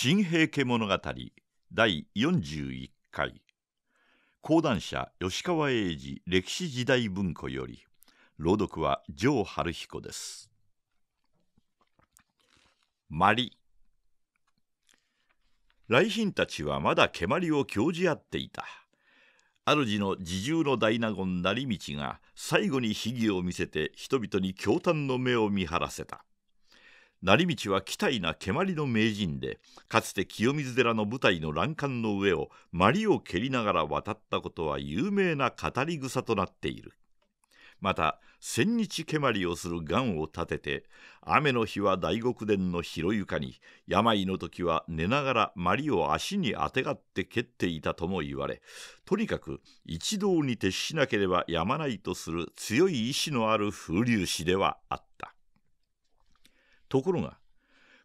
新平家物語第41回講談社吉川英治歴史時代文庫より朗読は城春彦ですマリ来賓たちはまだ蹴鞠を興じ合っていた主の侍従の大納言成道が最後に秘技を見せて人々に驚嘆の目を見張らせた成道は期待な蹴鞠の名人でかつて清水寺の舞台の欄干の上を鞠を蹴りながら渡ったことは有名な語り草となっているまた千日蹴鞠をする願を立てて雨の日は大極殿の広床に病の時は寝ながら鞠を足にあてがって蹴っていたとも言われとにかく一堂に徹しなければやまないとする強い意志のある風流師ではあった。ところが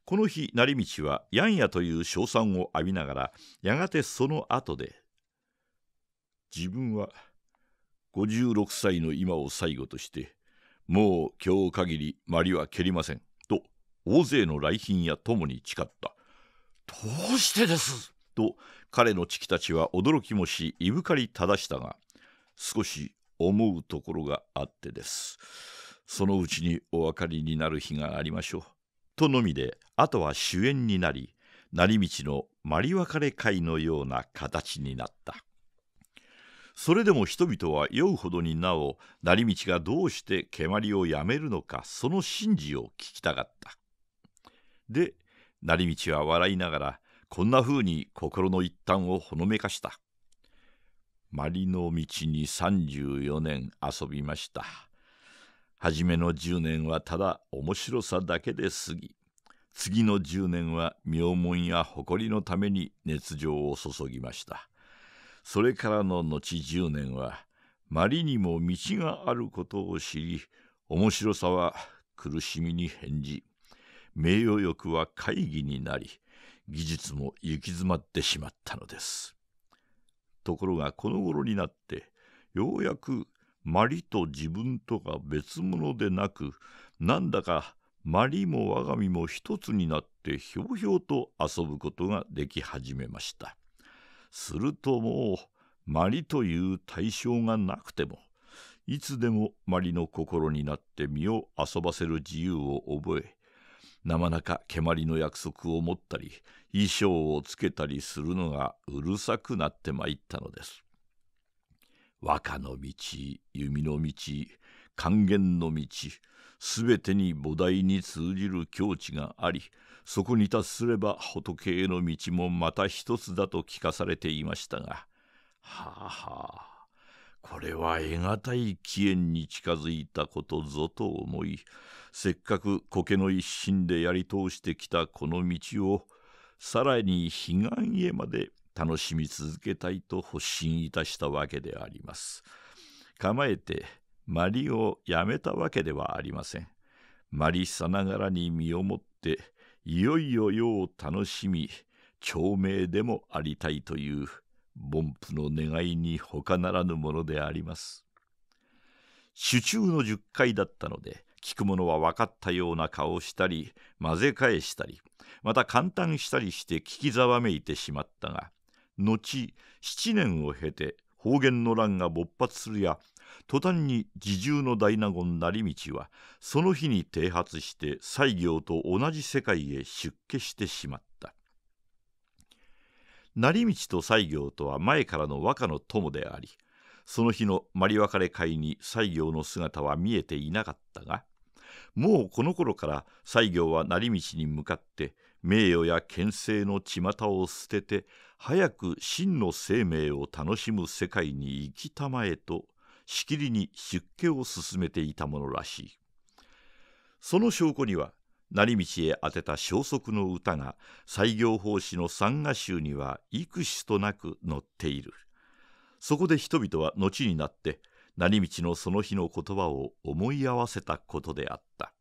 この日成道はやんやという称賛を浴びながらやがてその後で「自分は56歳の今を最後としてもう今日限りまりは蹴りません」と大勢の来賓や友に誓った「どうしてです!」と彼の父たちは驚きもしいぶかり正したが少し思うところがあってですそのうちにお分かりになる日がありましょう。とのみであとは主演になり成道の「まり別れ会」のような形になったそれでも人々は酔うほどになお成道がどうして蹴鞠をやめるのかその真事を聞きたかったで成道は笑いながらこんなふうに心の一端をほのめかした「まりの道に34年遊びました」初めの10年はただ面白さだけで過ぎ次の10年は名門や誇りのために熱情を注ぎましたそれからの後10年はまりにも道があることを知り面白さは苦しみに返じ名誉欲は会議になり技術も行き詰まってしまったのですところがこの頃になってようやくマリと自分とが別物でなくなんだかマリも我が身も一つになってひょうひょうと遊ぶことができ始めましたするともうマリという対象がなくてもいつでもマリの心になって身を遊ばせる自由を覚えなま生中蹴鞠の約束を持ったり衣装をつけたりするのがうるさくなってまいったのです和歌の道弓の道還元の道すべてに菩提に通じる境地がありそこに達すれば仏への道もまた一つだと聞かされていましたがはあはあこれは得難い起源に近づいたことぞと思いせっかく苔の一心でやり通してきたこの道をさらに彼岸へまで楽しみ続けたいと発信いたしたわけであります。構えてマリをやめたわけではありません。マリさながらに身をもっていよいよ世を楽しみ長命でもありたいという凡夫の願いに他ならぬものであります。手中の十回だったので聞く者は分かったような顔をしたり混ぜ返したりまた簡単したりして聞きざわめいてしまったが後7年を経て方言の乱が勃発するや途端に侍従の大納言成道はその日に剃髪して西行と同じ世界へ出家してしまった成道と西行とは前からの和歌の友でありその日のまり別れ会に西行の姿は見えていなかったがもうこの頃から西行は成道に向かって名誉や権勢の巷を捨てて早く真の生命を楽しむ世界に生きたまえとしきりに出家を進めていたものらしいその証拠には成道へ宛てた消息の歌が西行法師の三河集には幾種となく載っているそこで人々は後になって成道のその日の言葉を思い合わせたことであった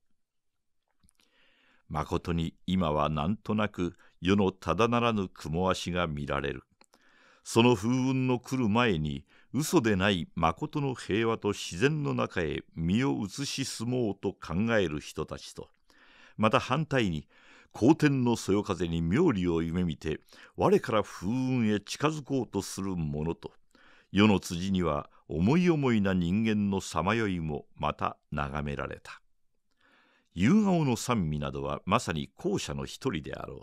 まことに今はなんとなく世のただならぬ雲足が見られる。その風雲の来る前に嘘でないまことの平和と自然の中へ身を移し進もうと考える人たちとまた反対に好天のそよ風に妙理を夢見て我から風雲へ近づこうとする者と世の辻には思い思いな人間のさまよいもまた眺められた。夕顔の三味などはまさに後者の一人であろう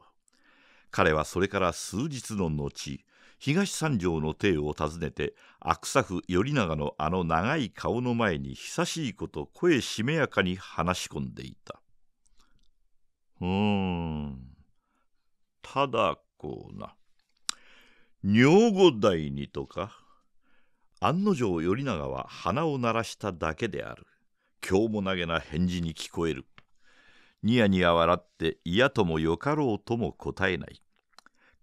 彼はそれから数日の後東三条の邸を訪ねて悪作頼長のあの長い顔の前に久しいこと声しめやかに話し込んでいたうーんただこうな女房代にとか案の定頼長は鼻を鳴らしただけである今日も投げな返事に聞こえるニヤニヤ笑って嫌ともよかろうとも答えない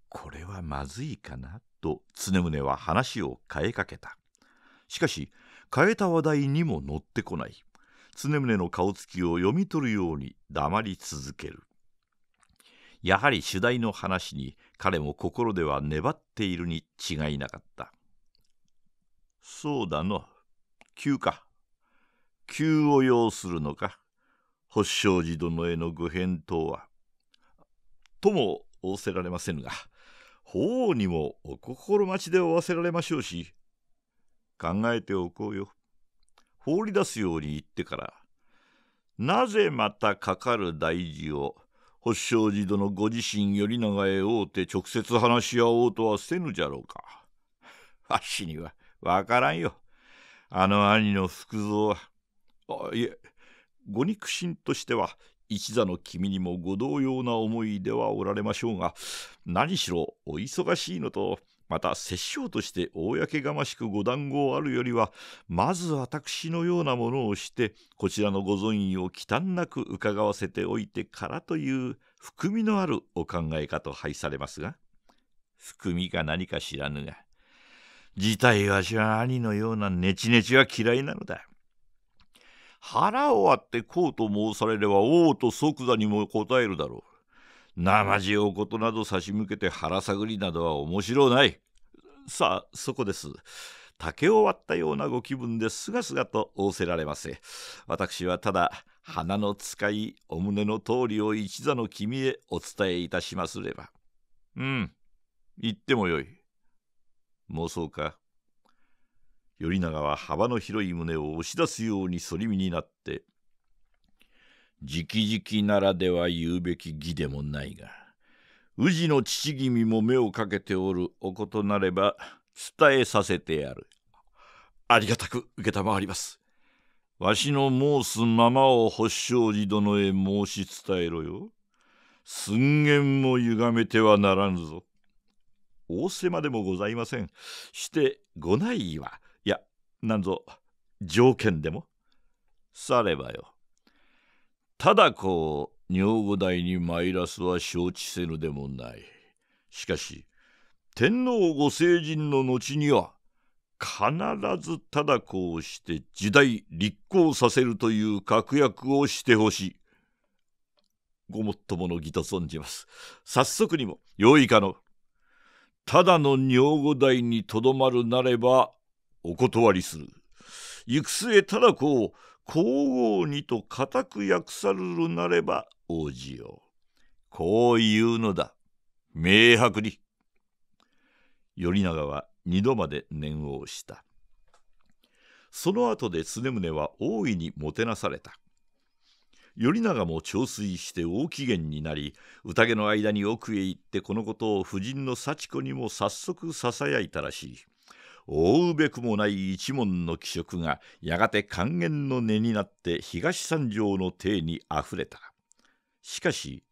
これはまずいかなと常宗は話を変えかけたしかし変えた話題にも乗ってこない常宗の顔つきを読み取るように黙り続けるやはり主題の話に彼も心では粘っているに違いなかったそうだの急か急を要するのか発祥寺殿へのご返答はとも仰せられませんが法王にもお心待ちでおわせられましょうし考えておこうよ放り出すように言ってからなぜまたかかる大事を発祥寺殿ご自身より長へ王うて直接話し合おうとはせぬじゃろうか。あっしにはわからんよ。あの兄の福蔵は。あいえご肉親としては一座の君にもご同様な思いではおられましょうが何しろお忙しいのとまた摂政として公がましくご談合あるよりはまず私のようなものをしてこちらのご存意を忌憚なく伺わせておいてからという含みのあるお考えかと拝されますが含みか何か知らぬが事態わしは兄のようなネチネチは嫌いなのだ腹を割ってこうと申されれば王と即座にも答えるだろう。生地おことなど差し向けて腹探りなどは面白ない。さあそこです。竹を割ったようなご気分ですがすがと仰せられませ。私はただ花の使いお胸の通りを一座の君へお伝えいたしますれば。うん、言ってもよい。妄想か。頼長は幅の広い胸を押し出すように反り身になって「直々ならでは言うべき義でもないが宇治の父君も目をかけておるおことなれば伝えさせてやる」「ありがたく承ります」「わしの申すままを発祥寺殿へ申し伝えろよ」寸言も歪めてはならぬぞ。仰せまでもございません。してご内意はなんぞ条件でもさればよただ子を女房代に参らすは承知せぬでもないしかし天皇ご成人の後には必ずただ子をして時代立候させるという確約をしてほしい。ごもっともの義と存じます。早速にも、用いかの。ただの女房代にとどまるなれば、お断りする。行く末たら子を皇后にと固く訳さるるなれば王子よこう言うのだ。明白に。頼長は二度まで念を押した。その後で常宗は大いにもてなされた。頼長も憔悴して大機嫌になり宴の間に奥へ行ってこのことを夫人の幸子にも早速ささやいたらしい。覆うべくもない一門の気色がやがて還元の根になって東三条の邸にあふれたしかし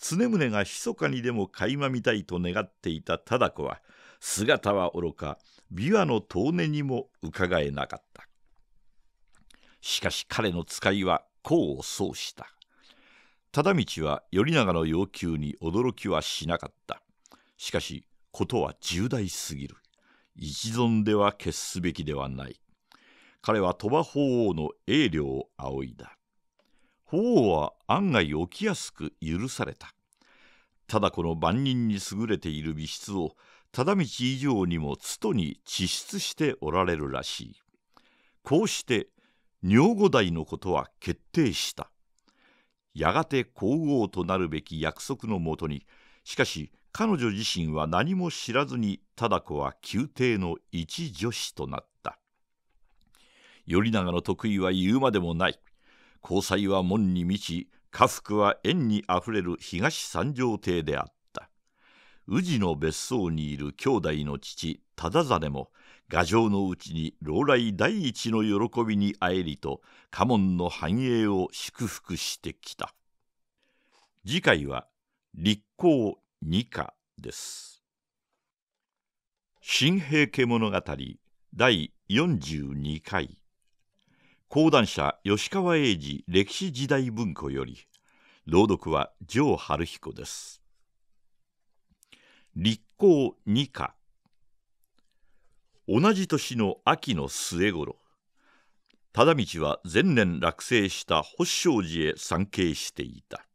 常宗が密かにでも垣間見たいと願っていた貞子は姿はおろか琵琶の遠音にも伺えなかったしかし彼の使いは功を奏した忠道は頼長の要求に驚きはしなかったしかし事は重大すぎる一存では決すべきではない。彼は鳥羽法皇の英領を仰いだ。法皇は案外起きやすく許された。ただこの万人に優れている美質を忠道以上にも都に地出しておられるらしい。こうして女御代のことは決定した。やがて皇后となるべき約束のもとにしかし彼女自身は何も知らずに忠子は宮廷の一女子となった頼長の得意は言うまでもない交際は門に満ち家福は縁にあふれる東三条邸であった宇治の別荘にいる兄弟の父忠真も牙城のうちに老来第一の喜びにあえりと家紋の繁栄を祝福してきた次回は立候二課です。新平家物語第42回講談社吉川英治歴史時代文庫より朗読は城春彦です。立候二課同じ年の秋の末頃忠道は前年落成した保証寺へ参詣していた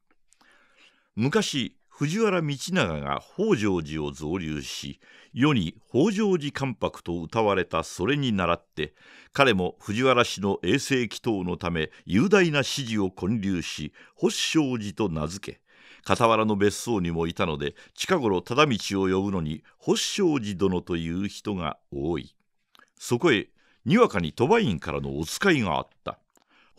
昔藤原道長が北条寺を造立し世に北条寺関白と歌われたそれに倣って彼も藤原氏の永世祈祷のため雄大な支持を建立し北照寺と名付け傍らの別荘にもいたので近頃忠道を呼ぶのに北照寺殿という人が多いそこへにわかに鳥羽院からのお使いがあった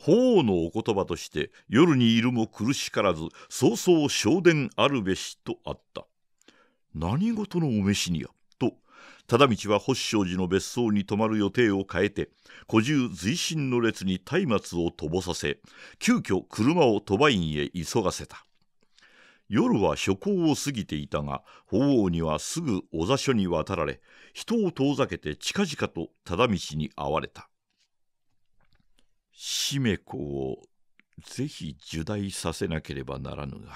法のお言葉として夜にいるも苦しからず早々昇殿あるべしとあった何事のお召しにやと忠道は発祥寺の別荘に泊まる予定を変えて小中随身の列に松明を飛ぼさせ急遽車を鳥羽院へ急がせた夜は初行を過ぎていたが法皇にはすぐお座所に渡られ人を遠ざけて近々と忠道に会われた姫子をぜひ受題させなければならぬが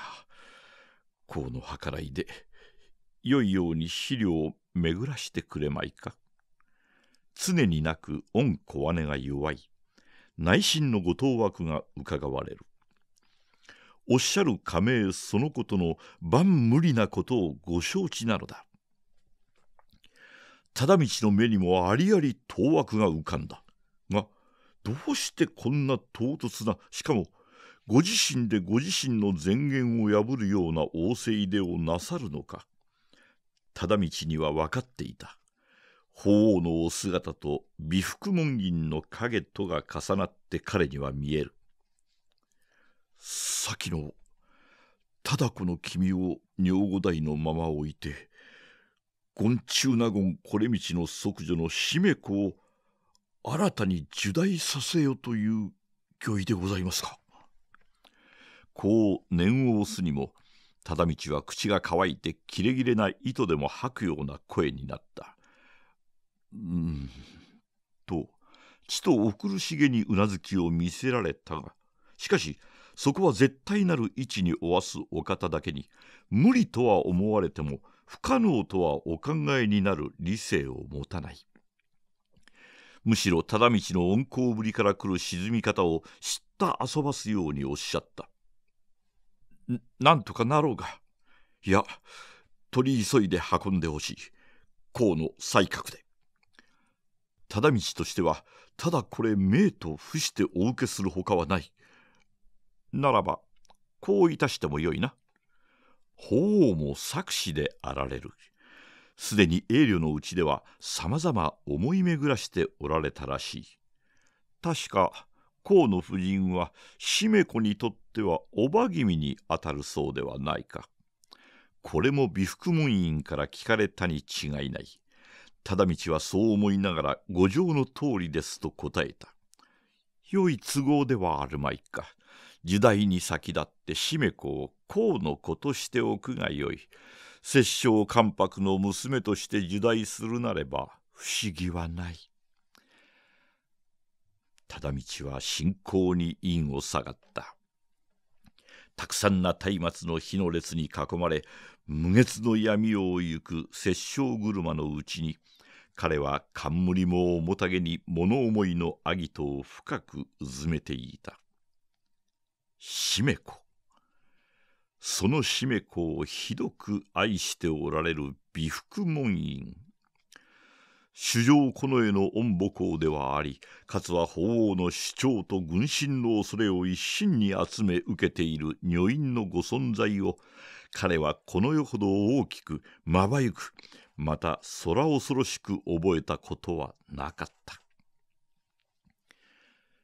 この計らいで良いように資料を巡らしてくれまいか常になく御小姉が弱い内心のご当枠がうかがわれるおっしゃる加盟そのことの万無理なことをご承知なのだ忠道の目にもありあり当枠が浮かんだどうしてこんな唐突なしかもご自身でご自身の前言を破るような仰せ入れをなさるのか忠道には分かっていた法皇のお姿と美福門銀の影とが重なって彼には見える先の忠子の君を女御代のまま置いて権中納言これ道の即女の姫子を新たに受大させよという御意でございますかこう念を押すにも忠道は口が乾いてキレキレな糸でも吐くような声になった「うん」とちとお苦しげにうなずきを見せられたがしかしそこは絶対なる位置におわすお方だけに無理とは思われても不可能とはお考えになる理性を持たないむしろ忠道の温厚ぶりから来る沈み方を知った遊ばすようにおっしゃったなんとかなろうがいや取り急いで運んでほしい河の才覚で忠道としてはただこれ命と伏してお受けするほかはないならばこういたしてもよいな法も策士であられる。すでに英慮のうちではさまざま思い巡らしておられたらしい確か河野夫人は姫子にとってはおば君にあたるそうではないかこれも美福門院から聞かれたに違いない忠道はそう思いながら五条の通りですと答えた良い都合ではあるまいか時代に先立って姫子を河野子としておくがよい摂政関白の娘として受代するなれば不思議はない。忠道は信仰に陰を下がった。たくさんな松明の火の列に囲まれ無月の闇を行く殺生車のうちに彼は冠も面影に物思いのアギトを深くうずめていた。しめ子その姫子をひどく愛しておられる美福門院主上近衛の御母校ではありかつは法皇の主張と軍心の恐れを一身に集め受けている女院のご存在を彼はこの世ほど大きくまばゆくまた空恐ろしく覚えたことはなかった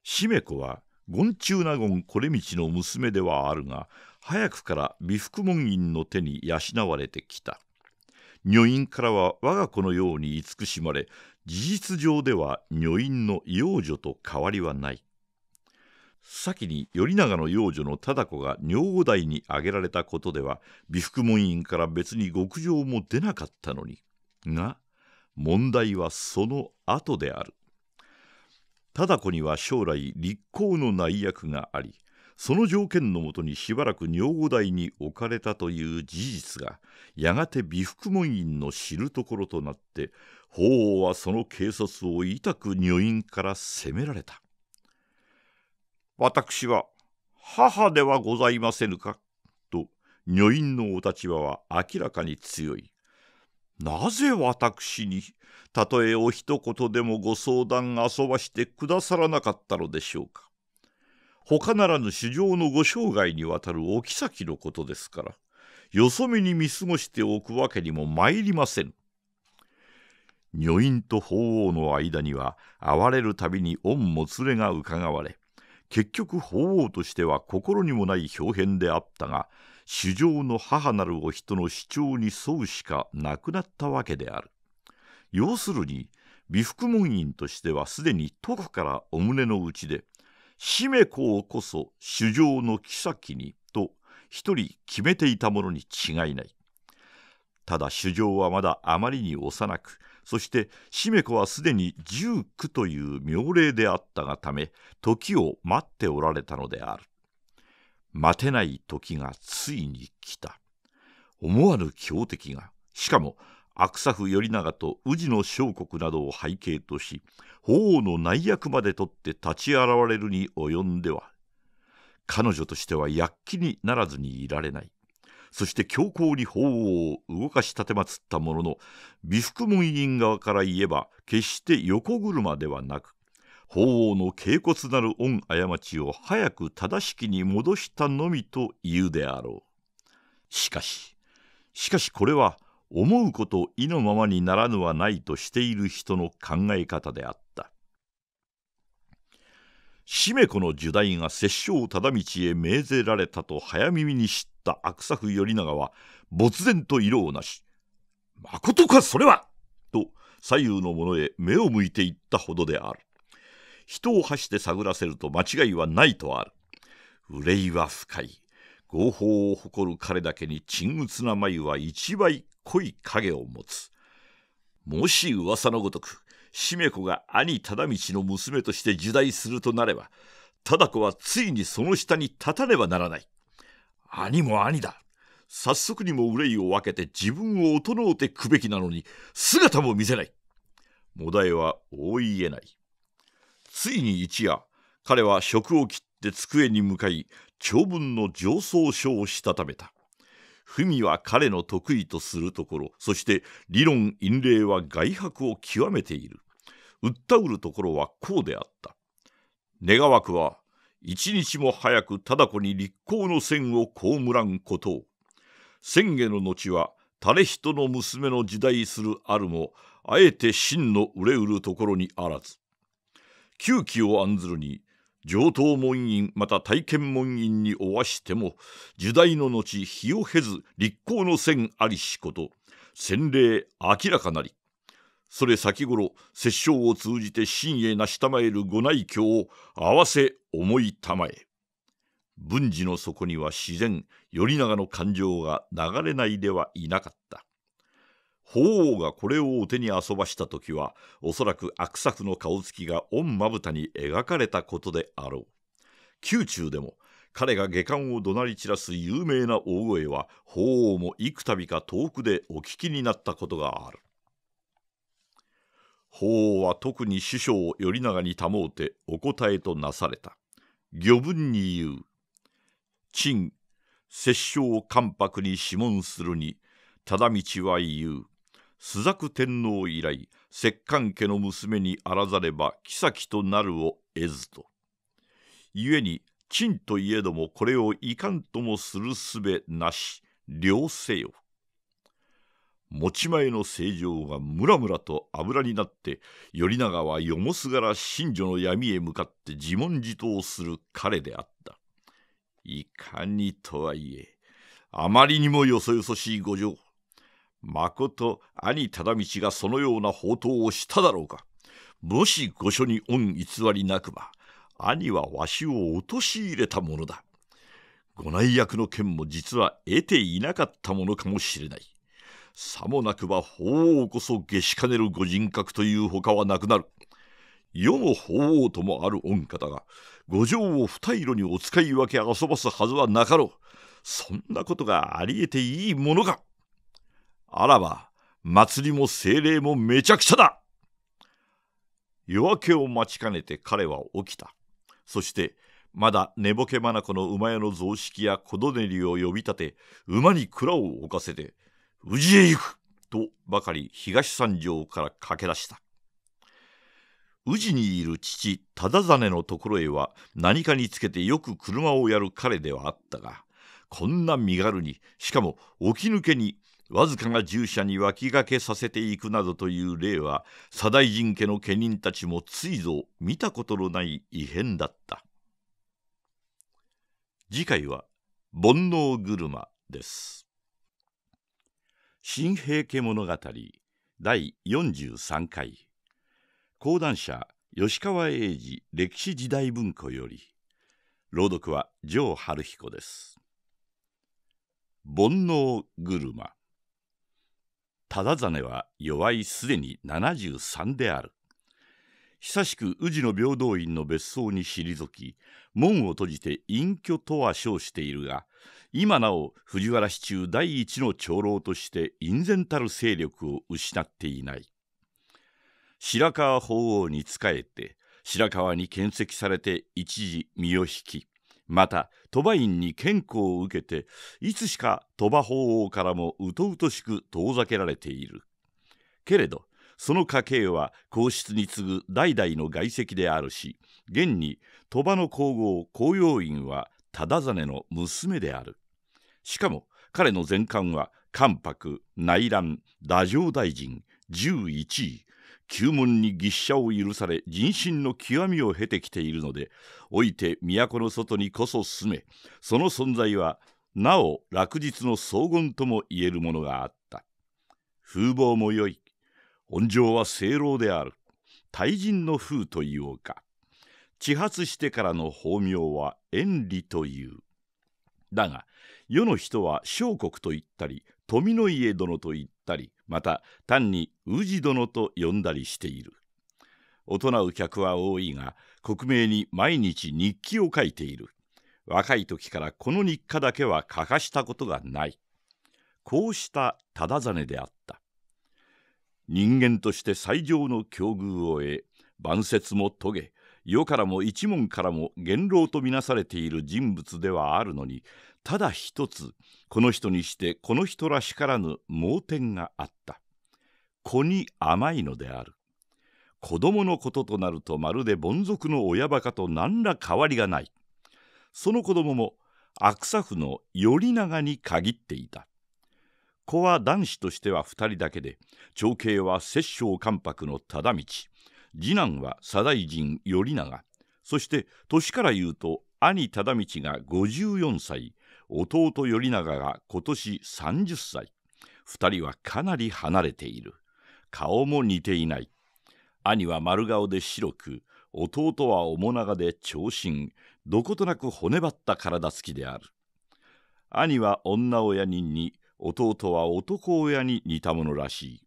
姫子は権中納言これ道の娘ではあるが早くから美福門院の手に養われてきた女院からは我が子のように慈しまれ事実上では女院の養女と変わりはない先に頼長の養女の忠子が女王代に挙げられたことでは美福門院から別に極上も出なかったのにが問題はその後である。忠子には将来立候の内役がありその条件のもとにしばらく女房台に置かれたという事実がやがて美福門院の知るところとなって法皇はその警察を痛く女院から責められた。私は母ではございませぬかと女院のお立場は明らかに強い。なぜ私にたとえお一言でもご相談遊ばしてくださらなかったのでしょうか。他ならぬ主上のご生涯にわたるお妃のことですからよそ見に見過ごしておくわけにも参りません。女院と法皇の間には哀れるたびに恩もつれが伺われ結局法皇としては心にもない表変であったが主上の母なるお人の主張に沿うしかなくなったわけである。要するに美福門院としてはすでに徳からお胸の内で姫をこそ主上の妃にと一人決めていたものに違いないただ主上はまだあまりに幼くそして姫子はすでに十九という妙齢であったがため時を待っておられたのである待てない時がついに来た思わぬ強敵がしかも悪作頼長と宇治の小国などを背景とし法皇の内役まで取って立ち現れるに及んでは彼女としては躍起にならずにいられないそして強硬に法皇を動かし立てまつったものの美福門委員側から言えば決して横車ではなく法皇の軽骨なる恩過ちを早く正しきに戻したのみと言うであろう。しかししかしこれは思うこと意のままにならぬはないとしている人の考え方であった姫子の時代が摂政忠道へ命ぜられたと早耳に知った悪作頼長はつ然と色をなし「まことかそれは!」と左右の者へ目を向いていったほどである人を走って探らせると間違いはないとある憂いは深い合法を誇る彼だけに沈鬱な眉は一倍濃い影を持つもし噂のごとく姫子が兄忠道の娘として受胎するとなれば忠子はついにその下に立たねばならない兄も兄だ早速にも憂いを分けて自分を整うてくべきなのに姿も見せないもだえは大いえないついに一夜彼は職を切って机に向かい長文の上奏書をしたためた文は彼の得意とするところそして理論陰霊は外泊を極めている訴うるところはこうであった願わくは一日も早く忠子に立候の線を被らんことを千家の後は誰人の娘の時代するあるもあえて真の売れうるところにあらず窮気を案ずるに上等門院また体験門院におわしても時代の後日を経ず立候の線ありしこと洗礼明らかなりそれ先頃摂政を通じて真へなしたまえる御内教を合わせ思いたまえ文治の底には自然頼長の感情が流れないではいなかった法皇がこれをお手に遊ばした時はおそらく悪作の顔つきが御まぶたに描かれたことであろう宮中でも彼が下巻を怒鳴り散らす有名な大声は法皇も幾度か遠くでお聞きになったことがある法皇は特に師匠頼長に保うてお答えとなされた魚文に言う「陳摂政関白に諮問するに」忠道は言う朱雀天皇以来摂関家の娘にあらざれば妃となるを得ずと。故に陳といえどもこれをいかんともするすべなし良せよ。持ち前の正常がムラムラと油になって頼長はよもすがら神女の闇へ向かって自問自答する彼であった。いかにとはいえあまりにもよそよそしいご情。まこと兄忠道がそのような宝刀をしただろうか。もし御所に恩偽りなくば、兄はわしを陥れたものだ。ご内役の件も実は得ていなかったものかもしれない。さもなくば法王こそ下しかねるご人格というほかはなくなる。世の法王ともある御方が、五条を二色にお使い分け遊ばすはずはなかろう。そんなことがありえていいものか。あらば、祭りも精霊もめちゃくちゃだ夜明けを待ちかねて彼は起きた。そして、まだ寝ぼけ眼の馬屋の雑式や小どねりを呼び立て、馬に蔵を置かせて、宇治へ行くとばかり東三条から駆け出した。宇治にいる父忠真のところへは何かにつけてよく車をやる彼ではあったがこんな身軽にしかも起き抜けにわずかが従者に脇がけさせていくなどという例は左大臣家の家人たちもついぞ見たことのない異変だった次回は「煩悩車」です「新平家物語」第43回講談社吉川英治歴史時代文庫より朗読は城春彦です。煩悩車忠真は弱いすでに73である。久しく宇治の平等院の別荘に退き門を閉じて隠居とは称しているが今なお藤原市中第一の長老として隠然たる勢力を失っていない白河法皇に仕えて白河に献石されて一時身を引きまた鳥羽院に健康を受けていつしか鳥羽法王からもうとうとしく遠ざけられているけれどその家系は皇室に次ぐ代々の外籍であるし現に鳥羽の皇后紅葉院は忠真の娘であるしかも彼の全官は関白内乱太政大臣11位旧門に牛車を許され人心の極みを経てきているので老いて都の外にこそ住めその存在はなお落日の荘厳とも言えるものがあった風貌も良い恩情は正老である対人の風と言おうか地発してからの法名は遠理というだが世の人は小国と言ったり富の家殿と言ったりまた単に宇治殿と呼んだりしている大人う客は多いが克明に毎日日記を書いている若い時からこの日課だけは欠かしたことがないこうした忠真であった人間として最上の境遇を得万説も遂げ世からも一門からも元老とみなされている人物ではあるのにただ一つこの人にしてこの人らしからぬ盲点があった子に甘いのである子供のこととなるとまるで凡俗の親バカと何ら変わりがないその子供も悪作夫の頼長に限っていた子は男子としては2人だけで長兄は摂政関白の忠道次男は左大臣頼長そして年から言うと兄忠道が54歳弟頼長が今年30歳2人はかなり離れている顔も似ていない兄は丸顔で白く弟は面長で長身どことなく骨張った体つきである兄は女親人に弟は男親に似たものらしい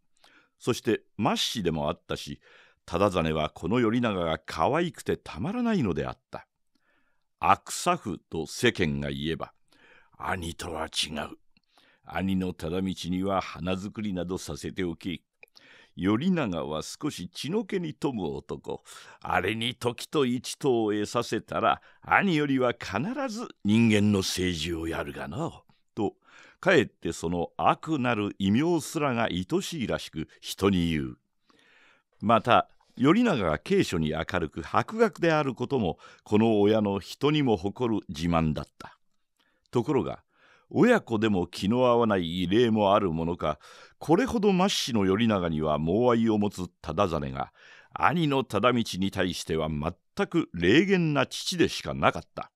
そして末子でもあったし忠真はこの頼長が可愛くてたまらないのであった悪作婦と世間が言えば兄とは違う。兄の忠道には花作りなどさせておき。頼長は少し血の気に富む男。あれに時と一とを得させたら、兄よりは必ず人間の政治をやるがな。と、かえってその悪なる異名すらが愛しいらしく人に言う。また、頼長が軽所に明るく博学であることもこの親の人にも誇る自慢だったところが親子でも気の合わない異例もあるものかこれほど末子の頼長には猛愛を持つ忠真が兄の忠道に対しては全く霊言な父でしかなかった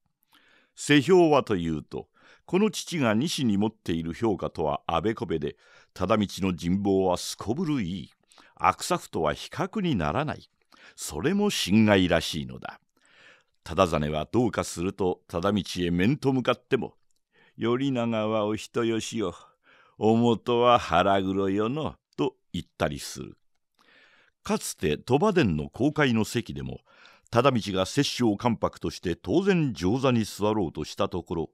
世評はというとこの父が西に持っている評価とはあべこべで忠道の人望はすこぶるいい悪作とは比較にならないそれも心外らしいのだ忠真はどうかすると忠道へ面と向かっても頼長はお人よしよおは腹黒よの」と言ったりするかつて鳥羽殿の公開の席でも忠道が摂政関白として当然上座に座ろうとしたところ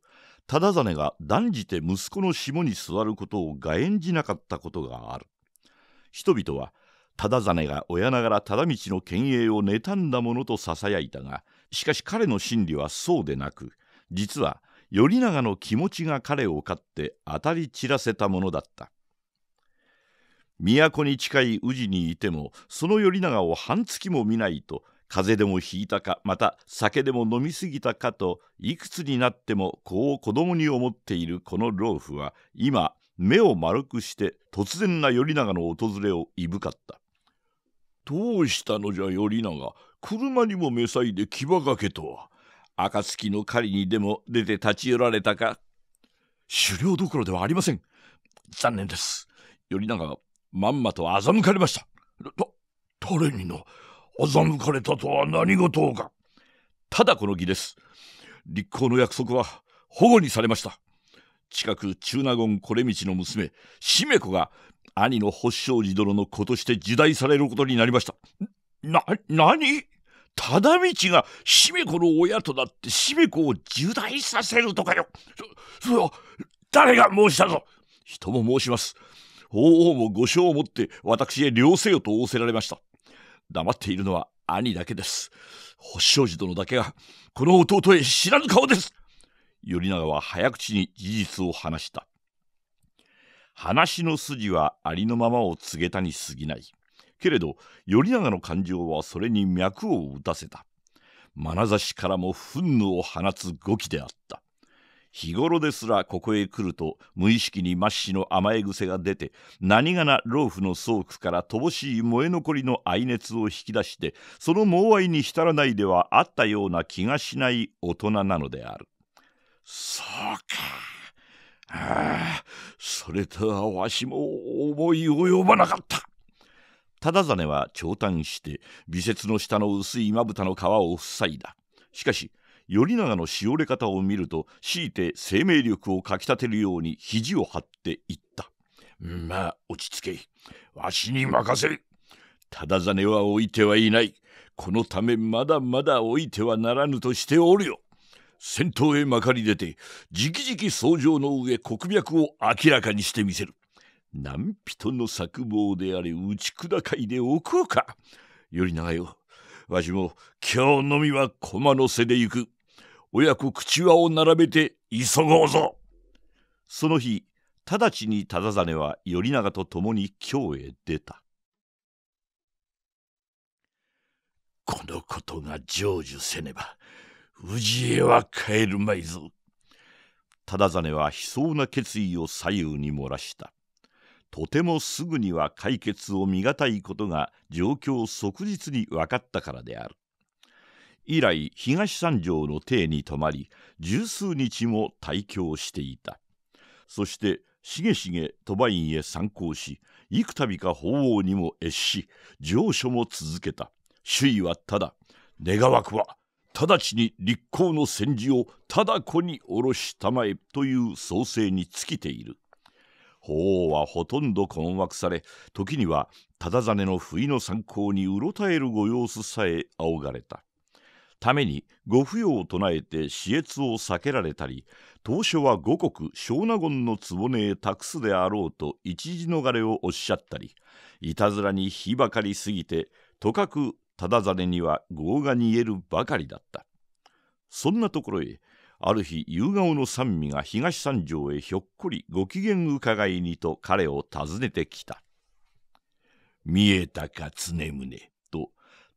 忠真が断じて息子の下に座ることをがえんじなかったことがある人々は忠真が親ながら忠道の権威を妬んだものとささやいたがしかし彼の心理はそうでなく実は頼長の気持ちが彼を勝って当たり散らせたものだった都に近い宇治にいてもその頼長を半月も見ないと風邪でもひいたかまた酒でも飲み過ぎたかといくつになっても子を子供に思っているこの老夫は今目を丸くして突然な頼長の訪れをいぶかった「どうしたのじゃ頼長車にもめさいで牙がけとは暁の狩りにでも出て立ち寄られたか狩猟どころではありません残念です頼長がまんまと欺かれました誰にの欺かれたとは何事かただこの儀です立候の約束は保護にされました近く中納言これ道の娘姫子が兄の保証寺殿の子として受代されることになりましたな何忠道が姫子の親となって姫子を受大させるとかよそそれは誰が申したぞ人も申します法皇も御所をもって私へ両せよと仰せられました黙っているのは兄だけです保証寺殿だけがこの弟へ知らぬ顔です頼長は早口に事実を話した話の筋はありのままを告げたに過ぎないけれど頼長の感情はそれに脈を打たせた眼差しからも憤怒を放つ語気であった日頃ですらここへ来ると無意識に末子の甘え癖が出て何がな老婦の倉庫から乏しい燃え残りの愛熱を引き出してその猛愛に浸らないではあったような気がしない大人なのであるそうかああそれとはわしも思い及ばなかった忠真は長短して微節の下の薄いまぶたの皮を塞いだしかし頼長のしおれ方を見ると強いて生命力をかきたてるように肘を張っていったまあ落ち着けわしに任せる忠真は置いてはいないこのためまだまだ置いてはならぬとしておるよ戦闘へまかり出て直々相乗の上国脈を明らかにしてみせる何人の策謀であれ打ち砕かいでおこうか。より長よ、わしも今日のみは駒の背で行く。親子口輪を並べて急ごうぞ。その日、直ちに忠真は頼長と共に京へ出た。このことが成就せねば氏へは帰るまいぞ。忠真は悲壮な決意を左右に漏らした。とてもすぐには解決を見難いことが状況即日に分かったからである。以来東三条の邸に泊まり十数日も退教していたそしてしげしげ鳥羽院へ参考し幾度か法皇にも越し上書も続けた首位はただ願わくは直ちに立候の戦時をだ子に下ろしたまえという創生に尽きている法皇はほとんど困惑され時には忠真の不意の参考にうろたえるご様子さえ仰がれた。ためにご不要を唱えて私越を避けられたり当初は五国小納言の局へ託すであろうと一時逃れをおっしゃったりいたずらに火ばかり過ぎてとかく忠真には業が煮えるばかりだったそんなところへある日夕顔の三味が東三条へひょっこりご機嫌伺いにと彼を訪ねてきた「見えたか常宗」と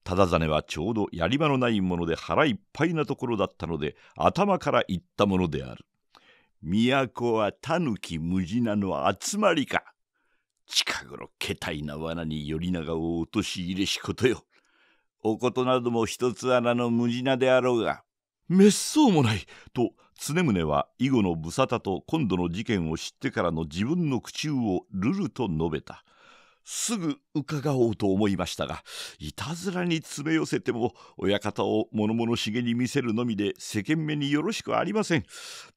忠真はちょうどやり場のないもので腹いっぱいなところだったので頭から言ったものである「都は狸無地なの集まりか」近頃けたいな罠に頼長を陥れしことよ。おことなども一つ穴の無地なであろうが滅相もないと常宗は以後の無沙汰と今度の事件を知ってからの自分の苦衷をルルと述べた。すぐ伺おうと思いましたが、いたずらに詰め寄せても、親方を物々しげに見せるのみで世間目によろしくありません。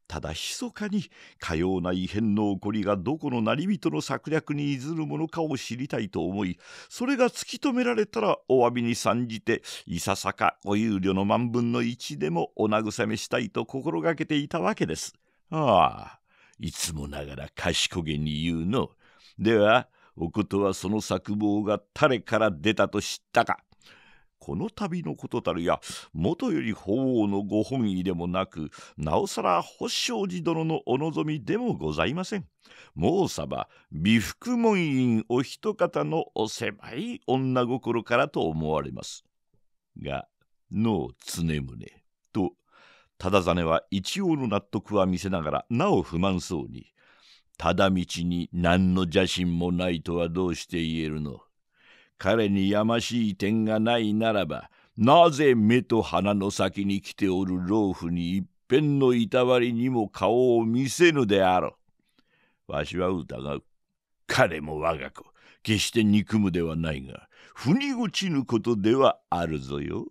ただ、密かに、かような異変の起こりがどこの成人の策略に譲るものかを知りたいと思い、それが突き止められたらお詫びに参じて、いささかご憂慮の万分の一でもお慰めしたいと心がけていたわけです。ああ、いつもながら賢げに言うの。では、おことはその策謀が誰から出たと知ったか。この度のことたるやもとより法皇のご本意でもなくなおさら保証寺殿のお望みでもございません。もうさば美福門院お一方のお狭い女心からと思われます。がの常宗と忠真は一応の納得は見せながらなお不満そうにただ道に何の邪心もないとはどうして言えるの彼にやましい点がないならばなぜ目と鼻の先に来ておる老婦に一辺のいたわりにも顔を見せぬであろうわしは疑う彼も我が子決して憎むではないが腑に落ちぬことではあるぞよ。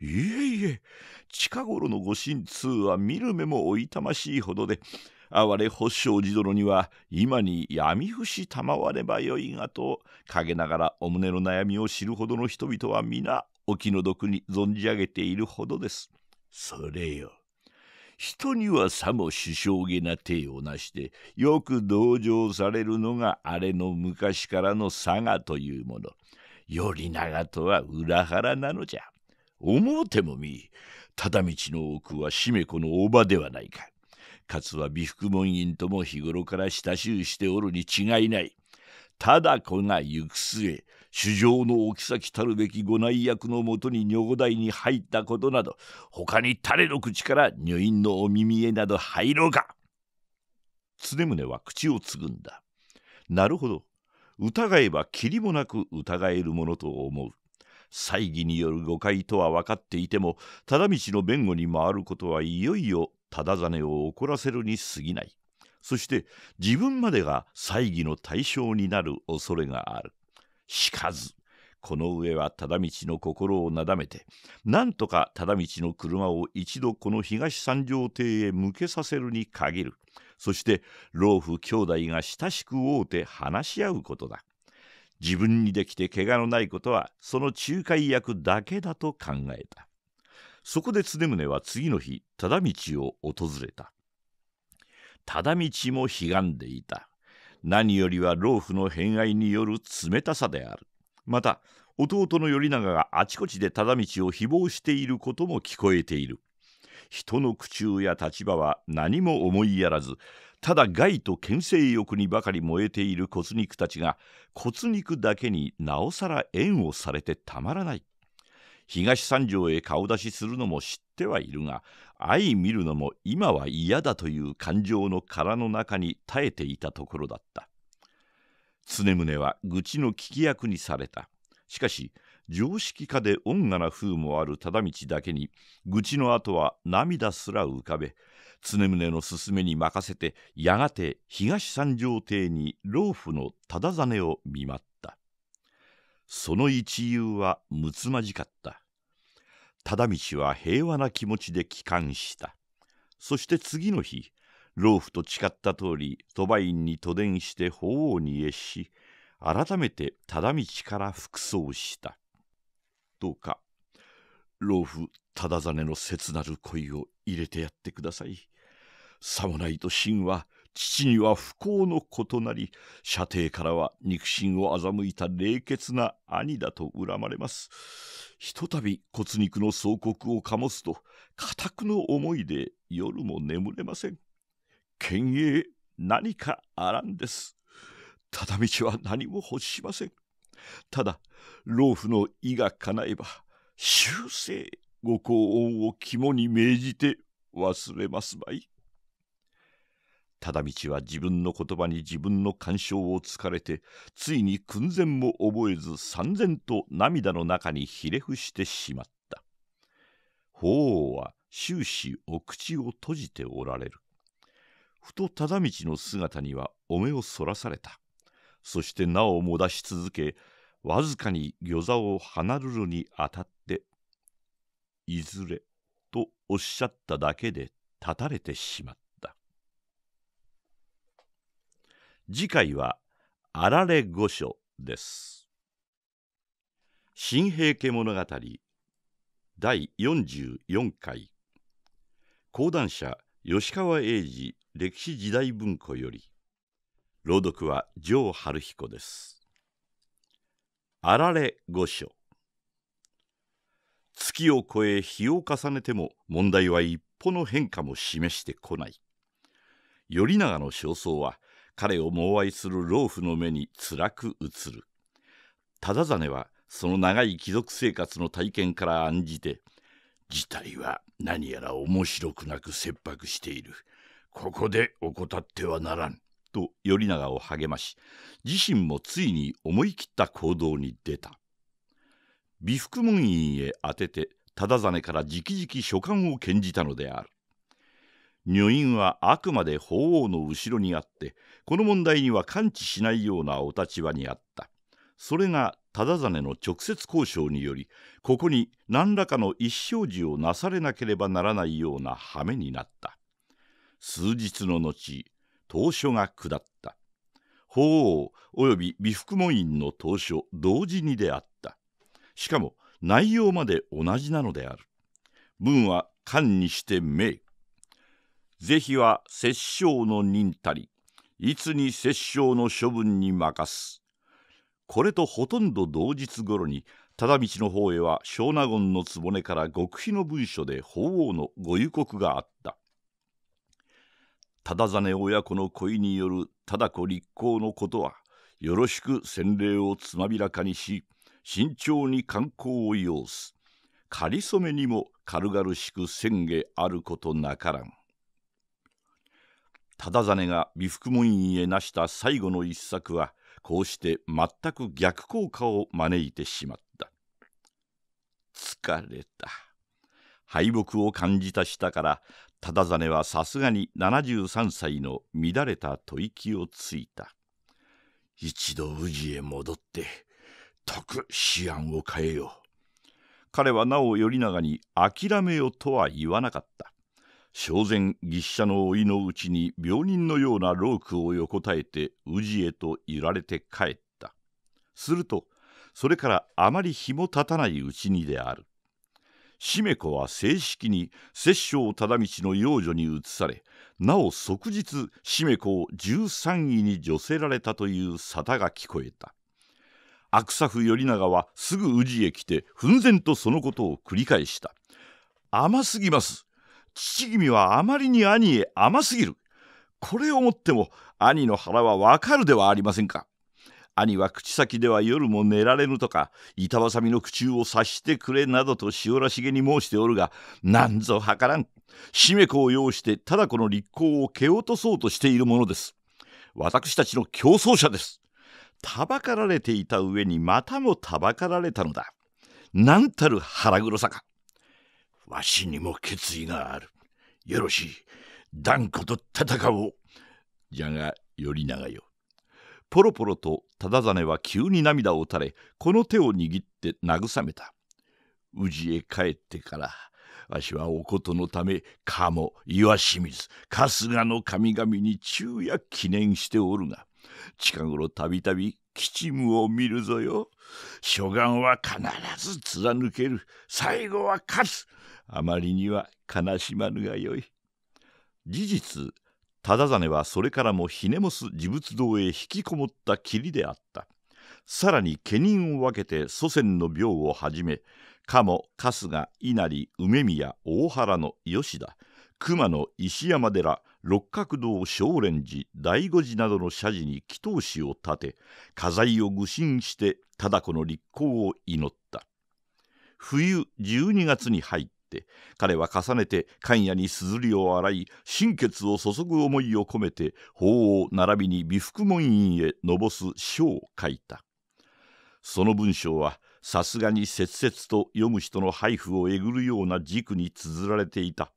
いえいえ近頃のご神通は見る目もおいたましいほどで哀れ保証寺殿には今に闇伏賜ればよいがと陰ながらお胸の悩みを知るほどの人々は皆お気の毒に存じ上げているほどです。それよ。人にはさも首相げな体をなしてよく同情されるのがあれの昔からの佐賀というもの。頼長とは裏腹なのじゃ。思うてもみ、ただ道の奥はしめこのおばではないか。かつは美福門院とも日頃から親しゅうしておるに違いない。ただ子が行く末、主上の置き先たるべき御内役のもとに女御台に入ったことなど、他に誰の口から女院のお耳へなど入ろうか。常宗は口をつぐんだ。なるほど。疑えばきりもなく疑えるものと思う。猜疑による誤解とは分かっていても、忠道の弁護に回ることはいよいよ忠真を怒らせるに過ぎないそして自分までが猜疑の対象になる恐れがあるしかずこの上は忠道の心をなだめてなんとか忠道の車を一度この東三条邸へ向けさせるに限るそして老夫兄弟が親しく会うて話し合うことだ自分にできて怪我のないことはその仲介役だけだと考えたそこで常宗は次の日忠道を訪れた忠道もひがんでいた何よりは老婦の偏愛による冷たさであるまた弟の頼長があちこちで忠道を誹謗していることも聞こえている人の苦衷や立場は何も思いやらずただ害と牽制欲にばかり燃えている骨肉たちが骨肉だけになおさら縁をされてたまらない東三条へ顔出しするのも知ってはいるが相見るのも今は嫌だという感情の殻の中に耐えていたところだった常宗は愚痴の聞き役にされたしかし常識家で恩雅な風もある忠道だけに愚痴の後は涙すら浮かべ常宗の勧めに任せてやがて東三条邸に老婦の忠真を見舞ったその一憂はむつまじかった忠道は平和な気持ちで帰還したそして次の日老夫と誓った通り鳥羽院に都電して法王に謁し改めて忠道から服装したどうか老夫忠真の切なる恋を入れてやってください。さもないと真は父には不幸の異なり射程からは肉親を欺いた冷血な兄だと恨まれますひとたび骨肉の相国を醸すと固くの思いで夜も眠れません県営何かあらんですただ道は何も欲しませんただ老婦の意が叶えば終生ご幸恩を肝に銘じて忘れますまい。忠道は自分の言葉に自分の干渉をつかれてついに訓然も覚えず三然と涙の中にひれ伏してしまった法皇は終始お口を閉じておられるふと忠道の姿にはお目をそらされたそしてなおも出し続けわずかに魚座を離るるにあたって「いずれ」とおっしゃっただけで立たれてしまった。次回は「あられ御所」です「新平家物語」第44回講談社吉川英治歴史時代文庫より朗読は城春彦ですあられ御所月を超え日を重ねても問題は一歩の変化も示してこない頼長の焦燥は彼を猛愛する老夫の目に辛く映る忠真はその長い貴族生活の体験から案じて事態は何やら面白くなく切迫しているここで怠ってはならんと頼長を励まし自身もついに思い切った行動に出た美福門院へ宛てて忠真から直々書簡を献じたのである女院はあくまで法皇の後ろにあってこの問題には感知しないようなお立場にあったそれが忠真の直接交渉によりここに何らかの一生事をなされなければならないような羽目になった数日の後当書が下った法皇及び美福門院の当書同時にであったしかも内容まで同じなのである文は漢にして明是非は摂政の忍たりいつに摂政の処分に任す。これとほとんど同日頃に忠道の方へは小納言の局から極秘の文書で法皇のご予告があった。忠実親子の恋による忠子立候のことはよろしく洗礼をつまびらかにし慎重に観光を要す。仮初めにも軽々しく宣言あることなからん。忠真が美福門院へ成した最後の一作はこうして全く逆効果を招いてしまった疲れた敗北を感じた下から忠真はさすがに73歳の乱れた吐息をついた一度宇治へ戻って徳思案を変えよう彼はなお頼長に諦めよとは言わなかった正前牛車の老いのうちに病人のようなロークを横たえて宇治へと揺られて帰ったするとそれからあまり日もたたないうちにであるしめ子は正式に摂政忠道の養女に移されなお即日しめ子を13位に除せられたという沙汰が聞こえた悪作頼長はすぐ宇治へ来て奮然とそのことを繰り返した甘すぎます父君はあまりに兄へ甘すぎる。これをもっても兄の腹はわかるではありませんか。兄は口先では夜も寝られぬとか板挟みの口中を察してくれなどと塩らしげに申しておるがなんぞはからんしめ子を要してただこの立候を蹴落とそうとしているものです私たちの競争者ですたばかられていた上にまたもたばかられたのだなんたる腹黒さかわしにも決意がある。よろしい。断固と戦おう。じゃが、頼長よ。ポロポロと忠真は急に涙を垂れ、この手を握って慰めた。宇治へ帰ってから、わしはおことのため、鴨、岩清水、春日の神々に昼夜記念しておるが、近頃たびたび吉夢を見るぞよ。初願は必ず貫ける。最後は勝つ。あまりには悲しまぬがよい。事実、忠真はそれからもひねもす自仏堂へ引きこもった霧であった。さらに家人を分けて祖先の廟をはじめ、鴨、春日、稲荷、梅宮、大原の吉田、熊野、石山寺、六角堂少蓮寺醍醐寺などの社寺に祈祷師を立て家財を愚心して忠子の立候を祈った冬12月に入って彼は重ねて寒夜に硯を洗い心血を注ぐ思いを込めて法王並びに美福門院へぼす書を書いたその文章はさすがに切々と読む人の配布をえぐるような軸に綴られていた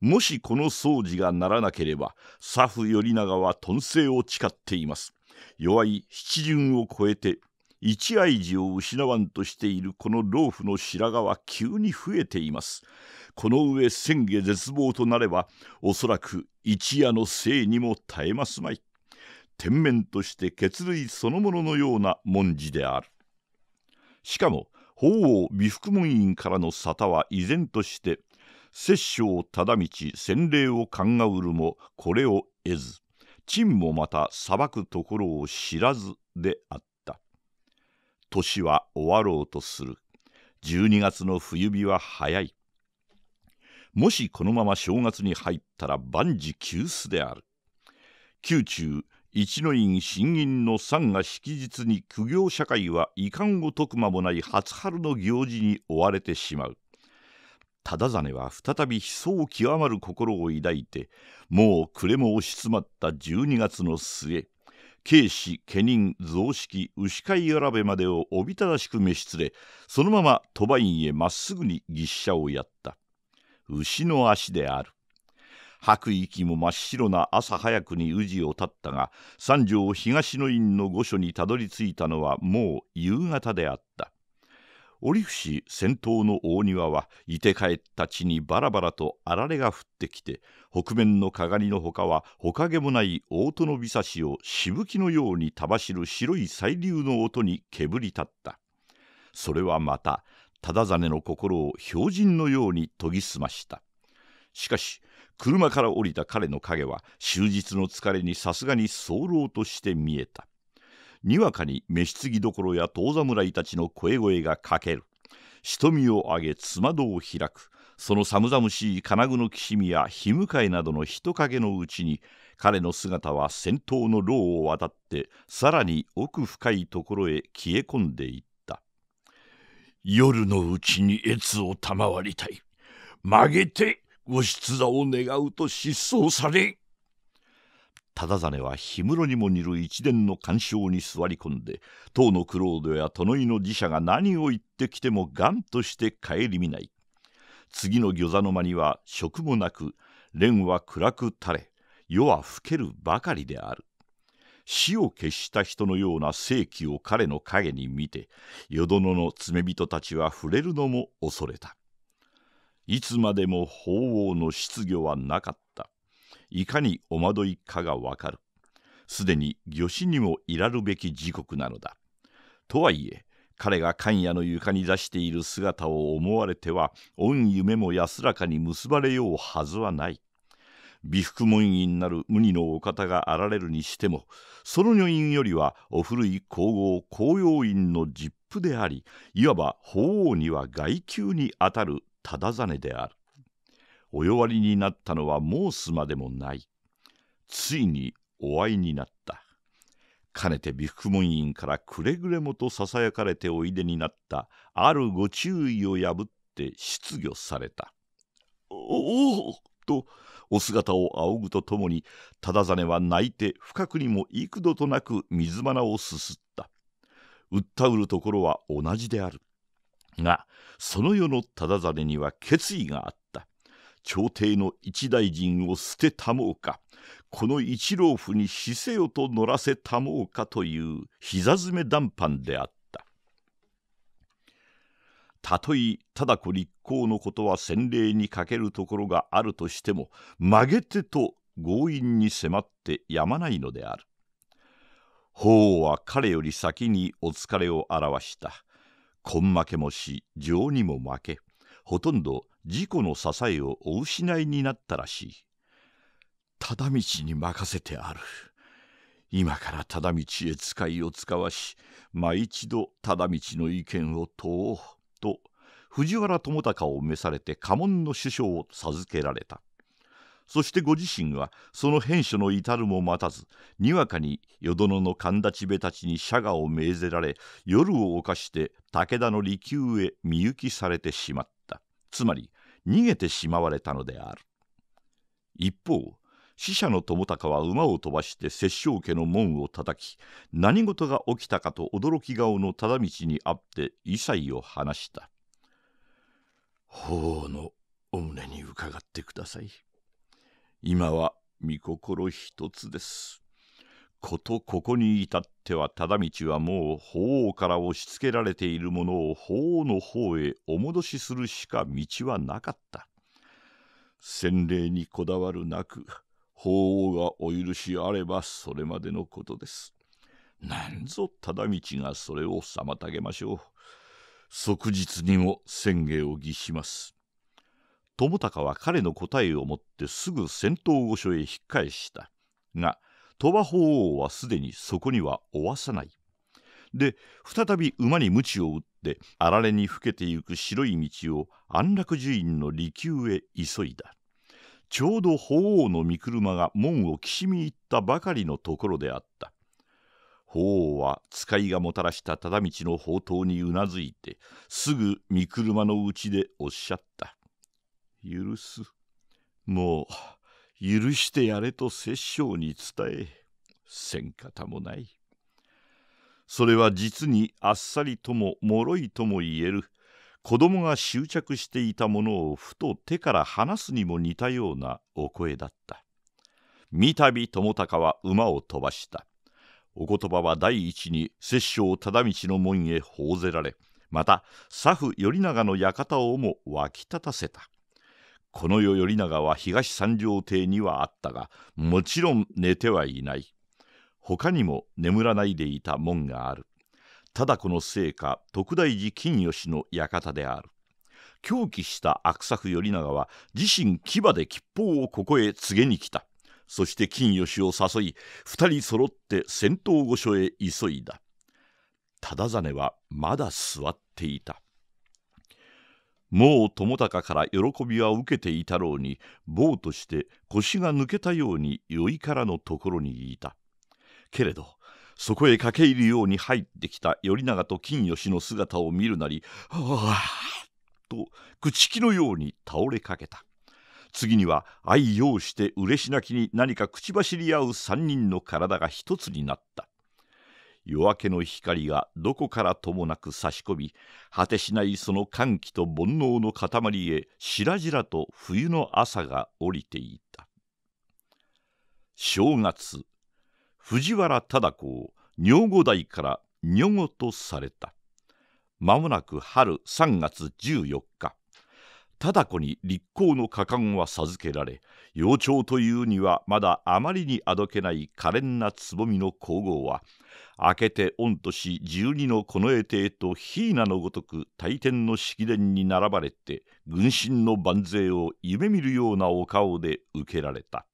もしこの掃除がならなければ佐布頼長は頓世を誓っています弱い七巡を超えて一愛児を失わんとしているこの老婦の白髪は急に増えていますこの上千家絶望となればおそらく一夜の生にも耐えますまい天面として血類そのもののような文字であるしかも法皇美福門院からの沙汰は依然として摂政忠道洗礼を勘がうるもこれを得ず陳もまた裁くところを知らずであった年は終わろうとする12月の冬日は早いもしこのまま正月に入ったら万事休すである宮中一の院新院の三が式日に苦行社会は遺憾を解く間もない初春の行事に追われてしまう忠真は再び悲壮極まる心を抱いてもう暮れも押し詰まった12月の末慶氏家人蔵式牛飼い選べまでをおびただしく召し連れそのまま鳥羽院へまっすぐに牛車をやった牛の足である吐く息も真っ白な朝早くに宇治を立ったが三条東の院の御所にたどり着いたのはもう夕方であった折伏戦闘の大庭はいて帰った地にバラバラとあられが降ってきて北面の鏡のほかはほかげもない大戸のびさしをしぶきのようにばしる白い細流の音に煙り立ったそれはまた忠真の心を標準のように研ぎ澄ましたしかし車から降りた彼の影は終日の疲れにさすがに候として見えたにわかに召しぎどころや遠侍たちの声声がかける瞳を上げつまどを開くその寒々しい金具のきしみや日向えなどの人影のうちに彼の姿は先頭の牢を渡ってさらに奥深いところへ消え込んでいった夜のうちに越を賜りたい曲げてご出座を願うと失踪され忠真は氷室にも似る一殿の干渉に座り込んで唐の九郎ドや殿井の寺社が何を言ってきても頑として顧みない次の御座の間には職もなく蓮は暗く垂れ夜は更けるばかりである死を決した人のような世紀を彼の影に見て淀殿の爪人たちは触れるのも恐れたいつまでも法皇の失業はなかったいかにお惑いかがわかるすでに魚子にもいらるべき時刻なのだとはいえ彼が今夜の床に出している姿を思われては恩夢も安らかに結ばれようはずはない美福門院なる無二のお方があられるにしてもその女院よりはお古い皇后紅葉院の実父でありいわば法皇には外宮にあたる忠実であるお弱りになったのは申すまでもないついにお会いになったかねて美福門院からくれぐれもとささやかれておいでになったあるご注意を破って失業されたおおとお姿を仰ぐとともに忠真は泣いて深くにも幾度となく水花をすすったうったうるところは同じであるがその世の忠真には決意があった朝廷の一大臣を捨てたもうかこの一老婦に死せよと乗らせたもうかという膝詰め談判であったたとえだ子立候のことは先例に欠けるところがあるとしても曲げてと強引に迫ってやまないのである法は彼より先にお疲れを表した根負けもし情にも負けほとんど事故の支えをお失いになったらしい忠道に任せてある今から忠道へ使いを使わし毎、まあ、一度忠道の意見を問おうと藤原友隆を召されて家紋の首相を授けられたそしてご自身はその編書の至るも待たずにわかに淀殿の神立ちたちに釈迦を命ぜられ夜を犯して武田の利休へ身行きされてしまった。つまり逃げてしまわれたのである一方死者の友高は馬を飛ばして殺生家の門を叩き何事が起きたかと驚き顔の忠道に会って異彩を放した法のお胸に伺ってください今は御心一つですことここに至っては忠道はもう法王から押しつけられているものを法王の方へお戻しするしか道はなかった。洗礼にこだわるなく法王がお許しあればそれまでのことです。なんぞ忠道がそれを妨げましょう。即日にも宣言を儀します。友高は彼の答えをもってすぐ戦闘御所へ引っ返した。が、鳥羽法皇はすでにそこには負わさない。で再び馬に鞭を打ってあられに老けてゆく白い道を安楽寺院の離宮へ急いだちょうど法皇の御車が門をきしみ入ったばかりのところであった法皇は使いがもたらした忠道の宝刀にうなずいてすぐ御車のうちでおっしゃった「許すもう許してやれと摂政に伝えせん方もないそれは実にあっさりとももろいとも言える子供が執着していたものをふと手から離すにも似たようなお声だった三度友高は馬を飛ばしたお言葉は第一に摂政忠道の門へ奉ぜられまた左府頼長の館をも沸き立たせたこの世頼長は東三条邸にはあったがもちろん寝てはいない他にも眠らないでいた門がある忠子のいか徳大寺金吉の館である狂気した悪作頼長は自身牙で吉報をここへ告げに来たそして金吉を誘い二人揃って戦闘御所へ急いだ忠真はまだ座っていたもう友高から喜びは受けていたろうに棒として腰が抜けたように酔いからのところにいたけれどそこへ駆け入るように入ってきた頼長と金吉の姿を見るなり「はあ」と朽木のように倒れかけた次には相用して嬉し泣きに何か口走り合う3人の体が一つになった夜明けの光がどこからともなく差し込み果てしないその歓喜と煩悩の塊へしらじらと冬の朝が降りていた正月藤原忠子を女御代から女御とされたまもなく春3月14日忠子に立候の果敢は授けられ幼鳥というにはまだあまりにあどけない可憐な蕾の皇后は明けて御年十二の近衛邸と比名のごとく大天の式典に並ばれて軍神の万税を夢見るようなお顔で受けられた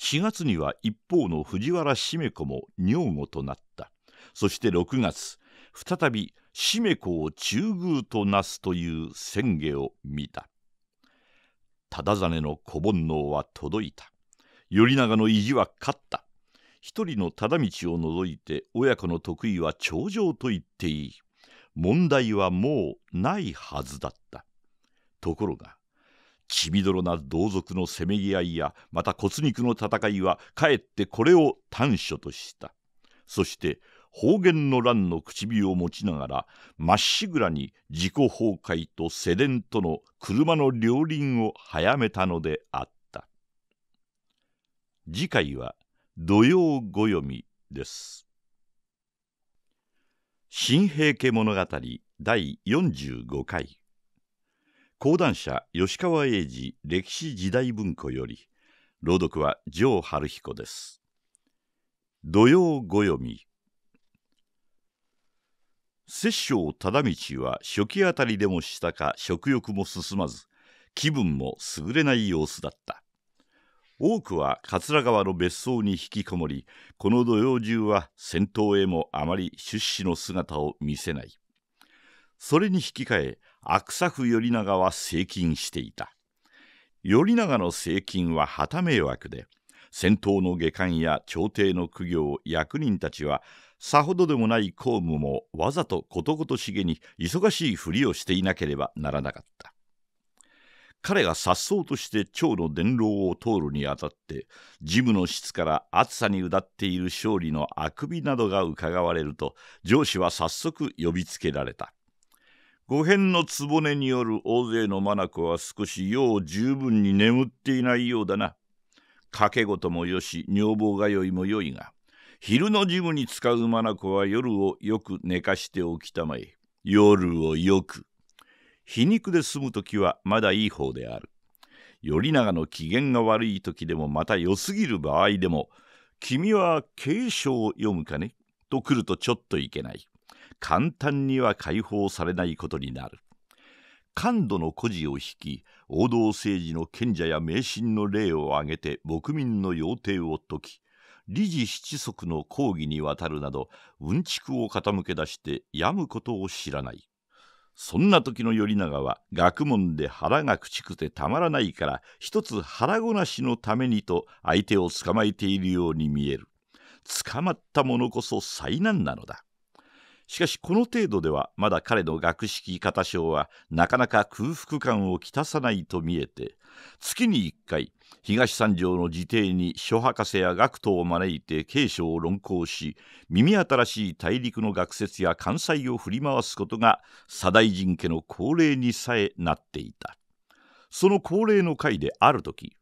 4月には一方の藤原しめ子も女房となったそして6月再び姫子を中宮となすという宣言を見た忠真の小煩悩は届いた頼長の意地は勝った一人の忠道を除いて親子の得意は頂上と言っていい問題はもうないはずだったところが血みどろな同族のせめぎ合いやまた骨肉の戦いはかえってこれを短所としたそして方言の乱の口火を持ちながらまっしぐらに自己崩壊と世伝との車の両輪を早めたのであった次回は「土曜ご読み」です「新平家物語」第45回講談社吉川英治歴史時代文庫より朗読は城春彦です。土曜ご読み摂政忠道は初期あたりでもしたか食欲も進まず気分も優れない様子だった多くは桂川の別荘に引きこもりこの土曜中は戦闘へもあまり出資の姿を見せないそれに引き換え悪作頼長は成金していた頼長の成金は旗迷惑で戦闘の下官や朝廷の苦行役人たちはさほどでもない公務もわざとことごとしげに忙しいふりをしていなければならなかった彼が颯爽として蝶の伝老を通るにあたって事務の室から暑さにうだっている勝利のあくびなどがうかがわれると上司は早速呼びつけられた五辺の局による大勢の眼は少しよう十分に眠っていないようだな。掛け事もよし女房通いもよいが昼のジムに使う眼は夜をよく寝かしておきたまえ夜をよく皮肉で済む時はまだいい方である頼長の機嫌が悪い時でもまた良すぎる場合でも「君は警鐘を読むかね?」と来るとちょっといけない簡単には解放されないことになる感度の孤児を引き王道政治の賢者や迷信の霊を挙げて牧民の要諦を解き理事七足の講義にわたるなどうんちくを傾け出して病むことを知らないそんな時の頼長は学問で腹がくちくてたまらないから一つ腹ごなしのためにと相手を捕まえているように見える捕まったものこそ災難なのだしかしこの程度ではまだ彼の学識型賞はなかなか空腹感をきたさないと見えて月に一回東三条の自邸に諸博士や学徒を招いて警鐘を論考し耳新しい大陸の学説や関西を振り回すことが左大臣家の恒例にさえなっていたその恒例の会である時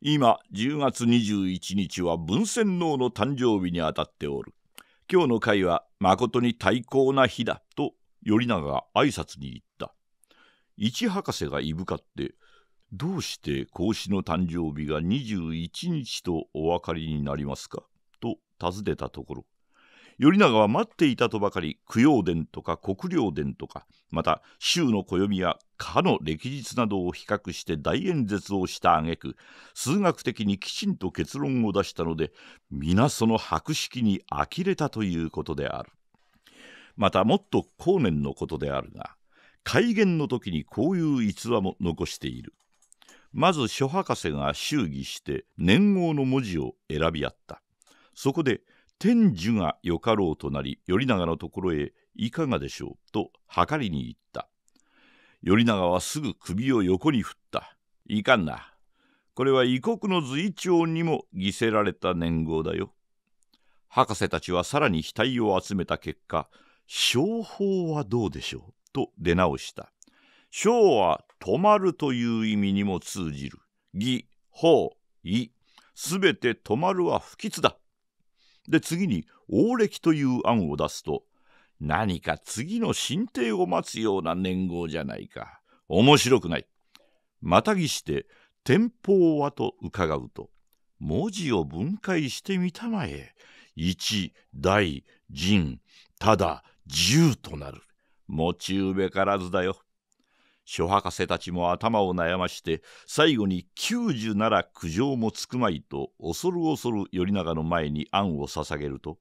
今10月21日は文鮮王の誕生日にあたっておる今日の会は誠に対抗な日だと頼長が挨拶に行った一博士がいぶかって「どうして孔子の誕生日が21日とお分かりになりますかと尋ねたところ頼長は待っていたとばかり供養殿とか国領殿とかまた州の暦や科の歴日などを比較して大演説をした挙句数学的にきちんと結論を出したので皆その博識に呆れたということであるまたもっと後年のことであるが改元の時にこういう逸話も残している。まず諸博士が祝儀して年号の文字を選び合ったそこで天寿がよかろうとなり頼長のところへいかがでしょうと測りに行った頼長はすぐ首を横に振ったいかんなこれは異国の随長にも犠せられた年号だよ博士たちはさらに額を集めた結果商法はどうでしょうと出直した昭は止まるという意味にも通じる。義、法、意、すべて止まるは不吉だ。で、次に、王暦という案を出すと、何か次の進展を待つような年号じゃないか。面白くない。またぎして、天保はと伺うと、文字を分解してみたまえ、一、大、人、ただ、十となる。持ち上べからずだよ。諸博士たちも頭を悩まして最後に90なら苦情もつくまいと恐る恐る頼長の前に案を捧げると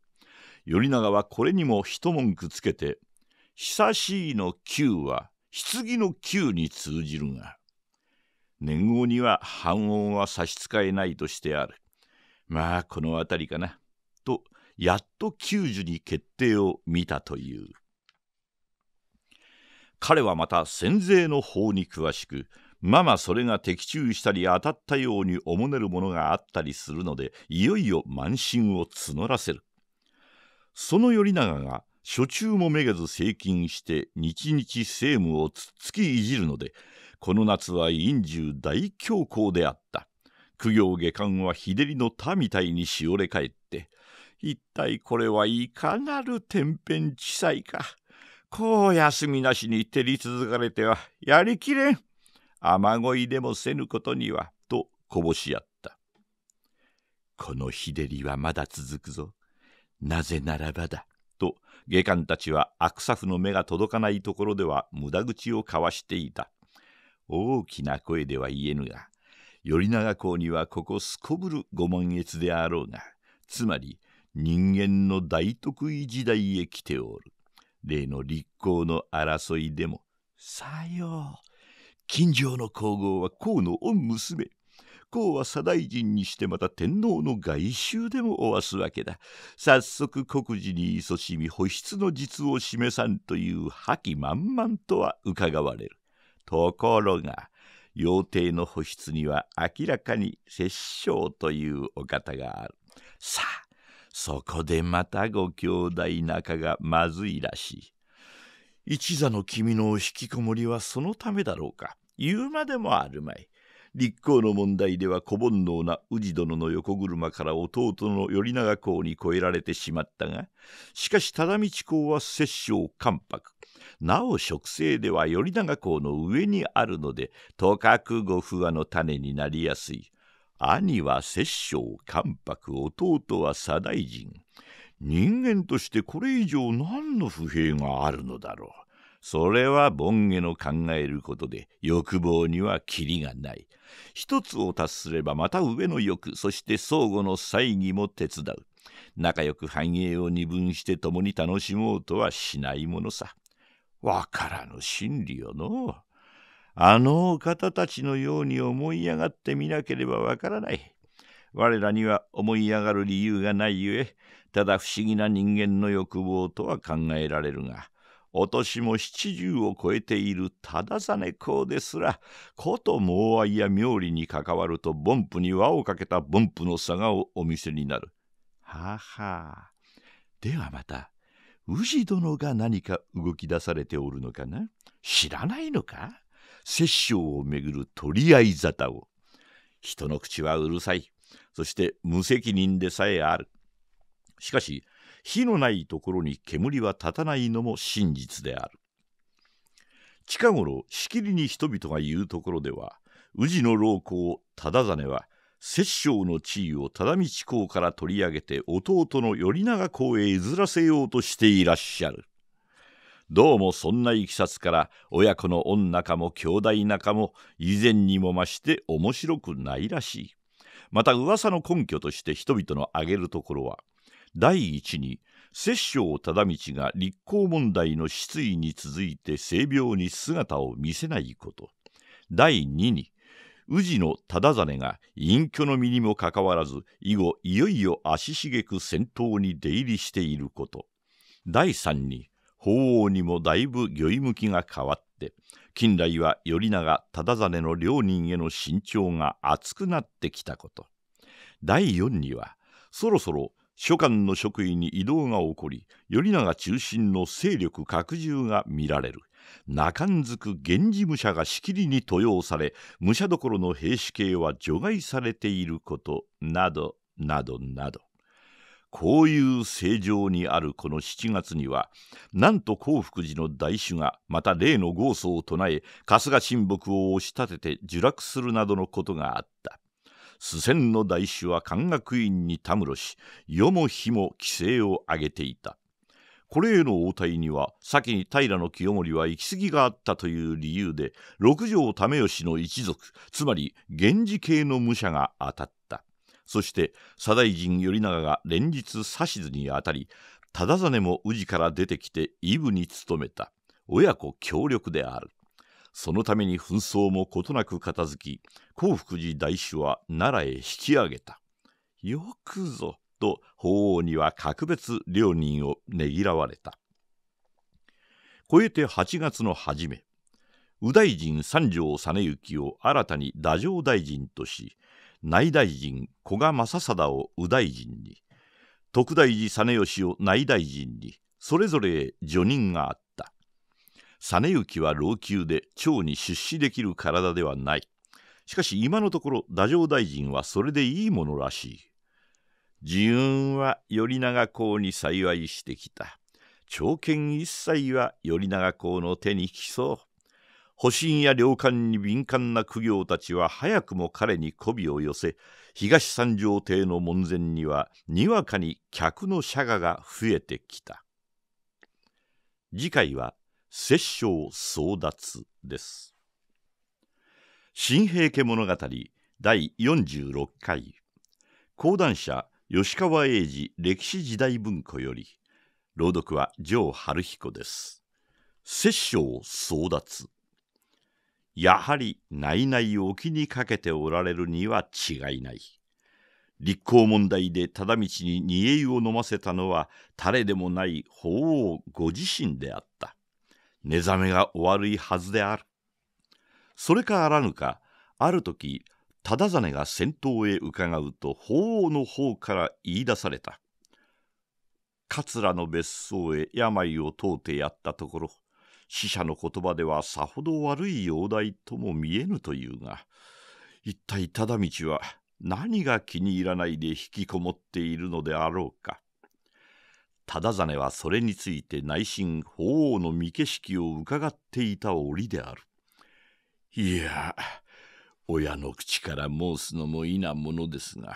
頼長はこれにも一文句つけて「久しいの9は棺の9に通じるが年号には半音は差し支えないとしてあるまあこの辺りかな」とやっと90に決定を見たという。彼はまた先税の法に詳しくままそれが的中したり当たったようにおもねるものがあったりするのでいよいよ慢心を募らせるその頼長が初中もめげず成勤して日々政務をつっつきいじるのでこの夏は陰中大恐慌であった苦行下官は日照りの田みたいにしおれ返って一体これはいかなる天変地裁かこう休みなしに照り続かれてはやりきれん。雨乞いでもせぬことには、とこぼし合った。この日照りはまだ続くぞ。なぜならばだ。と下官たちは悪作の目が届かないところでは無駄口を交わしていた。大きな声では言えぬが、頼長公にはここすこぶるご満悦であろうが、つまり人間の大得意時代へ来ておる。例の立候の争いでもさよう近城の皇后は皇の御娘皇は左大臣にしてまた天皇の外周でもおわすわけだ早速国事に勤しみ保湿の実を示さんという覇気満々とは伺われるところが妖帝の保湿には明らかに摂政というお方があるさあそこでまたご兄弟仲がまずいらしい。一座の君の引きこもりはそのためだろうか。言うまでもあるまい。立候の問題では小煩悩な氏殿の横車から弟の頼長公に越えられてしまったがしかし忠道公は摂政関白なお植生では頼長公の上にあるのでとかくご不和の種になりやすい兄は摂政関白弟は左大臣人間としてこれ以上何の不平があるのだろうそれは凡下の考えることで欲望にはきりがない一つを達すればまた上の欲そして相互の猜疑も手伝う仲良く繁栄を二分して共に楽しもうとはしないものさわからぬ真理よのあの方たちのように思い上がってみなければわからない。我らには思い上がる理由がないゆえ、ただ不思議な人間の欲望とは考えられるが、お年も七十を超えているただ忠ね子ですら、こと猛愛や妙理に関わると、凡夫に輪をかけた凡夫の差がお見せになる。ははではまた、氏殿が何か動き出されておるのかな知らないのか殺生をめぐる取り合い沙汰を人の口はうるさいそして無責任でさえあるしかし火のないところに煙は立たないのも真実である近頃しきりに人々が言うところでは宇治の老公忠真は摂政の地位を忠道公から取り上げて弟の頼長公へ譲らせようとしていらっしゃるどうもそんないきさつから親子の女かも兄弟仲も以前にも増して面白くないらしい。また噂の根拠として人々の挙げるところは第一に摂政忠道が立候問題の失意に続いて性病に姿を見せないこと第二に宇治の忠真が隠居の身にもかかわらず以後いよいよ足しげく戦闘に出入りしていること第三に法王にもだいぶ御意向きが変わって近来は頼長忠真の両人への慎重が厚くなってきたこと第4にはそろそろ書簡の職位に異動が起こり頼長中心の勢力拡充が見られる中んづく源氏武者がしきりに登用され武者どころの兵士系は除外されていることなどなどなどこういう正常にあるこの7月にはなんと興福寺の大主がまた例の豪祖を唱え春日神木を押し立てて呪落するなどのことがあった四川の大主は漢学院にたむろし世も日も規制を上げていたこれへの応対には先に平清盛は行き過ぎがあったという理由で六条為義の一族つまり源氏系の武者が当たったそして左大臣頼長が連日指図にあたり忠実も宇治から出てきてイブに努めた親子協力であるそのために紛争も事なく片付き興福寺大師は奈良へ引き上げたよくぞと法王には格別両人をねぎらわれた超えて8月の初め右大臣三条実行を新たに太政大臣とし内大臣古賀正貞を右大臣に徳大寺実吉を内大臣にそれぞれ叙任があった実行は老朽で長に出資できる体ではないしかし今のところ太政大臣はそれでいいものらしい自運は頼長公に幸いしてきた朝見一切は頼長公の手に来そう保身や良寛に敏感な苦行たちは早くも彼に媚びを寄せ東三条邸の門前にはにわかに客の釈迦が増えてきた次回は「摂政争奪」です「新平家物語」第46回講談社吉川英治歴史時代文庫より朗読は城春彦です。摂政争奪やはり内々お気にかけておられるには違いない。立候問題で忠道に煮え湯を飲ませたのは誰でもない法王ご自身であった。寝覚めがお悪いはずである。それかあらぬか、ある時、忠真が先頭へ伺うと法王の方から言い出された。桂の別荘へ病を問うてやったところ、死者の言葉ではさほど悪い容体とも見えぬというが一体忠道は何が気に入らないで引きこもっているのであろうか忠真はそれについて内心法皇の見景色を伺っていた折であるいや親の口から申すのも否なものですが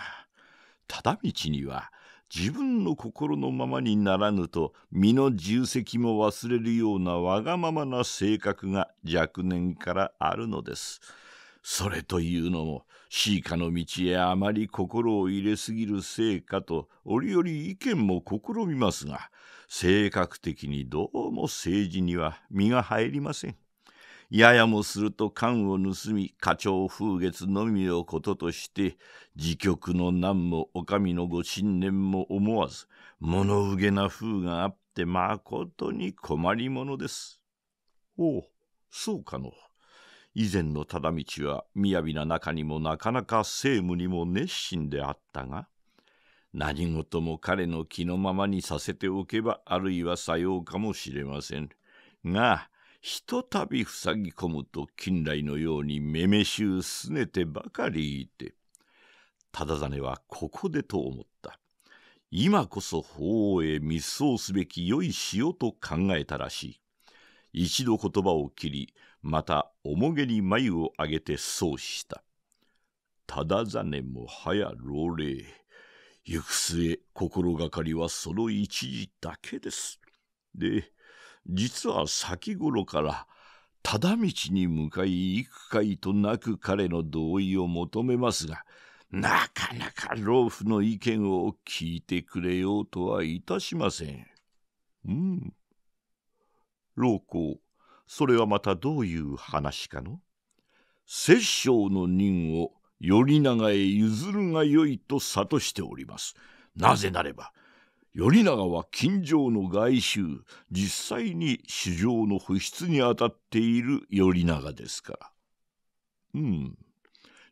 忠道には自分の心のままにならぬと身の重責も忘れるようなわがままな性格が若年からあるのです。それというのも、シーカの道へあまり心を入れすぎるせいかと、折々意見も試みますが、性格的にどうも政治には身が入りません。ややもすると缶を盗み花長風月のみをこととして自局の難もお上のご信念も思わず物憂げな風があってまことに困りものです。おおそうかの。以前の忠道は雅な中にもなかなか政務にも熱心であったが何事も彼の気のままにさせておけばあるいはさようかもしれません。がひとたびふさぎ込むと近来のようにめめしゅうすねてばかりいて忠真はここでと思った今こそ法王へ密葬すべき良いしようと考えたらしい一度言葉を切りまた重げに眉を上げてそうした忠真もはや老齢行く末心がかりはその一時だけですで実は先頃から忠道に向かい行くかいとなく彼の同意を求めますがなかなか老夫の意見を聞いてくれようとはいたしません。うん。老公、それはまたどういう話かの摂政の任を頼長へ譲るがよいと諭しております。なぜなれば、頼長は近城の外周実際に市場の保出にあたっている頼長ですからうん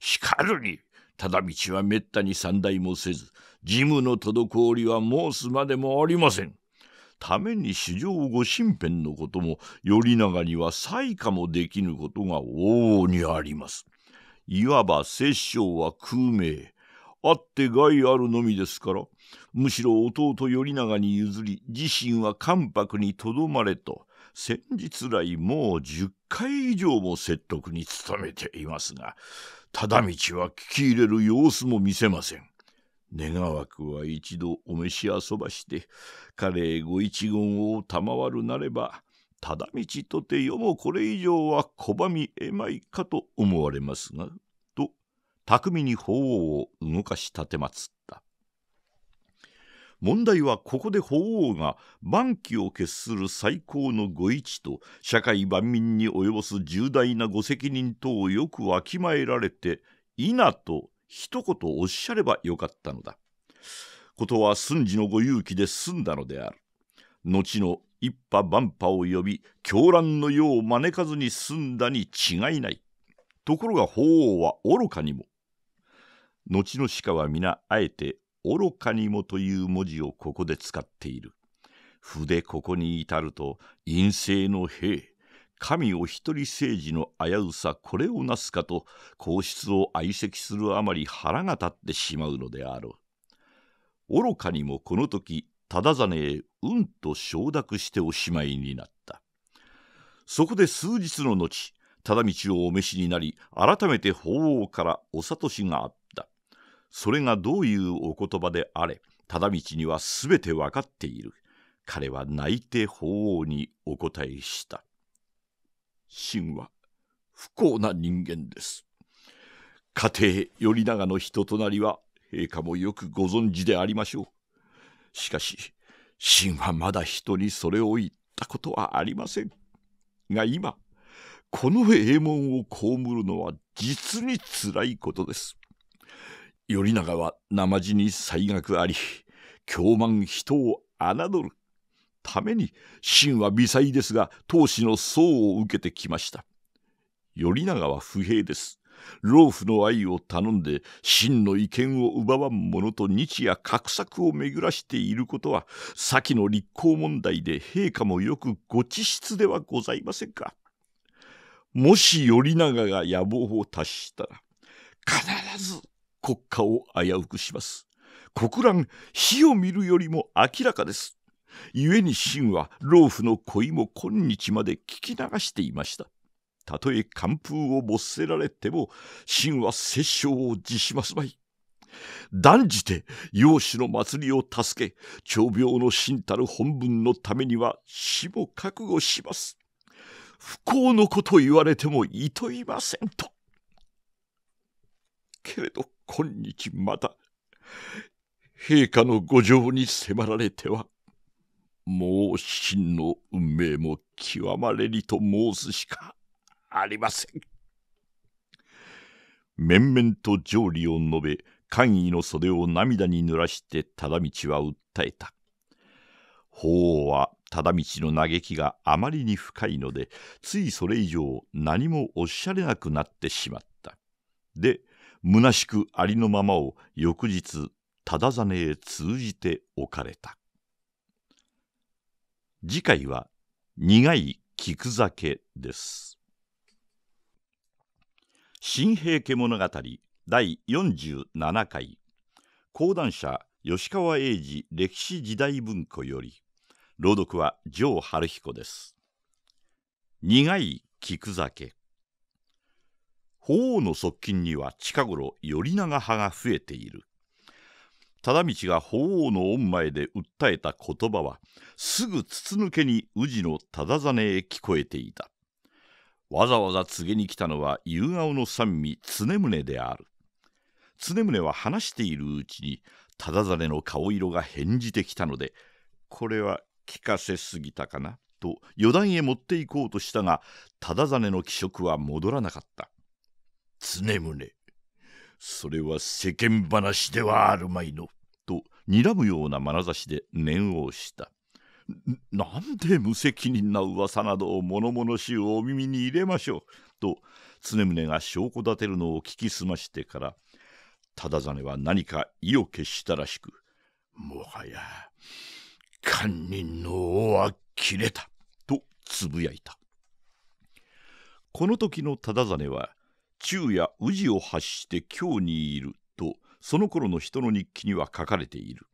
しかるに忠道はめったに三代もせず事務の滞りは申すまでもありませんために市場ご身辺のことも頼長には裁可もできぬことが往々にありますいわば摂政は空名あって害あるのみですからむしろ弟頼長に譲り自身は関白にとどまれと先日来もう十回以上も説得に努めていますが忠道は聞き入れる様子も見せません。願わくは一度お召し遊ばして彼へご一言を賜るなれば忠道とてよもこれ以上は拒みえまいかと思われますが。巧みに法王を動かし立てまつった問題はここで法王が万機を決する最高の御一置と社会万民に及ぼす重大なご責任等をよくわきまえられて「いな」と一言おっしゃればよかったのだ。ことは寸時のご勇気で済んだのである。後の一派万波を呼び狂乱の世を招かずに済んだに違いない。ところが法王は愚かにも後の鹿は皆あえて「愚かにも」という文字をここで使っている。筆ここに至ると陰性の兵神お一人政治の危うさこれをなすかと皇室を相席するあまり腹が立ってしまうのであろう愚かにもこの時忠真へうんと承諾しておしまいになったそこで数日の後忠道をお召しになり改めて法皇からお諭しがあっそれがどういうお言葉であれ忠道にはすべて分かっている彼は泣いて法王にお答えした神は不幸な人間です家庭頼長の人となりは陛下もよくご存知でありましょうしかし神はまだ人にそれを言ったことはありませんが今この英門を被るのは実につらいことです頼長は生地に才学あり狂慢人を侮るために真は微細ですが当主の僧を受けてきました頼長は不平です老婦の愛を頼んで真の意見を奪わん者と日夜画策を巡らしていることは先の立候問題で陛下もよくご知質ではございませんか。もし頼長が野望を達したら必ず国家を危うくします。国乱、火を見るよりも明らかです。故に神は老夫の恋も今日まで聞き流していました。たとえ寒風を没せられても、神は殺生を辞しますまい。断じて、養子の祭りを助け、長病の神たる本文のためには死も覚悟します。不幸のこと言われてもいといませんと。けれど、今日また、陛下の御情に迫られては、もう真の運命も極まれりと申すしかありません。面々と条理を述べ、官位の袖を涙に濡らして忠道は訴えた。法皇は忠道の嘆きがあまりに深いので、ついそれ以上何もおっしゃれなくなってしまった。で、虚しくありのままを翌日忠真へ通じて置かれた次回は苦い菊酒です新平家物語第47回講談社吉川英治歴史時代文庫より朗読は城春彦です苦い菊酒法皇の側近には近頃頼長派が増えている忠道が法皇の恩前で訴えた言葉はすぐ筒抜けに宇治の忠真へ聞こえていたわざわざ告げに来たのは夕顔の三味常宗である常宗は話しているうちに忠真の顔色が変じてきたのでこれは聞かせすぎたかなと余談へ持っていこうとしたが忠真の気色は戻らなかった常宗それは世間話ではあるまいの」と睨むような眼差しで念を押したなんで無責任な噂などを物々しゅうお耳に入れましょう」と常宗が証拠立てるのを聞きすましてから忠真は何か意を決したらしくもはや堪忍の王は切れたとつぶやいたこの時の忠真は昼夜宇治を発して京にいるとその頃の人の日記には書かれている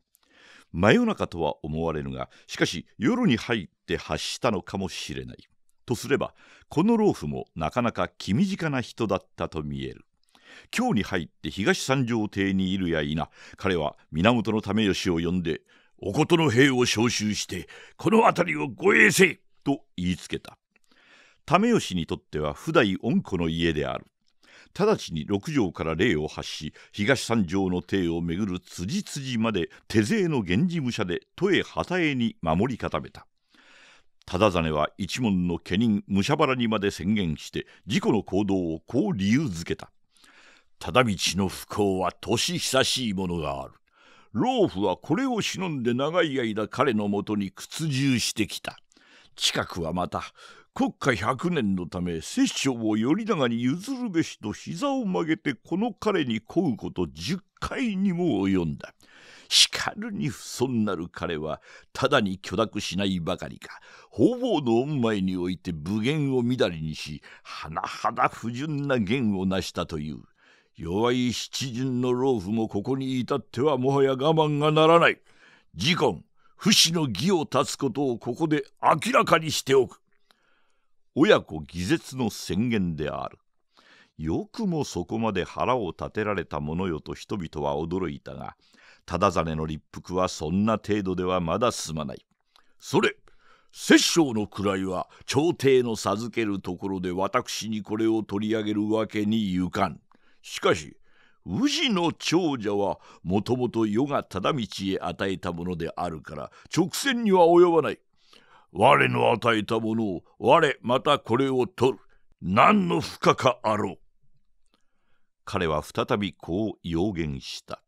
真夜中とは思われるがしかし夜に入って発したのかもしれないとすればこの老夫もなかなか気短な人だったと見える今日に入って東三条邸にいるや否彼は源為義を呼んで「おことの兵を召集してこの辺りを護衛せ!」と言いつけた為義にとっては普代恩子の家である直ちに六条から礼を発し東三条の邸をめぐる辻辻まで手勢の源氏武者で都へ旗へに守り固めた忠真は一門の家人武者腹にまで宣言して自己の行動をこう理由づけた忠道の不幸は年久しいものがある老夫はこれを忍んで長い間彼のもとに屈従してきた近くはまた国家100年のため摂政を頼長に譲るべしと膝を曲げてこの彼に乞うこと10回にも及んだ。しかるに不尊なる彼はただに許諾しないばかりか方々の恩前において武言を乱れにし甚だ不純な言を成したという弱い七人の老婦もここに至ってはもはや我慢がならない。事根不死の義を立つことをここで明らかにしておく。親子義絶の宣言であるよくもそこまで腹を立てられたものよと人々は驚いたが忠ねの立腹はそんな程度ではまだ済まないそれ摂政の位は朝廷の授けるところで私にこれを取り上げるわけにゆかんしかし宇治の長者はもともと世が忠道へ与えたものであるから直線には及ばない我の与えたものを我またこれを取る何の負荷かあろう彼は再びこう要言した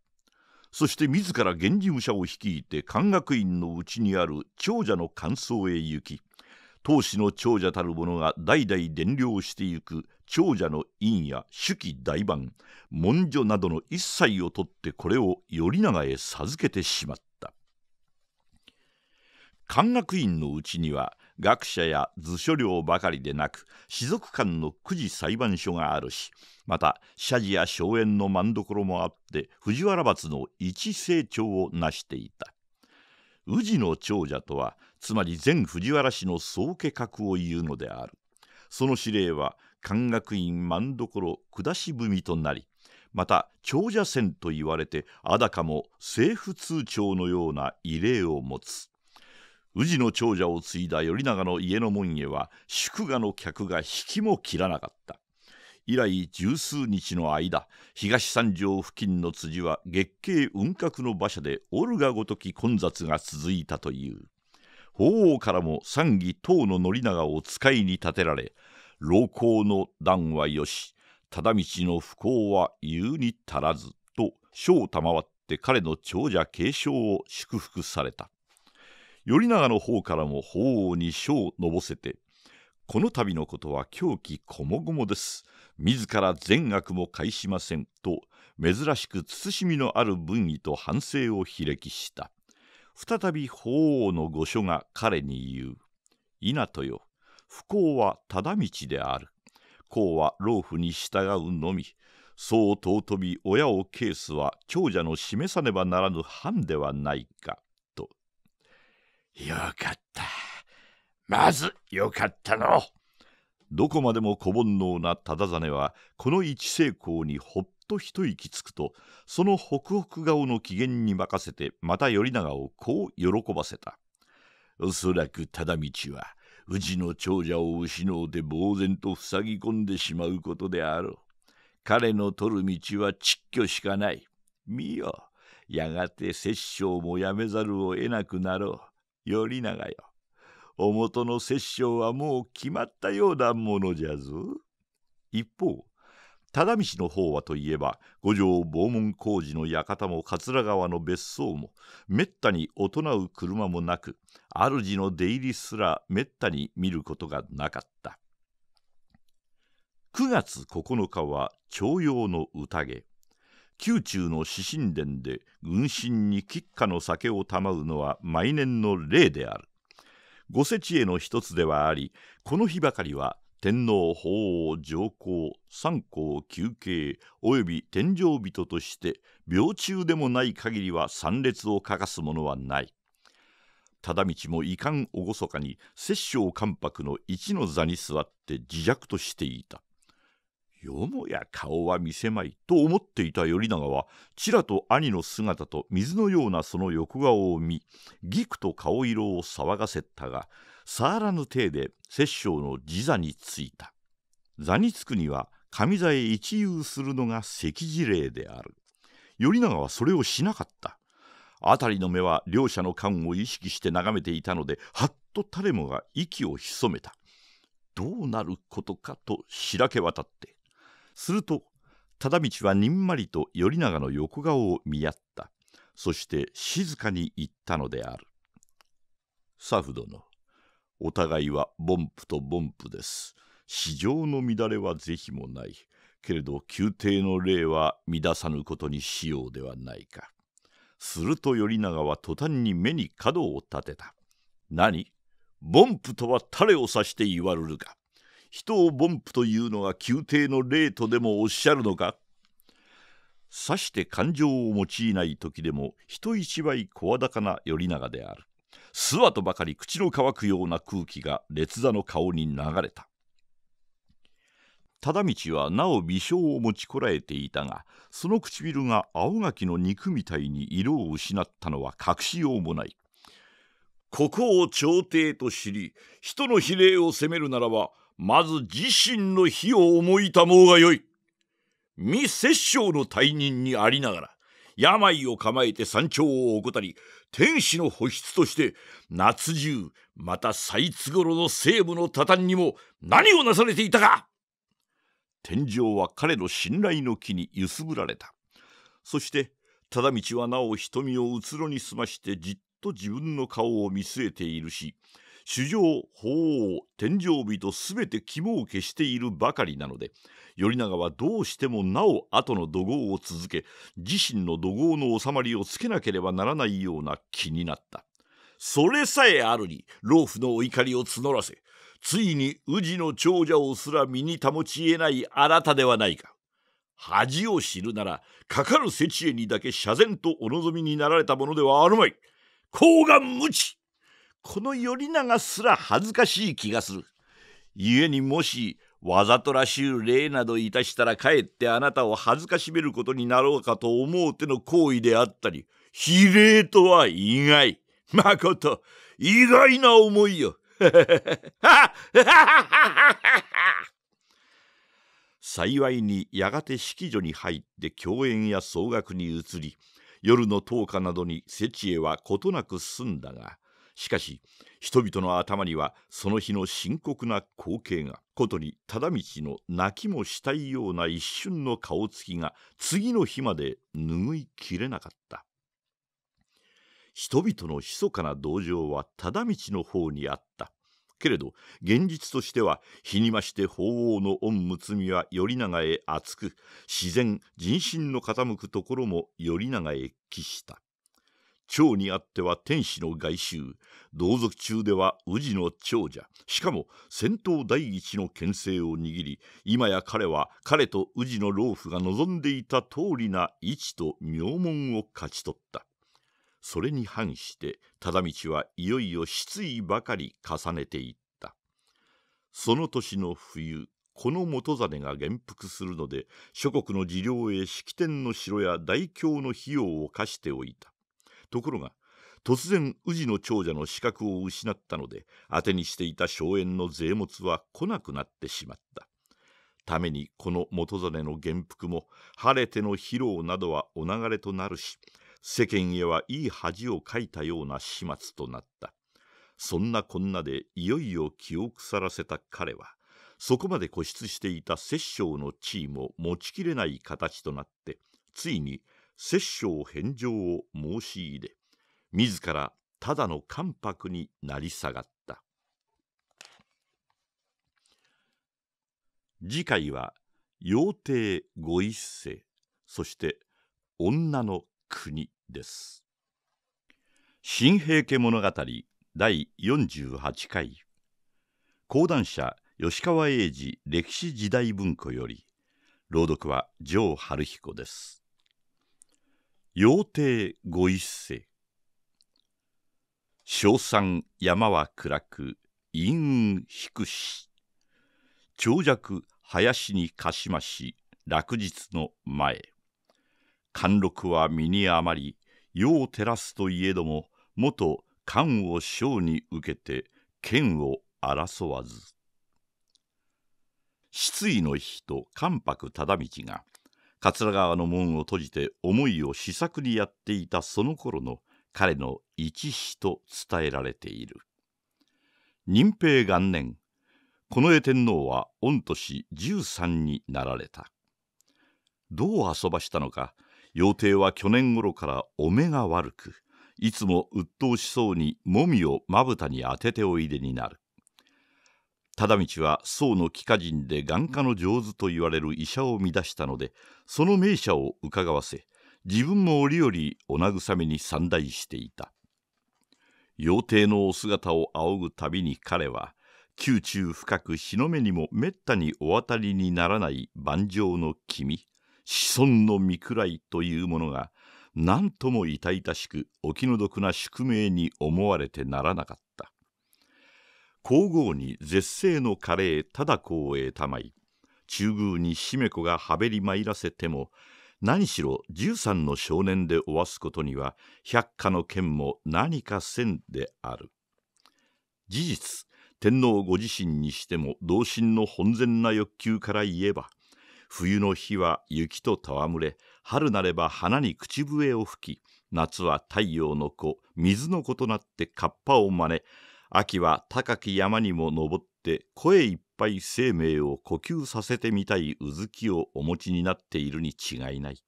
そして自ら源氏武者を率いて漢学院のうちにある長者の感想へ行き当主の長者たる者が代々伝領してゆく長者の院や手記大番文書などの一切を取ってこれを頼長へ授けてしまった。漢学院のうちには学者や図書料ばかりでなく士族間の九次裁判所があるしまた社寺や荘園のこ所もあって藤原閥の一成長を成していた宇治の長者とはつまり全藤原氏の総家格を言うのであるその指令は漢学院こ所下しみとなりまた長者線と言われてあだかも政府通帳のような異例を持つ。宇治の長者を継いだ頼長の家の門へは祝賀の客が引きも切らなかった以来十数日の間東三条付近の辻は月経雲閣の馬車でオルガごとき混雑が続いたという法皇からも三義唐の宣長を使いに立てられ老公の段はよし忠道の不幸は言うに足らずと賞を賜って彼の長者継承を祝福された頼長の方からも法王に書をのぼせて、この度のことは狂気こもごもです。自ら善悪も返しませんと、珍しく慎みのある文意と反省を悲歴した。再び法王の御所が彼に言う。稲豊、よ、不幸は忠道である。幸は老婦に従うのみ。そう尊び親をケースは長者の示さねばならぬ藩ではないか。よかった。まずよかったの。どこまでも小煩悩な忠真はこの一成功にほっと一息つくとそのホクホク顔の機嫌に任せてまた頼長をこう喜ばせたおそらく忠道はうちの長者を失うて呆然と塞ぎ込んでしまうことであろう彼の取る道は蟄居しかない見よやがて殺生もやめざるを得なくなろう頼長よお元の摂政はもう決まったようなものじゃぞ一方忠道の方はといえば五条防門工事の館も桂川の別荘もめったに大人う車もなく主の出入りすらめったに見ることがなかった9月9日は徴用の宴宮中の四神殿で軍神に吉家の酒を賜うのは毎年の例である。御世知恵の一つではありこの日ばかりは天皇法皇上皇三皇休憩および天上人として病中でもない限りは参列を欠かすものはない。忠道も遺憾厳かに摂政関白の一の座に座って自弱としていた。よもや顔は見せまいと思っていた頼長はちらと兄の姿と水のようなその横顔を見ぎくと顔色を騒がせたが触らぬ体で摂政の地座についた座につくには上座へ一遊するのが赤字例である頼長はそれをしなかった辺りの目は両者の感を意識して眺めていたのではっと誰もが息を潜めたどうなることかとしらけ渡ってすると忠道はにんまりと頼長の横顔を見合ったそして静かに言ったのであるサフ殿お互いは凡夫と凡夫です市場の乱れは是非もないけれど宮廷の礼は乱さぬことにしようではないかすると頼長は途端に目に角を立てた何凡夫とは誰を指して言われるか人を凡夫というのが宮廷の礼とでもおっしゃるのかさして感情を用いない時でも人一倍声高な頼長である。すわとばかり口の乾くような空気が列座の顔に流れた。忠道はなお微笑を持ちこらえていたがその唇が青柿の肉みたいに色を失ったのは隠しようもないここを朝廷と知り人の比例を責めるならばまず自身の非を思いたもうがよい。未摂政の退任にありながら、病を構えて山頂を怠り、天使の保湿として、夏中、また最津頃の西部の多端にも何をなされていたか天井は彼の信頼の木に揺すぶられた。そして、忠道はなお瞳をうつろにすましてじっと自分の顔を見据えているし、主上法王天上人すべて肝を消しているばかりなので頼長はどうしてもなお後の怒号を続け自身の怒号の収まりをつけなければならないような気になったそれさえあるに老夫のお怒りを募らせついに宇治の長者をすら身に保ちえないあなたではないか恥を知るならかかる世知恵にだけ謝然とお望みになられたものではあるまい高顔無知この頼長すら恥ずかしい気がする。故にもしわざとらしゅう礼などいたしたらかえってあなたを恥ずかしめることになろうかと思うての行為であったり比例とは意外まこと意外な思いよ。幸いにやがて式女に入って共演や総額に移り夜の灯火などに世知恵は事なく済んだがしかし人々の頭にはその日の深刻な光景がことに忠道の泣きもしたいような一瞬の顔つきが次の日まで拭いきれなかった人々の密かな同情は忠道の方にあったけれど現実としては日に増して法王の御睦みは頼長へ厚く自然人心の傾くところも頼長へ帰した蝶にあっては天使の外周同族中では宇治の長者しかも戦闘第一の権勢を握り今や彼は彼と宇治の老夫が望んでいた通りな位置と名門を勝ち取ったそれに反して忠道はいよいよ失意ばかり重ねていったその年の冬この元真が元服するので諸国の事療へ式典の城や大凶の費用を貸しておいたところが突然宇治の長者の資格を失ったので当てにしていた荘園の税物は来なくなってしまったためにこの元真の元服も晴れての披露などはお流れとなるし世間へはいい恥をかいたような始末となったそんなこんなでいよいよ気を腐らせた彼はそこまで固執していた摂政の地位も持ちきれない形となってついに「摂政返上を申し入れ自らただの関白になり下がった次回は妖帝ご一世そして女の国です新平家物語第48回講談社吉川英治歴史時代文庫より朗読は城春彦です妖亭ご一世小賛山は暗く陰雲低し長尺林にかしまし落日の前貫禄は身に余り世を照らすといえども元官を将に受けて剣を争わず失意の日と関白忠道が桂川の門を閉じて思いを思索にやっていたその頃の彼の一死と伝えられている任平元年近衛天皇は御年13になられたどう遊ばしたのか妖帝は去年頃からお目が悪くいつも鬱陶しそうにもみをまぶたに当てておいでになる忠道は宋の幾何人で眼科の上手と言われる医者を乱出したのでその名車を伺わせ自分も折々お慰めに参来していた妖帝のお姿を仰ぐたびに彼は宮中深く日の目にもめったにお当たりにならない万丈の君子孫の御くらいというものが何とも痛々しくお気の毒な宿命に思われてならなかっ皇后に絶世の華麗忠子を得たまい中宮に姫子がはべりまいらせても何しろ13の少年でおわすことには百花の剣も何かせんである事実天皇ご自身にしても童心の本然な欲求から言えば冬の日は雪と戯れ春なれば花に口笛を吹き夏は太陽の子水の子となって河童を真似秋は高き山にも登って声いっぱい生命を呼吸させてみたいうずきをお持ちになっているに違いない。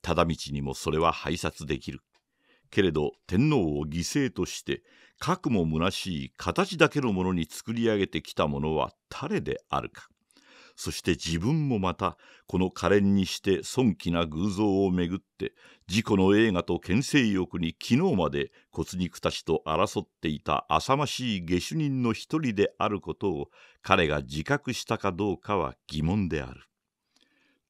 忠道にもそれは拝察できる。けれど天皇を犠牲としてかくも虚しい形だけのものに作り上げてきたものは誰であるか。そして自分もまたこの可憐にして尊気な偶像をめぐって自己の映画と牽制欲に昨日まで骨肉たちと争っていた浅ましい下手人の一人であることを彼が自覚したかどうかは疑問である。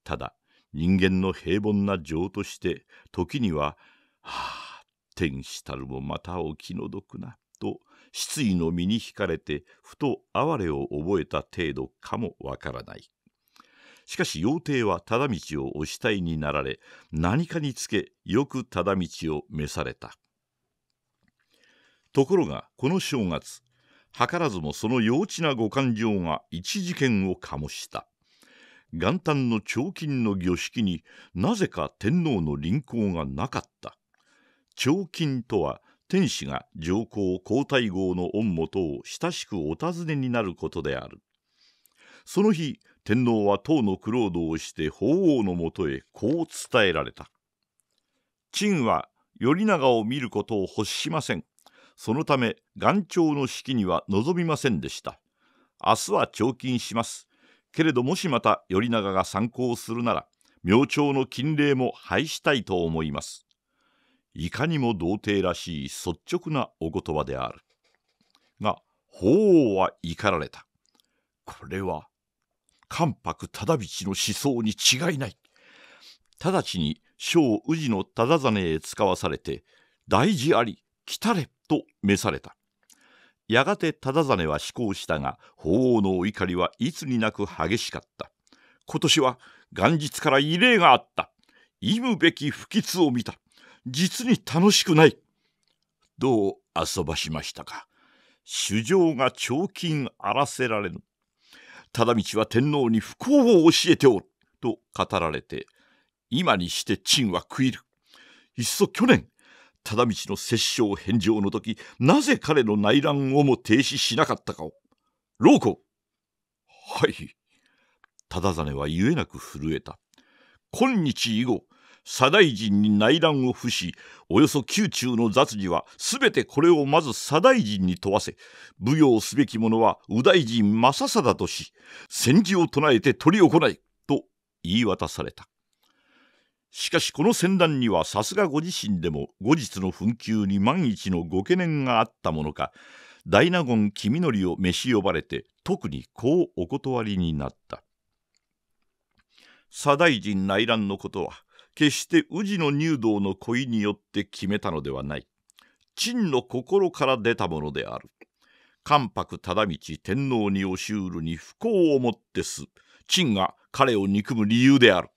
ただ人間の平凡な情として時には「はあ天使たるもまたお気の毒な」と失意の身に惹かれてふと哀れを覚えた程度かもわからないしかし妖帝は忠道をお慕いになられ何かにつけよく忠道を召されたところがこの正月図らずもその幼稚なご感情が一事件を醸した元旦の彫金の御式になぜか天皇の臨行がなかった彫金とは天使が上皇皇太后の御元を親しくお尋ねになることであるその日天皇は唐の苦労道をして法皇のもとへこう伝えられた「陳は頼長を見ることを欲しませんそのため元朝の式には望みませんでした明日は長金しますけれどもしまた頼長が参考するなら明朝の禁令も廃したいと思いますいかにも童貞らしい率直なお言葉である。が、法皇は怒られた。これは、関白忠道の思想に違いない。直ちに小宇治の忠真へ使わされて、大事あり、来たれ、と召された。やがて忠真は思考したが、法皇のお怒りはいつになく激しかった。今年は元日から異例があった。忌むべき不吉を見た。実に楽しくない。どう遊ばしましたか。主上が長金あらせられぬ。忠道は天皇に不幸を教えておる。と語られて、今にして陳は食いる。いっそ去年、忠道の摂政返上の時、なぜ彼の内乱をも停止しなかったかを。老公はい。忠真はゆえなく震えた。今日以後、左大臣に内乱を付しおよそ宮中の雑事は全てこれをまず左大臣に問わせ奉行すべき者は右大臣正貞とし戦時を唱えて執り行いと言い渡されたしかしこの戦乱にはさすがご自身でも後日の紛糾に万一のご懸念があったものか大納言君則を召し呼ばれて特にこうお断りになった左大臣内乱のことは決して宇治の入道の恋によって決めたのではない陳の心から出たものである関白忠道天皇に押しうるに不幸をもってす陳が彼を憎む理由である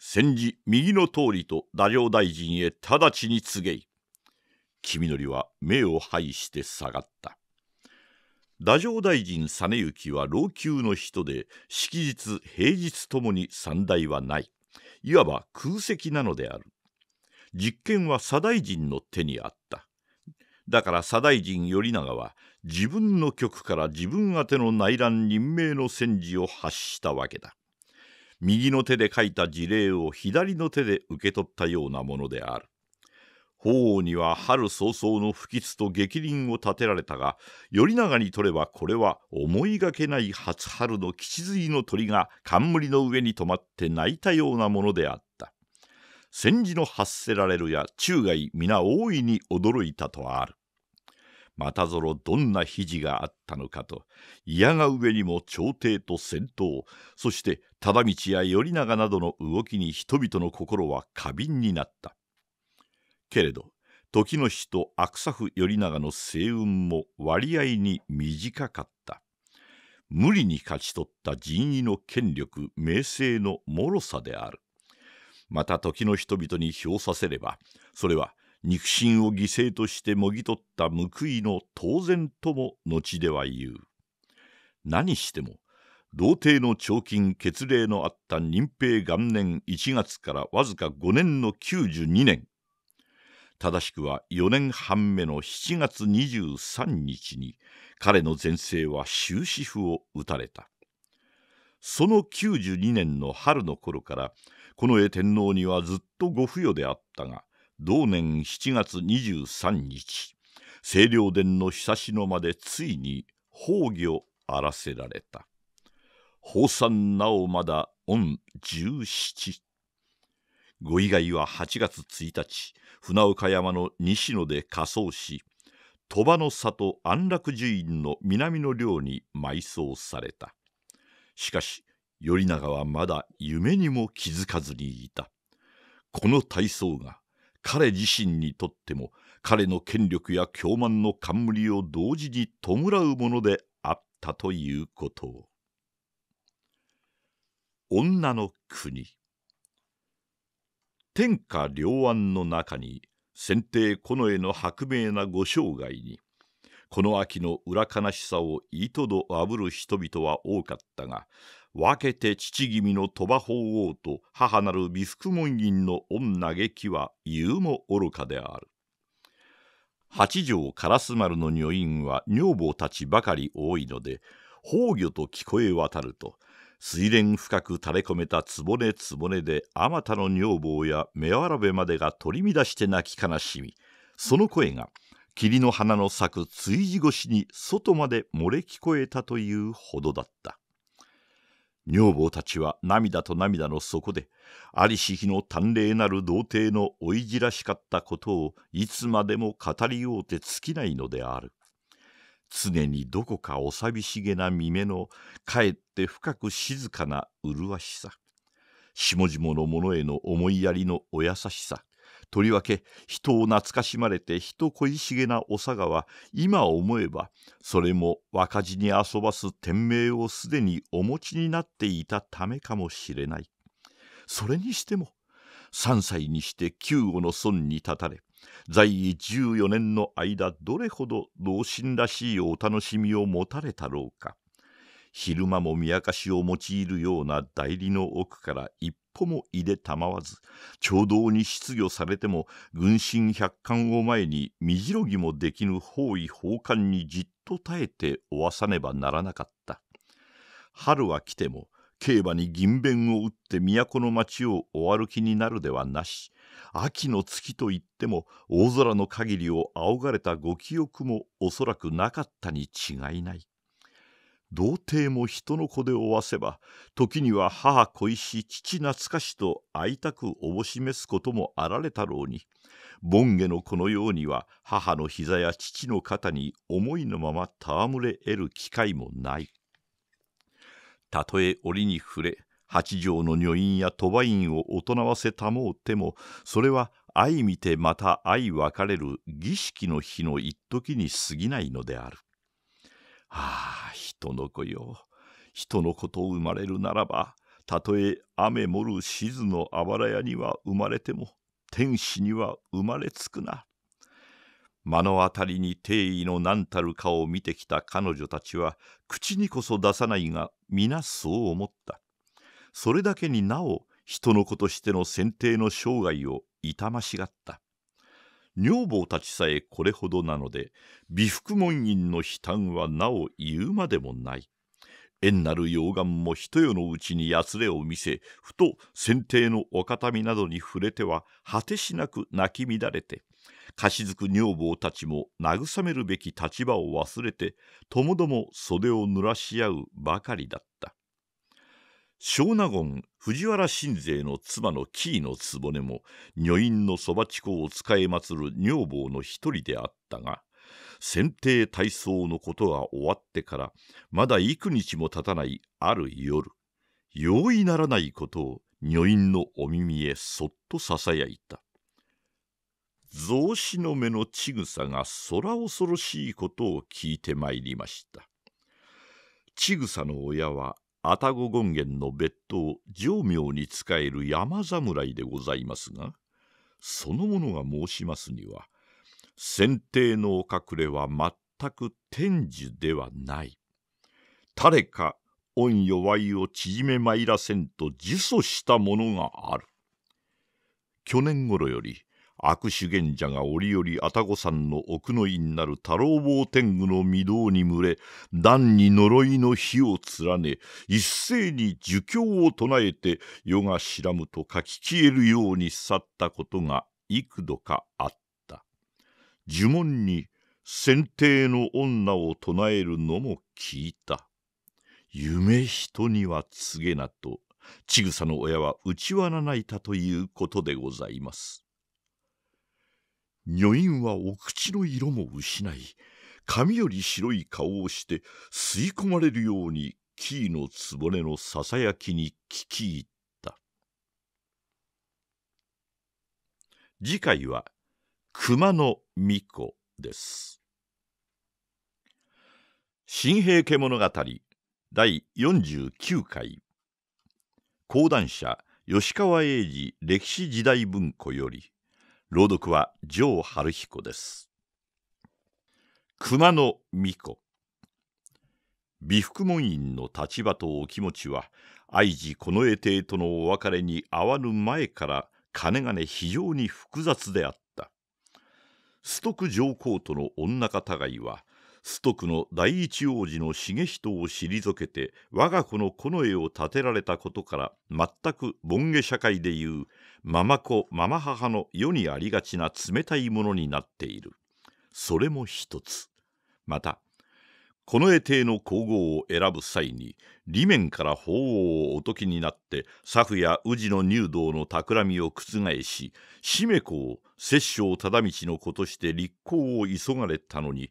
戦時右の通りと太政大臣へ直ちに告げい君のりは目を拝して下がった太政大臣実行は老朽の人で式日平日ともに三代はないいわば空席なのである実権は左大臣の手にあっただから左大臣頼長は自分の局から自分宛ての内乱任命の戦時を発したわけだ右の手で書いた事例を左の手で受け取ったようなものである法皇には春早々の不吉と逆鱗を立てられたが頼長にとればこれは思いがけない初春の吉髄の鳥が冠の上に止まって泣いたようなものであった戦時の発せられるや中外皆大いに驚いたとあるまたぞろどんな肘があったのかと嫌が上にも朝廷と戦闘そして忠道や頼長などの動きに人々の心は過敏になったけれど時の人悪作頼長の星雲も割合に短かった無理に勝ち取った人為の権力名声のもろさであるまた時の人々に評させればそれは肉親を犠牲としてもぎ取った報いの当然とも後では言う何しても童貞の彫金決令のあった任平元年1月からわずか5年の92年正しくは4年半目の7月23日に彼の前世は終止符を打たれたその92年の春の頃から近衛天皇にはずっとご付与であったが同年7月23日清涼殿の久しの間でついに崩御あらせられた法山なおまだ御十七ご以外は8月1日船岡山の西野で火葬し鳥羽の里安楽寺院の南の寮に埋葬されたしかし頼長はまだ夢にも気づかずにいたこの体操が彼自身にとっても彼の権力や凶慢の冠を同時に弔うものであったということを女の国天下両安の中に先帝近衛の薄明なご生涯にこの秋の裏悲しさをいとどあぶる人々は多かったが分けて父君の鳥羽法皇と母なる美福門院の御嘆きは言うも愚かである。八条烏丸の女院は女房たちばかり多いので崩御と聞こえ渡ると水蓮深く垂れ込めたねぼねであまたの女房や目わらべまでが取り乱して泣き悲しみその声が霧の花の咲く追事越しに外まで漏れ聞こえたというほどだった女房たちは涙と涙の底でありし日の端麗なる童貞のおいじらしかったことをいつまでも語り合うて尽きないのである常にどこかお寂しげな見目のかえって深く静かな麗しさ下々の者への思いやりのお優しさとりわけ人を懐かしまれて人恋しげなお佐賀は今思えばそれも若字に遊ばす天命をすでにお持ちになっていたためかもしれないそれにしても3歳にして九五の孫に立たれ在位14年の間どれほど老心らしいお楽しみを持たれたろうか昼間も明かしを用いるような代理の奥から一歩もいでたまわず朝堂に失業されても軍神百貫を前に身じろぎもできぬ方位奉還にじっと耐えておわさねばならなかった春は来ても競馬に銀弁を打って都の町をお歩きになるではなし秋の月といっても大空の限りを仰がれたご記憶もおそらくなかったに違いない童貞も人の子で負わせば時には母恋し父懐かしと会いたくおぼしめすこともあられたろうに盆下の子のようには母の膝や父の肩に思いのまま戯れ得る機会もないたとえ折に触れ八条の女院や鳥羽院を大人わせたもうてもそれは相見てまた相別れる儀式の日の一時に過ぎないのである。はあ人の子よ人の子と生まれるならばたとえ雨盛る静のあばら屋には生まれても天使には生まれつくな。目の当たりに定位の何たるかを見てきた彼女たちは口にこそ出さないが皆そう思った。それだけになお人の子としての選定の生涯を痛ましがった女房たちさえこれほどなので美福門院の悲嘆はなお言うまでもない縁なる溶岩も一夜のうちにやつれを見せふと先定のお形見などに触れては果てしなく泣き乱れてかしづく女房たちも慰めるべき立場を忘れてともども袖を濡らし合うばかりだった小納言藤原新勢の妻の紀伊の局も女院のそばちこを使えまつる女房の一人であったが選定体操のことが終わってからまだ幾日も経たないある夜容易ならないことを女院のお耳へそっとささやいた雑司の目のちぐさが空恐ろしいことを聞いてまいりましたちぐさの親は愛宕権現の別当浄明に仕える山侍でございますがその者が申しますには先帝のお隠れは全く天寿ではない誰か御弱いを縮めまいらせんと呪訴したものがある去年頃より悪手玄者が折々愛宕山の奥の院なる太郎坊天狗の御堂に群れ段に呪いの火を連ね一斉に儒教を唱えて世が知らむと書き消えるように去ったことが幾度かあった呪文に選定の女を唱えるのも聞いた夢人には告げなと千草の親は内輪な泣ないたということでございます。女院はお口の色も失い髪より白い顔をして吸い込まれるようにキーの局のささやきに聞き入った次回は「熊野巫女」です「新平家物語」第49回講談社吉川英治歴史時代文庫より「朗読は城春彦です熊野美女美福門院の立場とお気持ちは愛知近衛邸とのお別れに合わぬ前からかねがね非常に複雑であった崇徳上皇との女方がいは崇徳の第一王子の重人を退けて我が子の近衛を建てられたことから全く盆下社会でいうママ子ママ母の世にありがちな冷たいものになっているそれも一つまた近衛邸帝の皇后を選ぶ際に裏面から法皇をおときになって佐府や宇治の入道の企みを覆し姫子を摂政忠道の子として立候を急がれたのに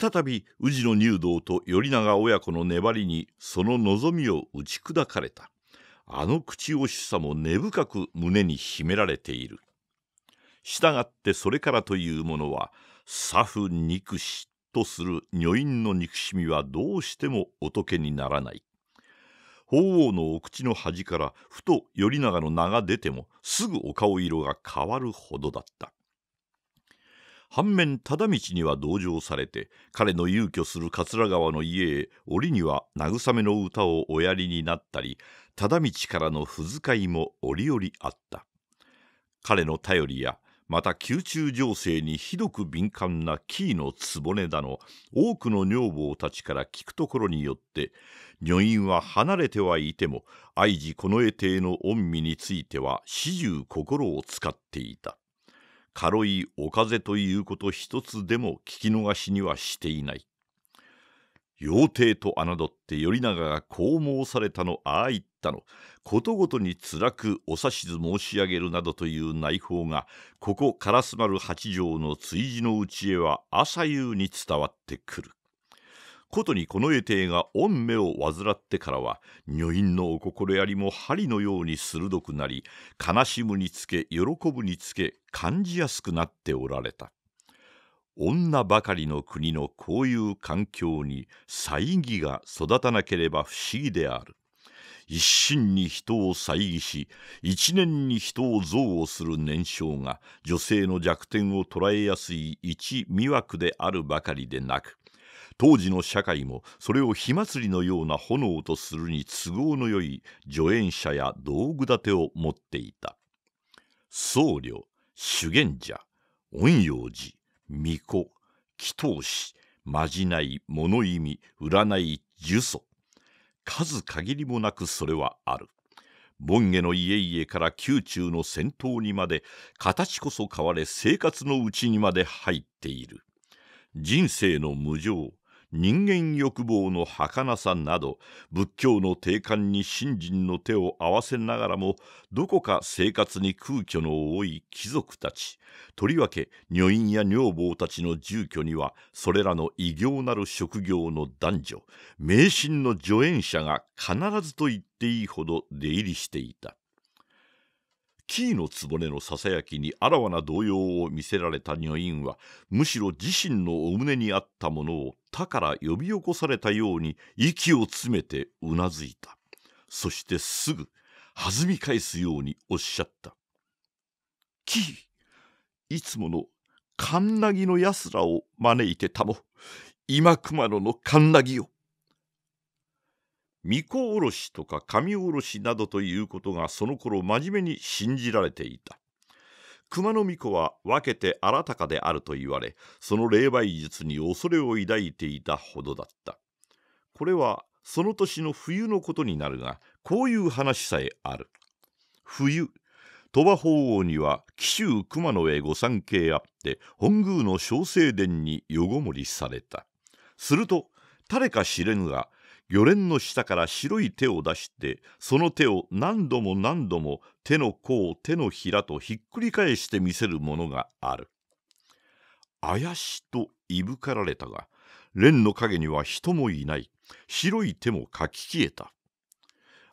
再び宇治の入道と頼長親子の粘りにその望みを打ち砕かれたあの口惜しさも根深く胸に秘められているしたがってそれからというものは左フ憎しとする女院の憎しみはどうしても仏にならない法皇のお口の端からふと頼長の名が出てもすぐお顔色が変わるほどだった反面忠道には同情されて彼の遊居する桂川の家へ折には慰めの歌をおやりになったり忠道からの不遣いも折々あった彼の頼りやまた宮中情勢にひどく敏感な紀伊の局だの多くの女房たちから聞くところによって女院は離れてはいても愛知近衛邸の御身については始終心を使っていた軽いお風邪ということ一つでも聞き逃しにはしていない妖帝と侮って頼長がこう申されたのああ言ったのことごとに辛くお指図申し上げるなどという内報がここ烏丸八条の追事のうちへは朝夕に伝わってくる。ことにこの絵帝が御目を患ってからは女院のお心やりも針のように鋭くなり悲しむにつけ喜ぶにつけ感じやすくなっておられた。女ばかりの国のこういう環境に猜疑が育たなければ不思議である。一心に人を猜疑し一年に人を憎悪する年少が女性の弱点を捉えやすい一魅惑であるばかりでなく当時の社会もそれを火祭りのような炎とするに都合のよい助演者や道具立てを持っていた僧侶修験者恩陽寺巫女、祈祷師、まじない、物意味、占い、呪詛。数限りもなくそれはある。ボンゲの家々から宮中の先頭にまで、形こそ変われ生活のうちにまで入っている。人生の無常、人間欲望の儚さなど仏教の定冠に信心の手を合わせながらもどこか生活に空虚の多い貴族たちとりわけ女院や女房たちの住居にはそれらの異形なる職業の男女迷信の助演者が必ずと言っていいほど出入りしていた。キーの局のささやきにあらわな動揺を見せられた女院はむしろ自身のお胸にあったものを他から呼び起こされたように息を詰めてうなずいたそしてすぐ弾み返すようにおっしゃった「キーいつものカンナギのやすらを招いてたも今熊野のカンナギを」。巫女おろしとか神おろしなどということがその頃真面目に信じられていた熊野巫女は分けて新たかであると言われその霊媒術に恐れを抱いていたほどだったこれはその年の冬のことになるがこういう話さえある冬鳥羽法皇には紀州熊野へ御参詣あって本宮の小聖殿に夜ごもりされたすると誰か知れぬが魚連の下から白い手を出してその手を何度も何度も手の甲手のひらとひっくり返して見せるものがある。怪しといぶかられたが蓮の陰には人もいない白い手もかき消えた。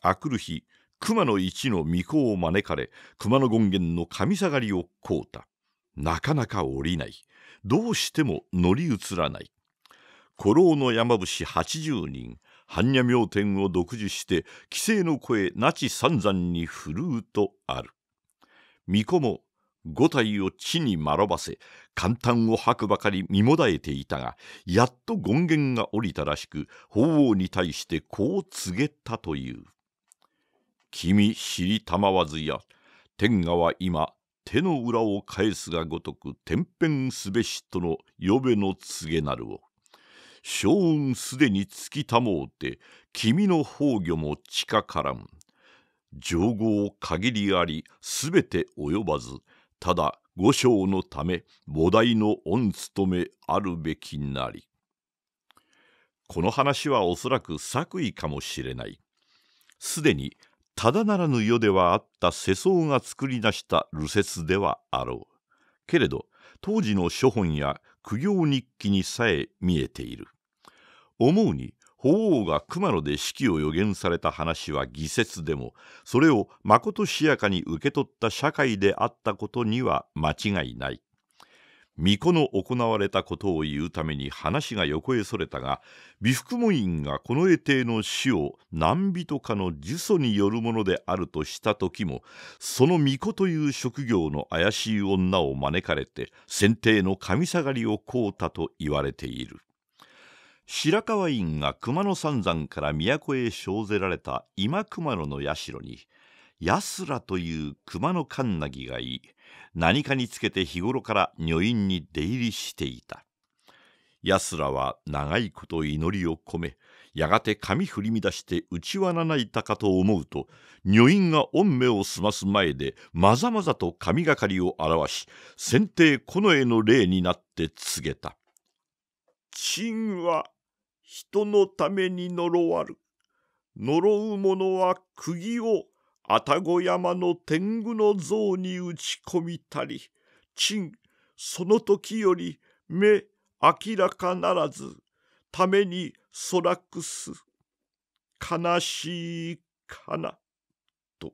あくる日熊の一の巫女を招かれ熊野権現の神下がりを凍うたなかなか降りないどうしても乗り移らない古老の山伏80人般若明天を独自して規制の声那智三山に振るうとある巫女も五体を地にまろばせ簡単を吐くばかり身もだえていたがやっと権限が下りたらしく法王に対してこう告げたという「君知りたまわずや天下は今手の裏を返すがごとく天変すべしとの呼べの告げなるを」将運すでに尽きたもうて君の崩御も近からん上皇限りありすべて及ばずただ御将のため菩提の御務めあるべきなりこの話はおそらく作為かもしれないすでにただならぬ世ではあった世相が作り出した流説ではあろうけれど当時の諸本や苦行日記にさえ見えている思うに法皇が熊野で式を予言された話は偽説でもそれをまことしやかに受け取った社会であったことには間違いない巫女の行われたことを言うために話が横へそれたが美福門院がこの絵帝の死を何人かの呪詛によるものであるとした時もその巫女という職業の怪しい女を招かれて先帝の神下がりを凍うたと言われている。白河院が熊野三山から都へ生ぜられた今熊野の社にやすらという熊のカンナギがいい何かにつけて日頃から女院に出入りしていたやすらは長いこと祈りを込めやがて髪振り乱して内ち輪な泣いたかと思うと女院が御目を済ます前でまざまざと神がかりを表し先帝近衛の霊になって告げた「陳は人のために呪わる」呪う者は釘を愛宕山の天狗の像に打ち込みたり陳その時より目明らかならずためにそらくす悲しいかな」と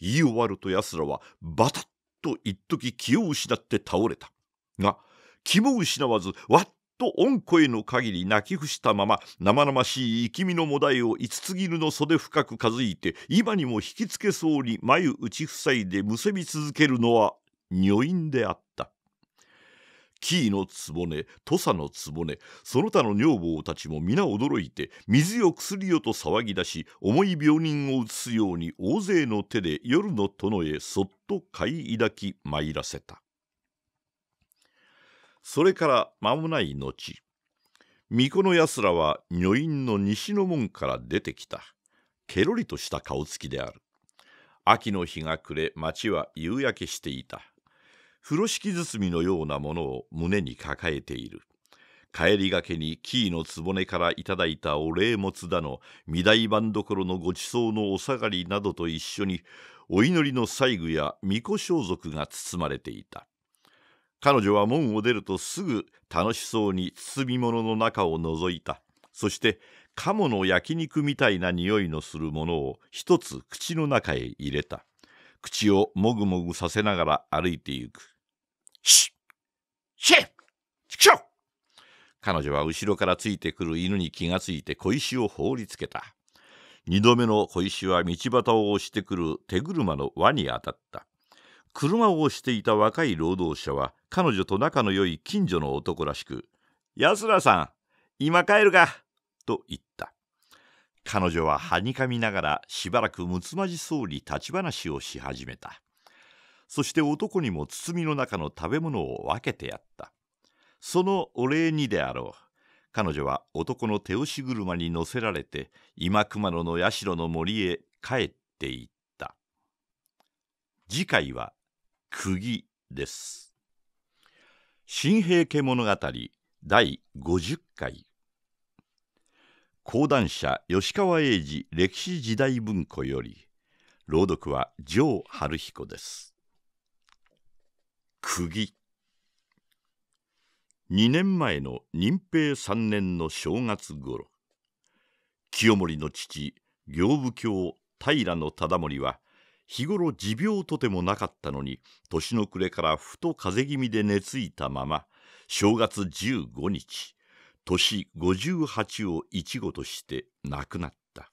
言い終わるとやらはバタッと一時気を失って倒れたが気も失わずわっと御声の限り泣き伏したまま生々しい生き身のもだえを五つ絹の袖深く数いて今にも引きつけそうに眉打ち塞いで結び続けるのは女院であった。キ伊の局土佐の局その他の女房たちも皆驚いて水よ薬よと騒ぎ出し重い病人を移すように大勢の手で夜の殿へそっと買い抱き参らせた。それから間もない後巫女のやつらは女院の西の門から出てきたケロリとした顔つきである秋の日が暮れ町は夕焼けしていた風呂敷包みのようなものを胸に抱えている帰りがけにキ伊の局からいただいたお礼物だの御台番どころのごちそうのお下がりなどと一緒にお祈りの細具や巫女装束が包まれていた彼女は門を出るとすぐ楽しそうに包み物の中を覗いたそして鴨の焼肉みたいな匂いのするものを一つ口の中へ入れた口をもぐもぐさせながら歩いていくシッシッチク彼女は後ろからついてくる犬に気がついて小石を放りつけた二度目の小石は道端を押してくる手車の輪に当たった車を押していた若い労働者は彼女と仲の良い近所の男らしく「安らさん今帰るか」と言った彼女ははにかみながらしばらくむつまじそうに立ち話をし始めたそして男にも包みの中の食べ物を分けてやったそのお礼にであろう彼女は男の手押し車に乗せられて今熊野の社の森へ帰っていった次回は釘です新平家物語第50回講談社吉川英治歴史時代文庫より朗読は城春彦です釘2年前の任平3年の正月頃清盛の父行武教平忠盛は日頃持病とてもなかったのに年の暮れからふと風邪気味で寝ついたまま正月15日年58を一語として亡くなった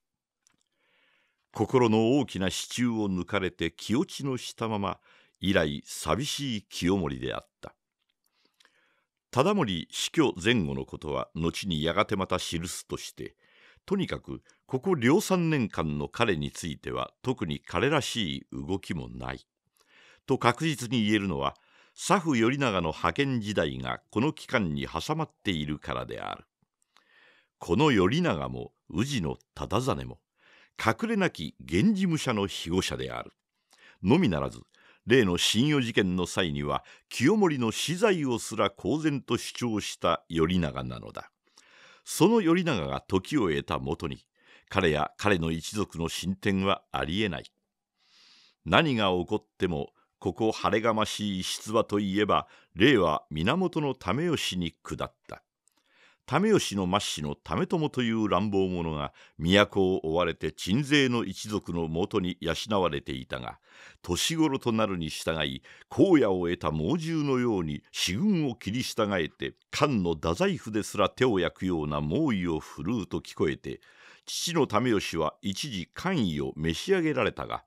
心の大きな支柱を抜かれて気落ちのしたまま以来寂しい清盛であった忠盛死去前後のことは後にやがてまた記すとして「とにかくここ両三年間の彼については特に彼らしい動きもないと確実に言えるのは佐布頼長の派遣時代がこの期間に挟まっているからであるこの頼長も宇治の忠真も隠れなき源氏武者の庇護者であるのみならず例の信用事件の際には清盛の死罪をすら公然と主張した頼長なのだその頼長が時を得たもとに彼や彼の一族の進展はありえない何が起こってもここ晴れがましい出馬といえば霊は源為義に下った為吉の末子の為朝という乱暴者が都を追われて鎮西の一族のもとに養われていたが年頃となるに従い荒野を得た猛獣のように死軍を切り従えて漢の太宰府ですら手を焼くような猛威を振るうと聞こえて父の為義は一時官位を召し上げられたが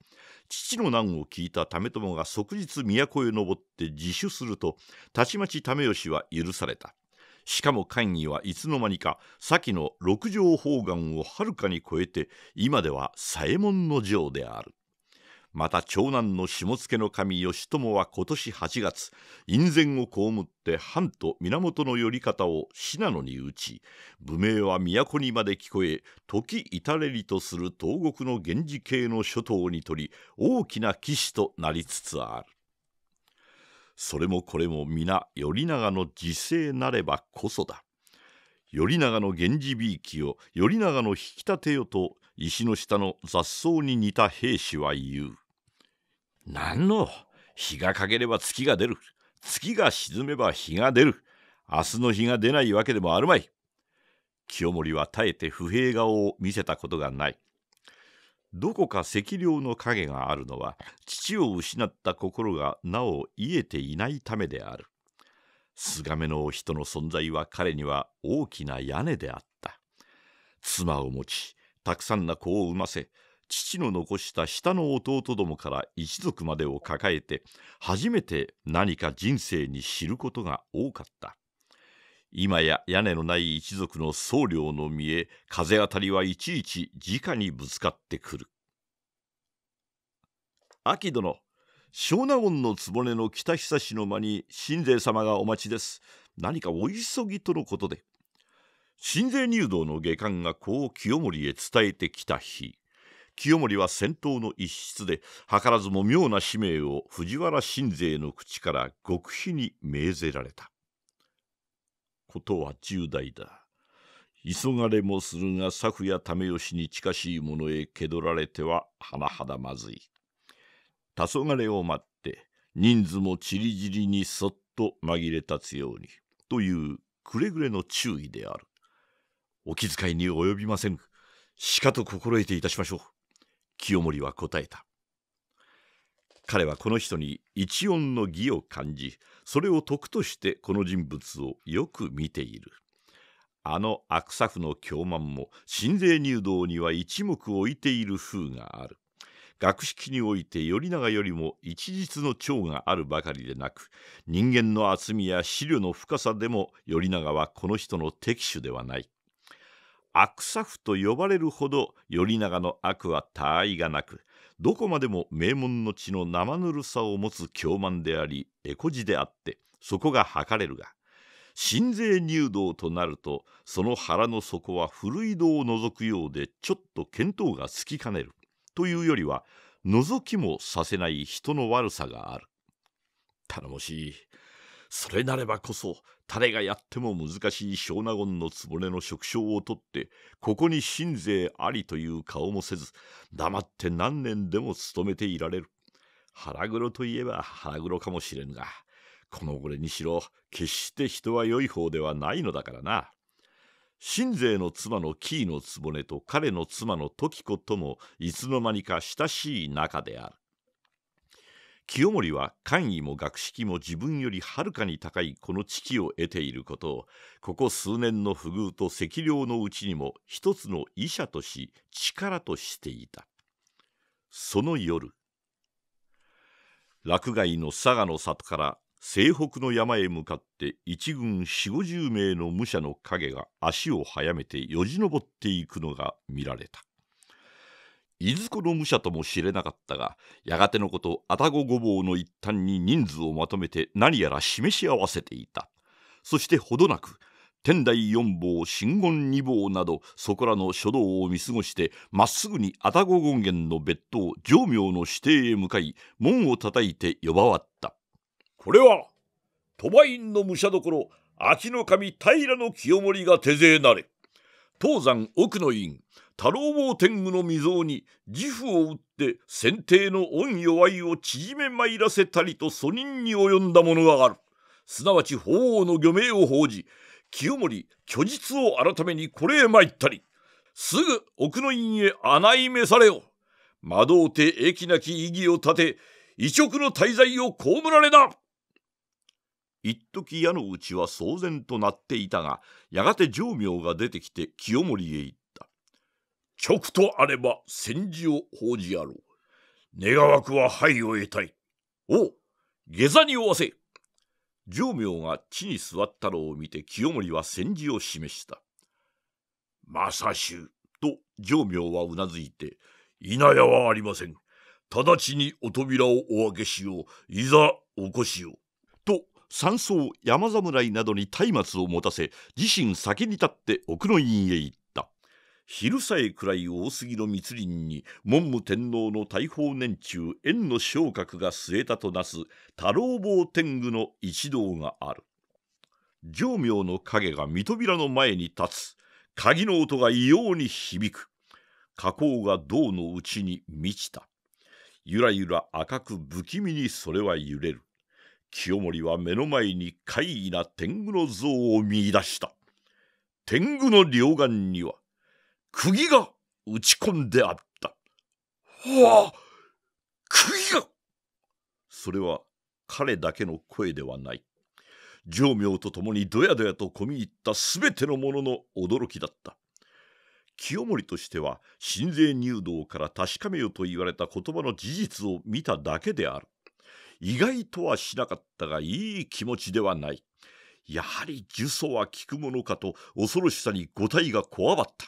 父の難を聞いた為朝が即日都へ登って自首するとたちまち為吉は許された。しかも会議はいつの間にか先の六条方眼をはるかに超えて今では左衛門の城であるまた長男の下野の神義朝は今年8月院宣を被って藩と源頼方を信濃に打ち武名は都にまで聞こえ時至れりとする東国の源氏系の諸島にとり大きな騎士となりつつある。それもこれも皆頼長の自制なればこそだ。頼長の源氏びいきを頼長の引き立てよと石の下の雑草に似た兵士は言う。何の日がかければ月が出る。月が沈めば日が出る。明日の日が出ないわけでもあるまい。清盛は耐えて不平顔を見せたことがない。どこか赤涼の影があるのは父を失った心がなお癒えていないためである。スガの人の存在は彼には大きな屋根であった。妻を持ち、たくさんな子を産ませ、父の残した下の弟どもから一族までを抱えて、初めて何か人生に知ることが多かった。今や屋根のない一族の僧侶の見え風当たりはいちいち直にぶつかってくる秋殿小納言の局の北久志の間に新勢様がお待ちです何かお急ぎとのことで新勢入道の下官がこう清盛へ伝えてきた日清盛は先頭の一室で図らずも妙な使命を藤原新勢の口から極秘に命ぜられたことは重大だ。急がれもするが作や為吉に近しいものへけどられては甚だまずい。黄昏を待って人数もちりぢりにそっと紛れ立つようにというくれぐれの注意である。お気遣いに及びません。しかと心得ていたしましょう。清盛は答えた。彼はこの人に一音の義を感じそれを徳としてこの人物をよく見ているあの悪作の凶慢も神霊入道には一目置いている風がある学識において頼長よりも一日の長があるばかりでなく人間の厚みや思料の深さでも頼長はこの人の敵手ではない悪作と呼ばれるほど頼長の悪は他愛がなくどこまでも名門の血の生ぬるさを持つ凶蛮でありエコ字であってそこが測れるが神税入道となるとその腹の底は古い道を除くようでちょっと見当がつきかねるというよりは覗きもさせない人の悪さがある頼もしいそれなればこそ誰がやっても難しい小納言の局の職掌を取ってここに新税ありという顔もせず黙って何年でも勤めていられる腹黒といえば腹黒かもしれぬがこの俺にしろ決して人は良い方ではないのだからな新税の妻の喜伊の局と彼の妻の時子ともいつの間にか親しい仲である清盛は官位も学識も自分よりはるかに高いこの地位を得ていることをここ数年の不遇と赤量のうちにも一つの医者とし力としていたその夜落外の佐賀の里から西北の山へ向かって一軍四五十名の武者の影が足を速めてよじ登っていくのが見られたいずこの武者とも知れなかったがやがてのこと愛宕ごぼの一端に人数をまとめて何やら示し合わせていたそしてほどなく天台四坊真言二坊などそこらの書道を見過ごしてまっすぐに愛宕権現の別当浄明の指定へ向かい門を叩いて呼ばわったこれは鳥羽院の武者どころ秋の神平清盛が手勢なれ東山奥の院太郎坊天狗の未曾に自負を打って先帝の恩弱いを縮めまいらせたりと訴人に及んだものがあるすなわち法王の御名を報じ清盛虚実を改めにこれへ参ったりすぐ奥の院へ穴いめされよ惑うて益なき意義を立て異色の滞在を被られだ一時矢のうちは騒然となっていたがやがて浄明が出てきて清盛へ行った。直とあれば戦時を報じやろう。願わくは灰を得たい。おう、下座に追わせ。上明が地に座ったのを見て清盛は戦時を示した。正う、と上明はうなずいて、稲屋はありません。直ちにお扉をお開けしよう。いざおこしう。と、山荘山侍などに松明を持たせ、自身先に立って奥の院へ行った。昼さえくらい大杉の密林に文武天皇の大宝年中円の昇格が据えたとなす太郎坊天狗の一同がある上明の影が見扉の前に立つ鍵の音が異様に響く加工が銅のうちに満ちたゆらゆら赤く不気味にそれは揺れる清盛は目の前に怪異な天狗の像を見いだした天狗の両岸には釘が打ち込んであった。はあ、釘がそれは彼だけの声ではない。上明と共にどやどやと込み入った全てのものの驚きだった。清盛としては神税入道から確かめよと言われた言葉の事実を見ただけである。意外とはしなかったがいい気持ちではない。やはり呪詛は効くものかと恐ろしさに五体がこわばった。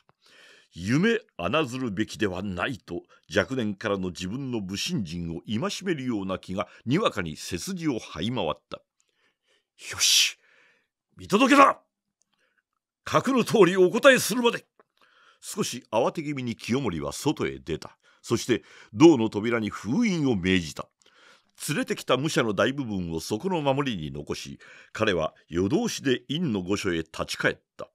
夢侮るべきではないと若年からの自分の武信心を戒めるような気がにわかに背筋を這い回ったよし見届けだ格の通りお答えするまで少し慌て気味に清盛は外へ出たそして銅の扉に封印を命じた連れてきた武者の大部分をそこの守りに残し彼は夜通しで院の御所へ立ち返った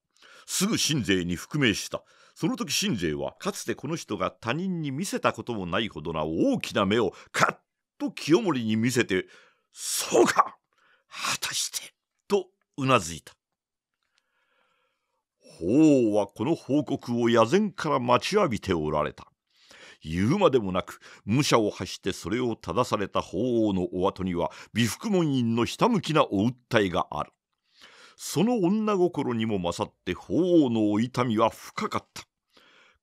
すぐ神勢に復命したその時信西はかつてこの人が他人に見せたこともないほどな大きな目をカッと清盛に見せて「そうか果たして」とうなずいた法皇はこの報告を野前から待ちわびておられた言うまでもなく武者を発してそれを正された法皇のお後には美福門院のひたむきなお訴えがあるその女心にも勝って法皇のお痛みは深かった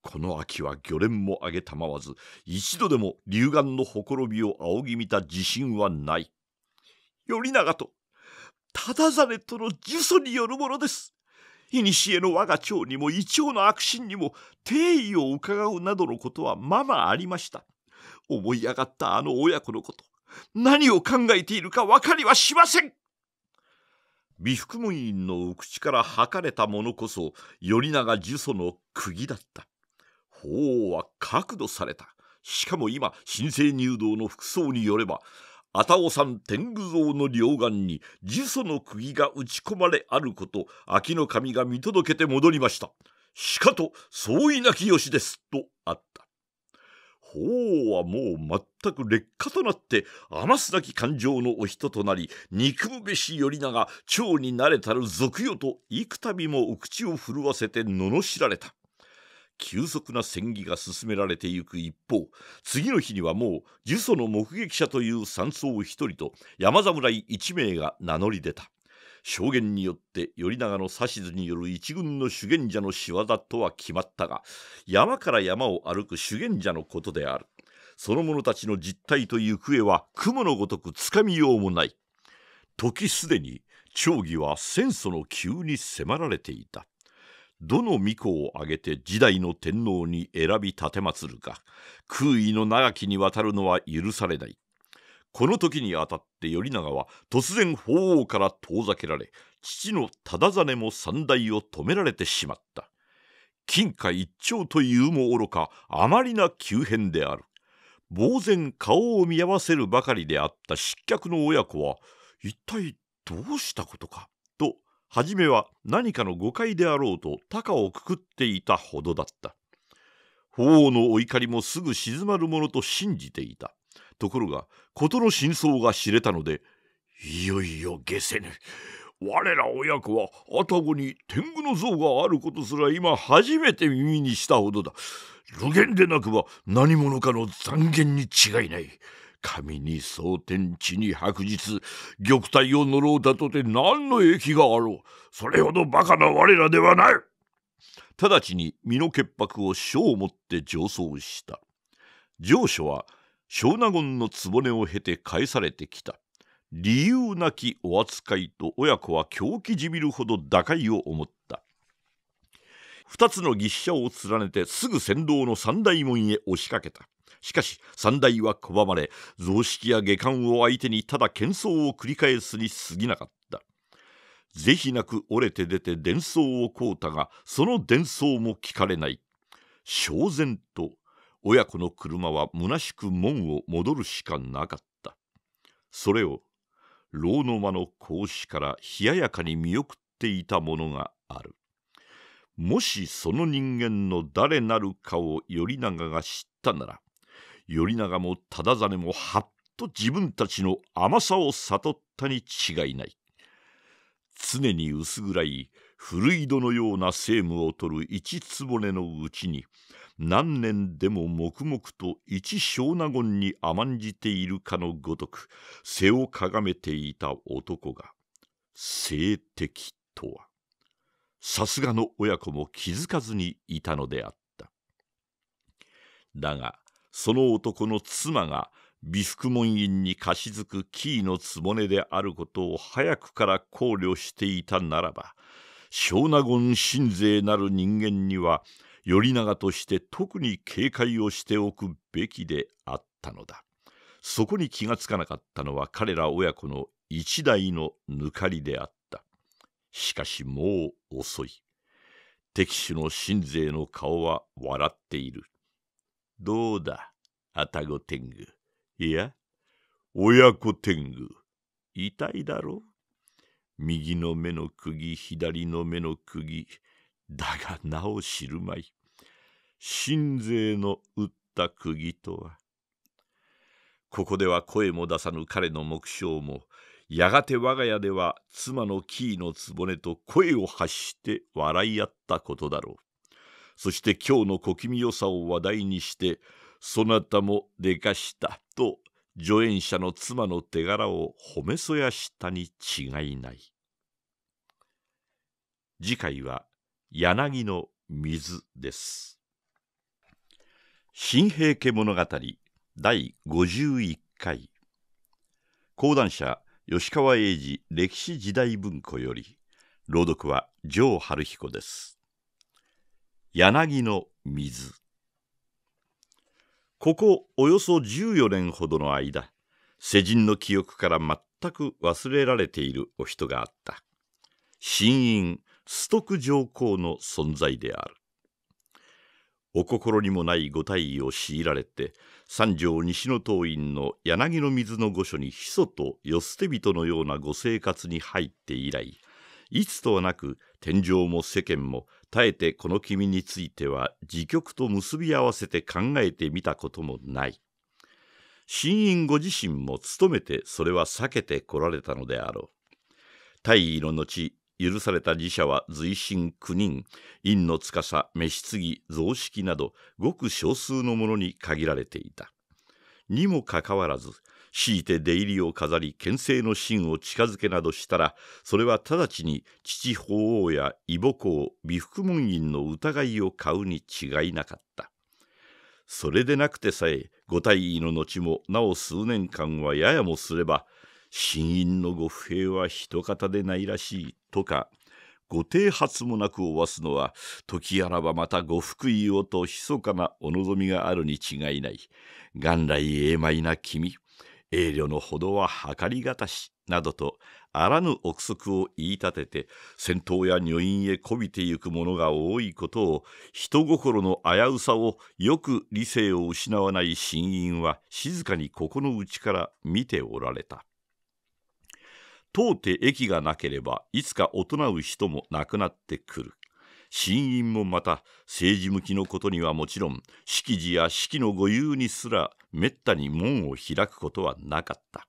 この秋は魚連もあげたまわず一度でも龍眼のほころびを仰ぎ見た自信はない頼長と忠真との呪詛によるものです古の我が蝶にも一応の悪心にも敬意を伺うなどのことはままありました思い上がったあの親子のこと何を考えているか分かりはしません美福門院のお口から吐かれたものこそ頼長呪詛の釘だった法王は角度された。しかも今、新生入道の服装によれば、あたおさん天狗像の両岸に呪詛の釘が打ち込まれあること、秋の神が見届けて戻りました。しかと、相違なきよしです、とあった。法王はもう全く劣化となって、余すなき感情のお人となり、憎むべし頼長、蝶になれたる俗よと幾度もお口を震わせて罵られた。急速な戦議が進められていく一方次の日にはもう呪詛の目撃者という山荘一人と山侍一名が名乗り出た証言によって頼長の指図による一軍の修験者の仕業とは決まったが山から山を歩く修験者のことであるその者たちの実態と行方は雲のごとくつかみようもない時すでに長義は戦争の急に迫られていた。どの御子を挙げて時代の天皇に選び奉るか空位の長きにわたるのは許されないこの時にあたって頼長は突然法皇から遠ざけられ父の忠真も三代を止められてしまった金貨一丁というも愚かあまりな急変である呆然顔を見合わせるばかりであった失脚の親子は一体どうしたことか初めは何かの誤解であろうと高をくくっていたほどだった。法王のお怒りもすぐ静まるものと信じていた。ところが、事の真相が知れたので、いよいよ下せぬ。我ら親子はあたごに天狗の像があることすら今初めて耳にしたほどだ。露言でなくば何者かの残言に違いない。神に蒼天地に白日玉体を呪うだとて何の益があろうそれほどバカな我らではない直ちに身の潔白を書をもって上奏した上書は小納言の局を経て返されてきた理由なきお扱いと親子は狂気じみるほど打開を思った二つの牛車を連ねてすぐ先導の三大門へ押しかけたしかし三代は拒まれ雑式や下巻を相手にただ喧騒を繰り返すに過ぎなかった是非なく折れて出て伝送をこうたがその伝送も聞かれない焦然と親子の車は虚しく門を戻るしかなかったそれを牢の間の格子から冷ややかに見送っていたものがあるもしその人間の誰なるかを頼長が知ったなら頼長も忠真もはっと自分たちの甘さを悟ったに違いない常に薄暗い古井戸のような政務を取る一局のうちに何年でも黙々と一小納言に甘んじているかのごとく背をかがめていた男が性的とはさすがの親子も気づかずにいたのであっただがその男の妻が美福門院に貸し付く紀伊の局であることを早くから考慮していたならば小納言信勢なる人間には頼長として特に警戒をしておくべきであったのだそこに気がつかなかったのは彼ら親子の一代の抜かりであったしかしもう遅い敵手の信勢の顔は笑っているどうだ、愛宕天狗。いや、親子天狗。痛いだろ右の目の釘、左の目の釘。だがなお知るまい。神勢の打った釘とは。ここでは声も出さぬ彼の目標も、やがて我が家では妻のキーのつぼねと声を発して笑い合ったことだろう。そして今日の小気味よさを話題にしてそなたもでかしたと助演者の妻の手柄を褒めそやしたに違いない次回は柳の水です新平家物語第51回講談社吉川英治歴史時代文庫より朗読は城春彦です柳の水ここおよそ14年ほどの間世人の記憶から全く忘れられているお人があった新院崇徳上皇の存在であるお心にもないご退位を強いられて三条西の党員の柳の水の御所にひそとよ捨て人のようなご生活に入って以来いつとはなく天井も世間もえてこの君については自局と結び合わせて考えてみたこともない新院ご自身も努めてそれは避けてこられたのであろう大位の後許された寺社は随身9人院の司召し継ぎ増式などごく少数のものに限られていたにもかかわらず強いて出入りを飾り牽制の真を近づけなどしたらそれは直ちに父法王や異母公美福門院の疑いを買うに違いなかったそれでなくてさえご大尉の後もなお数年間はややもすれば真院のご不平は一方でないらしいとかご剃髪もなくおわすのは時あらばまたご福意をと密かなお望みがあるに違いない元来栄米な君栄慮のほどは計りがたし」などとあらぬ憶測を言い立てて戦闘や女院へこびてゆく者が多いことを人心の危うさをよく理性を失わない新院は静かにここのうちから見ておられた。通って駅がなければいつか大人う人もなくなってくる。新院もまた政治向きのことにはもちろん式辞や式の御遊にすらめったに門を開くことはなかった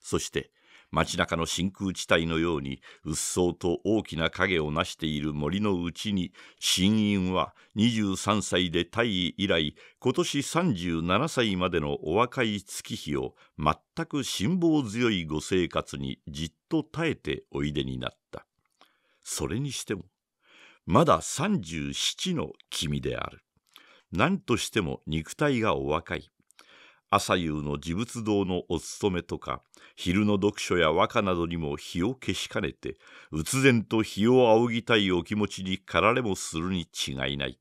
そして街中の真空地帯のようにうっそうと大きな影をなしている森のうちに新院は23歳で退位以来今年37歳までのお若い月日を全く辛抱強いご生活にじっと耐えておいでになったそれにしてもまだ37の君である何としても肉体がお若い朝夕の自仏堂のお勤めとか昼の読書や和歌などにも火を消しかねてうつ然と日を仰ぎたいお気持ちに駆られもするに違いない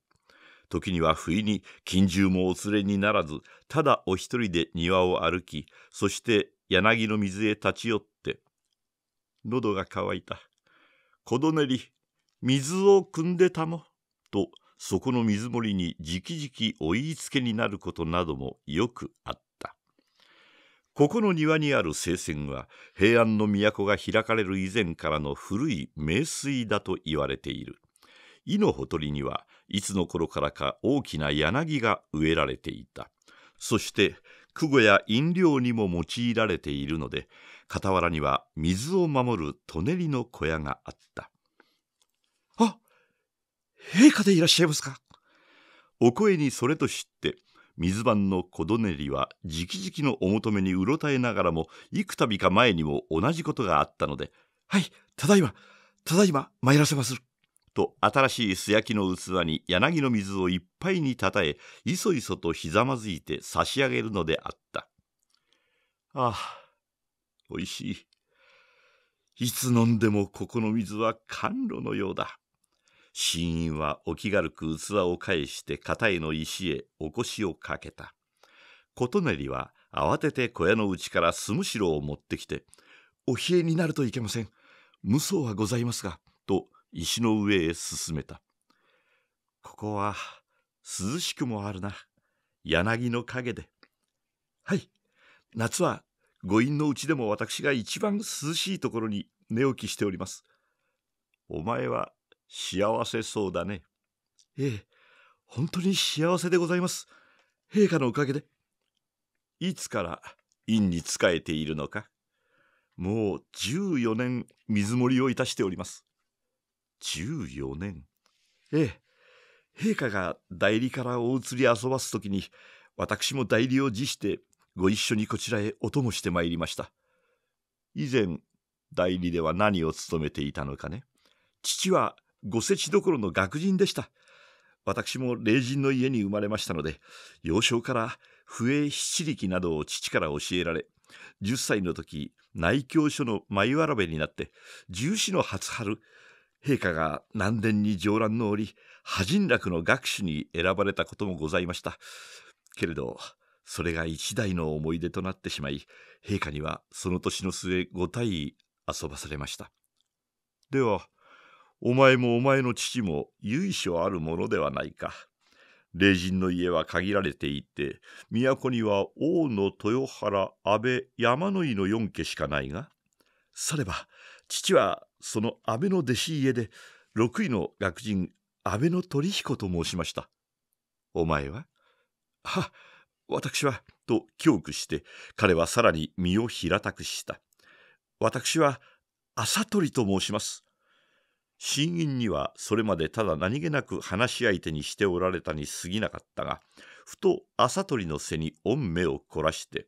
時には不意に近習もお連れにならずただお一人で庭を歩きそして柳の水へ立ち寄って「喉が渇いた。こどねり水を汲んでたも」とそこの水森にじきじき追いつけになることなどもよくあったここの庭にある聖戦は平安の都が開かれる以前からの古い名水だと言われている井のほとりにはいつの頃からか大きな柳が植えられていたそして久保や飲料にも用いられているので傍らには水を守る舎人の小屋があった陛下でいらっしゃいますかお声にそれと知って水盤の小どねりは直々のお求めにうろたえながらも幾度か前にも同じことがあったので「はいただいまただいま参らせます」と新しい素焼きの器に柳の水をいっぱいにたたえいそいそとひざまずいて差し上げるのであったああおいしいいつ飲んでもここの水は甘露のようだ死因はお気軽く器を返して片への石へお腰をかけた琴練は慌てて小屋の内からすむしろを持ってきて「お冷えになるといけません無双はございますが」と石の上へ進めたここは涼しくもあるな柳の陰ではい夏は御院のうちでも私が一番涼しいところに寝起きしておりますお前は幸せそうだねええ本当に幸せでございます陛下のおかげでいつから院に仕えているのかもう14年水盛りをいたしております14年ええ陛下が代理からお移り遊ばす時に私も代理を辞してご一緒にこちらへお供してまいりました以前代理では何を務めていたのかね父はご世知どころの学人でした。私も霊人の家に生まれましたので、幼少から笛七力などを父から教えられ、10歳の時、内教書の眉わらべになって、十四の初春、陛下が南殿に上覧の折、破人楽の学士に選ばれたこともございました。けれど、それが一代の思い出となってしまい、陛下にはその年の末、ご体遊ばされました。では、お前もお前の父も由緒あるものではないか。霊人の家は限られていて都には王の豊原安倍山野井の四家しかないがされば父はその安倍の弟子家で六位の学人安倍の鳥彦と申しました。お前はは私はと恐怖して彼はさらに身を平たくした。私は朝鳥と申します。死院にはそれまでただ何気なく話し相手にしておられたに過ぎなかったがふと麻鳥の背に御目を凝らして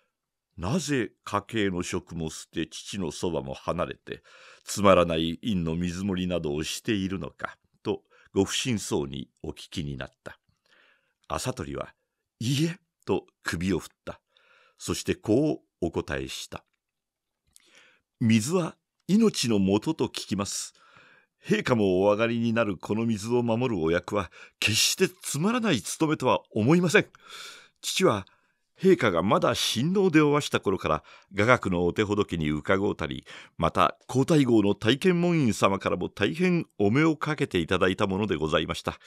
「なぜ家計の職も捨て父のそばも離れてつまらない院の水盛りなどをしているのか」とご不審そうにお聞きになった麻鳥は「いいえ」と首を振ったそしてこうお答えした「水は命のもとと聞きます」陛下もお上がりになるこの水を守るお役は決してつまらない務めとは思いません父は陛下がまだ親王でおわした頃から雅楽のお手ほどきに伺うたりまた皇太后の体験門院様からも大変お目をかけていただいたものでございました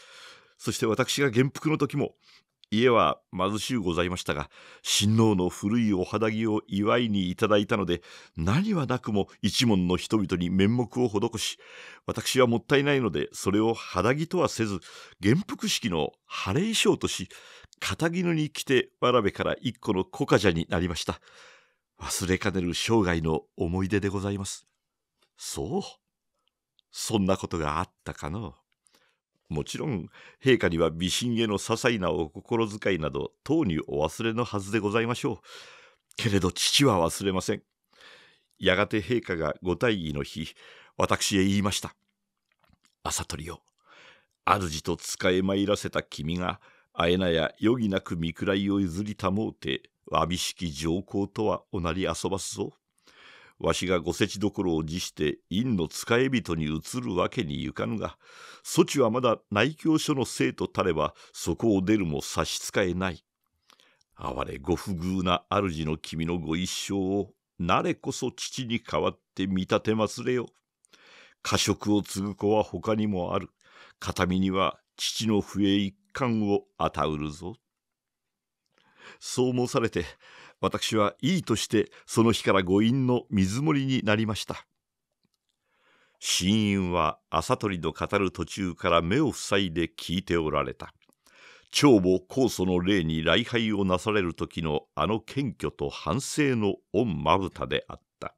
そして私が元服の時も家は貧しゅうございましたが親王の古いお肌着を祝いにいただいたので何はなくも一門の人々に面目を施し私はもったいないのでそれを肌着とはせず元服式の晴れ衣装とし片絹に着てわらべから一個の小じゃになりました忘れかねる生涯の思い出でございますそうそんなことがあったかのう。もちろん陛下には微心への些細なお心遣いなどとうにお忘れのはずでございましょうけれど父は忘れませんやがて陛下がご退位の日私へ言いました朝鳥よ主と使え参らせた君があえなや余儀なく見くらいを譲りたもうてわびしき上皇とはおなり遊ばすぞわしがご世知どころを辞して院の使い人に移るわけにゆかぬがそちはまだ内教所の生徒たればそこを出るも差し支えない哀れご不遇な主の君のご一生をれこそ父に代わって見立てますれよ過食を継ぐ子は他にもある形見には父の笛一貫をあたうるぞそう申されて私はいいとしてその日から誤飲の水盛りになりました死因は朝取りの語る途中から目を塞いで聞いておられた長母控訴の例に礼拝をなされる時のあの謙虚と反省の御まぶたであった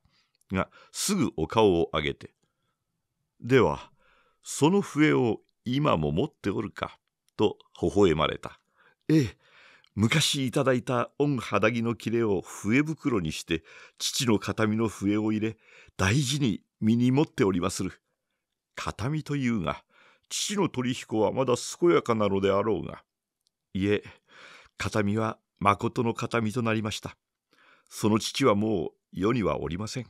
がすぐお顔を上げて「ではその笛を今も持っておるか」と微笑まれた「ええ昔いただいた御肌着の切れを笛袋にして父の形見の笛を入れ大事に身に持っておりまする形見というが父の取彦はまだ健やかなのであろうがいえ形見は誠の形見となりましたその父はもう世にはおりません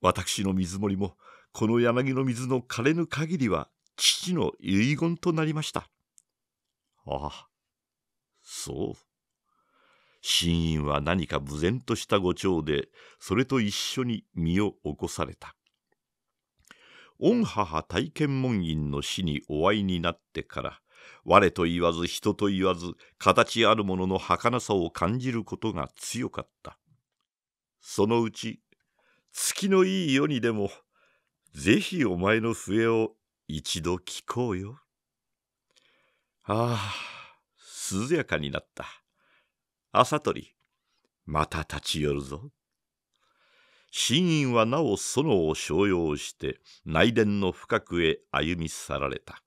私の水盛りもこの柳の水の枯れぬ限りは父の遺言となりましたああそう。死因は何か無然とした誤調で、それと一緒に身を起こされた。御母体験門院の死にお会いになってから、我と言わず人と言わず形あるものの儚さを感じることが強かったそのうち月のいい世にでもぜひお前の笛を一度聞こうよああ涼やかになった。朝鳥、また立ち寄るぞ。新院はなお園を商用して内殿の深くへ歩み去られた。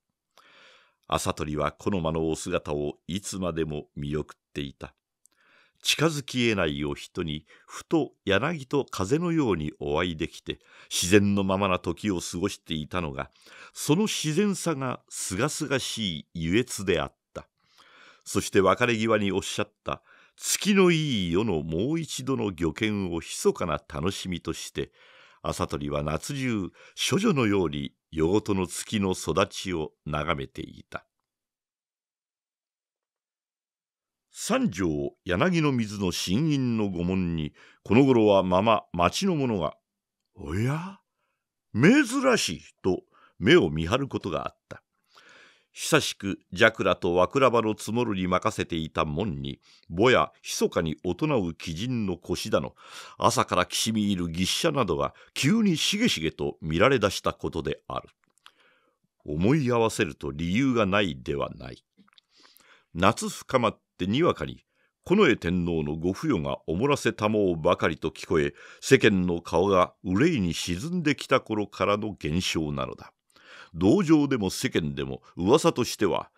朝鳥はこの間のお姿をいつまでも見送っていた。近づきえないお人にふと柳と風のようにお会いできて自然のままな時を過ごしていたのがその自然さがすがすがしい愉悦であった。そして別れ際におっしゃった「月のいい世のもう一度の漁見を密かな楽しみとして朝鳥は夏中処女のように夜ごとの月の育ちを眺めていた」三条柳の水の新院の御門にこの頃はまま町の者が「おや珍しい」と目を見張ることがあった久しく弱らと和倉場の積もるに任せていた門にぼや密かに大人う鬼人の腰だの朝からきしみいる牛車などが急にしげしげと見られだしたことである思い合わせると理由がないではない夏深まってにわかに近衛天皇のご付与がおもらせたもうばかりと聞こえ世間の顔が憂いに沈んできた頃からの現象なのだ道場でも世間でも噂としては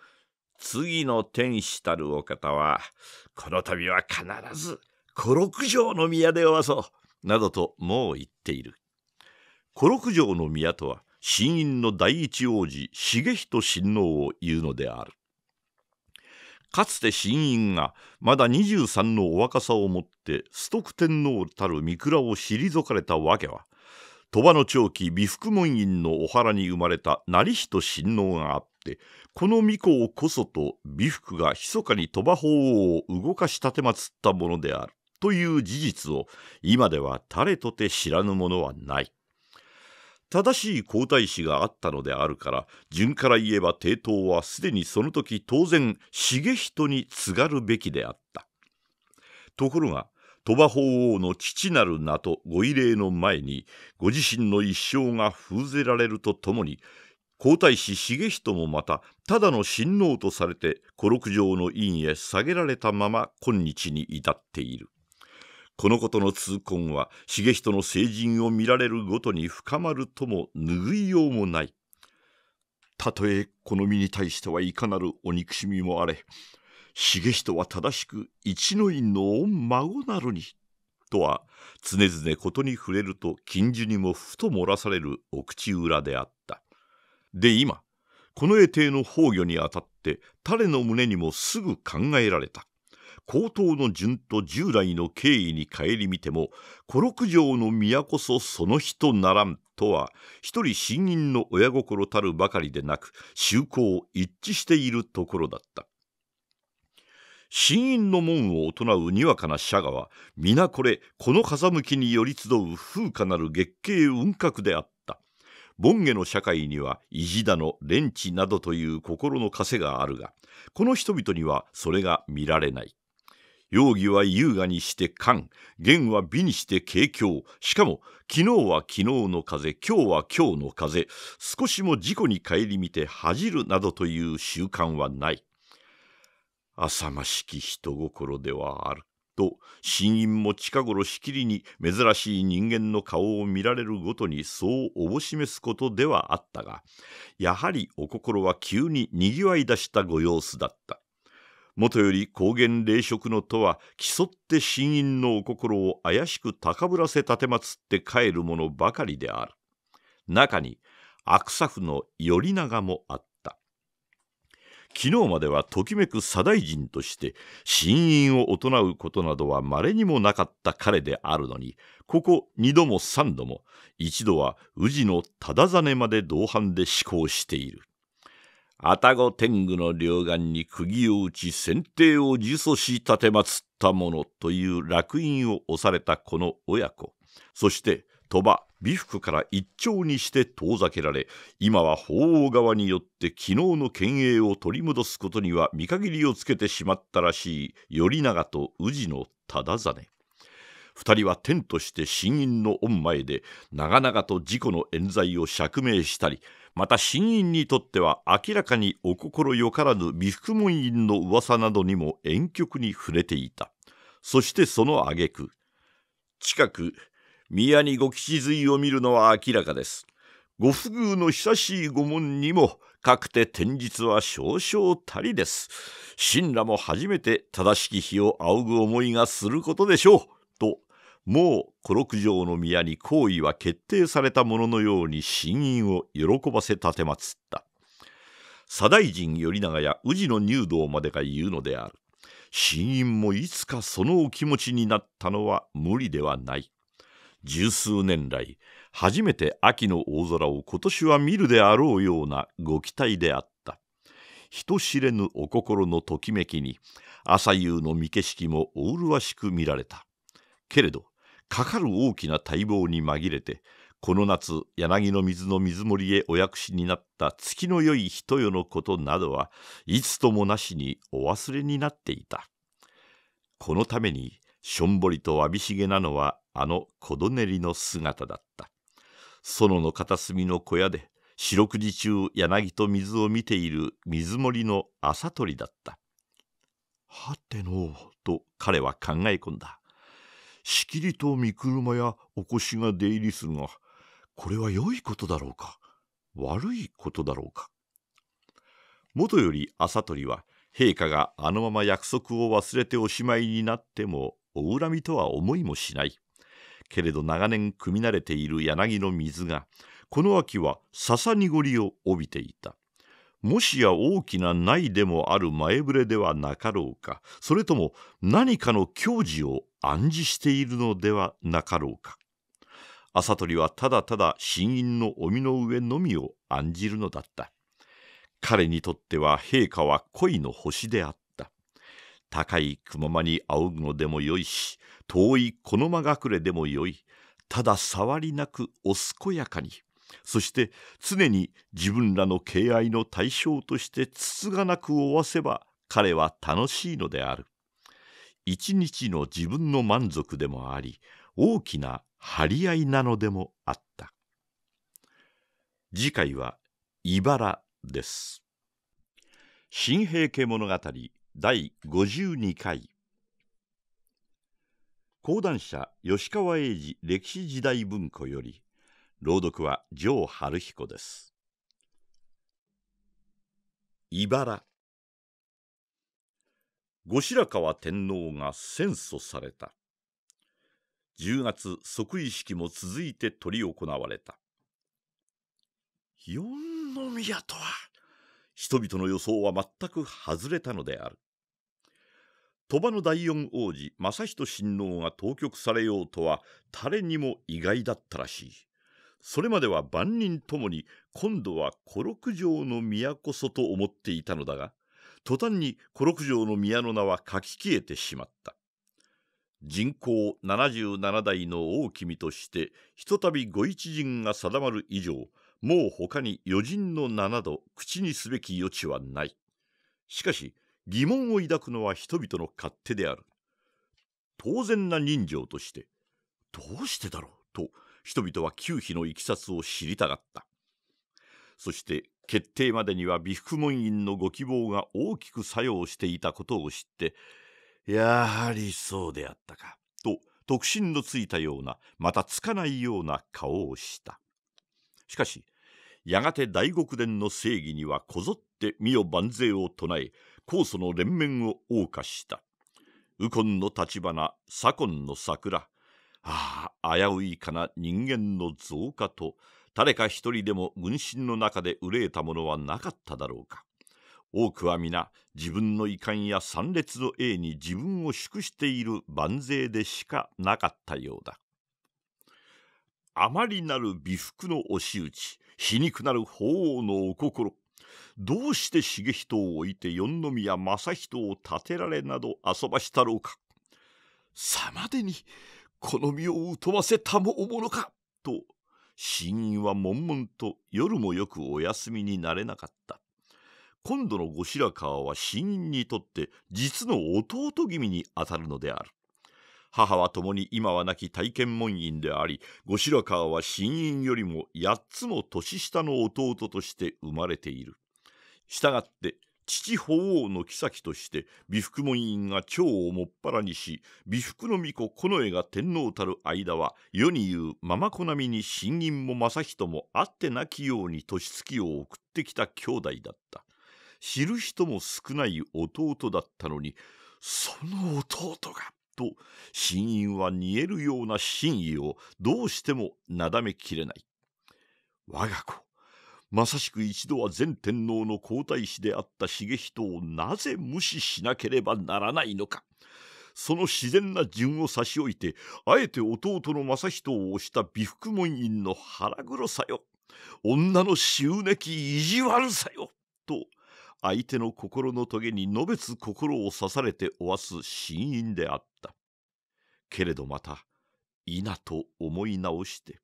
次の天使たるお方はこの度は必ず五六条の宮でおわそうなどともう言っている五六条の宮とは新院の第一王子重仁親王を言うのであるかつて新院がまだ23のお若さをもって崇徳天皇たる御蔵を退かれたわけは鳥羽の長期美福門院のお腹に生まれた成人親王があってこの子をこそと美福が密かに鳥羽法王を動かし奉てまつったものであるという事実を今では誰とて知らぬものはない。正しい皇太子があったのであるから順から言えば帝統はすでにその時当然重人に継がるべきであった。ところが鳥羽法皇の父なる名とご慰霊の前にご自身の一生が封ぜられるとともに皇太子重人もまたただの親王とされて五六条の院へ下げられたまま今日に至っている。このことの痛恨は重人の成人を見られるごとに深まるとも拭いようもない。たとえこの身に対してはいかなるお憎しみもあれ重人は正しく一の院の御孫なるに」とは常々事に触れると近所にもふと漏らされるお口裏であったで今この絵帝の崩御にあたって誰の胸にもすぐ考えられた高等の順と従来の経緯に顧みても五六条の宮こそその人ならんとは一人新任の親心たるばかりでなく修行一致しているところだった新院の門を行うにわかな社ガは皆これこの風向きに寄り集う風化なる月経雲閣であった盆下の社会には意地だのレンチなどという心の枷があるがこの人々にはそれが見られない容疑は優雅にして勘弦は美にして景況しかも昨日は昨日の風今日は今日の風少しも事故に顧みて恥じるなどという習慣はない浅ましき人心ではある。と新院も近頃しきりに珍しい人間の顔を見られるごとにそうおぼしめすことではあったがやはりお心は急ににぎわいだしたご様子だったもとより高原霊食のとは競って新院のお心を怪しく高ぶらせ奉って帰るものばかりである中に悪作の頼長もあった昨日まではときめく左大臣として信任を行うことなどは稀にもなかった彼であるのにここ二度も三度も一度は宇治の忠真まで同伴で施行している。愛宕天狗の両岸に釘を打ち先帝を呪詛し奉ったものという落印を押されたこの親子そして鳥羽美福から一朝にして遠ざけられ今は法皇側によって昨日の権営を取り戻すことには見限りをつけてしまったらしい頼長と宇治の忠真二人は天として新院の御前で長々と事故の冤罪を釈明したりまた新院にとっては明らかにお心よからぬ美福門院の噂などにも婉曲に触れていたそしてその挙句近く宮にご吉髄を見るのは明らかです。ご不遇の久しい御門にも、かくて天日は少々足りです。神羅も初めて正しき日を仰ぐ思いがすることでしょう。と、もう五六条の宮に行為は決定されたもののように神印を喜ばせ奉った左大臣頼長や宇治の入道までが言うのである神印もいつかそのお気持ちになったのは無理ではない十数年来初めて秋の大空を今年は見るであろうようなご期待であった人知れぬお心のときめきに朝夕の見景色も麗しく見られたけれどかかる大きな待望に紛れてこの夏柳の水の水森へお薬師になった月のよい人よのことなどはいつともなしにお忘れになっていたこのためにしょんぼりとわびしげなのはあの子どねりの姿だった園の片隅の小屋で四六時中柳と水を見ている水森の朝鳥だったはてのと彼は考え込んだしきりと御車やお腰しが出入りするがこれは良いことだろうか悪いことだろうかもとより朝鳥は陛下があのまま約束を忘れておしまいになってもお恨みとは思いもしないけれど長年汲み慣れている柳の水がこの秋は笹濁りを帯びていたもしや大きな苗でもある前触れではなかろうかそれとも何かの矜持を暗示しているのではなかろうか朝鳥はただただ新院の身の上のみを案じるのだった彼にとっては陛下は恋の星であった高い雲間に仰ぐのでもよいし遠いこの間隠れでもよいただ触りなくお健やかにそして常に自分らの敬愛の対象としてつつがなく追わせば彼は楽しいのである一日の自分の満足でもあり大きな張り合いなのでもあった次回は「いばら」です新平家物語第52回講談社吉川英治歴史時代文庫より朗読は城春彦です茨後白河天皇が戦祖された10月即位式も続いて執り行われた四宮とは人々の予想は全く外れたのである鳥羽の第四王子正人親王が当局されようとは誰にも意外だったらしいそれまでは万人ともに今度は五六条の宮こそと思っていたのだが途端に五六条の宮の名は書き消えてしまった人口77代の大君としてひとたび御一人が定まる以上もう他に余人の名など口にすべき余地はないしかし疑問を抱くのは人々の勝手である当然な人情としてどうしてだろうと人々は旧妃のいきさつを知りたがったそして決定までには美福門院のご希望が大きく作用していたことを知ってやはりそうであったかと特進のついたようなまたつかないような顔をしたしかしやがて大極殿の正義にはこぞって身を万税を唱え酵素の連綿を謳歌した。右近の立花、左近の桜。ああ、危ういかな人間の増加と、誰か一人でも軍心の中で憂えたものはなかっただろうか。多くは皆、自分の遺憾や参列の栄に自分を祝している万勢でしかなかったようだ。あまりなる美服の押し打ち、皮肉なる法王のお心、どうして重人を置いて四宮正人を立てられなど遊ばしたろうか。さまでに、この身を疎ませたもおものか。と、死因は悶々と夜もよくお休みになれなかった。今度の後白河は死因にとって実の弟君にあたるのである。母は共に今は亡き体験門院であり後白河は親院よりも8つも年下の弟として生まれているしたがって父法王の妃として美福門院が長をもっぱらにし美福の巫女近衛が天皇たる間は世に言うママ子並みに親院も正人もあってなきように年月を送ってきた兄弟だった知る人も少ない弟だったのにその弟がと、真因は煮えるような真意をどうしてもなだめきれない。我が子、まさしく一度は前天皇の皇太子であった重人をなぜ無視しなければならないのか。その自然な順を差し置いて、あえて弟の正人を押した美福門院の腹黒さよ。女の執念意地悪さよ。と相手の心の棘にのべつ心を刺されて負わす真因であった。けれどまた、なと思い直して、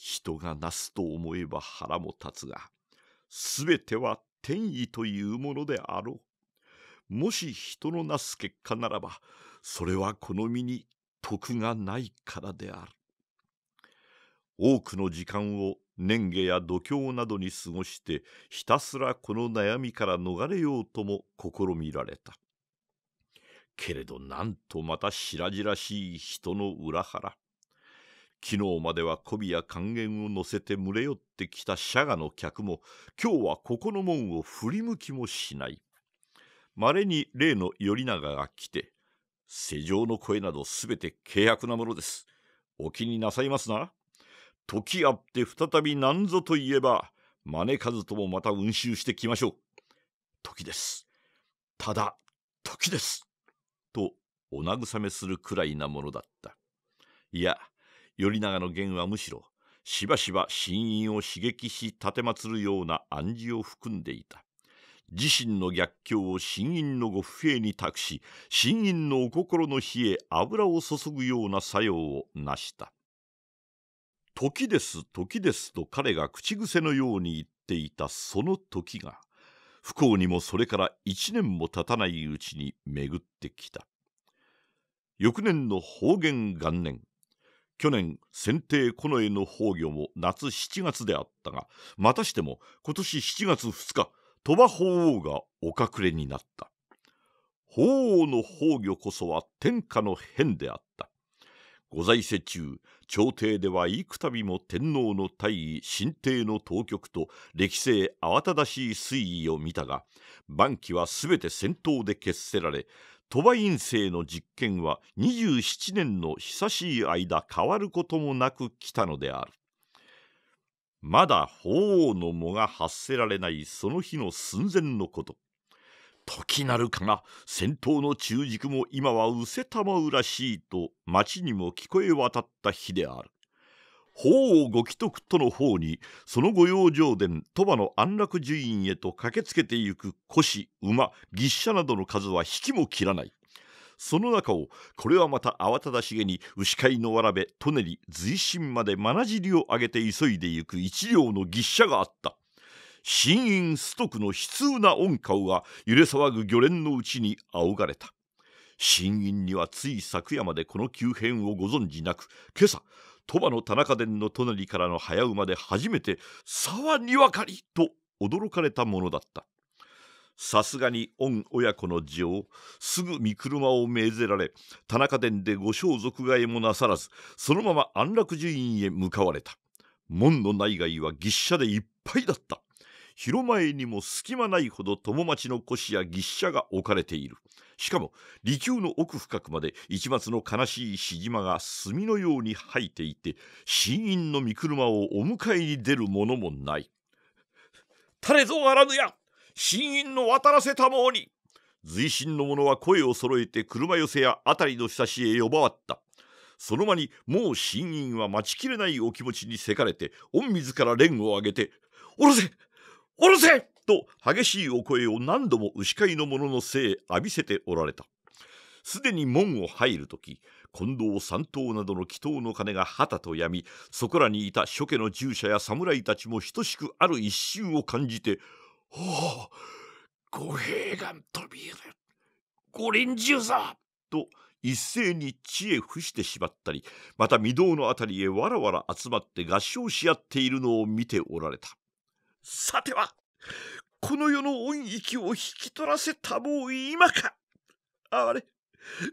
人がなすと思えば腹も立つが、すべては天意というものであろう。もし人のなす結果ならば、それはこの身に徳がないからである。多くの時間を年下や度胸などに過ごしてひたすらこの悩みから逃れようとも試みられたけれどなんとまた白々しい人の裏腹昨日までは媚びや還元を乗せて群れ寄ってきた社賀の客も今日はここの門を振り向きもしないまれに例の頼長が来て世情の声などすべて契約なものですお気になさいますな時あって再び何ぞといえば招かずともまた運襲してきましょう時ですただ時ですとお慰めするくらいなものだったいや頼長の言はむしろしばしば真因を刺激し奉るような暗示を含んでいた自身の逆境を真因のご不平に託し真因のお心の火へ油を注ぐような作用を成した時です時ですと彼が口癖のように言っていたその時が不幸にもそれから一年も経たないうちに巡ってきた翌年の方言元年去年選帝近衛の崩御も夏7月であったがまたしても今年7月2日鳥羽法皇がお隠れになった法皇の崩御こそは天下の変であったご在世中朝廷では幾度も天皇の大位新帝の当局と歴世慌ただしい推移を見たが晩期は全て戦闘で決せられ鳥羽院政の実験は27年の久しい間変わることもなく来たのである。まだ法皇の藻が発せられないその日の寸前のこと。時なるかが戦闘の中軸も今はうせたまうらしいと町にも聞こえ渡った日である。法をご既得との方にその御用上殿鳥羽の安楽寺院へと駆けつけてゆく腰馬牛車などの数は引きも切らない。その中をこれはまた慌ただしげに牛飼いのわらべ舎人随身までまなじりを上げて急いでゆく一両の牛車があった。新院須徳の悲痛な恩顔が揺れ騒ぐ魚連のうちに仰がれた新院にはつい昨夜までこの急変をご存じなく今朝鳥羽の田中殿の隣からの早馬で初めて「さにわかり!」と驚かれたものだったさすがに御親子の情すぐ見車を命ぜられ田中殿でご装束替えもなさらずそのまま安楽寺院へ向かわれた門の内外は牛車でいっぱいだった広前にも隙間ないほど友町の腰や牛車が置かれている。しかも、離宮の奥深くまで一松の悲しいしじまが墨のように吐いていて、新院の御車をお迎えに出るものもない。れぞあらぬや新院の渡らせたもに随身の者は声を揃えて車寄せや辺りの親しへ呼ばわった。その間にもう新院は待ちきれないお気持ちにせかれて、御自ら蓮を上げて、おろせおろせと激しいお声を何度も牛飼いの者のせい浴びせておられたすでに門を入る時近藤三刀などの祈祷の鐘が旗とやみそこらにいた諸家の従者や侍たちも等しくある一瞬を感じて「おお五平願飛び入る五輪中さ!」と一斉に地へ伏してしまったりまた御堂の辺りへわらわら集まって合唱し合っているのを見ておられた。さてはこの世の音域を引き取らせたもう今かあれ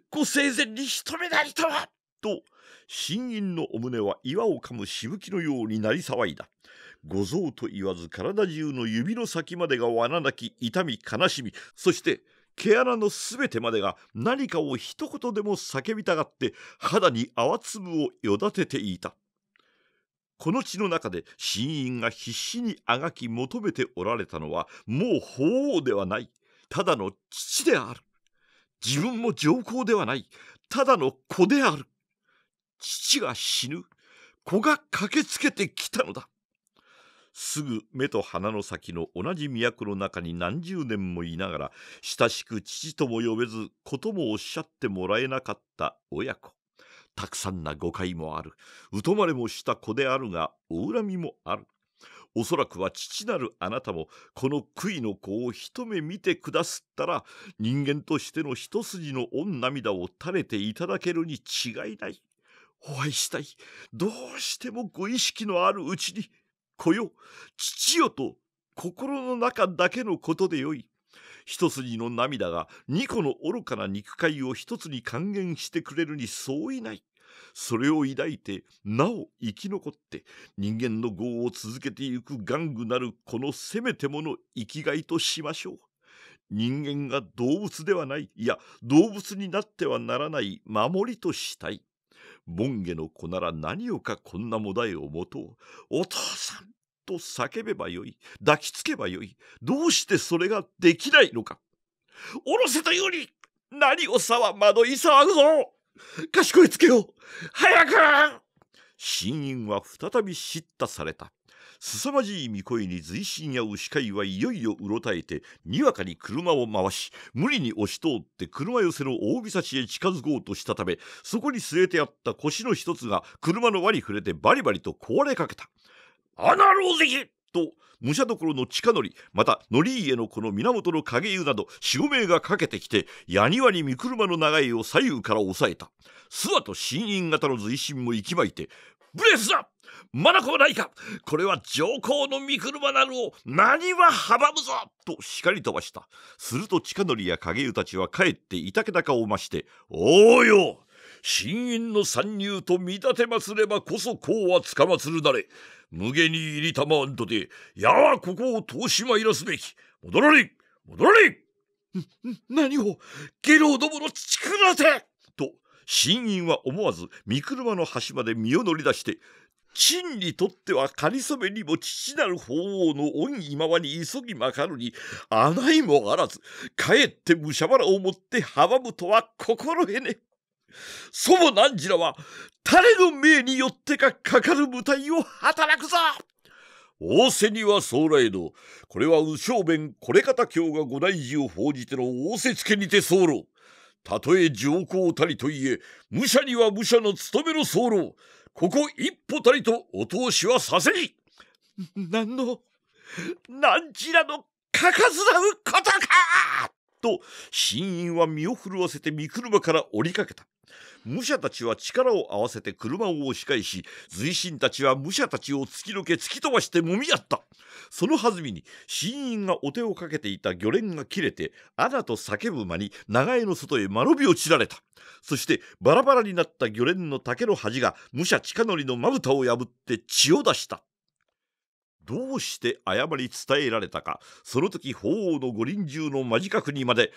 ご生前に一目なりとはと新院のお胸は岩をかむしぶきのようになり騒いだ五蔵と言わず体中の指の先までが罠なき痛み悲しみそして毛穴のすべてまでが何かを一言でも叫びたがって肌に泡粒をよだてていたこの地の中で神院が必死にあがき求めておられたのはもう法王ではないただの父である自分も上皇ではないただの子である父が死ぬ子が駆けつけてきたのだすぐ目と鼻の先の同じ都の中に何十年もいながら親しく父とも呼べずこともおっしゃってもらえなかった親子たくさんな誤解もある疎まれもした子であるがお恨みもあるおそらくは父なるあなたもこの悔いの子を一目見てくだすったら人間としての一筋の御涙を垂れていただけるに違いないお会いしたいどうしてもご意識のあるうちに子よ父よと心の中だけのことでよい一筋の涙が二個の愚かな肉塊を一つに還元してくれるに相違ない。それを抱いてなお生き残って人間の業を続けてゆく玩具なるこのせめてもの生きがいとしましょう。人間が動物ではないいや動物になってはならない守りとしたい。ボンゲの子なら何をかこんなもだえを持とう。お父さんと叫べばよい。抱きつけばよい。どうしてそれができないのか。おろせたように、何をさは窓い騒ぐぞ賢いつけよ早く死因は再び叱咤された。凄まじい見声に随身や牛飼いはいよいようろたえて、にわかに車を回し、無理に押し通って車寄せの大見差しへ近づこうとしたため、そこに据えてあった腰の一つが車の輪に触れてバリバリと壊れかけた。アナローゼと武者どころの近則また則家の子の源の影湯など四五名がかけてきてやにわに御車の長いを左右から押さえた諏訪と新院型の随身も息巻いて「ブレスだまだこないかこれは上皇の御車なるを何は阻むぞ!」と叱り飛ばしたすると近則や影湯たちは帰っていたけたかを増して「おうよ新院の参入と見立てますればこそ功はつかまつるなれ無下に入りたまわんとてやはここを通しまいらすべき戻られ戻られ何を下郎どもの力でと新院は思わず御車の端まで身を乗り出して陳にとっては仮初めにも父なる法皇の恩今はに急ぎまかるにあないもあらずかえって武者腹を持って阻むとは心得ね。祖母何時らは誰の命によってかかかる舞台を働くぞ仰せには将来のこれは右正弁これ方卿が五大事を報じての仰せつけにて候たとえ上皇たりといえ武者には武者の務めの候ここ一歩たりとお通しはさせり何の何時らのかかずらうことかと新院は身を震わせて三車から降りかけた武者たちは力を合わせて車を押し返し随身たちは武者たちを突き抜け突き飛ばしてもみ合ったその弾みに新員がお手をかけていた魚連が切れて「あだ」と叫ぶ間に長江の外へ間延びを散られたそしてバラバラになった魚連の竹の端が武者近典のまぶたを破って血を出したどうして謝り伝えられたかその時法皇の五輪中の間近くにまで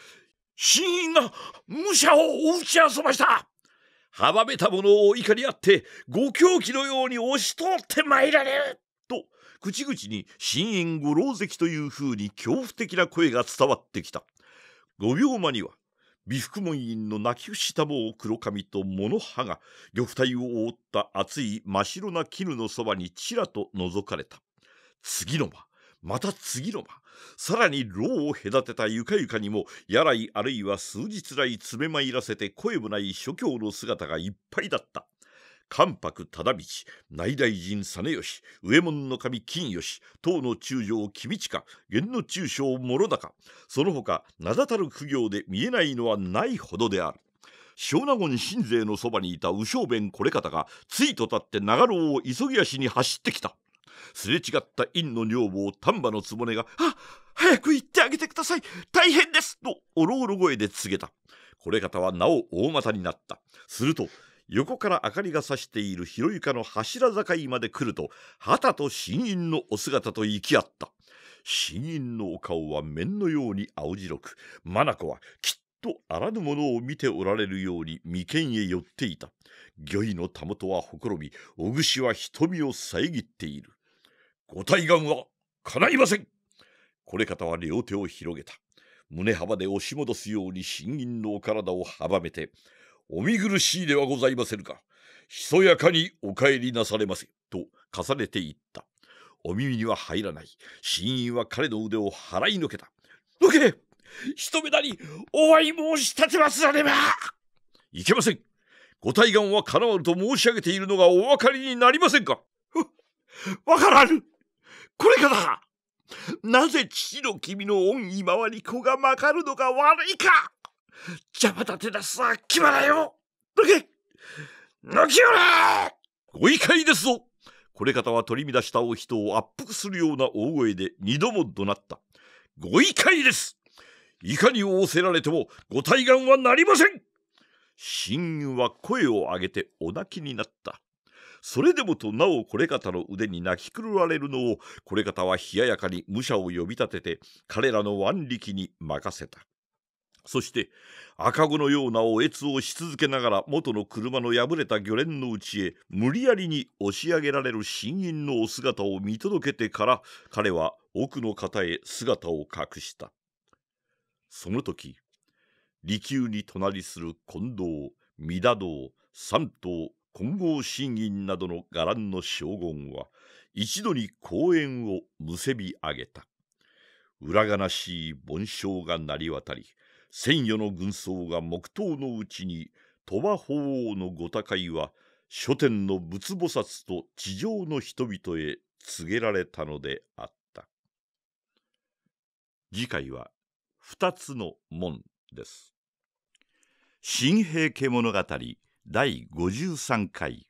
新品が武者を打ち遊ばした阻めた者を怒り合ってご狂気のように押し通ってまいられると口々に新縁五郎関というふうに恐怖的な声が伝わってきた五秒間には美福門院の泣き伏した棒黒髪と物葉が玉体を覆った厚い真っ白な絹のそばにちらと覗かれた次の間また次の間さらに牢を隔てたゆかゆかにもやらいあるいは数日来詰め参らせて声もない諸教の姿がいっぱいだった関白忠道内大臣実義右衛門の神金義唐の中将公親源の中将諸高その他名だたる苦行で見えないのはないほどである小納言新勢のそばにいた右将弁これ方がついと立って長老を急ぎ足に走ってきたすれ違った院の女房丹波の局が「あ早く行ってあげてください大変です!」とおろおろ声で告げたこれ方はなお大股になったすると横から明かりがさしている広床の柱境まで来ると旗と新院のお姿と行き合った新院のお顔は面のように青白く眼はきっとあらぬものを見ておられるように眉間へ寄っていた御意のたもとはほころびおぐしは瞳を遮っているご対岸は叶いませんこれ方は両手を広げた。胸幅で押し戻すように新銀のお体を阻めて、お見苦しいではございませぬか。ひそやかにお帰りなされませ。と重ねて言った。お耳には入らない。新院は彼の腕を払いのけた。のけ一目だにお会い申し立てますらればいけません。ご対岸は叶わると申し上げているのがお分かりになりませんかわからぬこれかななぜ父の君の恩義回り子がまかるのが悪いか邪魔立てなすは決まらよどけのきよれご意解ですぞこれ方は取り乱したお人を圧迫するような大声で二度も怒鳴った。ご意解ですいかに仰せられてもご対岸はなりません親友は声を上げてお泣きになった。それでもとなおこれ方の腕に泣き狂われるのをこれ方は冷ややかに武者を呼び立てて彼らの腕力に任せた。そして赤子のようなおえつをし続けながら元の車の破れた魚連のうちへ無理やりに押し上げられる新員のお姿を見届けてから彼は奥の方へ姿を隠した。その時利休に隣する近藤、三田堂、三頭。金剛神銀などの伽藍の将軍は一度に公園をむせび上げた裏悲しい盆鐘が鳴り渡り千余の軍曹が黙祷のうちに鳥羽法皇のご他界は書店の仏菩薩と地上の人々へ告げられたのであった次回は「二つの門」です。新平家物語第53回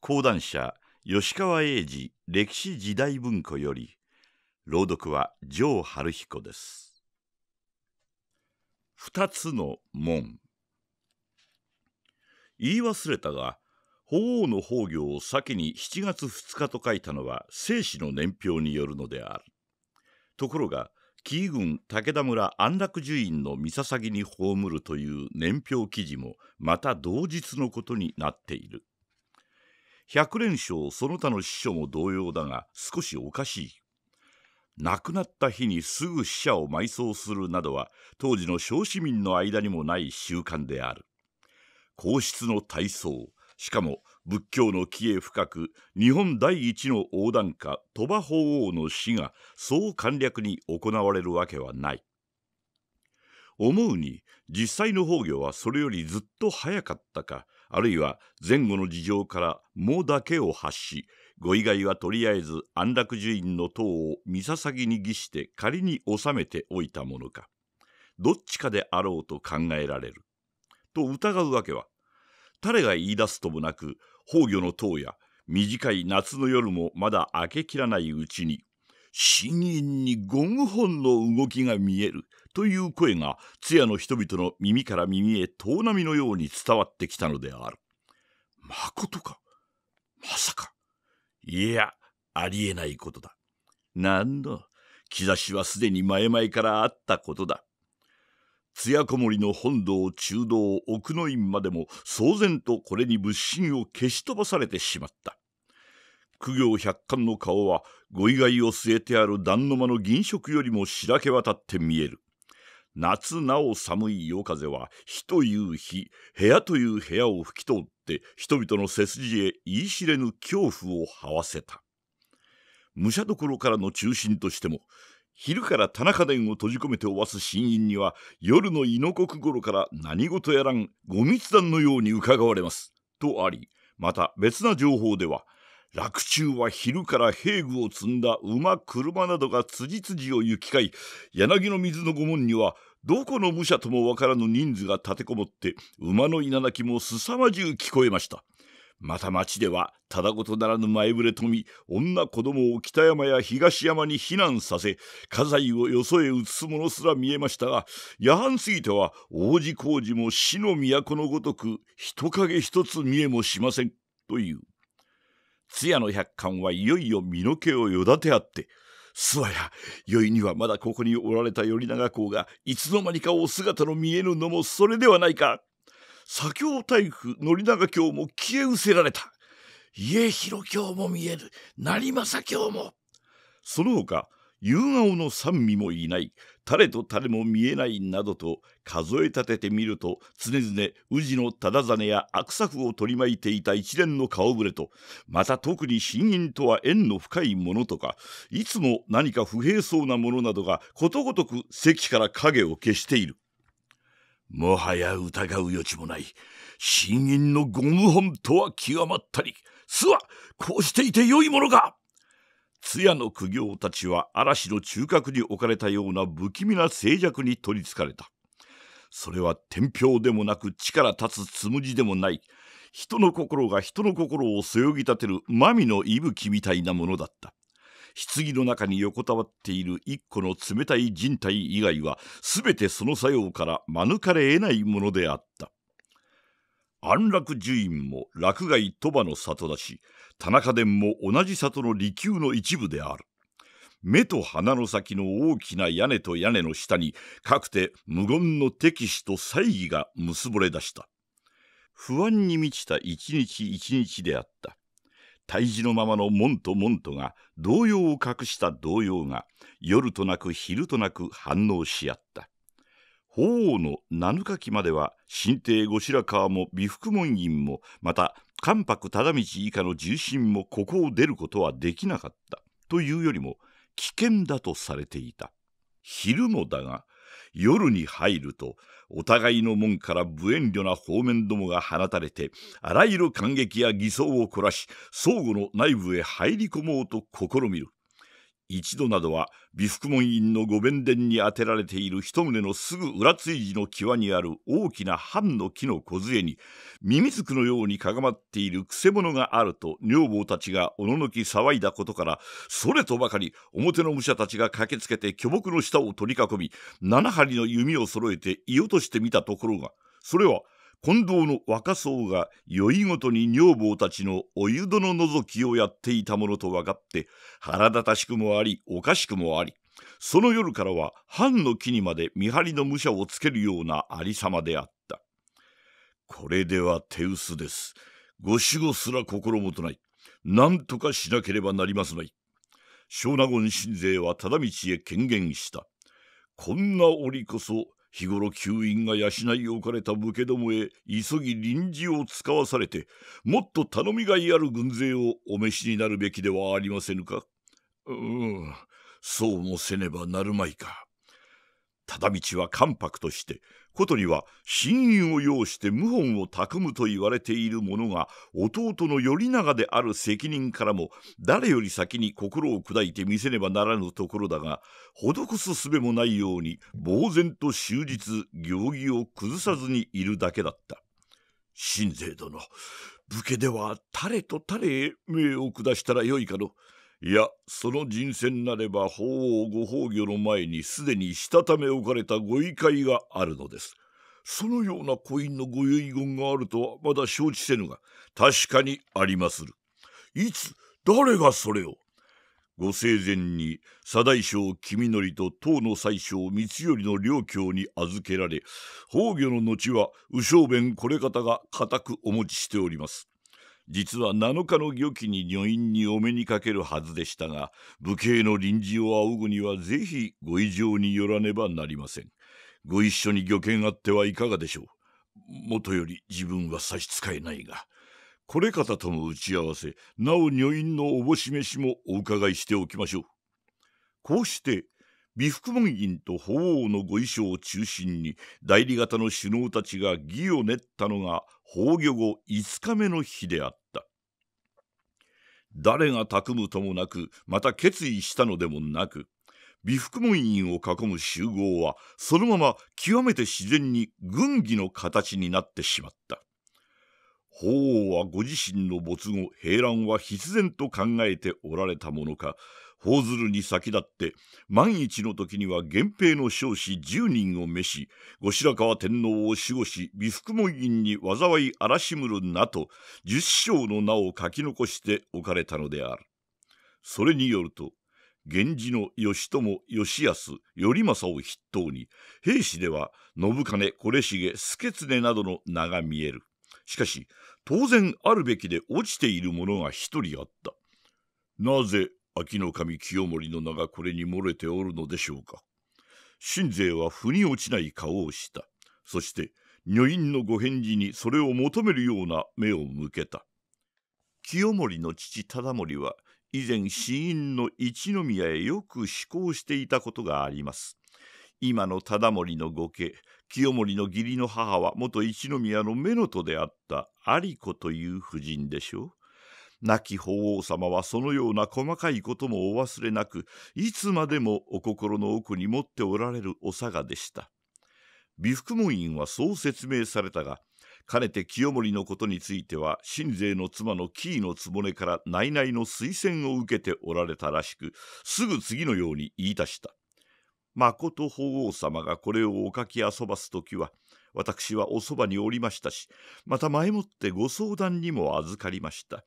講談社吉川英治歴史時代文庫より朗読は城春彦です二つの門言い忘れたが法皇の崩御を先に7月2日と書いたのは生死の年表によるのであるところが紀伊軍武田村安楽寿院の三笹に葬るという年表記事もまた同日のことになっている百連勝その他の師書も同様だが少しおかしい亡くなった日にすぐ死者を埋葬するなどは当時の小市民の間にもない習慣である皇室の体操しかも仏教の帰へ深く日本第一の横断家鳥羽法皇の死がそう簡略に行われるわけはない。思うに実際の崩御はそれよりずっと早かったかあるいは前後の事情から「も」だけを発しご以外はとりあえず安楽寿院の塔を三ぎに儀して仮に納めておいたものかどっちかであろうと考えられる。と疑うわけは誰が言い出すともなく崩御の塔や短い夏の夜もまだ明けきらないうちに深淵にゴム本の動きが見えるという声が通夜の人々の耳から耳へ遠波のように伝わってきたのである。まことかまさかいやありえないことだ。なんだ兆しはすでに前々からあったことだ。艶こもりの本堂中堂奥の院までも騒然とこれに物心を消し飛ばされてしまった苦行百貫の顔はご意外を据えてある旦の間の銀色よりも白け渡って見える夏なお寒い夜風は火という火部屋という部屋を吹き通って人々の背筋へ言い知れぬ恐怖をはわせた武者どころからの中心としても昼から田中殿を閉じ込めておわす新院には夜の猪の国頃から何事やらんご密談のように伺われますとありまた別な情報では洛中は昼から兵具を積んだ馬車などが辻々を行き交い柳の水の御門にはどこの武者ともわからぬ人数が立てこもって馬の稲鳴きもすさまじゅう聞こえましたまた町ではただごとならぬ前触れとみ女子供を北山や東山に避難させ家財をよそへ移すものすら見えましたが夜半過ぎては王子工事も死の都のごとく人影一つ見えもしませんという通夜の百貫はいよいよ身の毛をよだてあってすわや宵にはまだここにおられた頼長公がいつの間にかお姿の見えぬのもそれではないか左京大夫宣長卿も消え失せられた。家広京も見える。成政京も。その他、夕顔の三味もいない。誰と誰も見えないなどと数え立ててみると常々宇治の忠真や悪作を取り巻いていた一連の顔ぶれとまた特に信因とは縁の深いものとかいつも何か不平そうなものなどがことごとく席から影を消している。もはや疑う余地もない。真院のご謀反とは極まったり、すは、こうしていてよいものか通夜の苦行たちは嵐の中核に置かれたような不気味な静寂に取りつかれた。それは天平でもなく力立つつむじでもない、人の心が人の心をそよぎ立てる真美の息吹みたいなものだった。棺の中に横たわっている一個の冷たい人体以外は全てその作用から免れ得ないものであった。安楽寿院も落外鳥羽の里だし田中殿も同じ里の離宮の一部である目と鼻の先の大きな屋根と屋根の下にかくて無言の敵視と猜疑が結ぼれ出した不安に満ちた一日一日であった胎児のままの門と門とが動揺を隠した動揺が夜となく昼となく反応し合った法皇の七日期までは新帝後白河も美福門院もまた関白忠道以下の重臣もここを出ることはできなかったというよりも危険だとされていた昼もだが夜に入るとお互いの門から無遠慮な方面どもが放たれて、あらゆる感激や偽装を凝らし、相互の内部へ入り込もうと試みる。一度などは美福門院の御弁殿に当てられている一棟のすぐ裏追事の際にある大きな藩の木の梢にミミズクのようにかがまっているくせ者があると女房たちがおののき騒いだことからそれとばかり表の武者たちが駆けつけて巨木の下を取り囲み七針の弓を揃えて居落としてみたところがそれは近藤の若僧が酔いごとに女房たちのお湯戸の覗きをやっていたものと分かって腹立たしくもありおかしくもありその夜からは藩の木にまで見張りの武者をつけるようなありさまであったこれでは手薄ですご守護すら心もとない何とかしなければなりますまい小納言親勢は忠道へ権限したこんな折こそ日頃吸引が養い置かれた武家どもへ急ぎ臨時を使わされてもっと頼みがいある軍勢をお召しになるべきではありませぬかうんそうもせねばなるまいか。忠道は関白としてとには親友を要して謀反を企むと言われている者が弟の頼長である責任からも誰より先に心を砕いて見せねばならぬところだが施すすべもないように呆然と終日行儀を崩さずにいるだけだった。新勢殿武家では誰と誰へ命を下したらよいかのいやその人選なれば法皇ご崩御の前にすでにしたため置かれたご遺憾があるのです。そのようなコイのご遺言があるとはまだ承知せぬが確かにありまする。いつ誰がそれをご生前に左大将君則と唐の宰相光頼の領教に預けられ崩御の後は右小弁これ方が固くお持ちしております。実は7日の御期に女院にお目にかけるはずでしたが武家の臨時を仰ぐにはぜひご異常によらねばなりませんご一緒に御見あってはいかがでしょうもとより自分は差し支えないがこれ方との打ち合わせなお女院のおぼし召しもお伺いしておきましょうこうして美福門院と法皇のご衣装を中心に代理型の首脳たちが義を練ったのが崩御後5日目の日であった誰が匠むともなくまた決意したのでもなく美福門院を囲む集合はそのまま極めて自然に軍議の形になってしまった法皇はご自身の没後平乱は必然と考えておられたものか報鶴に先立って万一の時には源平の少子10人を召し後白河天皇を守護し美福門院に災い荒しむるなと十将の名を書き残しておかれたのである。それによると源氏の義朝義康頼政を筆頭に兵士では信兼惟重祐経などの名が見えるしかし当然あるべきで落ちている者が一人あったなぜ秋の神清盛の名がこれに漏れておるのでしょうか。信勢は腑に落ちない顔をした。そして、女院のご返事にそれを求めるような目を向けた。清盛の父忠盛は、以前死因の一宮へよく志向していたことがあります。今の忠盛の御家、清盛の義理の母は元一宮の目の戸であった有子という夫人でしょう。亡き法皇様はそのような細かいこともお忘れなくいつまでもお心の奥に持っておられるお佐賀でした美福門院はそう説明されたがかねて清盛のことについては神勢の妻の紀伊の局から内々の推薦を受けておられたらしくすぐ次のように言い出した「まこと法皇様がこれをお書き遊ばす時は私はおそばにおりましたしまた前もってご相談にも預かりました。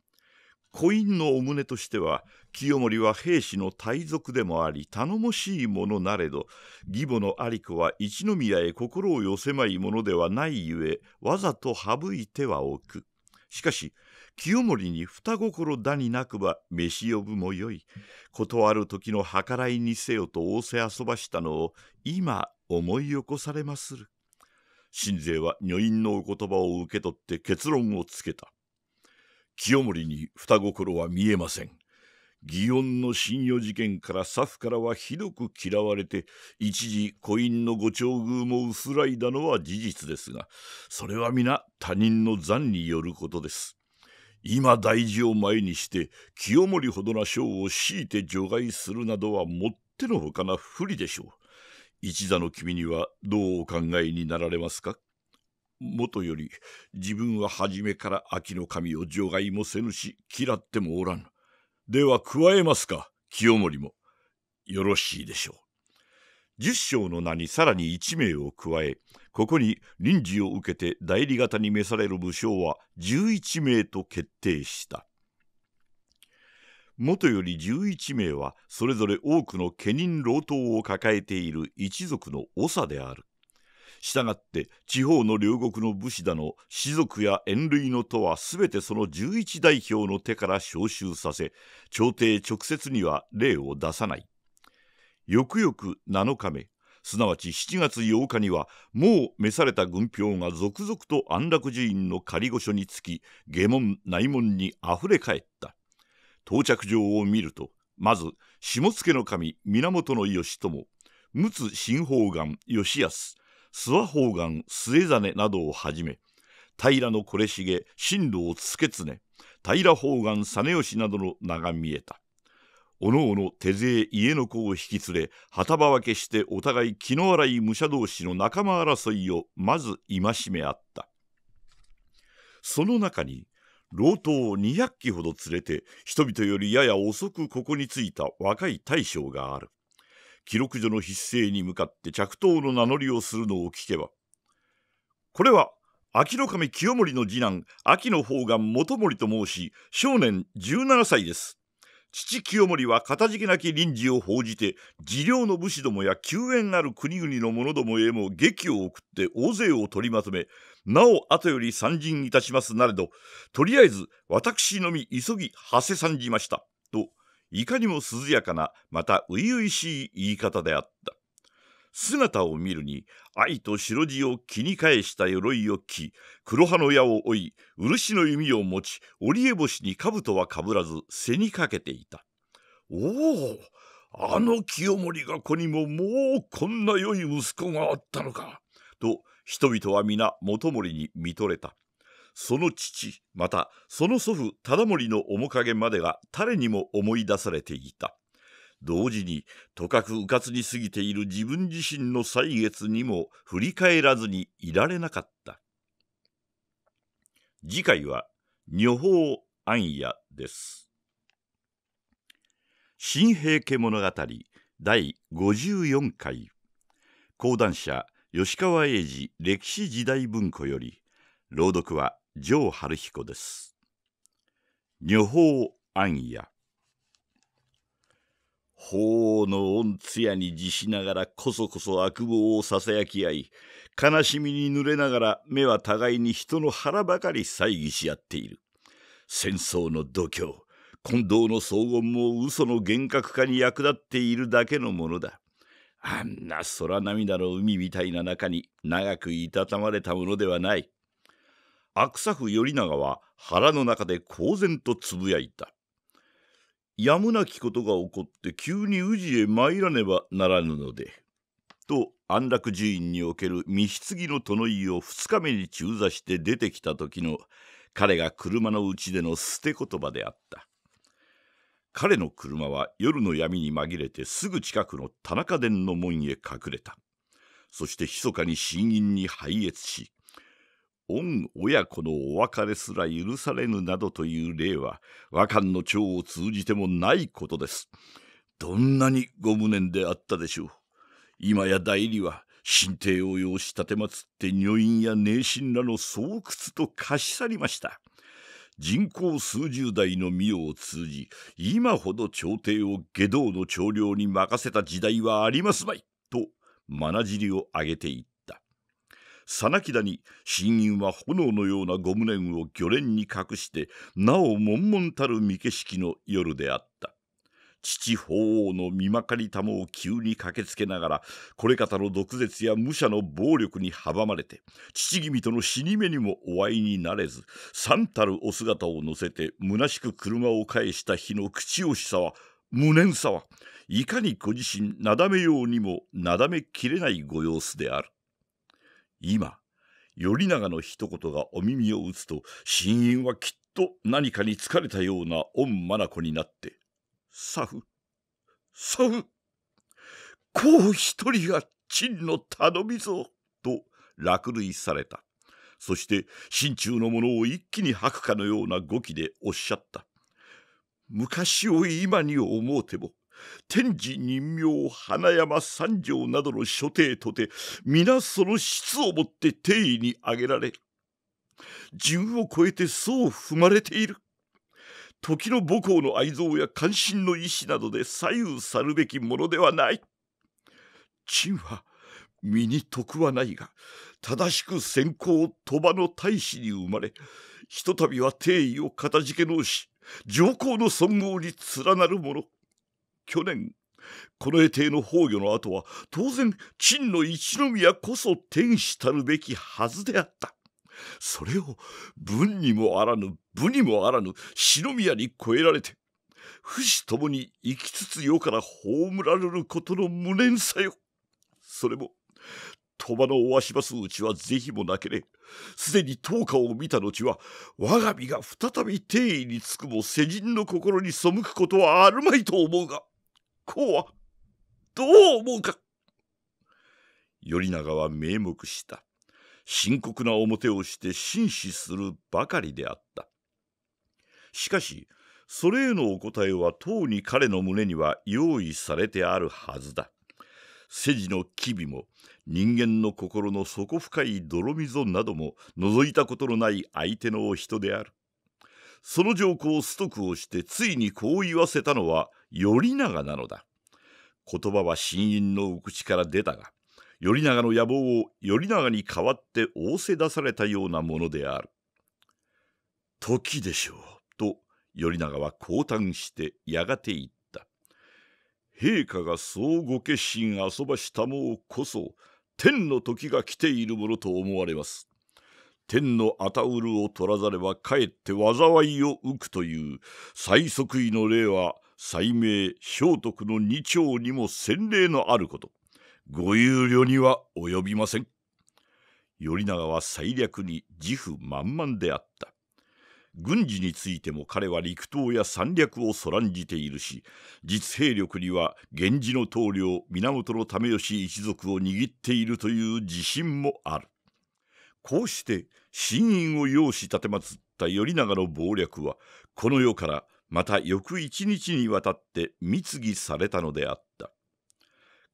古院のお胸としては清盛は兵士の大族でもあり頼もしいものなれど義母の有子は一宮へ心を寄せまいものではないゆえわざと省いてはおく。しかし清盛に二心だになくば飯呼ぶもよい断る時の計らいにせよと仰せ遊ばしたのを今思い起こされまする。信勢は女院のお言葉を受け取って結論をつけた。清盛に双心は見えません。祇園の信用事件からサフからはひどく嫌われて一時コ院のご長遇も薄らいだのは事実ですがそれは皆他人の残によることです今大事を前にして清盛ほどな賞を強いて除外するなどはもってのほかな不利でしょう一座の君にはどうお考えになられますかもとより自分は初めから秋の神を除外もせぬし嫌ってもおらぬ。では加えますか清盛も。よろしいでしょう。十章の名にさらに一名を加えここに臨時を受けて代理方に召される武将は十一名と決定したもとより十一名はそれぞれ多くの家人老頭を抱えている一族の長であるしたがって地方の両国の武士だの士族や遠類の都は全てその十一代表の手から召集させ朝廷直接には例を出さない翌々7日目すなわち7月8日にはもう召された軍票が続々と安楽寺院の仮御所につき下門内門にあふれ返った到着状を見るとまず下野の神源義朝陸奥新宝願義康諏訪方眼末実などをはじめ平のこれしげ進路をつけつね平方眼実吉などの名が見えたおのおの手勢家の子を引き連れ旗場分けしてお互い気の荒い武者同士の仲間争いをまず戒めあったその中に老頭を200機ほど連れて人々よりやや遅くここに着いた若い大将がある。記録所の筆勢に向かって着刀の名乗りをするのを聞けばこれは秋の神清盛の次男秋の方が元盛と申し少年17歳です父清盛はかたじけなき臨時を報じて治療の武士どもや救援ある国々の者どもへも劇を送って大勢を取りまとめなお後より参陣いたしますなれどとりあえず私のみ急ぎ馳せ参じましたといかにも涼やかな、また初々しい言い方であった。姿を見るに、愛と白地を気に返した鎧を着、黒羽の矢を追い、漆の弓を持ち、織江星に兜はかぶらず、背にかけていた。おおあの清盛が子にももうこんな良い息子があったのか。と、人々は皆元盛に見とれた。その父、またその祖父忠盛の面影までが誰にも思い出されていた。同時に、とかくうかつに過ぎている自分自身の歳月にも振り返らずにいられなかった。次回は、女宝暗夜です。新平家物語第54回講談社吉川英治歴史時代文庫より朗読は城春彦です。女法暗夜法皇の恩艶に自しながらこそこそ悪望をささやき合い悲しみに濡れながら目は互いに人の腹ばかり猜疑し合っている戦争の度胸近藤の荘厳も嘘の厳格化に役立っているだけのものだあんな空涙の海みたいな中に長くいたたまれたものではない悪作頼長は腹の中で公然とつぶやいた。やむなきことが起こって急に宇治へ参らねばならぬので。と安楽寺院における御棺の殿井を2日目に中座して出てきた時の彼が車のうちでの捨て言葉であった。彼の車は夜の闇に紛れてすぐ近くの田中殿の門へ隠れた。そして密かに死因に拝謁し、御親子のお別れすら許されぬなどという例は和漢の長を通じてもないことです。どんなにご無念であったでしょう。今や代理は神帝を養し奉って女院や姉親らの巣窟と貸し去りました。人口数十代の御代を通じ今ほど朝廷を下道の長領に任せた時代はありますまいとまなじりを上げていさなきだに新銀は炎のようなご無念を漁連に隠してなお悶々たる見景色の夜であった父法皇の見まかりたもを急に駆けつけながらこれ方の毒舌や武者の暴力に阻まれて父君との死に目にもお会いになれず三たるお姿を乗せて虚しく車を返した日の口惜しさは無念さはいかにご自身なだめようにもなだめきれないご様子である。今頼長の一言がお耳を打つと新院はきっと何かに疲れたような御眼になって「サフサフこう一人が陳の頼みぞ」と落類されたそして心中のものを一気に吐くかのような語気でおっしゃった「昔を今に思うても天智人名花山三条などの諸定とて皆その質をもって帝位に挙げられ順を超えてそう踏まれている時の母校の愛憎や関心の意志などで左右さるべきものではない陳は身に得はないが正しく先行鳥羽の大使に生まれひとたびは帝位をかたじけ直し上皇の尊号に連なるもの去年この衛帝の崩御の後は当然陳の一宮こそ天使たるべきはずであったそれを文にもあらぬ武にもあらぬ四宮に越えられて不死ともに生きつつ世から葬られることの無念さよそれも鳥羽のおしばすうちは是非もなけれすでに灯日を見た後は我が身が再び帝位につくも世人の心に背くことはあるまいと思うが。公はどう思うか頼長は名目した深刻な表をして紳士するばかりであったしかしそれへのお答えはとうに彼の胸には用意されてあるはずだ世事の機微も人間の心の底深い泥溝なども覗いたことのない相手のお人であるその条項ストックをしてついにこう言わせたのは頼長なのだ。言葉は真因の口から出たが、頼長の野望を頼長に代わって仰せ出されたようなものである。時でしょう、と頼長は降誕してやがて言った。陛下がそうご決心遊ばしたもうこそ、天の時が来ているものと思われます。天のあたうるを取らざればかえって災いを受くという最即位の例は西明聖徳の二丁にも洗礼のあることご憂慮には及びません頼長は最略に自負満々であった軍事についても彼は陸東や三略をそらんじているし実兵力には源氏の棟梁源為義一族を握っているという自信もあるこうして信因を要し奉つった頼長の謀略はこの世からまた翌一日にわたって密議されたのであった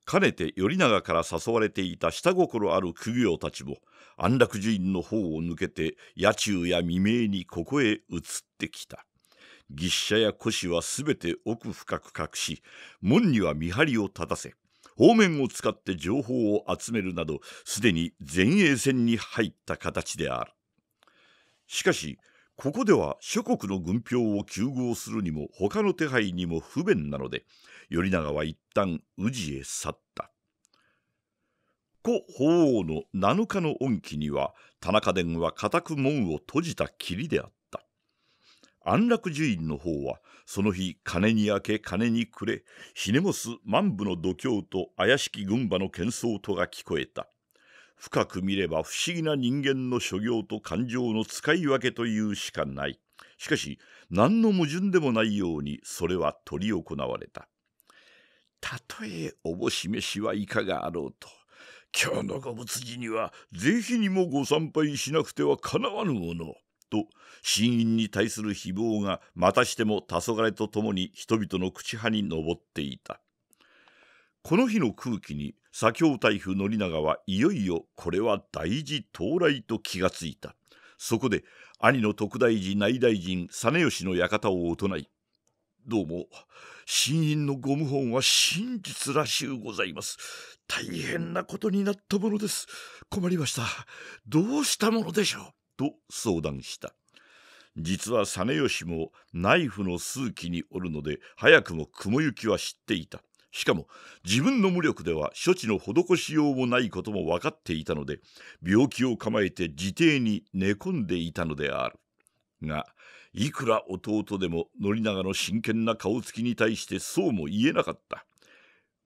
かねて頼長から誘われていた下心ある公業たちも安楽寺院の方を抜けて野中や未明にここへ移ってきた牛車や古紙はすべて奥深く隠し門には見張りを立たせ方面を使って情報を集めるなどすでに前衛戦に入った形であるしかしここでは諸国の軍票を休合するにも他の手配にも不便なので頼長は一旦宇治へ去った故法皇の7日の恩期には田中殿は固く門を閉じたきりであった安楽寺院の方はその日金に明け金に暮れひねもす万部の度胸と怪しき軍馬の喧騒とが聞こえた深く見れば不思議な人間の所業と感情の使い分けというしかない。しかし何の矛盾でもないようにそれは執り行われた。たとえおぼしめしはいかがあろうと今日のご仏寺には是非にもご参拝しなくてはかなわぬもの。と神院に対する誹謗がまたしても黄昏とともに人々の口派に上っていた。この日の空気に左京大夫宣長はいよいよこれは大事到来と気がついたそこで兄の徳大寺内大臣実吉の館をおないどうも新院のご謀反は真実らしゅうございます大変なことになったものです困りましたどうしたものでしょうと相談した実は実吉もナイフの数機におるので早くも雲行きは知っていたしかも自分の無力では処置の施しようもないことも分かっていたので病気を構えて自邸に寝込んでいたのであるがいくら弟でも宣長の真剣な顔つきに対してそうも言えなかった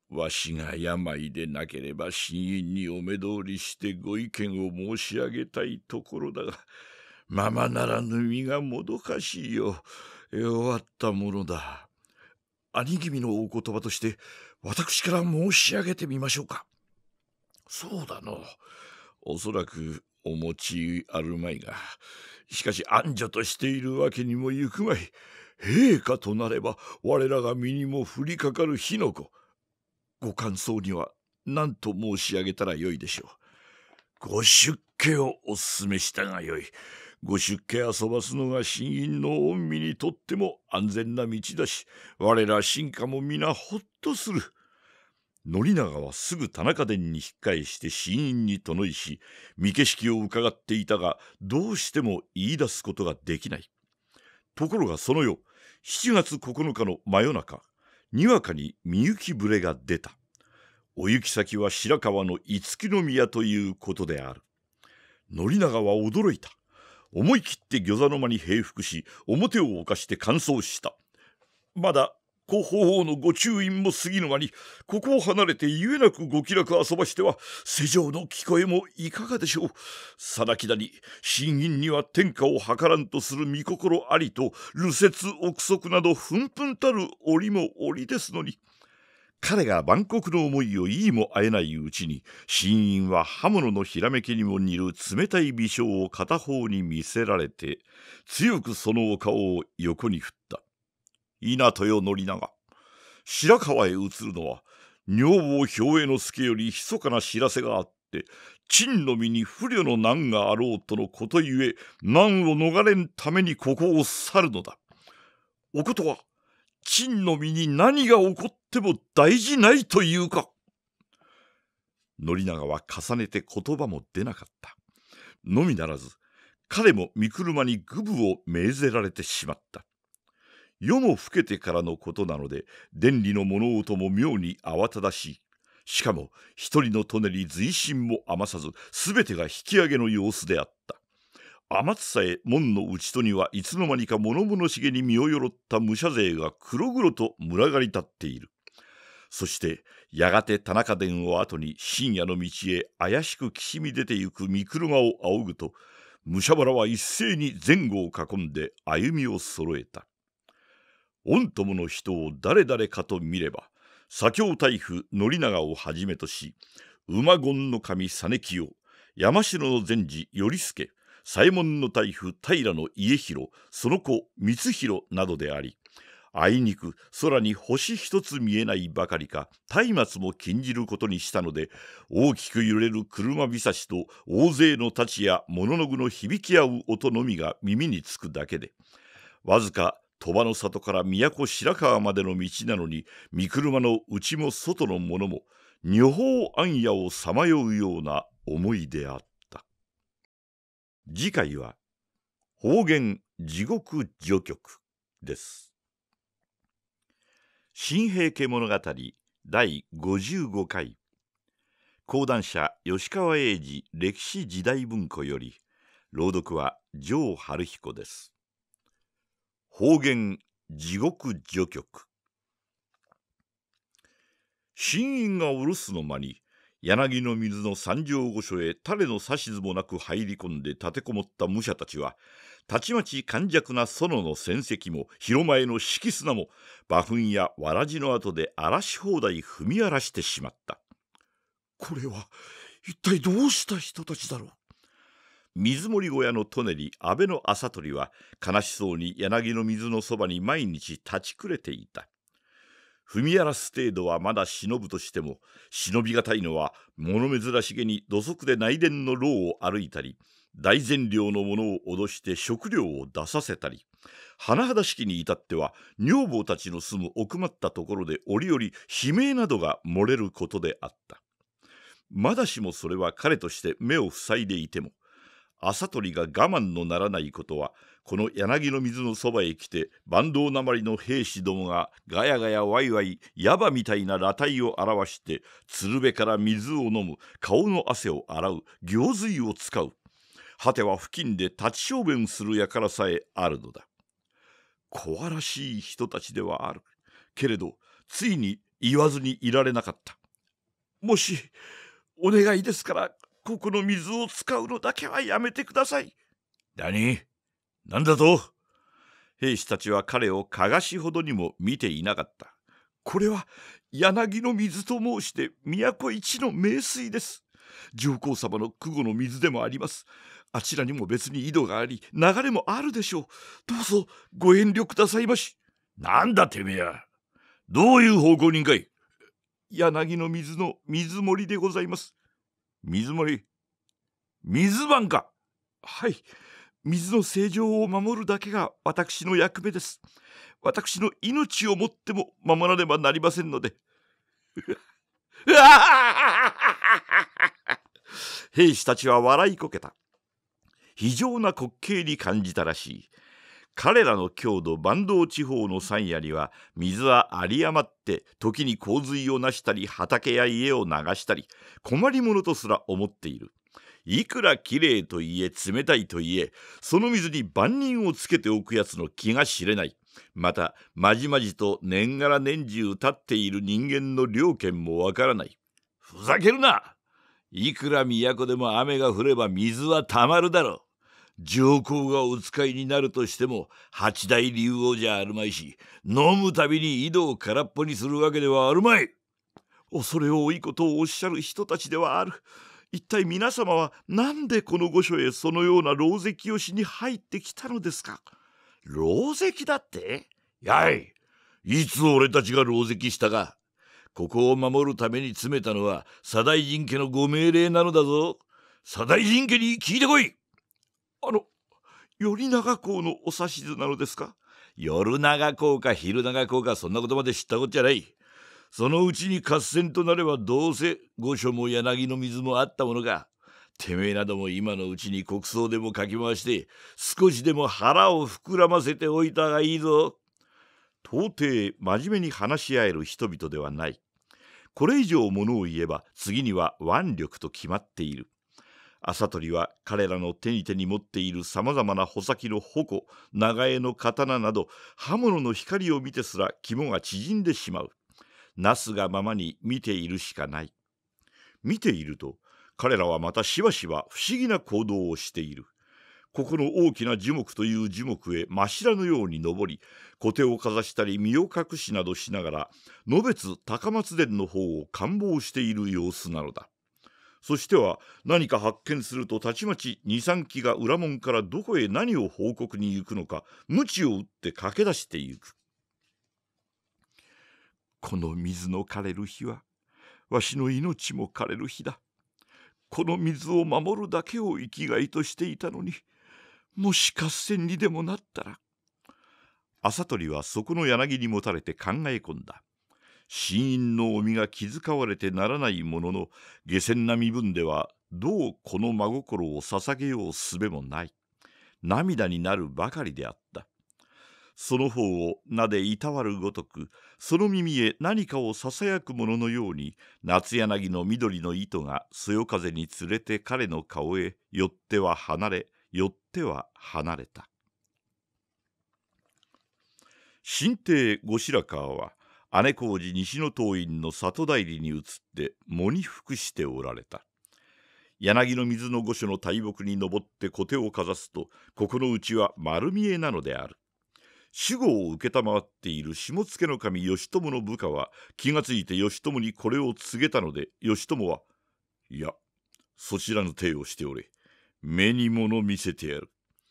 わしが病でなければ真因にお目通りしてご意見を申し上げたいところだがままならぬ身がもどかしいよ弱ったものだ。兄君のお言葉として私から申し上げてみましょうかそうだのおそらくお持ちあるまいがしかし安女としているわけにもゆくまい陛下となれば我らが身にも降りかかる火の粉ご感想には何と申し上げたらよいでしょうご出家をお勧めしたがよいご出家遊ばすのが新院の御身にとっても安全な道だし我ら進化も皆ほっとする。宣長はすぐ田中殿に引っ返して新院に殿いし三景色を伺っていたがどうしても言い出すことができないところがその夜7月9日の真夜中にわかにみゆきぶれが出たお行き先は白河の五木宮ということである宣長は驚いた思い切って魚座の間に平伏し表を犯して乾燥したまだ広報王のご注意も過ぎぬ間にここを離れてゆえなくご気楽遊ばしては世情の聞こえもいかがでしょう定きだに新銀には天下を図らんとする御心ありと流説憶測など憤憤たる折も折ですのに。彼が万国の思いを言いもあえないうちに死因は刃物のひらめきにも似る冷たい微笑を片方に見せられて強くそのお顔を横に振った稲豊宣長白河へ移るのは女房兵衛の助より密かな知らせがあって陳の身に不慮の難があろうとのことゆえ難を逃れんためにここを去るのだおことは真の身に何が起こっても大事ないというか。宣長は重ねて言葉も出なかった。のみならず、彼も御車に愚部を命ぜられてしまった。夜も更けてからのことなので、伝理の物音も妙に慌ただしい。しかも、一人の利に随身も余さず、すべてが引き上げの様子であった。津さえ門の内とにはいつの間にか物々しげに身をよろった武者勢が黒々と群がり立っているそしてやがて田中殿を後に深夜の道へ怪しくきしみ出てゆく御車を仰ぐと武者原は一斉に前後を囲んで歩みを揃えた御友の人を誰々かと見れば左京大夫宣長をはじめとし馬権の神実清山城の善治頼助左衛門の大夫平家広その子光弘などでありあいにく空に星一つ見えないばかりか松明も禁じることにしたので大きく揺れる車びさしと大勢の太刀や物の具の響き合う音のみが耳につくだけでわずか鳥羽の里から都白川までの道なのに御車の内も外のものも女房暗夜をさまようような思いであった。次回は方言地獄序曲です。新平家物語第55回講談社吉川英治歴史時代文庫より朗読は城春彦です。方言地獄序曲新院がおろすの間に柳の水の三条御所へ誰の指図もなく入り込んで立てこもった武者たちはたちまち簡弱な園の戦績も広前の敷砂も馬糞やわらじの跡で荒らし放題踏み荒らしてしまったこれは一体どうした人たちだろう水森小屋の舎人阿部の朝取は悲しそうに柳の水のそばに毎日立ちくれていた踏み荒らす程度はまだ忍ぶとしても忍びがたいのは物珍しげに土足で内殿の牢を歩いたり大善良の者を脅して食料を出させたり甚だしきに至っては女房たちの住む奥まったところで折々悲鳴などが漏れることであったまだしもそれは彼として目を塞いでいても朝、鳥が我慢のならないことはこの柳の水のそばへ来て坂東なまりの兵士どもがガヤガヤワイワイヤバみたいな裸体を表して鶴瓶から水を飲む顔の汗を洗う行水を使う果ては付近で立ち小便する輩さえあるのだ怖らしい人たちではあるけれどついに言わずにいられなかったもしお願いですからここの水を使うのだけはやめてください。何何だと兵士たちは彼をかがしほどにも見ていなかった。これは柳の水と申して都一の名水です。上皇様の久保の水でもあります。あちらにも別に井戸があり流れもあるでしょう。どうぞご遠慮くださいまし。なんだてめえや。どういう方向人かい柳の水の水森でございます。水森水番かはい水の正常を守るだけが私の役目です私の命をもっても守らねばなりませんので 兵士たちは笑いこけた非常な滑稽に感じたらしい彼らの郷土坂東地方の山野には水は有り余って時に洪水をなしたり畑や家を流したり困りものとすら思っているいくらきれいといえ冷たいといえその水に万人をつけておくやつの気が知れないまたまじまじと年がら年中立っている人間の良権もわからないふざけるないくら都でも雨が降れば水はたまるだろう上皇がお使いになるとしても八大竜王じゃあるまいし飲むたびに井戸を空っぽにするわけではあるまい恐れ多いことをおっしゃる人たちではある一体皆様は何でこの御所へそのような狼藉をしに入ってきたのですか狼藉だってやいいつ俺たちが狼藉したかここを守るために詰めたのは左大臣家のご命令なのだぞ左大臣家に聞いてこいあの頼長公のお指図なのですか夜長公か昼長公かそんなことまで知ったことじゃないそのうちに合戦となればどうせ御所も柳の水もあったものかてめえなども今のうちに国葬でもかき回して少しでも腹を膨らませておいたがいいぞ到底真面目に話し合える人々ではないこれ以上ものを言えば次には腕力と決まっている朝鳥は彼らの手に手に持っているさまざまな穂先の矛長江の刀など刃物の光を見てすら肝が縮んでしまうなすがままに見ているしかない見ていると彼らはまたしばしば不思議な行動をしているここの大きな樹木という樹木へ真白のように登り小手をかざしたり身を隠しなどしながら野別高松殿の方を観望している様子なのだそしては何か発見するとたちまち23機が裏門からどこへ何を報告に行くのか鞭を打って駆け出してゆくこの水の枯れる日はわしの命も枯れる日だこの水を守るだけを生きがいとしていたのにもし合戦にでもなったら朝鳥はそこの柳にもたれて考え込んだ死因の身が気遣われてならないものの下船な身分ではどうこの真心を捧げようすべもない涙になるばかりであったその方を名でいたわるごとくその耳へ何かをささやくもののように夏柳の緑の糸がそよ風に連れて彼の顔へ寄っては離れ寄っては離れた新帝後白河は姉小路西の党員の里代理に移って喪に服しておられた柳の水の御所の大木に登って小手をかざすとここのうちは丸見えなのである主語を承っている下野守義朝の部下は気がついて義朝にこれを告げたので義朝は「いやそちらの手をしておれ目に物見せてやる」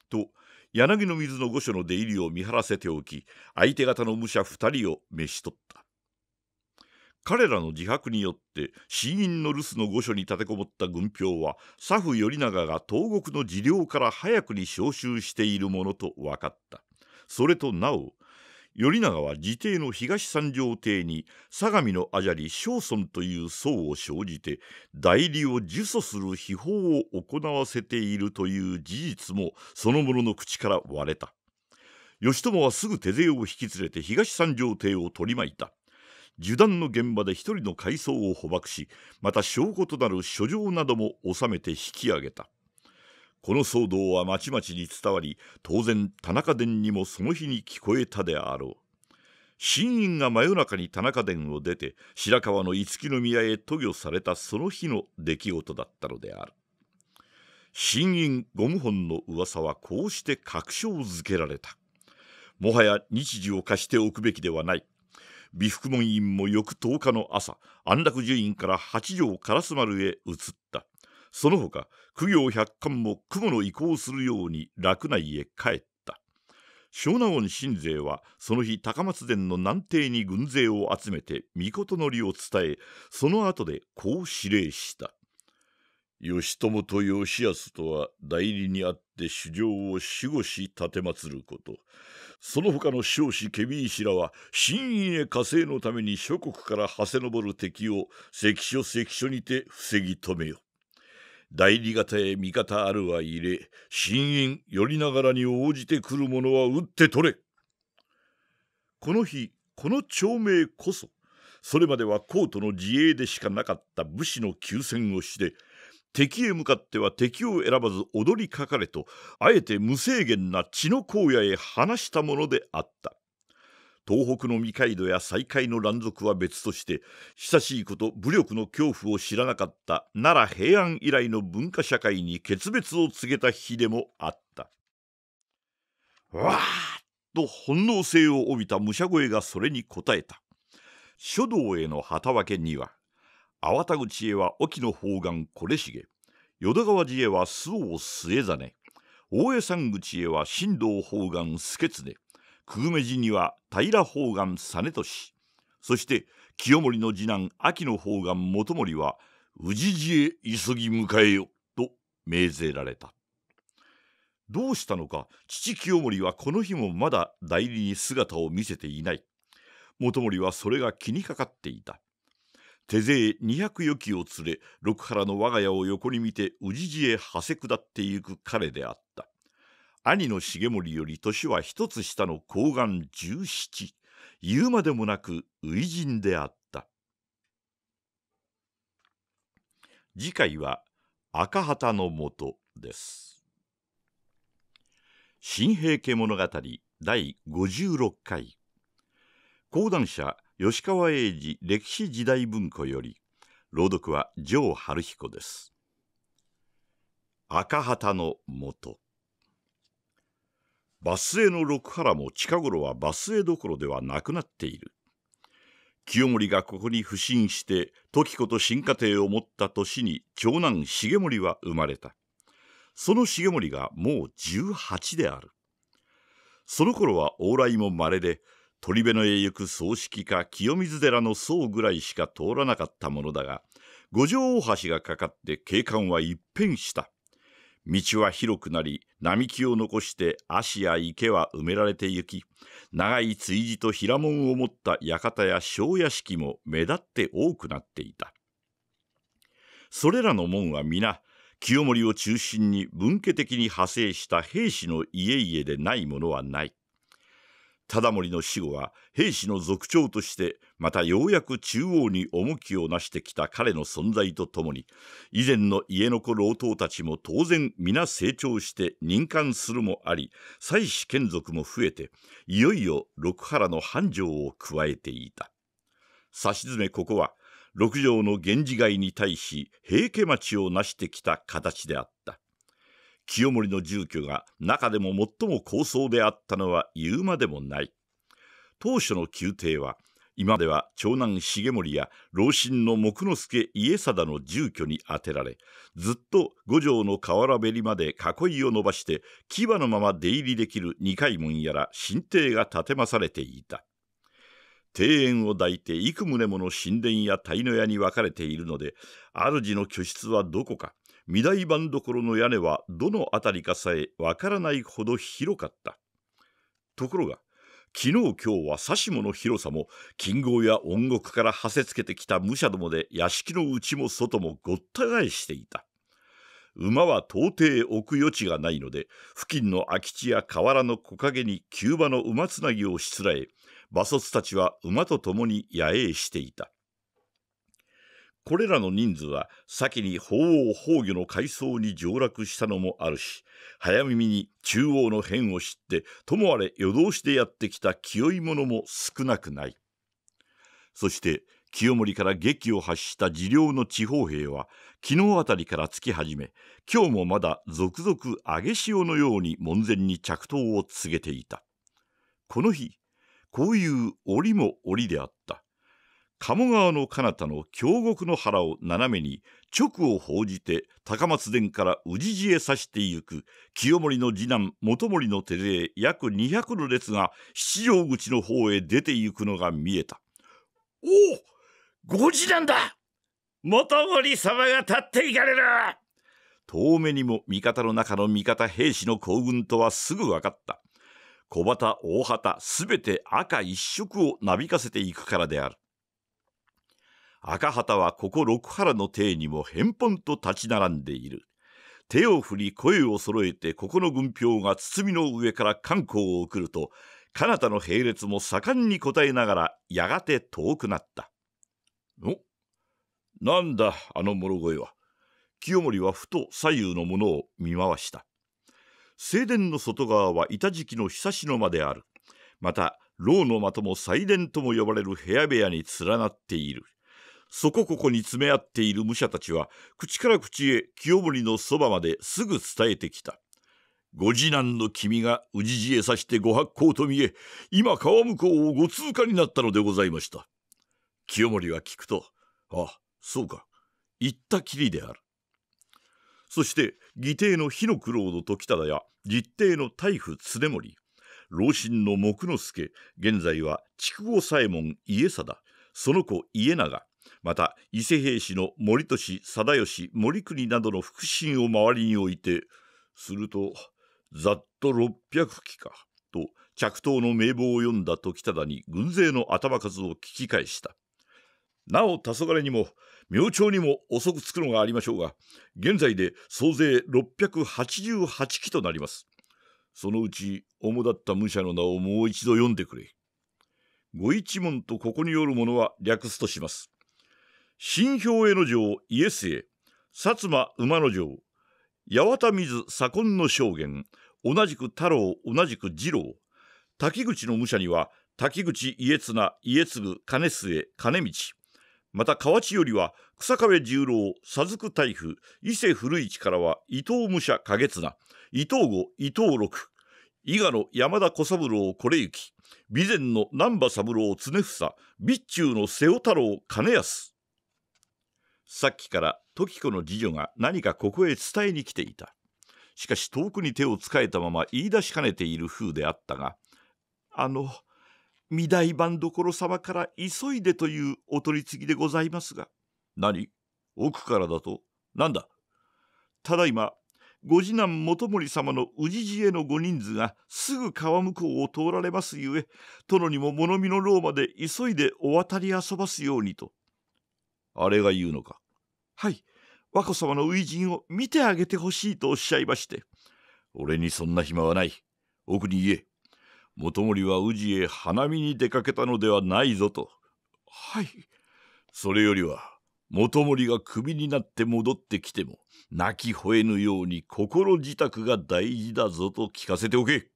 と柳の水の御所の出入りを見張らせておき相手方の武者二人を召し取った彼らの自白によって死因の留守の御所に立てこもった軍票は佐府頼長が東国の治療から早くに召集しているものと分かったそれとなお頼長は自邸の東三条邸に相模のあじゃり小村という僧を生じて代理を呪詛する秘宝を行わせているという事実もその者の口から割れた義友はすぐ手勢を引き連れて東三条邸を取り巻いた受断の現場で一人の階層を捕獲しまた証拠となる書状なども収めて引き上げたこの騒動はまちまちに伝わり当然田中殿にもその日に聞こえたであろう新院が真夜中に田中殿を出て白河の五木宮へ渡御されたその日の出来事だったのである新院ゴム本の噂はこうして確証づけられたもはや日時を貸しておくべきではない美福門院も翌10日の朝安楽寿院から八条烏丸へ移ったその他、苦行百貫も雲の移行するように洛内へ帰った。湘南音信勢は、その日高松殿の南帝に軍勢を集めて、御事のりを伝え、その後でこう指令した。義朝と義康とは代理にあって主上を守護し奉ること。その他の少子ケビー氏らは、真意へ火星のために諸国から馳せのる敵を関所関所にて防ぎ止めよ。代理方へ味方あるは入れ深淵よりながらに応じてくる者は打って取れこの日この町名こそそれまではコートの自衛でしかなかった武士の休戦をして敵へ向かっては敵を選ばず踊りかかれとあえて無制限な血の荒野へ放したものであった東北の未開度や再開の乱俗は別として久しいこと武力の恐怖を知らなかった奈良平安以来の文化社会に決別を告げた日でもあったわーっと本能性を帯びた武者声がそれに応えた書道への旗分けには粟田口へは沖の方眼これしげ淀川寺へは周防末真大江山口へは新道方眼助常久米寺には平方眼実年そして清盛の次男秋の方眼元盛は宇治寺へ急ぎ迎えよと命ぜられたどうしたのか父清盛はこの日もまだ代理に姿を見せていない元盛はそれが気にかかっていた手勢二百余騎を連れ六原の我が家を横に見て宇治寺へはせ下ってゆく彼であった兄の重盛より年は一つ下の高岸十七言うまでもなく初陣であった次回は赤旗のもとです新平家物語第56回講談社吉川英治歴史時代文庫より朗読は城春彦です赤旗のもとバスへの六原も近頃はバスエどころではなくなっている。清盛がここに不審して時子と新家庭を持った年に長男重盛は生まれた。その重盛がもう18である。その頃は往来も稀で、鳥辺野へ行く葬式か清水寺の僧ぐらいしか通らなかったものだが、五条大橋がかかって景観は一変した。道は広くなり並木を残して足や池は埋められてゆき長い追地と平門を持った館や小屋敷も目立って多くなっていたそれらの門は皆清盛を中心に文家的に派生した兵士の家々でないものはない忠盛の死後は兵士の族長としてまたようやく中央に重きをなしてきた彼の存在とともに以前の家の子老頭たちも当然皆成長して任官するもあり妻子眷属も増えていよいよ六原の繁盛を加えていた。差し詰めここは六条の源氏街に対し平家町を成してきた形であった。清盛の住居が中でも最も高層であったのは言うまでもない。当初の宮廷は、今では長男重盛や老臣の木之助家貞の住居に充てられずっと五条の河原べりまで囲いを伸ばして牙のまま出入りできる二階門やら神邸が建てまされていた庭園を抱いて幾棟もの神殿や鯛の屋に分かれているので主の居室はどこか御台番どころの屋根はどの辺りかさえわからないほど広かったところが昨日今日は指しもの広さも金剛や音獄からはせつけてきた武者どもで屋敷の内も外もごった返していた馬は到底置く余地がないので付近の空き地や河原の木陰に急場の馬つなぎをしつらえ馬卒たちは馬と共に野営していたこれらの人数は先に法王崩御の階層に上落したのもあるし、早耳に中央の変を知って、ともあれ夜通しでやってきた清い者も少なくない。そして清盛から劇を発した治療の地方兵は、昨日あたりからつき始め、今日もまだ続々揚げ潮のように門前に着刀を告げていた。この日、こういう折も折であった。鴨川の彼方の京極の腹を斜めに直を報じて高松殿から氏路へ差してゆく清盛の次男元盛の手勢約200の列が七条口の方へ出てゆくのが見えた。おおご次男だ元盛様が立っていかれる遠目にも味方の中の味方兵士の行軍とはすぐ分かった。小旗大旗すべて赤一色をなびかせていくからである。赤旗はここ六原の邸にも偏本と立ち並んでいる。手を振り声を揃えてここの軍票が包みの上から観光を送ると、彼方の並列も盛んに応えながらやがて遠くなった。おなんだあの諸声は。清盛はふと左右のものを見回した。正殿の外側は板敷きの久しの間である。また、牢の間とも祭殿とも呼ばれる部屋部屋に連なっている。そこここに詰め合っている武者たちは、口から口へ清盛のそばまですぐ伝えてきた。ご次男の君が氏じへさしてご発行と見え、今川向こうをご通過になったのでございました。清盛は聞くと、ああ、そうか、言ったきりである。そして、義弟の火の九郎の時忠や、実弟の大夫常盛、老身の木之助、現在は筑後左衛門家貞、その子家長、また伊勢平氏の森利貞義森国などの腹心を周りに置いてするとざっと600機かと着刀の名簿を読んだ時忠に軍勢の頭数を聞き返したなお黄昏にも明朝にも遅く着くのがありましょうが現在で総勢688機となりますそのうち主だった武者の名をもう一度読んでくれご一門とここによるものは略すとします新兵衛の城イエスへ薩摩馬の城八幡水左近の証言同じく太郎同じく次郎滝口の武者には滝口家綱家継金末金道また河内よりは草壁十郎佐塚大夫伊勢古市からは伊藤武者景綱伊藤吾伊藤六伊賀の山田小三郎れ行備前の南波三郎常房備中の瀬尾太郎兼康さっきから時子の次女が何かここへ伝えに来ていたしかし遠くに手をつかえたまま言い出しかねている風であったがあの御台番所様から急いでというお取り次ぎでございますが何奥からだとなんだただいまご次男元森様の治寺へのご人数がすぐ川向こうを通られますゆえ殿にも物見の牢まで急いでお渡り遊ばすようにとあれが言うのかはい和子様の初陣を見てあげてほしいとおっしゃいまして俺にそんな暇はない奥に言え元森は宇治へ花見に出かけたのではないぞとはいそれよりは元森がクビになって戻ってきても泣き吠えぬように心自宅が大事だぞと聞かせておけ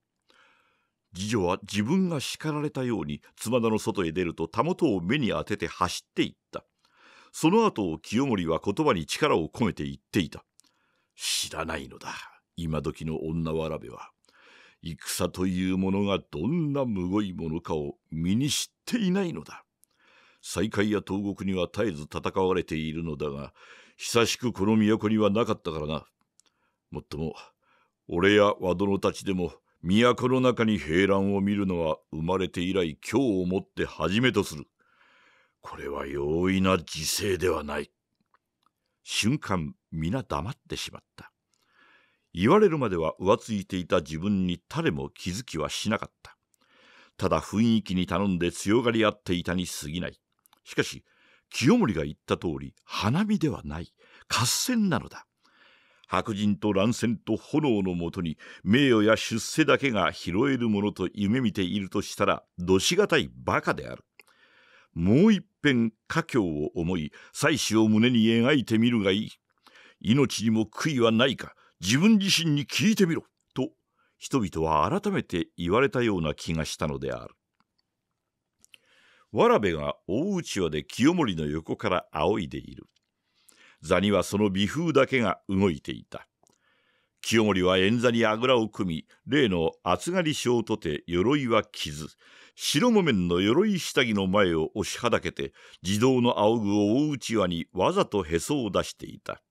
次女は自分が叱られたように妻田の外へ出るとたもとを目に当てて走っていったその後清盛は言葉に力を込めて言っていた知らないのだ今時の女わらべは戦というものがどんなむごいものかを身に知っていないのだ西海や東国には絶えず戦われているのだが久しくこの都にはなかったからなもっとも俺や和殿たちでも都の中に平乱を見るのは生まれて以来今日をもって初めとするこれは容易な時勢ではない。瞬間皆黙ってしまった。言われるまでは浮ついていた自分に誰も気づきはしなかった。ただ雰囲気に頼んで強がり合っていたに過ぎない。しかし、清盛が言った通り、花見ではない、合戦なのだ。白人と乱戦と炎のもとに名誉や出世だけが拾えるものと夢見ているとしたら、どしがたい馬鹿である。もういっぺん家境を思い妻子を胸に描いてみるがいい命にも悔いはないか自分自身に聞いてみろと人々は改めて言われたような気がしたのであるわらべが大内輪で清盛の横から仰いでいる座にはその微風だけが動いていた清盛は円座にあぐらを組み例の厚刈り症とて鎧は傷白木綿の鎧下着の前を押しはだけて自動の仰ぐを大う輪にわざとへそを出していた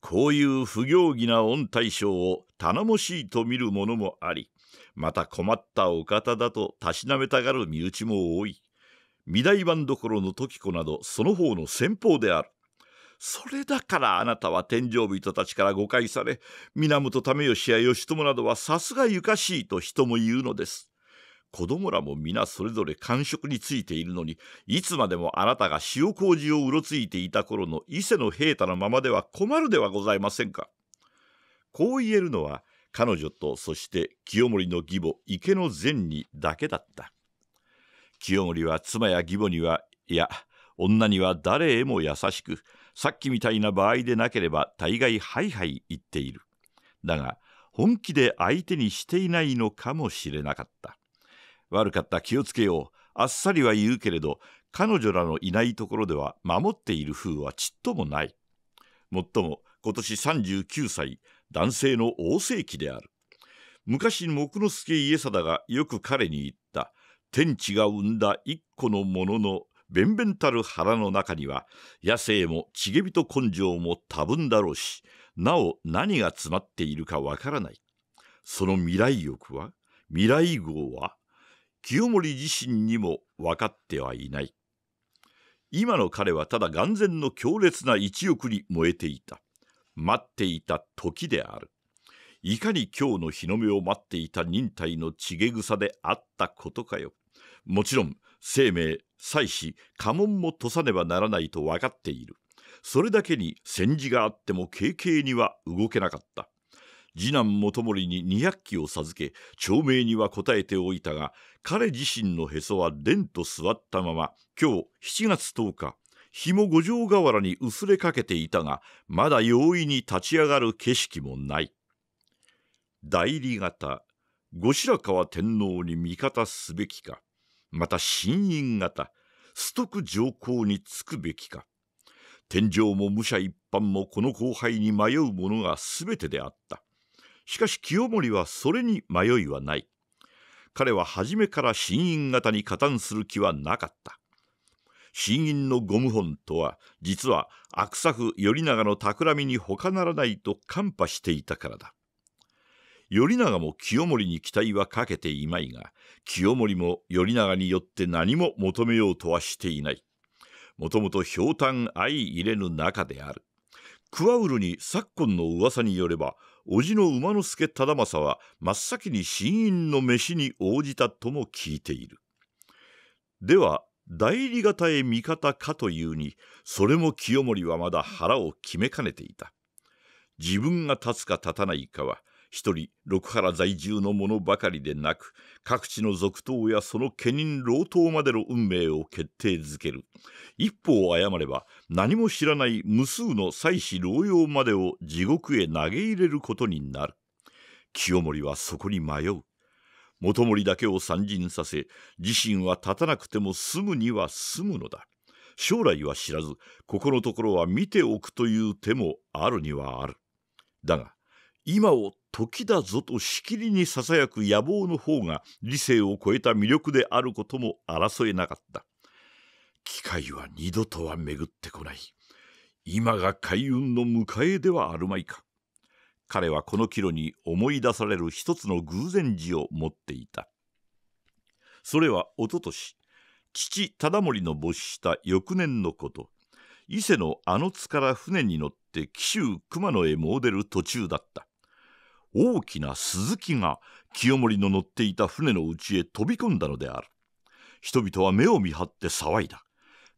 こういう不行儀な御大将を頼もしいと見るものもありまた困ったお方だとたしなめたがる身内も多い。御台番どころの時子などその方の先方である。それだからあなたは天井人たちから誤解され、源為義や義朝などはさすがゆかしいと人も言うのです。子供らも皆それぞれ感触についているのに、いつまでもあなたが塩麹をうろついていた頃の伊勢の平太のままでは困るではございませんか。こう言えるのは、彼女とそして清盛の義母池の善にだけだった。清盛は妻や義母には、いや、女には誰へも優しく、さっきみたいな場合でなければ大概ハイハイ言っている。だが、本気で相手にしていないのかもしれなかった。悪かった気をつけよう。あっさりは言うけれど、彼女らのいないところでは守っている風はちっともない。もっとも、今年39歳、男性の大盛期である。昔、木之助家定がよく彼に言った、天地が生んだ一個のもののべんべんたる腹の中には野生もちげびと根性も多分だろうしなお何が詰まっているかわからないその未来欲は未来号は清盛自身にも分かってはいない今の彼はただ眼前の強烈な一欲に燃えていた待っていた時であるいかに今日の日の目を待っていた忍耐のちげ草であったことかよもちろん生命、祭祀、家紋もとさねばならないと分かっている。それだけに戦時があっても軽々には動けなかった。次男元盛に200機を授け、長命には応えておいたが、彼自身のへそは蓮と座ったまま、今日7月10日、日も五条河原に薄れかけていたが、まだ容易に立ち上がる景色もない。代理型、後白河天皇に味方すべきか。また新院型、ストク上皇につくべきか。天井も武者一般もこの後輩に迷うものが全てであった。しかし清盛はそれに迷いはない。彼は初めから新院型に加担する気はなかった。新院のゴム本とは、実は悪作頼長の企みに他ならないと看破していたからだ。頼長も清盛に期待はかけていまいが清盛も頼長によって何も求めようとはしていないもともとひょうたん相入れぬ仲であるクワウルに昨今の噂によれば叔父の馬之助忠政は真っ先に新院の飯に応じたとも聞いているでは代理方へ味方かというにそれも清盛はまだ腹を決めかねていた自分が立つか立たないかは一人六原在住の者ばかりでなく各地の続投やその家人老党までの運命を決定づける一歩を誤れば何も知らない無数の妻子老用までを地獄へ投げ入れることになる清盛はそこに迷う元盛だけを参陣させ自身は立たなくても済むには済むのだ将来は知らずここのところは見ておくという手もあるにはあるだが今を時だぞとしきりにささやく野望の方が理性を超えた魅力であることも争えなかった機会は二度とは巡ってこない今が開運の迎えではあるまいか彼はこの岐路に思い出される一つの偶然時を持っていたそれはおととし父忠盛の没した翌年のこと伊勢のあの津から船に乗って紀州熊野へ詣でる途中だった大きな鈴木が清盛の乗っていた船のうちへ飛び込んだのである人々は目を見張って騒いだ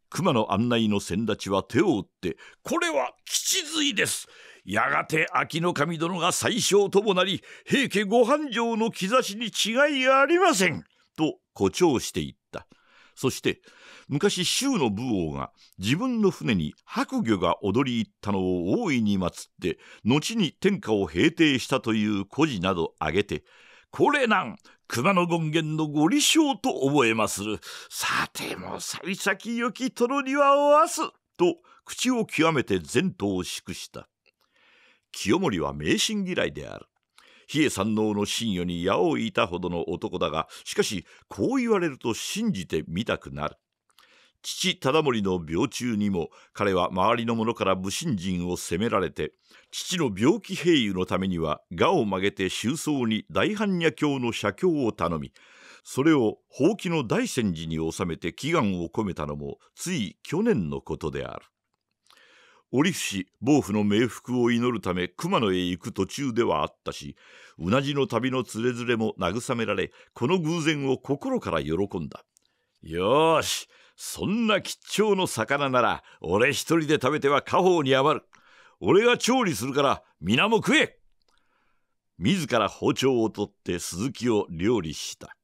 熊の案内の先立ちは手を打って「これは吉髄ですやがて秋の神殿が最小ともなり平家ご繁盛の兆しに違いありません」と誇張していったそして昔周の武王が自分の船に白魚が踊り入ったのを大いに祀って後に天下を平定したという故事など挙げてこれなん熊野権現のご利生と覚えまするさても幸先よき殿にはおわす」と口を極めて前途を祝した清盛は迷信嫌いである比叡山王の信与に矢をいたほどの男だがしかしこう言われると信じてみたくなる父忠盛の病中にも彼は周りの者から武心人を責められて父の病気平癒のためには我を曲げて周葬に大般若経の写経を頼みそれを放棄の大仙寺に収めて祈願を込めたのもつい去年のことである。折伏暴府の冥福を祈るため熊野へ行く途中ではあったしうなじの旅のつれづれも慰められこの偶然を心から喜んだ。よしそんな吉兆の魚なら俺一人で食べては家宝に余る俺が調理するから皆も食え自ら包丁を取って鈴木を料理した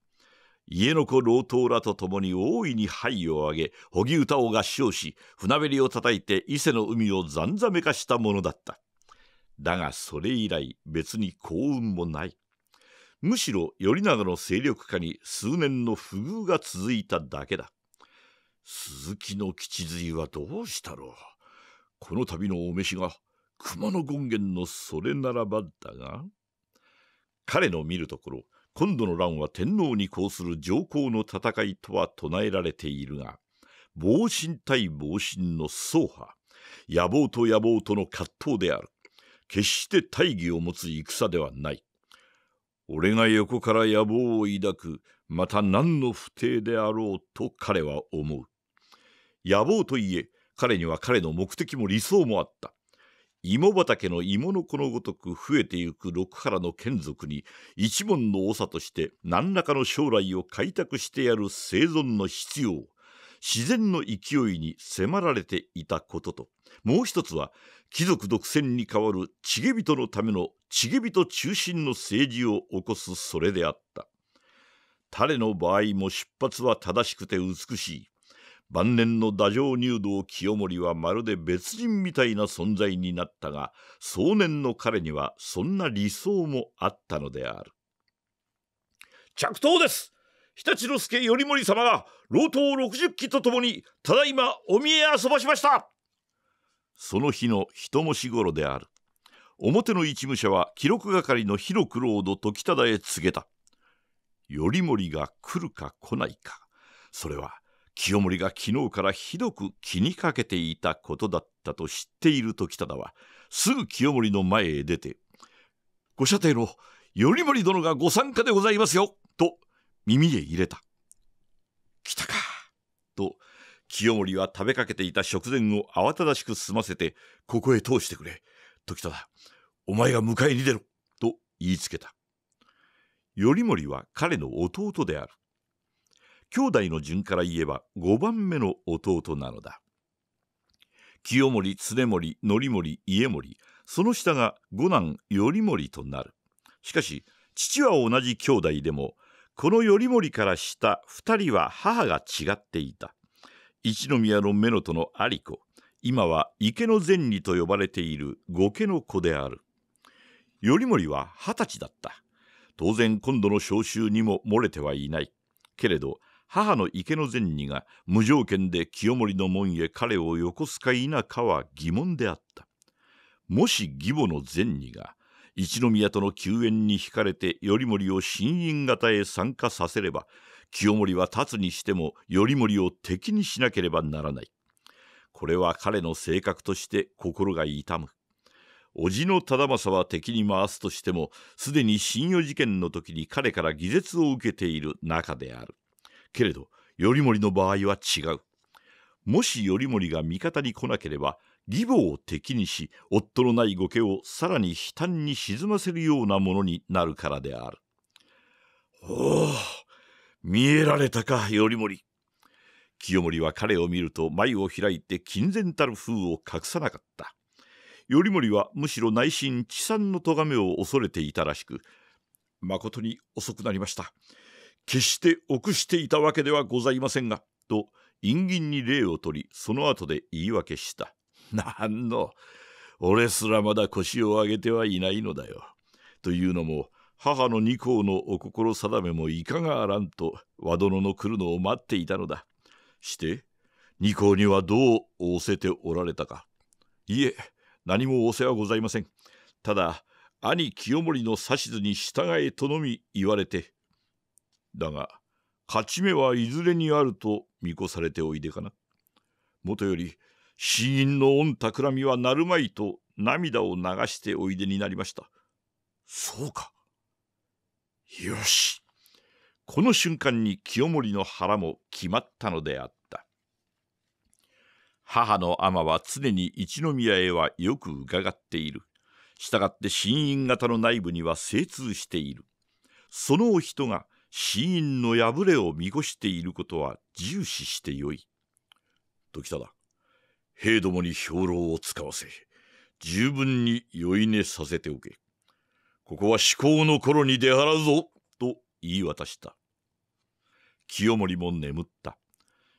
家の子老頭らと共に大いに灰をあげ荻唄を合唱し船べりを叩いて伊勢の海をざんざめかしたものだっただがそれ以来別に幸運もないむしろ頼長の勢力化に数年の不遇が続いただけだ鈴木の吉髄はどうしたろう。この度のお召しが熊野権現のそれならばだが彼の見るところ今度の乱は天皇に抗する上皇の戦いとは唱えられているが亡神対亡神の走破、野望と野望との葛藤である決して大義を持つ戦ではない俺が横から野望を抱くまた何の不定であろうと彼は思う野望といえ、彼には彼の目的も理想もあった。芋畑の芋の子のごとく増えてゆく六原の眷属に一門の長として何らかの将来を開拓してやる生存の必要自然の勢いに迫られていたことともう一つは貴族独占に代わるチゲ人のためのチゲ人中心の政治を起こすそれであった彼の場合も出発は正しくて美しい晩年の太政入道清盛はまるで別人みたいな存在になったが壮年の彼にはそんな理想もあったのである着到です日立之助頼盛様が老頭60騎とともにただいまお見え遊ばしましたその日の人もし頃である表の一部者は記録係の広九郎殿時忠へ告げた頼盛が来るか来ないかそれは清盛が昨日からひどく気にかけていたことだったと知っている時忠はすぐ清盛の前へ出て「ご射程の頼盛殿がご参加でございますよ」と耳へ入れた「来たか」と清盛は食べかけていた食前を慌ただしく済ませてここへ通してくれ時忠お前が迎えに出ろと言いつけた頼盛は彼の弟である兄弟の順から言えば5番目の弟なのだ清盛常盛則盛家盛その下が五男頼盛となるしかし父は同じ兄弟でもこの頼盛から下2人は母が違っていた一宮の目のとの有子今は池の善理と呼ばれている御家の子である頼盛は二十歳だった当然今度の召集にも漏れてはいないけれど母の池の善にが無条件で清盛の門へ彼をよこすか否かは疑問であったもし義母の善にが一宮との救援に惹かれて頼盛を新院方へ参加させれば清盛は立つにしても頼盛を敵にしなければならないこれは彼の性格として心が痛む叔父の忠政は敵に回すとしてもすでに信用事件の時に彼から議絶を受けている中であるけれど頼盛の場合は違うもし頼盛が味方に来なければ義母を敵にし夫のない御家をさらに悲嘆に沈ませるようなものになるからであるおお見えられたか頼盛清盛は彼を見ると眉を開いて金然たる風を隠さなかった頼盛はむしろ内心地産の咎めを恐れていたらしくまことに遅くなりました決して臆していたわけではございませんが、と、陰銀に礼を取り、その後で言い訳した。なんの、俺すらまだ腰を上げてはいないのだよ。というのも、母の二校のお心定めもいかがあらんと和殿の来るのを待っていたのだ。して二校にはどう仰せておられたか。いえ何も仰せはございません。ただ兄清盛の指図に従えとのみ言われてだが勝ち目はいずれにあると見越されておいでかな。もとより死因の御企みはなるまいと涙を流しておいでになりました。そうか。よし。この瞬間に清盛の腹も決まったのであった。母の尼は常に一宮へはよく伺っている。したがって新院型の内部には精通している。そのお人が死因の破れを見越していることは重視してよい。時忠、兵どもに兵糧を使わせ、十分に酔い寝させておけ。ここは至高の頃に出払うぞと言い渡した。清盛も眠った。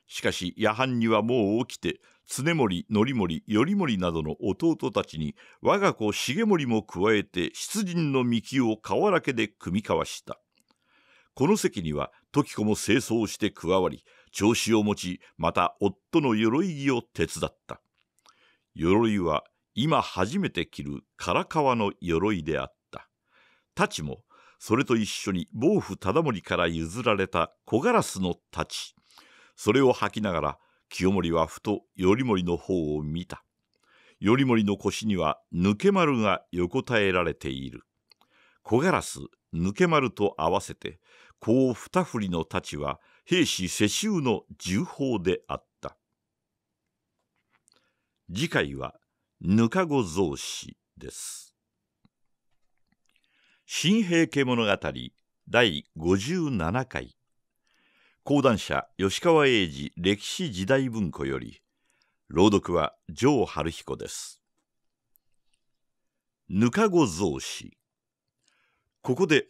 しかし夜半にはもう起きて、常盛、則盛、頼盛などの弟たちに我が子重盛も加えて出陣の幹を河原家で組み交わした。この席には時子も清掃して加わり調子を持ちまた夫の鎧着を手伝った鎧は今初めて着る唐川の鎧であった太刀もそれと一緒に暴府忠盛から譲られた小ガラスの太刀それを吐きながら清盛はふと頼盛の方を見た頼盛の腰には抜け丸が横たえられている小ガラス抜け丸と合わせてこう二振りの太刀は兵士世襲の重宝であった次回は「ぬかご雑誌」です「新平家物語」第57回講談社吉川英治歴史時代文庫より朗読は城春彦ですぬかご雑誌」ここで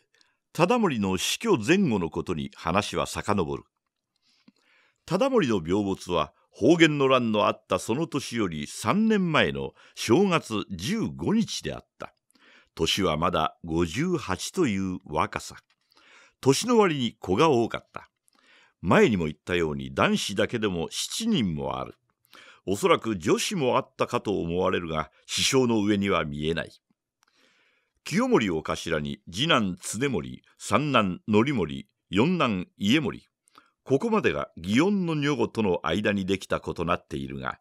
忠盛の死去前後のことに話は遡る忠盛の病没は方言の乱のあったその年より3年前の正月15日であった年はまだ58という若さ年の割に子が多かった前にも言ったように男子だけでも7人もあるおそらく女子もあったかと思われるが師匠の上には見えない清盛を頭に次男常盛三男則盛四男家盛ここまでが祇園の女房との間にできたことなっているが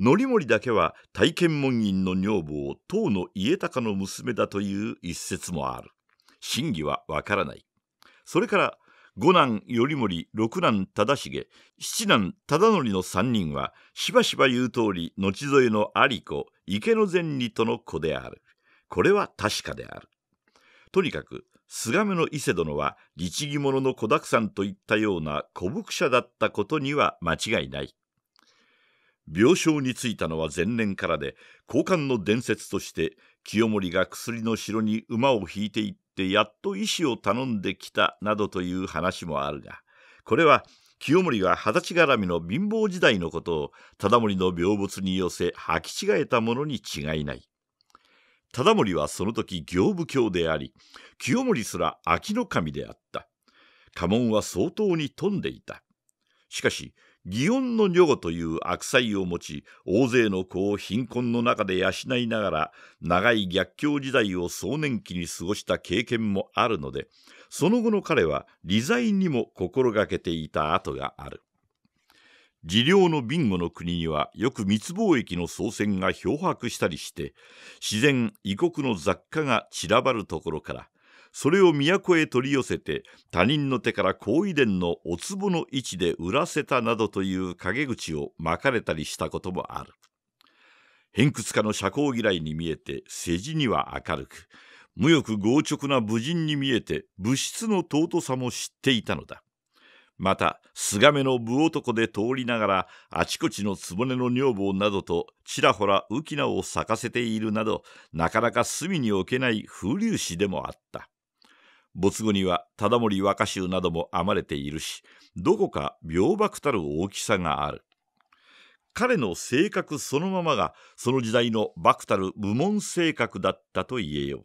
則盛だけは大剣門院の女房当の家隆の娘だという一説もある真偽はわからないそれから五男頼盛六男忠重七男忠則の三人はしばしば言う通り後添えの有子池の前にとの子であるこれは確かである。とにかく、菅目の伊勢殿は律儀者の子沢山といったような古伏者だったことには間違いない。病床についたのは前年からで、交換の伝説として、清盛が薬の城に馬を引いていってやっと医師を頼んできたなどという話もあるが、これは清盛が二十歳絡みの貧乏時代のことを忠盛の病物に寄せ履き違えたものに違いない。忠盛はその時行部卿であり清盛すら秋の神であった家紋は相当に富んでいたしかし祇園の女子という悪妻を持ち大勢の子を貧困の中で養いながら長い逆境時代を壮年期に過ごした経験もあるのでその後の彼は理財にも心がけていた跡がある自領のビンゴの国にはよく密貿易の総船が漂白したりして自然異国の雑貨が散らばるところからそれを都へ取り寄せて他人の手から高遺伝のお壺の位置で売らせたなどという陰口をまかれたりしたこともある偏屈家の社交嫌いに見えて世辞には明るく無欲強直な武人に見えて物質の尊さも知っていたのだまた、菅目の武男で通りながら、あちこちの局の女房などと、ちらほら浮き名を咲かせているなど、なかなか隅に置けない風流詩でもあった。没後には忠盛若衆なども編まれているし、どこか病爆たる大きさがある。彼の性格そのままが、その時代の爆たる部門性格だったと言えよう。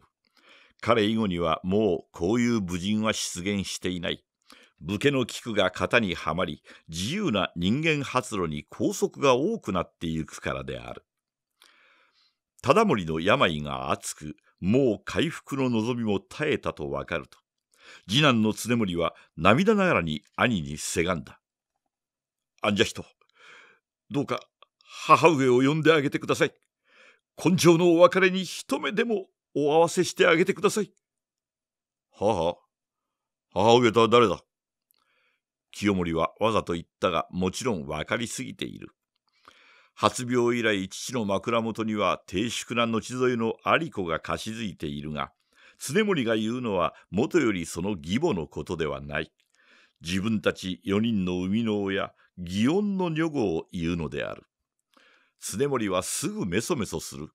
彼以後にはもうこういう武人は出現していない。武家の菊が型にはまり自由な人間発露に拘束が多くなってゆくからである忠盛の病が厚くもう回復の望みも絶えたとわかると次男の常盛は涙ながらに兄にせがんだ「あんじゃ人どうか母上を呼んであげてください根性のお別れに一目でもお合わせしてあげてください」はあ、母上とは誰だ清盛はわざと言ったがもちろん分かりすぎている発病以来父の枕元には低粛な後添えの有子が貸し付いているが常盛が言うのはもとよりその義母のことではない自分たち4人の生みの親祇園の女房を言うのである常盛はすぐメソメソする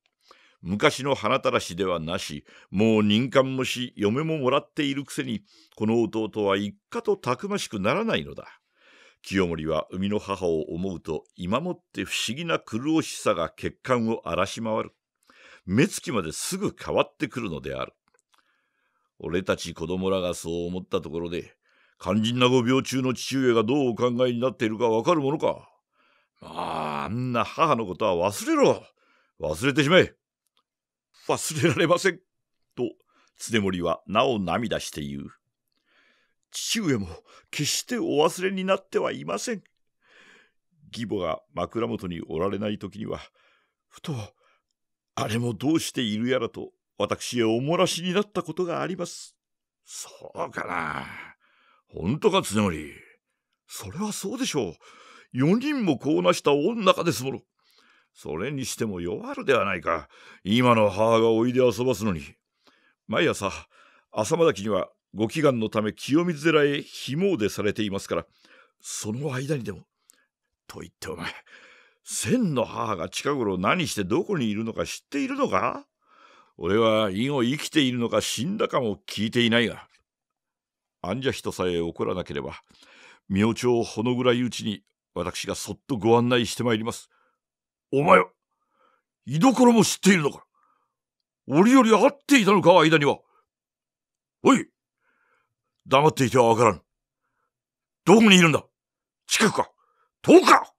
昔の花たらしではなしもう任官もし嫁ももらっているくせにこの弟は一家とたくましくならないのだ清盛は生みの母を思うと今もって不思議な苦しさが血管を荒らし回る目つきまですぐ変わってくるのである俺たち子供らがそう思ったところで肝心なご病中の父上がどうお考えになっているかわかるものかまああんな母のことは忘れろ忘れてしまえ忘れられません。と、常森はなお涙して言う。父上も決してお忘れになってはいません。義母が枕元におられない時には、ふと、あれもどうしているやらと、私へおもらしになったことがあります。そうかな。本当か、常森。それはそうでしょう。四人もこうなした女かですもの。それにしても弱るではないか。今の母がおいで遊ばすのに。毎朝、朝まだきにはご祈願のため清水寺へ紐でされていますから、その間にでも。と言ってお前、千の母が近頃何してどこにいるのか知っているのか俺は院を生きているのか死んだかも聞いていないが。じ者人さえ怒らなければ、明朝ほのぐらいうちに私がそっとご案内してまいります。お前は、居所も知っているのか折々会っていたのか間には。おい黙っていてはわからん。どこにいるんだ近くか遠くか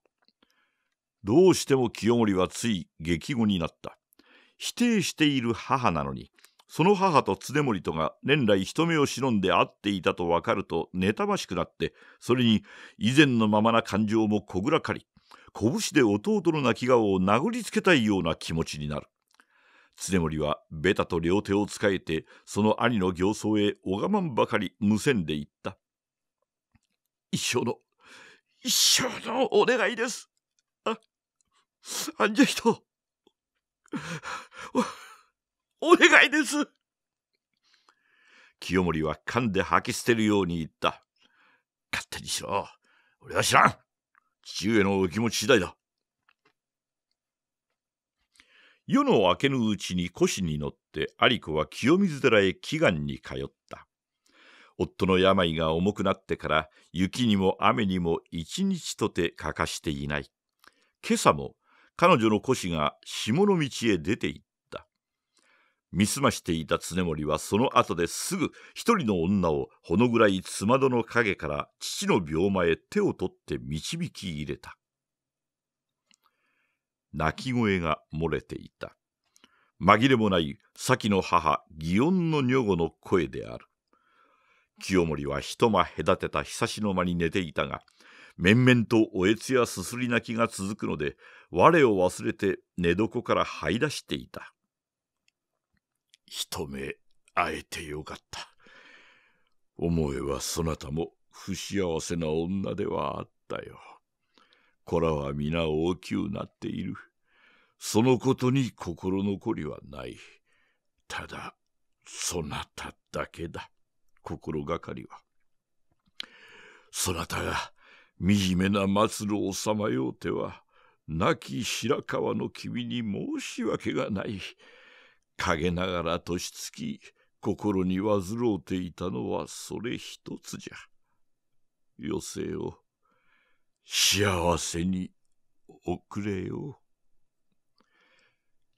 どうしても清盛はつい激語になった。否定している母なのに、その母と常盛とが年来人目を忍んで会っていたとわかると妬ましくなって、それに以前のままな感情もこぐらかり、拳で弟の泣き顔を殴りつけたいような気持ちになる常森はベタと両手を使えてその兄の形相へおがまんばかり無線で言った一生の一生のお願いですああんじゃ人お願いです清盛は噛んで吐き捨てるように言った勝手にしろ俺は知らん父上のお気持ち次第だ。夜の明けぬうちに腰に乗って有子は清水寺へ祈願に通った夫の病が重くなってから雪にも雨にも一日とて欠かしていない今朝も彼女の腰が下の道へ出ていっ見すましていた常森はその後ですぐ一人の女をほの暗い妻戸の陰から父の病魔へ手を取って導き入れた。泣き声が漏れていた。紛れもない先の母、祇園の女御の声である。清盛は一間隔てた久しの間に寝ていたが、面々とおえつやすすり泣きが続くので、我を忘れて寝床から這い出していた。一目会えてよかった。思えばそなたも不幸せな女ではあったよ。子らは皆大きくなっている。そのことに心残りはない。ただ、そなただけだ。心がかりは。そなたが惨めな末路をさまようては、亡き白河の君に申し訳がない。陰ながら年月心に煩うていたのはそれ一つじゃ余生を幸せに送れよ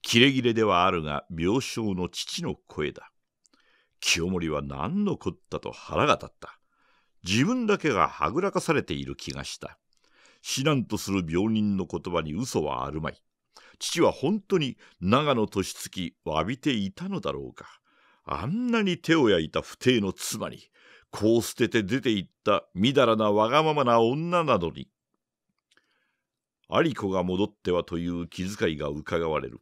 キレ切れではあるが病床の父の声だ清盛は何のこったと腹が立った自分だけがはぐらかされている気がした死なんとする病人の言葉に嘘はあるまい父は本当に長野年月を浴びていたのだろうか。あんなに手を焼いた不定の妻に、こう捨てて出て行ったみだらなわがままな女などに。有子が戻ってはという気遣いがうかがわれる。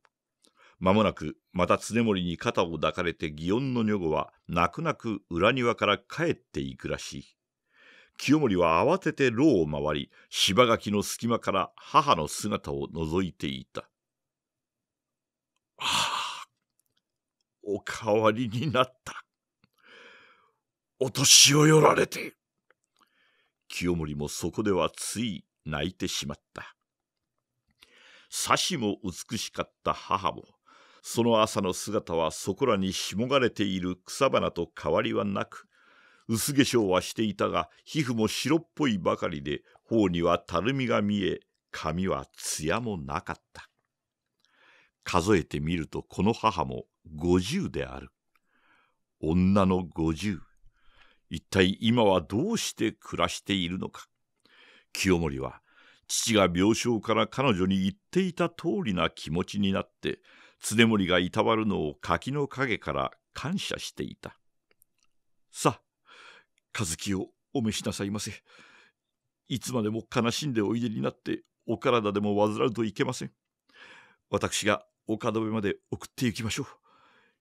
まもなくまた常森に肩を抱かれて祇園の女子は泣く泣く裏庭から帰っていくらしい。清盛は慌てて牢を回り芝垣の隙間から母の姿を覗いていた。あお代わりになった。お年をよられて。清盛もそこではつい泣いてしまった。さしも美しかった母も、その朝の姿はそこらにしもがれている草花と変わりはなく、薄化粧はしていたが、皮膚も白っぽいばかりで、頬にはたるみが見え、髪は艶もなかった。数えてみるとこの母も50である。女の50。一体今はどうして暮らしているのか。清盛は父が病床から彼女に言っていた通りな気持ちになって常盛がいたわるのを柿の陰から感謝していた。さあ、和樹をお召しなさいませ。いつまでも悲しんでおいでになってお体でも患うといけません。私が丘のまで送って行きましょう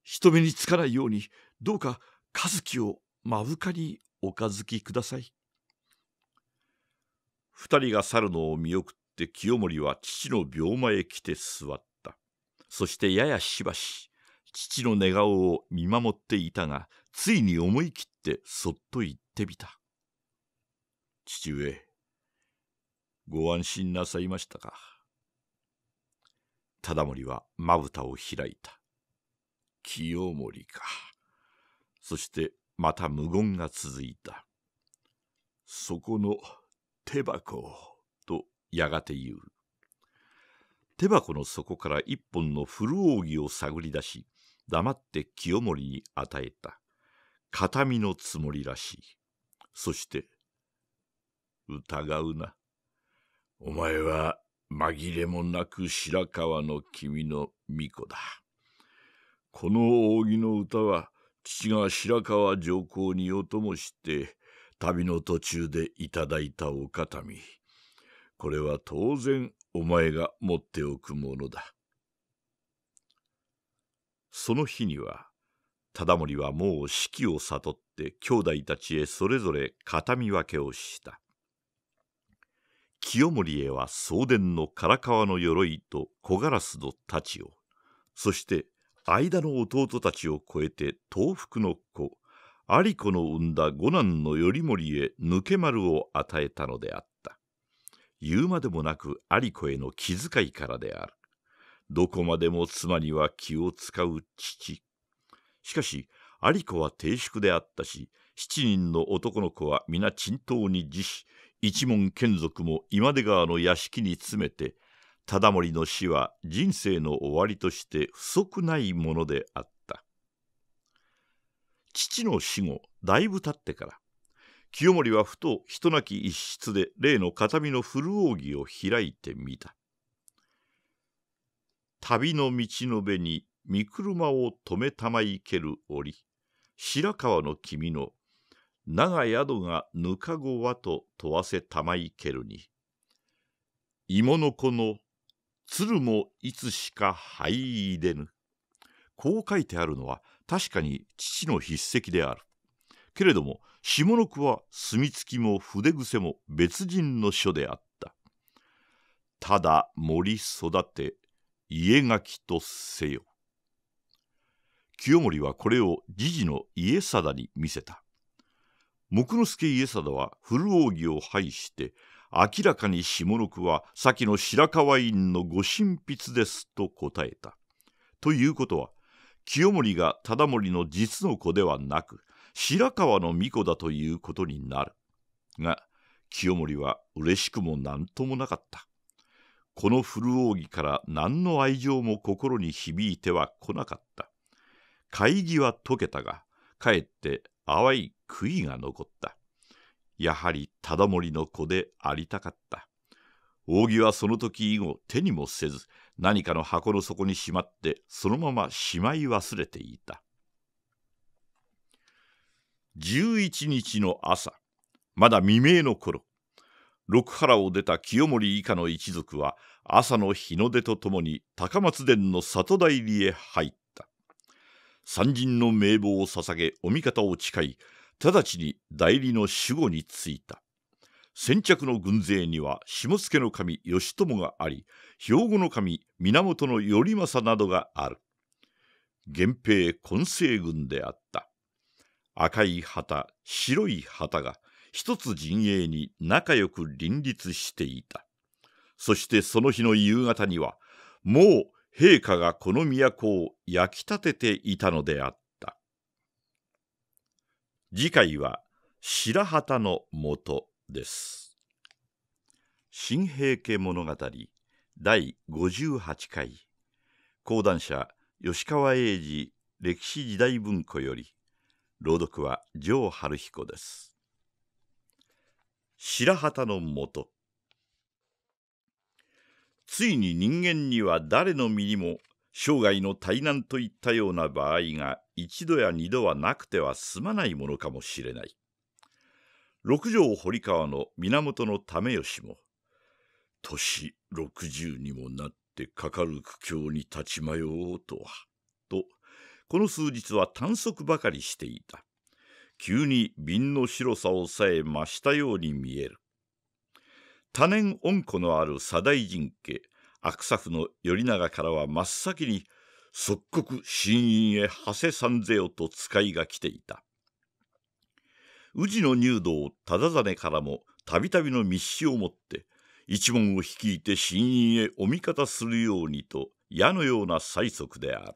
人目につかないようにどうか和樹を目深におかづきください二人が去るのを見送って清盛は父の病間へ来て座ったそしてややしばし父の寝顔を見守っていたがついに思い切ってそっと言ってみた父上ご安心なさいましたか。忠盛はまぶたを開いた。清盛か。そしてまた無言が続いた。そこの手箱とやがて言う。手箱の底から一本の古扇を探り出し、黙って清盛に与えた。形見のつもりらしい。そして、疑うな。お前は紛れもなく白川の君の巫女だ。この扇の歌は父が白川上皇にお供して旅の途中でいただいたお形見。これは当然お前が持っておくものだ。その日には忠盛はもう四季を悟って兄弟たちへそれぞれ形見分けをした。清盛へは送電の唐川の鎧と小ガラスの太刀をそして間の弟たちを超えて東福の子有子の産んだ五男の頼盛へ抜け丸を与えたのであった言うまでもなく有子への気遣いからであるどこまでも妻には気を使う父しかし有子は低粛であったし七人の男の子は皆沈騰に自死一門眷属も今出川の屋敷に詰めて忠盛の死は人生の終わりとして不足ないものであった父の死後だいぶたってから清盛はふと人なき一室で例の形見の古扇を開いてみた旅の道のべに御車を止めたまいける折白川の君の長宿がぬかごはと問わせたまいけるに芋の子の鶴もいつしか灰いでぬこう書いてあるのは確かに父の筆跡であるけれども下の句は墨付きも筆癖も別人の書であったただ森育て家きとせよ清盛はこれを次事の家定に見せた木之助家定は古扇を拝して明らかに下の句は先の白河院のご神筆ですと答えた。ということは清盛が忠盛の実の子ではなく白河の巫女だということになる。が清盛は嬉しくも何ともなかった。この古扇から何の愛情も心に響いてはこなかった。会議は解けたが、かえって淡い悔いが残った。やはり忠盛の子でありたかった。扇はその時以後手にもせず何かの箱の底にしまってそのまましまい忘れていた11日の朝まだ未明の頃六原を出た清盛以下の一族は朝の日の出とともに高松殿の里帰りへ入った三人の名簿を捧げお味方を誓い直ちに代理の守護に就いた。先着の軍勢には下助の神義朝があり兵庫の神源頼政などがある源平混成軍であった赤い旗白い旗が一つ陣営に仲良く林立していたそしてその日の夕方にはもう陛下がこの都を焼き立てていたのであった。次回は白旗のもとです。新平家物語第58回講談社吉川英治歴史時代文庫より朗読は城春彦です。白旗のもとついに人間には誰の身にも生涯の大難といったような場合が一度や二度はなくては済まないものかもしれない。六条堀川の源為義も年六十にもなってかかる苦境に立ち迷おうとはとこの数日は短足ばかりしていた急に瓶の白さをさえ増したように見える多年恩子のある左大臣家悪作の頼長からは真っ先に「即刻新院へ長谷んぜよと使いが来ていた宇治の入道忠真からもたびたびの密使を持って一門を率いて新院へお味方するようにと矢のような催促である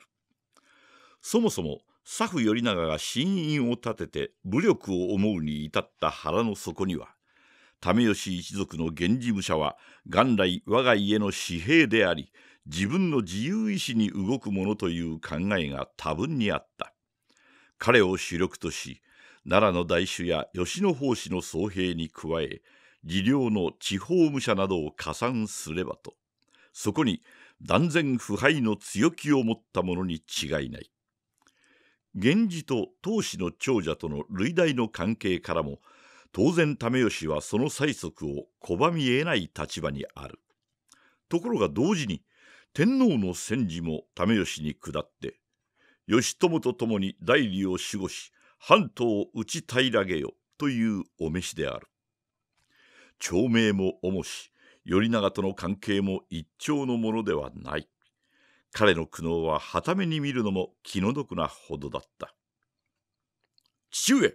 そもそも佐布頼長が新院を立てて武力を思うに至った腹の底には為義一族の源氏武者は元来我が家の私兵であり自分の自由意志に動くものという考えが多分にあった彼を主力とし奈良の大主や吉野法師の僧兵に加え技量の地方武者などを加算すればとそこに断然腐敗の強気を持ったものに違いない源氏と当氏の長者との類大の関係からも当然為吉はその催促を拒み得ない立場にあるところが同時に天皇の戦時も為義に下って義朝と共に代理を守護し半島を打ち平げよというお召しである長命も重し頼長との関係も一朝のものではない彼の苦悩は傍目に見るのも気の毒なほどだった父上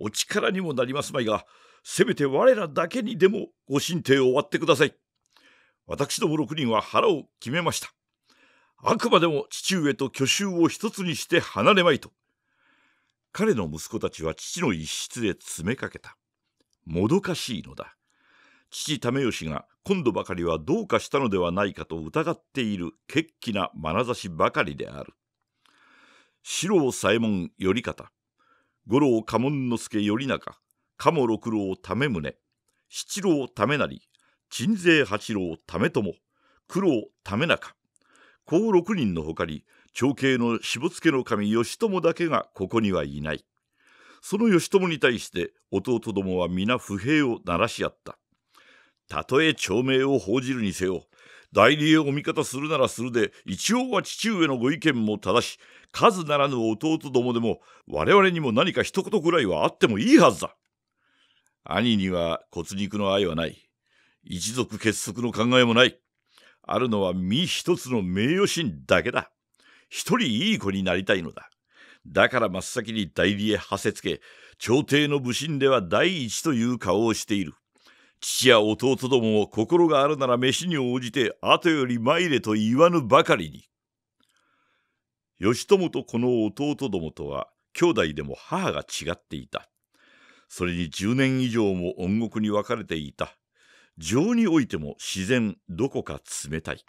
お力にもなりますまいがせめて我らだけにでもご神体を割ってください私ども6人は腹を決めました。あくまでも父上と去就を一つにして離れまいと。彼の息子たちは父の一室で詰めかけた。もどかしいのだ。父為義が今度ばかりはどうかしたのではないかと疑っている決起な眼差しばかりである。四郎左衛門頼方、五郎家紋之助頼中、鴨六郎為宗、七郎為成、鎮西八郎為朝九郎為中こう6人のほかに長兄の下野の神義朝だけがここにはいないその義朝に対して弟どもは皆不平を鳴らし合ったたとえ長命を報じるにせよ代理へお味方するならするで一応は父上のご意見も正し数ならぬ弟どもでも我々にも何か一言ぐらいはあってもいいはずだ兄には骨肉の愛はない一族結束の考えもない。あるのは身一つの名誉心だけだ。一人いい子になりたいのだ。だから真っ先に代理へはせつけ、朝廷の武神では第一という顔をしている。父や弟どもを心があるなら飯に応じて後より参れと言わぬばかりに。義朝とこの弟どもとは兄弟でも母が違っていた。それに10年以上も恩国に分かれていた。情においても自然どこか冷たい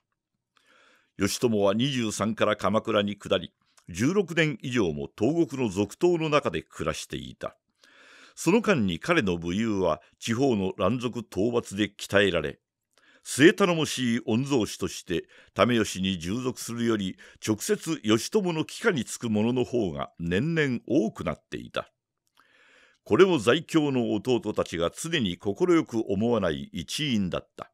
義朝は23から鎌倉に下り16年以上も東国の続投の中で暮らしていたその間に彼の武勇は地方の乱族討伐で鍛えられ末頼もしい御曹司として為義に従属するより直接義朝の帰化につく者の方が年々多くなっていたこれも在京の弟たちが常に快く思わない一員だった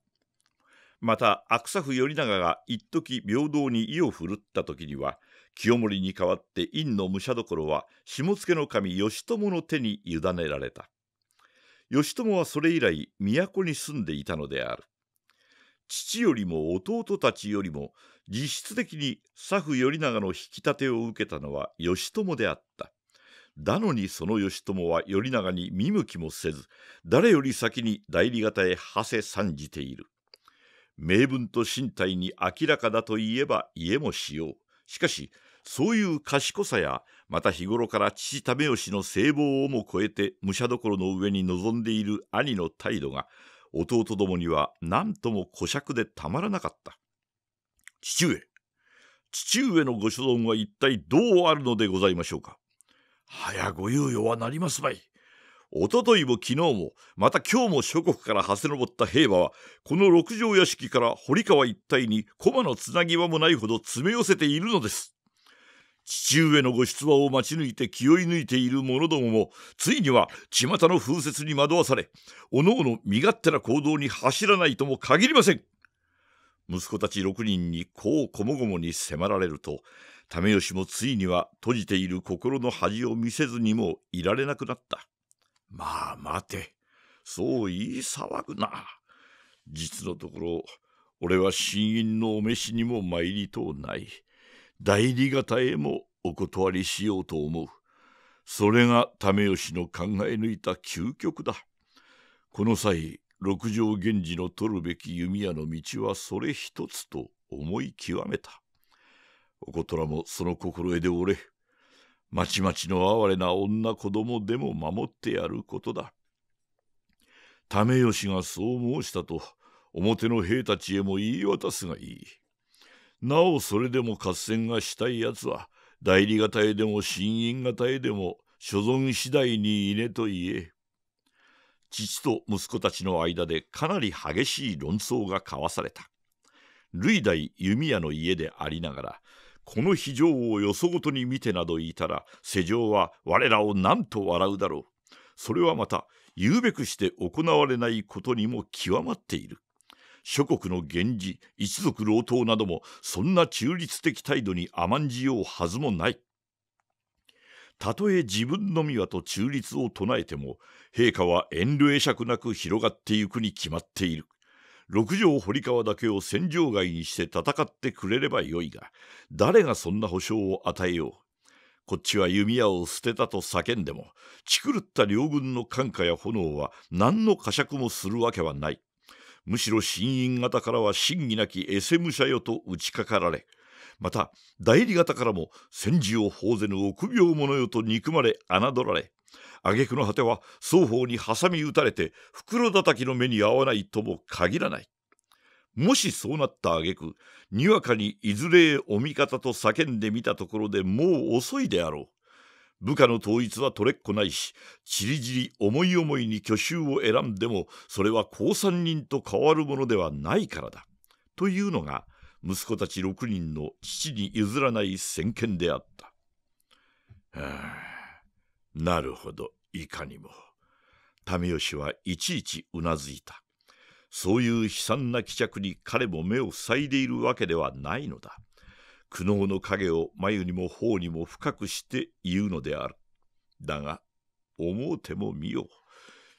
また悪作頼長が一時平等に意を振るった時には清盛に代わって院の武者どころは下野守義朝の手に委ねられた義朝はそれ以来都に住んでいたのである父よりも弟たちよりも実質的に左夫頼長の引き立てを受けたのは義朝であっただのにその義朝は頼長に見向きもせず誰より先に代理方へ馳せ参じている名分と身体に明らかだといえば家もしようしかしそういう賢さやまた日頃から父為義の聖望をも超えて武者どころの上に臨んでいる兄の態度が弟どもには何とも孤尺でたまらなかった父上父上のご所存は一体どうあるのでございましょうか早ご猶予はなりますまい。おとといも昨日もまた今日も諸国からはせのぼった兵馬はこの六条屋敷から堀川一帯に駒のつなぎ輪もないほど詰め寄せているのです。父上のご出馬を待ち抜いて気を抜いている者どももついには巷の風雪に惑わされおのおの身勝手な行動に走らないとも限りません息子たち六人にこうこもごもに迫られると為義もついには閉じている心の恥を見せずにもいられなくなった。まあ待て、そう言い騒ぐな。実のところ、俺は新院のお召しにも参りとうない。代理方へもお断りしようと思う。それが為吉の考え抜いた究極だ。この際、六条源氏の取るべき弓矢の道はそれ一つと思い極めた。おことらもその心得でおれ。まちまちの哀れな女子供でも守ってやることだ。為義がそう申したと、表の兵たちへも言い渡すがいい。なおそれでも合戦がしたい奴は、代理方へでも新院方へでも、所存次第にいねと言え。父と息子たちの間でかなり激しい論争が交わされた。類代弓矢の家でありながらこの非常をよそごとに見てなどいたら世情は我らを何と笑うだろうそれはまた言うべくして行われないことにも極まっている諸国の源氏一族老頭などもそんな中立的態度に甘んじようはずもないたとえ自分の身はと中立を唱えても陛下は遠慮会釈なく広がってゆくに決まっている六条堀川だけを戦場外にして戦ってくれればよいが誰がそんな保証を与えようこっちは弓矢を捨てたと叫んでもちくるった両軍の感火や炎は何の呵責もするわけはないむしろ新院方からは真偽なきエセ武者よと打ちかかられまた代理方からも戦時を放ぜぬ臆病者よと憎まれ侮られ挙句の果ては双方に挟み撃たれて袋叩きの目に合わないとも限らない。もしそうなった挙句にわかにいずれへお味方と叫んでみたところでもう遅いであろう。部下の統一はとれっこないしちりじり思い思いに去就を選んでもそれは高三人と変わるものではないからだ。というのが息子たち6人の父に譲らない先見であった。はあなるほど、いかにも。民吉はいちいちうなずいた。そういう悲惨な気。着に彼も目を塞いでいるわけではないのだ。苦悩の影を眉にも頬にも深くして言うのである。だが、思うても見よ。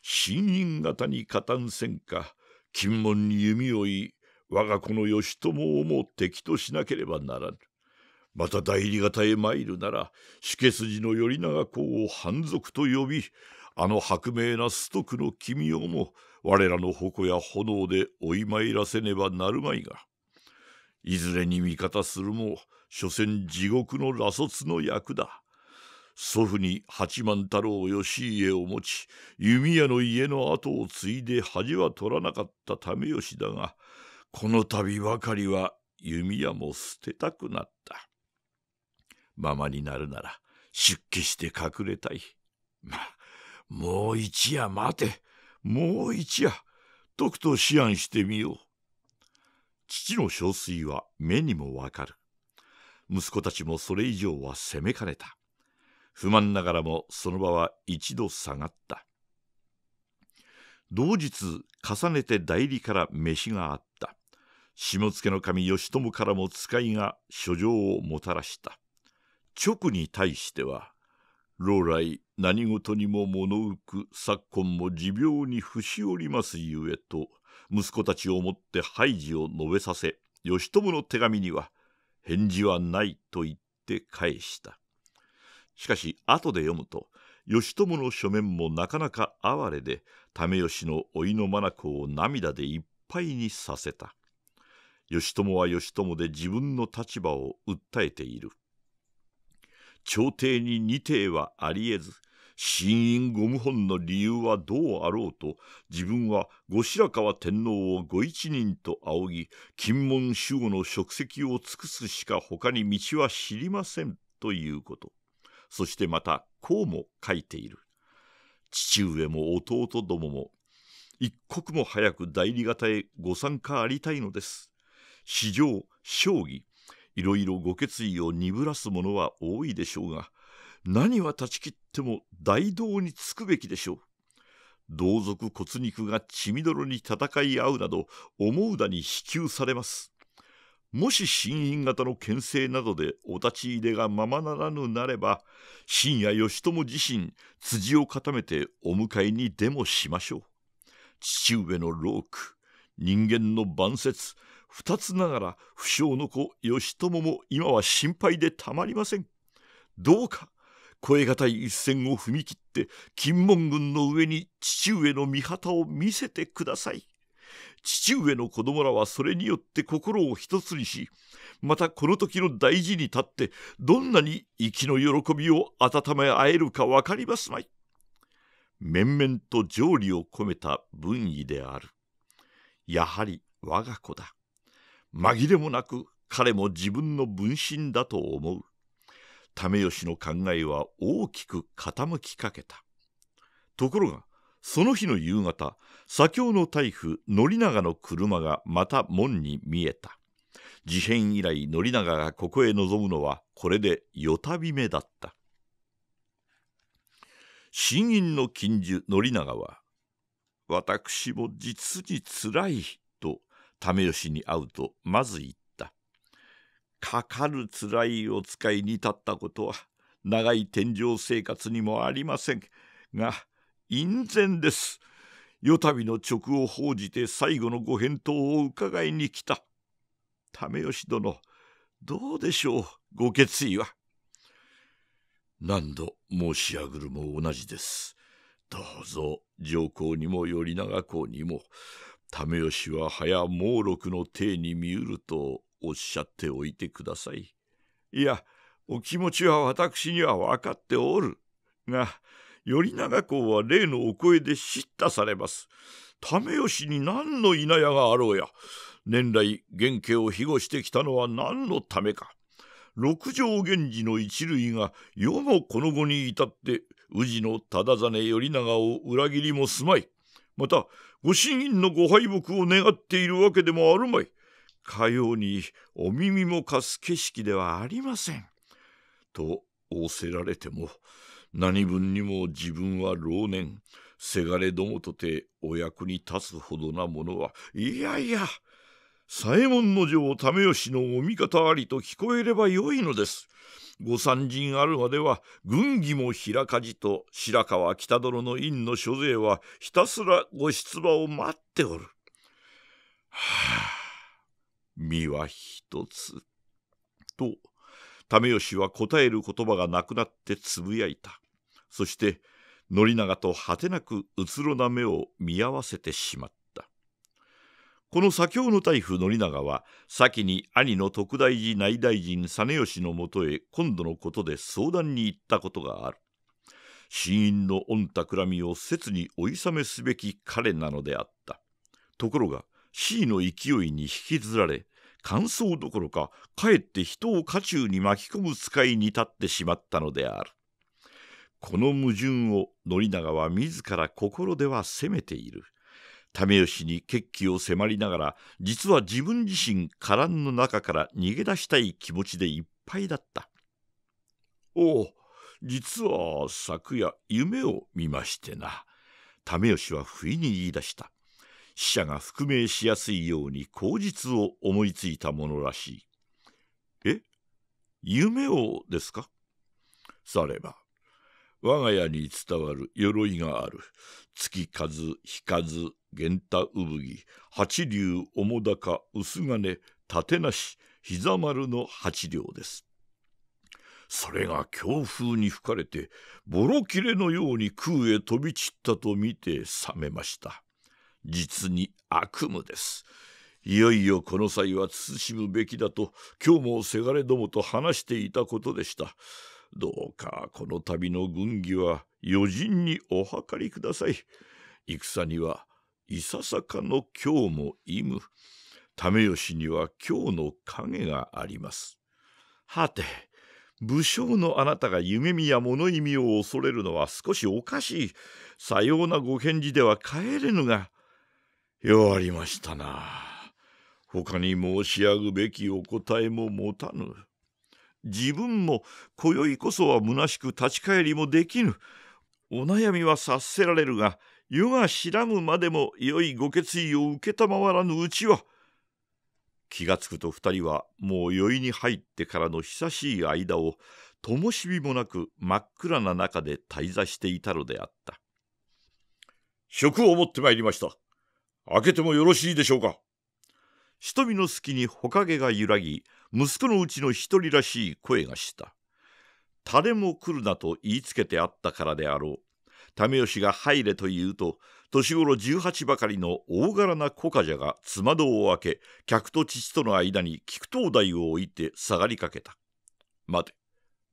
新任型に加担せんか、金門に弓を言い、我が子の義朝をも敵としなければならぬ。また代理方へ参るなら主家筋の頼長公を藩賊と呼びあの薄命な須徳の君をも我らの矛や炎で追い参らせねばなるまいがいずれに味方するも所詮地獄の羅卒の役だ。祖父に八幡太郎義家を持ち弓矢の家の後を継いで恥は取らなかった為吉だがこの度ばかりは弓矢も捨てたくなった。ままになるなら出家して隠れたい。ま、もう一夜待て。もう一夜。とくと思案してみよう。父の憔悴は目にもわかる。息子たちもそれ以上は責めかねた。不満ながらもその場は一度下がった。同日重ねて代理から飯があった。下野の神義朝からも使いが書状をもたらした。直に対しては老来何事にも物浮く昨今も持病にし折りますゆえと息子たちをもって廃事を述べさせ義朝の手紙には返事はないと言って返したしかし後で読むと義朝の書面もなかなか哀れで為義の甥の眼を涙でいっぱいにさせた義朝は義朝で自分の立場を訴えている朝廷に二廷はありえず新院ご謀反の理由はどうあろうと自分は後白河天皇をご一人と仰ぎ金門守護の職責を尽くすしか他に道は知りませんということそしてまたこうも書いている父上も弟どもも一刻も早く代理方へご参加ありたいのです。史上将棋いろいろご決意を鈍らすものは多いでしょうが何は断ち切っても大道につくべきでしょう同族骨肉が血みどろに戦い合うなど思うだに支給されますもし新院型の牽制などでお立ち入れがままならぬなれば深夜義朝自身辻を固めてお迎えにでもしましょう父上の老苦人間の晩節二つながら不祥の子義朝も今は心配でたまりませんどうか声がたい一戦を踏み切って金門軍の上に父上の御旗を見せてください父上の子供らはそれによって心を一つにしまたこの時の大事に立ってどんなに息の喜びを温め合えるか分かりますまい面々と条理を込めた文意であるやはり我が子だ紛れもなく彼も自分の分身だと思う為吉の考えは大きく傾きかけたところがその日の夕方左京の大夫宣長の車がまた門に見えた事変以来宣長がここへ臨むのはこれで与旅目だった新院の禁樹宣長は「私も実につらい」為吉に会うとまず言った「かかるつらいお使いに立ったことは長い天井生活にもありませんが隠然です」与旅の直を報じて最後のご返答を伺いに来た。為吉殿、どうでしょう、ご決意は。何度申し上ぐるも同じです。どうぞ上皇にも頼長公にも為吉は早猛禄の体に見うるとおっしゃっておいてください。いや、お気持ちは私には分かっておる。が、頼長公は例のお声で叱咤されます。為吉に何の稲屋があろうや。年来原家を庇護してきたのは何のためか。六条源氏の一類が世もこの後に至って宇治の忠真頼長を裏切りもすまい。またご神院のご敗北を願っているわけでもあるまい。かようにお耳も貸す景色ではありません。と仰せられても何分にも自分は老年せがれどもとてお役に立つほどなものはいやいや左衛門の城為吉のお味方ありと聞こえればよいのです。御参人あるまでは軍議も平かじと白川北殿の院の所税はひたすらご出馬を待っておる。はあ身は一つ。と為吉は答える言葉がなくなってつぶやいた。そして宣長と果てなくうつろな目を見合わせてしまった。この左京の大夫宣長は先に兄の徳大寺内大臣実吉のもとへ今度のことで相談に行ったことがある死因の御らみを切においさめすべき彼なのであったところが死意の勢いに引きずられ感想どころかかえって人を家中に巻き込む使いに立ってしまったのであるこの矛盾を宣長は自ら心では責めている。為吉に決起を迫りながら実は自分自身カランの中から逃げ出したい気持ちでいっぱいだったおお実は昨夜夢を見ましてな為吉は不意に言い出した死者が復命しやすいように口実を思いついたものらしいえ夢をですかされば我が家に伝わる鎧がある月数日数源太産着八竜面高薄金盾なし膝丸の八両です。それが強風に吹かれてボロ切れのように空へ飛び散ったと見て冷めました実に悪夢ですいよいよこの際は慎むべきだと今日もせがれどもと話していたことでしたどうかこの度の軍議は余人にお諮りください。戦にはいささかの今日も忌む。為吉には今日の影があります。はて、武将のあなたが夢見や物意味を恐れるのは少しおかしい。さようなご返事では帰れぬが。弱りましたな。他に申し上ぐべきお答えも持たぬ。自分も今宵こそは虚しく立ち返りもできぬお悩みは察せられるが世が知らぬまでも良いご決意を承らぬうちは気がつくと二人はもう宵に入ってからの久しい間を灯火もなく真っ暗な中で滞在していたのであった食を持ってまいりました開けてもよろしいでしょうか瞳の隙に火影が揺らぎ息子のうちの一人らしい声がした誰も来るなと言いつけてあったからであろう為吉が入れと言うと年頃18ばかりの大柄な小家女が妻戸を開け客と父との間に菊灯台を置いて下がりかけた「待て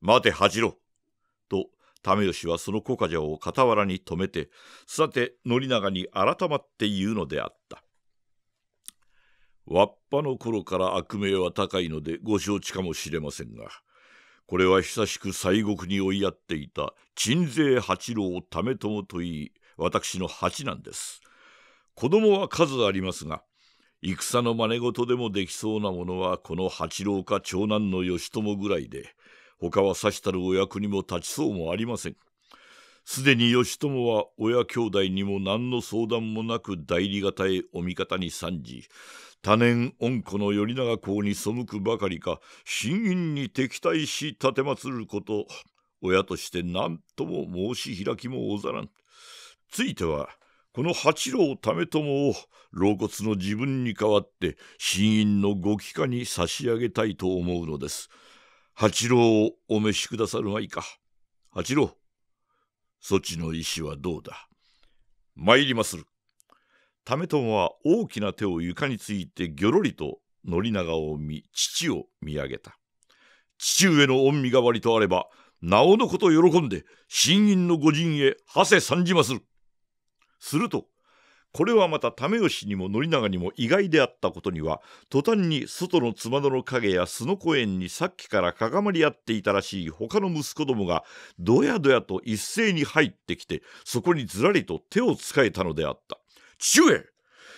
待て恥じろ」と為吉はその小家女を傍らに止めてさて宣長に改まって言うのであったわっぱの頃から悪名は高いのでご承知かもしれませんがこれは久しく西国に追いやっていた鎮西八郎為友といい私の八なんです子供は数ありますが戦の真似事でもできそうなものはこの八郎か長男の義朝ぐらいで他はさしたるお役にも立ちそうもありませんすでに義朝は親兄弟にも何の相談もなく代理方へお味方に参じ多年御子の頼長公に背くばかりか新院に敵対し奉ること親として何とも申し開きもおざらん。ついてはこの八郎為友を老骨の自分に代わって新院のご帰化に差し上げたいと思うのです。八郎をお召しくださるがいいか。八郎、そちの意志はどうだ参りまする。為朝は大きな手を床についてぎょろりと宣長を見父を見上げた父上の御身代わりとあればなおのこと喜んで新院の御陣へ馳せ参じまするするとこれはまた為吉にも宣長にも意外であったことには途端に外の妻の影やすの公園にさっきからかがまり合っていたらしい他の息子どもがどやどやと一斉に入ってきてそこにずらりと手をつかえたのであった父上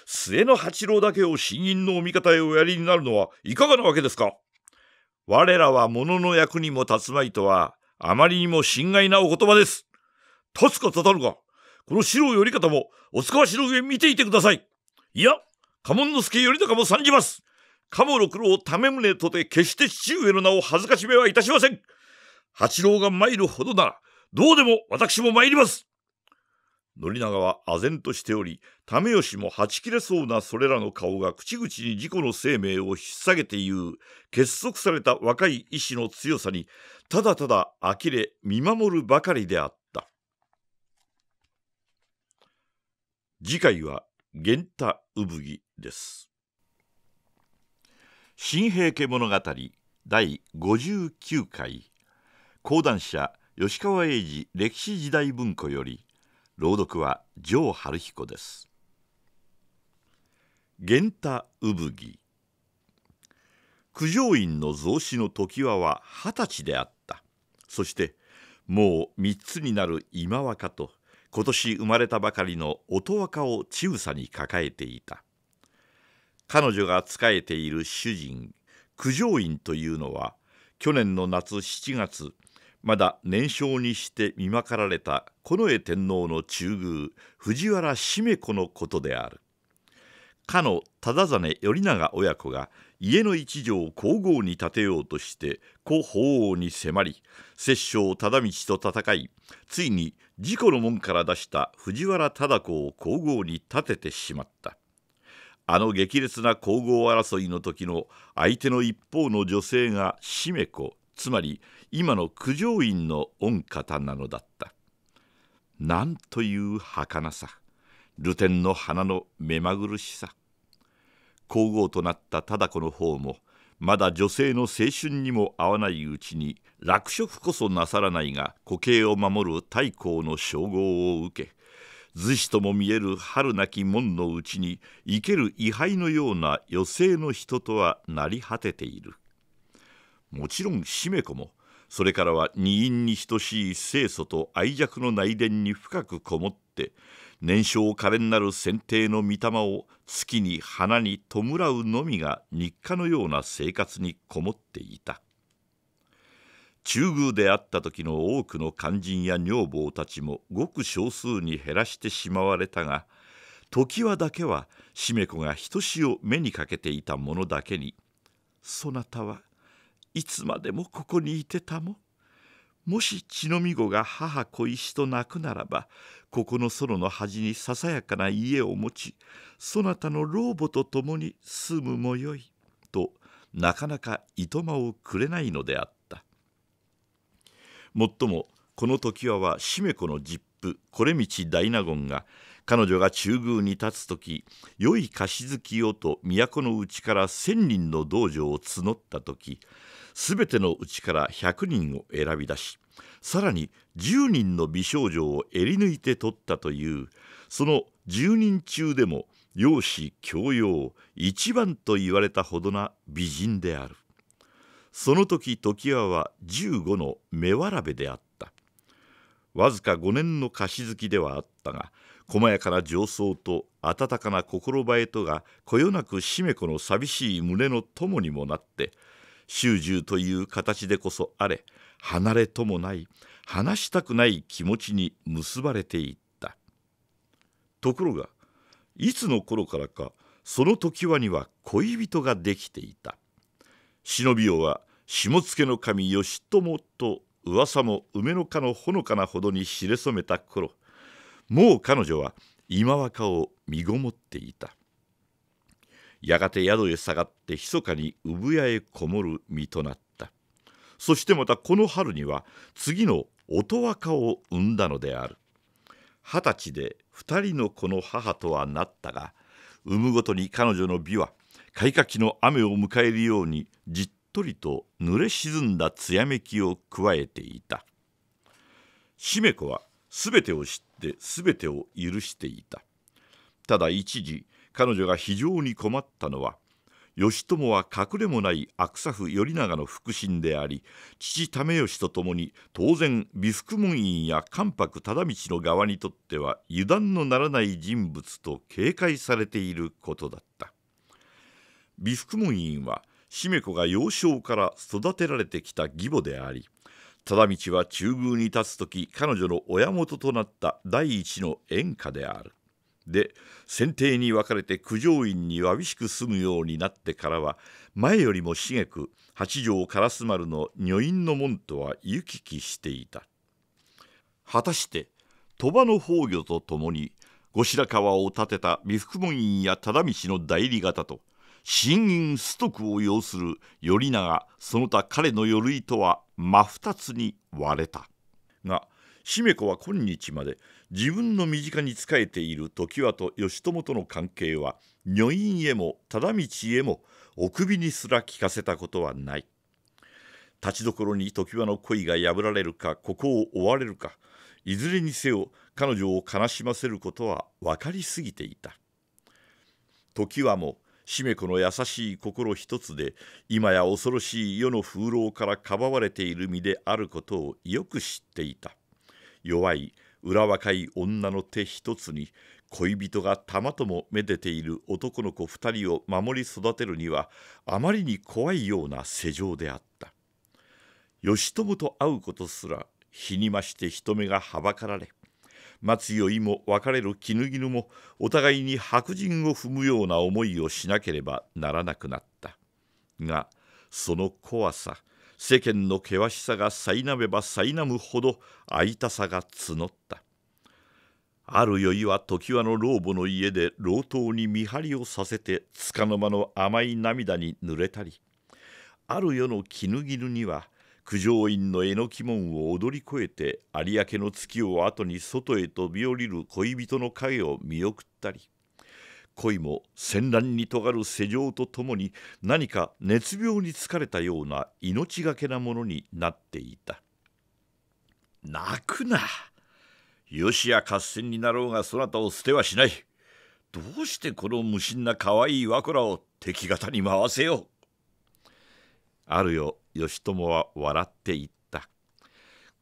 末の八郎だけを新任のお味方へおやりになるのはいかがなわけですか我らは物の役にも立つまいとはあまりにも心外なお言葉です。立つか立たぬか、この四郎頼方もお塚四郎へ見ていてください。いや、家紋之助頼高も参じます。鴨六郎為宗とて決して父上の名を恥ずかしめはいたしません。八郎が参るほどなら、どうでも私も参ります。宣長は唖然としており為義もはち切れそうなそれらの顔が口々に自己の生命を引っさげて言う結束された若い意志の強さにただただ呆れ見守るばかりであった次回は源太産木です新平家物語第59回講談社吉川英治歴史時代文庫より「朗読は城春彦です源太産木九条院の増子の常盤は二十歳であったそしてもう三つになる今若と今年生まれたばかりの音若を千草に抱えていた彼女が仕えている主人九条院というのは去年の夏7月まだ年少にして見まかられた近衛天皇の中宮藤原姫子のことであるかの忠真頼長親子が家の一条を皇后に立てようとして故法皇に迫り摂政忠道と戦いついに事故の門から出した藤原忠子を皇后に立ててしまったあの激烈な皇后争いの時の相手の一方の女性が姫子つまり今の九条院の御方なのだったなんという儚さ流転の花の目まぐるしさ皇后となった忠子の方もまだ女性の青春にも合わないうちに落職こそなさらないが固形を守る太閤の称号を受け図子とも見える春なき門のうちに生ける位牌のような余生の人とはなり果てているもちろん姫子もそれからは二因に等しい清楚と愛着の内殿に深くこもって年少可憐なる選定の御霊を月に花に弔うのみが日課のような生活にこもっていた中宮であった時の多くの肝心や女房たちもごく少数に減らしてしまわれたが常はだけはしめ子がひとしを目にかけていたものだけに「そなたはいつまでもここにいてたももし乳のみ子が母小石と泣くならばここの園の端にささやかな家を持ちそなたの老母と共に住むもよい」となかなかいとまをくれないのであったもっともこの時ははしめ子の実父これ道大納言が彼女が中宮に立つ時良い貸し付きをと都のうちから千人の道場を募った時全てのうちから100人を選び出しさらに10人の美少女をえり抜いて取ったというその10人中でも容姿教養一番と言われたほどな美人であるその時常盤は15の目わらべであったわずか5年の貸し好きではあったが細やかな情操と温かな心映えとがこよなくしめ子の寂しい胸の友にもなって修従という形でこそあれ離れともない話したくない気持ちに結ばれていったところがいつの頃からかその常盤には恋人ができていた忍びよは下野の神義朝と噂も梅の花のほのかなほどに知れそめた頃もう彼女は今若を身ごもっていたやがて宿へ下がって密かに産屋へこもる身となったそしてまたこの春には次の音若を産んだのである二十歳で二人の子の母とはなったが産むごとに彼女の美は開花期の雨を迎えるようにじっとりと濡れ沈んだ艶めきを加えていたしめ子はすべてを知ってすべてを許していたただ一時彼女が非常に困ったのは義朝は隠れもない悪作府頼長の腹心であり父為義と共に当然美福門院や関白忠道の側にとっては油断のならない人物と警戒されていることだった美福門院はしめ子が幼少から育てられてきた義母であり忠道は中宮に立つ時彼女の親元となった第一の演歌であるで船底に分かれて九条院にわびしく住むようになってからは前よりも茂く八条烏丸の女院の門とは行き来していた果たして鳥羽の崩御とともに後白河を建てた美福門院や忠道の代理方と新院須徳を擁する頼長その他彼の鎧とは真二つに割れたが姫子は今日まで自分の身近に仕えている常盤と義朝との関係は女院へも忠道へもお首にすら聞かせたことはない立ちどころに常盤の恋が破られるかここを追われるかいずれにせよ彼女を悲しませることは分かりすぎていた時はもしめ子の優しい心一つで今や恐ろしい世の風浪からかばわれている身であることをよく知っていた弱い裏若い女の手一つに恋人がたまともめでている男の子二人を守り育てるにはあまりに怖いような世情であった義朝と会うことすら日に増して人目がはばかられ松いも別れる絹絹もお互いに白人を踏むような思いをしなければならなくなったがその怖さ世間の険しさが苛めば苛むほど会いたさが募ったある宵は常盤の老母の家で老頭に見張りをさせてつかの間の甘い涙に濡れたりある夜の絹絹には九条院の榎木門を踊り越えて有明の月を後に外へ飛び降りる恋人の影を見送ったり恋も戦乱にとがる世情とともに何か熱病に疲れたような命がけなものになっていた泣くなよしや合戦になろうがそなたを捨てはしないどうしてこの無心な可愛い和子らを敵方に回せようあるよ義朝は笑っていた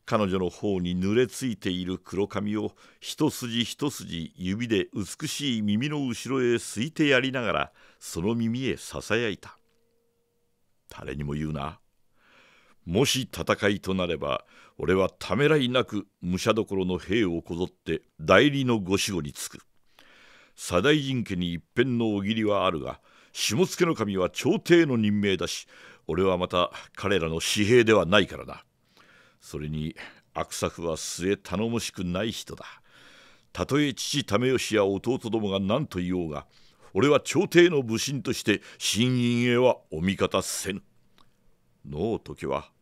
彼女の方に濡れついている黒髪を一筋一筋指で美しい耳の後ろへすいてやりながらその耳へささやいた誰にも言うなもし戦いとなれば俺はためらいなく武者どころの兵をこぞって代理の御死後につく左大臣家に一辺のお義りはあるが下野守は朝廷の任命だし俺はまた彼らの私兵ではないからな。それに悪作は末頼もしくない人だたとえ父為義や弟どもが何と言おうが俺は朝廷の武神として新院へはお味方せぬ能時は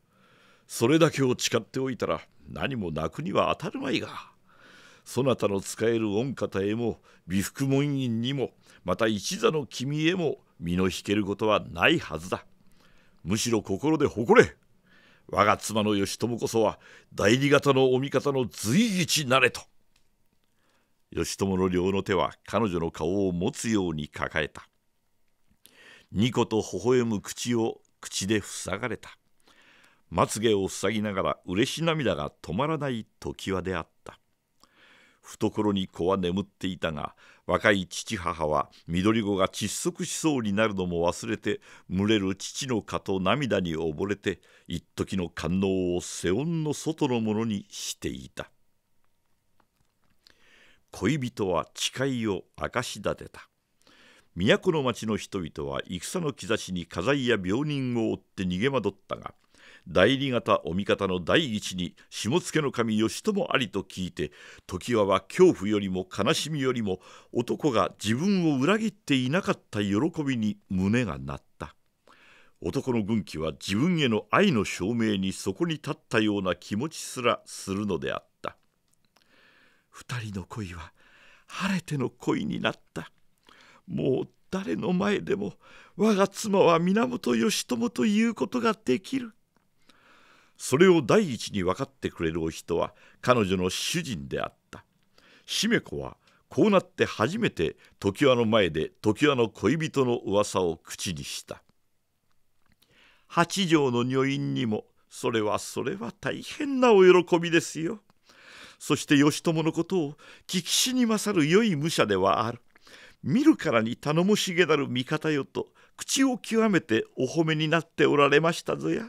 それだけを誓っておいたら何も泣くには当たるまいがそなたの使える御方へも美福門院にもまた一座の君へも身の引けることはないはずだむしろ心で誇れ我が妻の義朝こそは代理方のお味方の随一なれと義朝の両の手は彼女の顔を持つように抱えたニコと微笑む口を口で塞がれたまつげを塞ぎながら嬉し涙が止まらない常盤であった懐に子は眠っていたが若い父母は緑子が窒息しそうになるのも忘れて群れる父の蚊と涙に溺れて一時の官能を世音の外のものにしていた恋人は誓いを明かし立てた都の町の人々は戦の兆しに家財や病人を追って逃げ惑ったが代理方お味方の第一に下野の神義朝ありと聞いて常盤は恐怖よりも悲しみよりも男が自分を裏切っていなかった喜びに胸が鳴った男の軍旗は自分への愛の証明にそこに立ったような気持ちすらするのであった二人の恋は晴れての恋になったもう誰の前でも我が妻は源義朝ということができる。それを第一に分かってくれるお人は彼女の主人であった姫子はこうなって初めて常盤の前で常盤の恋人の噂を口にした八条の女院にもそれはそれは大変なお喜びですよそして義朝のことを聞きしに勝る良い武者ではある見るからに頼もしげなる味方よと口を極めてお褒めになっておられましたぞや。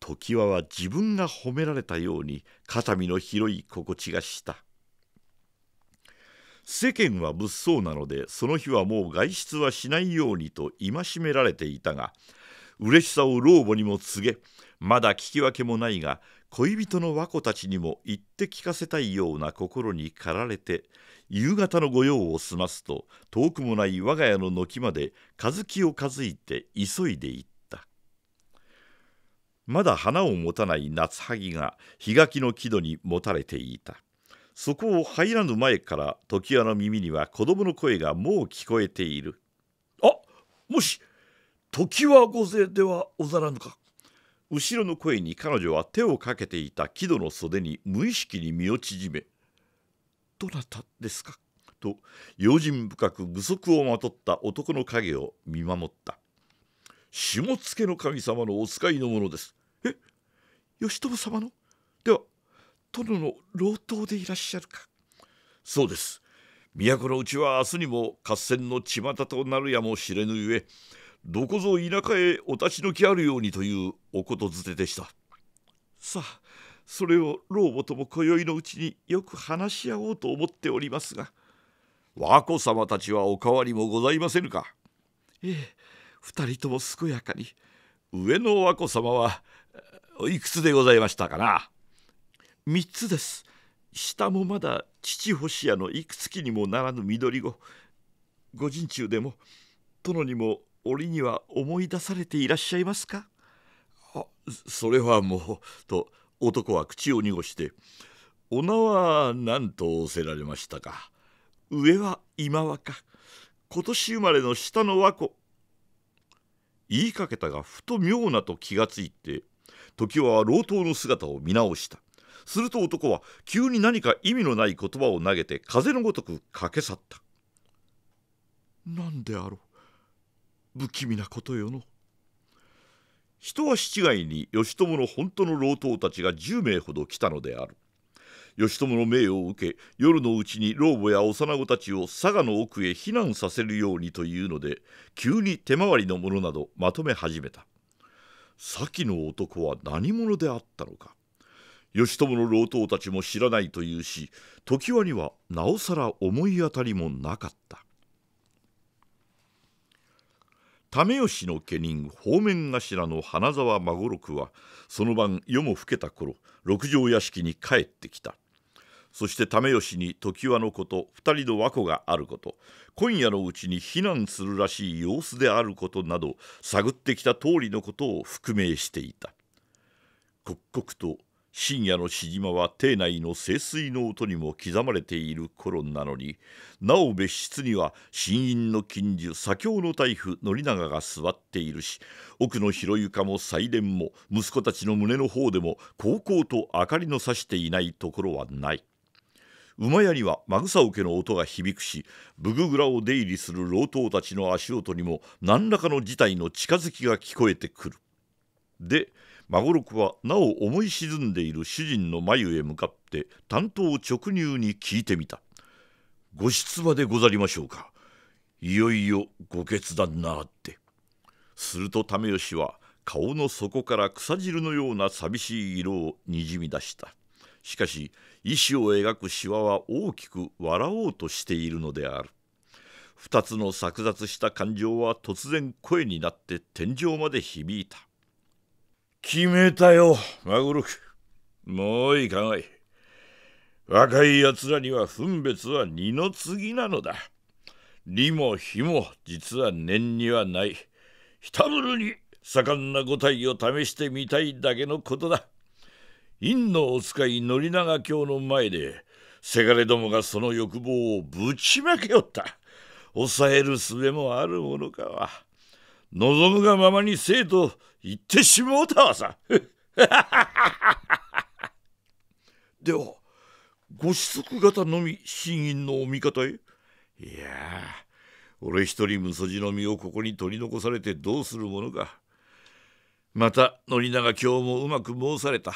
常盤は自分が褒められたように肩身の広い心地がした世間は物騒なのでその日はもう外出はしないようにと戒められていたが嬉しさを老母にも告げまだ聞き分けもないが恋人の和子たちにも言って聞かせたいような心に駆られて夕方の御用を済ますと遠くもない我が家の軒まで和樹を数いて急いでいた。まだ花を持たない夏萩が日垣の木戸に持たれていたそこを入らぬ前から常盤の耳には子供の声がもう聞こえているあもし時は御前ではござらぬか後ろの声に彼女は手をかけていた木戸の袖に無意識に身を縮め「どなたですか?」と用心深く具足をまとった男の影を見守った「下野の神様のお使いのものです義朝様のでは殿の老頭でいらっしゃるかそうです都のうちは明日にも合戦の巷となるやもしれぬゆえどこぞ田舎へお立ち退きあるようにというおことづてでしたさあそれを老母とも今宵のうちによく話し合おうと思っておりますが和子様たちはお変わりもございませぬかええ二人とも健やかに上の和子様はいくつでございましたかな三つです下もまだ父星屋のいくつきにもならぬ緑子ご陣中でも殿にも折には思い出されていらっしゃいますかあそれはもうと男は口を濁して「お名は何と仰せられましたか上は今はか今年生まれの下の和子」言いかけたがふと妙なと気がついて時は老頭の姿を見直したすると男は急に何か意味のない言葉を投げて風のごとく駆け去った何であろう不気味なことよの人足違いに義朝の本当の老頭たちが10名ほど来たのである義朝の命を受け夜のうちに老母や幼子たちを佐賀の奥へ避難させるようにというので急に手回りのものなどまとめ始めた。先の男は何者であったのか義朝の老頭たちも知らないというし常盤にはなおさら思い当たりもなかった為吉の家人方面頭の花沢孫六はその晩夜も更けた頃六条屋敷に帰ってきた。そして為吉に常盤のこと2人の和子があること今夜のうちに避難するらしい様子であることなど探ってきた通りのことを覆明していた刻々と深夜のしじまは邸内の清水の音にも刻まれている頃なのになお別室には新院の近所左京の大夫宣長が座っているし奥の広床も祭殿も息子たちの胸の方でもこうこうと明かりのさしていないところはない馬屋にはマグサ受ケの音が響くし武具蔵を出入りする老頭たちの足音にも何らかの事態の近づきが聞こえてくる。で孫六はなお思い沈んでいる主人の眉へ向かって担当直入に聞いてみた「ご出馬でござりましょうかいよいよご決断なあ」ってすると為義は顔の底から草汁のような寂しい色をにじみ出したしかし意志を描くしわは大きく笑おうとしているのである2つの錯雑した感情は突然声になって天井まで響いた決めたよマグロクもういかない若いやつらには分別は二の次なのだ利も非も実は念にはないひたむるに盛んな五体を試してみたいだけのことだ院のお使い宣長卿の前でせがれどもがその欲望をぶちまけおった抑える術もあるものかは望むがままに生と言ってしもうたわさ ではご子息方のみ真院のお味方へいや俺一人無そじの身をここに取り残されてどうするものかまた宣長卿もうまく申された。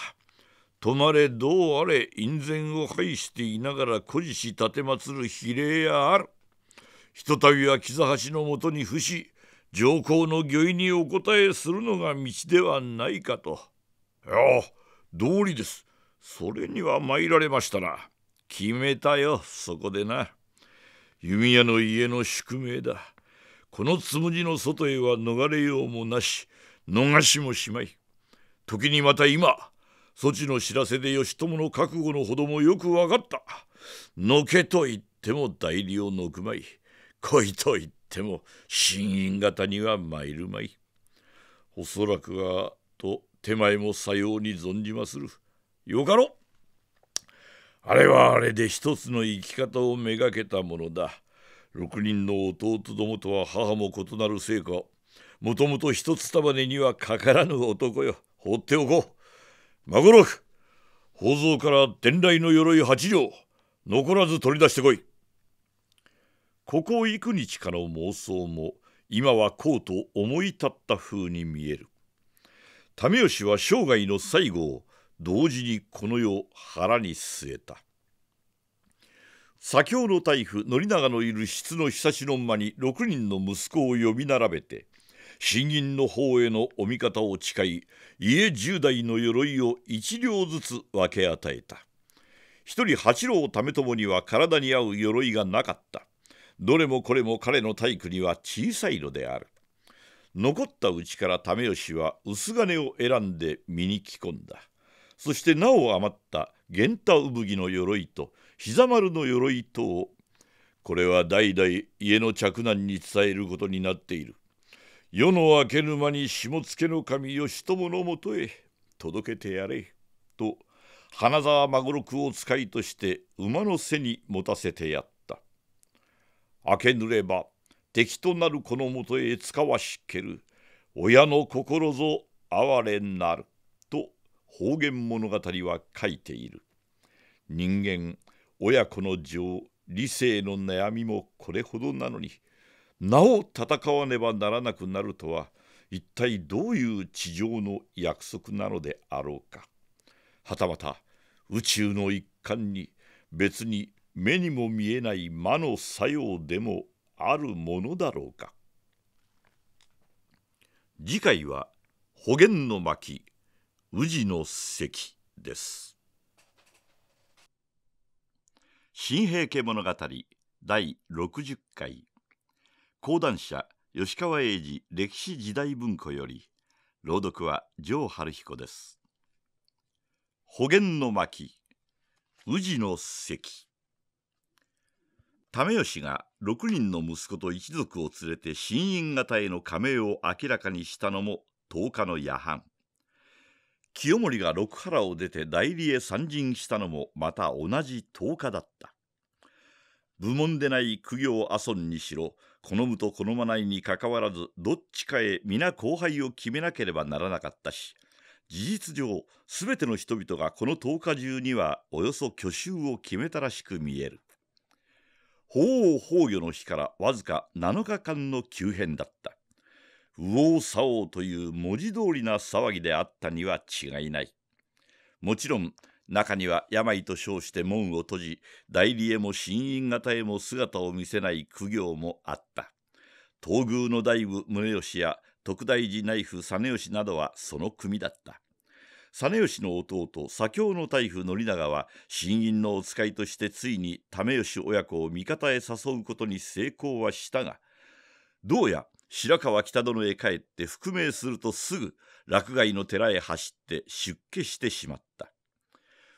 とまれどうあれ院宣を拝していながら孤児し奉る比例やあるひとたびは木橋のもとに伏し上皇の御意にお答えするのが道ではないかと。ああ、道理です。それには参られましたな。決めたよそこでな。弓矢の家の宿命だ。このつむじの外へは逃れようもなし逃しもしまい。時にまた今そちの知らせで義朝の覚悟のほどもよく分かったのけと言っても代理をのくまい恋と言っても新院方には参るまいおそらくはと手前もさように存じまするよかろあれはあれで一つの生き方をめがけたものだ六人の弟どもとは母も異なるせいか、もともと一つ束ねにはかからぬ男よ放っておこう孫六宝蔵から伝来の鎧八条、残らず取り出してこいここ幾日かの妄想も今はこうと思い立った風に見える為義は生涯の最後を同時にこの世を腹に据えた左京の大夫宣長のいる室のひさしの間に六人の息子を呼び並べて金銀の方へのお味方を誓い家十代の鎧を一両ずつ分け与えた一人八郎為朝には体に合う鎧がなかったどれもこれも彼の体育には小さいのである残ったうちから為吉は薄金を選んで身に着込んだそしてなお余った源太産着の鎧と膝丸の鎧とをこれは代々家の嫡男に伝えることになっている夜の明けぬ間に下野の神義朝のもとへ届けてやれ」と花沢孫六を使いとして馬の背に持たせてやった明けぬれば敵となるこのもとへ使わしける親の心ぞ哀れなると方言物語は書いている人間親子の情理性の悩みもこれほどなのになお戦わねばならなくなるとは一体どういう地上の約束なのであろうかはたまた宇宙の一環に別に目にも見えない魔の作用でもあるものだろうか次回は「保元の巻宇治の石」です「新平家物語」第60回「講談社吉川英治歴史時代文庫より朗読は城春彦です保元の巻宇治の関為吉が6人の息子と一族を連れて新院方への加盟を明らかにしたのも10日の夜半清盛が六原を出て代理へ参陣したのもまた同じ10日だった部門でない苦行阿蘇にしろ好むと好まないにかかわらずどっちかへ皆後輩を決めなければならなかったし事実上すべての人々がこの10日中にはおよそ去就を決めたらしく見える法王崩御の日からわずか7日間の急変だった右往左往という文字通りな騒ぎであったには違いないもちろん中には病と称して門を閉じ代理へも新院方へも姿を見せない苦行もあった東宮の大部宗義や徳大寺内府実義などはその組だった実義の弟左京の大夫宣長は新院のお使いとしてついに為義親子を味方へ誘うことに成功はしたがどうや白河北殿へ帰って復命するとすぐ落外の寺へ走って出家してしまった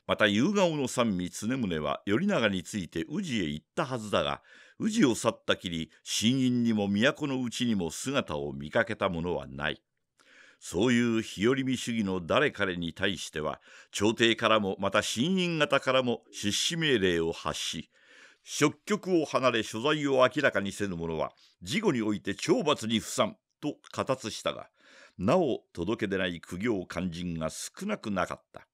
また夕顔の三味常宗は頼長について宇治へ行ったはずだが宇治を去ったきり新院にも都のうちにも姿を見かけたものはない。そういう日和見主義の誰彼に対しては朝廷からもまた新院方からも出資命令を発し職局を離れ所在を明らかにせぬ者は事後において懲罰に不参と語つしたがなお届け出ない苦行肝心が少なくなかった。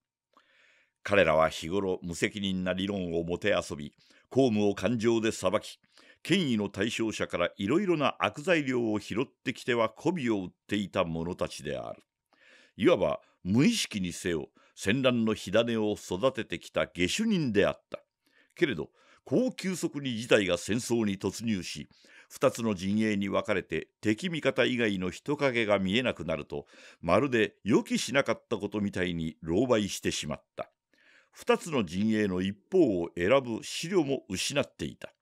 彼らは日頃無責任な理論をもてあそび公務を感情で裁き権威の対象者からいろいろな悪材料を拾ってきては媚びを売っていた者たちであるいわば無意識にせよ戦乱の火種を育ててきた下手人であったけれどこう急速に事態が戦争に突入し2つの陣営に分かれて敵味方以外の人影が見えなくなるとまるで予期しなかったことみたいに狼狽してしまった二つの陣営の一方を選ぶ資料も失っていた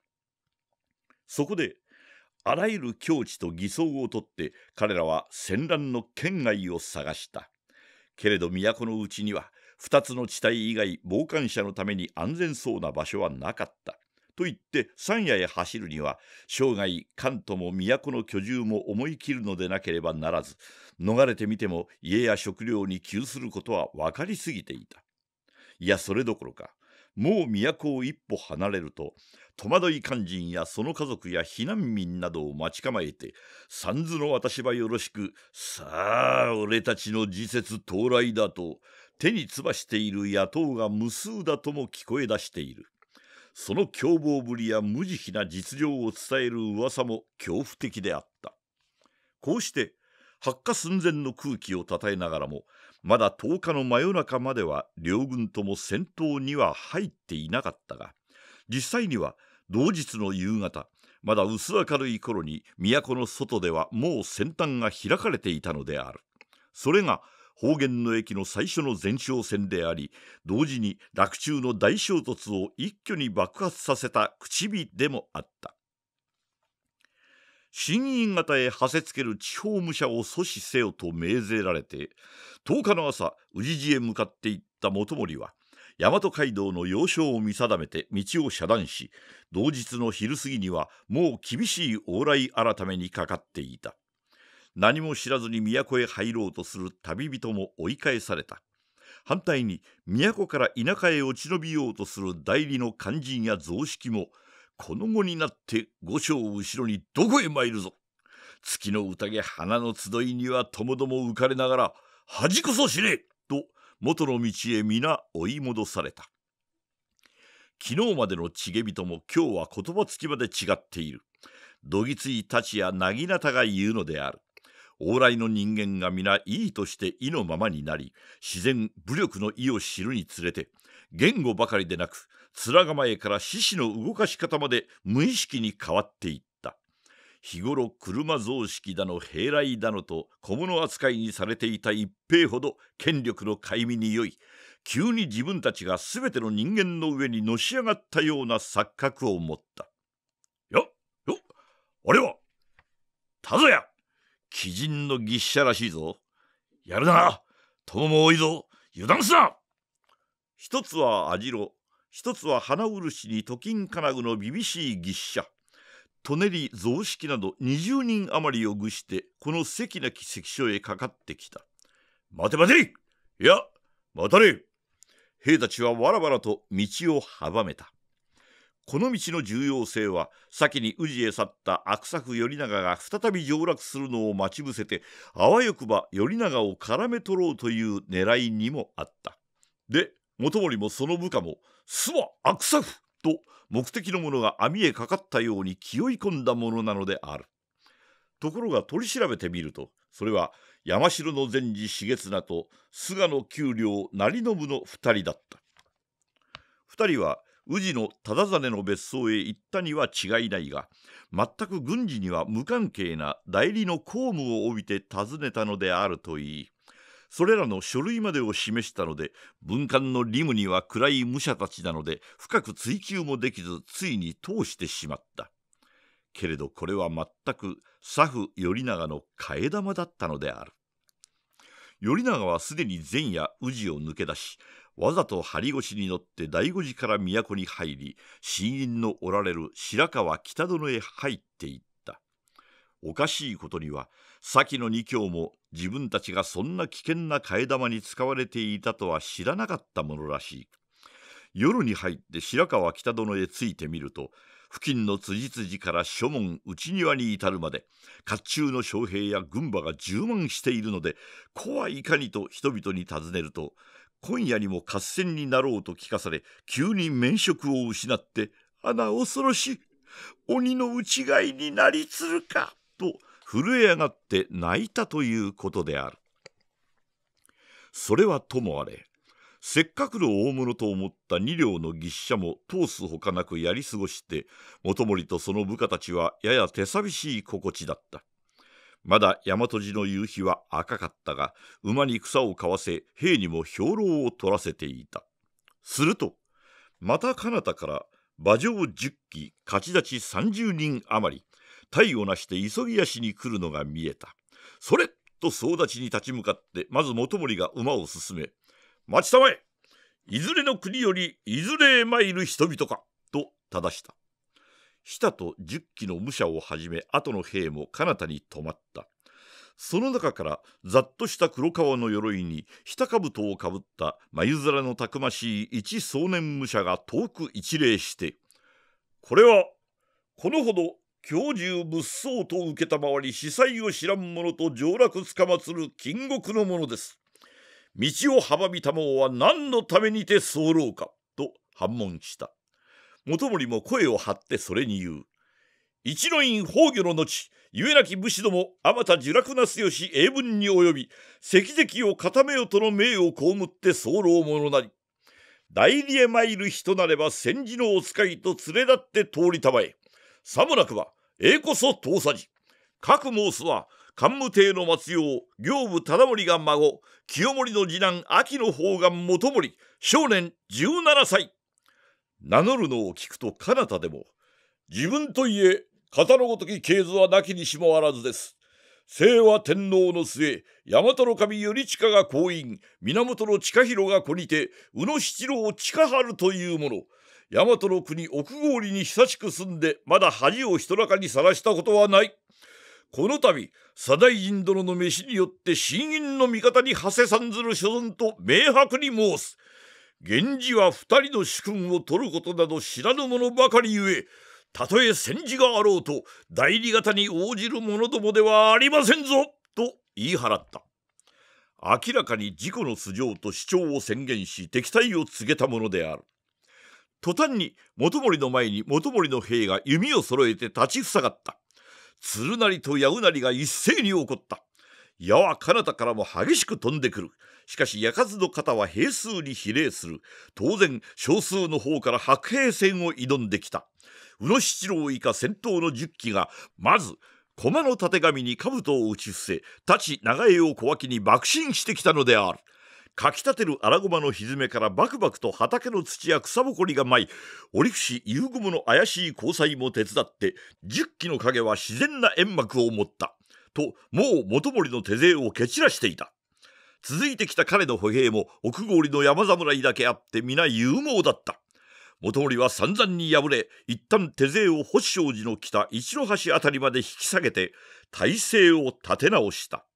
そこであらゆる境地と偽装をとって彼らは戦乱の圏外を探したけれど都のうちには2つの地帯以外傍観者のために安全そうな場所はなかったと言って山野へ走るには生涯関東も都の居住も思い切るのでなければならず逃れてみても家や食料に窮することは分かりすぎていたいやそれどころかもう都を一歩離れると戸惑い肝心やその家族や避難民などを待ち構えて三途の私はよろしくさあ俺たちの時節到来だと手につばしている野党が無数だとも聞こえ出しているその凶暴ぶりや無慈悲な実情を伝える噂も恐怖的であったこうして発火寸前の空気をたたえながらもまだ10日の真夜中までは両軍とも戦闘には入っていなかったが実際には同日の夕方まだ薄明るい頃に都の外ではもう先端が開かれていたのであるそれが方言の駅の最初の前哨戦であり同時に洛中の大衝突を一挙に爆発させた口火でもあった新院方へはせつける地方武者を阻止せよと命ぜられて10日の朝氏路へ向かっていった元盛は大和街道の要衝を見定めて道を遮断し同日の昼過ぎにはもう厳しい往来改めにかかっていた何も知らずに都へ入ろうとする旅人も追い返された反対に都から田舎へ落ち延びようとする代理の肝心や雑式もこの後になって五章後ろにどこへ参るぞ月の宴花の集いにはともども浮かれながら恥こそ知れと元の道へ皆追い戻された昨日までのチゲ人も今日は言葉つきまで違っているどぎついたちやなぎなたが言うのである往来の人間が皆いいとして意のままになり自然武力の意を知るにつれて言語ばかりでなく面構えから獅子の動かし方まで無意識に変わっていった日頃車増式だの平来だのと小物扱いにされていた一平ほど権力の買いに酔い急に自分たちが全ての人間の上にのし上がったような錯覚を持ったよよあれはたぞや鬼人の牛車らしいぞやるな友も多いぞ油断すな一つは網代一つは花漆に時金金具の厳しい牛車舎舎り雑式など20人余りを愚してこの関なき関所へかかってきた待て待ていや待たれ兵たちはわらわらと道を阻めたこの道の重要性は先に宇治へ去った悪作頼長が再び上洛するのを待ち伏せてあわよくば頼長を絡め取ろうという狙いにもあった。で元森もその部下も「すわ悪作!」と目的のものが網へかかったように気負い込んだものなのであるところが取り調べてみるとそれは山城の善治重綱と菅野丘陵成信の2人だった2人は宇治の忠真の別荘へ行ったには違いないが全く軍事には無関係な代理の公務を帯びて訪ねたのであるといいそれらの書類までを示したので文官のリムには暗い武者たちなので深く追求もできずついに通してしまったけれどこれは全く左布頼長の替え玉だったのである頼長はすでに前夜宇治を抜け出しわざと張り腰に乗って醍醐寺から都に入り新院のおられる白川北殿へ入っていっおかしいことには先の二教も自分たちがそんな危険な替え玉に使われていたとは知らなかったものらしい夜に入って白川北殿へ着いてみると付近の辻辻から書門内庭に至るまで甲冑の将兵や軍馬が充満しているので怖はいかにと人々に尋ねると今夜にも合戦になろうと聞かされ急に免職を失って「あな恐ろしい鬼の内外になりつるか」と震え上がって泣いたということであるそれはともあれせっかくの大物と思った二両の牛車も通すほかなくやり過ごして元森とその部下たちはやや手寂しい心地だったまだ大和路の夕日は赤かったが馬に草を買わせ兵にも兵糧を取らせていたするとまた彼方から馬上10騎勝ち立ち30人余り体をなして急ぎ足に来るのが見えた。それと総立ちに立ち向かってまず元盛が馬を進め「待ちたまえいずれの国よりいずれへ参る人々か」と正した。下と十機の武者をはじめ後の兵も彼方に止まったその中からざっとした黒革の鎧に下兜をかぶった眉面のたくましい一少年武者が遠く一礼して「これはこのほど教授物騒と承り司祭を知らん者と上洛つかまつる金獄の者です。道を阻みたもは何のためにて候か」と反問した元盛も声を張ってそれに言う「一の院崩御の後ゆえなき武士どもあまた呪落なすよし英文に及び赤石を固めよとの命を被って候者なり代理へ参る人なれば戦時のお使いと連れ立って通りたまえさもなくば、えこそ遠さじ。各申すは、桓武帝の末用、行部忠盛が孫、清盛の次男、秋の方が元盛、少年17歳。名乗るのを聞くと彼方でも、自分といえ、型のごとき経図はなきにしもあらずです。清和天皇の末、大和の神頼親が後院、源の近広が子にて、宇野七郎近春というもの、大和の国奥郡に久しく住んでまだ恥を人中にさらしたことはないこの度左大臣殿の飯によって新院の味方に馳せさんずる所存と明白に申す源氏は二人の主君を取ることなど知らぬ者ばかりゆえたとえ戦時があろうと代理方に応じる者どもではありませんぞと言い払った明らかに自己の素性と主張を宣言し敵対を告げたものである途端に元森の前に元森の兵が弓を揃えて立ち塞がった鶴なりと矢うなりが一斉に起こった矢は彼方からも激しく飛んでくるしかし矢数の方は兵数に比例する当然少数の方から白兵戦を挑んできた宇野七郎以下先頭の十機がまず駒のたてがみに兜を打ち伏せ立ち長江を小脇に爆心してきたのであるかきたてる荒駒のひずめからバクバクと畑の土や草ぼこりが舞い折伏夕雲の怪しい交際も手伝って十騎の影は自然な煙幕を持ったともう元森の手勢を蹴散らしていた続いてきた彼の歩兵も奥郡の山侍だけあって皆勇猛だった元森は散々に敗れ一旦手勢を星証寺の北一の橋辺りまで引き下げて体勢を立て直した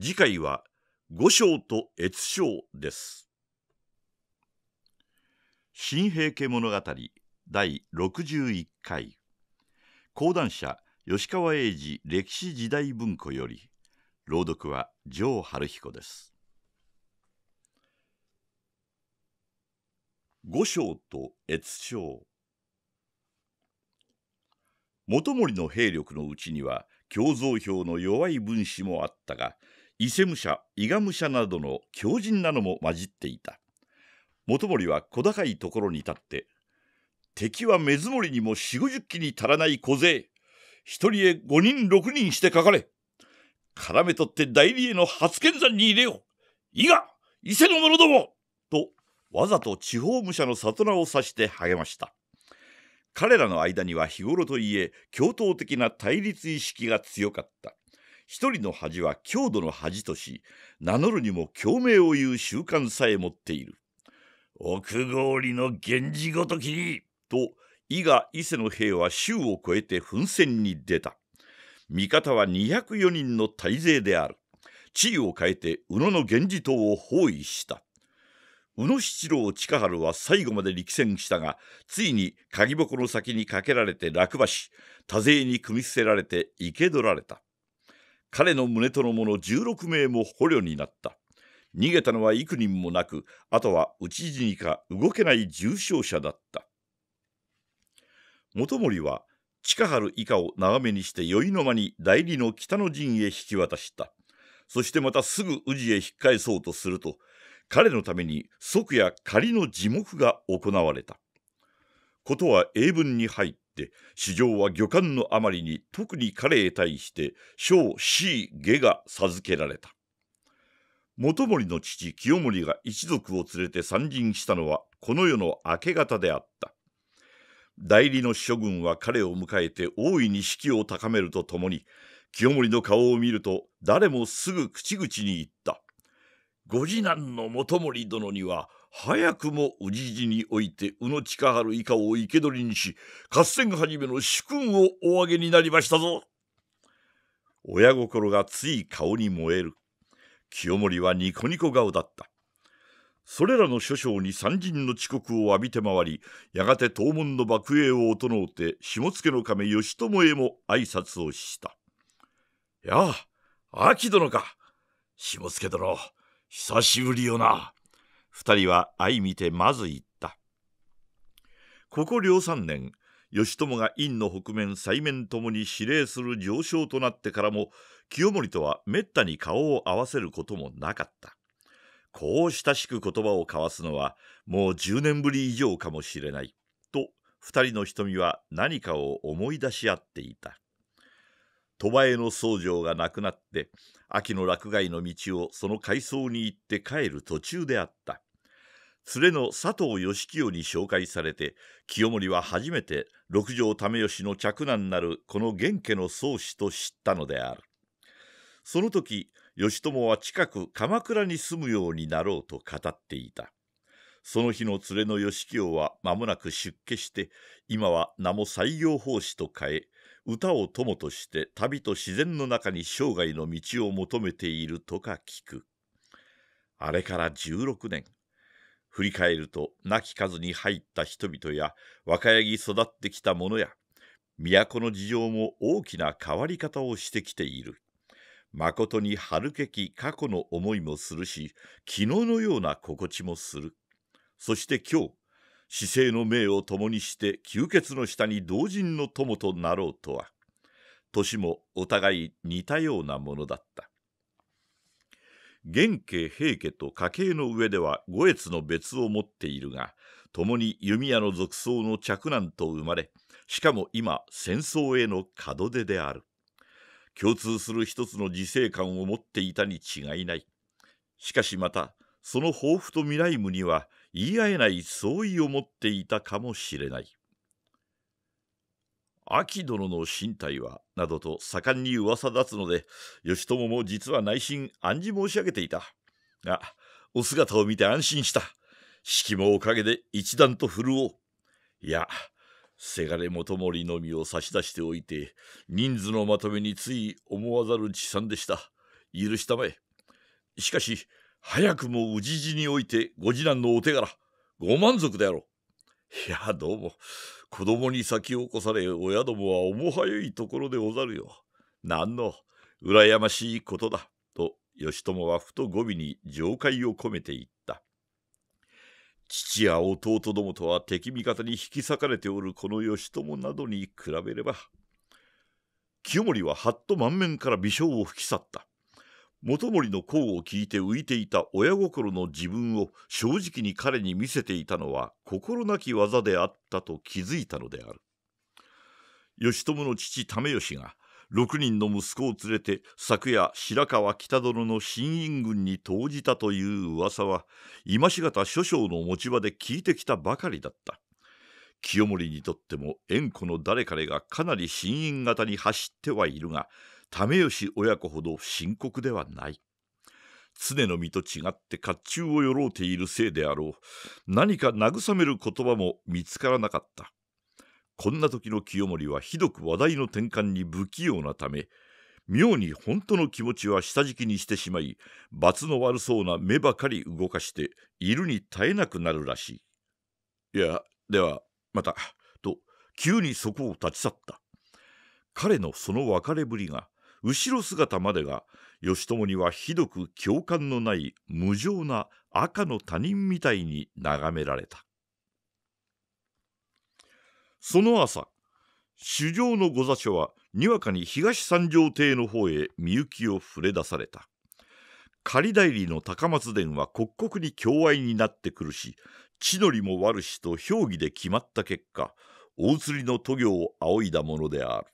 次回は五章と越章です新平家物語第61回講談社吉川英治歴史時代文庫より朗読は城春彦です五章と越章元盛の兵力のうちには胸造票の弱い分子もあったが伊勢武者伊賀武者などの強靭なのも混じっていた元森は小高いところに立って「敵は目積もりにも四五十機に足らない小勢一人へ五人六人してかかれ絡め取って代理への初見山に入れよ伊賀伊勢の者ども!」とわざと地方武者の里名を指して励ました彼らの間には日頃といえ共闘的な対立意識が強かった一人の恥は郷土の恥とし名乗るにも共鳴を言う習慣さえ持っている奥郡の源氏ごときにと伊賀伊勢の兵は州を越えて奮戦に出た味方は204人の大勢である地位を変えて宇野の源氏党を包囲した宇野七郎近春は最後まで力戦したがついに鍵ぼの先にかけられて落馬し多勢に組み捨てられて生け捕られた彼の胸との者16名も捕虜になった。逃げたのは幾人もなく、あとは討ち死にか動けない重傷者だった。元森は近春以下を長めにして宵の間に代理の北の陣へ引き渡した。そしてまたすぐ宇治へ引っ返そうとすると、彼のために即や仮の地獄が行われた。ことは英文に入っって市場は魚管のあまりに特に彼へ対して小 C 下が授けられた元森の父清盛が一族を連れて参陣したのはこの世の明け方であった代理の諸軍は彼を迎えて大いに士気を高めるとともに清盛の顔を見ると誰もすぐ口々に言った「ご次男の元森殿には早くも氏路において宇野近春以下を生け捕りにし合戦始めの主君をお上げになりましたぞ親心がつい顔に燃える清盛はニコニコ顔だったそれらの諸将に三人の遅刻を浴びて回りやがて東門の幕営を整うて下野の亀義朝へも挨拶をした「やあ秋殿か下野殿久しぶりよな」二人は相見てまず言ったここ両三年義朝が院の北面西面ともに指令する上昇となってからも清盛とはめったに顔を合わせることもなかったこう親しく言葉を交わすのはもう10年ぶり以上かもしれないと2人の瞳は何かを思い出し合っていた鳥羽の僧正が亡くなって秋の落外の道をその海藻に行って帰る途中であった連れの佐藤義清に紹介されて清盛は初めて六条為吉の嫡男なるこの源家の宗師と知ったのであるその時義朝は近く鎌倉に住むようになろうと語っていたその日の連れの義清は間もなく出家して今は名も採用法師と変え歌を友として旅と自然の中に生涯の道を求めているとか聞くあれから16年振り返ると亡き数に入った人々や若柳育ってきた者や都の事情も大きな変わり方をしてきている。まことに春けき過去の思いもするし昨日のような心地もする。そして今日姿勢の命を共にして吸血の下に同人の友となろうとは年もお互い似たようなものだった元家平家と家系の上では五越の別を持っているが共に弓矢の属相の嫡男と生まれしかも今戦争への門出である共通する一つの自生観を持っていたに違いないしかしまたその抱負と未来夢には言い合えない相違を持っていたかもしれない。秋殿の身体はなどと盛んに噂立つので義朝も実は内心暗示申し上げていたがお姿を見て安心した式もおかげで一段と振るおういやせがれ元盛のみを差し出しておいて人数のまとめについ思わざるさんでした許したまえしかし早くも氏路においてご次男のお手柄ご満足であろういやどうも子供に先を越され親どもはおもはゆいところでござるよ何の羨ましいことだと義朝はふと語尾に上快を込めて言った父や弟どもとは敵味方に引き裂かれておるこの義朝などに比べれば清盛ははっと満面から微笑を吹き去った元森の功を聞いて浮いていた親心の自分を正直に彼に見せていたのは心なき技であったと気づいたのである義朝の父為義が6人の息子を連れて昨夜白川北殿の新院軍に投じたという噂は今しがた諸将の持ち場で聞いてきたばかりだった清盛にとっても縁故の誰彼がかなり新院型に走ってはいるが為吉親子ほど深刻ではない常の身と違って甲冑をよろうているせいであろう何か慰める言葉も見つからなかったこんな時の清盛はひどく話題の転換に不器用なため妙に本当の気持ちは下敷きにしてしまい罰の悪そうな目ばかり動かしているに耐えなくなるらしい。いやではまたと急にそこを立ち去った彼のその別れぶりが後ろ姿までが義朝にはひどく共感のない無情な赤の他人みたいに眺められたその朝主上の御座所はにわかに東三条邸の方へみゆきを触れ出された仮代理の高松殿は刻々に共愛になってくるし地のりも悪しと評議で決まった結果大釣りの渡業を仰いだものである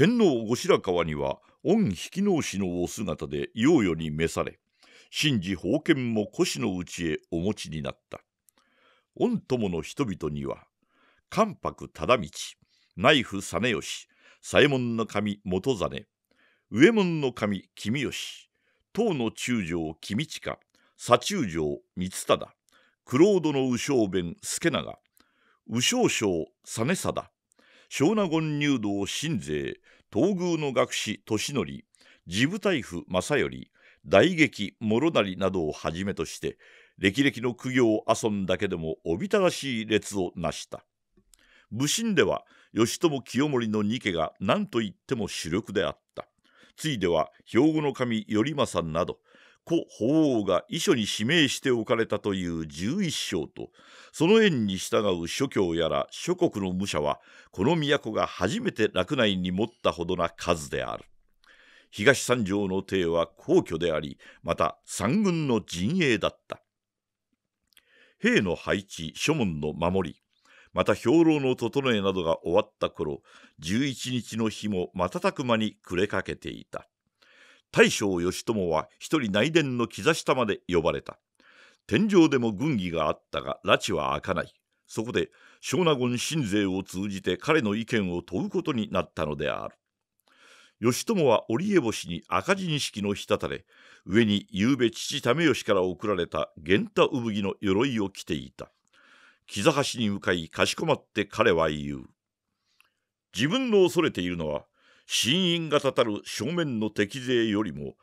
天皇後白河には御引き直しのお姿で幼々に召され神事奉献も腰の内へお持ちになった御友の人々には関白忠道イフ実義左衛門の神元実上門の神君吉唐の中将君近左中将光忠九郎殿右将弁助長右将将実貞小納言入道新税東宮の学士利則治部大夫正頼大劇諸成などをはじめとして歴々の苦行遊んだけでもおびただしい列を成した武神では義朝清盛の二家が何といっても主力であったついでは兵庫の神頼政など古法皇が遺書に指名しておかれたという十一章とその縁に従う諸教やら諸国の武者はこの都が初めて洛内に持ったほどな数である東三条の帝は皇居でありまた三軍の陣営だった兵の配置諸門の守りまた兵糧の整えなどが終わった頃11日の日も瞬く間に暮れかけていた。大将義朝は一人内殿の膝下まで呼ばれた天井でも軍議があったが拉致は開かないそこで小納言新勢を通じて彼の意見を問うことになったのである義朝は織江星に赤字錦の滴れ上に夕べ父為吉から送られた源太産着の鎧を着ていた木橋に向かいかしこまって彼は言う自分の恐れているのは新院がたたる正面の敵勢よりも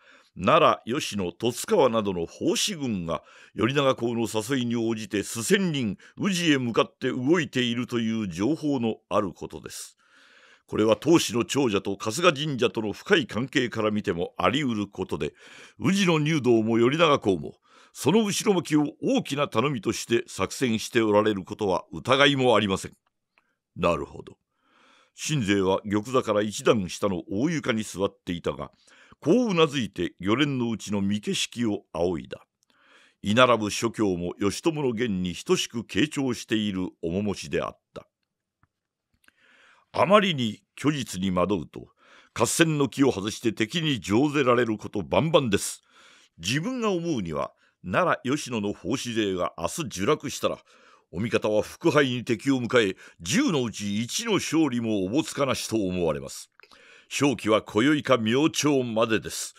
奈良吉野十津川などの奉仕軍が頼長公の誘いに応じて数千人宇治へ向かって動いているという情報のあることです。これは当主の長者と春日神社との深い関係から見てもあり得ることで宇治の入道も頼長公もその後ろ向きを大きな頼みとして作戦しておられることは疑いもありません。なるほど。新勢は玉座から一段下の大床に座っていたがこううなずいて御連のうちの三景色を仰いだ居並ぶ諸教も義朝の言に等しく傾聴している面持ちであったあまりに虚実に惑うと合戦の気を外して敵に乗ぜられること万々です自分が思うには奈良吉野の奉仕勢が明日受落したらお味方は副背に敵を迎え十のうち1の勝利もおぼつかなしと思われます勝機は今宵か明朝までです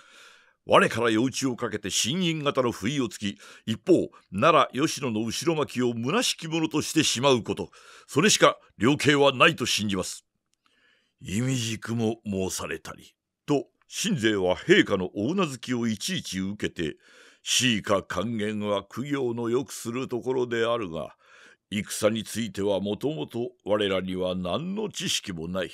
我から夜討ちをかけて新院型の不意をつき一方奈良吉野の後ろ巻きを虚しき者としてしまうことそれしか量刑はないと信じます意味軸も申されたりと新勢は陛下のおうなずきをいちいち受けて「死以下還元は苦行のよくするところであるが戦についてはもともと我らには何の知識もない。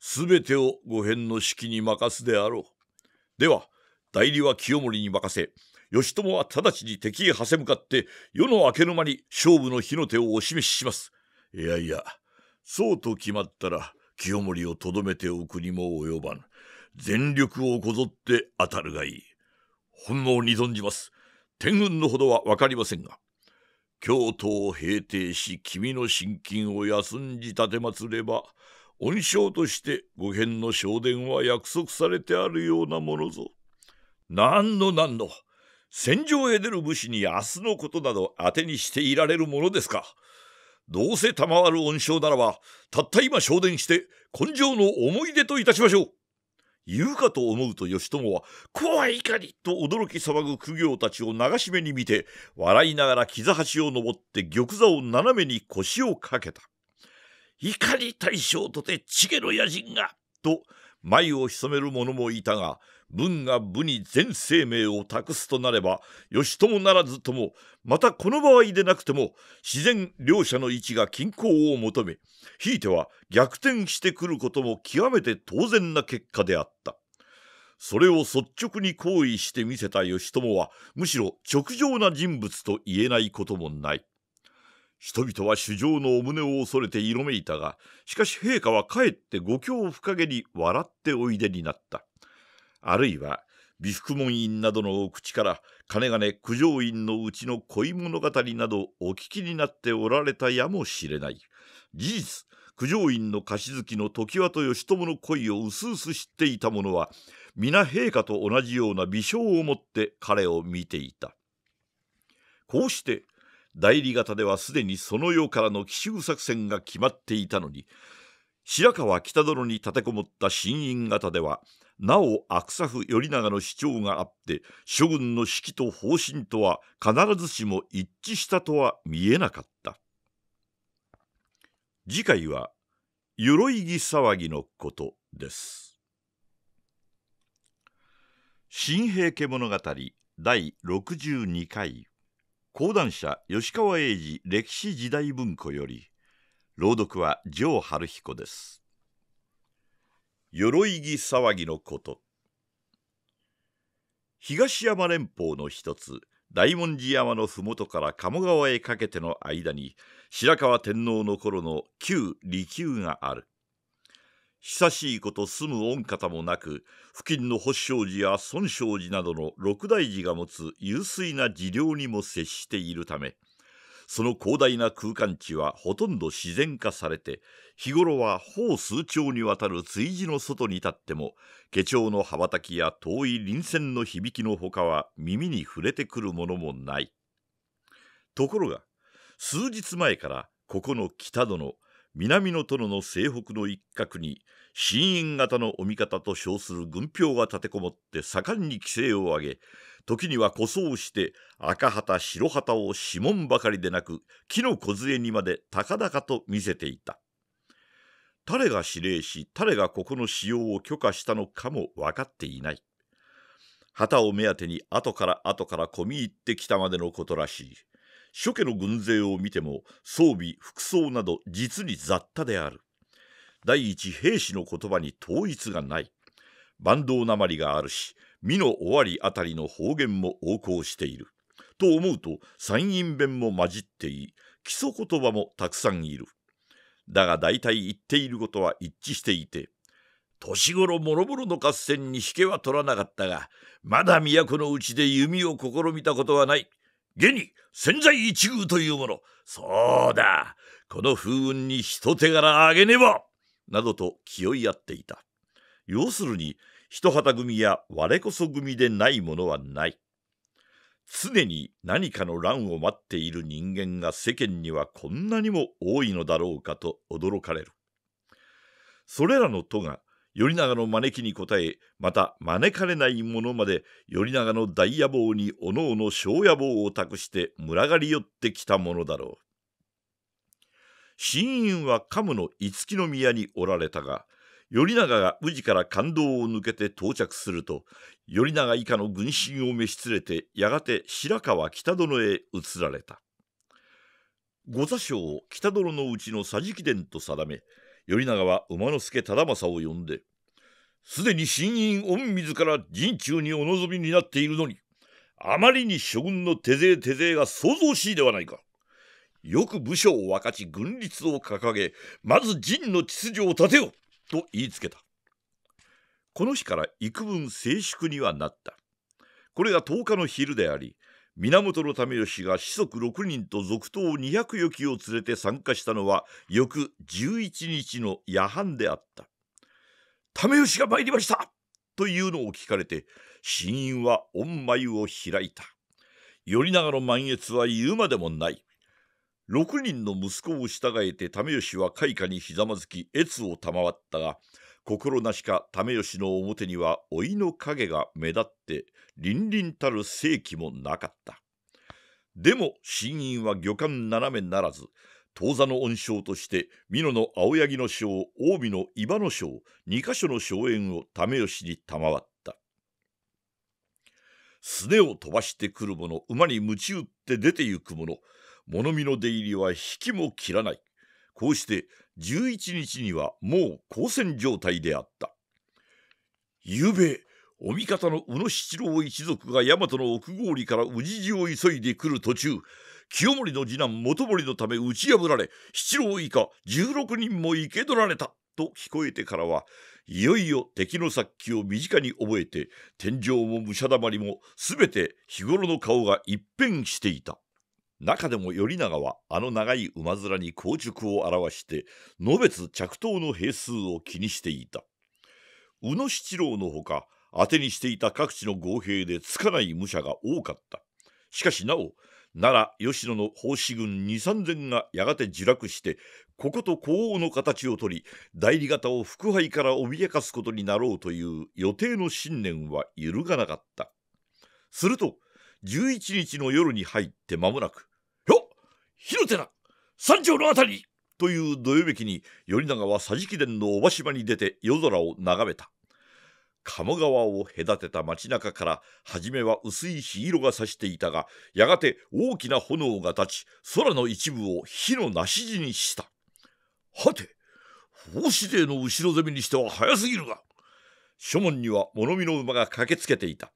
すべてを御辺の式に任すであろう。では、代理は清盛に任せ、義朝は直ちに敵へ馳せ向かって世の明けの間に勝負の火の手をお示しします。いやいや、そうと決まったら清盛をとどめておくにも及ばぬ。全力をこぞって当たるがいい。本能に存じます。天運のほどはわかりませんが。京都を平定し君の親筋を休んじてつれば恩賞として御変の昇殿は約束されてあるようなものぞ。何の何の戦場へ出る武士に明日のことなど当てにしていられるものですか。どうせ賜る恩賞ならばたった今昇殿して根性の思い出といたしましょう。言うかと思うと義朝は、怖い怒りと驚き騒ぐ苦行たちを流し目に見て、笑いながら膝端を登って玉座を斜めに腰をかけた。怒り大将とて、チゲの野人が、と、眉を潜める者もいたが、文が武に全生命を託すとなれば義朝ならずともまたこの場合でなくても自然両者の位置が均衡を求めひいては逆転してくることも極めて当然な結果であった。それを率直に行為してみせた義朝はむしろ直情な人物と言えないこともない。人々は主情のお胸を恐れて色めいたがしかし陛下はかえってご教深げに笑っておいでになった。あるいは美福門院などのお口から金々九条院のうちの恋物語などお聞きになっておられたやもしれない事実九条院の貸し好きの常盤と義朝の恋をうすうす知っていた者は皆陛下と同じような微笑を持って彼を見ていたこうして代理方ではすでにその世からの奇襲作戦が決まっていたのに白川北殿に立てこもった新院方ではなお悪作府頼長の主張があって諸軍の指揮と方針とは必ずしも一致したとは見えなかった次回は「鎧木騒ぎ」のことです「新平家物語」第62回講談社吉川英治歴史時代文庫より朗読は城春彦です鎧木騒ぎのこと東山連峰の一つ大文字山の麓から鴨川へかけての間に白河天皇の頃の旧離宮がある久しいこと住む御方もなく付近の発祥寺や孫正寺などの六大寺が持つ有水な寺領にも接しているためその広大な空間地はほとんど自然化されて日頃は方数丁にわたる追事の外に立っても家長の羽ばたきや遠い臨戦の響きのほかは耳に触れてくるものもないところが数日前からここの北殿南の殿の西北の一角に新院型のお味方と称する軍票が立てこもって盛んに規制を上げ時には塗装して赤旗白旗を指紋ばかりでなく木の梢にまで高々と見せていた誰が指令し誰がここの使用を許可したのかも分かっていない旗を目当てに後から後から込み入ってきたまでのことらしい諸家の軍勢を見ても装備服装など実に雑多である第一兵士の言葉に統一がない万能なまりがあるし身の終わりあたりの方言も横行していると思うと山陰弁も混じっていい基礎言葉もたくさんいるだが大体言っていることは一致していて年頃もろもろの合戦に引けは取らなかったがまだ都のうちで弓を試みたことはない現に千載一遇というものそうだこの風雲に一手柄あげねばなどと気負い合っていた要するに一旗組や我こそ組でないものはない常に何かの乱を待っている人間が世間にはこんなにも多いのだろうかと驚かれる。それらの都が頼長の招きに応えまた招かれない者まで頼長の大野望におのおの小野望を託して群がり寄ってきたものだろう。新院は神の五木宮におられたが頼長が宇治から感動を抜けて到着すると頼長以下の軍神を召し連れてやがて白河北殿へ移られた御座将を北殿のうちの桟敷殿と定め頼長は馬之助忠政を呼んですでに新院御自ら陣中にお望みになっているのにあまりに諸軍の手勢手勢が想像しいではないかよく武将を分かち軍律を掲げまず陣の秩序を立てよと言いつけたこの日から幾分静粛にはなったこれが10日の昼であり源為義が子息6人と続投200余きを連れて参加したのは翌11日の夜半であった「為義が参りました!」というのを聞かれて死因は御眉を開いた頼長の満悦は言うまでもない6人の息子を従えて為義は開花にひざまずき越を賜ったが心なしか為吉の表には老いの影が目立って凛々たる世気もなかったでも新院は魚間斜めならず当座の恩賞として美濃の青柳の賞近江の伊庭の賞2か所の荘園を為吉に賜ったすねを飛ばしてくる者馬に鞭打って出てゆく者物見の出入りは引きも切らないこうして11日にはもう交戦状態であったゆべお味方の宇野七郎一族が大和の奥郡から宇治寺を急いで来る途中清盛の次男元盛のため打ち破られ七郎以下16人も生け捕られたと聞こえてからはいよいよ敵の殺気を身近に覚えて天井も武者だまりも全て日頃の顔が一変していた。中でも頼長はあの長い馬面に硬直を表して延別着頭の兵数を気にしていた宇野七郎のほか当てにしていた各地の豪兵でつかない武者が多かったしかしなお奈良吉野の奉仕軍二三千がやがて自落してここと皇王の形をとり代理方を腹配から脅かすことになろうという予定の信念は揺るがなかったすると11日の夜に入って間もなく広寺三条のあたりというどよめきに頼長は桟敷殿のおばし場に出て夜空を眺めた鴨川を隔てた町中から初めは薄い火色がさしていたがやがて大きな炎が立ち空の一部を火のなし地にしたはて法師勢の後ろ攻めにしては早すぎるが書門には物見の馬が駆けつけていた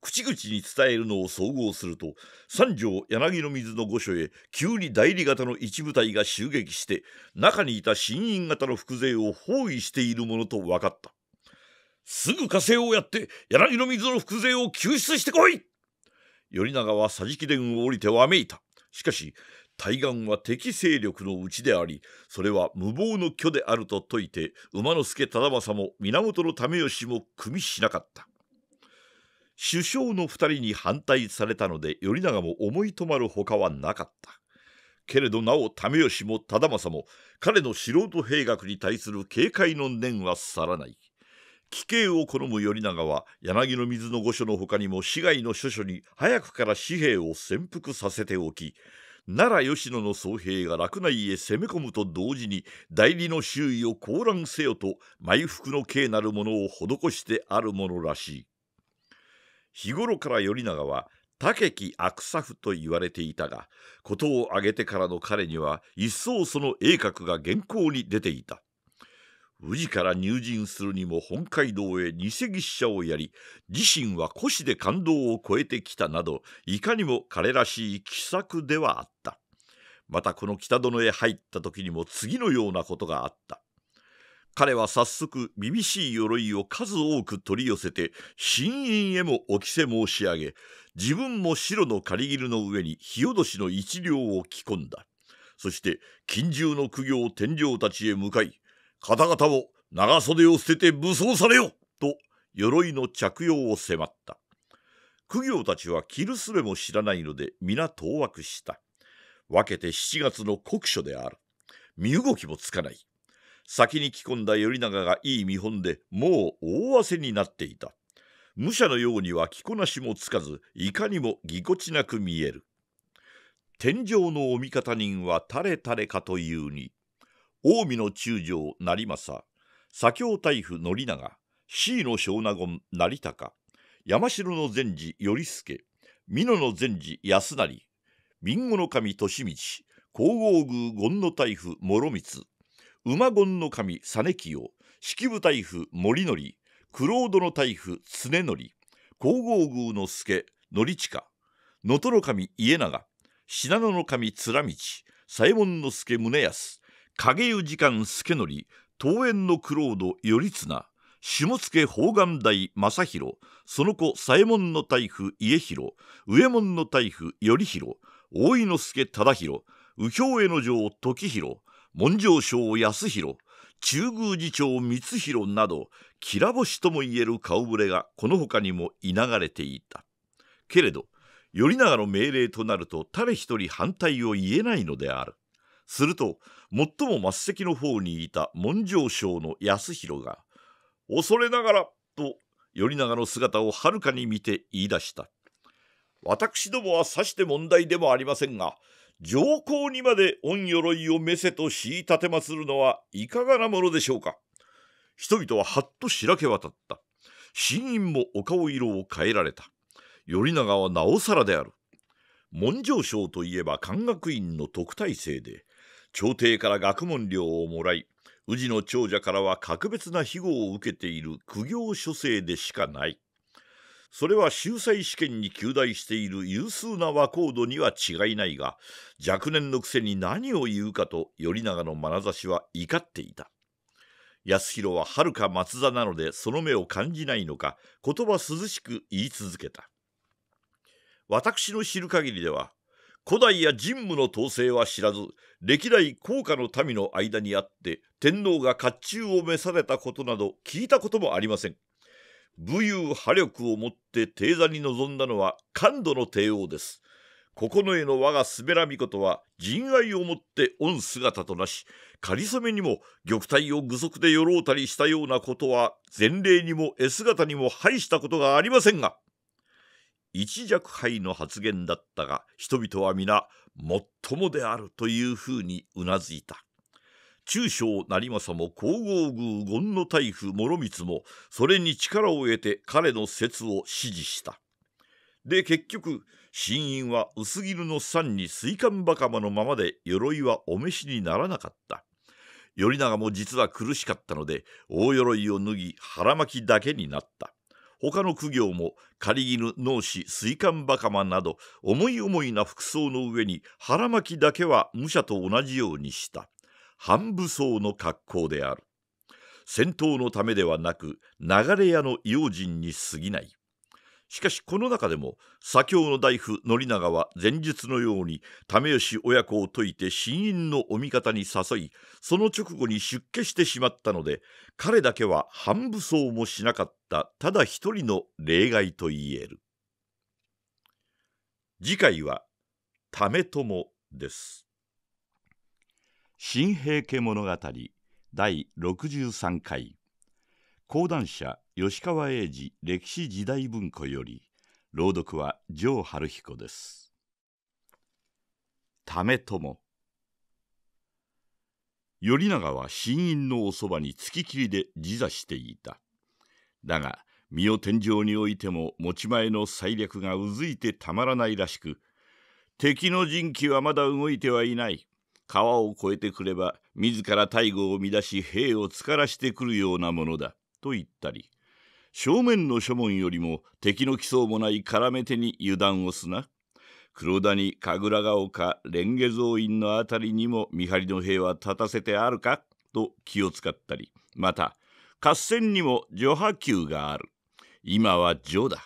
口々に伝えるのを総合すると三条柳の水の御所へ急に代理型の一部隊が襲撃して中にいた新院型の福勢を包囲しているものと分かったすぐ火星をやって柳の水の福勢を救出してこい頼長は桟敷殿を降りてわめいたしかし対岸は敵勢力のうちでありそれは無謀の虚であると説いて馬之助忠政も源為義も組みしなかった首相の2人に反対されたので頼長も思い止まるほかはなかったけれどなお為吉も忠政も彼の素人兵学に対する警戒の念は去らない奇形を好む頼長は柳の水の御所のほかにも市外の諸所に早くから紙幣を潜伏させておき奈良吉野の総兵が洛内へ攻め込むと同時に代理の周囲を降乱せよと埋伏の刑なるものを施してあるものらしい。日頃から頼長は武木悪作と言われていたが事を挙げてからの彼には一層その鋭角が原稿に出ていた宇治から入陣するにも本街道へ偽義者をやり自身は古紙で感動を超えてきたなどいかにも彼らしい奇策ではあったまたこの北殿へ入った時にも次のようなことがあった彼は早速厳しい鎧を数多く取り寄せて新院へもお着せ申し上げ自分も白の狩りの上に日落しの一両を着込んだそして近習の苦行天領たちへ向かい方々を長袖を捨てて武装されよと鎧の着用を迫った苦行たちは着るすべも知らないので皆当惑した分けて7月の酷暑である身動きもつかない先に着込んだ頼長がいい見本でもう大汗になっていた武者のようには着こなしもつかずいかにもぎこちなく見える天井のお味方人はれ垂れかというに近江の中将成政左京大夫宣長 C の小納言成高山城の善治頼助美濃の善治安成備後の神利道皇后宮権の大夫諸光馬権の神実清式部大夫森則九郎殿大夫常則皇后宮の助典親能登の神家長信濃の神貫道左衛門の助宗康影湯時間助典桃園の九郎殿頼綱下野宝願大正宏その子左衛門の大夫家広上門の大夫頼広大井之助忠広右京への城時広文上省康弘中宮次長光弘などきら星ともいえる顔ぶれがこのほかにもいながれていたけれど頼長の命令となると誰一人反対を言えないのであるすると最も末席の方にいた文上省の康弘が「恐れながら」と頼長の姿をはるかに見て言い出した「私どもはさして問題でもありませんが上皇にまで御鎧を召せと敷いたてまするのはいかがなものでしょうか。人々ははっとしらけ渡った。新院もお顔色を変えられた。頼長はなおさらである。文章賞といえば漢学院の特待生で、朝廷から学問料をもらい、宇治の長者からは格別な庇護を受けている苦行書生でしかない。それは秀才試験に求大している有数な和光度には違いないが若年のくせに何を言うかと頼長の眼差しは怒っていた康弘ははるか松座なのでその目を感じないのか言葉涼しく言い続けた私の知る限りでは古代や神武の統制は知らず歴代高家の民の間にあって天皇が甲冑を召されたことなど聞いたこともありません武勇破力をもって帝座に臨んだのは感度の帝王です。九重の我がすべらみことは仁愛をもって御姿となし、仮初めにも玉体を具足でよろうたりしたようなことは前例にも絵姿にも拝したことがありませんが、一弱敗の発言だったが人々は皆最もであるというふうにうなずいた。中将成政も皇后宮権の大夫諸光もそれに力を得て彼の説を支持したで結局新院は薄切るの三に水管ばかまのままで鎧はお召しにならなかった頼長も実は苦しかったので大鎧を脱ぎ腹巻きだけになった他の苦行も仮衣脳死水管ばかまなど思い思いな服装の上に腹巻きだけは武者と同じようにした半武装の格好である戦闘のためではなく流れ屋の用心に過ぎないしかしこの中でも左京の大夫宣長は前述のように為吉親子を説いて親院のお味方に誘いその直後に出家してしまったので彼だけは半武装もしなかったただ一人の例外と言える次回は「為友」です。新平家物語第63回講談社吉川英治歴史時代文庫より朗読は城春彦です為朝。頼長は新院のおそばに付ききりで自座していただが身を天井に置いても持ち前の才略がうずいてたまらないらしく敵の陣機はまだ動いてはいない川を越えてくれば自ら大吾を乱し兵をからしてくるようなものだと言ったり正面の諸門よりも敵の基礎もない絡め手に油断をすな黒谷神楽が丘蓮華蔵院の辺りにも見張りの兵は立たせてあるかと気を使ったりまた合戦にも序波球がある今は序だ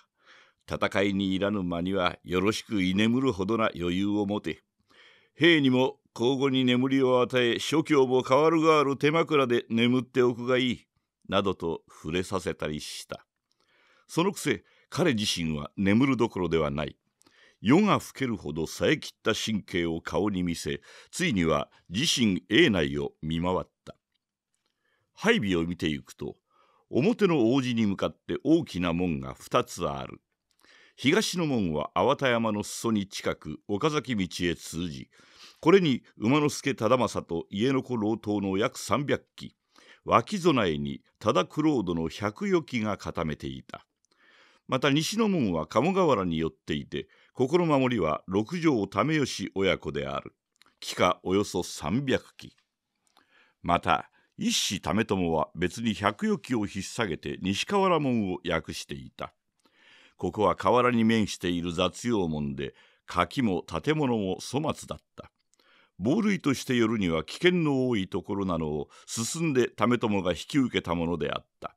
戦いにいらぬ間にはよろしく居眠るほどな余裕を持て兵にも交互に眠りを与え諸教も変わるがわる手枕で眠っておくがいいなどと触れさせたりしたそのくせ彼自身は眠るどころではない夜が更けるほど冴えきった神経を顔に見せついには自身永内を見回った配備を見てゆくと表の王子に向かって大きな門が2つある東の門は粟田山の裾に近く岡崎道へ通じこれに馬之助忠政と家の子老頭の約300騎脇備えに忠九郎殿百余機が固めていたまた西の門は鴨川原に寄っていて心守りは六条為義親子である騎下およそ300騎また一子為友は別に百余機を引っ提げて西河原門を訳していたここは河原に面している雑用門で柿も建物も粗末だった亡類としてよるには危険の多いところなのを進んで為朝が引き受けたものであった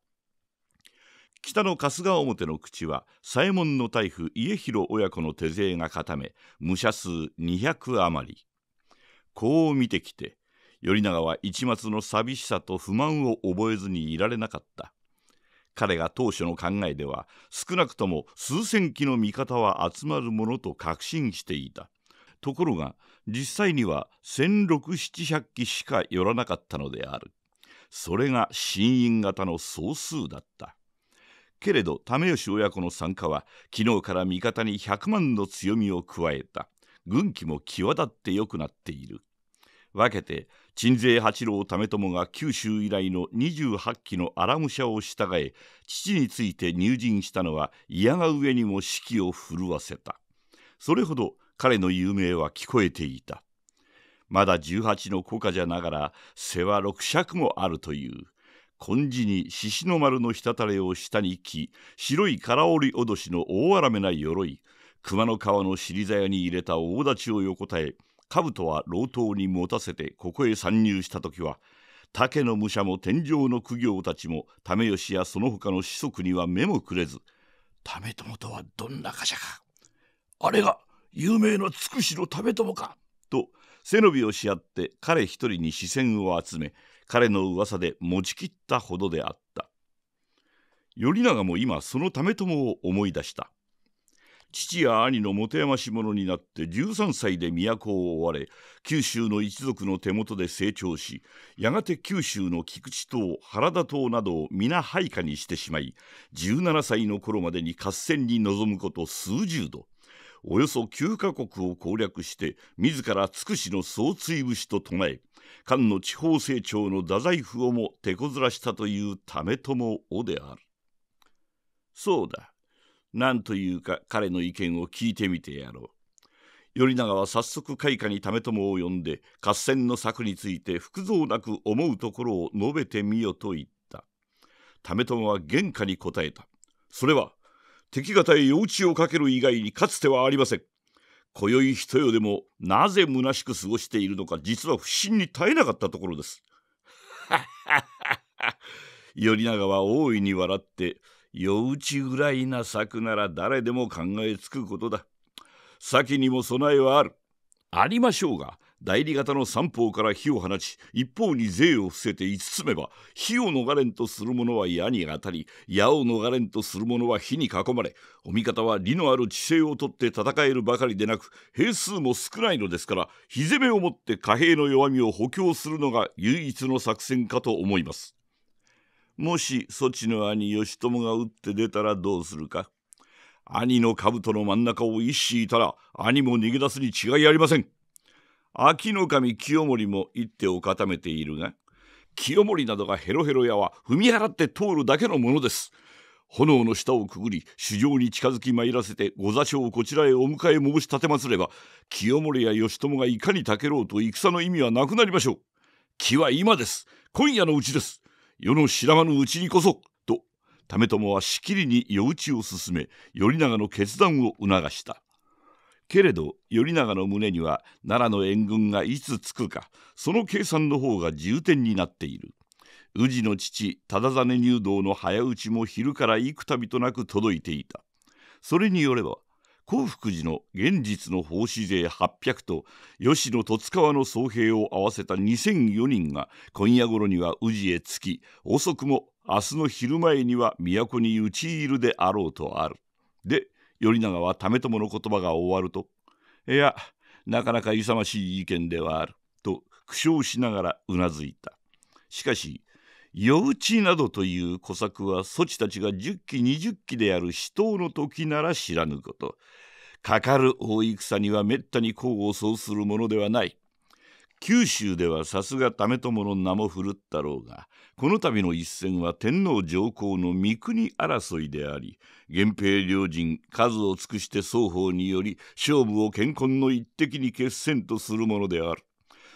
北の春日表の口は左衛門の大夫家広親子の手勢が固め武者数200余りこう見てきて頼長は一抹の寂しさと不満を覚えずにいられなかった彼が当初の考えでは少なくとも数千機の味方は集まるものと確信していたところが実際には1 6七百7 0 0機しか寄らなかったのであるそれが新院型の総数だったけれど為吉親子の参加は昨日から味方に100万の強みを加えた軍機も際立って良くなっている分けて鎮西八郎為朝が九州以来の28機の荒武者を従え父について入陣したのは嫌が上にも士気を震わせたそれほど彼の有名は聞こえていたまだ十八の古家じゃながら世話六尺もあるという金地に獅子の丸の滴れを下に着白い唐織脅しの大荒めな鎧熊の皮の尻鞘に入れた大立ちを横たえ兜は老頭に持たせてここへ参入した時は竹の武者も天井の苦行たちも為義やその他の子息には目もくれず為友とはどんな貨車かあれが有名なつくしの食べ友か」と背伸びをし合って彼一人に視線を集め彼の噂で持ちきったほどであった頼長も今その為朝を思い出した父や兄の本山し者になって13歳で都を追われ九州の一族の手元で成長しやがて九州の菊池島原田島などを皆配下にしてしまい17歳の頃までに合戦に臨むこと数十度およそ9カ国を攻略して自らつくしの総追士と唱え漢の地方成長の太宰府をも手こずらしたという為友をであるそうだ何というか彼の意見を聞いてみてやろう頼長は早速開花に為朝を呼んで合戦の策について複雑なく思うところを述べてみよと言った為朝は原価に答えたそれは敵方へ夜討ちをかける以外にかつてはありません今宵一夜でもなぜ虚しく過ごしているのか実は不審に耐えなかったところです。ははは頼長は大いに笑って夜討ちぐらいな策なら誰でも考えつくことだ。先にも備えはある。ありましょうが代理型の三方から火を放ち一方に税を伏せて五つ目は火を逃れんとする者は矢に当たり矢を逃れんとする者は火に囲まれお味方は利のある知性をとって戦えるばかりでなく兵数も少ないのですから火攻めをもって貨幣の弱みを補強するのが唯一の作戦かと思います。もしそちの兄義朝が打って出たらどうするか兄の兜の真ん中を一死いたら兄も逃げ出すに違いありません。秋の神清盛も一手を固めているが清盛などがヘロヘロ屋は踏み払って通るだけのものです炎の下をくぐり主上に近づき参らせて御座所をこちらへお迎え申し立てますれば清盛や義朝がいかにたけろうと戦の意味はなくなりましょう気は今です今夜のうちです世の知らぬうちにこそと為朝はしきりに夜討ちを進め頼長の決断を促したけれど頼長の胸には奈良の援軍がいつつくかその計算の方が重点になっている宇治の父忠真入道の早打ちも昼から幾度となく届いていたそれによれば興福寺の現実の奉仕税800と吉野十津川の僧兵を合わせた2004人が今夜頃には宇治へ着き遅くも明日の昼前には都に討ち入るであろうとある。で頼長は為朝の言葉が終わると「いやなかなか勇ましい意見ではある」と苦笑しながらうなずいたしかし「夜討ち」などという小作はそちたちが10期20期である死闘の時なら知らぬことかかる大戦にはめったに功を奏するものではない九州ではさすが為朝の名も振るったろうがこの度の一戦は天皇上皇の三国争いであり源平両陣数を尽くして双方により勝負を健康の一滴に決戦とするものである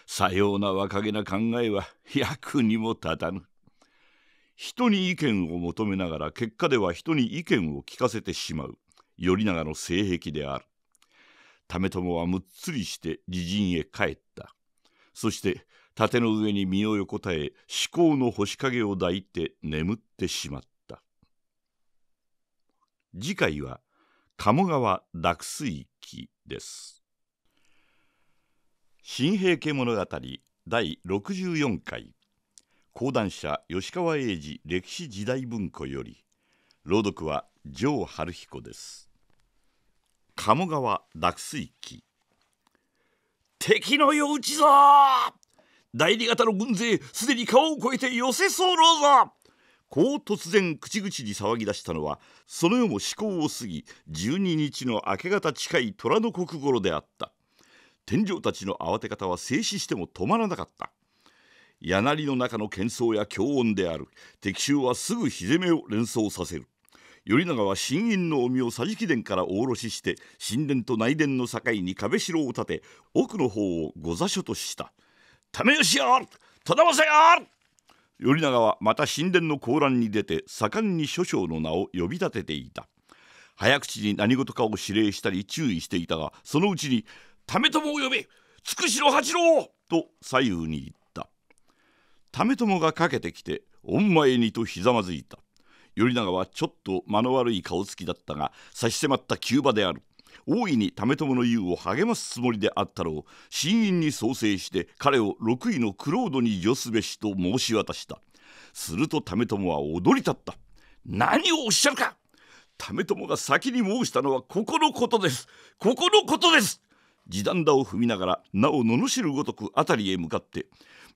さような若気な考えは役にも立たぬ人に意見を求めながら結果では人に意見を聞かせてしまう頼長の性癖である為朝はむっつりして自陣へ帰ったそして盾の上に身を横たえ思考の星影を抱いて眠ってしまった次回は鴨川濁水記です新平家物語第64回講談社吉川英治歴史時代文庫より朗読は城春彦です鴨川濁水記敵の夜討ちぞ代理型の軍勢すでに川を越えて寄せ候ぞこう突然口々に騒ぎ出したのはその夜も思高を過ぎ12日の明け方近い虎の国頃であった天井たちの慌て方は静止しても止まらなかった柳の中の喧騒や強音である敵衆はすぐ火攻めを連想させる頼長は新院の臣を桟敷殿からお下ろしして神殿と内殿の境に壁城を建て奥の方を御座所とした為義よ忠政よ頼長はまた神殿の高覧に出て盛んに諸将の名を呼び立てていた早口に何事かを指令したり注意していたがそのうちに「為朝を呼べつくしろ八郎!」と左右に言った為朝がかけてきて御前にとひざまずいた頼長はちょっと間の悪い顔つきだったが差し迫った急場である大いに為朝の優を励ますつもりであったろう新院に創生して彼を6位の九郎殿に除すべしと申し渡したすると為朝は踊り立った何をおっしゃるか為朝が先に申したのはここのことですここのことです地団打を踏みながらなお罵るごとく辺りへ向かって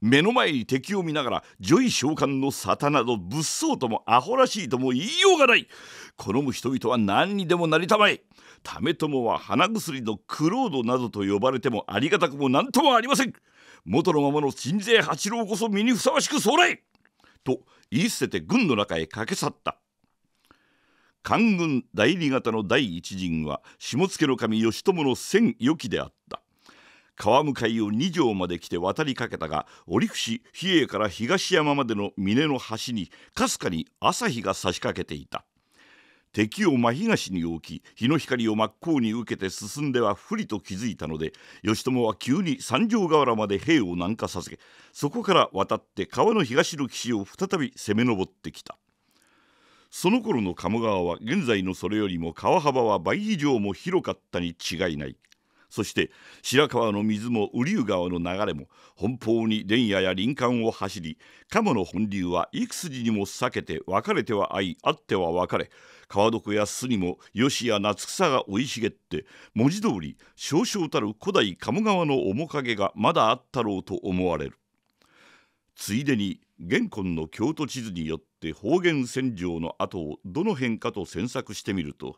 目の前に敵を見ながら女医召喚の沙汰など物騒ともアホらしいとも言いようがない好む人々は何にでもなりたまえ為朝は鼻薬のクロードなどと呼ばれてもありがたくも何ともありません元のままの鎮西八郎こそ身にふさわしくそれと言い捨てて軍の中へ駆け去った官軍第二型の第一陣は下野守義朝の千余期であった川向かいを二条まで来て渡りかけたが折伏比叡から東山までの峰の端にかすかに朝日が差し掛けていた敵を真東に置き日の光を真っ向に受けて進んでは不利と気づいたので義朝は急に三条河原まで兵を南下させそこから渡って川の東の岸を再び攻め上ってきたその頃の鴨川は現在のそれよりも川幅は倍以上も広かったに違いないそして白川の水も雨竜川の流れも奔放に田野や林間を走り鴨の本流は幾筋にも避けて別れては会いあっては別れ川床や巣にもよしや夏草が生い茂って文字通り少々たる古代鴨川の面影がまだあったろうと思われるついでに玄今の京都地図によって方言戦場の跡をどの辺かと詮索してみると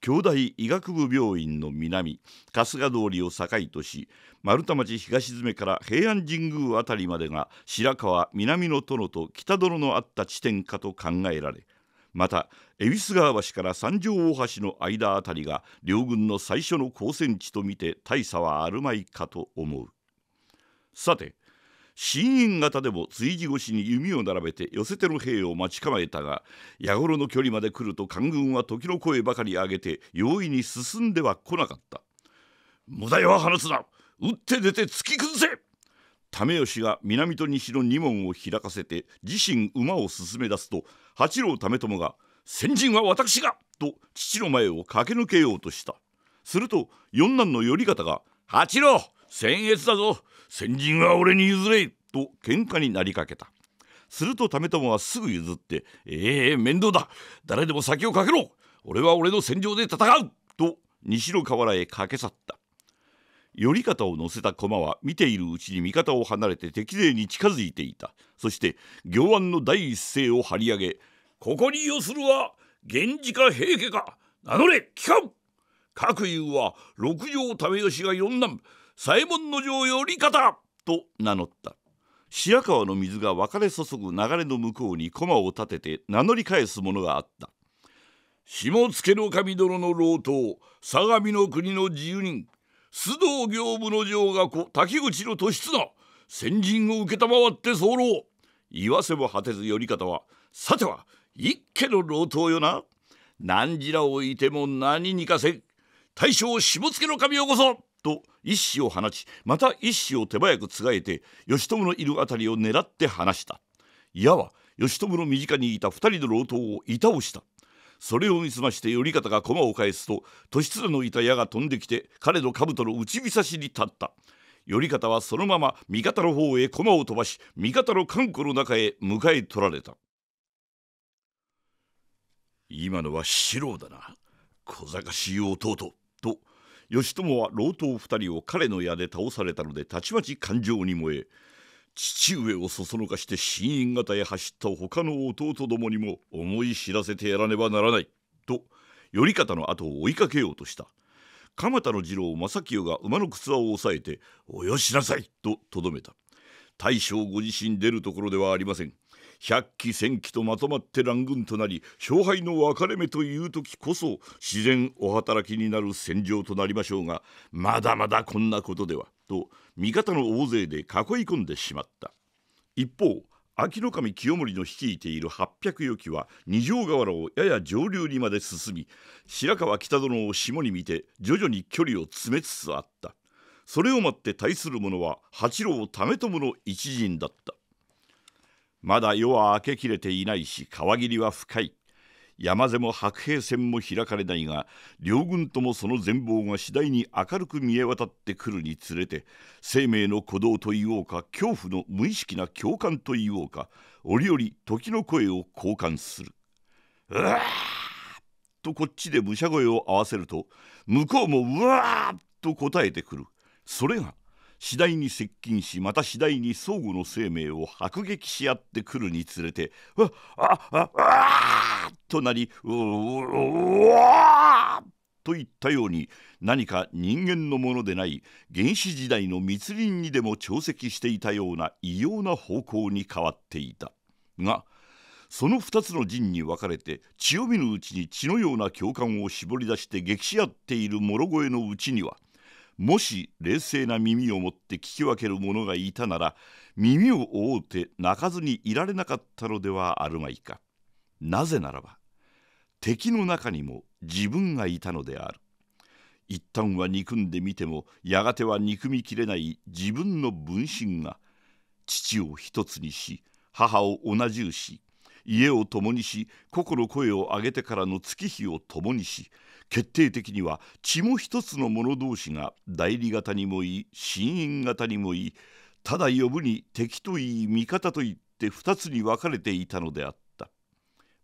京大医学部病院の南春日通りを境とし丸太町東詰から平安神宮辺りまでが白川南の殿と北殿のあった地点かと考えられまた恵比寿川橋から三条大橋の間あたりが両軍の最初の交戦地とみて大差はあるまいかと思うさて新員型でも追時越しに弓を並べて寄せての兵を待ち構えたが矢頃の距離まで来ると官軍は時の声ばかり上げて容易に進んでは来なかった無駄は話すな打って出て突き崩せ為吉が南と西の二門を開かせて自身馬を進め出すと八郎為朝が「先陣は私が!」と父の前を駆け抜けようとしたすると四男の頼方が「八郎僭越だぞ先人は俺に譲れと喧嘩になりかけたすると為朝はすぐ譲って「ええー、面倒だ誰でも先をかけろ俺は俺の戦場で戦う!」と西の河原へ駆け去った頼方を乗せた駒は見ているうちに味方を離れて敵勢に近づいていたそして行安の第一声を張り上げ「ここに要するは源氏か平家か名乗れ聞かん!」各うは六条為義が四男左衛門の城より方と名乗った白川の水が分かれ注ぐ流れの向こうに駒を立てて名乗り返すものがあった下野神殿の老頭相模の国の自由人須藤行部の城が子滝口の年綱先陣を承って候言わせも果てず頼方はさては一家の老頭よな何じらをいても何にかせ大将下野守をこそと一子を放ちまた一子を手早くつがえて義朝のいる辺りを狙って放した矢は義朝の身近にいた二人の老頭をいたをしたそれを見つまして頼方が駒を返すと年常のいた矢が飛んできて彼の兜の打ちびさしに立った頼方はそのまま味方の方へ駒を飛ばし味方の艦庫の中へ迎え取られた今のは四郎だな小賢しい弟義朝は老頭二人を彼の矢で倒されたのでたちまち感情に燃え父上をそそのかして新院方へ走った他の弟どもにも思い知らせてやらねばならないと頼方の後を追いかけようとした鎌田の次郎正清が馬の靴輪を押さえて「およしなさい!」ととどめた大将ご自身出るところではありません百鬼千鬼とまとまって乱軍となり勝敗の分かれ目という時こそ自然お働きになる戦場となりましょうがまだまだこんなことではと味方の大勢で囲い込んでしまった一方秋の神清盛の率いている八百余騎は二条河原をやや上流にまで進み白河北殿を下に見て徐々に距離を詰めつつあったそれを待って対する者は八郎為朝の一陣だったまだ夜は明けきれていないし川霧は深い山瀬も白兵戦も開かれないが両軍ともその全貌が次第に明るく見え渡ってくるにつれて生命の鼓動と言おうか恐怖の無意識な共感と言おうか折々時の声を交換する。うわーとこっちで武者声を合わせると向こうもうわーっと答えてくるそれが次第に接近しまた次第に相互の生命を迫撃し合ってくるにつれて「うわああああ!」となり「うわといったように何か人間のものでない原始時代の密林にでも潮汐していたような異様な方向に変わっていたがその2つの陣に分かれて血を見ぬうちに血のような共感を絞り出して激し合っている諸越のうちには「もし冷静な耳を持って聞き分ける者がいたなら耳を覆うて泣かずにいられなかったのではあるまいかなぜならば敵の中にも自分がいたのである一旦は憎んでみてもやがては憎みきれない自分の分身が父を一つにし母を同じうし家を共にし心声を上げてからの月日を共にし決定的には血も一つの者同士が代理型にもいい親縁型にもいいただ呼ぶに敵といい味方といって二つに分かれていたのであった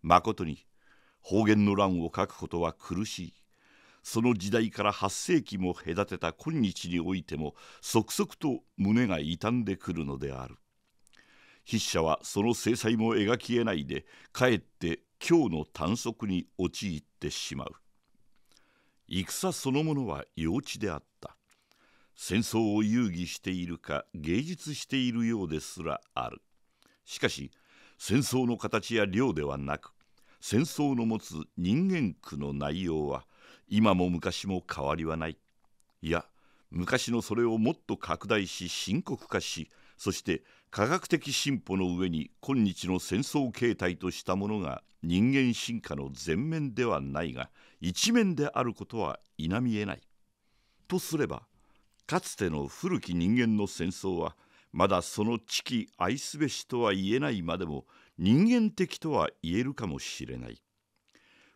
まことに方言の乱を書くことは苦しいその時代から8世紀も隔てた今日においても即々と胸が痛んでくるのである筆者はその制裁も描きえないでかえって今日の短足に陥ってしまう戦そのものは幼稚であった戦争を遊戯しているか芸術しているようですらあるしかし戦争の形や量ではなく戦争の持つ人間苦の内容は今も昔も変わりはないいや昔のそれをもっと拡大し深刻化しそして科学的進歩の上に今日の戦争形態としたものが人間進化の全面ではないが一面であることは否みえない。とすればかつての古き人間の戦争はまだその知己愛すべしとは言えないまでも人間的とは言えるかもしれない。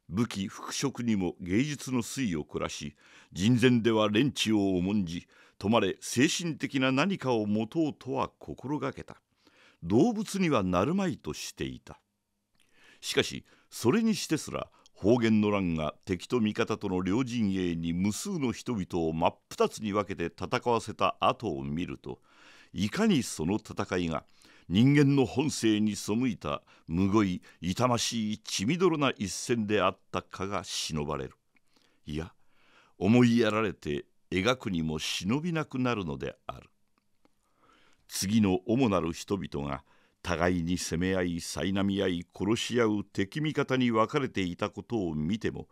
武器服飾にも芸術の粋を凝らし人前では連中を重んじとまれ精神的な何かを持とうとは心がけた動物にはなるまいとしていたしかしそれにしてすら方言の乱が敵と味方との両陣営に無数の人々を真っ二つに分けて戦わせた後を見るといかにその戦いが人間の本性に背いたむごい痛ましい血みどろな一戦であったかが忍ばれるいや思いやられて描くにも忍びなくなるのである次の主なる人々が互いに攻め合い苛み合い殺し合う敵味方に分かれていたことを見ても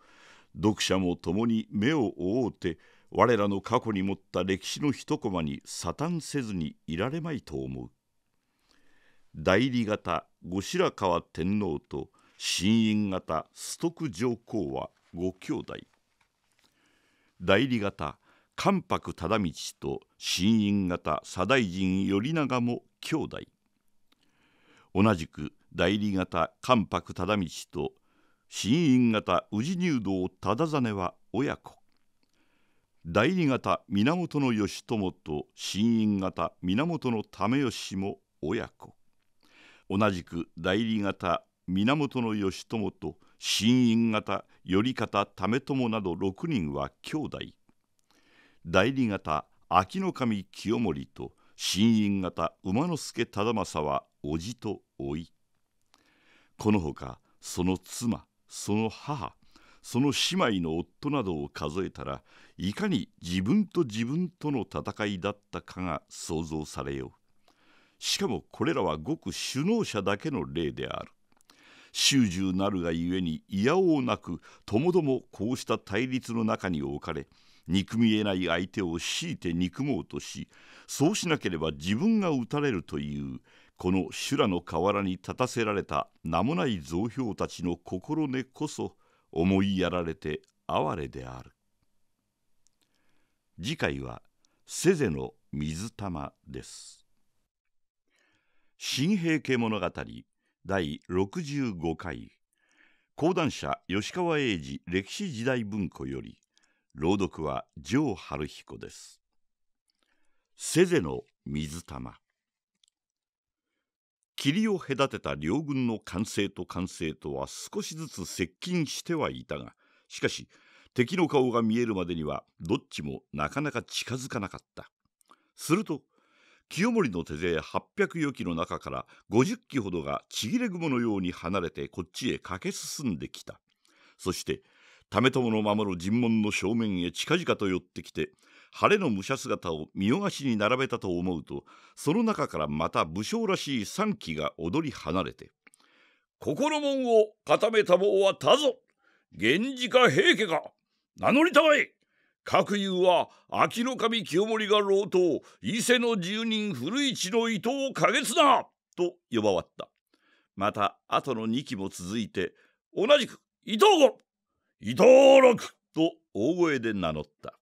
読者も共に目を覆うて我らの過去に持った歴史の一コマにサタンせずにいられまいと思う代理方後白河天皇と新院方崇徳上皇はご兄弟代理方関白忠道と新院方左大臣頼長も兄弟同じく代理方関白忠道と新院方宇治入道忠真は親子代理方源義朝と新院方源為義も親子同じく代理方源義朝と新院方頼方為朝など6人は兄弟代理方秋の神清盛と新院方馬之助忠政は叔父と甥いこのほかその妻その母その姉妹の夫などを数えたらいかに自分と自分との戦いだったかが想像されようしかもこれらはごく首脳者だけの例である修従なるがゆえにいやおうなくともどもこうした対立の中に置かれ憎みえない相手を強いて憎もうとしそうしなければ自分が打たれるというこの修羅の河原に立たせられた名もない雑兵たちの心根こそ思いやられて哀れである次回は「せぜの水玉」です「新平家物語」第65回講談社吉川英治歴史時代文庫より朗読は城春彦です。セゼの水玉霧を隔てた両軍の完成と完成とは少しずつ接近してはいたがしかし敵の顔が見えるまでにはどっちもなかなか近づかなかったすると清盛の手勢800余機の中から50機ほどがちぎれ雲のように離れてこっちへ駆け進んできたそして為朝の守る尋問の正面へ近々と寄ってきて晴れの武者姿を見よがしに並べたと思うとその中からまた武将らしい三騎が踊り離れて「心門を固めた棒はたぞ源氏か平家か名乗りたまえ!」。各有は秋の神清盛が老頭伊勢の住人古市の伊藤景綱と呼ばわったまた後の2期も続いて同じく伊藤吾伊藤六と大声で名乗った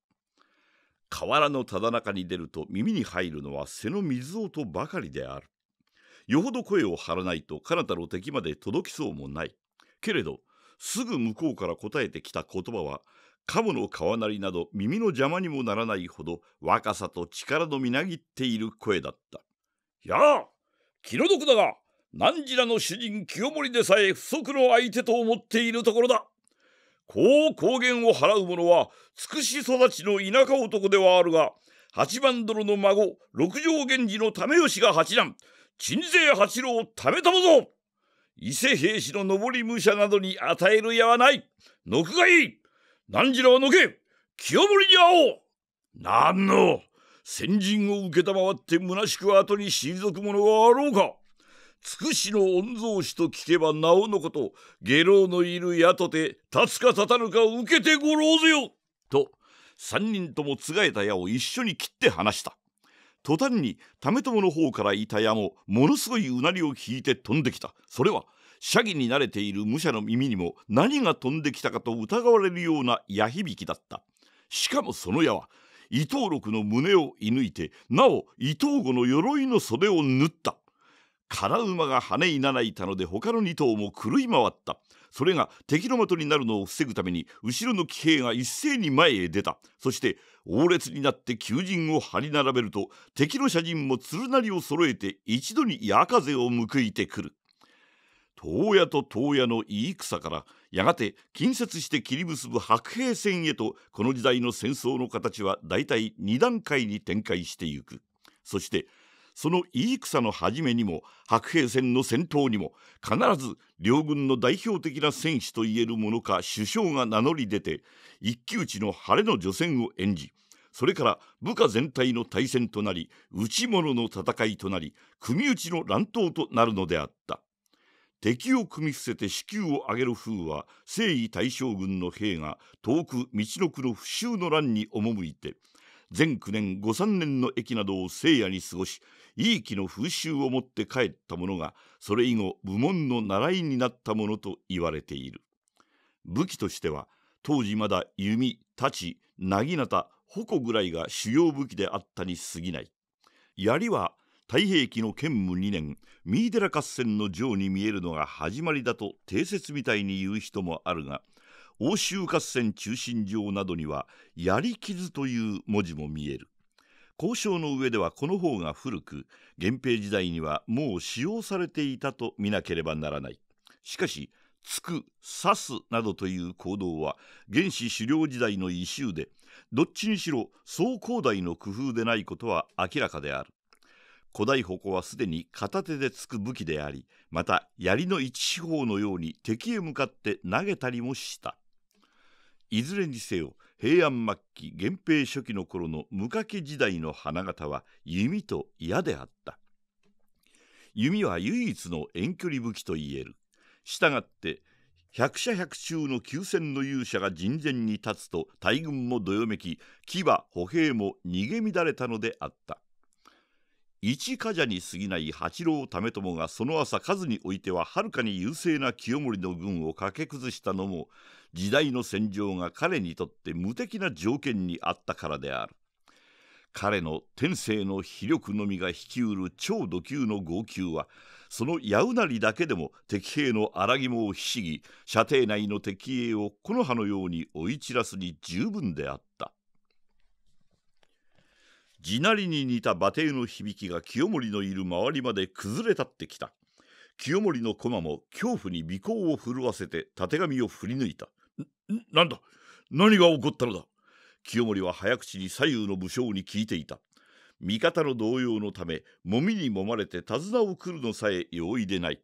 河原のただ中に出ると耳に入るのは背の水音ばかりであるよほど声を張らないと彼方の敵まで届きそうもないけれどすぐ向こうから答えてきた言葉はカモの川なりなど耳の邪魔にもならないほど若さと力のみなぎっている声だったやあ気の毒だが何時らの主人清盛でさえ不足の相手と思っているところだこう高原を払う者はつくし育ちの田舎男ではあるが八番泥の孫六条源氏の為吉が八男鎮西八郎をためたもぞ伊勢兵士の上り武者などに与える矢はないくがいい何時らはのけ清盛に会おうなんの先陣を承って虚しく後に退く者があろうかつくしの御曹司と聞けばなおのこと下郎のいる矢とて立つか立たぬかを受けてごろうぜよ」と3人ともつがえた矢を一緒に切って話した。途端に為朝の方からいた矢もものすごいうなりを聞いて飛んできたそれはシャギに慣れている武者の耳にも何が飛んできたかと疑われるような矢響きだったしかもその矢は伊藤六の胸を射抜いてなお伊藤五の鎧の袖を縫った空馬が羽いならいたので他の2頭も狂い回ったそれが敵の的になるのを防ぐために後ろの騎兵が一斉に前へ出たそして猛烈になって求人を張り並べると敵の車陣も鶴なりを揃えて一度に矢風を報いてくる遠屋と遠屋の言い草からやがて近接して切り結ぶ白兵戦へとこの時代の戦争の形は大体2段階に展開してゆくそして「その言い草の始めにも白兵戦の戦闘にも必ず両軍の代表的な戦士といえるものか首相が名乗り出て一騎打ちの晴れの女戦を演じそれから部下全体の対戦となり打ち物の戦いとなり組打ちの乱闘となるのであった敵を組み伏せて支給を上げる風は征夷大将軍の兵が遠く道のくの不襲の乱に赴いて全9年53年の駅などを聖夜に過ごしいい気の風習を持って帰った者がそれ以後部門の習いになったものと言われている武器としては当時まだ弓太刀薙刀矛ぐらいが主要武器であったに過ぎない槍は太平記の兼務2年三井寺合戦の城に見えるのが始まりだと定説みたいに言う人もあるが欧州合戦中心城などには槍傷という文字も見える交渉の上ではこの方が古く源平時代にはもう使用されていたと見なければならないしかし突く刺すなどという行動は原始狩猟時代の異臭でどっちにしろ総広大の工夫でないことは明らかである古代矛はすでに片手で突く武器でありまた槍の一四方のように敵へ向かって投げたりもしたいずれにせよ平安末期源平初期の頃の無掛け時代の花形は弓と矢であった弓は唯一の遠距離武器といえるしたがって百者百中の急戦の勇者が陣前に立つと大軍もどよめき騎馬歩兵も逃げ乱れたのであった一冠者に過ぎない八郎為朝がその朝数においてははるかに優勢な清盛の軍を駆け崩したのも時代の戦場が彼にとって無敵な条件にあったからである彼の天性の非力のみが引きうる超度級の号泣はその八うなりだけでも敵兵の荒肝をひしぎ射程内の敵兵を木の葉のように追い散らすに十分であった地鳴りに似た馬蹄の響きが清盛のいる周りまで崩れ立ってきた清盛の駒も恐怖に尾行を震わせてたてがみを振り抜いたなんだ何が起こったのだ清盛は早口に左右の武将に聞いていた味方の動揺のためもみにもまれて手綱をくるのさえ容易でない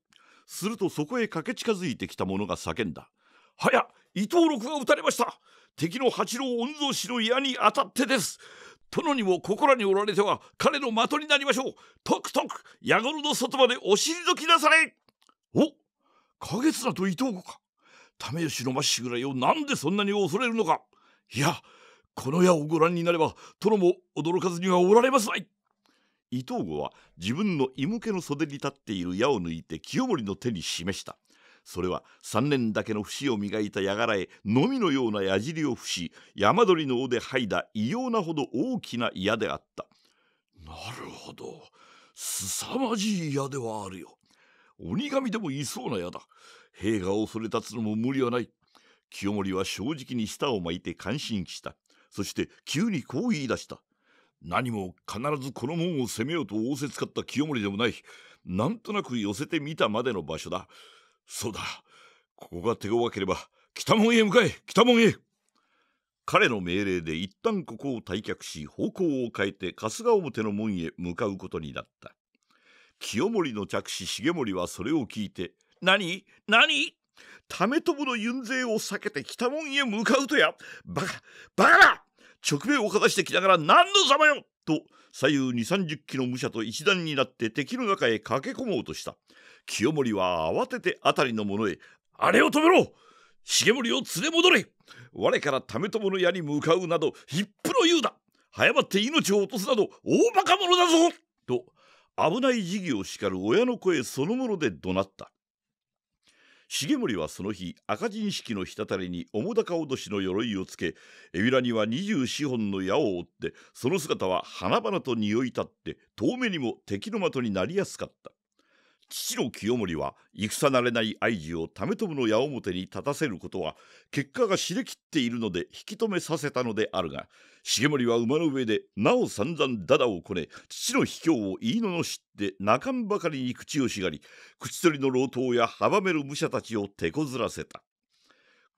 するとそこへ駆け近づいてきた者が叫んだ「はや伊藤六が撃たれました敵の八郎御曹司の矢に当たってです殿にもここらにおられては彼の的になりましょうとくとく矢頃の外までお退きなされおか月だと伊藤子か為吉のましぐらいをなんでそんなに恐れるのかいやこの矢をご覧になれば殿も驚かずにはおられますまい伊藤吾は自分の居向けの袖に立っている矢を抜いて清盛の手に示したそれは三年だけの節を磨いた矢柄へのみのような矢尻を伏し山鳥の尾で剥いだ異様なほど大きな矢であったなるほどすさまじい矢ではあるよ鬼神でもいそうな矢だ兵が恐れ立つのも無理はない。清盛は正直に舌を巻いて感心した。そして急にこう言い出した。何も必ずこの門を攻めようと仰せつかった清盛でもない。なんとなく寄せてみたまでの場所だ。そうだ。ここが手強ければ北門へ向かえ北門へ彼の命令で一旦ここを退却し方向を変えて春日表の門へ向かうことになった清盛の嫡子重盛はそれを聞いて何何為友の遊説を避けて北門へ向かうとやバカバカだ直命をかざしてきながら何のざまよと左右二三十機の武者と一団になって敵の中へ駆け込もうとした清盛は慌てて辺りの者へ「あれを止めろ重盛を連れ戻れ我から為友の矢に向かうなど一夫のうだ早まって命を落とすなど大バカ者だぞ!」と危ない事業を叱る親の声そのもので怒鳴った重盛はその日赤人式の滴りに面高脅しの鎧をつけ海老名には二十四本の矢を追ってその姿は花々と匂い立って遠目にも敵の的になりやすかった父の清盛は戦慣れない愛児を為朝の矢面に立たせることは結果が知れきっているので引き止めさせたのであるが重盛は馬の上でなお散々駄々をこね父の卑怯を言いののしって泣かんばかりに口をしがり口取りの老頭や阻める武者たちを手こずらせた。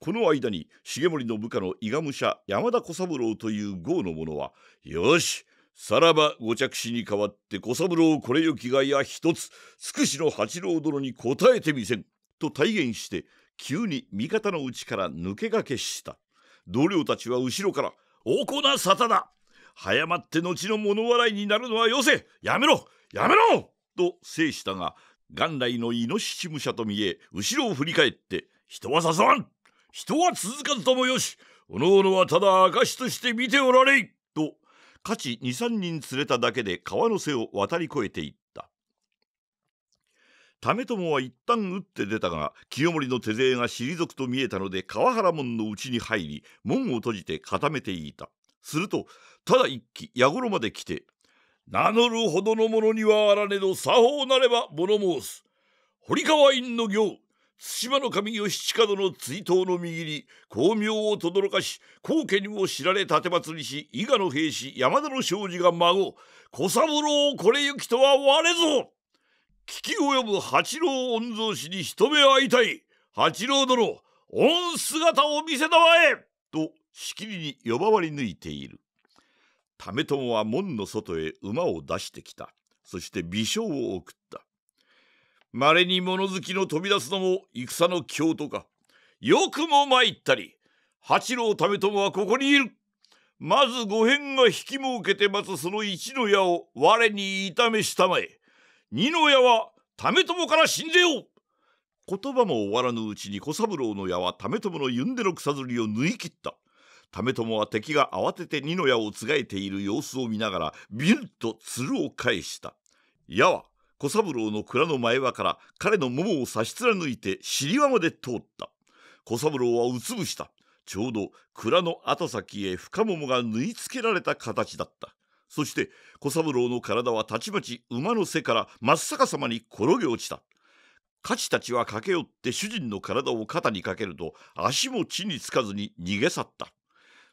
この間に重盛の部下の伊賀武者山田小三郎という豪の者は「よしさらばご着手に代わって小三郎これよきがや一つつくしの八郎殿に応えてみせん」と体現して急に味方のうちから抜け駆けした同僚たちは後ろから「おこな沙汰だ早まって後の物笑いになるのはよせやめろやめろ!」と制したが元来のイノシシ武者と見え後ろを振り返って「人は誘わん人は続かずともよしおのおのはただ証として見ておられい!」価値23人連れただけで川の瀬を渡り越えていった為朝は一旦打って出たが清盛の手勢が退くと見えたので川原門の内に入り門を閉じて固めていたするとただ一騎矢頃まで来て「名乗るほどの者にはあらねど作法なれば物申す」堀川院の行対馬の神義近殿の追悼の右に光明を轟かし皇家にも知られ立祭りし伊賀の兵士山田の庄司が孫小三郎これ行きとは我ぞ聞き及ぶ八郎御曹司に一目会いたい八郎殿御姿を見せたまえとしきりに呼ばわり抜いている為朝は門の外へ馬を出してきたそして微笑を送ったまれに物好きの飛び出すのも戦の京都か。よくも参ったり、八郎為朝はここにいる。まず五辺が引き儲けて待つその一の矢を我に痛めしたまえ。二の矢は為朝から死んでよ言葉も終わらぬうちに小三郎の矢は為朝のゆんでの草ずりを縫い切った。為朝は敵が慌てて二の矢をつがえている様子を見ながらビュンと鶴を返した。矢は小三郎の蔵の前輪から彼の桃を差し貫いて尻輪まで通った小三郎はうつぶしたちょうど蔵の後先へ深桃が縫い付けられた形だったそして小三郎の体はたちまち馬の背から真っ逆さまに転げ落ちた家チたちは駆け寄って主人の体を肩にかけると足も地につかずに逃げ去った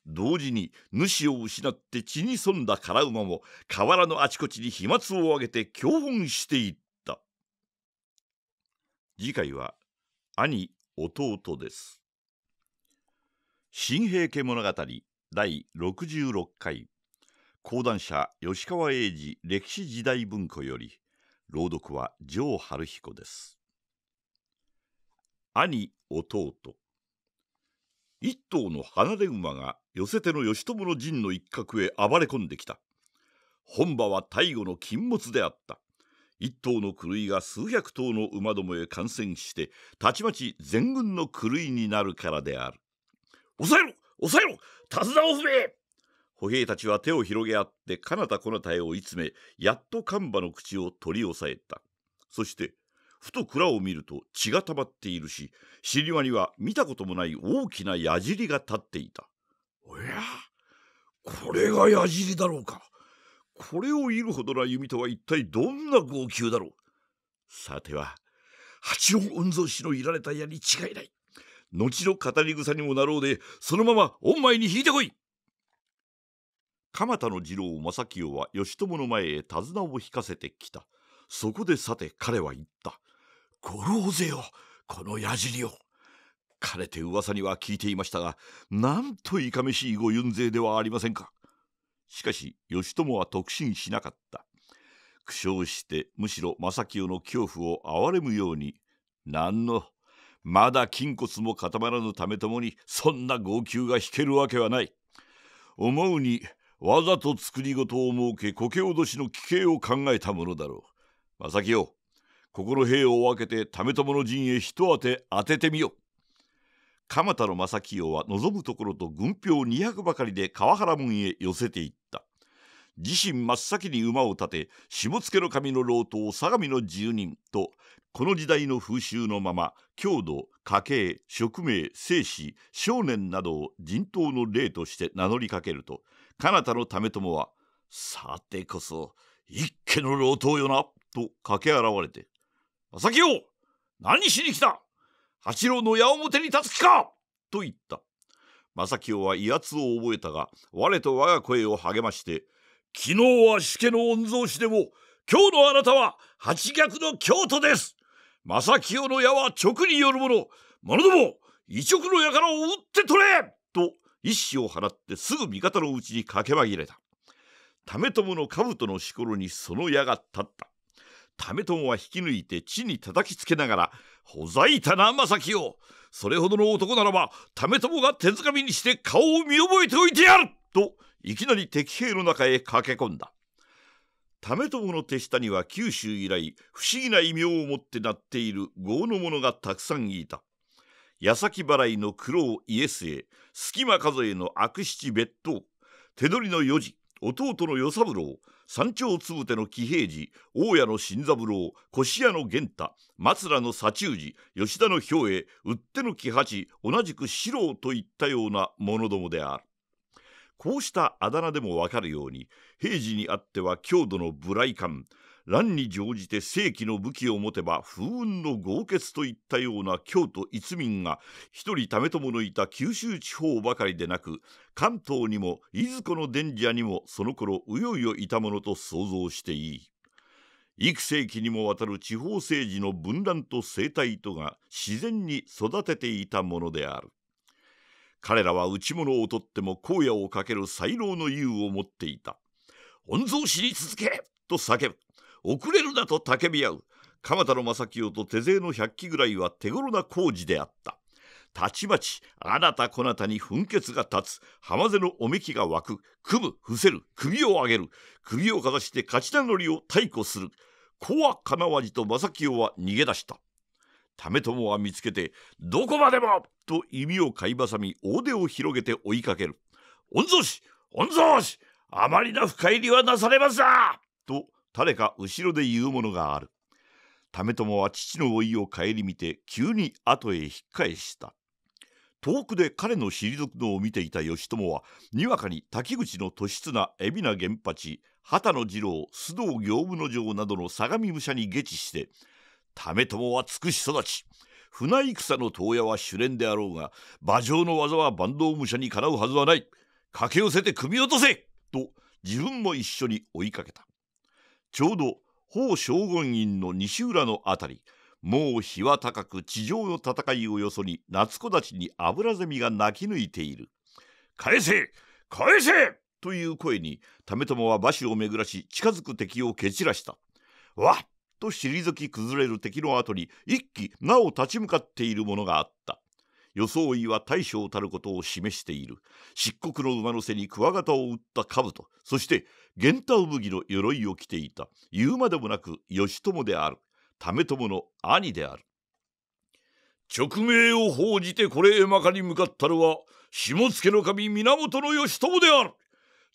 同時に主を失って血に富んだカラウマも河原のあちこちに飛沫を上げて狂奔していった次回は兄弟です新平家物語第66回講談社吉川英治歴史時代文庫より朗読は城春彦です兄弟一頭の離れ馬が寄せての義朝の陣の一角へ暴れ込んできた本場は大悟の禁物であった一頭の狂いが数百頭の馬どもへ感染してたちまち全軍の狂いになるからである抑えろ抑えろ手綱を踏め歩兵たちは手を広げ合って彼方こなたへ追い詰めやっと看馬の口を取り押さえたそしてふと蔵を見ると血がたまっているし尻輪には見たこともない大きな矢尻が立っていたおやこれが矢尻だろうかこれを射るほどな弓とは一体どんな号泣だろうさては八音御曹司のいられた矢に違いない後の語り草にもなろうでそのまま御前に引いてこい鎌田の次郎正清は義朝の前へ手綱を引かせてきたそこでさて彼は言った「五郎ぜよこの矢尻をかれて噂には聞いていましたがなんといかめしいご遊説ではありませんかしかし義朝は特進しなかった苦笑してむしろ正清の恐怖を憐れむように何のまだ筋骨も固まらぬためともにそんな号泣が引けるわけはない思うにわざと作り事を設け苔脅しの危険を考えたものだろう正清ここの兵を分けて為朝の陣へ一当て当ててみよう鎌田の正清は望むところと軍票200ばかりで川原門へ寄せていった自身真っ先に馬を立て下野守の老頭相模の住人とこの時代の風習のまま郷土家系職名生死少年などを人頭の霊として名乗りかけると彼方の為朝は「さてこそ一家の老頭よな」と駆け現れて「正清何しに来た八郎の矢面に立つ気かと言った。正清は威圧を覚えたが、我と我が声を励まして、昨日は主家の御曹司でも、今日のあなたは八逆の京都です。正清の矢は直によるもの、者ども、一直の矢からを打って取れと一子を放ってすぐ味方のうちに駆け紛れた。為朝の兜のしころにその矢が立った。為朝は引き抜いて地に叩きつけながらほざいたなさきよそれほどの男ならば為友が手づかみにして顔を見覚えておいてやるといきなり敵兵の中へ駆け込んだ為友の手下には九州以来不思議な異名を持ってなっている豪の者がたくさんいた矢先払いの苦労スへ、隙間数への悪七別当手取りの四時弟の与三郎山頂つぶての喜平寺大家の新三郎越屋の源太松良の左中次吉田の兵衛打っての喜八同じく四郎といったような者どもであるこうしたあだ名でもわかるように平時にあっては郷土の無頼感乱に乗じて正規の武器を持てば風雲の豪傑といったような京都逸民が一人為朝のいた九州地方ばかりでなく関東にも伊豆子の伝者にもその頃うよいよいたものと想像していい幾世紀にもわたる地方政治の分断と生態とが自然に育てていたものである彼らはち物を取っても荒野をかける才能の優を持っていた御曹死に続けと叫ぶ遅れるなと叫び合う鎌田の正清と手勢の百鬼ぐらいは手頃な工事であったたちまちあなたこなたに噴血が立つ浜瀬のおめきが湧く組む伏せる首を上げる首をかざして勝ち名乗りを太鼓する子はかなわじと正清は逃げ出した為朝は見つけて「どこまでも!」と弓を買い挟み大手を広げて追いかける「御曹司御曹司あまりな深入りはなされますな!」と誰か後ろで言うものがある。為朝は父の老いを顧みて急に後へ引っ返した遠くで彼の退くのを見ていた義朝はにわかに滝口の突出な海老名源八畑野次郎須藤行務の城などの相模武者に下知して「為朝は尽くし育ち船戦の遠矢は主練であろうが馬上の技は坂東武者にかなうはずはない駆け寄せて組み落とせ!」と自分も一緒に追いかけた。ちょうど法将軍院の西浦のあたりもう日は高く地上の戦いをよそに夏子たちに油ゼミが泣き抜いている返せ返せという声に為朝は馬首を巡らし近づく敵を蹴散らしたわっと退き崩れる敵の後に一気なお立ち向かっているものがあった装いは大将たることを示している漆黒の馬の背にクワガタを打った兜そして源太産着の鎧を着ていた言うまでもなく義朝である為朝の兄である勅命を報じてこれへまかに向かったるは下野の神源義朝である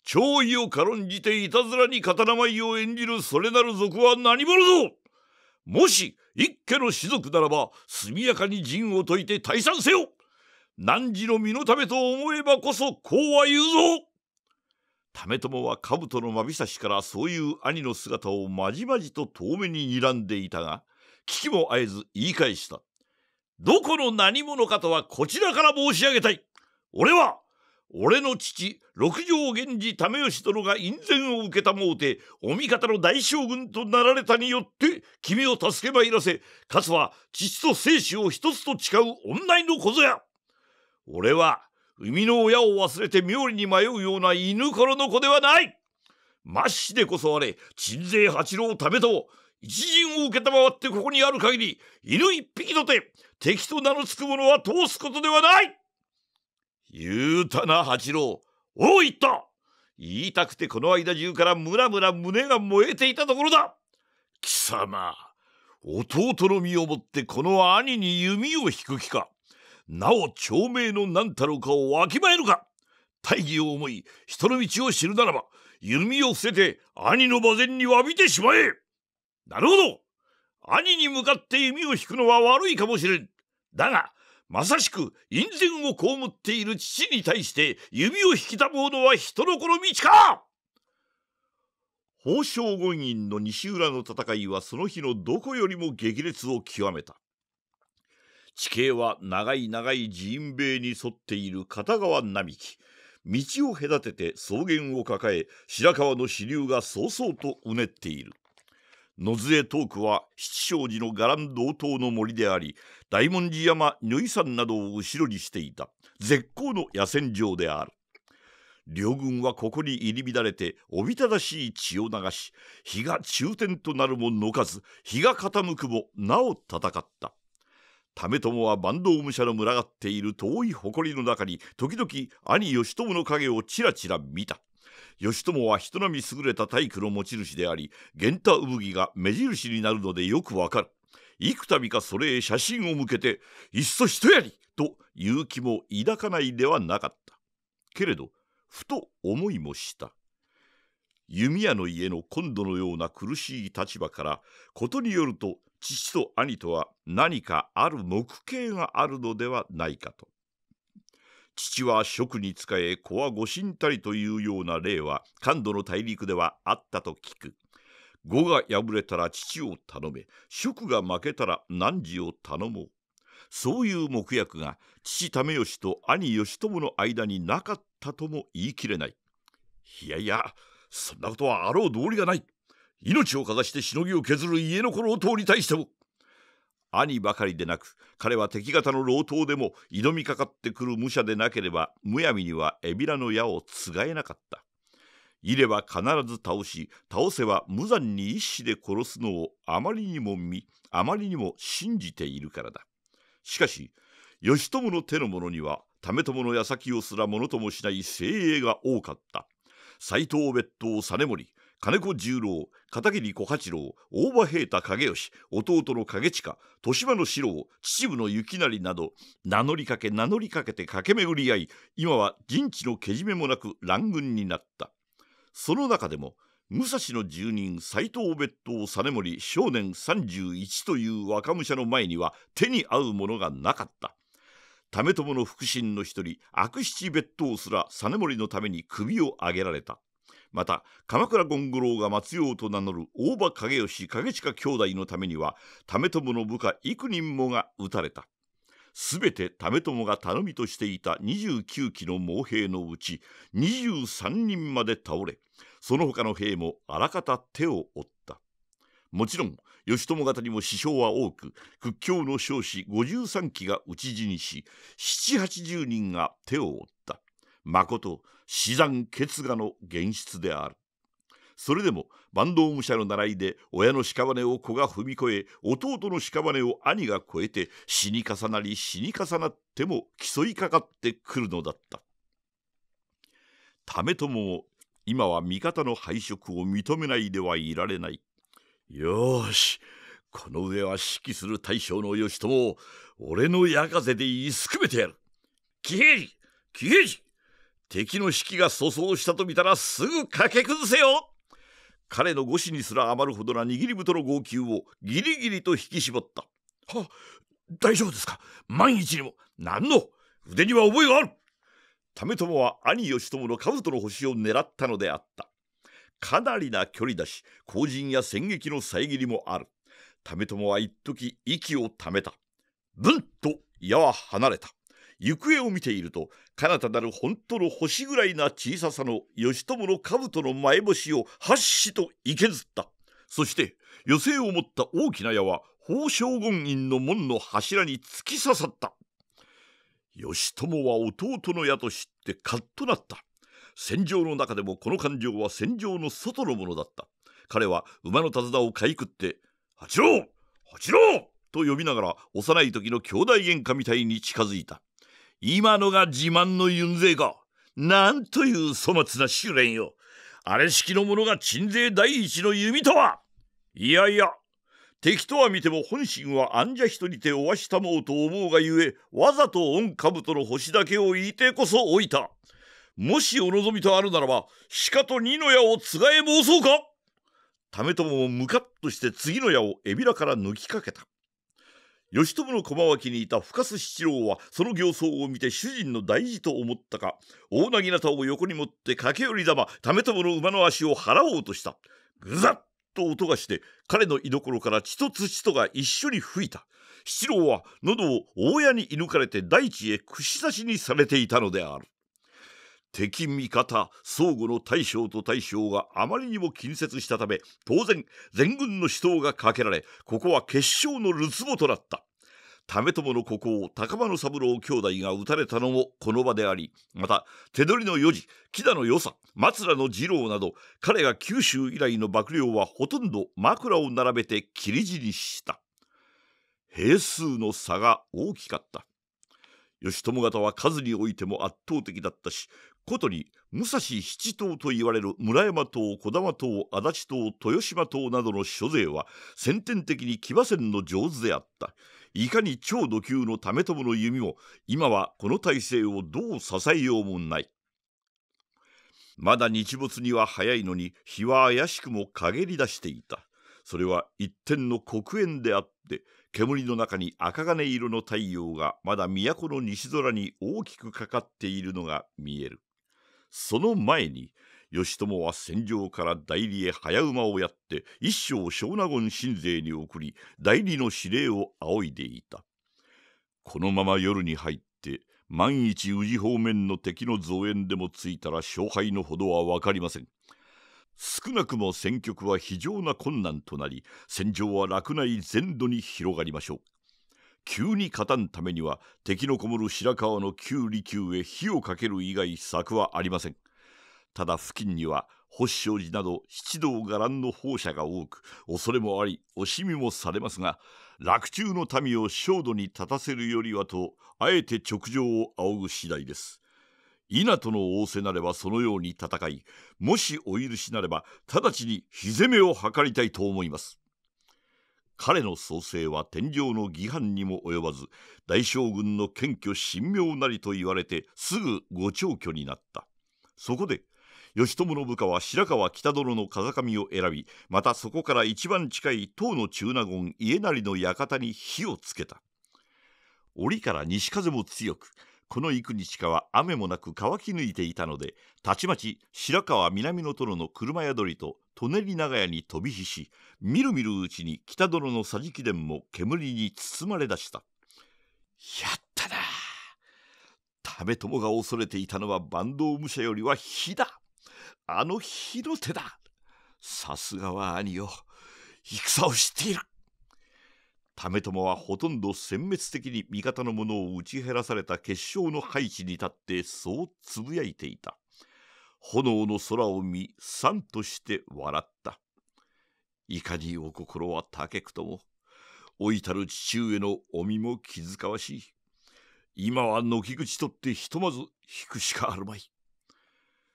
弔意を軽んじていたずらに刀舞を演じるそれなる賊は何者ぞもし一家の士族ならば速やかに陣を解いて退散せよ汝の身のためと思えばこそこうは言うぞ為朝は兜のまびさしからそういう兄の姿をまじまじと遠目に睨んでいたが危機もあえず言い返したどこの何者かとはこちらから申し上げたい俺は俺の父六条源氏為義殿が院宣を受けたもうてお味方の大将軍となられたによって君を助けまいらせかつは父と生死を一つと誓う女の小ぞや俺は生みの親を忘れて妙利に迷うような犬からの子ではないましでこそあれ、鎮西八郎ためと、一陣を承ってここにある限り、犬一匹とて、敵と名のつく者は通すことではない言うたな八郎、おう言った言いたくてこの間中からむらむら胸が燃えていたところだ貴様、弟の身をもってこの兄に弓を引く気か。なお長命の何たるかをわきまえるか大義を思い人の道を知るならば弓を伏せて兄の馬前に詫びてしまえなるほど兄に向かって弓を引くのは悪いかもしれんだがまさしく隠縁を被っている父に対して弓を引きたものは人のこの道か宝生権院の西浦の戦いはその日のどこよりも激烈を極めた。地形は長い長い寺院塀に沿っている片側並木道を隔てて草原を抱え白川の支流がそうそうとうねっている野杖遠くは七勝寺の伽藍道東の森であり大文字山如意山などを後ろにしていた絶好の野戦場である両軍はここに入り乱れておびただしい血を流し日が中天となるものかず日が傾くもなお戦った為朝は坂東武者の群がっている遠い誇りの中に時々兄義朝の影をちらちら見た義朝は人並み優れた体育の持ち主であり源太産着が目印になるのでよくわかる幾度かそれへ写真を向けていっそ一やりという気も抱かないではなかったけれどふと思いもした弓矢の家の今度のような苦しい立場からことによると父と兄とは何かある目形があるのではないかと。父は職に仕え子はご神たりというような例は感度の大陸ではあったと聞く。語が破れたら父を頼め職が負けたら汝を頼もう。そういう目訳が父為義と兄義朝の間になかったとも言い切れない。いやいやそんなことはあろう道理がない。命をかざしてしのぎを削る家の頃を通り対しても兄ばかりでなく彼は敵方の老頭でも挑みかかってくる武者でなければむやみにはエビラの矢をつがえなかったいれば必ず倒し倒せば無残に一死で殺すのをあまりにも見あまりにも信じているからだしかし義朝の手の者には為朝の矢先をすらものともしない精鋭が多かった斎藤別当実盛金子十郎片桐小八郎大場平太景義弟の景近豊島の四郎秩父の雪成など名乗りかけ名乗りかけて駆け巡り合い今は陣地のけじめもなく乱軍になったその中でも武蔵の住人斎藤別当実盛少年31という若武者の前には手に合うものがなかった。為朝の腹心の一人悪七別当すら実盛のために首を上げられた。また鎌倉権五郎が松陽と名乗る大場影義影近兄弟のためには為朝の部下幾人もが討たれた全て為朝が頼みとしていた29機の猛兵のうち23人まで倒れその他の兵もあらかた手を負ったもちろん義朝方にも死傷は多く屈強の将士53機が討ち死にし780人が手を負ったまこと死産結牙の現実であるそれでも坂東武者の習いで親の屍を子が踏み越え弟の屍を兄が越えて死に重なり死に重なっても競いかかってくるのだった為とも今は味方の敗色を認めないではいられないよしこの上は指揮する大将の義朝を俺のやかぜでいすくめてやる喜平次喜平次敵の士気が粗相したと見たらすぐ駆け崩せよ彼の語死にすら余るほどな握り太の号泣をギリギリと引き絞ったは大丈夫ですか万一にも何の腕には覚えがある為朝は兄義朝の兜の星を狙ったのであったかなりな距離だし後陣や戦撃の遮りもある為朝は一時息をためたブンと矢は離れた行方を見ていると彼方なる本当の星ぐらいな小ささの義朝の兜の前星をはっしといけずったそして余生を持った大きな矢は宝生軍院の門の柱に突き刺さった義朝は弟の矢と知ってカッとなった戦場の中でもこの感情は戦場の外のものだった彼は馬の手綱をかいくって「八郎八郎!」と呼びながら幼い時の兄弟喧嘩みたいに近づいた今のが自慢のユンゼイか。なんという粗末な修練よ。あれ式の者が鎮西第一の弓とは。いやいや、敵とは見ても本心は安者人にておわしたもうと思うがゆえ、わざと御兜の星だけを言いてこそ置いた。もしお望みとあるならば、鹿と二の矢をつがえ申そうか為朝もムカッとして次の矢を海老名から抜きかけた。義朝の駒脇にいた深須七郎はその形相を見て主人の大事と思ったか大なぎなたを横に持って駆け寄り玉為友の馬の足を払おうとしたぐざっと音がして彼の居所から血と土とが一緒に吹いた七郎は喉を大屋に射抜かれて大地へ串刺しにされていたのである敵味方相互の大将と大将があまりにも近接したため当然全軍の死闘がかけられここは決勝のるつぼとなった為朝のここを高間三郎兄弟が討たれたのもこの場でありまた手取りの四事木田の良さ松の次郎など彼が九州以来の幕僚はほとんど枕を並べて切り死にした兵数の差が大きかった義朝方は数においても圧倒的だったしとに武蔵七島と言われる村山島児玉島足立島豊島島などの諸税は先天的に騎馬戦の上手であったいかに超土級の為朝の弓も今はこの体制をどう支えようもないまだ日没には早いのに日は怪しくも陰り出していたそれは一点の黒煙であって煙の中に赤金色の太陽がまだ都の西空に大きくかかっているのが見えるその前に義朝は戦場から代理へ早馬をやって一生小納言新勢に送り代理の指令を仰いでいたこのまま夜に入って万一宇治方面の敵の増援でもついたら勝敗のほどは分かりません少なくも戦局は非常な困難となり戦場は落内全土に広がりましょう急に勝たんためには敵のこもる白川の旧利休へ火をかける以外策はありませんただ付近には星祥寺など七道伽藍の放射が多く恐れもあり惜しみもされますが洛中の民を焦土に立たせるよりはとあえて直情を仰ぐ次第です稲との仰せなればそのように戦いもしお許しなれば直ちに火攻めを図りたいと思います彼の創生は天井の義範にも及ばず大将軍の謙虚神妙なりと言われてすぐご長居になったそこで義朝の部下は白河北殿の風上を選びまたそこから一番近い唐の中納言家成の館に火をつけた折から西風も強くこの幾日かは雨もなく乾き抜いていたのでたちまち白河南の殿の車宿りと舎人長屋に飛び火しみるみるうちに北殿の桟敷殿も煙に包まれだしたやったな為朝が恐れていたのは坂東武者よりは火だあの火の手ださすがは兄よ戦を知っている為朝はほとんど殲滅的に味方の者を打ち減らされた結晶の配置に立ってそうつぶやいていた炎の空を見さんとして笑ったいかにお心は高くとも老いたる父上のお身も気遣わしい今は軒口取ってひとまず引くしかあるまい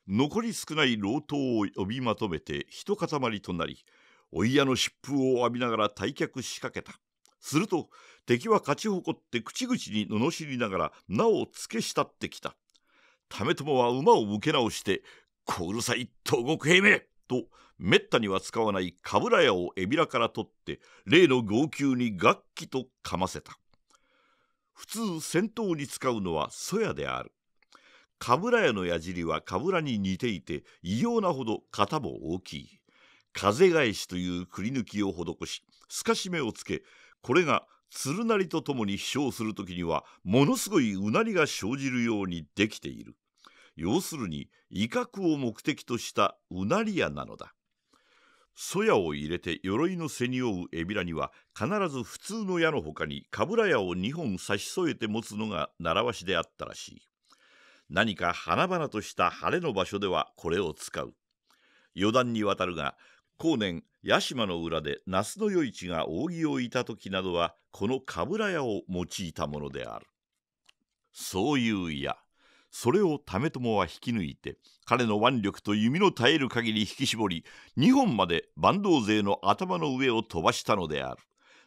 残り少ない老頭を呼びまとめてひと塊となりお家の疾風を浴びながら退却しかけたすると敵は勝ち誇って口々に罵りながらなおつけ慕ってきた為朝は馬を向け直して「小うるさい東国平明!」とめったには使わない鏑屋をエビらから取って例の号泣に楽器とかませた普通戦闘に使うのはそやである鏑屋の矢尻はかぶらに似ていて異様なほど型も大きい風返しというくり抜きを施し透かし目をつけこれが鶴なとともに飛翔する時にはものすごいうなりが生じるようにできている要するに威嚇を目的としたうなり屋なのだそやを入れて鎧の背に負うエビラには必ず普通の矢のほかにかぶら矢を2本差し添えて持つのが習わしであったらしい何か花々とした晴れの場所ではこれを使う余談にわたるが後年屋島の裏で那須の与一が扇をいた時などはこの鏑屋を用いたものであるそういう矢それを為朝は引き抜いて彼の腕力と弓の耐える限り引き絞り2本まで坂東勢の頭の上を飛ばしたのである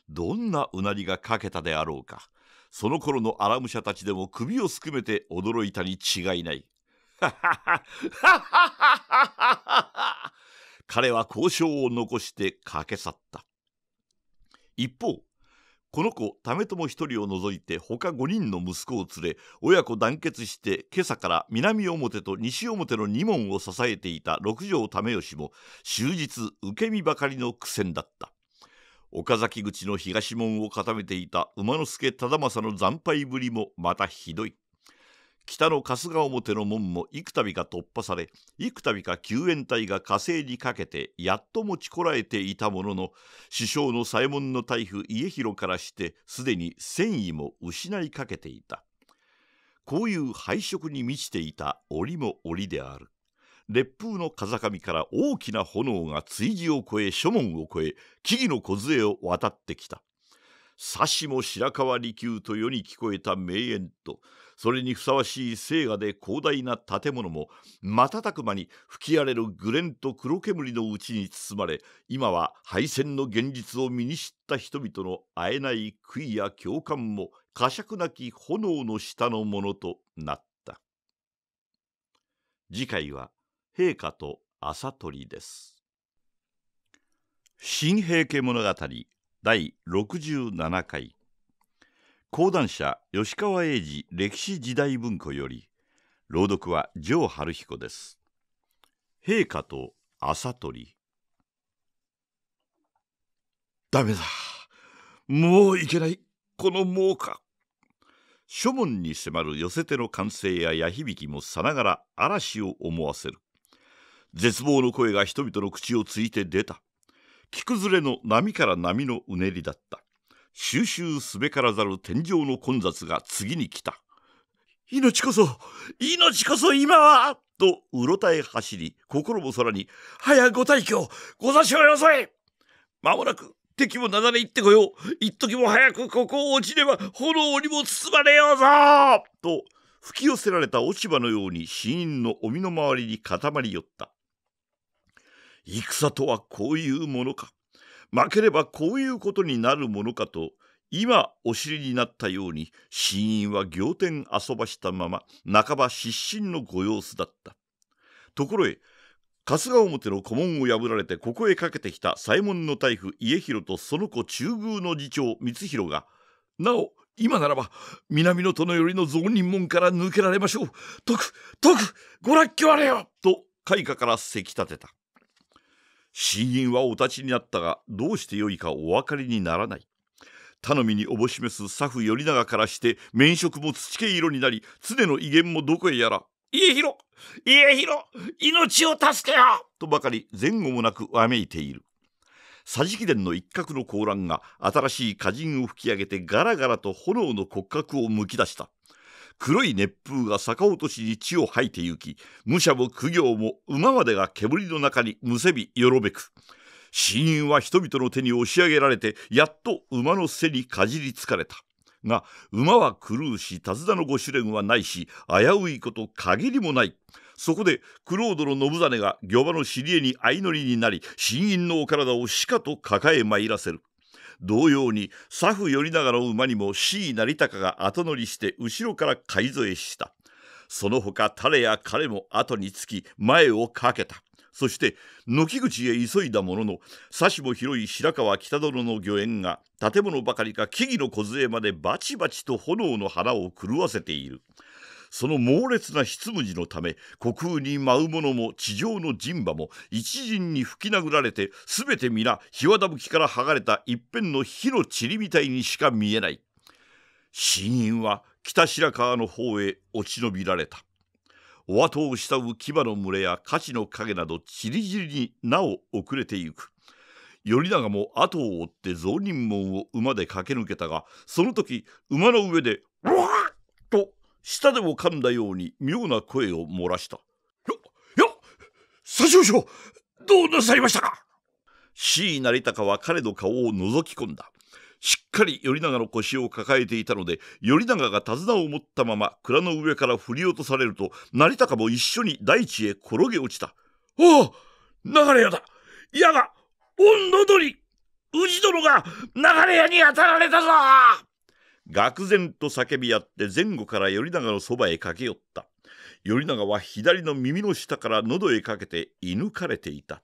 どんなうなりがかけたであろうかその頃の荒武者たちでも首をすくめて驚いたに違いない。ハハハハハハハハハ彼は交渉を残して駆け去った一方この子為友一人を除いて他5人の息子を連れ親子団結して今朝から南表と西表の2門を支えていた六条為義も終日受け身ばかりの苦戦だった岡崎口の東門を固めていた馬之助忠政の惨敗ぶりもまたひどい北の春日表の門も幾度か突破され幾度か救援隊が火星にかけてやっと持ちこらえていたものの師匠の左衛門の大夫家広からしてすでに戦意も失いかけていたこういう配色に満ちていた折も折である烈風の風上から大きな炎が追事を越え書門を越え木々の梢を渡ってきた。さしも白河離宮」と世に聞こえた名演とそれにふさわしい聖画で広大な建物も瞬く間に吹き荒れるぐれんと黒煙のうちに包まれ今は敗戦の現実を身に知った人々の会えない悔いや共感も呵責なき炎の下のものとなった次回は陛下と朝鳥です新平家物語第67回講談社吉川英治歴史時代文庫より朗読は城春彦です陛下と朝取ダメだもういけないこの猛火書文に迫る寄せ手の歓声や矢響きもさながら嵐を思わせる絶望の声が人々の口をついて出た着崩れの波から波のうねりだった収集すべからざる天井の混雑が次に来た命こそ命こそ今はとうろたえ走り心も空に「早ご退去ご座所よそい!」まもなく敵もなだれ行ってこよう一時も早くここを落ちれば炎にも包まれようぞと吹き寄せられた落ち葉のように死因の身の周りに固まり寄った戦とはこういうものか負ければこういうことになるものかと今お知りになったように死因は仰天遊ばしたまま半ば失神のご様子だったところへ春日表の古門を破られてここへかけてきた左衛門の大夫家広とその子中宮の次長光弘がなお今ならば南の殿よりの造人門から抜けられましょう徳徳ご落居あれよと開花からせき立てた死因はお立ちになったがどうしてよいかお分かりにならない頼みにおぼしめす佐布頼長からして免職も土け色になり常の威厳もどこへやら家広家広命を助けよとばかり前後もなくわめいている桟敷殿の一角の高乱が新しい歌人を吹き上げてガラガラと炎の骨格をむき出した黒い熱風が逆落としに血を吐いてゆき、武者も苦行も馬までが煙の中にむせびよろめく。死因は人々の手に押し上げられて、やっと馬の背にかじりつかれた。が、馬は狂うし、手綱のご主練はないし、危ういこと限りもない。そこで、ードの信真が漁場の知り合いに相乗りになり、死因のお体をしかと抱え参らせる。同様に左府頼長の馬にも C 成高が後乗りして後ろから買い添えしたその他彼や彼も後につき前をかけたそして軒口へ急いだものの差しも広い白川北殿の御苑が建物ばかりか木々の梢までバチバチと炎の花を狂わせている。その猛烈な執務時のため虚空に舞う者も地上の人馬も一陣に吹き殴られてすべて皆日和吹きから剥がれた一片の火の塵みたいにしか見えない死因は北白川の方へ落ち延びられたお後を慕う牙の群れや火事の影などちり散りになお遅れてゆく頼長も後を追って蔵人門を馬で駆け抜けたがその時馬の上で「うわ舌でも噛んだように妙な声を漏らした「よよ左少将どうなさいましたか!」C 成高は彼の顔を覗き込んだしっかり頼長の腰を抱えていたので頼長が手綱を持ったまま蔵の上から振り落とされると成高も一緒に大地へ転げ落ちた「おお流れ屋だ矢が御の鳥氏殿が流れ屋に当たられたぞ!」愕然と叫び合って前後から頼長のそばへ駆け寄った頼長は左の耳の下から喉へかけて射抜かれていた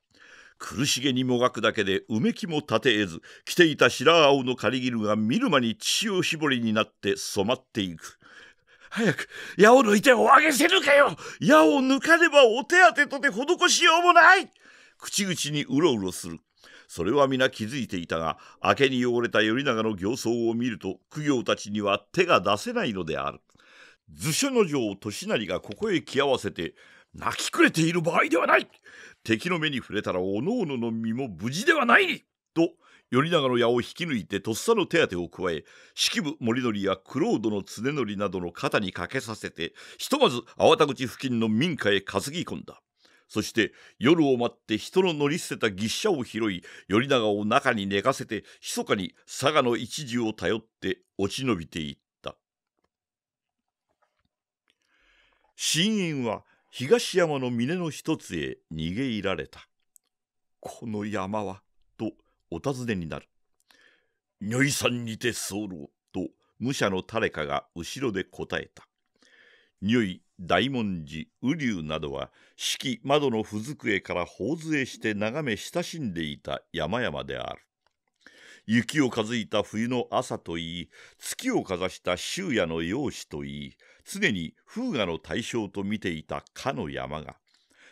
苦しげにもがくだけでうめきも立てえず着ていた白青の狩りるが見る間に血を絞りになって染まっていく早く矢を抜いてお上げせぬかよ矢を抜かねばお手当てとて施しようもない口々にうろうろするそれは皆気づいていたが明けに汚れた頼長の形相を見ると苦行たちには手が出せないのである。図書の城利成がここへ来合わせて泣きくれている場合ではない敵の目に触れたらおのおのの身も無事ではないと頼長の矢を引き抜いてとっさの手当てを加え式部盛則やクロードの常則などの肩にかけさせてひとまず粟田口付近の民家へ担ぎ込んだそして夜を待って人の乗り捨てた牛車を拾い頼長を中に寝かせて密かに佐賀の一時を頼って落ち延びていった新院は東山の峰の一つへ逃げ入られたこの山はとお尋ねになる如意さんにて候と武者の誰かが後ろで答えた如意大文字雨竜などは四季窓の不机から頬杖して眺め親しんでいた山々である雪を数いた冬の朝といい月をかざした昼夜の容姿といい常に風雅の対象と見ていたかの山が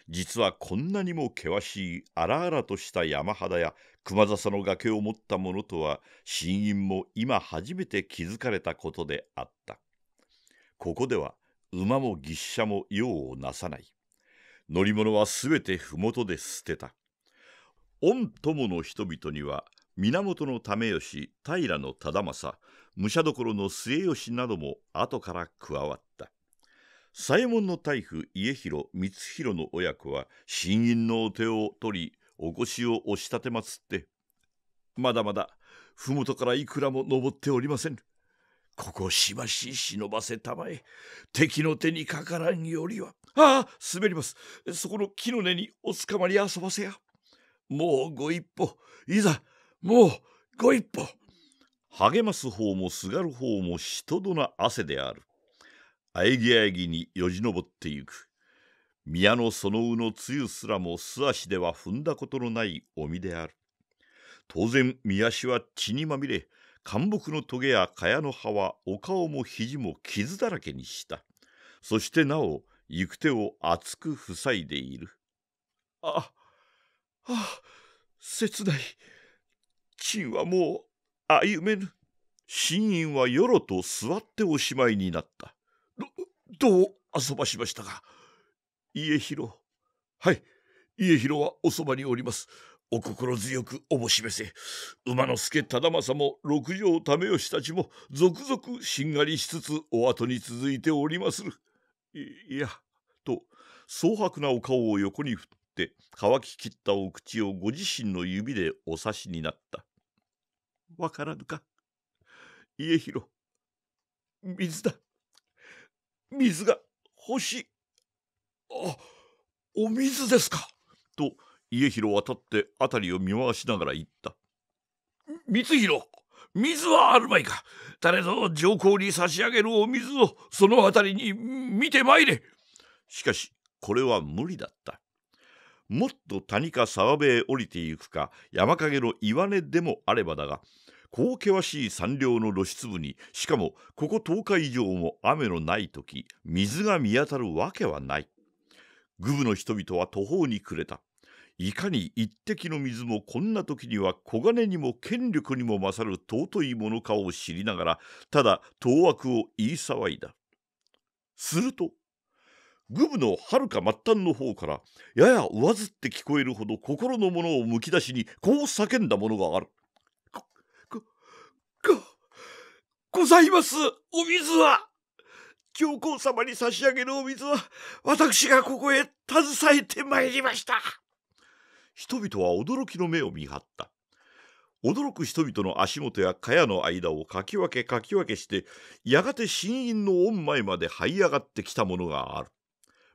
実はこんなにも険しい荒々とした山肌や熊笹の崖を持ったものとは新因も今初めて気づかれたことであったここでは馬も牛車も用をなさない。乗り物はすべて麓で捨てた。御友の人々には、源為義、平忠政、武者所の末吉なども後から加わった。左衛門の大夫家広光弘の親子は新任のお手を取りお腰を押し立てまつってまだまだ麓からいくらも登っておりませんここしばし忍ばせたまえ敵の手にかからんよりはああ滑りますそこの木の根におつかまり遊ばせやもうご一歩いざもうご一歩励ます方もすがる方も人どな汗であるあえぎあえぎによじ登ってゆく宮のそのうの露すらも素足では踏んだことのないお身である当然宮しは血にまみれ灌木のゲや帳の葉はお顔も肘も傷だらけにしたそしてなお行く手を厚く塞いでいるああ切ない陳はもう歩めぬ新院はよろと座っておしまいになったどう遊ばしましたか家広はい家広はおそばにおりますお心強くおぼしめせ馬之助忠政も六条為義たちも続々しんがりしつつお後に続いておりまする。いいやと蒼白なお顔を横に振って乾ききったお口をご自身の指でお刺しになった。わからぬか家広水だ水が欲しいあお水ですかと家広は立って辺りを見回しながら言った光弘水はあるまいか誰ぞ上皇に差し上げるお水をその辺りに見てまいれしかしこれは無理だったもっと谷か沢辺へ降りてゆくか山陰の岩根でもあればだがこう険しい山稜の露出部にしかもここ10日以上も雨のない時水が見当たるわけはない。グブの人々は途方に暮れた。いかに一滴の水もこんな時には黄金にも権力にも勝る尊いものかを知りながらただ当悪を言い騒いだするとグブのはるか末端の方からやや上ずって聞こえるほど心のものをむき出しにこう叫んだものがある。こ、こ、こ、ございますお水は上皇様に差し上げるお水は私がここへ携えてまいりました。人々は驚きの目を見張った驚く人々の足元や帳の間をかき分けかき分けしてやがて新院の御前まで這い上がってきたものがある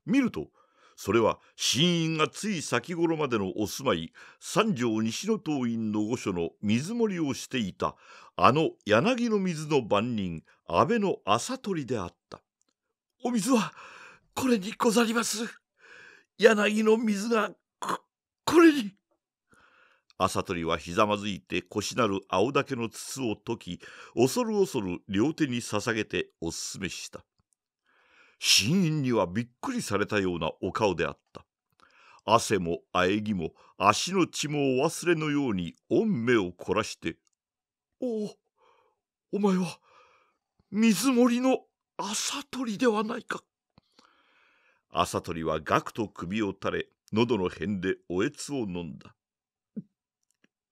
見るとそれは新院がつい先頃までのお住まい三条西の党院の御所の水盛りをしていたあの柳の水の番人安倍の朝取であったお水はこれにござります柳の水がこれに朝鳥はひざまずいて腰なる青竹の筒を解き恐る恐る両手に捧げておすすめした新院にはびっくりされたようなお顔であった汗も喘ぎも足の血もお忘れのように御目を凝らして「おおお前は水森の朝鳥ではないか」朝鳥はガクと首を垂れ喉の辺でおえつを飲んだ。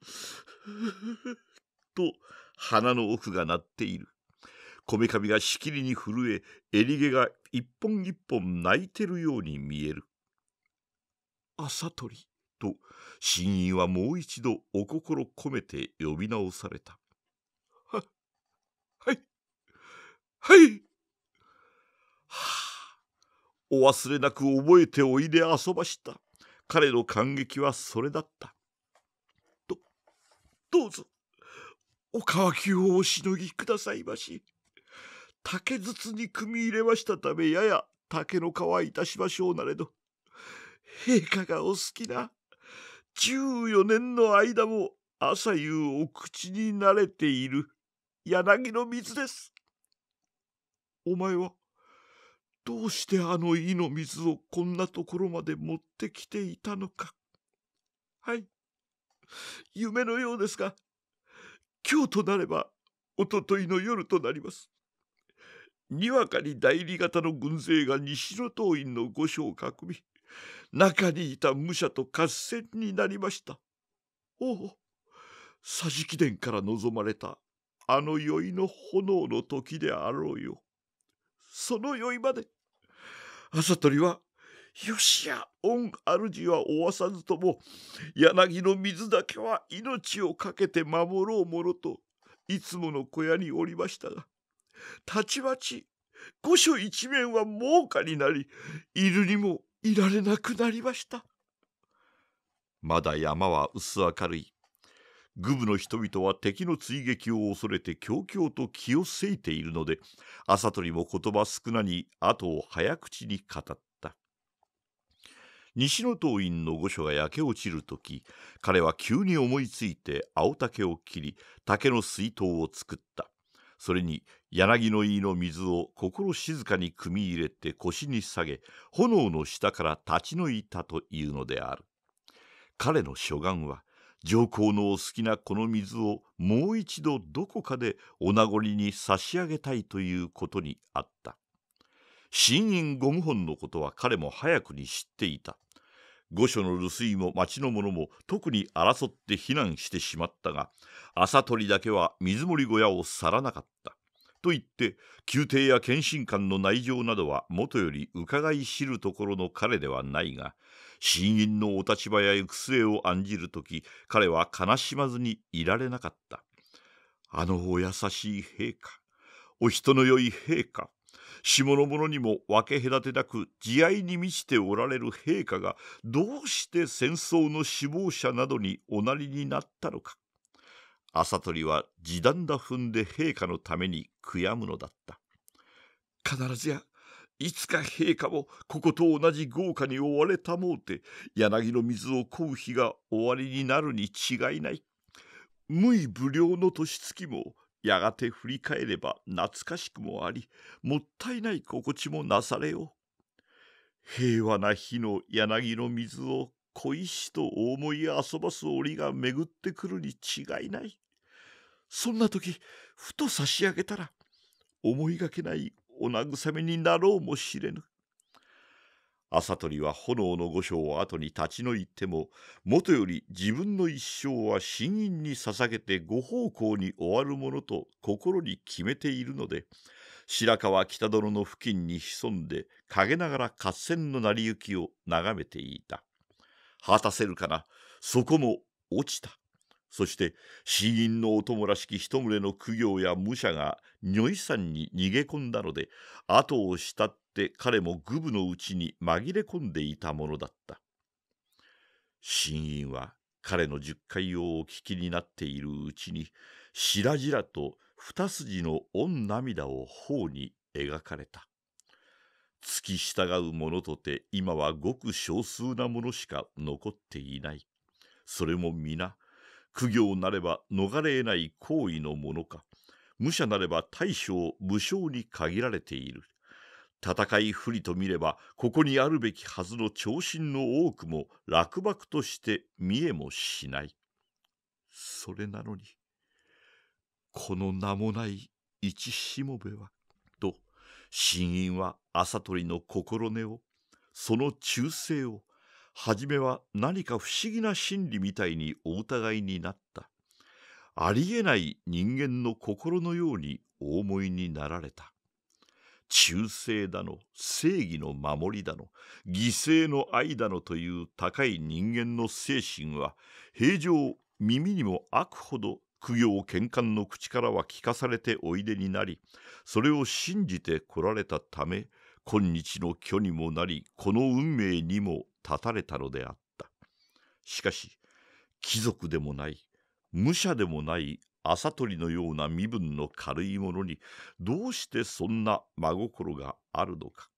と鼻の奥が鳴っている。こめかみがしきりに震え襟毛が一本一本泣いてるように見える。朝りと新員はもう一度お心込めて呼び直された。ははいはいはあお忘れなく覚えておいで遊ばした。彼の感激はそれだったどどうぞお乾きをおしのぎくださいまし竹筒に組み入れましたためやや竹の皮いたしましょうなれど陛下がお好きな14年の間も朝夕お口に慣れている柳の水です。お前はどうしてあの井の水をこんなところまで持ってきていたのか。はい。夢のようですが、今日となれば、おとといの夜となります。にわかに代理型の軍勢が西の党員の御所を囲み、中にいた武者と合戦になりました。おお、桟敷殿から望まれた、あの宵の炎の時であろうよ。そのいまで朝鳥はよしや恩主はおわさずとも柳の水だけは命を懸けて守ろうものといつもの小屋におりましたがたちまち御所一面は猛火になりいるにもいられなくなりましたまだ山は薄明るいグブの人々は敵の追撃を恐れて強々と気をせいているので取鳥も言葉少なに後を早口に語った西の党院の御所が焼け落ちる時彼は急に思いついて青竹を切り竹の水筒を作ったそれに柳の井の水を心静かに汲み入れて腰に下げ炎の下から立ち退いたというのである彼の所眼は上皇のお好きなこの水をもう一度どこかでお名残に差し上げたいということにあった新院御謀本のことは彼も早くに知っていた御所の留守居も町の者も特に争って避難してしまったが朝取りだけは水森小屋を去らなかったと言って宮廷や検診官の内情などはもとより伺い知るところの彼ではないが死因のお立場や行く末を案じる時彼は悲しまずにいられなかったあのお優しい陛下お人の良い陛下下の者にも分け隔てなく慈愛に満ちておられる陛下がどうして戦争の死亡者などにおなりになったのか朝鳥は時短だ踏んで陛下のために悔やむのだった必ずやいつか陛下もここと同じ豪華に追われたもうて柳の水を乞う日が終わりになるに違いない。無為無量の年月もやがて振り返れば懐かしくもありもったいない心地もなされよ平和な日の柳の水を恋しと思い遊ばす折が巡ってくるに違いないそんな時ふと差し上げたら思いがけないお慰めになろうもしれぬ。朝鳥は炎の御所を後に立ち退いてももとより自分の一生は死因に捧げてご奉公に終わるものと心に決めているので白川北殿の付近に潜んで陰ながら合戦の成り行きを眺めていた果たせるかなそこも落ちたそして死因のお供らしき一群の苦行や武者が如意山に逃げ込んだので後を慕って彼も愚部のうちに紛れ込んでいたものだった死因は彼の十回をお聞きになっているうちに白々と二筋の御涙を頬に描かれた突き従う者とて今はごく少数な者しか残っていないそれも皆苦行なれば逃れ得ない行為のものか武者なれば大将武将に限られている戦い不利と見ればここにあるべきはずの長身の多くも落幕として見えもしないそれなのにこの名もない一しもべはと死因は朝鳥の心根をその忠誠を初めは何か不思議な心理みたいにお疑いになった。ありえない人間の心のようにお思いになられた。忠誠だの、正義の守りだの、犠牲の愛だのという高い人間の精神は、平常耳にも悪ほど苦行喧嘩の口からは聞かされておいでになり、それを信じてこられたため、今日の虚にもなりこの運命にも立たれたのであったしかし貴族でもない武者でもない朝取りのような身分の軽い者にどうしてそんな真心があるのか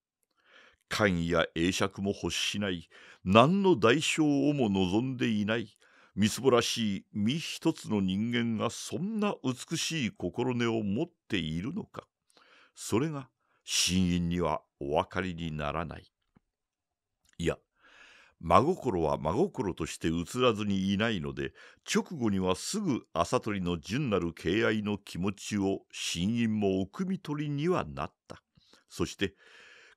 官や英釈も欲しない何の代償をも望んでいないみすぼらしい身一つの人間がそんな美しい心根を持っているのかそれが真因にはお分かりにならないいや真心は真心として移らずにいないので直後にはすぐ麻鳥の純なる敬愛の気持ちを真因もおくみ取りにはなったそして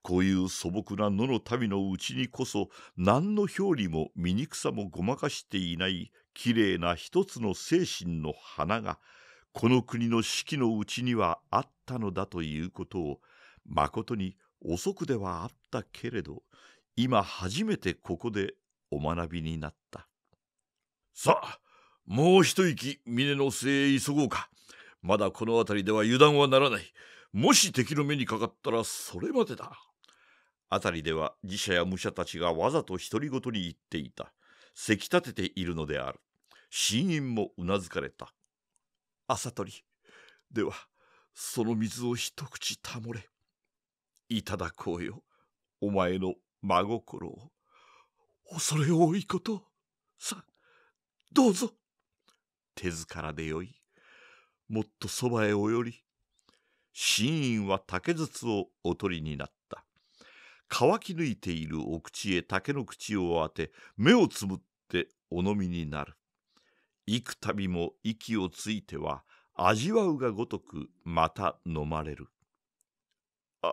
こういう素朴な野の民のうちにこそ何の表裏も醜さもごまかしていないきれいな一つの精神の花がこの国の四季のうちにはあったのだということをまことに遅くではあったけれど今初めてここでお学びになったさあもう一息峰の末へ急ごうかまだこの辺りでは油断はならないもし敵の目にかかったらそれまでだ辺りでは寺社や武者たちがわざと独り言に言っていたせき立てているのである死因もうなずかれた朝取り、ではその水を一口たもれいただこうよお前の真心を恐れ多いことさどうぞ手ずからでよいもっとそばへおより真因は竹筒をおとりになった乾き抜いているお口へ竹の口を当て目をつぶってお飲みになる幾度も息をついては味わうがごとくまた飲まれる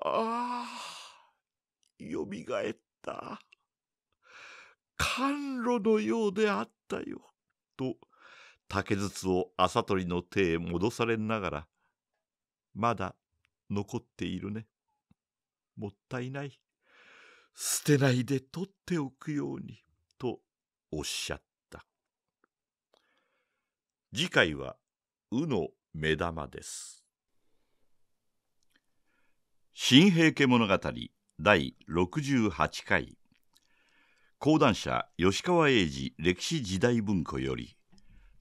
ああ、よみがえった。甘露のようであったよ。と、竹筒を朝取りの手へ戻されながら、まだ残っているね。もったいない。捨てないで取っておくように、とおっしゃった。次回は、うの目玉です。新平家物語第68回講談社吉川英治歴史時代文庫より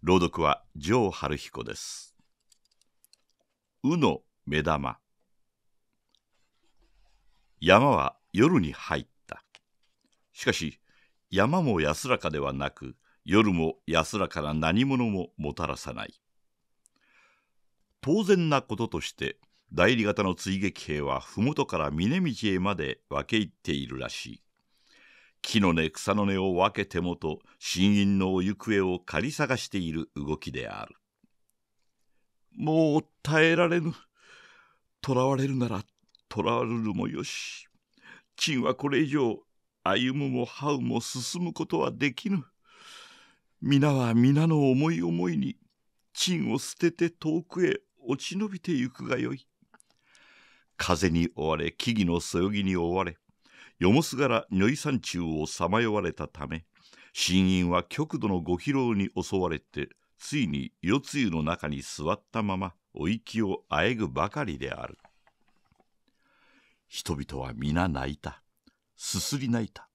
朗読は城春彦です宇の目玉山は夜に入ったしかし山も安らかではなく夜も安らかな何者ももたらさない当然なこととして代理型の追撃兵は麓から峰道へまで分け入っているらしい木の根草の根を分けてもと新陰のお行方を借り探している動きであるもう耐えられぬ囚われるなら囚われるもよし陳はこれ以上歩むも這うも進むことはできぬ皆は皆の思い思いに陳を捨てて遠くへ落ち延びてゆくがよい。風に追われ木々のそよぎに追われよもすがら如意山中をさまよわれたため死院は極度のご疲労に襲われてついに夜露の中に座ったままお息をあえぐばかりである人々は皆泣いたすすり泣いた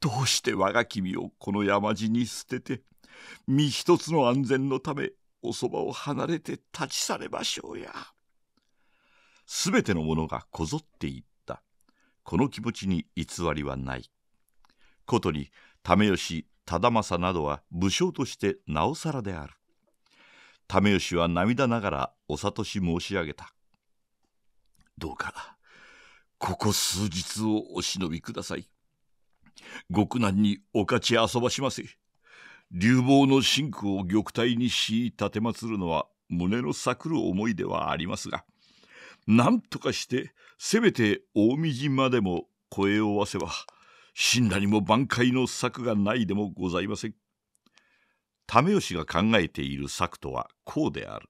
どうして我が君をこの山地に捨てて身一つの安全のためおそばを離れて立ち去れましょうや。すべてのものがこぞっていった。この気持ちに偽りはない。ことに、為吉、忠政などは武将としてなおさらである。為吉は涙ながらお諭し申し上げた。どうか、ここ数日をお忍びください。極難にお勝ち遊ばしませ。流亡の真父を玉体にし立てまつるのは胸の裂くる思いではありますが。なんとかして、せめて大道までも声を合わせば、死んだにも挽回の策がないでもございません。為吉が考えている策とはこうである。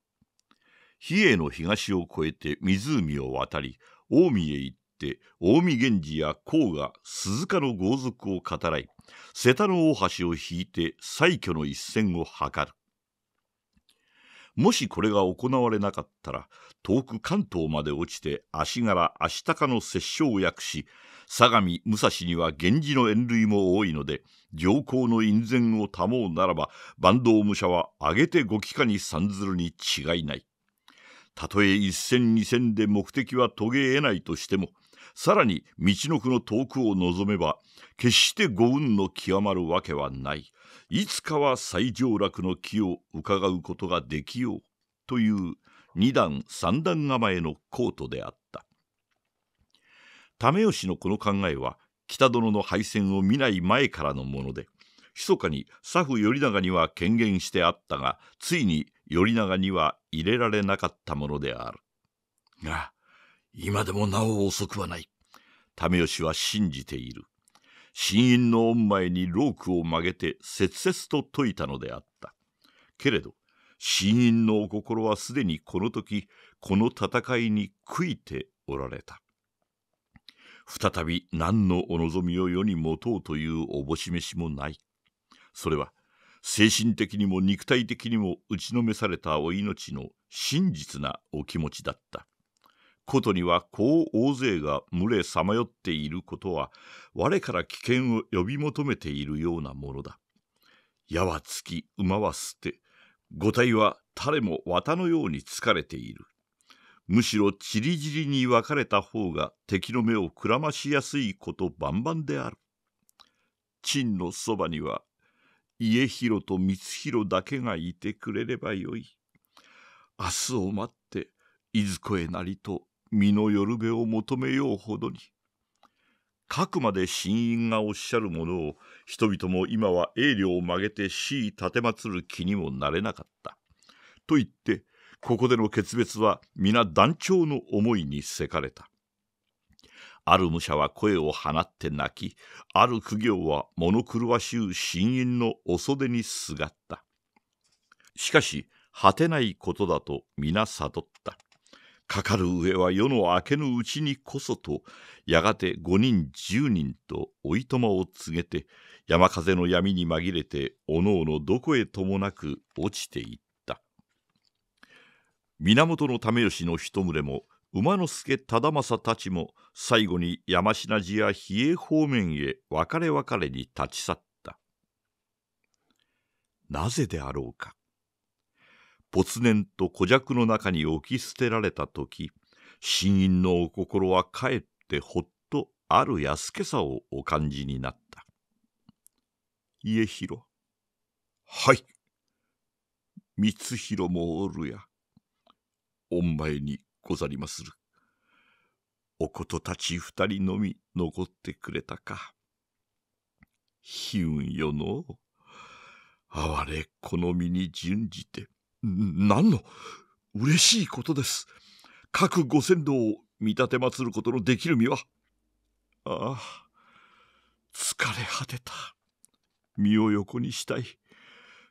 比叡の東を越えて湖を渡り、近江へ行って、近江源氏や甲賀、鈴鹿の豪族を語らい、瀬田の大橋を引いて最挙の一戦を図る。もしこれが行われなかったら、遠く関東まで落ちて足柄足高の摂政を訳し相模武蔵には源氏の遠類も多いので上皇の院前を保うならば坂東武者は挙げてご帰化に参ずるに違いない。たとえ一戦二戦で目的は遂げえないとしてもさらに道のくの遠くを望めば決して御運の極まるわけはない。いつかは最上落の木を伺うことができようという2段3段構えのコートであった為吉のこの考えは北殿の敗戦を見ない前からのもので密かに左布頼長には権限してあったがついに頼長には入れられなかったものであるが今でもなお遅くはない為吉は信じている新院の御前にロークを曲げて切々と説いたのであったけれど死因のお心はすでにこの時この戦いに悔いておられた再び何のお望みを世に持とうというおぼし飯もないそれは精神的にも肉体的にも打ちのめされたお命の真実なお気持ちだったことにはこう大勢が群れさまよっていることは我から危険を呼び求めているようなものだ矢はつき馬は捨て五体は誰も綿のように疲れている。むしろちりぢりに分かれた方が敵の目をくらましやすいこと万々である。陳のそばには家広と光広だけがいてくれればよい。明日を待っていずこへなりと身のよるべを求めようほどに。かくまで神院がおっしゃるものを人々も今は栄慮を曲げて死い奉る気にもなれなかった。と言ってここでの決別は皆断腸の思いにせかれた。ある武者は声を放って泣き、ある苦行は物狂わしゅう神院のお袖にすがった。しかし、果てないことだと皆悟った。かかる上は夜の明けぬうちにこそとやがて5人10人とおいとまを告げて山風の闇に紛れておのおのどこへともなく落ちていった源為義の一群れも馬之助忠政たちも最後に山品寺や比叡方面へ別れ別れに立ち去ったなぜであろうか没年と孤弱の中に置き捨てられた時新因のお心はかえってほっとある安けさをお感じになった家広はい光弘もおるや御前にござりまするおことたち二人のみ残ってくれたか悲運よのう。哀れこの身に準じて何の嬉しいことです。各ご先導を見立てまつることのできる身は。ああ、疲れ果てた。身を横にしたい。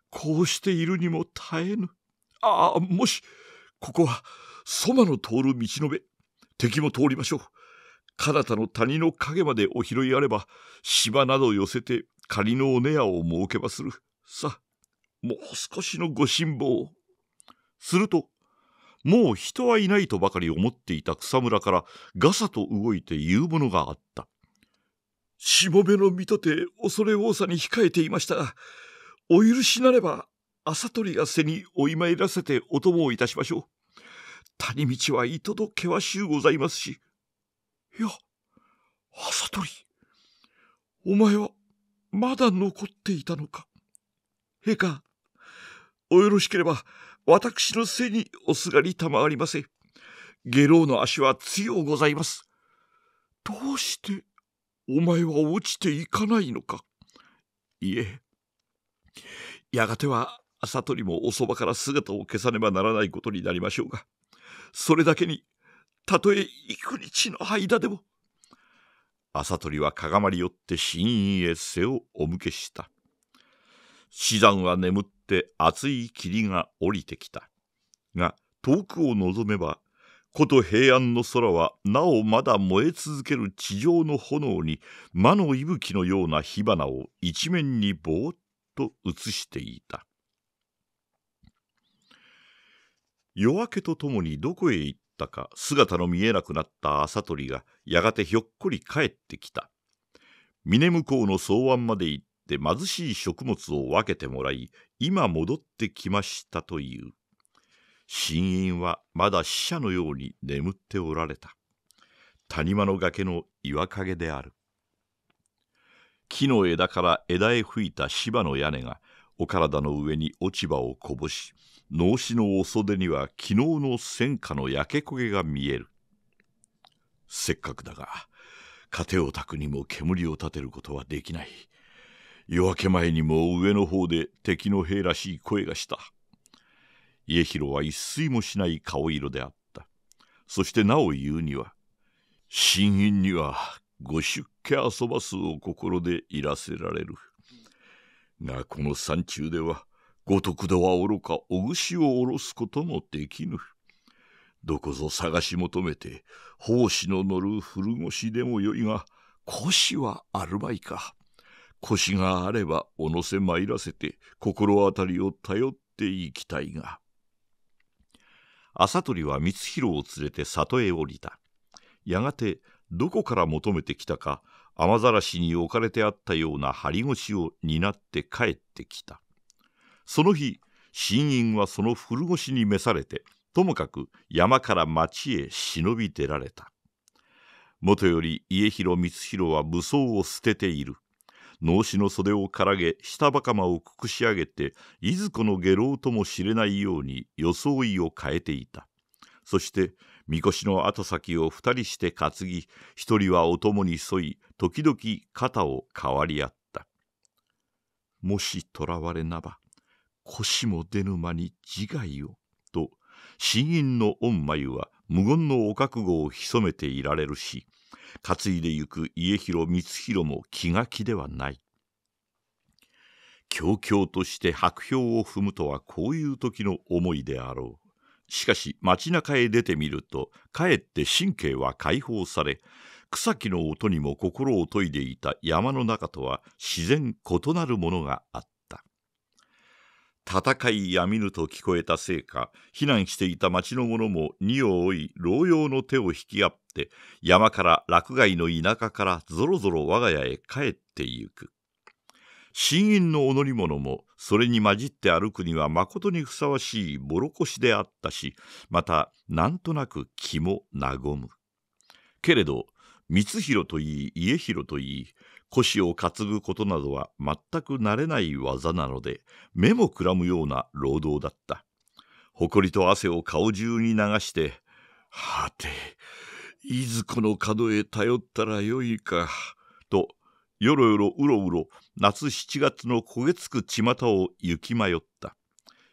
こうしているにも耐えぬ。ああ、もし、ここは、そばの通る道のべ。敵も通りましょう。彼方の谷の陰までお拾いあれば、芝など寄せて仮のお寝屋を設けまする。さあ、もう少しのご辛抱。すると、もう人はいないとばかり思っていた草むらからガサと動いて言うものがあった。しもべの見とて恐れ多さに控えていました。が、お許しなれば、朝取りが背においまいらせてお供をいたしましょう。谷道はいとど険しゅうございますし。いや、朝取り、お前はまだ残っていたのか。陛下、およろしければ、私の背におすがりたまわりませ。ん。下郎の足は強うございます。どうして、お前は落ちていかないのか。いえ、やがては、朝取りもおそばから姿を消さねばならないことになりましょうが、それだけに、たとえ幾日の間でも。朝取りはかがまり寄って新院へ背をお向けした。死産は眠っって厚い霧が降りてきた。が、遠くを望めば、古都平安の空はなおまだ燃え続ける地上の炎に魔の息吹のような火花を一面にぼーっと映していた。夜明けとともにどこへ行ったか姿の見えなくなった朝鳥がやがてひょっこり帰ってきた峰向こうの草案まで行っって貧しい食物を分けてもらい今戻ってきましたという死因はまだ死者のように眠っておられた谷間の崖の岩陰である木の枝から枝へ吹いた芝の屋根がお体の上に落ち葉をこぼし脳死のお袖には昨日の戦火の焼け焦げが見えるせっかくだが糧をたくにも煙を立てることはできない夜明け前にも上の方で敵の兵らしい声がした。家広は一睡もしない顔色であった。そしてなお言うには、新院にはご出家遊ばすお心でいらせられる。がこの山中では、五徳度はおろかお串をおろすこともできぬ。どこぞ探し求めて、奉仕の乗る古腰でもよいが、腰はあるまいか。腰があればおのせ参らせて心当たりを頼っていきたいが朝鳥は光弘を連れて里へ降りたやがてどこから求めてきたか雨ざらしに置かれてあったような張り腰を担って帰ってきたその日新院はその古腰に召されてともかく山から町へ忍び出られたもとより家広光弘は武装を捨てている脳死の袖をからげ下ばかまをくくし上げていずこの下郎とも知れないように装いを変えていたそしてみこしの後先を二人して担ぎ一人はお供に沿い時々肩を変わり合ったもし囚われなば腰も出ぬ間に自害をと死因の御眉は無言のお覚悟を潜めていられるし担いでゆく家広光弘も気が気ではない恐々として白氷を踏むとはこういう時の思いであろうしかし街中へ出てみるとかえって神経は解放され草木の音にも心を研いでいた山の中とは自然異なるものがあった戦いやみぬと聞こえたせいか避難していた町の者も荷を追い老用の手を引き合っって山から落外の田舎からぞろぞろ我が家へ帰ってゆく新院のお乗り物もそれに混じって歩くにはまことにふさわしいぼろこしであったしまたなんとなく気も和むけれど光弘といい家広といい腰を担ぐことなどは全く慣れない技なので目もくらむような労働だった。誇りと汗を顔中に流して「はていずこの角へ頼ったらよいか、と、よろよろうろうろ、夏七月の焦げつく巷を行き迷った。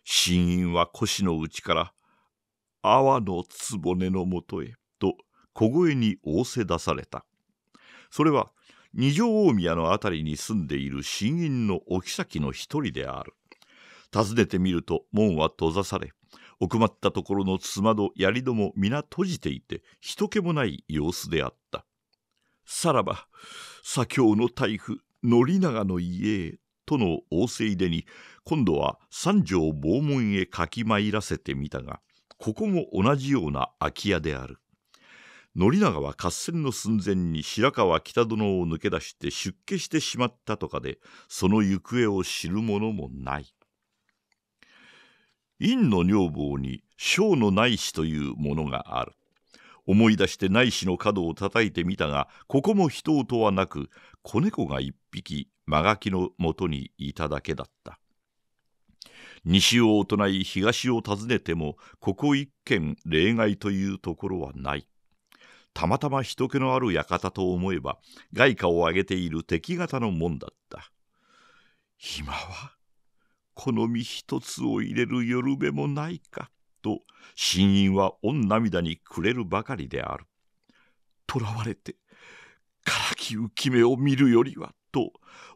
死因は腰の内から、阿波の局のもとへ、と小声に仰せ出された。それは、二条大宮の辺りに住んでいる死因のお妃の一人である。訪ねてみると門は閉ざされ、奥まったところの妻戸槍戸も皆閉じていて人気もない様子であったさらば左京の大夫宣長の家へとの仰せいでに今度は三条傍門へかきまいらせてみたがここも同じような空き家である宣長は合戦の寸前に白川北殿を抜け出して出家してしまったとかでその行方を知る者もない。陰の女房に小の内視というものがある。思い出して内視の角を叩いてみたが、ここも人音はなく、子猫が一匹、間垣のもとにいただけだった。西をお唱い東を訪ねてもここ一軒例外というところはないたまたま人気のある館と思えば外貨を上げている敵方のもんだった今は好み一つを入れるよるべもないか」と死因は御涙にくれるばかりである。とらわれて唐き浮目を見るよりはと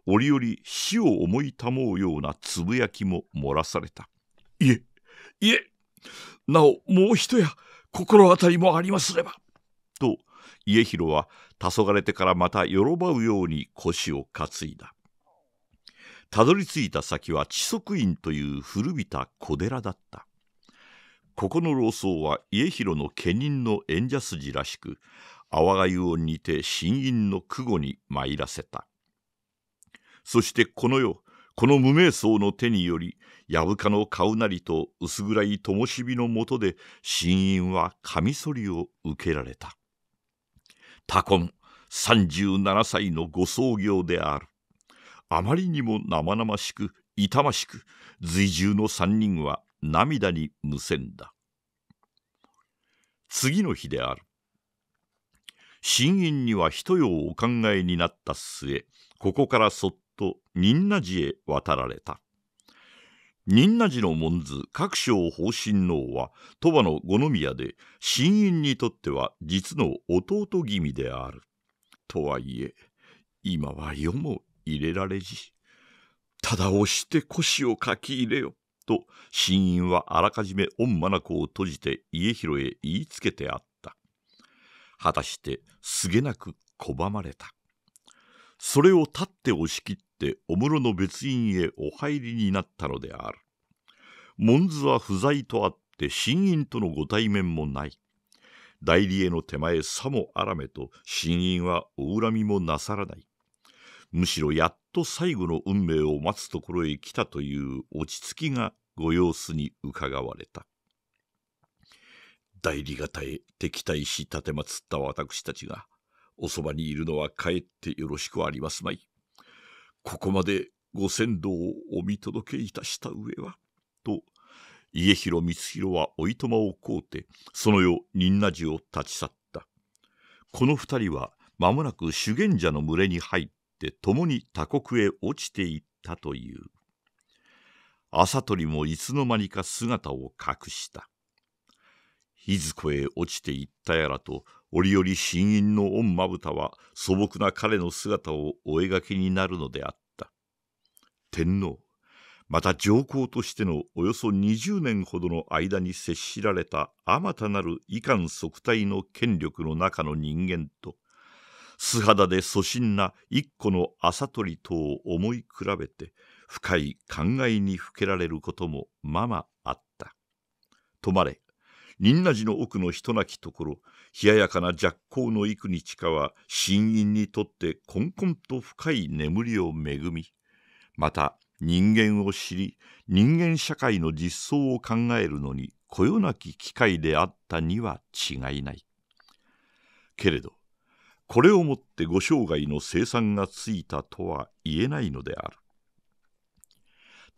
折々死を思いたもうようなつぶやきも漏らされた。いえいえなおもう一や心当たりもありますれば。と家広は黄昏てからまたよろばうように腰を担いだ。たどり着いた先は知足院という古びた小寺だったここの老僧は家広の家人の縁者筋らしく波がゆを煮て新院の久保に参らせたそしてこの世この無名僧の手により藪かの顔なりと薄暗い灯火のもとで新院はカミソリを受けられた他魂37歳のご創業であるあまりにも生々しく痛ましく随従の三人は涙にむせんだ次の日である新院には一夜お考えになった末ここからそっと仁和寺へ渡られた仁和寺の門図各省方針王は鳥羽の五宮で新院にとっては実の弟君であるとはいえ今は世も入れられじ。ただ押して腰をかき入れよ。と、新院はあらかじめ御眼を閉じて家広へ言いつけてあった。果たして、すげなく拒まれた。それを立って押し切ってお室の別院へお入りになったのである。モンズは不在とあって新院とのご対面もない。代理への手前さもあらめと新院はお恨みもなさらない。むしろやっと最後の運命を待つところへ来たという落ち着きがご様子に伺われた代理方へ敵対し奉った私たちがおそばにいるのはかえってよろしくありますまいここまでご先導をお見届けいたした上はと家広光弘はおいとまを請うてその世仁和寺を立ち去ったこの二人は間もなく修験者の群れに入っって共に他国へ落ちていったという麻鳥もいつの間にか姿を隠したいずこへ落ちていったやらと折々新陰の御まぶたは素朴な彼の姿をお描きになるのであった天皇また上皇としてのおよそ20年ほどの間に接しられたあまたなる遺憾即体の権力の中の人間と素肌で粗心な一個の朝鳥とを思い比べて深い考えにふけられることもままあった。止まれ仁和寺の奥の人なきところ冷ややかな若光の幾日かは真因にとってこんこんと深い眠りを恵みまた人間を知り人間社会の実相を考えるのにこよなき機会であったには違いないけれどこれをもってご生涯の生産がついたとは言えないのである。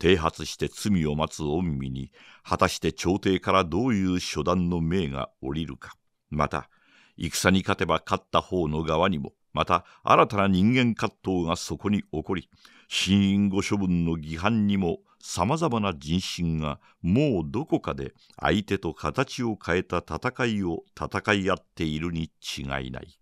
剃発して罪を待つ御身に果たして朝廷からどういう初段の命が下りるかまた戦に勝てば勝った方の側にもまた新たな人間葛藤がそこに起こり死因ご処分の規範にもさまざまな人心がもうどこかで相手と形を変えた戦いを戦い合っているに違いない。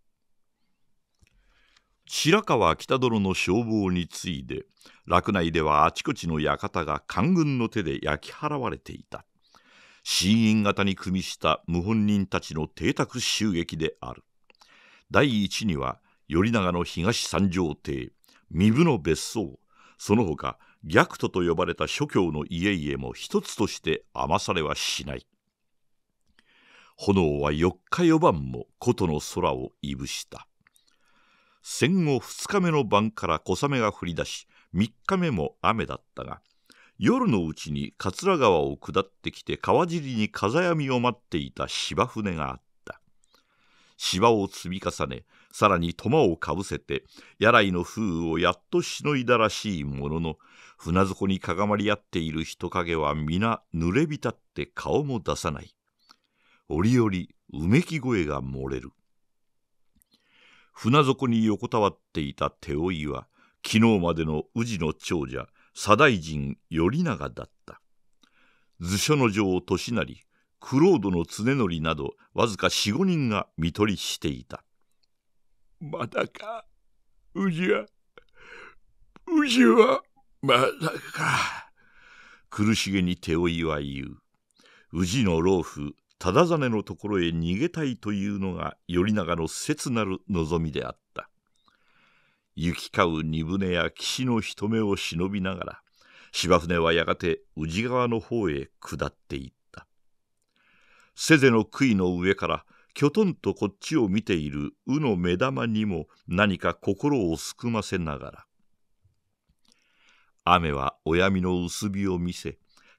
白川北殿の消防に次いで洛内ではあちこちの館が官軍の手で焼き払われていた新院型に組みした謀反人たちの邸宅襲撃である第一には頼長の東三条邸三部の別荘その他逆徒と呼ばれた諸教の家々も一つとして余されはしない炎は四日四晩も琴の空をいぶした戦後2日目の晩から小雨が降り出し3日目も雨だったが夜のうちに桂川を下ってきて川尻に風闇を待っていた芝船があった芝を積み重ねさらに苫をかぶせて柳来の風雨をやっとしのいだらしいものの船底にかがまり合っている人影は皆濡れ浸って顔も出さない折々うめき声が漏れる船底に横たわっていた手負いは昨日までの宇治の長者左大臣頼長だった図書の城利成九郎殿常則などわずか四五人が見取りしていたまだか宇治は宇治はまだか苦しげに手負いは言う宇治の老夫忠真のところへ逃げたいというのが頼長の切なる望みであった行き交う荷船や岸の人目を忍びながら芝船はやがて宇治川の方へ下っていったせぜの杭の上からきょとんとこっちを見ている鵜の目玉にも何か心をすくませながら雨はお闇の薄日を見せ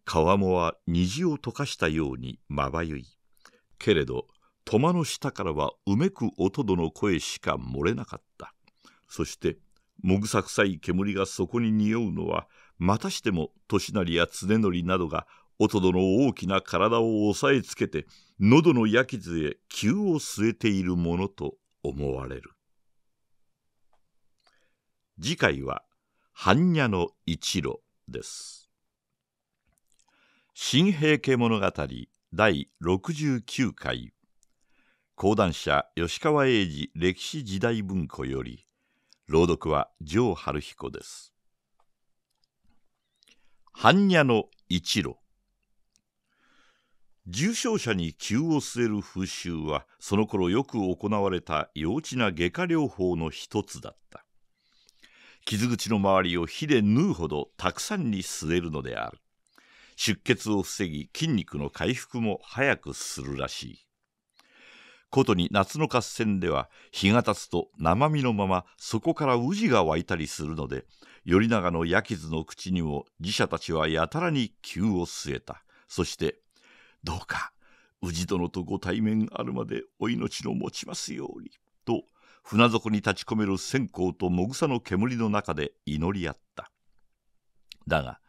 川面は虹を溶かしたようにまばゆいけれど戸間の下からはうめく音どの声しか漏れなかったそしてもぐさくさい煙がそこに匂うのはまたしても年成や常則などが音どの大きな体を押さえつけて喉の焼き図へ急を据えているものと思われる次回は「般若の一路」です。新平家物語第69回講談社吉川英治歴史時代文庫より朗読は城春彦です般若の一路重症者に急を据える風習はその頃よく行われた幼稚な外科療法の一つだった傷口の周りを火で縫うほどたくさんに据えるのである出血を防ぎ筋肉の回復も早くするらしい。ことに夏の合戦では日が経つと生身のままそこから宇治が湧いたりするので頼長の矢傷の口にも寺社たちはやたらに灸を据えたそして「どうか宇治殿とご対面あるまでお命の持ちますように」と船底に立ち込める線香ともぐさの煙の中で祈り合っただが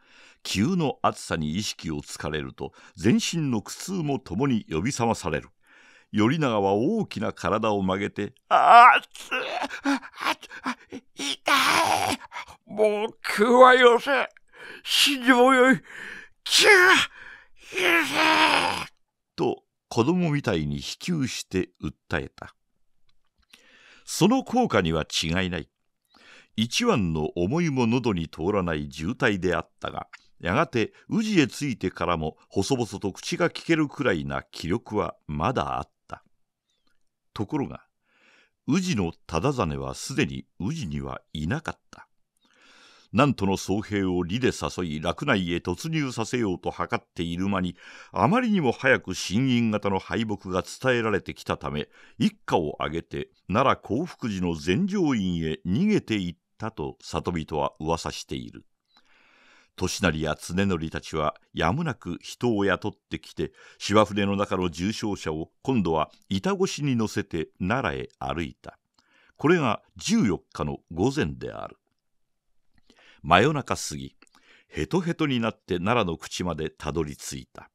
急の暑さに意識をつかれると全身の苦痛も共に呼び覚まされる頼長は大きな体を曲げて「あっつあ痛いもう僕はよせ死んでもよいキューせ!」と子供みたいに飛球して訴えたその効果には違いない一番の思いも喉に通らない渋滞であったがやがて宇治へ着いてからも細々と口が聞けるくらいな気力はまだあったところが宇治の忠真はすでに宇治にはいなかったなんとの僧兵を利で誘い洛内へ突入させようと図っている間にあまりにも早く新院型の敗北が伝えられてきたため一家を挙げて奈良興福寺の全城院へ逃げていったと里人は噂している年成や常則たちはやむなく人を雇ってきて芝船の中の重傷者を今度は板越しに乗せて奈良へ歩いたこれが14日の午前である真夜中過ぎヘトヘトになって奈良の口までたどり着いた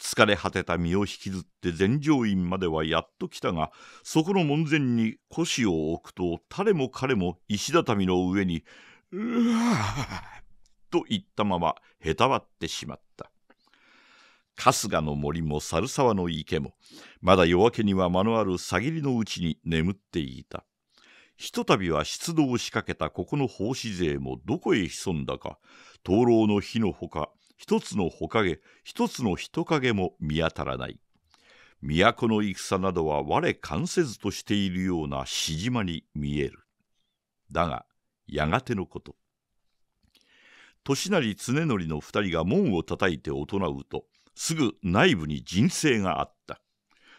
疲れ果てた身を引きずって全城院まではやっと来たがそこの門前に腰を置くと誰も彼も石畳の上に「うわと言ったままへたわってしまった春日の森も猿沢の池もまだ夜明けには間のあるさぎりのうちに眠っていたひとたびは出動を仕掛けたここの奉仕勢もどこへ潜んだか灯籠の火のほか一つのほかげ一つの人影も見当たらない都の戦などは我関せずとしているようなしじまに見えるだがやがてのこと年成常則の二人が門を叩いて大人うとすぐ内部に人生があった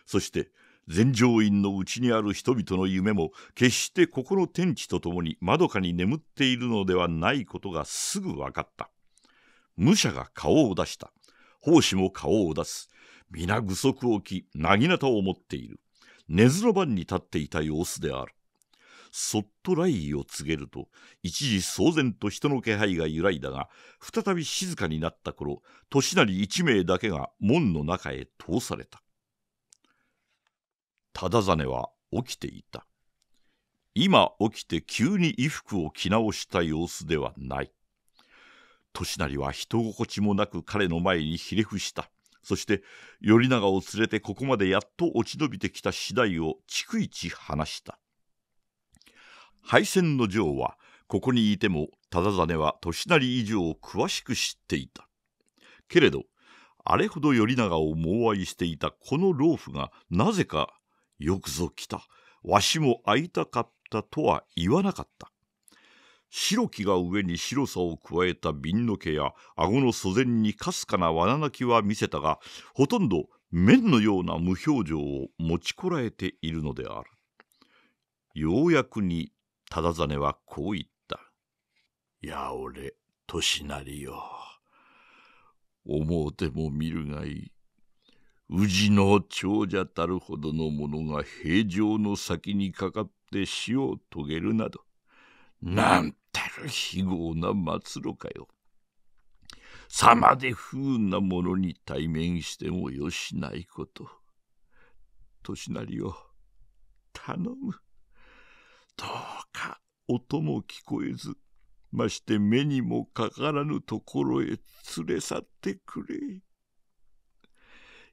そして全乗院のうちにある人々の夢も決してここの天地とともにまどかに眠っているのではないことがすぐ分かった武者が顔を出した奉仕も顔を出す皆具足を着なぎなたを持っている根津の番に立っていた様子であるそっと雷意を告げると一時騒然と人の気配が揺らいだが再び静かになった頃年なり一名だけが門の中へ通された忠真は起きていた今起きて急に衣服を着直した様子ではない年成は人心地もなく彼の前にひれ伏したそして頼長を連れてここまでやっと落ち延びてきた次第を逐一話した敗戦の女王はここにいても忠真は年なり以上詳しく知っていたけれどあれほど頼長を猛愛していたこの老夫がなぜか「よくぞ来たわしも会いたかった」とは言わなかった白木が上に白さを加えた瓶の毛や顎の祖前にかすかな罠なきは見せたがほとんど面のような無表情を持ちこらえているのであるようやくに忠真はこう言った。やおれ、年なりよ。思うても見るがいい。宇治の長者たるほどの者が平城の先にかかって死を遂げるなど、なんたる非業な末路かよ。さまで不運な者に対面してもよしないこと。年なりを頼む。どうか音も聞こえず、まして目にもかからぬところへ連れ去ってくれ。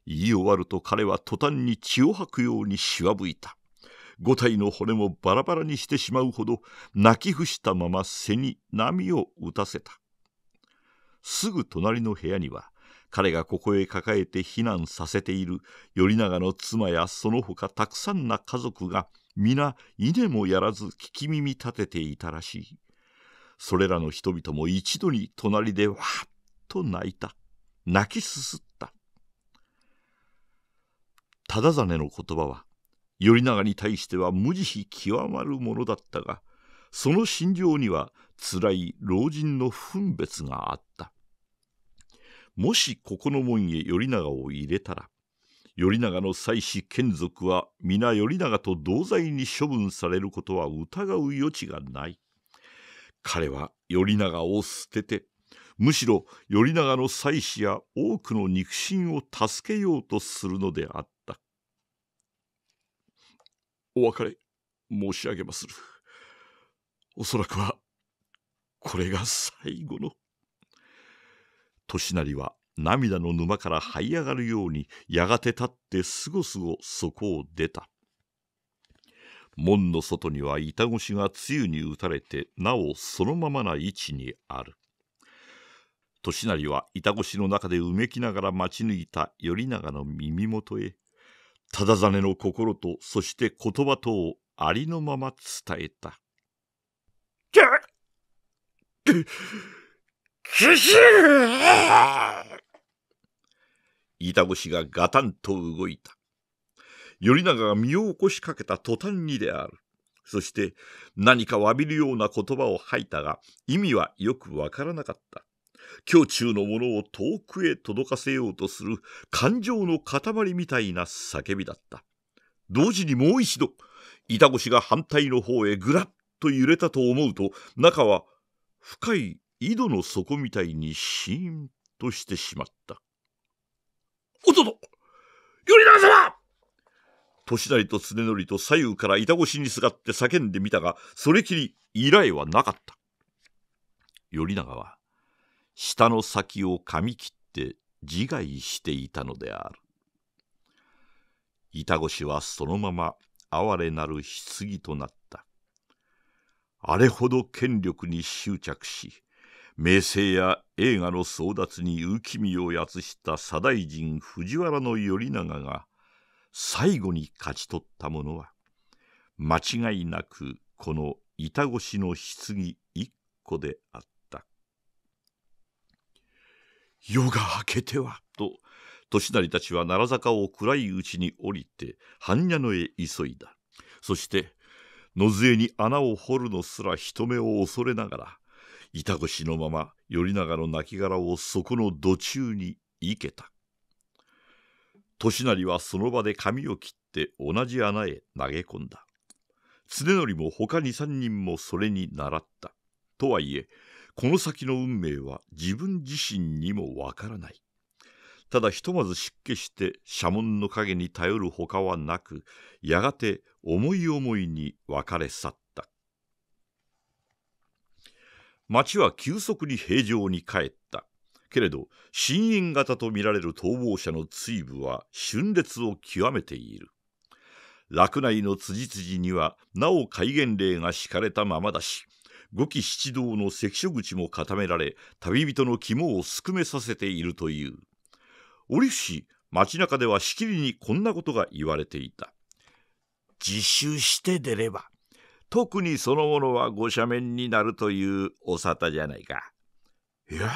言い終わると彼は途端に血を吐くようにしわぶいた。五体の骨もバラバラにしてしまうほど泣き伏したまま背に波を打たせた。すぐ隣の部屋には彼がここへ抱えて避難させている頼長の妻やその他たくさんな家族が皆稲もやらず聞き耳立てていたらしいそれらの人々も一度に隣でわっと泣いた泣きすすった忠真の言葉は頼長に対しては無慈悲極まるものだったがその心情にはつらい老人の分別があったもしここの門へ頼長を入れたら頼長の妻子眷属は皆頼長と同罪に処分されることは疑う余地がない。彼は頼長を捨ててむしろ頼長の妻子や多くの肉親を助けようとするのであったお別れ申し上げまするおそらくはこれが最後の年成は涙の沼から這い上がるようにやがて立ってすごすごそこを出た門の外には板越しが露に打たれてなおそのままな位置にある利成は板越の中でうめきながら待ち抜いた頼長の耳元へ忠真の心とそして言葉とをありのまま伝えた「けけしゅ板越がガタンと動いた。頼長が身を起こしかけた途端にである。そして何か詫びるような言葉を吐いたが意味はよくわからなかった。胸中のものを遠くへ届かせようとする感情の塊みたいな叫びだった。同時にもう一度、板越が反対の方へぐらっと揺れたと思うと、中は深い井戸の底みたいにシーンとしてしまった。おとと頼長様年成と常則と左右から板越しにすがって叫んでみたが、それきり依頼はなかった。頼長は、舌の先を噛み切って自害していたのである。板越しはそのまま哀れなる棺となった。あれほど権力に執着し、名声や映画の争奪にき身をやつした左大臣藤原頼長が最後に勝ち取ったものは間違いなくこの板越しの棺一個であった夜が明けてはと年成たちは奈良坂を暗いうちに降りて般若野へ急いだそして野杖に穴を掘るのすら人目を恐れながら板越しのまま頼長の亡骸をそこの土中に生けた年成はその場で髪を切って同じ穴へ投げ込んだ常則も他に3人もそれに倣ったとはいえこの先の運命は自分自身にもわからないただひとまず出家して社門の陰に頼るほかはなくやがて思い思いに別れ去った町は急速に平常に帰ったけれど新因型とみられる逃亡者の追部は峻烈を極めている洛内の辻々にはなお戒厳令が敷かれたままだし五季七道の関所口も固められ旅人の肝をすくめさせているという折伏町中ではしきりにこんなことが言われていた自首して出れば特にそのものは御斜面になるというお沙汰じゃないか。いや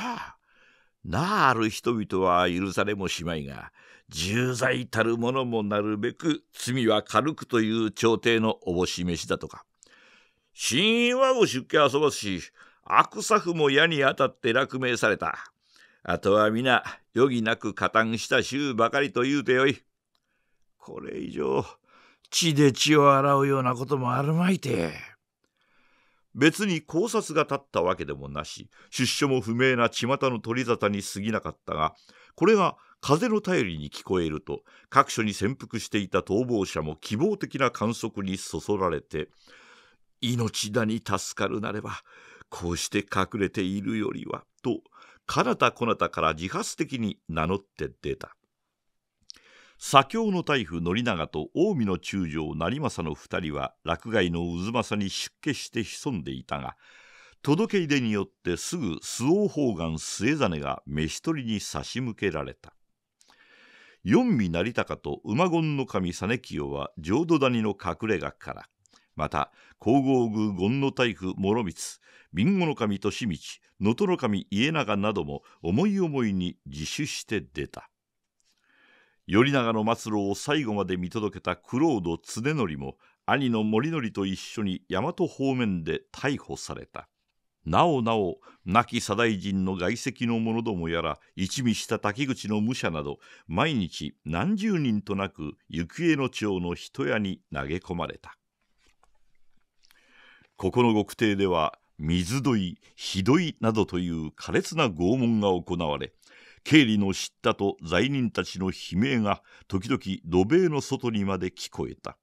なある人々は許されもしまいが重罪たるものもなるべく罪は軽くという朝廷のおぼししだとか親因はご出家遊ばすし悪作も矢に当たって落命されたあとは皆余儀なく加担した衆ばかりと言うてよいこれ以上血で血を洗うようなこともあるまいて別に考察が立ったわけでもなし出所も不明な巷の取り沙汰に過ぎなかったがこれが風の便りに聞こえると各所に潜伏していた逃亡者も希望的な観測にそそられて命だに助かるなればこうして隠れているよりはと彼方こなたから自発的に名乗って出た左京の大夫宣長と近江の中将成政の二人は落外の渦政に出家して潜んでいたが届け出によってすぐ周防方末実が飯取りに差し向けられた四味成高と馬権の神実清は浄土谷の隠れ家からまた皇后宮権の大夫諸光備後の神利道能登の神家長なども思い思いに自首して出た頼長の末路を最後まで見届けた九郎戸常則も兄の森則と一緒に大和方面で逮捕されたなおなお亡き左大臣の外籍の者どもやら一味した滝口の武者など毎日何十人となく行方の町の人屋に投げ込まれたここの獄邸では水どいひどいなどという苛烈な拷問が行われ経理の知ったと罪人たちの悲鳴が時々土塀の外にまで聞こえた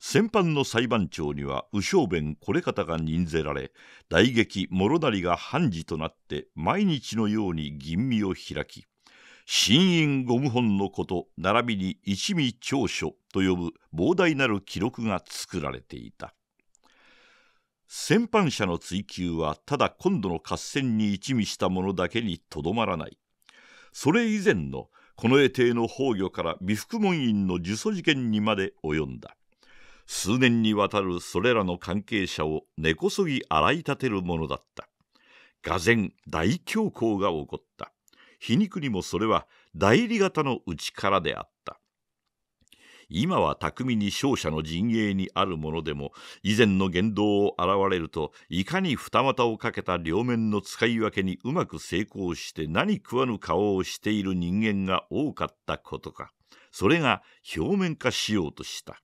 先般の裁判長には右小弁これ方が任ぜられ大劇諸成が判事となって毎日のように吟味を開き新院御謀本のこと並びに一味長所と呼ぶ膨大なる記録が作られていた戦犯者の追及はただ今度の合戦に一味したものだけにとどまらないそれ以前の近衛帝の崩御から美福門院の呪詛事件にまで及んだ数年にわたるそれらの関係者を根こそぎ洗い立てるものだった俄然大恐慌が起こった皮肉にもそれは代理型の内からであった今は巧みに勝者の陣営にあるものでも以前の言動を現れるといかに二股をかけた両面の使い分けにうまく成功して何食わぬ顔をしている人間が多かったことかそれが表面化しようとした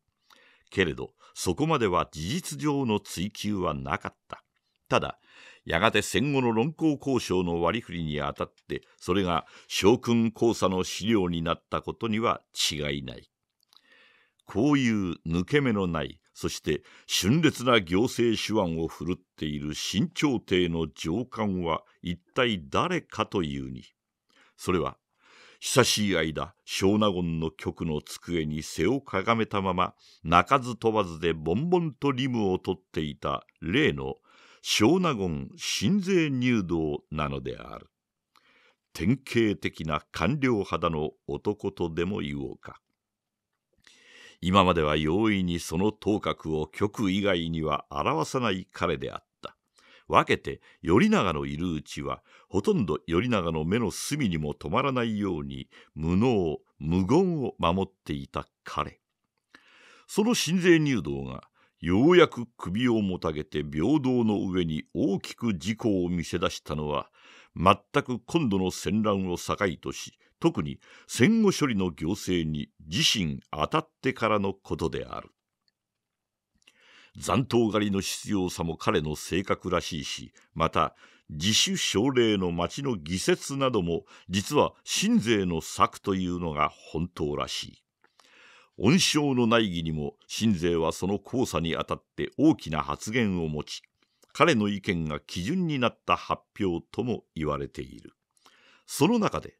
けれどそこまでは事実上の追求はなかったただやがて戦後の論考交渉の割り振りにあたってそれが将軍交差の資料になったことには違いないこういう抜け目のないそして峻烈な行政手腕を振るっている新朝廷の上官は一体誰かというにそれは久しい間小納言の局の机に背をかがめたまま泣かず飛ばずでボンボンとリムを取っていた例の小納言新税入道なのである典型的な官僚肌の男とでも言おうか今までは容易にその頭角を局以外には表さない彼であった分けて頼長のいるうちはほとんど頼長の目の隅にも止まらないように無能無言を守っていた彼その神勢入道がようやく首をもたげて平等の上に大きく事故を見せ出したのは全く今度の戦乱を境とし特に戦後処理の行政に自身当たってからのことである残党狩りの必要さも彼の性格らしいしまた自主奨励の町の議説なども実は新税の策というのが本当らしい恩賞の内儀にも新税はその交差にあたって大きな発言を持ち彼の意見が基準になった発表とも言われているその中で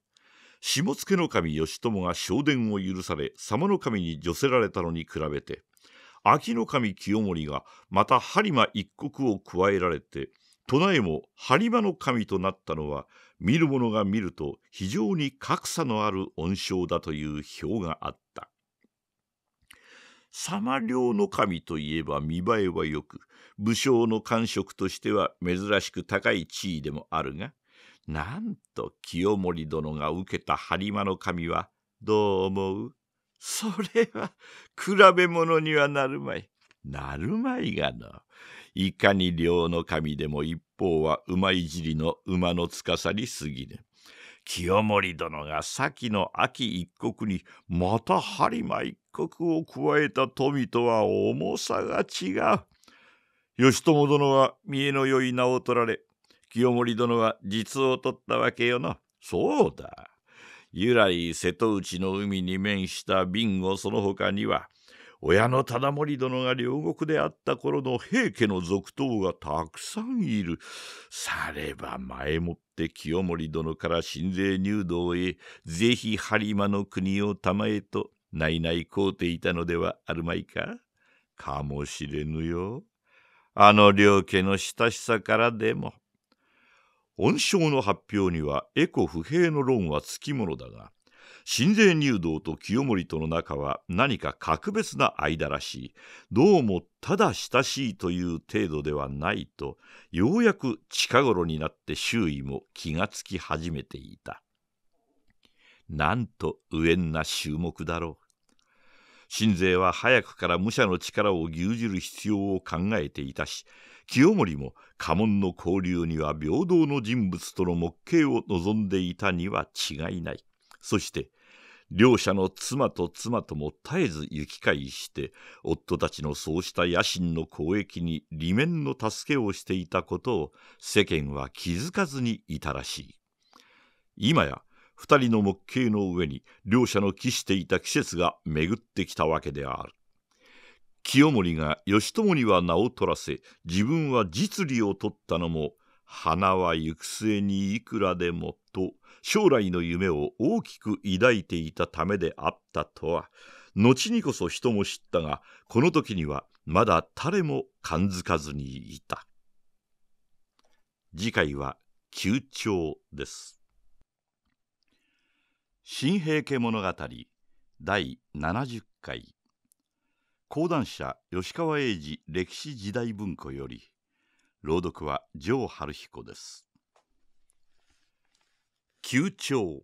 下野守義朝が昇殿を許され様の神に寄せられたのに比べて秋の神清盛がまた播磨一国を加えられて都内も播磨の神となったのは見る者が見ると非常に格差のある恩賞だという表があった。様領の神といえば見栄えはよく武将の官職としては珍しく高い地位でもあるがなんと清盛殿が受けた播磨の神はどう思うそれは比べ物にはなるまい。なるまいがな。いかに両の神でも一方は馬いじりの馬の司りすぎぬ。清盛殿が先の秋一国にまた播磨一国を加えた富とは重さが違う。義朝殿は見えのよい名を取られ清盛殿は実を取ったわけよな。そうだ。由来瀬戸内の海に面した瓶をその他には、親の忠盛殿が両国であった頃の平家の続投がたくさんいる。されば前もって清盛殿から新税入道へ、ぜひ播磨の国を玉へと、ないないこうていたのではあるまいかかもしれぬよ。あの両家の親しさからでも。恩賞の発表にはエコ不平の論はつきものだが新税入道と清盛との仲は何か格別な間らしいどうもただ親しいという程度ではないとようやく近頃になって周囲も気がつき始めていたなんと無縁な衆目だろう新税は早くから武者の力を牛耳る必要を考えていたし清盛も家紋の交流には平等の人物との目形を望んでいたには違いない。そして、両者の妻と妻とも絶えず行き交いして夫たちのそうした野心の交易に利面の助けをしていたことを世間は気づかずにいたらしい今や二人の木形の上に両者の期していた季節が巡ってきたわけである清盛が義朝には名を取らせ自分は実利を取ったのも花は行く末にいくらでもと将来の夢を大きく抱いていたためであったとは後にこそ人も知ったがこの時にはまだ誰も感づかずにいた次回は「旧長」です「新平家物語」第70回講談社吉川英治歴史時代文庫より朗読は城春彦です旧帳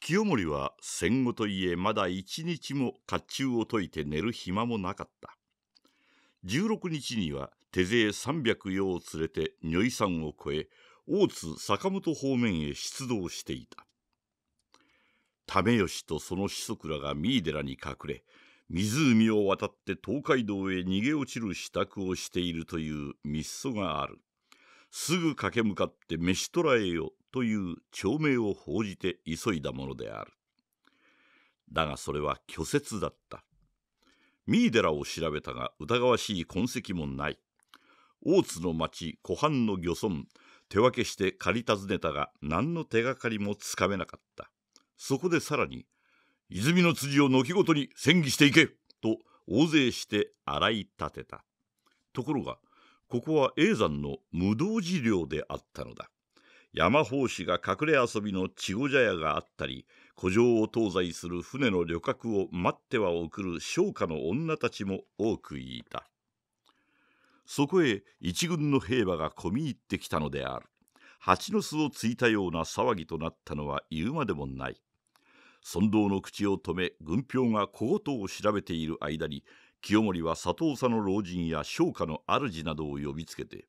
清盛は戦後といえまだ一日も甲冑を解いて寝る暇もなかった16日には手勢300余を連れて如意山を越え大津坂本方面へ出動していた為吉とその子息らが三井寺に隠れ湖を渡って東海道へ逃げ落ちる支度をしているという密書があるすぐ駆け向かって召し捕らえよという町名を報じて急いだものであるだがそれは虚説だった三井寺を調べたが疑わしい痕跡もない大津の町湖畔の漁村手分けして借り尋ねたが何の手がかりもつかめなかったそこでさらに泉の辻を軒ごとに戦議していけと大勢して洗い立てたところがここは叡山の無道寺領であったのだ山法師が隠れ遊びの稚児茶屋があったり古城を東西する船の旅客を待っては送る商家の女たちも多くいたそこへ一軍の兵馬が込み入ってきたのである蜂の巣をついたような騒ぎとなったのは言うまでもない尊道の口を止め軍票が小言を調べている間に清盛は佐藤佐の老人や商家の主などを呼びつけて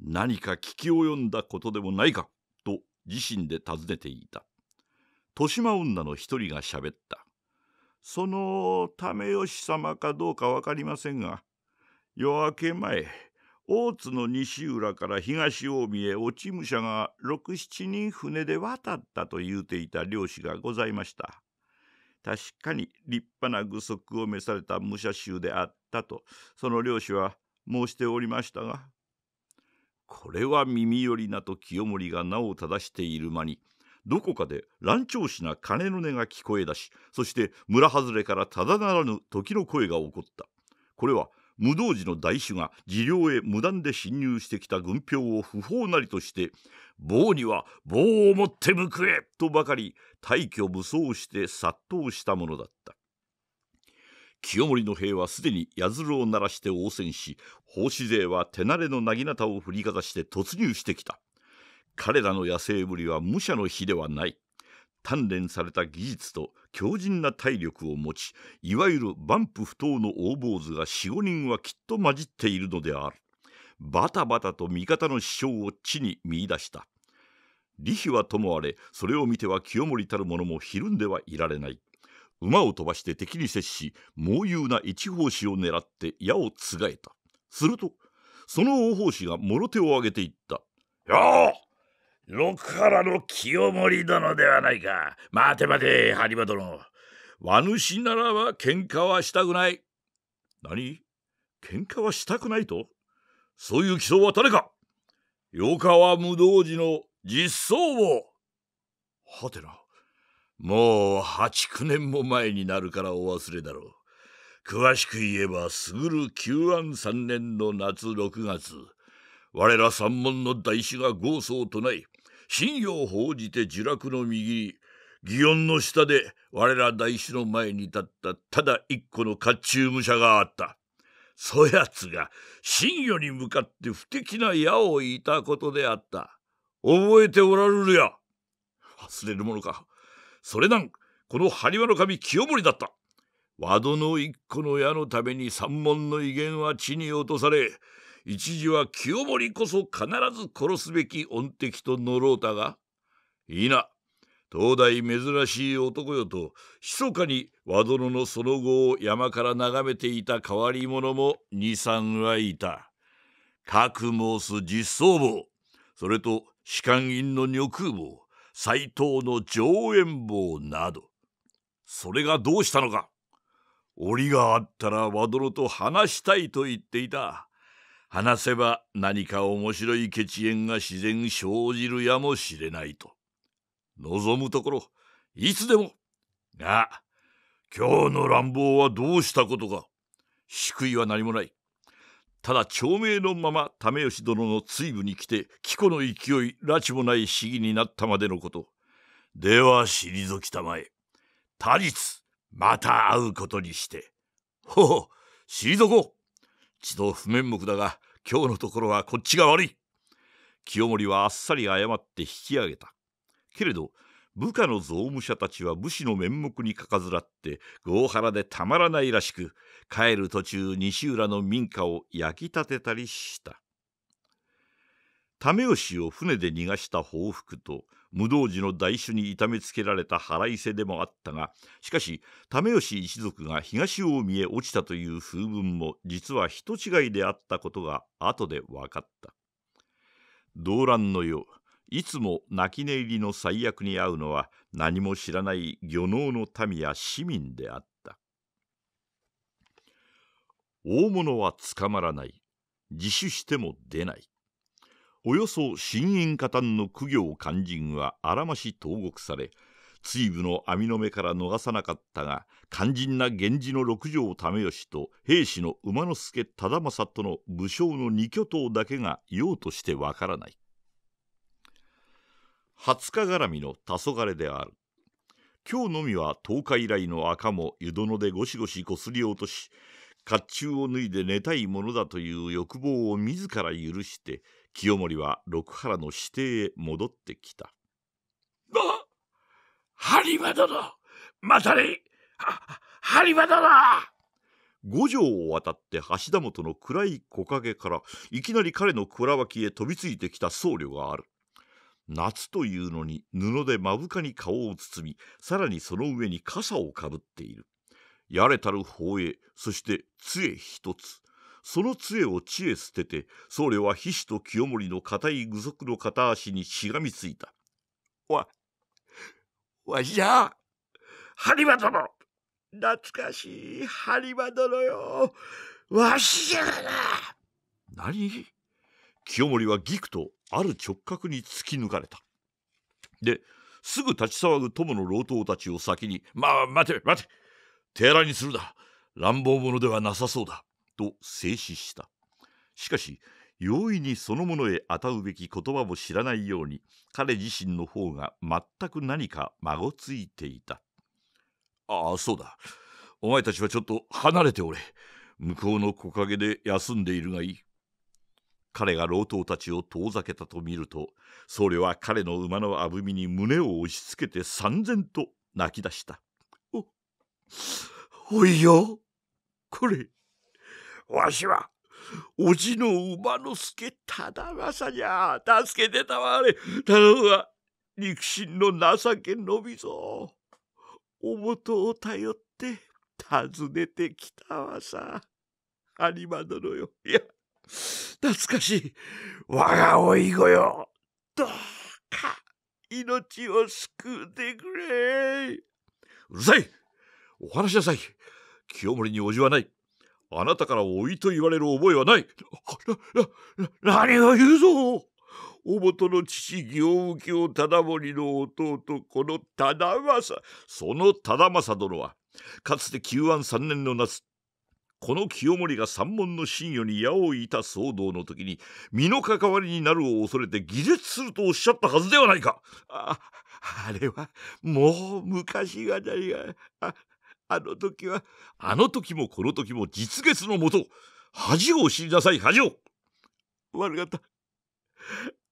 何か聞き及んだことでもないかと自身で尋ねていた豊島女の一人がしゃべったその為し様かどうか分かりませんが夜明け前大津の西浦から東近江へ落ち武者が六七人船で渡ったと言うていた漁師がございました。確かに立派な具足を召された武者衆であったとその漁師は申しておりましたがこれは耳寄りなと清盛が名を正している間にどこかで乱調子な鐘の音が聞こえだしそして村外れからただならぬ時の声が起こったこれは無道寺の大主が治領へ無断で侵入してきた軍票を不法なりとして棒には棒を持って報えとばかり大挙武装して殺到したものだった清盛の兵はすでに八鶴を鳴らして応戦し奉仕勢は手慣れの薙刀を振りかざして突入してきた彼らの野生ぶりは武者の比ではない鍛錬された技術と強靭な体力を持ちいわゆる万夫不当の大坊主が45人はきっと混じっているのであるバタバタと味方の師匠を地に見いだした利比はともあれそれを見ては清盛たる者もひるんではいられない馬を飛ばして敵に接し猛勇な一法師を狙って矢をつがえたするとその大法師がもろ手を挙げていった「やあ六原の清盛殿ではないか。待て待て、播磨殿。ぬ主ならば喧嘩はしたくない。何喧嘩はしたくないとそういう起訴は誰か与川無道寺の実相をはてな。もう八九年も前になるからお忘れだろう。詳しく言えば、すぐる九安三年の夏六月、我ら三門の大師が豪奏とない、信用報じて呪落の右祇園の下で我ら大師の前に立ったただ一個の甲冑武者があった。そやつが信与に向かって不敵な矢を射たことであった。覚えておられるや。忘れるものか。それなんこの埴輪の神清盛だった。和戸の一個の矢のために三門の威厳は地に落とされ一時は清盛こそ必ず殺すべき恩敵と呪うたがいいな東大珍しい男よと密かに和殿のその後を山から眺めていた変わり者も二三はいた。各申す実相棒それと士官院の女空棒斎藤の上演棒などそれがどうしたのか折があったら和殿と話したいと言っていた。話せば何か面白い血縁が自然生じるやもしれないと。望むところ、いつでも。が、今日の乱暴はどうしたことか。救いは何もない。ただ長命のまま為義殿の追部に来て貴子の勢い拉致もない市議になったまでのことでは退きたまえ他日また会うことにしてほほ退こう一度不面目だが今日のところはこっちが悪い清盛はあっさり謝って引き上げたけれど部下の造務者たちは武士の面目にかかずらって豪腹でたまらないらしく帰る途中西浦の民家を焼き立てたりした為吉を船で逃がした報復と無道寺の代首に痛めつけられた腹いせでもあったがしかし為吉一族が東近江へ落ちたという風文も実は人違いであったことが後で分かった動乱の世いつも泣き寝入りの最悪に遭うのは何も知らない漁農の民や市民であった大物は捕まらない自首しても出ないおよそ新院加担の苦行肝心はあらまし投獄され追部の網の目から逃さなかったが肝心な源氏の六条為義と兵士の馬之助忠政との武将の二巨頭だけが用としてわからない20日絡みの黄昏である今日のみは10日以来の赤も湯殿でゴシゴシこすり落とし甲冑を脱いで寝たいものだという欲望を自ら許して清盛は六原の指定へ戻ってきたあ播磨殿まさに播磨殿五条を渡って橋田元の暗い木陰からいきなり彼の蔵脇へ飛びついてきた僧侶がある夏というのに布で目深に顔を包みさらにその上に傘をかぶっているやれたる宝永そして杖一つその杖を地へ捨てて、僧侶は脂と清盛の固い具足の片足にしがみついた。わ、わしゃ、針場殿懐かしい針場殿よわしじゃがな何清盛はギクとある直角に突き抜かれた。で、すぐ立ち騒ぐ友の老頭たちを先に「まあ待て待て手荒にするだ乱暴者ではなさそうだと静止したしかし容易にそのものへあたうべき言葉も知らないように彼自身の方が全く何かまごついていたああそうだお前たちはちょっと離れておれ向こうの木陰で休んでいるがいい彼が老頭たちを遠ざけたと見ると僧侶は彼の馬のあぶみに胸を押しつけて散然と泣き出したおおいよこれわしは、おじの馬之助忠正じゃ。助けてたわれ。頼むわ。肉親の情けのびぞ。おもとを頼って訪ねてきたわさ。ア有馬殿よ。いや、懐かしい。我がおい子よ。どうか命を救ってくれ。うるさいお話しなさい清盛におじはない。あなたから老いと言われる覚えはない。な、な、何を言うぞ表の父行右京忠盛の弟この忠政その忠政殿はかつて旧安三年の夏この清盛が三門の信与に矢を射た騒動の時に身の関わりになるを恐れて偽絶するとおっしゃったはずではないかああれはもう昔がだ。がああの時は、あの時もこの時も実月のもと、恥を知りなさい、恥を。悪かった。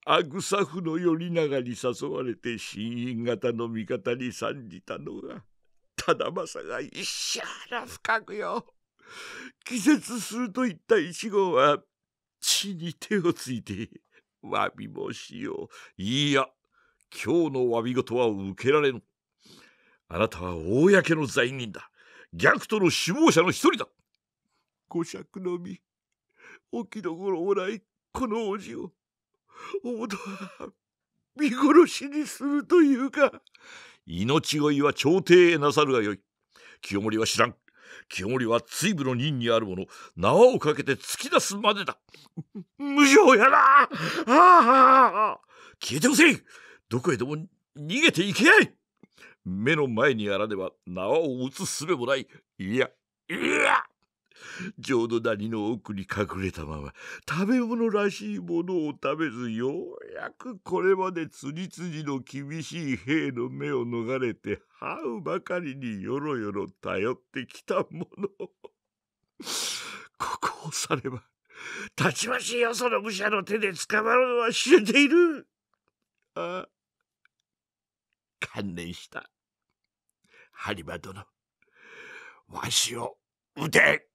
アグサフの頼長に誘われて新院型の味方に参じたのが、忠政が一生ら深くよ。気絶すると言った一号は、血に手をついて、詫びもしよう。いいや、今日の詫び事は受けられぬ。あなたは公の罪人だ。逆徒の首謀者の一人だ。五尺の身、お気の頃おらい、この王子を、おとは、見殺しにするというか。命乞いは朝廷へなさるがよい。清盛は知らん。清盛は追部の任にあるもの、縄をかけて突き出すまでだ。無情やなああ消えてほせどこへでも逃げていけやい目の前にあらねば縄を打つすべもないいやいや浄土谷の奥に隠れたまま食べ物らしいものを食べずようやくこれまで次々の厳しい兵の目を逃れて這うばかりによろよろ頼ってきたものここを去ればたちまちよその武者の手で捕まるのは知れているああ観念した。播磨殿わしを撃て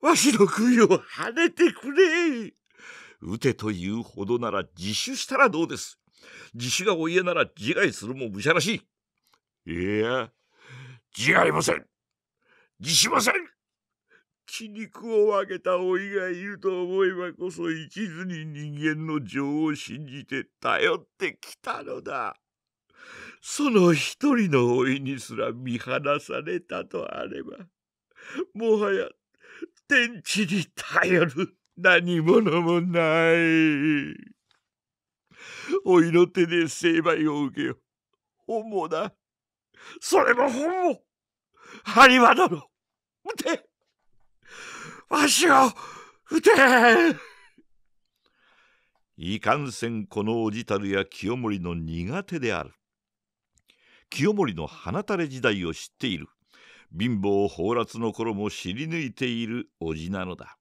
わしの首をはねてくれ撃てというほどなら自首したらどうです自首がお家なら自害するも武者らしいいや自害ません自しません血肉を分けた老いがいると思えばこそ一途に人間の情を信じて頼ってきたのだ。その一人の老いにすら見放されたとあれば、もはや天地に頼る何者もない。老いの手で成敗を受けよ。本望だ。それも本望。針場殿、撃てわしを撃ていかんせんこのおじたるや清盛の苦手である。清盛の花垂れ時代を知っている貧乏放埓の頃も知り抜いている叔父なのだ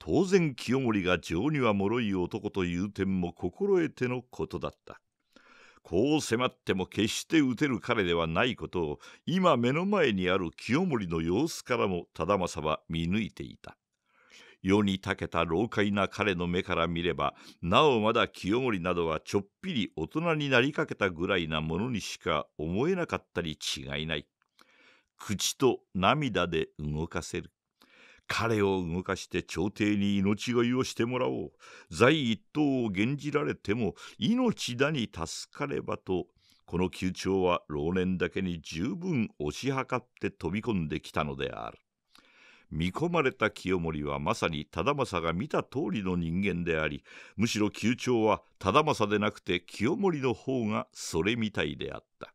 当然清盛が情には脆い男という点も心得てのことだったこう迫っても決して打てる彼ではないことを今目の前にある清盛の様子からも忠政は見抜いていた世に長けた老快な彼の目から見ればなおまだ清盛などはちょっぴり大人になりかけたぐらいなものにしか思えなかったに違いない口と涙で動かせる彼を動かして朝廷に命乞いをしてもらおう在一等を厳じられても命だに助かればとこの宮長は老年だけに十分推し量って飛び込んできたのである。見込まれた清盛はまさに忠政が見た通りの人間でありむしろ宮長は忠政でなくて清盛の方がそれみたいであった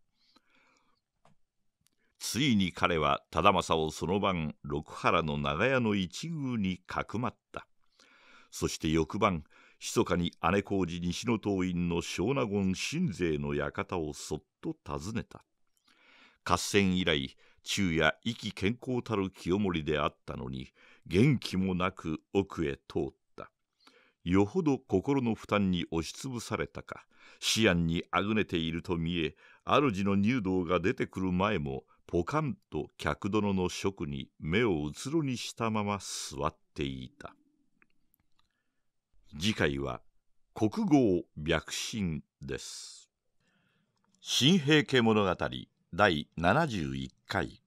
ついに彼は忠政をその晩六原の長屋の一宮にかくまったそして翌晩密かに姉小路西の党員の小納言新勢の館をそっと訪ねた合戦以来昼夜意気健康たる清盛であったのに元気もなく奥へ通ったよほど心の負担に押しつぶされたか思案にあぐねていると見え主の入道が出てくる前もポカンと客殿の職に目をうつろにしたまま座っていた次回は国語白心です新平家物語第71回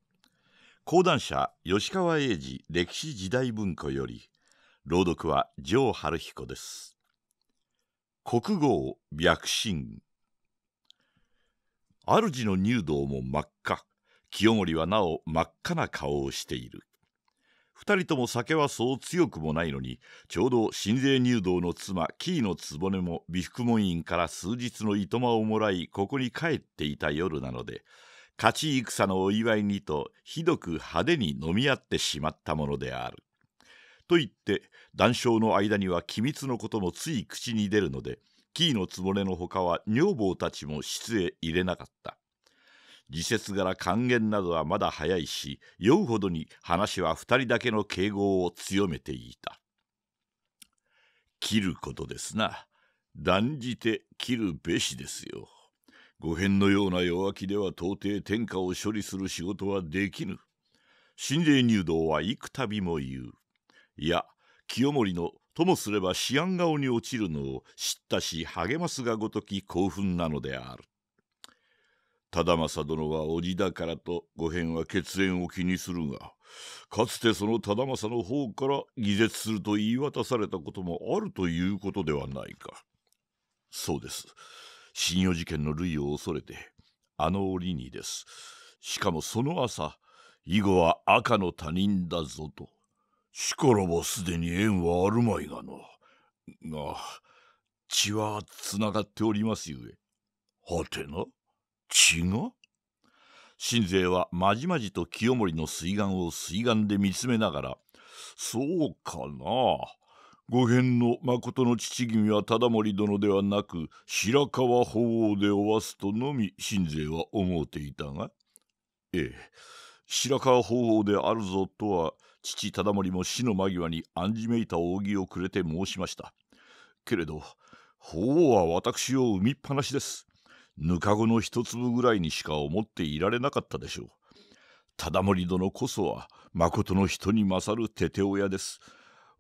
講談社吉川英治歴史時代文庫より朗読は城春彦です国号白心主の入道も真っ赤清盛はなお真っ赤な顔をしている二人とも酒はそう強くもないのにちょうど新税入道の妻紀伊の局も美福門院から数日のいとまをもらいここに帰っていた夜なので勝ち戦のお祝いにとひどく派手に飲み合ってしまったものである。と言って談笑の間には機密のこともつい口に出るので紀伊のつれのほかは女房たちも室へ入れなかった。時節柄還元などはまだ早いし酔うほどに話は二人だけの敬語を強めていた切ることですな断じて切るべしですよ御変のような弱気では到底天下を処理する仕事はできぬ。心霊入道は幾たびも言う。いや、清盛のともすれば思案顔に落ちるのを知ったし励ますがごとき興奮なのである。忠政殿は叔父だからと御変は血縁を気にするが、かつてその忠政の方から偽絶すると言い渡されたこともあるということではないか。そうです。信用事件の類を恐れてあの折にですしかもその朝以後は赤の他人だぞとしからばすでに縁はあるまいがなが血はつながっておりますゆえはてな血が新勢はまじまじと清盛の水眼を水眼で見つめながら「そうかな御変の誠の父君は忠盛殿ではなく白河法皇でおわすとのみ信勢は思うていたがええ白河法皇であるぞとは父忠盛も死の間際に暗示めいた扇をくれて申しましたけれど法皇は私を産みっぱなしですぬかごの一粒ぐらいにしか思っていられなかったでしょう忠盛殿こそは誠の人に勝る手手親です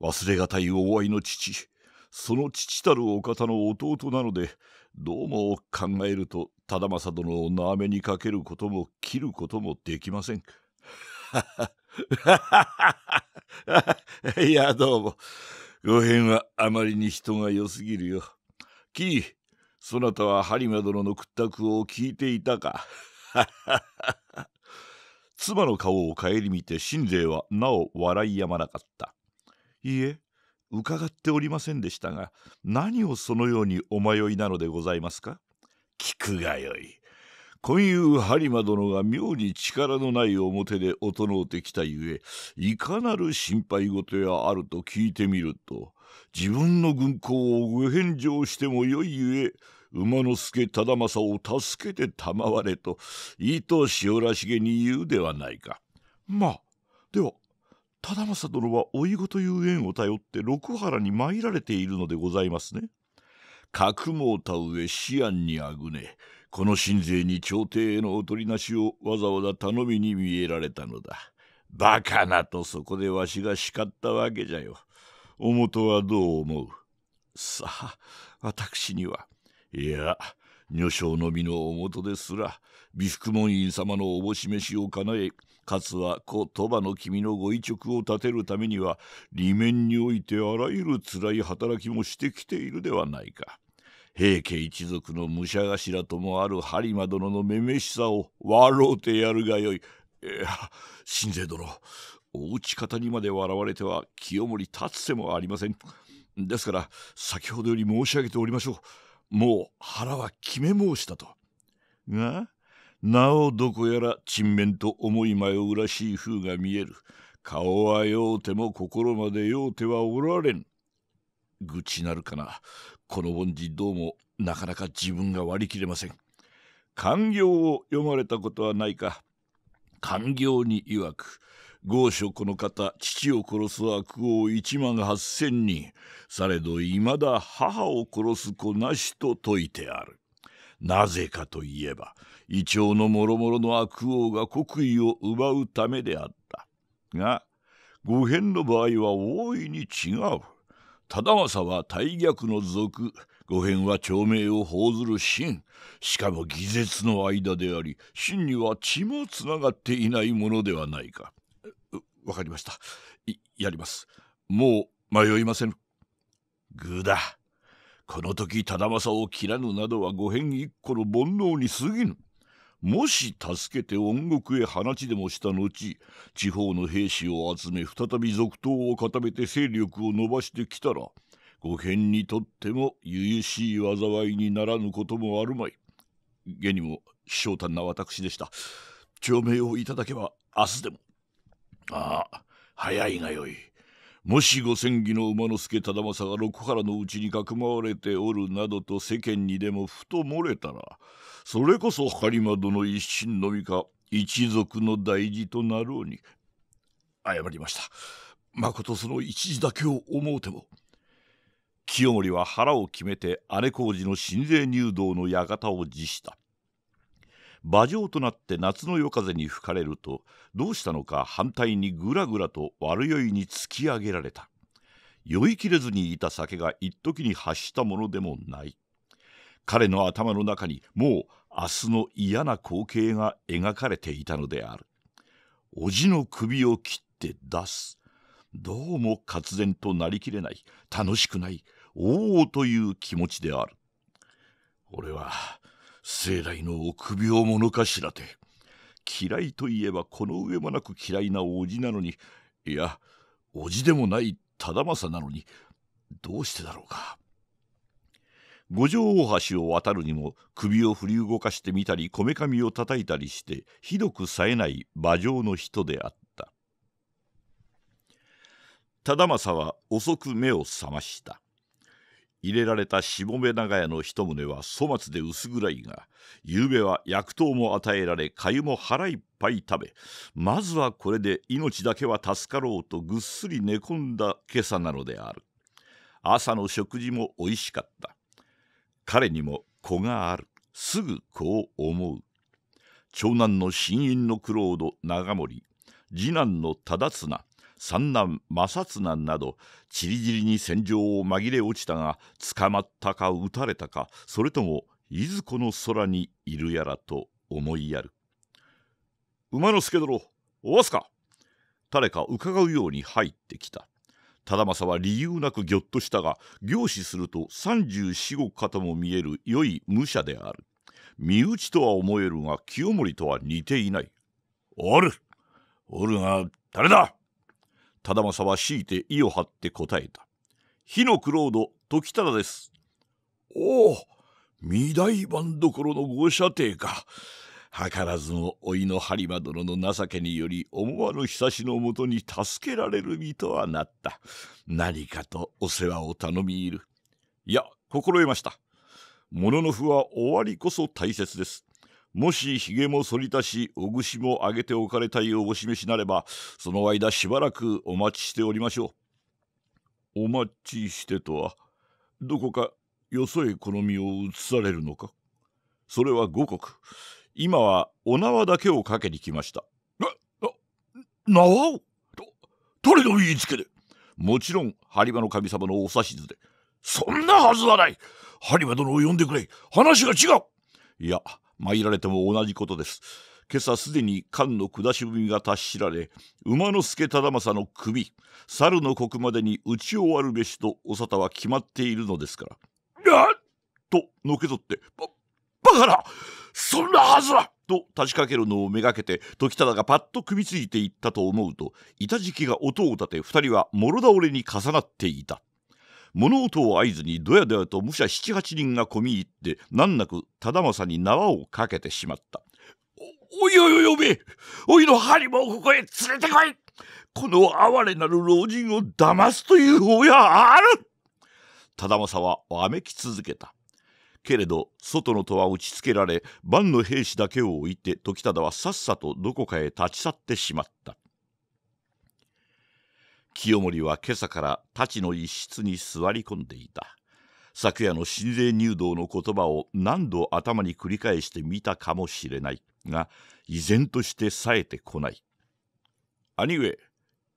忘れがたいお会いの父その父たるお方の弟なのでどうも考えると忠政殿をなめにかけることも切ることもできません。いやどうもご辺はあまりに人が良すぎるよ。キーそなたは播磨殿の屈託を聞いていたか。妻の顔を顧みて神勢はなお笑いやまなかった。いいえ伺っておりませんでしたが何をそのようにお迷いなのでございますか聞くがよい今う播磨殿が妙に力のない表でのうてきたゆえいかなる心配事やあると聞いてみると自分の軍港をご返上してもよいゆえ馬之助忠政を助けて賜れと伊藤塩らしげに言うではないか。まあでは忠政殿は老いごという縁を頼って六原に参られているのでございますね。覚悟た上思案にあぐねこの神勢に朝廷へのお取りなしをわざわざ頼みに見えられたのだ。バカなとそこでわしが叱ったわけじゃよ。おもとはどう思うさあ私には。いや女将の身のおもとですら美福門院様のおぼし召しを叶えかつは子鳥羽の君のご遺直を立てるためには裏面においてあらゆるつらい働きもしてきているではないか。平家一族の武者頭ともある播磨殿のめめしさを笑うてやるがよい。いや、新勢殿、お打ち方にまで笑われては清盛立つせもありません。ですから、先ほどより申し上げておりましょう。もう腹は決め申したと。がなおどこやら沈面と思い迷うらしい風が見える顔はようても心までようてはおられん愚痴なるかなこの凡人どうもなかなか自分が割り切れません官業を読まれたことはないか官業に曰く豪書この方父を殺す悪王一万八千人されどいまだ母を殺す子なしと説いてあるなぜかといえばイチョウのもろもろの悪王が国威を奪うためであったが五変の場合は大いに違う忠政は大逆の賊、五変は長命を奉ずる真しかも偽絶の間であり真には血もつながっていないものではないかわかりましたやりますもう迷いませんぐだこの時忠政を切らぬなどは五変一個の煩悩に過ぎぬもし助けて恩国へ放ちでもした後地方の兵士を集め再び続投を固めて勢力を伸ばしてきたら御変にとっても由々しい災いにならぬこともあるまい。現にも昇胆な私でした。長命をいただけば明日でも。ああ、早いがよい。もしご戦儀の馬之助忠政が六原のうちにかくまわれておるなどと世間にでもふと漏れたらそれこそ播磨殿一心のみか一族の大事となろうに謝りましたまことその一時だけを思うても清盛は腹を決めて姉小路の神税入道の館を辞した馬上となって夏の夜風に吹かれるとどうしたのか反対にぐらぐらと悪酔いに突き上げられた酔いきれずにいた酒が一時に発したものでもない彼の頭の中にもう明日の嫌な光景が描かれていたのである。おじの首を切って出す。どうも滑然となりきれない、楽しくない、おおという気持ちである。俺は、生来の臆病者かしらで、嫌いといえばこの上もなく嫌いなおじなのに、いや、おじでもない忠政なのに、どうしてだろうか。五条大橋を渡るにも首を振り動かしてみたりこめかみを叩いたりしてひどく冴えない馬上の人であった忠政は遅く目を覚ました入れられたしぼめ長屋の一棟は粗末で薄暗いが夕べは薬湯も与えられ粥も腹いっぱい食べまずはこれで命だけは助かろうとぐっすり寝込んだ今朝なのである朝の食事もおいしかった彼にも子があるすぐこう思う長男の親院のクロード長森次男の忠綱三男正綱などちりぢりに戦場を紛れ落ちたが捕まったか撃たれたかそれともいずこの空にいるやらと思いやる馬之助殿おわすか誰か伺うように入ってきた忠政は理由なくぎょっとしたが凝視すると三十四五方も見える良い武者である身内とは思えるが清盛とは似ていないおるおるが誰だ忠政は強いて意を張って答えた火のクロード時忠ですおお御台番どころの御舎弟か図らずも老いの播磨殿の情けにより思わぬ久しのもとに助けられる身とはなった何かとお世話を頼みいるいや心得ました物の符は終わりこそ大切ですもしひげもそりたしおぐしもあげておかれたいお示しなればその間しばらくお待ちしておりましょうお待ちしてとはどこかよそへ好みを移されるのかそれは五穀今はお縄だけをかけに来ました縄を誰の言いつけでもちろん播磨の神様のお指図でそんなはずはない播磨殿を呼んでくれ話が違ういや参られても同じことです今朝すでに缶の下し踏みが達しられ馬之助忠政の首猿の国までに打ち終わるべしとお沙汰は決まっているのですから。やっとのけぞってバカだそんなはずだと立ちかけるのをめがけて時忠がパッとみついていったと思うと板敷きが音を立て二人はもろ倒れに重なっていた物音を合図にどやどやと武者七八人が込み入って難なく忠政に縄をかけてしまったおおいおいおいおめえおいの針もここへ連れてこいこの哀れなる老人を騙すという親ある忠政はわめき続けたけれど外の戸は打ちつけられ万の兵士だけを置いて時忠はさっさとどこかへ立ち去ってしまった清盛は今朝から太刀の一室に座り込んでいた昨夜の神霊入道の言葉を何度頭に繰り返してみたかもしれないが依然として冴えてこない兄上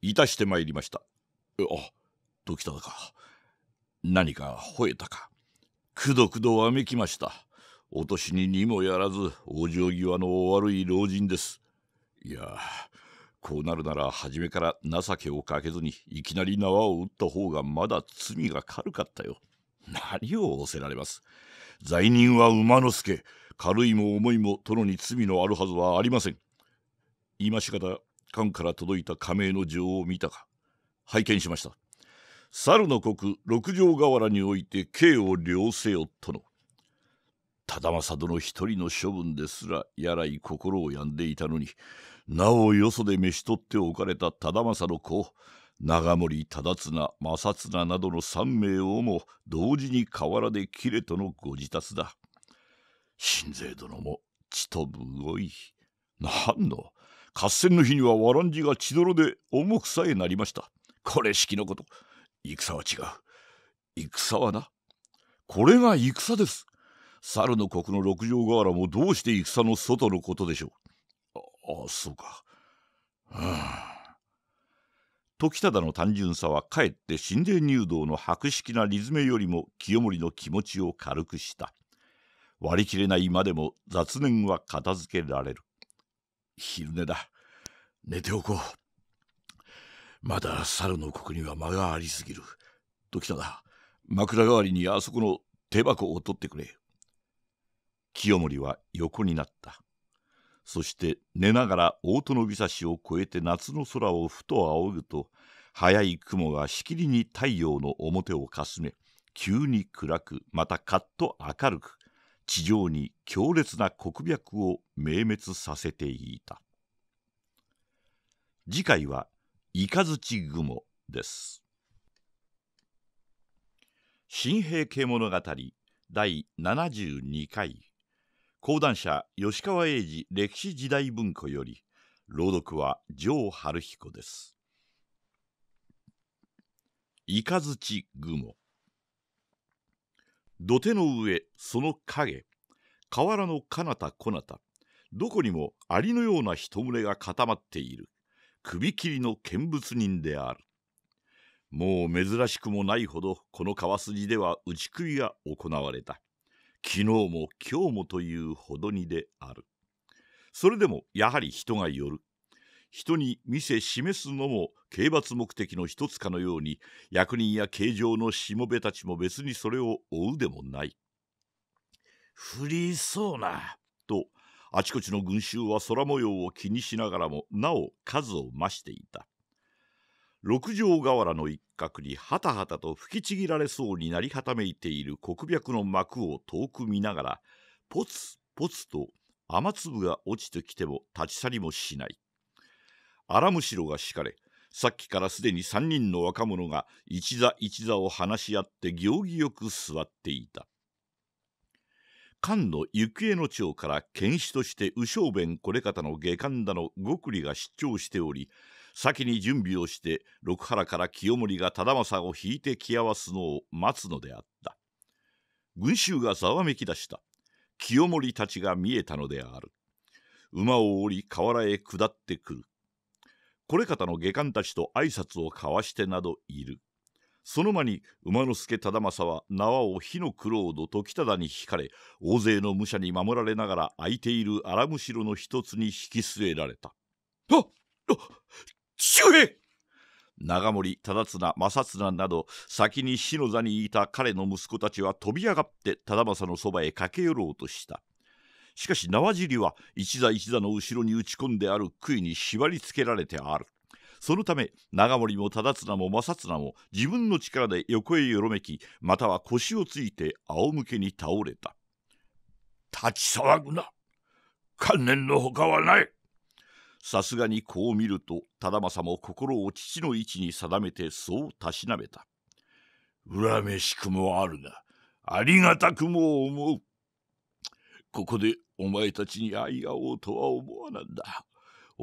いたしてまいりましたあ時忠か何か吠えたかくどくどわめきましたお年ににもやらず往生際の悪い老人ですいやこうなるなら初めから情けをかけずにいきなり縄を打った方がまだ罪が軽かったよ何を仰せられます罪人は馬之助軽いも重いも殿に罪のあるはずはありません今し方官から届いた加盟の情を見たか拝見しました猿の国六条河原において刑を領せよとの忠政殿一人の処分ですらやらい心を病んでいたのになおよそで召し取っておかれた忠政の子長森忠綱正綱などの三名をも同時に河原で切れとのご自達だ新勢殿も血とぶごい何の合戦の日にはわらんじが血泥で重くさえなりましたこれ式のこと戦は違う。戦はな。これが戦です。猿の国の六条河原もどうして戦の外のことでしょう。ああ、そうか。はあ、時忠の単純さはかえって神殿入道の博識な理詰めよりも清盛の気持ちを軽くした。割り切れないまでも雑念は片付けられる。昼寝だ。寝ておこう。まだ猿の国には間がありすぎる。時な。枕代わりにあそこの手箱を取ってくれ。清盛は横になった。そして寝ながら大殿の日差しを越えて夏の空をふと仰ぐと、早い雲がしきりに太陽の表をかすめ、急に暗く、またカッと明るく、地上に強烈な黒脈を明滅させていた。次回はイカズチ雲です新平家物語第72回講談社吉川英治歴史時代文庫より朗読は城春彦ですイカズチ雲土手の上その影河原の彼方こなたどこにもありのような人群れが固まっている首切りの見物人であるもう珍しくもないほどこの川筋では打ち首が行われた昨日も今日もというほどにであるそれでもやはり人が寄る人に見せ示すのも刑罰目的の一つかのように役人や刑場のしもべたちも別にそれを追うでもない。不りそうなあちこちの群衆は空模様を気にしながらもなお数を増していた六条瓦の一角にはたはたと吹きちぎられそうになりはためいている黒白の幕を遠く見ながらポツポツと雨粒が落ちてきても立ち去りもしない荒むしろが敷かれさっきからすでに三人の若者が一座一座を話し合って行儀よく座っていた菅の行方の町から剣士として右小弁これ方の下官だの極利が出張しており先に準備をして六原から清盛が忠政を引いて来合わすのを待つのであった群衆がざわめき出した清盛たちが見えたのである馬を降り河原へ下ってくるこれ方の下官たちと挨拶を交わしてなどいるその間に馬之助忠政は縄を火の黒郎ど時忠に引かれ大勢の武者に守られながら空いている荒むしろの一つに引き据えられたあっ父上長森忠綱正綱など先に死の座にいた彼の息子たちは飛び上がって忠政のそばへ駆け寄ろうとしたしかし縄尻は一座一座の後ろに打ち込んである杭に縛りつけられてあるそのため長森も忠綱も正綱も自分の力で横へよろめきまたは腰をついて仰向けに倒れた立ち騒ぐな観念のほかはないさすがにこう見ると忠政も心を父の位置に定めてそうたしなめた恨めしくもあるがありがたくも思うここでお前たちにい合おうとは思わなんだ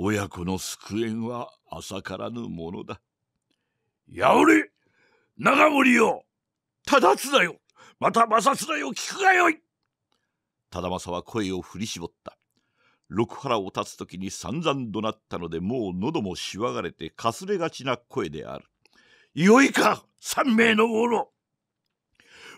親子の救援は朝からぬものだ。やおれ長森よ忠津だよまた正擦だよ聞くがよい忠政は声を振り絞った。六原を立つ時に散々怒鳴ったのでもう喉もしわがれてかすれがちな声である。よいか三名の者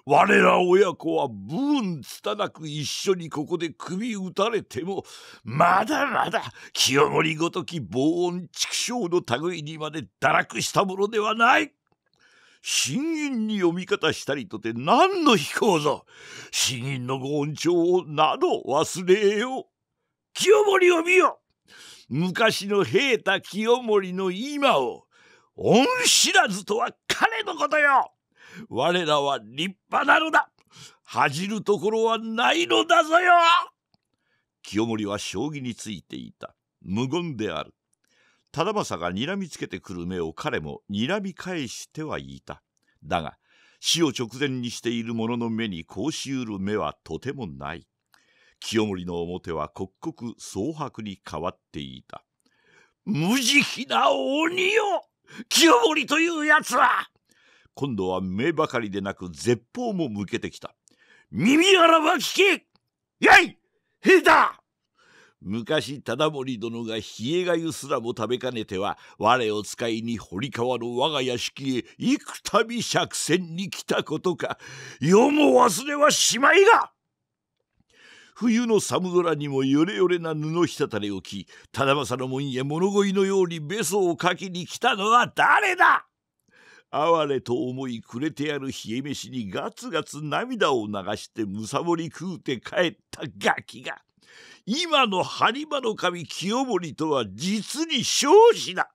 我ら親子は武運つたなく一緒にここで首打たれてもまだまだ清盛ごとき防音畜生の類にまで堕落したものではない新院に読み方したりとて何の飛行ぞ新院のご恩寵など忘れよう清盛を見よ昔の平太清盛の今を恩知らずとは彼のことよ我らは立派なのだ恥じるところはないのだぞよ清盛は将棋についていた無言である忠政が睨みつけてくる目を彼も睨み返してはいただが死を直前にしている者の目にこうしうる目はとてもない清盛の表は刻々蒼白に変わっていた無慈悲な鬼よ清盛というやつは今度は目ばかりでなく絶砲も向けてきた。耳あらば聞けやい兵だ昔忠盛殿が冷えがゆすらも食べかねては我を使いに堀川の我が屋敷へ幾度釈船に来たことか世も忘れはしまいが冬の寒空にもよれよれな布ひたたれを着忠政の門へ物乞いのようにべそをかきに来たのは誰だ哀れと思い暮れてやる冷え飯にガツガツ涙を流してむさぼり食うて帰ったガキが今の播磨の神清盛とは実に少子だ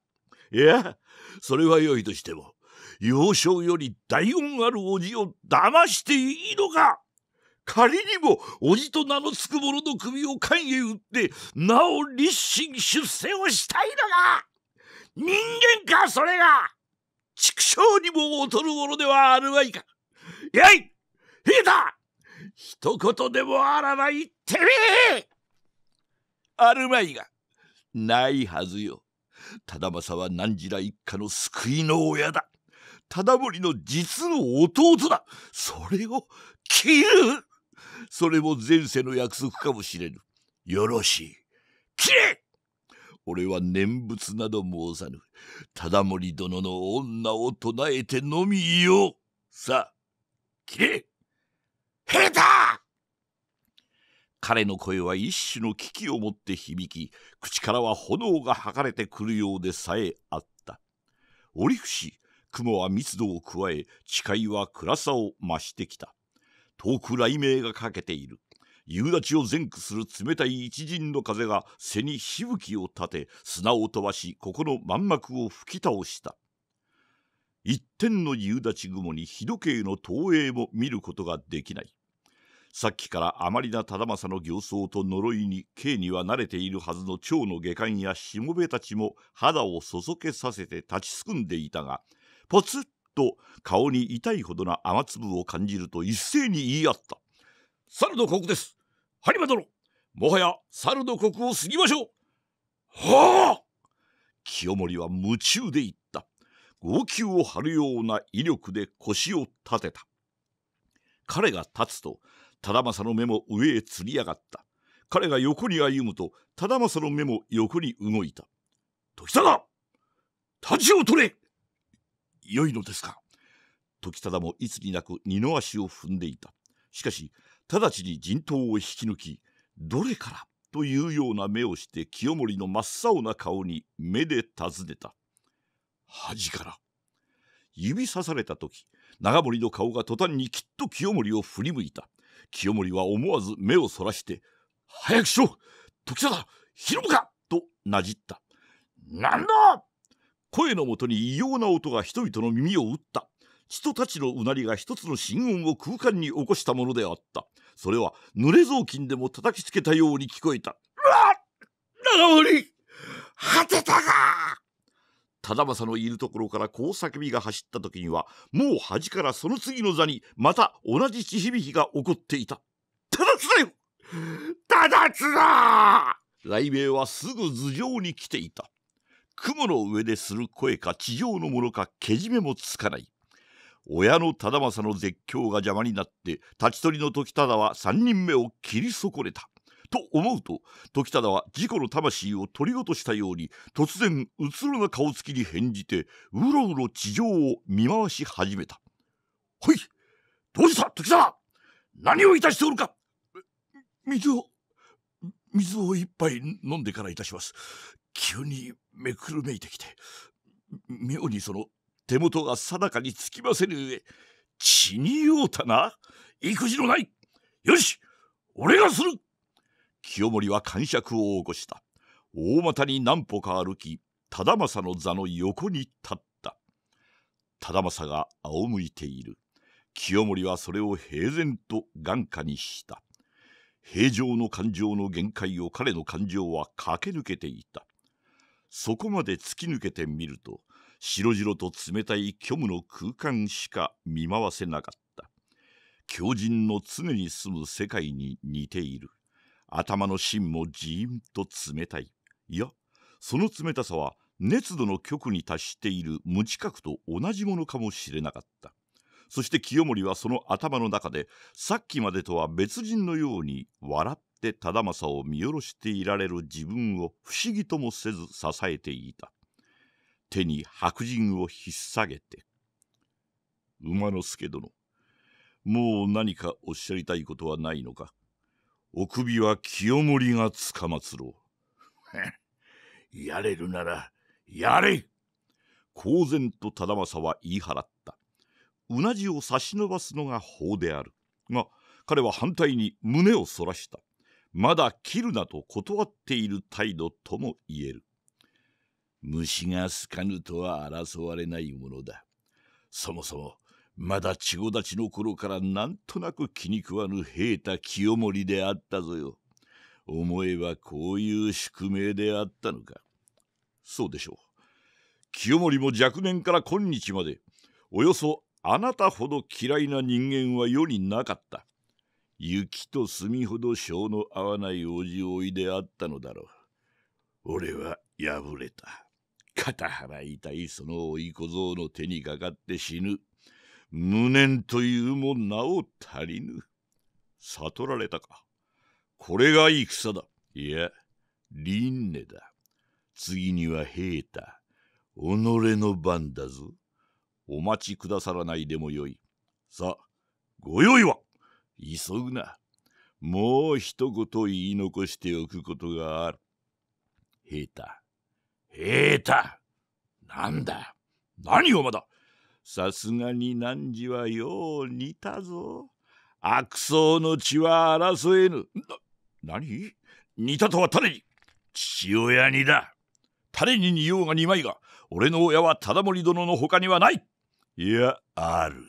いやそれはよいとしても幼少より大恩あるおじを騙していいのか仮にもおじと名のつく者の首を官へ打ってなお立身出世をしたいのか人間かそれが畜生にも劣るものではあるまいか。やい平太一言でもあらば言ってみえあるまいが、ないはずよ。忠政は何時ら一家の救いの親だ。忠盛の実の弟だ。それを切るそれも前世の約束かもしれぬ。よろしい。切れ俺は念仏など申さぬ。忠盛殿の女を唱えてのみよう。さあ、切れヘレ彼の声は一種の危機をもって響き、口からは炎が吐かれてくるようでさえあった。折伏、雲は密度を加え、誓いは暗さを増してきた。遠く雷鳴がかけている。夕立を前駆する冷たい一陣の風が背にしぶきを立て砂を飛ばしここの満幕を吹き倒した一点の夕立雲に日時計の投影も見ることができないさっきからあまりな忠政の形相と呪いに刑には慣れているはずの蝶の下巻やしもべたちも肌をそそけさせて立ちすくんでいたがポツッと顔に痛いほどな雨粒を感じると一斉に言い合った。猿の国ここです。播磨殿もはや猿の国を過ぎましょうはあ清盛は夢中で言った号泣を張るような威力で腰を立てた彼が立つと忠政の目も上へ釣り上がった彼が横に歩むと忠政の目も横に動いた時忠立ちを取れよいのですか時忠もいつになく二の足を踏んでいたしかし直ちに陣頭を引き抜きどれからというような目をして清盛の真っ青な顔に目で尋ねた恥から指さされた時長森の顔が途端にきっと清盛を振り向いた清盛は思わず目をそらして「早くしろ時貞広うか!」となじった「なんだ!」声のもとに異様な音が人々の耳を打った人たちのうなりが一つの心音を空間に起こしたものであったそれは濡れ雑巾でも叩きつけたように聞こえた「うわ長森果てたか!」忠政のいるところからこう叫びが走った時にはもう端からその次の座にまた同じ血響きが起こっていた「忠だよつだ雷鳴はすぐ頭上に来ていた雲の上でする声か地上のものかけじめもつかない親の忠政の絶叫が邪魔になって立ち取りの時忠は3人目を切り損ねた。と思うと時忠は事故の魂を取り落としたように突然うつろな顔つきに返じてうろうろ地上を見回し始めた。ほいどうした時忠何をいたしておるか水を水を一杯飲んでからいたします急にめくるめいてきて妙にその手元が定かにつきませぬ上血にようたな育児のないよし俺がする清盛は感触を起こした大股に何歩か歩き忠政の座の横に立った忠政が仰向いている清盛はそれを平然と眼下にした平常の感情の限界を彼の感情は駆け抜けていたそこまで突き抜けてみると白々と冷たい虚無の空間しか見回せなかった狂人の常に住む世界に似ている頭の芯もじーんと冷たいいやその冷たさは熱度の極に達している無知覚と同じものかもしれなかったそして清盛はその頭の中でさっきまでとは別人のように笑って忠政を見下ろしていられる自分を不思議ともせず支えていた手に白人を引っさげて「馬之助殿もう何かおっしゃりたいことはないのかお首は清盛がつかまつろう」やれるならやれ公然と忠政は言い払ったうなじを差し伸ばすのが法であるが彼は反対に胸をそらしたまだ切るなと断っている態度とも言える虫が好かぬとは争われないものだ。そもそも、まだ千代立ちの頃からなんとなく気に食わぬ平太清盛であったぞよ。思えばこういう宿命であったのか。そうでしょう。清盛も若年から今日まで、およそあなたほど嫌いな人間は世になかった。雪と墨ほど性の合わないおじおいであったのだろう。俺は破れた。片腹痛いその老い小僧の手にかかって死ぬ無念というもなお足りぬ悟られたかこれが戦だいや輪廻だ次には平太己の番だぞお待ちくださらないでもよいさあご用意は急ぐなもう一言言い残しておくことがある平太平太なんだ何をまださすがに汝はよう似たぞ。悪僧の血は争えぬ。な、何似たとは誰に父親にだ。誰に似ようが似枚が、俺の親は忠盛殿の他にはない。いや、ある。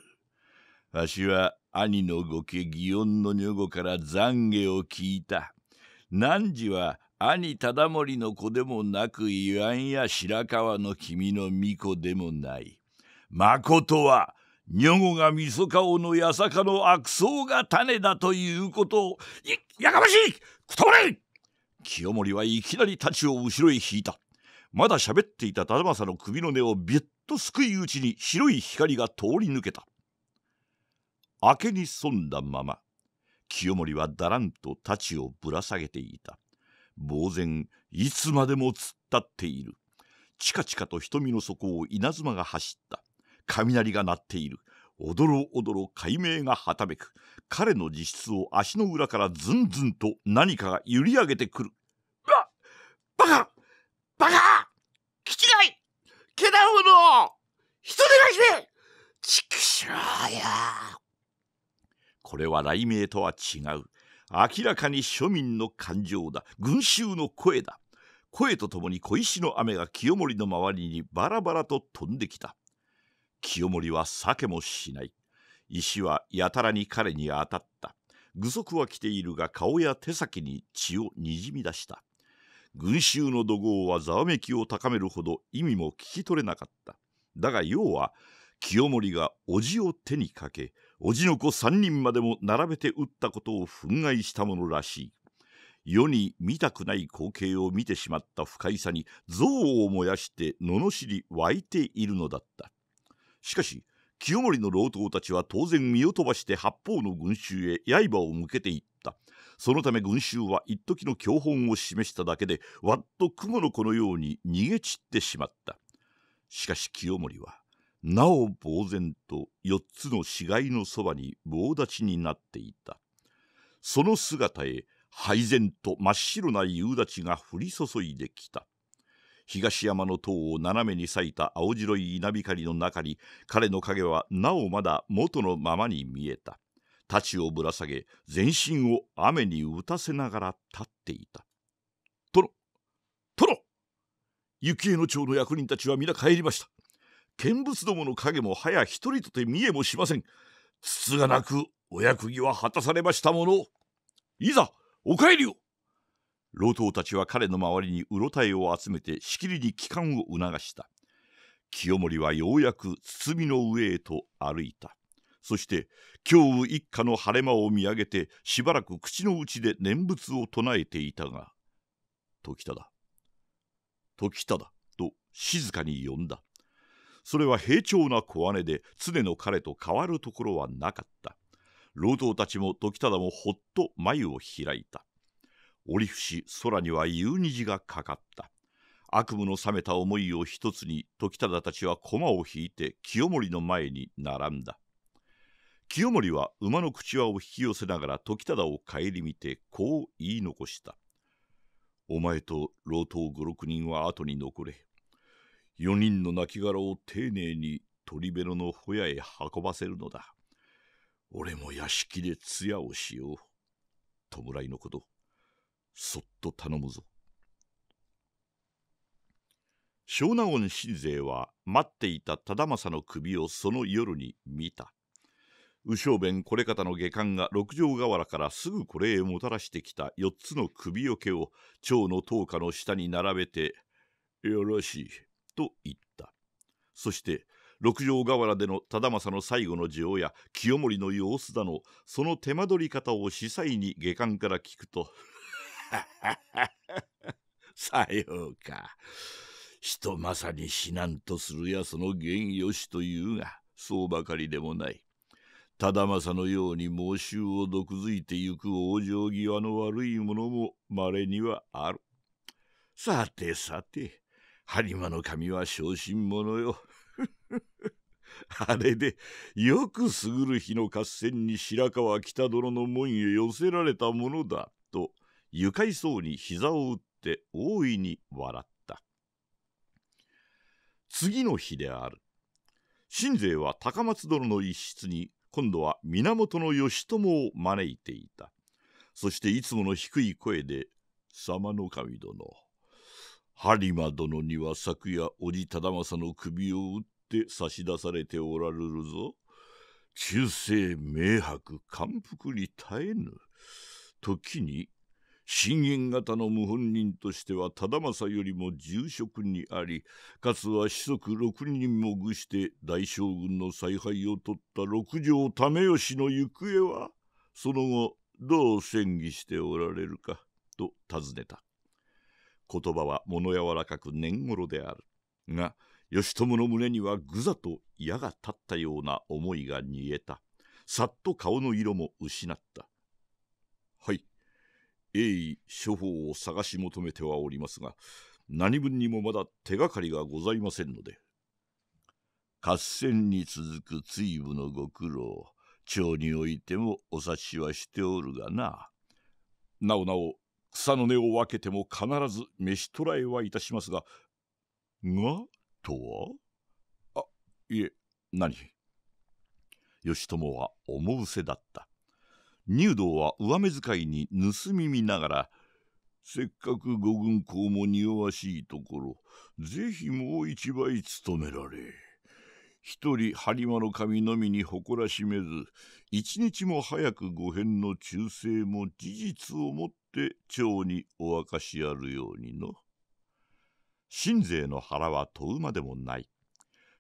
わしは兄の御家祇園の女御から懺悔を聞いた。汝は兄忠盛の子でもなく言わんや白河の君の御子でもない。まことは女子がみそ顔の八坂の悪僧が種だということを、い、やかましいくとれ清盛はいきなり太刀を後ろへ引いた。まだ喋っていた忠政の首の根をビュッとすくいうちに白い光が通り抜けた。明けに損んだまま、清盛はだらんと太刀をぶら下げていた。呆然いつまでも突っ立っているチカチカと瞳の底を稲妻が走った雷が鳴っているおどろおどろ解明がはためく彼の自室を足の裏からずんずんと何かが揺り上げてくるわバカバカ気違いけなもの人でなしでちくしょうやこれは雷鳴とは違う明らかに庶民の感情だ群衆の声だ声とともに小石の雨が清盛の周りにバラバラと飛んできた清盛は避けもしない石はやたらに彼に当たった具足は着ているが顔や手先に血をにじみ出した群衆の怒号はざわめきを高めるほど意味も聞き取れなかっただが要は清盛が叔父を手にかけ叔父の子三人までも並べて撃ったことを憤慨したものらしい世に見たくない光景を見てしまった不快さに憎悪を燃やして罵り湧いているのだったしかし清盛の老頭たちは当然身を飛ばして八方の群衆へ刃を向けていったそのため群衆は一時の教本を示しただけでわっと雲の子のように逃げ散ってしまったしかし清盛はなお呆然と四つの死骸のそばに棒立ちになっていたその姿へ配然と真っ白な夕立が降り注いできた東山の塔を斜めに裂いた青白い稲光の中に彼の影はなおまだ元のままに見えた太刀をぶら下げ全身を雨に打たせながら立っていた「殿殿雪江の町の役人たちは皆帰りました見物どもの影もはや一人とて見えもしませんつつがなくお役儀は果たされましたものいざお帰りを老頭たちは彼の周りにうろたえを集めてしきりに帰還を促した清盛はようやく堤の上へと歩いたそして京日一家の晴れ間を見上げてしばらく口の内で念仏を唱えていたが「時忠時忠」と静かに呼んだそれは平調な小姉で常の彼と変わるところはなかった老働たちも時忠もほっと眉を開いた折伏空には夕虹がかかった悪夢の覚めた思いを一つに時忠たちは駒を引いて清盛の前に並んだ清盛は馬の口輪を引き寄せながら時忠を顧みてこう言い残した「お前と老頭五六人は後に残れ4人の亡骸を丁寧に鳥ベロのほやへ運ばせるのだ。俺も屋敷で通夜をしよう。弔いのこと、そっと頼むぞ。湘納言信勢は待っていた忠政の首をその夜に見た。右小弁これ方の下官が六条河原からすぐこれへもたらしてきた四つの首よけを蝶の灯火の下に並べて「よろしい。と言った。そして、六条河原での忠政の最後の情や清盛の様子だの、その手間取り方を司祭に下巻から聞くと、さようか。人まさに死難とするやその源よしというが、そうばかりでもない。忠政のように猛衆を毒づいてゆく往生際の悪いものもまれにはある。さてさて、播磨の神は小心者よ。あれでよくすぐる日の合戦に白河北殿の門へ寄せられたものだと愉快そうに膝を打って大いに笑った次の日である新勢は高松殿の一室に今度は源義朝を招いていたそしていつもの低い声で「様の神殿播磨殿には昨夜叔父忠政の首を打って差し出されておられるぞ。忠誠明白感服に耐えぬ。時に信玄方の謀反人としては忠政よりも重職にありかつは子息6人も愚して大将軍の采配を取った六条為吉の行方はその後どう戦議しておられるかと尋ねた。言葉は物柔らかく年頃であるが義朝の胸にはぐざと矢が立ったような思いが煮えたさっと顔の色も失ったはい鋭意処方を探し求めてはおりますが何分にもまだ手がかりがございませんので合戦に続く追部のご苦労町においてもお察しはしておるがななおなお草の根を分けても必ず飯捕らえはいたしますが、がとはあ、いえ、何義朝は思うせだった。入道は上目遣いに盗み見ながら、せっかくご軍港も匂わしいところ、ぜひもう一倍務められ。一人播磨の神のみに誇らしめず一日も早く御変の忠誠も事実をもって蝶にお明かしあるようにの神勢の腹は問うまでもない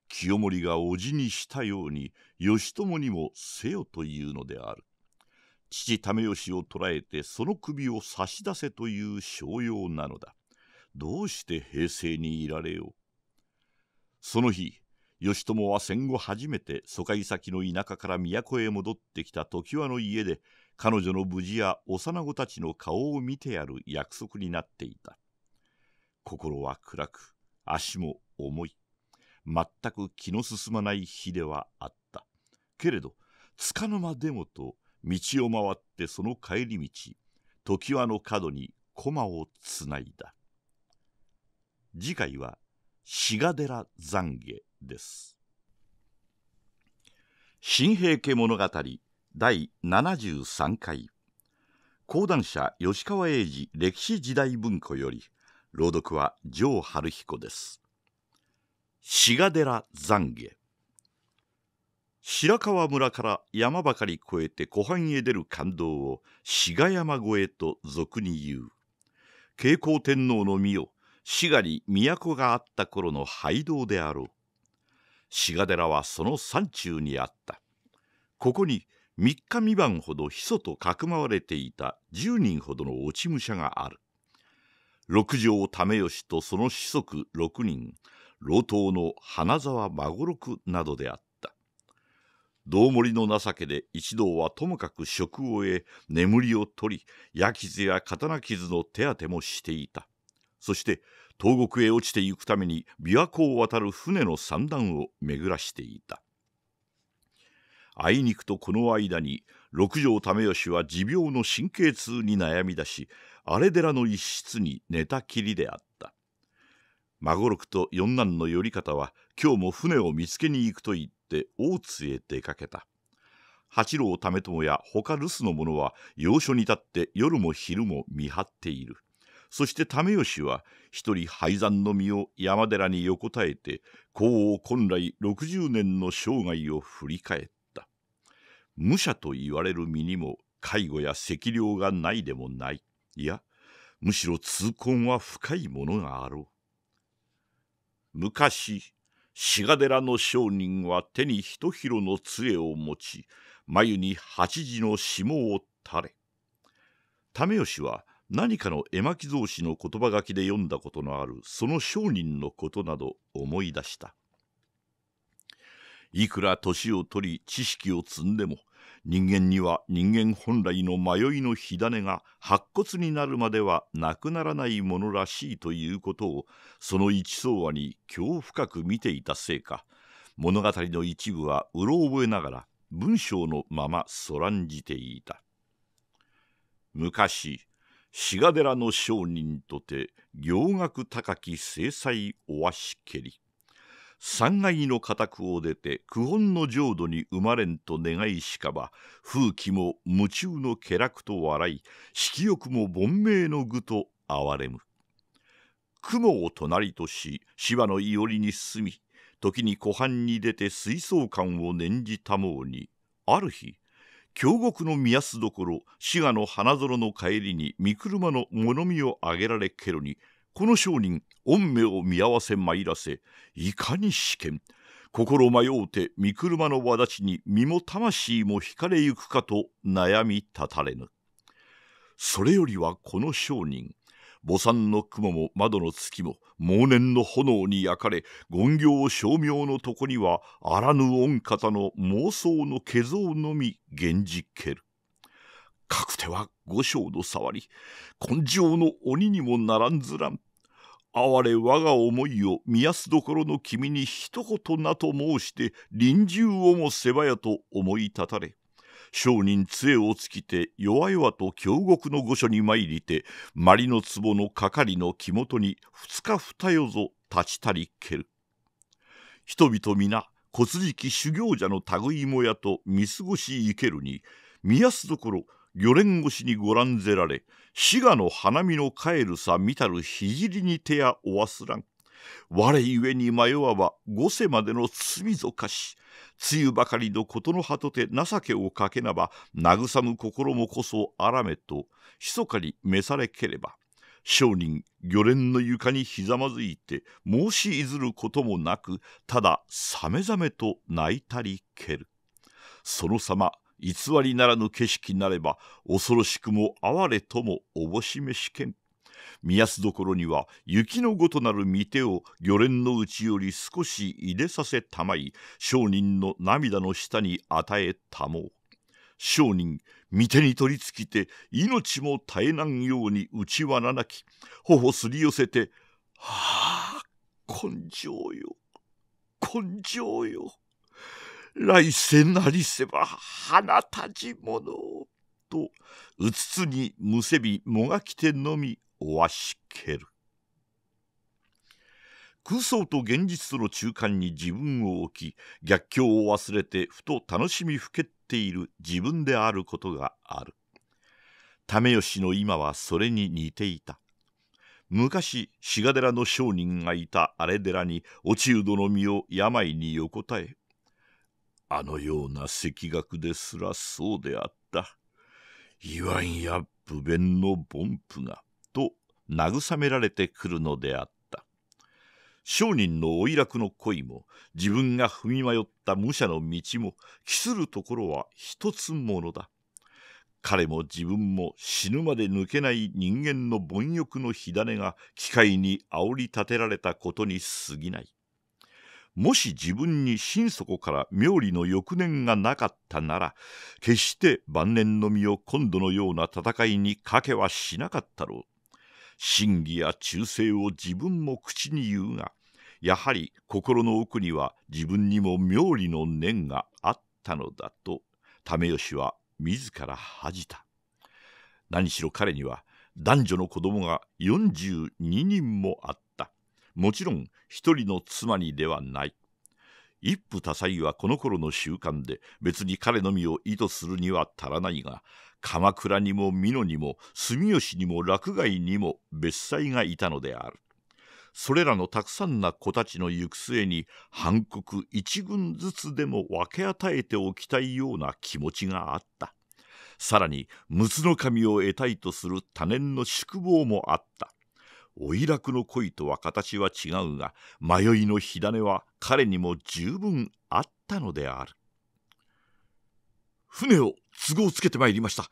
清盛が叔父にしたように義朝にもせよというのである父為義を捕らえてその首を差し出せという商用なのだどうして平成にいられようその日義朝は戦後初めて疎開先の田舎から都へ戻ってきた常盤の家で彼女の無事や幼子たちの顔を見てやる約束になっていた心は暗く足も重い全く気の進まない日ではあったけれどつかの間でもと道を回ってその帰り道常盤の角に駒をつないだ次回は「志賀寺懺悔」です新平家物語第73回講談社吉川英治歴史時代文庫より朗読は城春彦です志賀寺懺悔白川村から山ばかり越えて湖畔へ出る感動を志賀山越えと俗に言う慶光天皇の御を志賀に都があった頃の廃道であろう志賀寺はその山中にあったここに3日三晩ほどひそとかくまわれていた10人ほどの落ち武者がある六条為義とその子息6人老頭の花沢孫六などであった道盛の情けで一同はともかく職を得眠りを取り矢傷や刀傷の手当てもしていたそして東国へ落ちてゆくために琵琶湖を渡る船の三段を巡らしていたあいにくとこの間に六条為義は持病の神経痛に悩み出し荒れ寺の一室に寝たきりであった孫六と四男の頼方は今日も船を見つけに行くと言って大津へ出かけた八郎為朝や他留守の者は要所に立って夜も昼も見張っているそして為義は一人廃山の身を山寺に横たえて皇王本来六十年の生涯を振り返った武者と言われる身にも介護や赤量がないでもないいやむしろ痛恨は深いものがあろう昔志賀寺の商人は手に一広の杖を持ち眉に八時の霜を垂れ為義は何かの絵巻草子の言葉書きで読んだことのあるその商人のことなど思い出したいくら年を取り知識を積んでも人間には人間本来の迷いの火種が白骨になるまではなくならないものらしいということをその一相話に今日深く見ていたせいか物語の一部はうろ覚えながら文章のままそらんじていた昔志賀寺の商人とて行額高き制裁おわしけり三階の家宅を出て九本の浄土に生まれんと願いしかば風紀も夢中の気楽と笑い色欲も凡命の具と哀れむ雲を隣とし芝のいおりに住み時に湖畔に出て水槽館を念じたもうにある日京極の宮須どころ滋賀の花園の帰りに御車の物見をあげられけろにこの商人御目を見合わせ参らせいかに試験心迷うて御車の輪ちに身も魂も惹かれゆくかと悩み立たれぬそれよりはこの商人墓参の雲も窓の月も往年の炎に焼かれ権行称名のとこにはあらぬ御方の妄想の化像のみ源じける。かくては五章の触り根性の鬼にもならんずらん。哀れ我が思いを見やすどころの君に一言なと申して臨終をもせばやと思い立たれ。商人杖をつきて弱々と京極の御所に参りてまりの壺の係の木元に二日二夜ぞ立ちたりける人々皆骨敷き修行者の類いもやと見過ごし生けるに見やすどころ魚連越しにご覧ぜられ滋賀の花見の帰るさ見たる聖に手やおわすらん我ゆえに迷わば五世までの罪ぞかし露ばかりのことの果てて情けをかけなば慰む心もこそあらめと密かに召されければ商人魚連の床にひざまずいて申しいずることもなくたださめざめと泣いたりけるその様偽りならぬ景色なれば恐ろしくも哀れともおぼしめしけん見やすどころには雪のごとなる御手を魚連のうちより少し入れさせたまい商人の涙の下に与えたもう。商人御手に取りつきて命も絶えなんように打ちわななき頬すり寄せて「はあ根性よ根性よ来世なりせば花たちもの」とうつつにむせびもがきてのみおわしける空想と現実との中間に自分を置き逆境を忘れてふと楽しみふけっている自分であることがある為吉の今はそれに似ていた昔志賀寺の商人がいた荒れ寺に落人の身を病に横たえあのような赤学ですらそうであったいわんや不便の凡夫が慰められてくるのであった商人のおい楽の恋も自分が踏み迷った武者の道も期するところは一つものだ彼も自分も死ぬまで抜けない人間の貪欲の火種が機械に煽り立てられたことに過ぎないもし自分に心底から妙理の欲念がなかったなら決して晩年の身を今度のような戦いにかけはしなかったろう真偽や忠誠を自分も口に言うがやはり心の奥には自分にも妙理の念があったのだと為吉は自ら恥じた何しろ彼には男女の子供が42人もあったもちろん一人の妻にではない一夫多妻はこの頃の習慣で別に彼のみを意図するには足らないが鎌倉にも美濃にも住吉にも落外にも別妻がいたのであるそれらのたくさんな子たちの行く末に半国一軍ずつでも分け与えておきたいような気持ちがあったさらに陸奥の神を得たいとする多年の宿望もあったおいらくの恋とは形は違うが迷いの火種は彼にも十分あったのである。船を都合つけてまいりました。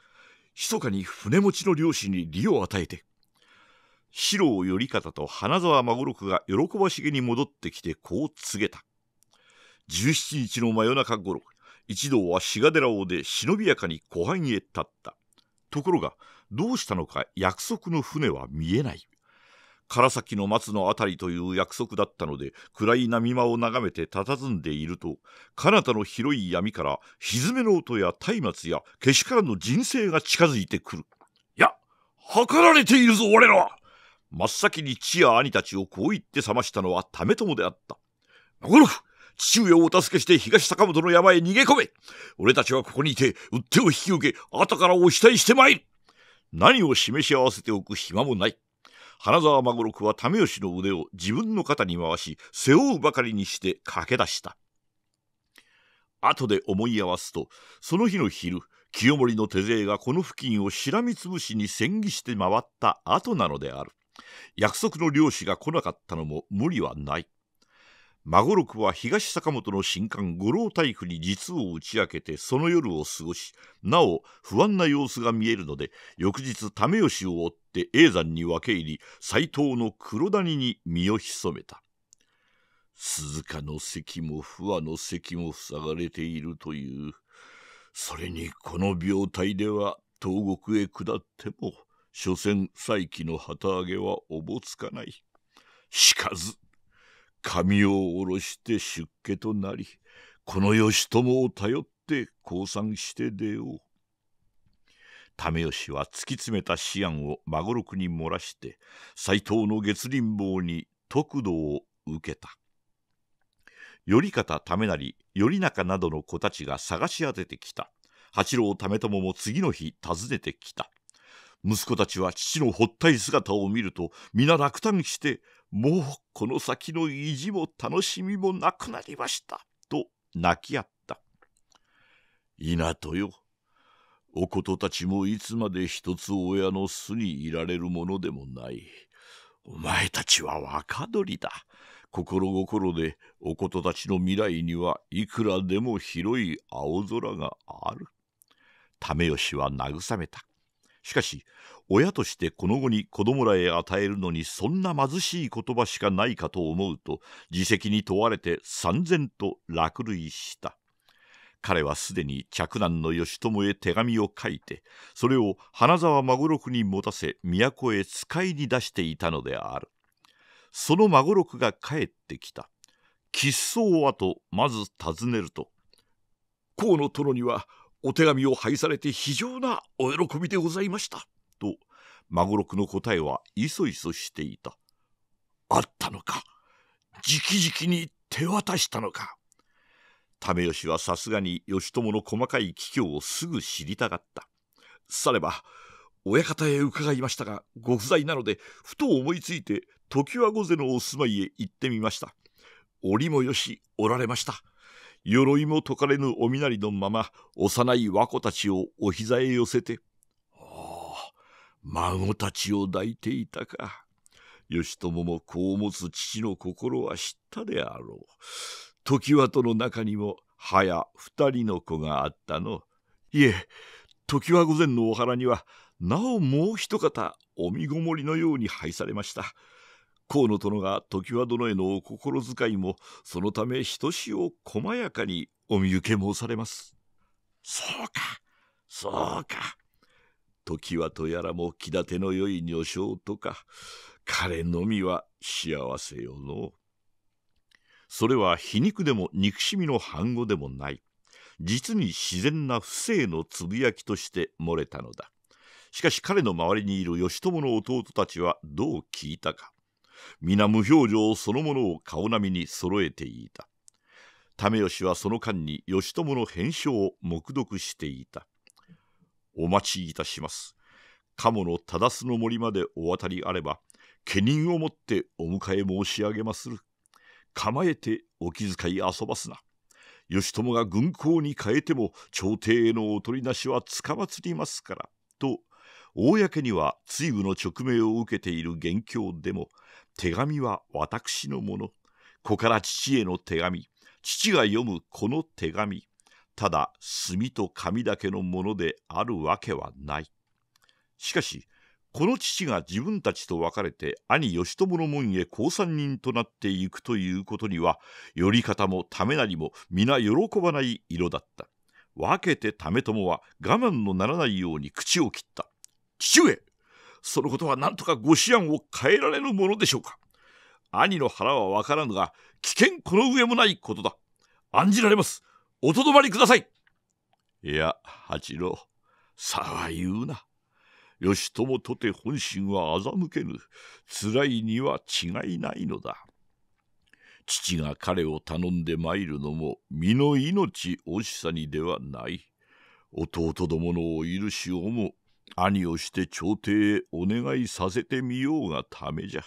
密かに船持ちの漁師に利を与えて。四郎頼方と花沢孫六が喜ばしげに戻ってきてこう告げた。17日の真夜中頃、一同は志賀寺王で忍びやかに湖畔へ立った。ところが、どうしたのか約束の船は見えない。唐崎の松の辺りという約束だったので暗い波間を眺めて佇んでいると彼方の広い闇からひめの音や松明やけしからの人生が近づいてくるいや図られているぞ我らは真っ先に父や兄たちをこう言って覚ましたのは為友であった孫六父上をお助けして東坂本の山へ逃げ込め俺たちはここにいて追っ手を引き受け後からお慕いしてまいる何を示し合わせておく暇もない花沢孫六は為吉の腕を自分の肩に回し背負うばかりにして駆け出した後で思い合わすとその日の昼清盛の手勢がこの付近をしらみつぶしに戦議して回った後なのである約束の漁師が来なかったのも無理はない孫六は東坂本の新刊五郎太夫に実を打ち明けてその夜を過ごしなお不安な様子が見えるので翌日為吉を追っって叡山に分け入り斎藤の黒谷に身を潜めた鈴鹿の席も不破の席も塞がれているというそれにこの病態では東国へ下っても所詮再起の旗揚げはおぼつかないしかず髪を下ろして出家となりこの義朝を頼って降参して出よう為吉は突き詰めた思案を孫六に漏らして斎藤の月輪坊に得度を受けた頼方為成頼仲などの子たちが探し当ててきた八郎為朝も次の日訪ねてきた息子たちは父のほったい姿を見ると皆落胆してもうこの先の意地も楽しみもなくなりましたと泣き合った。稲とよおことたちもいつまで一つ親の巣にいられるものでもない。お前たちは若鳥だ。心心でおことたちの未来にはいくらでも広い青空がある。為吉は慰めた。しかし、親としてこの後に子供らへ与えるのにそんな貧しい言葉しかないかと思うと、自責に問われてぜ然と落類した。彼はすでに嫡男の義朝へ手紙を書いてそれを花沢孫六に持たせ都へ使いに出していたのであるその孫六が帰ってきた吉宗はとまず尋ねると河野殿にはお手紙を拝されて非常なお喜びでございましたと孫六の答えはいそいそしていたあったのか直々に手渡したのか為吉はさすがに義朝の細かい桔梗をすぐ知りたがった。されば、親方へ伺いましたが、ご不在なので、ふと思いついて、常盤御前のお住まいへ行ってみました。おりもよし、おられました。鎧も解かれぬおみなりのまま、幼い和子たちをお膝へ寄せて、お孫たちを抱いていたか。義朝も子を持つ父の心は知ったであろう。常和との中にもはや二人の子があったの。いえ、常は御前のお腹には、なおもう一方、お身ごもりのように拝されました。河野殿が常盤殿へのお心遣いも、そのためひとしお細やかにお見受け申されます。そうか、そうか。常はとやらも気立てのよい女性とか、彼のみは幸せよのう。それは皮肉でも憎しみの反語でもない実に自然な不正のつぶやきとして漏れたのだしかし彼の周りにいる義朝の弟たちはどう聞いたか皆無表情そのものを顔並みに揃えていた為吉はその間に義朝の返書を黙読していたお待ちいたします鴨の忠須の森までお渡りあれば家人をもってお迎え申し上げまする構えてお気遣い遊ばすな。義朝が軍港に変えても朝廷へのお取りなしはつかまつりますから。と、公には追武の勅命を受けている元凶でも、手紙は私のもの。子から父への手紙、父が読むこの手紙、ただ墨と紙だけのものであるわけはない。しかし、この父が自分たちと別れて兄義朝の門へ降参人となっていくということには頼方もたなりも皆喜ばない色だった分けて為朝は我慢のならないように口を切った父上そのことは何とかご思案を変えられるものでしょうか兄の腹は分からぬが危険この上もないことだ案じられますおとどまりくださいいや八郎さは言うな義朝とて本心は欺けぬ辛いには違いないのだ父が彼を頼んで参るのも身の命惜しさにではない弟どものお許しをも兄をして朝廷へお願いさせてみようがためじゃ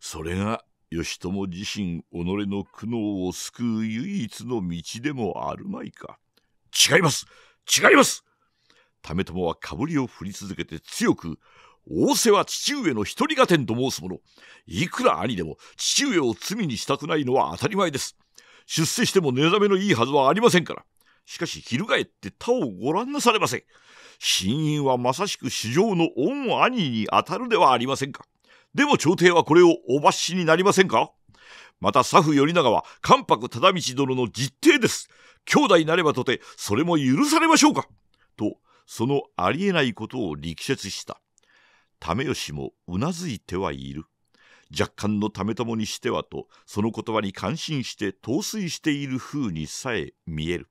それが義朝自身己の苦悩を救う唯一の道でもあるまいか違います違います為朝はかぶりを振り続けて強く、仰せは父上の一人が天と申す者。いくら兄でも父上を罪にしたくないのは当たり前です。出世しても寝覚めのいいはずはありませんから。しかし、翻って他をご覧なされません。新因はまさしく史上の恩兄に当たるではありませんか。でも朝廷はこれをお罰しになりませんかまた、佐府頼長は、関白忠道殿の実弟です。兄弟なればとて、それも許されましょうか。そのありえないことを力説した為吉もうなずいてはいる若干のためともにしてはとその言葉に感心して陶酔している風にさえ見える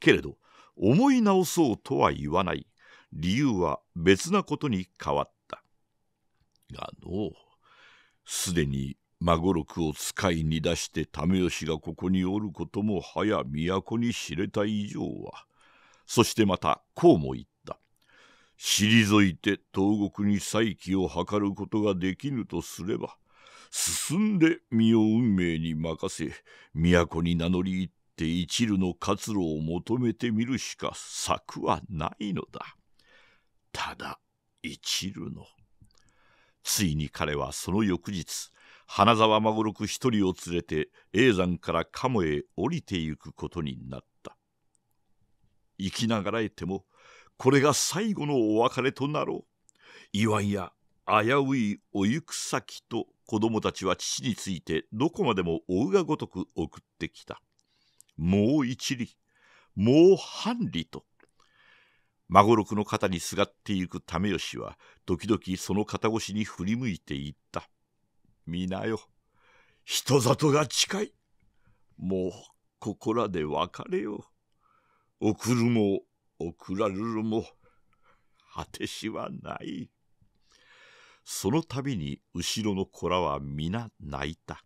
けれど思い直そうとは言わない理由は別なことに変わったがのうすでに孫六を使いに出して為吉がここにおることも早都に知れた以上はそしてまたこうも言った。退いて東国に再起を図ることができぬとすれば、進んで身を運命に任せ、都に名乗り入って一縷の活路を求めてみるしか策はないのだ。ただ、一縷の。ついに彼はその翌日、花沢孫六一人を連れて叡山から鴨へ降りてゆくことになった。生きながらえても、これが最後のお別れとなろう。いわんや、危ういお行く先と子供たちは父についてどこまでも追うがごとく送ってきた。もう一里、もう半里と。孫六の肩にすがってゆく為吉は、時々その肩越しに振り向いていった。皆よ、人里が近い。もうここらで別れよう。送るも送られるも果てしはないその度に後ろの子らは皆泣いた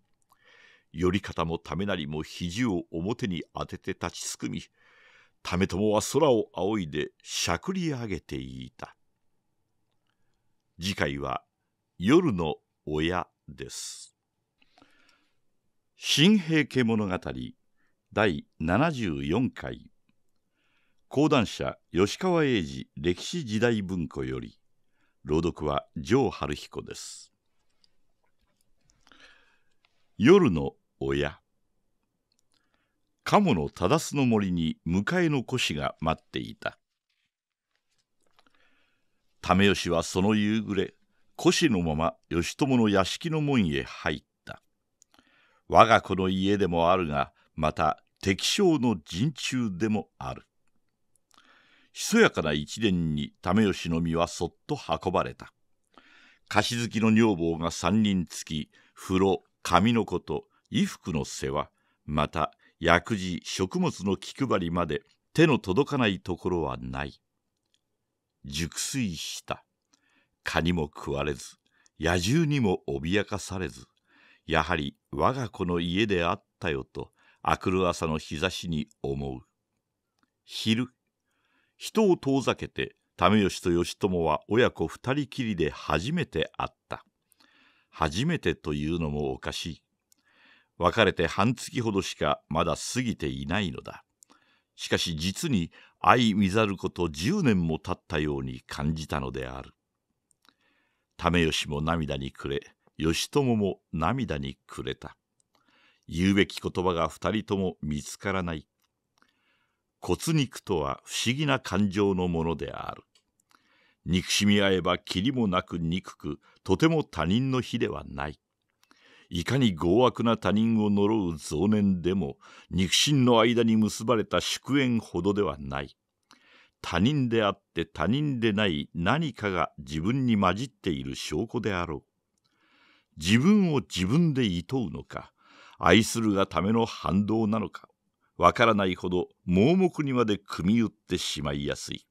頼方もためなりも肘を表に当てて立ちすくみ為朝は空を仰いでしゃくり上げていた次回は「夜の親」です「新平家物語」第74回講談社吉川英治歴史時代文庫より朗読は城春彦です夜の親鴨の忠須の森に迎えの腰が待っていた為吉はその夕暮れ腰のまま義朝の屋敷の門へ入った我が子の家でもあるがまた敵将の陣中でもあるひそやかな一年に為吉の身はそっと運ばれた菓子好きの女房が三人つき風呂髪のこと衣服の世話また薬事食物の気配りまで手の届かないところはない熟睡した蚊にも食われず野獣にも脅かされずやはり我が子の家であったよと明くる朝の日差しに思う昼人を遠ざけて為吉と義朝は親子二人きりで初めて会った初めてというのもおかしい別れて半月ほどしかまだ過ぎていないのだしかし実に相見ざること10年も経ったように感じたのである為吉も涙にくれ義朝も涙にくれた言うべき言葉が二人とも見つからない骨肉とは不思議な感情のものである憎しみ合えばきりもなく憎くとても他人の比ではないいかに強悪な他人を呪う増念でも肉親の間に結ばれた祝縁ほどではない他人であって他人でない何かが自分に混じっている証拠であろう自分を自分で厭うのか愛するがための反動なのかわからないほど盲目にまで組み打ってしまいやすい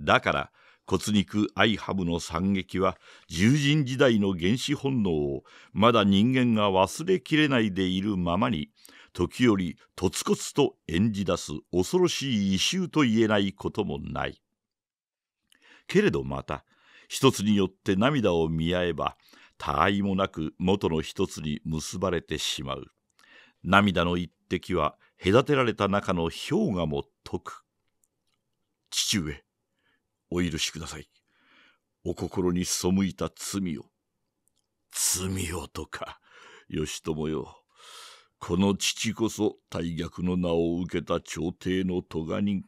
だから骨肉アイハブの惨劇は獣人時代の原始本能をまだ人間が忘れきれないでいるままに時折とつこつと演じ出す恐ろしい異臭と言えないこともないけれどまた一つによって涙を見合えば他愛もなく元の一つに結ばれてしまう涙の一滴は隔てられた中の氷河も解く父上お許しくださいお心に背いた罪を罪をとか義朝よこの父こそ大逆の名を受けた朝廷の咎人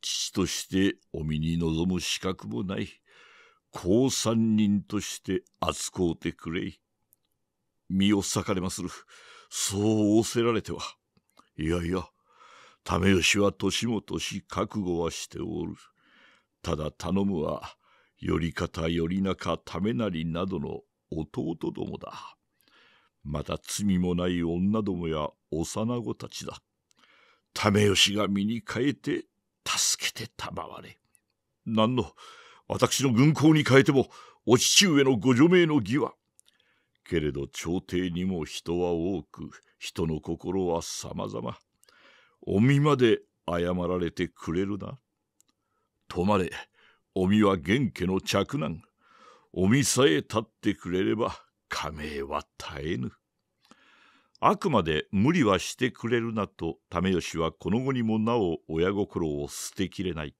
父としてお身に望む資格もない公三人として扱うてくれい身を裂かれまするそう仰せられてはいやいや為吉は年も年覚悟はしておるただ頼むは頼方頼中為成などの弟どもだまた罪もない女どもや幼子たちだ為吉が身に変えて助けてたわれ何の私の軍港に変えてもお父上のご助命の義はけれど朝廷にも人は多く人の心は様々。おみまで謝られてくれるな。止まれ、おみは元家の嫡男。おみさえ立ってくれれば、加盟は絶えぬ。あくまで無理はしてくれるなと、為義はこの後にもなお親心を捨てきれない。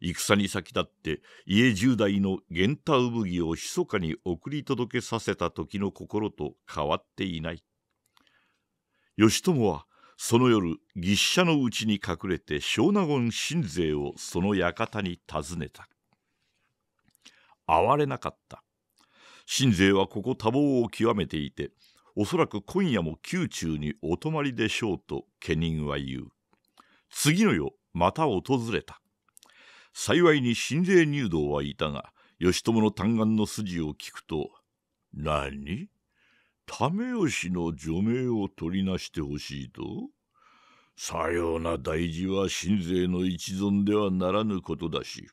戦に先立って家十代の源太産着を密かに送り届けさせた時の心と変わっていない。義朝はその夜牛車のうちに隠れて小納言新勢をその館に訪ねた哀れなかった新勢はここ多忙を極めていておそらく今夜も宮中にお泊まりでしょうと家人は言う次の夜また訪れた幸いに新勢入道はいたが義朝の嘆願の筋を聞くと「何為吉の除名を取りなしてほしいとさような大事は神勢の一存ではならぬことだし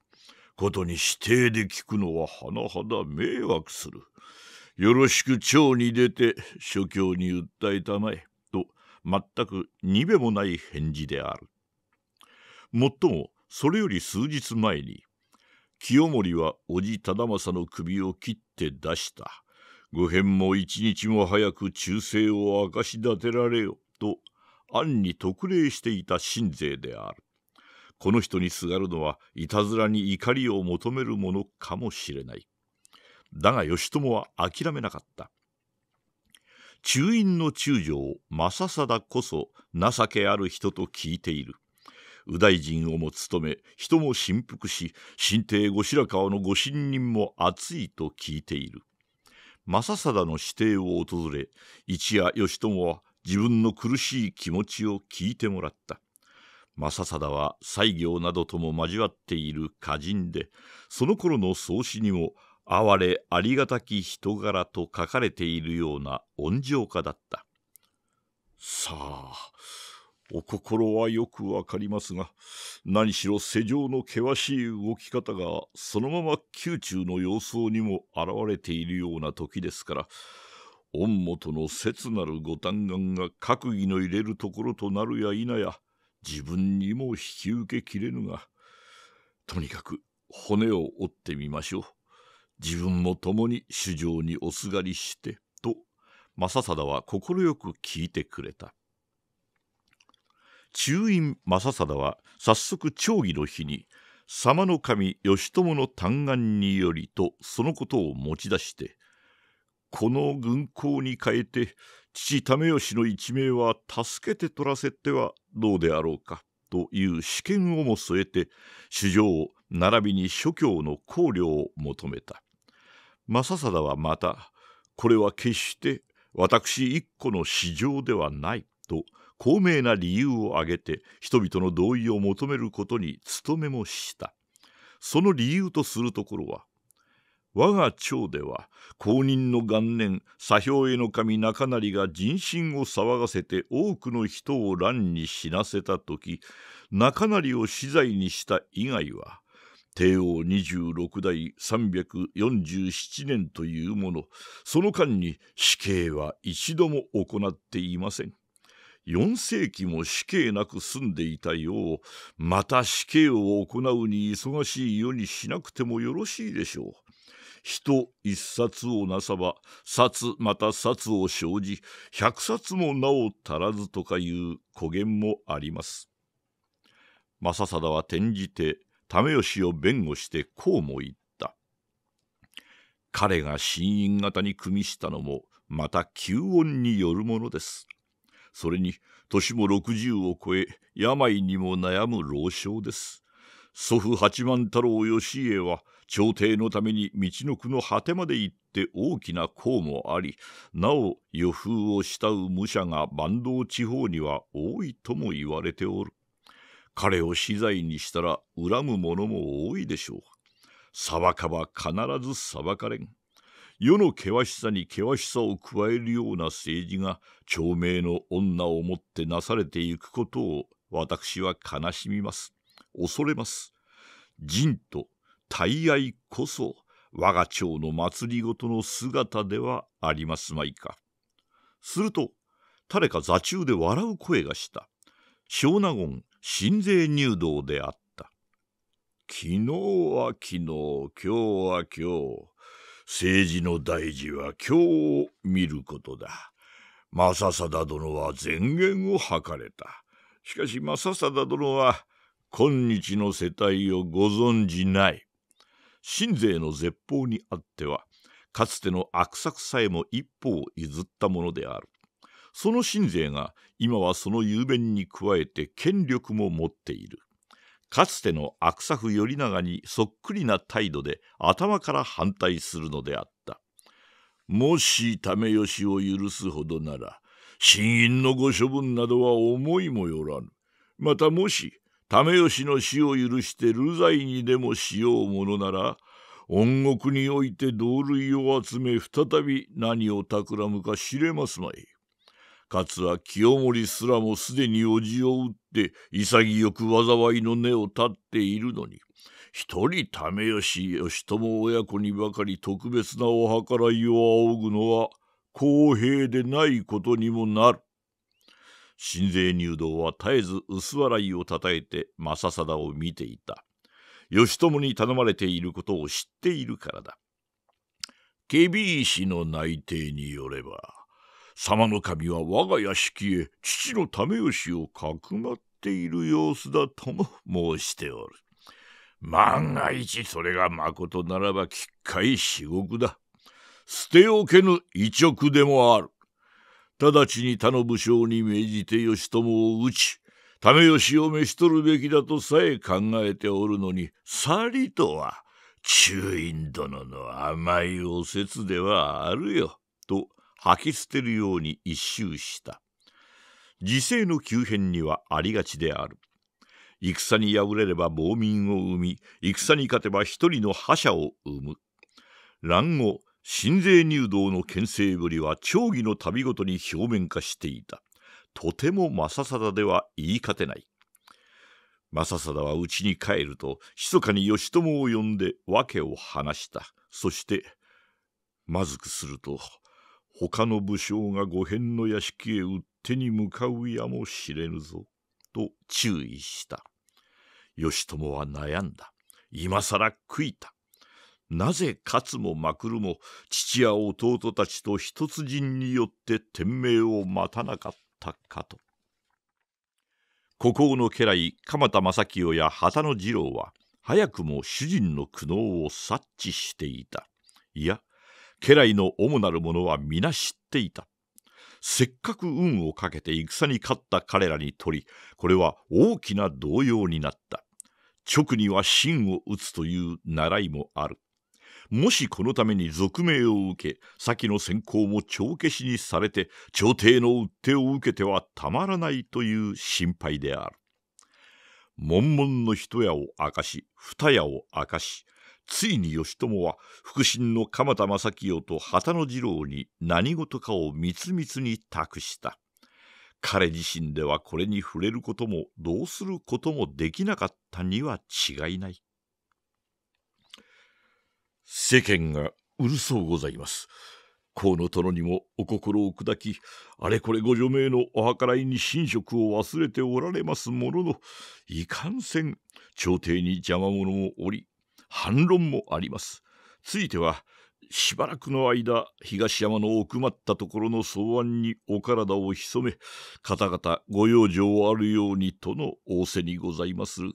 ことに指定で聞くのは甚だ迷惑する。よろしく町に出て諸教に訴えたまえ」と全くにべもない返事である。もっともそれより数日前に清盛は叔父忠政の首を切って出した御辺も一日も早く忠誠を明かし立てられよ」と暗に特例していた信勢であるこの人にすがるのはいたずらに怒りを求めるものかもしれないだが義朝は諦めなかった中院の中将正貞こそ情けある人と聞いている右大臣をも務め人も振幅し新帝後白河の御信任も厚いと聞いている正貞の指定を訪れ一夜義朝は自分の苦しい気持ちを聞いてもらった正貞は西行などとも交わっている歌人でその頃の創始にも「哀れありがたき人柄」と書かれているような温情家だったさあお心はよくわかりますが何しろ世情の険しい動き方がそのまま宮中の様相にも現れているような時ですから御元の切なるご嘆願が閣議の入れるところとなるや否や自分にも引き受けきれぬがとにかく骨を折ってみましょう自分も共に主上におすがりしてと正貞は快く聞いてくれた。中院正貞は早速長義の日に様の神義朝の嘆願によりとそのことを持ち出してこの軍港に変えて父為義の一命は助けて取らせてはどうであろうかという試験をも添えて主上並びに諸教の考慮を求めた正貞はまたこれは決して私一個の市場ではないと高名な理由を挙げて人々の同意を求めることに努めもしたその理由とするところは我が町では公認の元年左兵衛の神中成が人心を騒がせて多くの人を乱に死なせた時中成を死罪にした以外は帝王26代347年というものその間に死刑は一度も行っていません。4世紀も死刑なく済んでいたようまた死刑を行うに忙しい世にしなくてもよろしいでしょう。人一冊をなさば札また札を生じ百冊もなお足らずとかいう古言もあります。正貞は転じて為吉を弁護してこうも言った。彼が新院方に組みしたのもまた求音によるものです。それに年も60を超え病にも悩む老将です祖父八幡太郎義家は朝廷のために道の区の果てまで行って大きな功もありなお余風を慕う武者が坂東地方には多いとも言われておる彼を死罪にしたら恨む者も多いでしょう裁かば必ず裁かれん世の険しさに険しさを加えるような政治が長命の女をもってなされていくことを私は悲しみます。恐れます。人と大愛こそ我が町の祭りごとの姿ではありますまいか。すると誰か座中で笑う声がした。小納言新税入道であった。昨日は昨日、今日は今日。政治の大事は今日を見ることだ。正貞殿は前言を図れた。しかし正貞殿は今日の世帯をご存じない。新税の絶法にあっては、かつての悪作さえも一歩を譲ったものである。その新税が今はその雄弁に加えて権力も持っている。かつての悪作頼長にそっくりな態度で頭から反対するのであったもし為義を許すほどなら死因のご処分などは思いもよらぬまたもし為義の死を許して流罪にでもしようものなら恩国において同類を集め再び何を企むか知れますまい。かつは清盛すらもすでにおじを打って潔く災いの根を断っているのに一人為義義朝親子にばかり特別なお計らいを仰ぐのは公平でないことにもなる。新税入道は絶えず薄笑いをたたえて正貞を見ていた。義朝に頼まれていることを知っているからだ。警備医師の内定によれば様の神は我が屋敷へ父の為義をかくまっている様子だとも申しておる。万が一それがまことならばきっかい至極だ。捨ておけぬ一直でもある。直ちに他の武将に命じて義朝を討ち、為義を召し取るべきだとさえ考えておるのに、さりとは、中院殿の甘いお説ではあるよ。と吐き捨てるように一周した時勢の急変にはありがちである戦に敗れれば亡民を生み戦に勝てば一人の覇者を生む乱後新税入道の牽制ぶりは町議の度ごとに表面化していたとても正貞では言い勝てない正貞は家に帰ると密かに義朝を呼んで訳を話したそしてまずくすると他の武将が御辺の屋敷へ売ってに向かうやもしれぬぞ」と注意した義朝は悩んだ今更悔いたなぜ勝もまくるも父や弟たちと一筋によって天命を待たなかったかと孤高の家来鎌田正清や旗野次郎は早くも主人の苦悩を察知していたいや家来の主なる者は皆知っていた。せっかく運をかけて戦に勝った彼らにとり、これは大きな動揺になった。直には真を打つという習いもある。もしこのために俗名を受け、先の選考も帳消しにされて、朝廷の訴手を受けてはたまらないという心配である。悶々の一屋を明かし、二屋を明かし、ついに義朝は腹心の鎌田正清と旗野次郎に何事かを密密に託した彼自身ではこれに触れることもどうすることもできなかったには違いない世間がうるそうございます河野殿にもお心を砕きあれこれご除名のお計らいに寝食を忘れておられますもののいかんせん朝廷に邪魔者もおり反論もあります。ついてはしばらくの間東山の奥まったところの草案にお体を潜め方々ご養生あるようにとの仰せにございまする。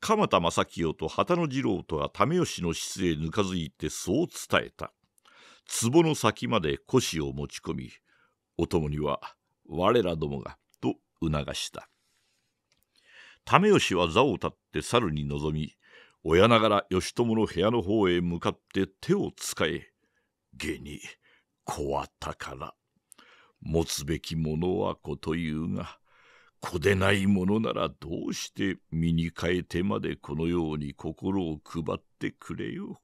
鎌田正清と旗野次郎とは為吉の質へぬかづいてそう伝えた。壺の先まで腰を持ち込み、お供には我らどもが、と促した。為吉は座を立って猿に臨み、親ながら義朝の部屋の方へ向かって手を使え下に子は宝持つべきものは子というが子でないものならどうして身に変えてまでこのように心を配ってくれよ。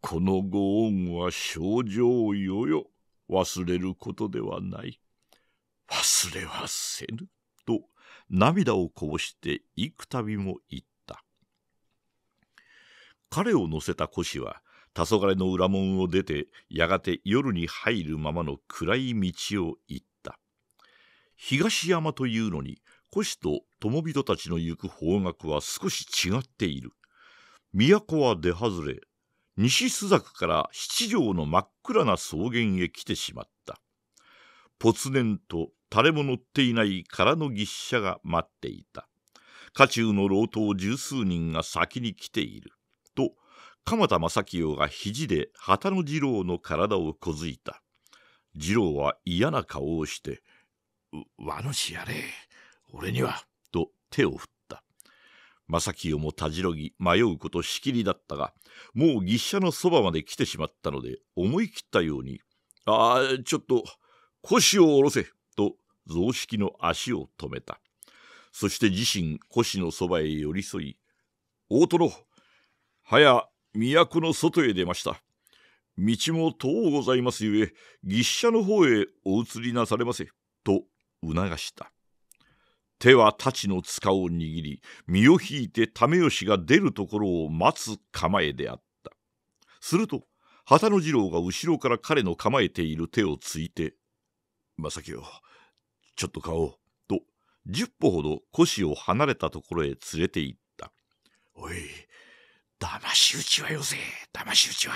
このご恩は症状よよ忘れることではない。忘れはせぬ。と涙をこぼして幾度も言った。彼を乗せた古紙は黄昏の裏門を出てやがて夜に入るままの暗い道を行った東山というのに古紙と友人たちの行く方角は少し違っている都は出外れ西朱雀から七条の真っ暗な草原へ来てしまったぽつねんと誰も乗っていない空の牛車が待っていた家中の老頭十数人が先に来ている鎌田正清が肘で旗の次郎の体をこづいた次郎は嫌な顔をして「和しやれ俺には」と手を振った正清もたじろぎ迷うことしきりだったがもう牛車のそばまで来てしまったので思い切ったように「ああちょっと腰を下ろせ」と雑式の足を止めたそして自身腰のそばへ寄り添い「大殿早都の外へ出ました道も遠うございますゆえ牛車の方へお移りなされませと促した手は太刀の塚を握り身を引いて為吉が出るところを待つ構えであったすると旗の次郎が後ろから彼の構えている手をついて「さきよちょっと買おう、と10歩ほど腰を離れたところへ連れて行った「おい騙し討ちはよせ騙し討ちは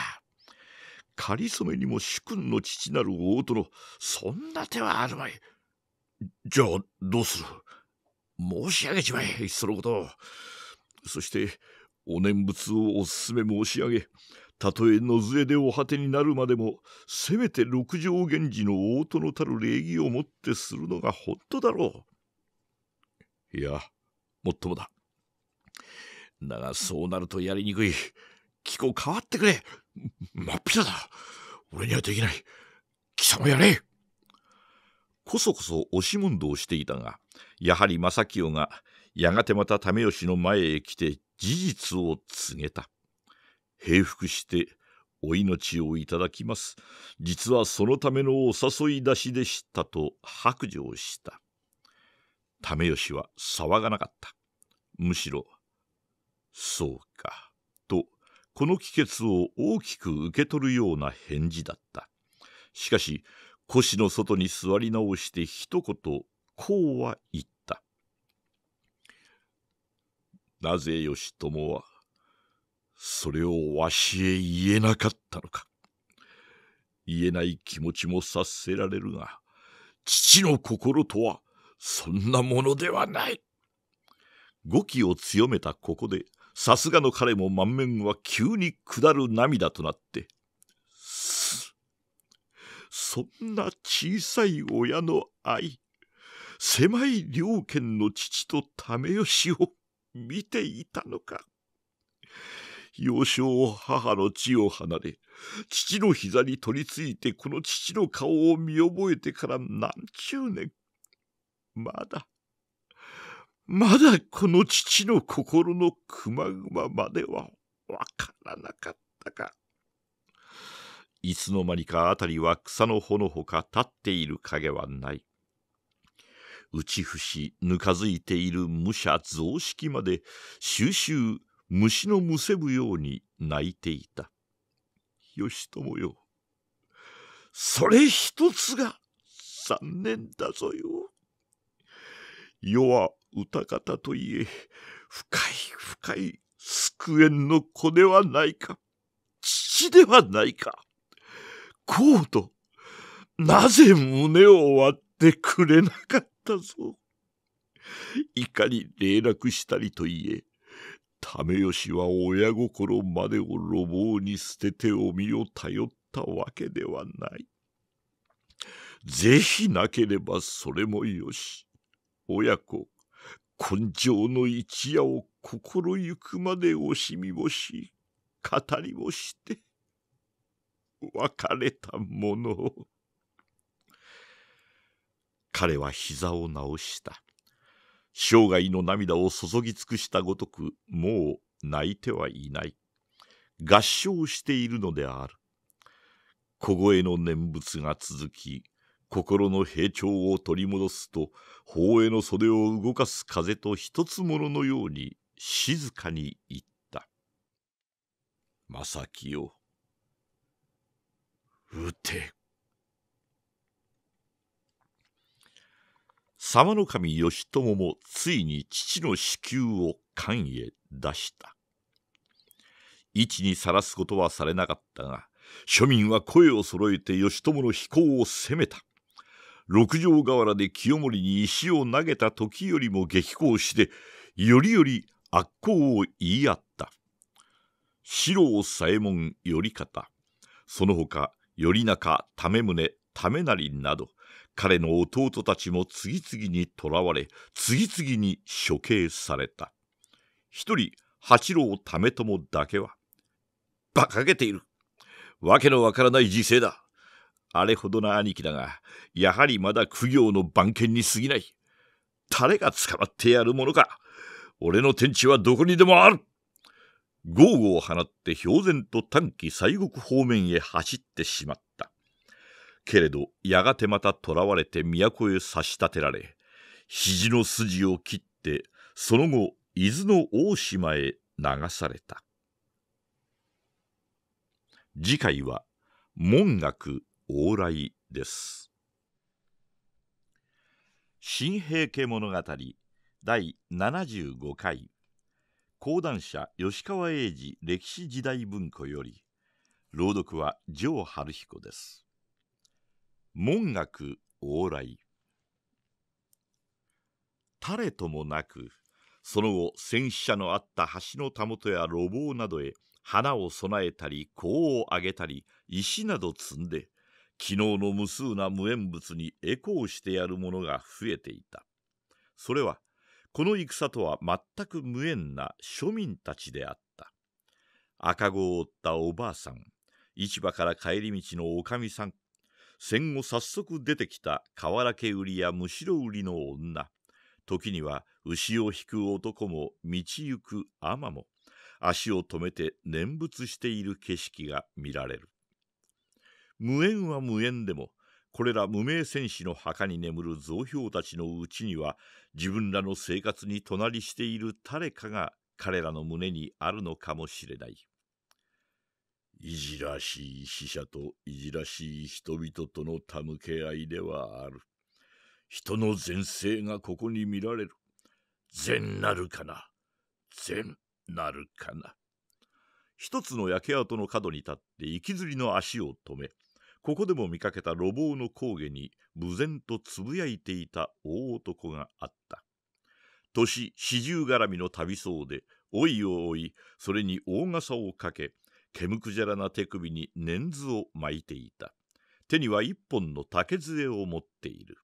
仮初めにも主君の父なる大殿そんな手はあるまいじゃあどうする申し上げちまえいっそのことそしてお念仏をおすすめ申し上げたとえ野杖でお果てになるまでもせめて六条源氏の大殿たる礼儀をもってするのが本当だろういやもっともだだがそうなるとやりにくい気候変わってくれ真っ平だ俺にはできない貴様やれこそこそ押し問答していたがやはり正清がやがてまた為吉の前へ来て事実を告げた平服してお命をいただきます実はそのためのお誘い出しでしたと白状した為吉は騒がなかったむしろそうか、と、この帰結を大きく受け取るような返事だった。しかし、腰の外に座り直して一言、こうは言った。なぜ義朝は、それをわしへ言えなかったのか。言えない気持ちも察せられるが、父の心とはそんなものではない。語気を強めたここで、さすがの彼も満面は急に下る涙となってそんな小さい親の愛狭い両県の父と為吉を見ていたのか幼少母の地を離れ父の膝に取りついてこの父の顔を見覚えてから何十年まだまだこの父の心のくまぐままではわからなかったか。いつの間にかあたりは草の穂のほか立っている影はない。内節ぬかづいている武者雑式まで収集虫のむせぶように泣いていた。よしともよ、それ一つが残念だぞよ。世は歌方といえ、深い深い救んの子ではないか。父ではないか。こうと、なぜ胸を割ってくれなかったぞ。いかに霊落したりといえ、為しは親心までを路傍に捨ててお身を頼ったわけではない。ぜひなければそれもよし。親子今生の一夜を心ゆくまで惜しみもし、語りをして、別れたものを。彼は膝を直した。生涯の涙を注ぎ尽くしたごとく、もう泣いてはいない。合唱しているのである。小声の念仏が続き、心の平調を取り戻すと法への袖を動かす風と一つもののように静かに言った「正清撃て」様の神義朝もついに父の子宮を官へ出した位置にさらすことはされなかったが庶民は声を揃えて義朝の飛行を責めた六条河原で清盛に石を投げた時よりも激高してよりより悪行を言い合った四郎左衛門頼方その他頼中為宗為成など彼の弟たちも次々にらわれ次々に処刑された一人八郎為朝だけは馬鹿げているわけのわからない時勢だあれほどな兄貴だが、やはりまだ苦行の番犬に過ぎない。誰が捕まってやるものか。俺の天地はどこにでもある。豪語を放って氷然と短期西国方面へ走ってしまった。けれど、やがてまた囚われて都へ差し立てられ、肘の筋を切って、その後、伊豆の大島へ流された。次回は、門学往来です新平家物語第75回講談社吉川英治歴史時代文庫より朗読は城春彦です門学往来誰ともなくその後戦死者のあった橋のたもとや路傍などへ花を供えたり香をあげたり石など積んで昨日の無数な無縁物にエコーしてやるものが増えていた。それは、この戦とは全く無縁な庶民たちであった。赤子を追ったおばあさん、市場から帰り道のおかみさん、戦後早速出てきた瓦家売りやむしろ売りの女、時には牛を引く男も道行く尼も、足を止めて念仏している景色が見られる。無縁は無縁でもこれら無名戦士の墓に眠る造票たちのうちには自分らの生活に隣している誰かが彼らの胸にあるのかもしれないいじらしい死者といじらしい人々との手向け合いではある人の善性がここに見られる善なるかな善なるかな一つの焼け跡の角に立って息づりの足を止めここでも見かけた路傍の工下に、無然とつぶやいていた大男があった。年四十絡みの旅僧で、おいを追い、それに大傘をかけ、むくじゃらな手首にん図を巻いていた。手には一本の竹杖を持っている。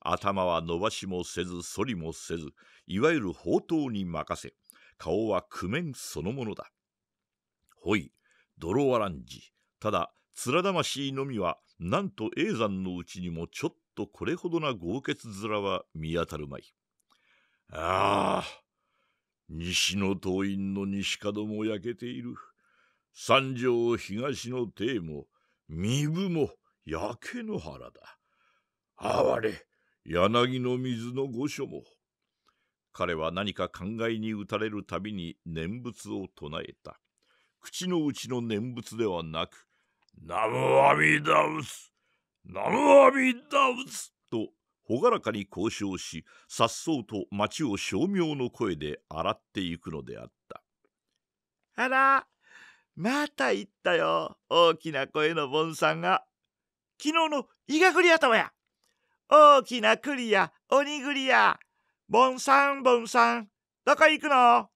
頭は伸ばしもせず、反りもせず、いわゆる宝刀に任せ、顔は工面そのものだ。ほい、泥わらんじ。ただ、面魂のみはなんと永山のうちにもちょっとこれほどな豪傑面は見当たるまい。ああ、西の党員の西角も焼けている。三条東の邸も、三部も焼け野原だ。哀れ、柳の水の御所も。彼は何か考えに打たれるたびに念仏を唱えた。口の内の念仏ではなく、ナムアビダウスナムアビダウスと朗らかに交渉しさっそうと町を照明の声で洗っていくのであったあらまた行ったよ大きな声のボンさんが昨日のイガクリ頭や大きなクリア鬼グリアボンさんボンさんどこ行くの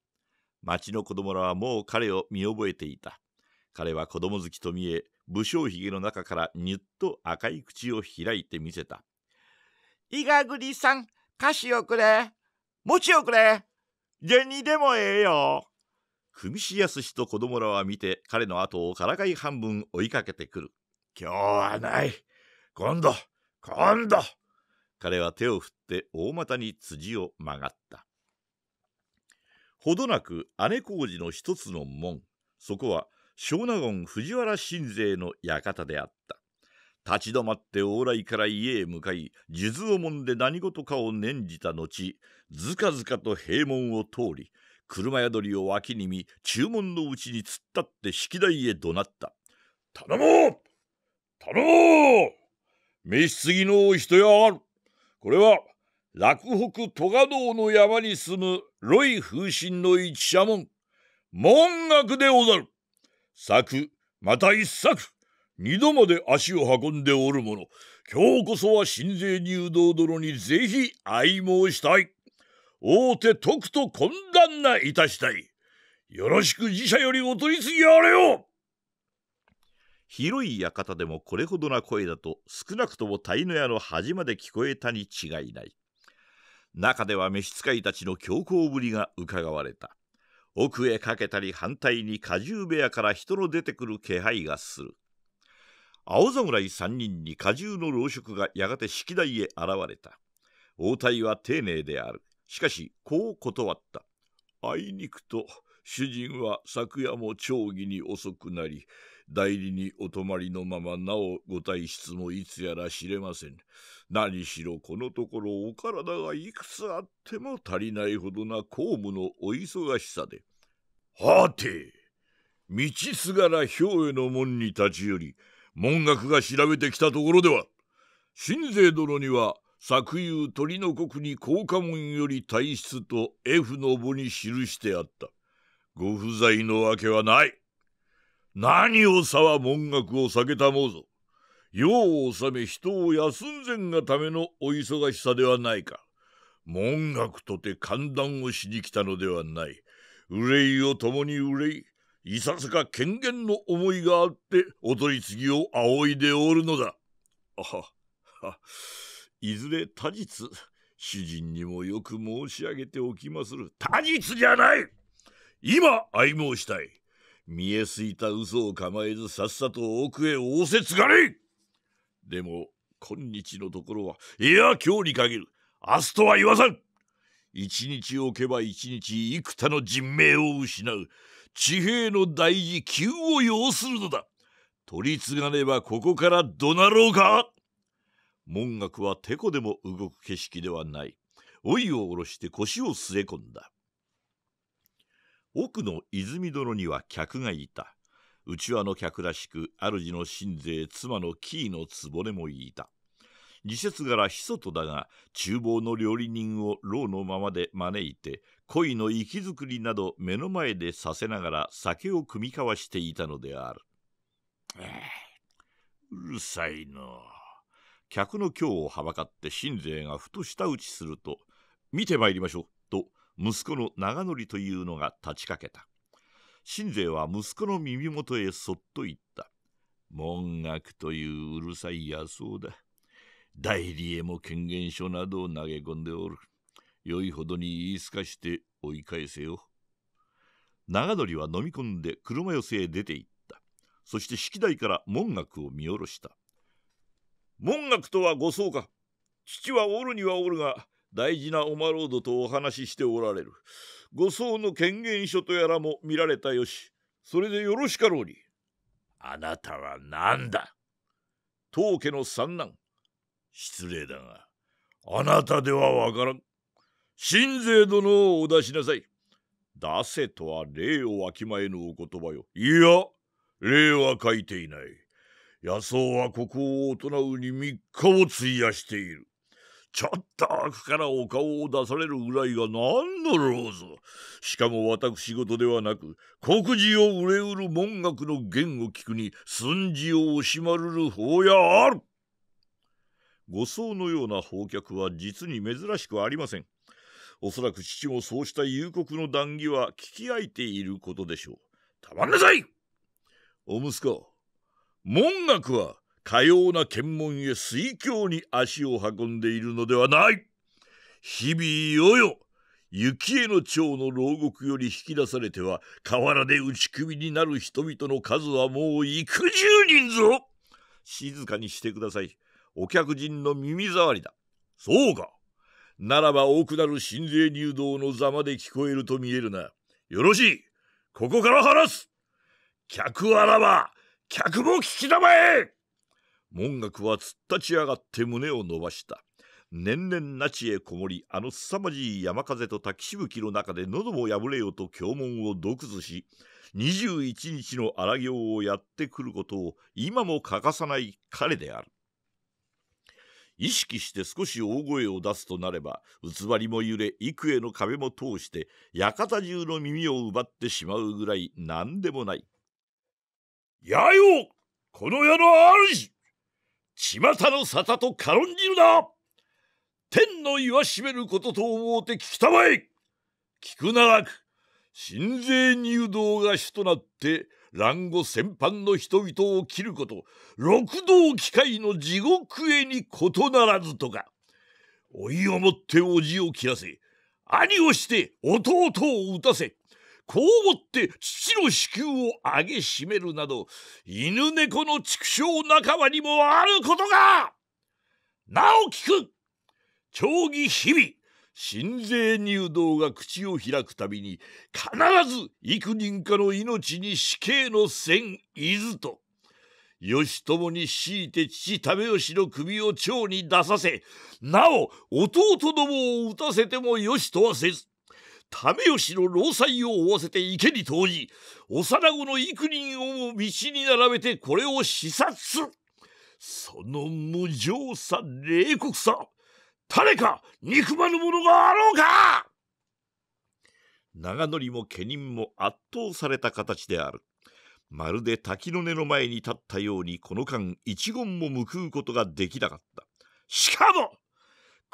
町の子供らはもう彼を見覚えていた彼は子供好きと見え武将髭の中からニュッと赤い口を開いてみせた。伊賀栗さん、菓子をくれ。餅をくれ。銭でもええよ。組しやすしと子供らは見て彼の後をからかい半分追いかけてくる。今日はない。今度、今度。彼は手を振って大股に辻を曲がった。ほどなく姉小路の一つの門。そこは小納言藤原新勢の館であった立ち止まって往来から家へ向かい数珠をもんで何事かを念じた後ずかずかと閉門を通り車宿りを脇に見注文のうちに突っ立って式台へ怒鳴った「頼もう頼もう召し継ぎのお人やがるこれは洛北戸賀道の山に住むロイ風神の一社門門学でござる作また一作二度まで足を運んでおる者今日こそは新税入道殿にぜひ相謀したい大手徳と懇談ないたしたいよろしく自社よりお取り次ぎあれよ広い館でもこれほどな声だと少なくとも鯛の屋の端まで聞こえたに違いない中では召使いたちの強硬ぶりがうかがわれた奥へかけたり反対に果汁部屋から人の出てくる気配がする青侍三人に果汁の老職がやがて式台へ現れた応対は丁寧であるしかしこう断ったあいにくと主人は昨夜も町議に遅くなり代理にお泊まりのままなおご退出もいつやら知れません何しろこのところお体がいくつあっても足りないほどな公務のお忙しさではて道すがら兵衛の門に立ち寄り門学が調べてきたところでは新勢殿には昨夕鳥の国に降下門より退出と F の母に記してあったご不在のわけはない何をさは文学を避けたもうぞ。世を治め人を休んぜんがためのお忙しさではないか。文学とて寒断をしに来たのではない。憂いを共に憂い、いささか権限の思いがあってお取り次ぎを仰いでおるのだ。あは、は、いずれ他日、主人にもよく申し上げておきまする。他日じゃない今相申したい。見えすいた嘘を構えずさっさと奥へ仰せつがれでも今日のところはいや今日に限る明日とは言わさん一日置けば一日幾多の人命を失う地平の大事急を要するのだ取り継がねばここから怒鳴ろうか門学はてこでも動く景色ではない老いを下ろして腰を据え込んだ奥の泉殿には客がいた。うちわの客らしく、主の神勢、妻の紀伊のねもいた。自節柄ひそとだが、厨房の料理人を牢のままで招いて、恋の息づくりなど目の前でさせながら酒を酌み交わしていたのである。うるさいの。客の今日をはばかって神勢がふと舌打ちすると、見てまいりましょう。息子の長典というのが立ちかけた新勢は息子の耳元へそっと言った文学といううるさい野草だ代理へも権限書などを投げ込んでおるよいほどに言い透かして追い返せよ長典は飲み込んで車寄せへ出て行ったそして式台から門学を見下ろした門学とはごそうか父はおるにはおるが大事なオマロードとお話ししておられる護送の権限書とやらも見られたよしそれでよろしかろうにあなたは何だ当家の三男失礼だがあなたではわからん新税殿をお出しなさい出せとは礼をわきまえぬお言葉よいや礼は書いていない野草はここを大人うに3日を費やしているちょっと奥からお顔を出されるぐらいが何のローズしかも私事ではなく国事を憂うる文学の言を聞くに寸事を惜しまるる方やあるご僧のような宝客は実に珍しくありませんおそらく父もそうした夕刻の談義は聞き合いていることでしょうたまんなさいお息子文学はかような検問へ水郷に足を運んでいるのではない日々いよよ雪への蝶の牢獄より引き出されては河原で打ち首になる人々の数はもう幾十人ぞ静かにしてくださいお客人の耳障りだそうかならば多くなる神税入道のざまで聞こえると見えるなよろしいここから話す客あらば客も聞きたまえ文学は突っ立ち上がって胸を伸ばした年々那智へこもりあの凄まじい山風と滝しぶきの中で喉も破れよと教文を毒図し21日の荒行をやってくることを今も欠かさない彼である意識して少し大声を出すとなれば偽りも揺れ幾重の壁も通して館中の耳を奪ってしまうぐらい何でもない「やよこの世の主巷の沙汰と軽んじるな天の言わしめることと思うて聞きたまえ聞くならく、神勢入道が主となって、乱後戦犯の人々を斬ること、六道機械の地獄へに異ならずとか。老いをもって叔父を切らせ、兄をして弟を打たせ、こうもって父の子宮を上げしめるなど犬猫の畜生仲間にもあることが直樹君。く長儀日々新税入道が口を開くたびに必ず幾人かの命に死刑の線いずと義朝に強いて父為義の首を蝶に出させなお弟どもを打たせても義とはせず為吉の労災を負わせて池に投じ幼子の幾人をも道に並べてこれを視察するその無情さ冷酷さ誰か憎まぬ者があろうか長典も家人も圧倒された形であるまるで滝の根の前に立ったようにこの間一言も報うことができなかったしかも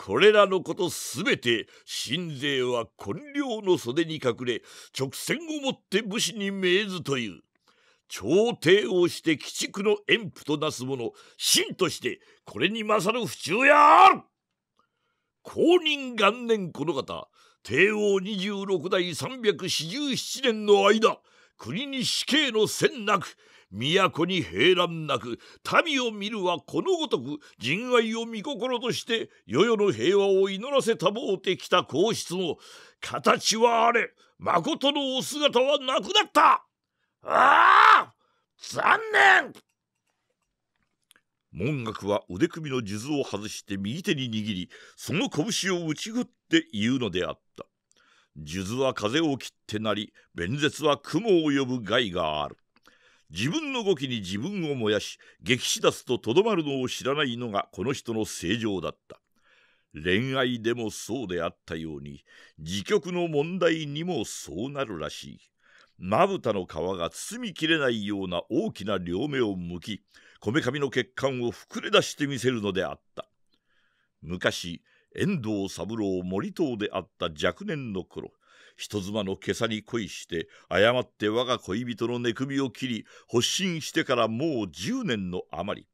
これらのことすべて新勢は根領の袖に隠れ直線をもって武士に命ずという朝廷をして鬼畜の遠布となす者真としてこれに勝る不忠やある公認元年この方帝王26代347年の間国に死刑の戦なく都に平乱なく民を見るはこのごとく人愛を見心として世々の平和を祈らせたぼうてきた皇室の形はあれ誠のお姿はなくなったああ残念門学は腕首の数珠を外して右手に握りその拳を打ち振って言うのであった数珠は風を切ってなり弁舌は雲を呼ぶ害がある自分の語気に自分を燃やし激し出すととどまるのを知らないのがこの人の正常だった恋愛でもそうであったように自局の問題にもそうなるらしいまぶたの皮が包みきれないような大きな両目を向きこめかみの血管を膨れ出してみせるのであった昔遠藤三郎森藤であった若年の頃人妻の袈裟に恋して誤って我が恋人の寝首を切り発信してからもう10年の余り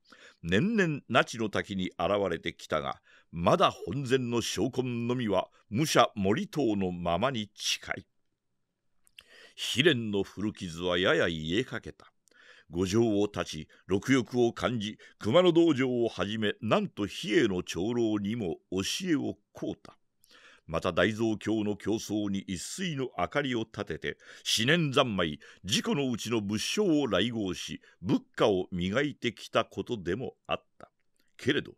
年々那智の滝に現れてきたがまだ本然の証痕のみは武者森藤のままに近い悲恋の古傷はやや癒えかけた五条を立ち六欲を感じ熊野道場をはじめなんと比叡の長老にも教えを請うたまた大蔵経の競争に一水の明かりを立てて思念三昧事故のうちの仏性を来合し仏家を磨いてきたことでもあったけれど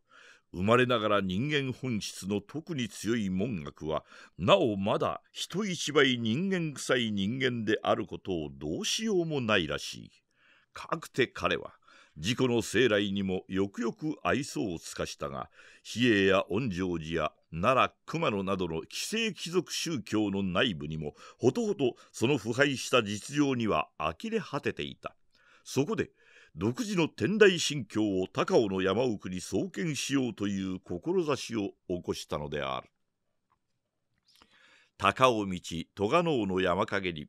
生まれながら人間本質の特に強い文学はなおまだ人一倍人間臭い人間であることをどうしようもないらしい。かくて彼は自己の生来にもよくよく愛想を尽かしたが比叡や恩成寺や奈良熊野などの既成貴族宗教の内部にもほとほとその腐敗した実情には呆れ果てていたそこで独自の天台神教を高尾の山奥に創建しようという志を起こしたのである高尾道戸賀能の山陰に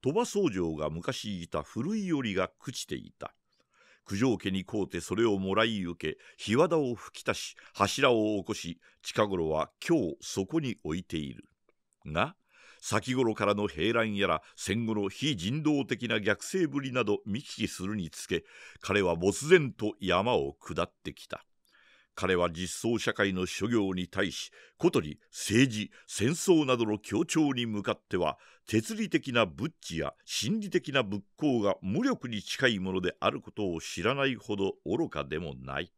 鳥羽僧侶が昔いた古い織が朽ちていた九条家に買うてそれをもらい受け日和田を吹き足し柱を起こし近頃は今日そこに置いているが先頃からの平乱やら戦後の非人道的な逆性ぶりなど見聞きするにつけ彼は没然と山を下ってきた彼は実相社会の諸行に対しことに政治戦争などの協調に向かっては哲理的な仏知や心理的な仏教が無力に近いものであることを知らないほど愚かでもない。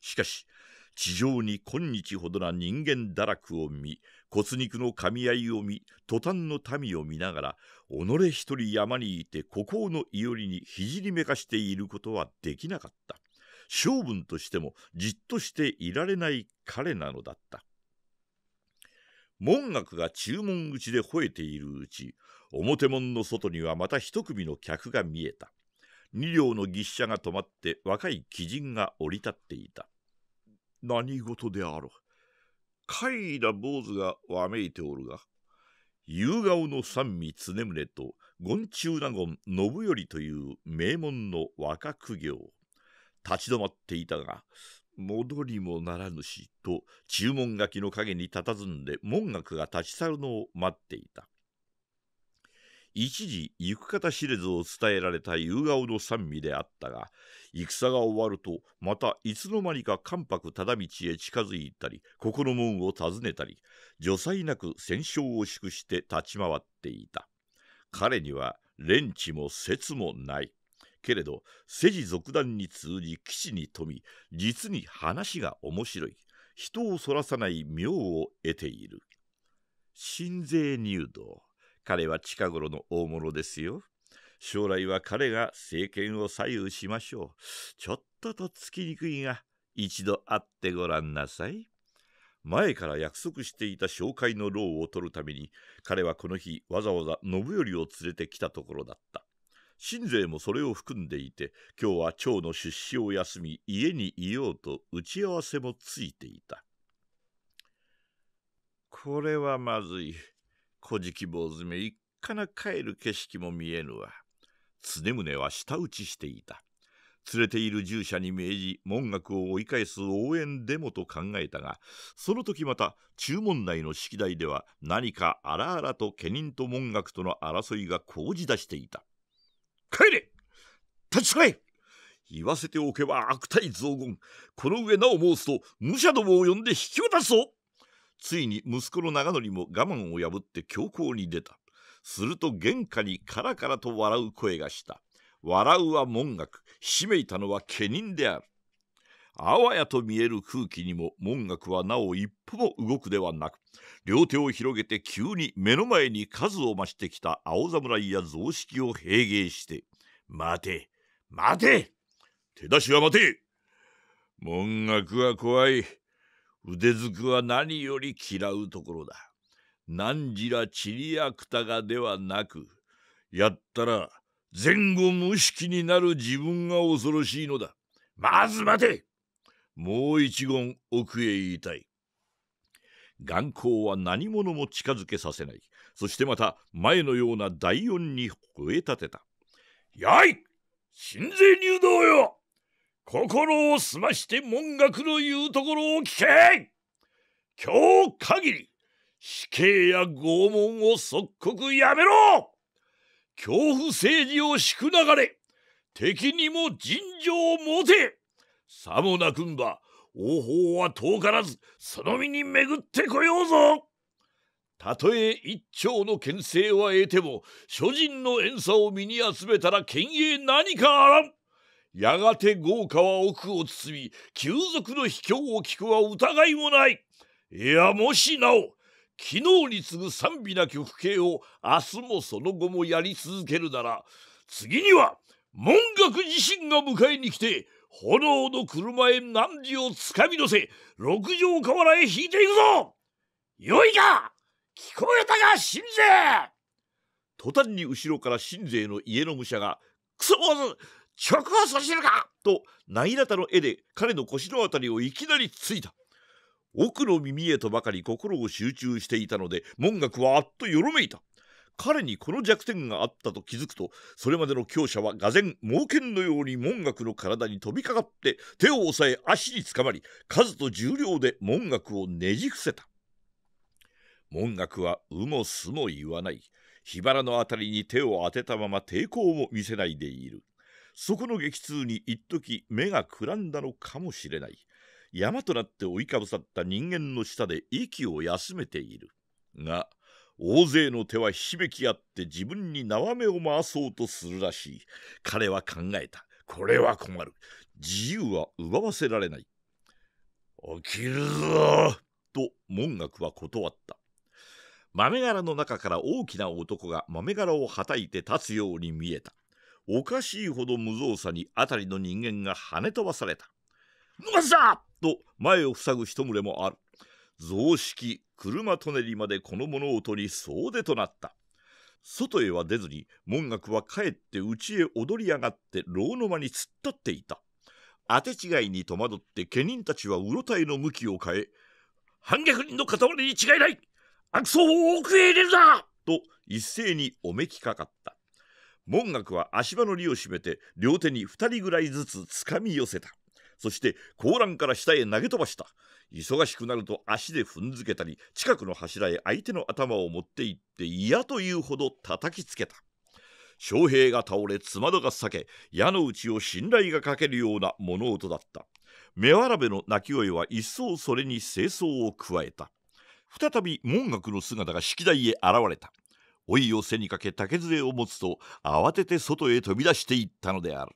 しかし地上に今日ほどな人間堕落を見骨肉の噛み合いを見途端の民を見ながら己一人山にいて孤高のいおりに肘にめかしていることはできなかった。性分としてもじっとしていられない彼なのだった門楽が注文口で吠えているうち表門の外にはまた一組の客が見えた二両の牛車が止まって若い鬼人が降り立っていた何事であろう怪異な坊主がわめいておるが夕顔の三味常宗と権中納言信頼という名門の若苦行立ち止まっていたが戻りもならぬしと注文書きの陰に佇んで門楽が立ち去るのを待っていた一時行く方知れずを伝えられた夕顔の賛美であったが戦が終わるとまたいつの間にか関白忠道へ近づいたりここの門を訪ねたり除才なく戦勝を祝して立ち回っていた彼には連知も説もないけれど世事俗談に通じ騎士に富み実に話が面白い人をそらさない妙を得ている新税入道彼は近頃の大物ですよ将来は彼が政権を左右しましょうちょっととつきにくいが一度会ってごらんなさい前から約束していた紹介の労を取るために彼はこの日わざわざ信頼を連れてきたところだった新税もそれを含んでいて今日は長の出資を休み家にいようと打ち合わせもついていたこれはまずい小じき坊詰め一かな帰る景色も見えぬわ常宗は舌打ちしていた連れている従者に命じ門学を追い返す応援デモと考えたがその時また注文内の式台では何か荒々と家人と門学との争いが講じ出していた帰れ立ち去れ言わせておけば悪態増言この上なお申すと武者どもを呼んで引き渡すぞついに息子の長典も我慢を破って強行に出たすると玄関にカラカラと笑う声がした笑うは文学ひしめいたのは家人であるあわやと見える空気にも文学はなお一歩も動くではなく両手を広げて急に目の前に数を増してきた青侍や雑式を平迎して「待て待て手出しは待て門学は怖い腕づくは何より嫌うところだ何じらちりやくたがではなくやったら前後無識になる自分が恐ろしいのだまず待てもう一言奥へ言いたい眼光は何者も近づけさせないそしてまた前のような大音に吠え立てた「やい神勢入道よ心を澄まして文学の言うところを聞け今日限り死刑や拷問を即刻やめろ恐怖政治を敷く流れ敵にも尋常を持てさもなくんだ王法は遠からずその身に巡ってこようぞたとえ一丁の牽制は得ても諸人の遠さを身に集めたら剣営何かあらんやがて豪華は奥を包み旧族の卑怯を聞くは疑いもないいやもしなお昨日に次ぐ賛美な曲形を明日もその後もやり続けるなら次には文学自身が迎えに来て炎の車へ汝をつかみのせ六条河原へ引いていくぞよいか聞こえたか信勢途端に後ろから信勢の家の武者が「くそ坊ず直をそしるか!」とな内たの絵で彼の腰のあたりをいきなりついた奥の耳へとばかり心を集中していたので門学はあっとよろめいた彼にこの弱点があったと気づくとそれまでの強者はがぜん猛犬のように門学の体に飛びかかって手を押さえ足につかまり数と重量で門学をねじ伏せた門学は「うもすも言わない」火腹の辺りに手を当てたまま抵抗も見せないでいるそこの激痛に一時目がくらんだのかもしれない山となって追いかぶさった人間の下で息を休めているが大勢の手はひしめき合って自分に縄目を回そうとするらしい。彼は考えた。これは困る。自由は奪わせられない。起きるぞと文学は断った。豆柄の中から大きな男が豆柄をはたいて立つように見えた。おかしいほど無造作に辺りの人間が跳ね飛ばされた。すさと前を塞ぐ人群れもある。増式車舎練までこの物音に総出となった外へは出ずに門学は帰って家へ踊り上がって牢の間に突っ立っていた当て違いに戸惑って家人たちはうろたえの向きを変え「反逆人の塊に違いない悪僧を奥へ入れるな!」と一斉におめきかかった門学は足場の利を締めて両手に2人ぐらいずつつかみ寄せたそして高欄から下へ投げ飛ばした忙しくなると足で踏んづけたり近くの柱へ相手の頭を持っていって嫌というほど叩きつけた将兵が倒れ妻戸が裂け矢の内を信頼がかけるような物音だった目わらべの鳴き声は一層それに清掃を加えた再び門楽の姿が式台へ現れた老いを背にかけ竹杖を持つと慌てて外へ飛び出していったのである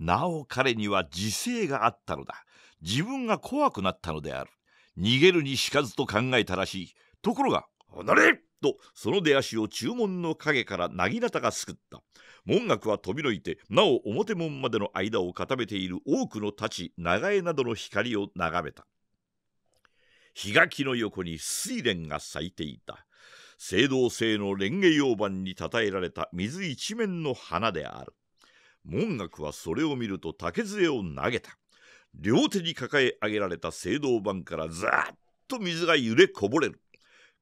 なお彼には自制があったのだ自分が怖くなったのである逃げるにしかずと考えたらしいところが「離れ!」とその出足を注文の陰から薙刀が救った門楽は飛び抜いてなお表門までの間を固めている多くの太刀長江などの光を眺めた日がきの横に水蓮が咲いていた青銅製の蓮華溶板にたたえられた水一面の花である文楽はそれを見ると竹杖を投げた両手に抱え上げられた青銅板からザーっと水が揺れこぼれる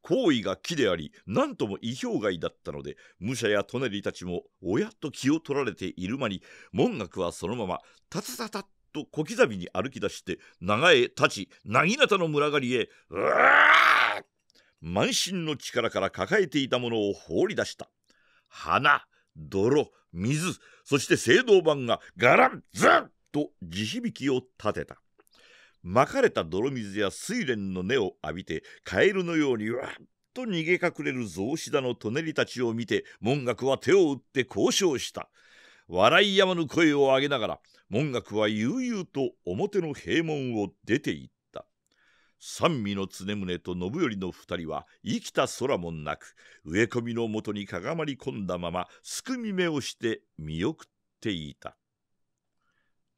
行為が木であり何とも意表外だったので武者や舎人たちも親と気を取られている間に文楽はそのままタタタタッと小刻みに歩き出して長江立ち薙刀の群がりへうわー満身の力から抱えていたものを放り出した花泥水そして青銅板がガランズンと地響きを立てた。まかれた泥水や睡蓮の根を浴びてカエルのようにわっと逃げ隠れる雑誌田の舎人たちを見て文学は手を打って交渉した笑いやまぬ声を上げながら文学は悠々と表の閉門を出ていた。三味の常宗と信頼の二人は生きた空もなく植え込みのもとにかがまり込んだまますくみ目をして見送っていた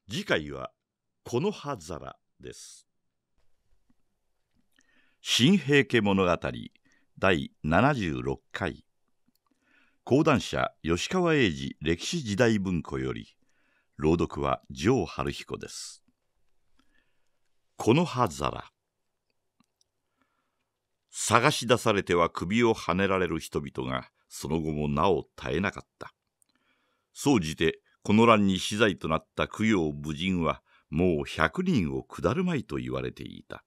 次回は「この葉皿」です「新平家物語」第76回講談社吉川英治歴史時代文庫より朗読は城春彦です。この葉皿探し出されては首をはねられる人々がその後もなお絶えなかった総じてこの乱に死罪となった供養無人はもう百人を下るまいと言われていた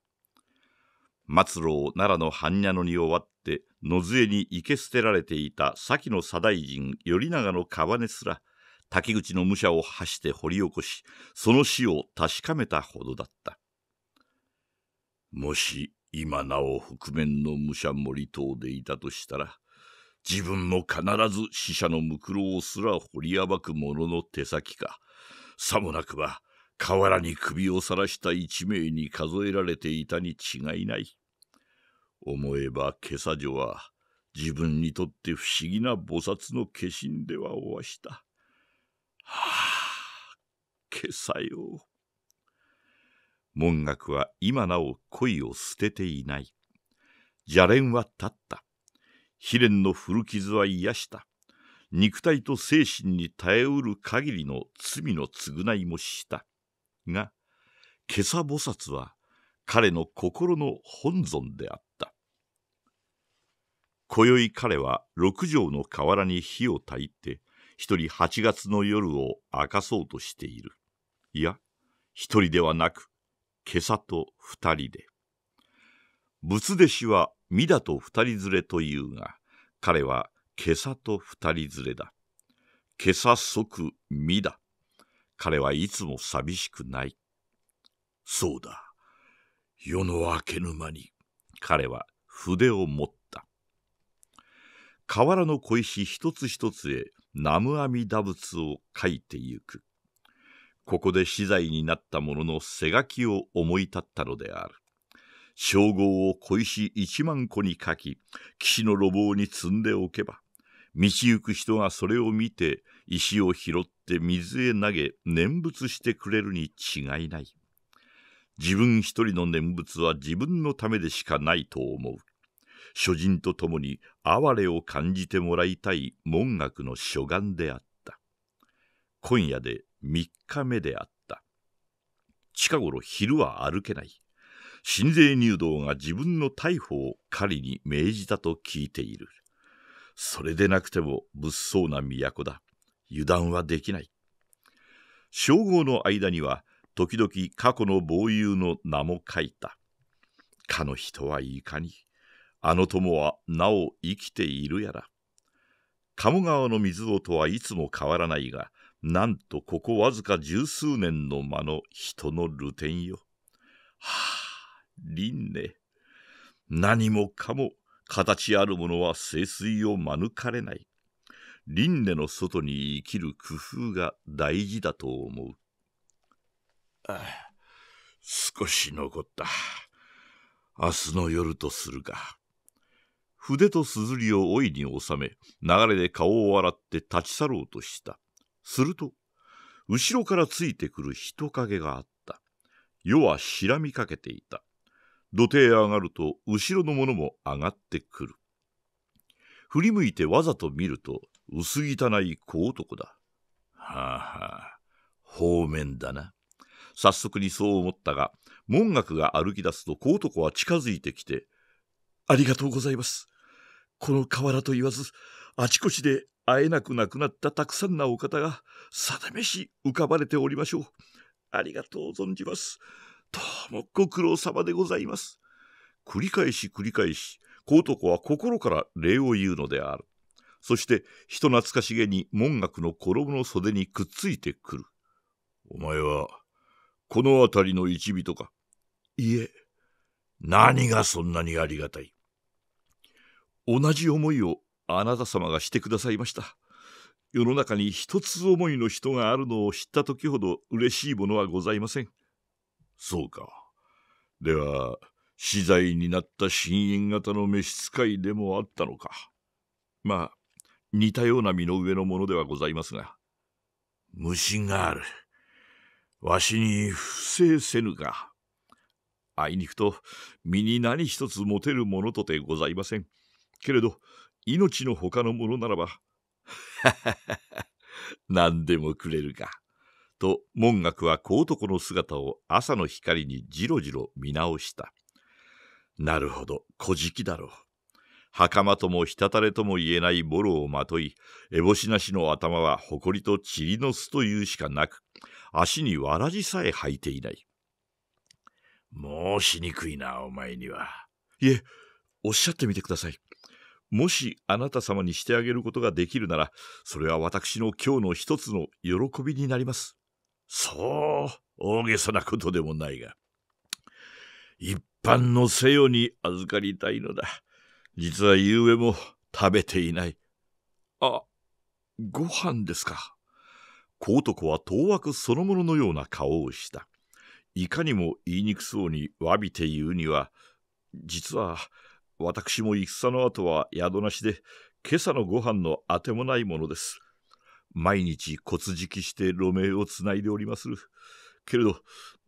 末路を奈良の般若野に終わって野杖に生け捨てられていた先の左大臣頼長の川根すら滝口の武者を走って掘り起こしその死を確かめたほどだったもし今なお覆面の武者森等でいたとしたら自分も必ず死者のムクロをすら掘り暴く者の手先かさもなくば河原に首をさらした一名に数えられていたに違いない。思えば今朝女は自分にとって不思議な菩薩の化身ではおわした。はあ、今朝よ。文学は今なお恋を捨てていない。邪蓮は立った。悲恋の古傷は癒した。肉体と精神に耐えうる限りの罪の償いもした。が、今朝菩薩は彼の心の本尊であった。今宵彼は六条の河原に火を焚いて、一人八月の夜を明かそうとしている。いや、一人ではなく、袈裟と二人で仏弟子は弥陀と二人連れというが彼は今朝と二人連れだ今朝即弥陀彼はいつも寂しくないそうだ世の明けぬ間に彼は筆を持った河原の小石一つ一つへ南無阿弥陀仏を書いてゆくここで死罪になった者の背書きを思い立ったのである。称号を小石一万個に書き、岸の路傍に積んでおけば、道行く人がそれを見て、石を拾って水へ投げ、念仏してくれるに違いない。自分一人の念仏は自分のためでしかないと思う。諸人と共に哀れを感じてもらいたい文学の諸願であった。今夜で3日目であった近頃昼は歩けない新税入道が自分の逮捕を狩りに命じたと聞いているそれでなくても物騒な都だ油断はできない称号の間には時々過去の亡友の名も書いたかの人はいかにあの友はなお生きているやら鴨川の水音はいつも変わらないがなんとここわずか十数年の間の人の流天よ。はあ、輪廻。何もかも形あるものは清水を免れない。輪廻の外に生きる工夫が大事だと思う。ああ少し残った。明日の夜とするか。筆と硯を老いに収め、流れで顔を洗って立ち去ろうとした。すると、後ろからついてくる人影があった。世はしらみかけていた。土手へ上がると、後ろのもも上がってくる。振り向いてわざと見ると、薄汚い小男だ。はあはあ、方面だな。早速にそう思ったが、門学が歩き出すと小男は近づいてきて、ありがとうございます。この河原と言わず、あちこちで会えなくなくなったたくさんなお方がさだめし浮かばれておりましょう。ありがとう存じます。どうもご苦労様でございます。繰り返し繰り返し、小男は心から礼を言うのである。そして人懐かしげに門学の衣の袖にくっついてくる。お前は、この辺りの一人とか。いえ、何がそんなにありがたい。同じ思いをあなた様がしてくださいました。世の中に一つ思いの人があるのを知った時ほど嬉しいものはございません。そうか。では、死罪になった深淵型の召使いでもあったのか。まあ、似たような身の上のものではございますが。虫がある。わしに不正せぬか。あいにくと身に何一つ持てるものとてございません。けれど、命の他のものならば、何でもくれるか。と、文学は小男の姿を朝の光にじろじろ見直した。なるほど、小じだろう。袴とも滴れとも言えないボロをまとい、烏帽子なしの頭は埃と塵の巣というしかなく、足にわらじさえ履いていない。もうしにくいな、お前には。いえ、おっしゃってみてください。もしあなた様にしてあげることができるなら、それは私の今日の一つの喜びになります。そう、大げさなことでもないが。一般のせよに預かりたいのだ。実はゆうべも食べていない。あ、ご飯ですか。高徳は当惑そのもののような顔をした。いかにも言いにくそうに詫びて言うには、実は私も戦の後は宿なしで、今朝のご飯のあてもないものです。毎日骨敷きして路面をつないでおりまする。けれど、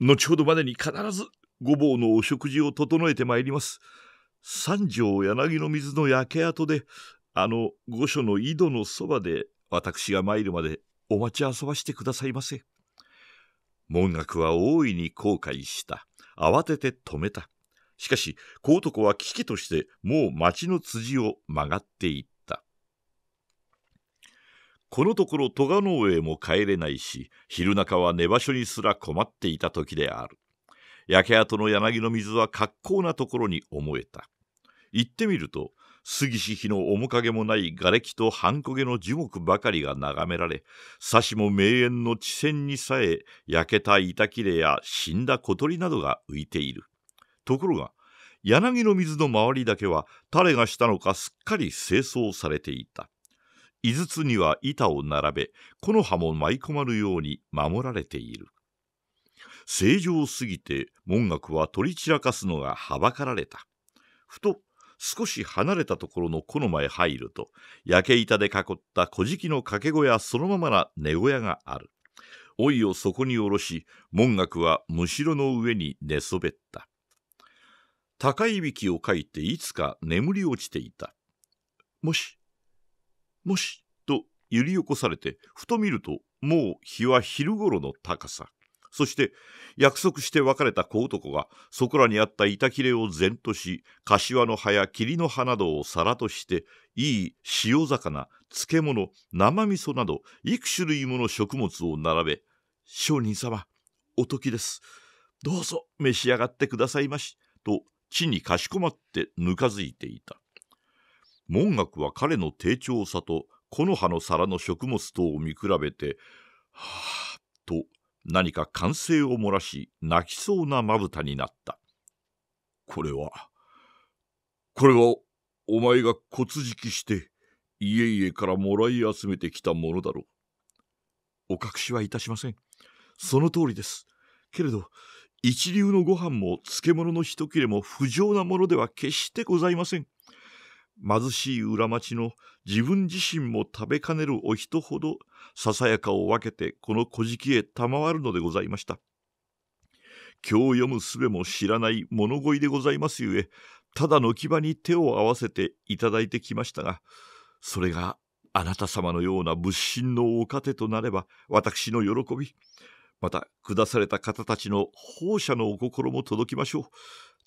後ほどまでに必ずごぼうのお食事を整えてまいります。三条柳の水の焼け跡で、あの御所の井戸のそばで私が参るまでお待ち遊ばしてくださいませ。文学は大いに後悔した。慌てて止めた。しかし、高男は危機としてもう町の辻を曲がっていった。このところ戸賀農へも帰れないし、昼中は寝場所にすら困っていた時である。焼け跡の柳の水は格好なところに思えた。行ってみると、杉氏日の面影もない瓦礫と半焦げの樹木ばかりが眺められ、さしも名園の地線にさえ焼けた板切れや死んだ小鳥などが浮いている。ところが柳の水の周りだけは誰がしたのかすっかり清掃されていた井筒には板を並べ木の葉も舞い込まぬように守られている正常すぎて文学は取り散らかすのがはばかられたふと少し離れたところの木の間へ入ると焼け板で囲った小敷の掛け小屋そのままな寝小屋がある老いをそこに下ろし文学はむしろの上に寝そべった高いびきをかいていつか眠り落ちていた。もし、もし、と揺り起こされて、ふと見ると、もう日は昼頃の高さ。そして、約束して別れた小男が、そこらにあった板切れを然とし、柏の葉や霧の葉などを皿として、いい塩魚、漬物、生味噌など、幾種類もの食物を並べ、商人様、おときです。どうぞ召し上がってくださいまし。と地にかしこまってぬかづいていた門学は彼の低調さと木の葉の皿の食物等を見比べて「はあ」と何か歓声を漏らし泣きそうなまぶたになったこれはこれはお前が骨敷きして家々からもらい集めてきたものだろうお隠しはいたしませんその通りですけれど一流のご飯も漬物の一切れも不浄なものでは決してございません。貧しい裏町の自分自身も食べかねるお人ほどささやかを分けてこの小敷へ賜るのでございました。今日読むすべも知らない物乞いでございますゆえ、ただの牙に手を合わせていただいてきましたが、それがあなた様のような物心のお糧となれば私の喜び、また下された方たちの奉者のお心も届きましょう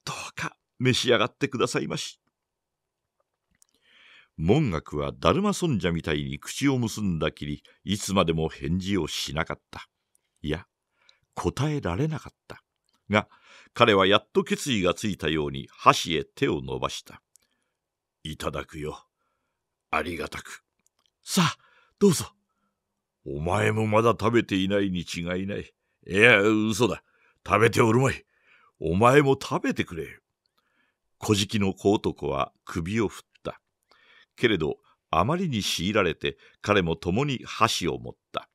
どうか召し上がってくださいまし文学はだるま尊者みたいに口を結んだきりいつまでも返事をしなかったいや答えられなかったが彼はやっと決意がついたように箸へ手を伸ばしたいただくよありがたくさあどうぞお前もまだ食べていないに違いない。いや、嘘だ。食べておるまい。お前も食べてくれ。小敷の小男は首を振った。けれど、あまりに強いられて、彼も共に箸を持った。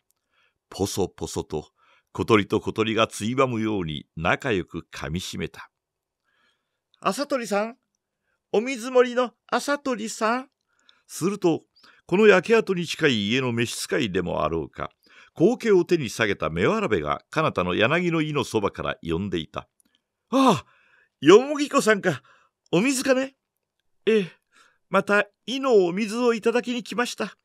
ポソポソと、小鳥と小鳥がついばむように仲良く噛みしめた。朝鳥さん、お水盛りの朝鳥さん。すると、この焼け跡に近い家の召使いでもあろうか光景を手に下げた目わらべが彼方の柳の井のそばから呼んでいた「ああよもぎこさんかお水かねええまた井のお水をいただきに来ました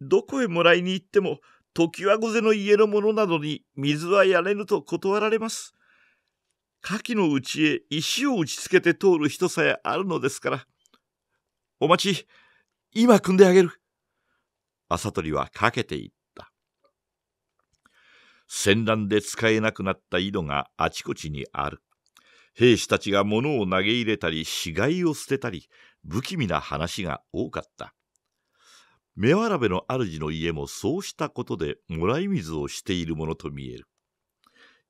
どこへもらいに行っても時は御瀬の家の者などに水はやれぬと断られます牡蠣のうちへ石を打ちつけて通る人さえあるのですからお待ち今汲んであげる朝鳥はかけていった戦乱で使えなくなった井戸があちこちにある兵士たちが物を投げ入れたり死骸を捨てたり不気味な話が多かった目わらべの主の家もそうしたことでもらい水をしているものと見える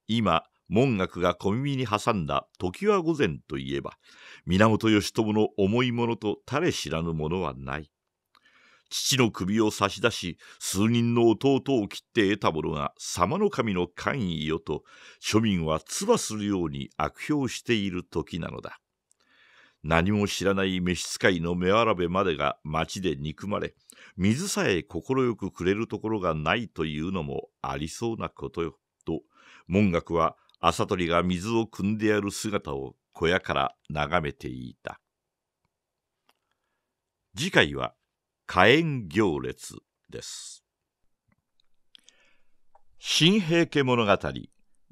今文学が小耳に挟んだ常盤御前といえば源義朝の重いものと誰知らぬものはない父の首を差し出し数人の弟を切って得たものが様の神の官位よと庶民は唾するように悪評している時なのだ何も知らない召使いの目荒べまでが町で憎まれ水さえ快くくれるところがないというのもありそうなことよと文学は朝鳥が水を汲んでやる姿を小屋から眺めていた次回は火炎行列です新平家物語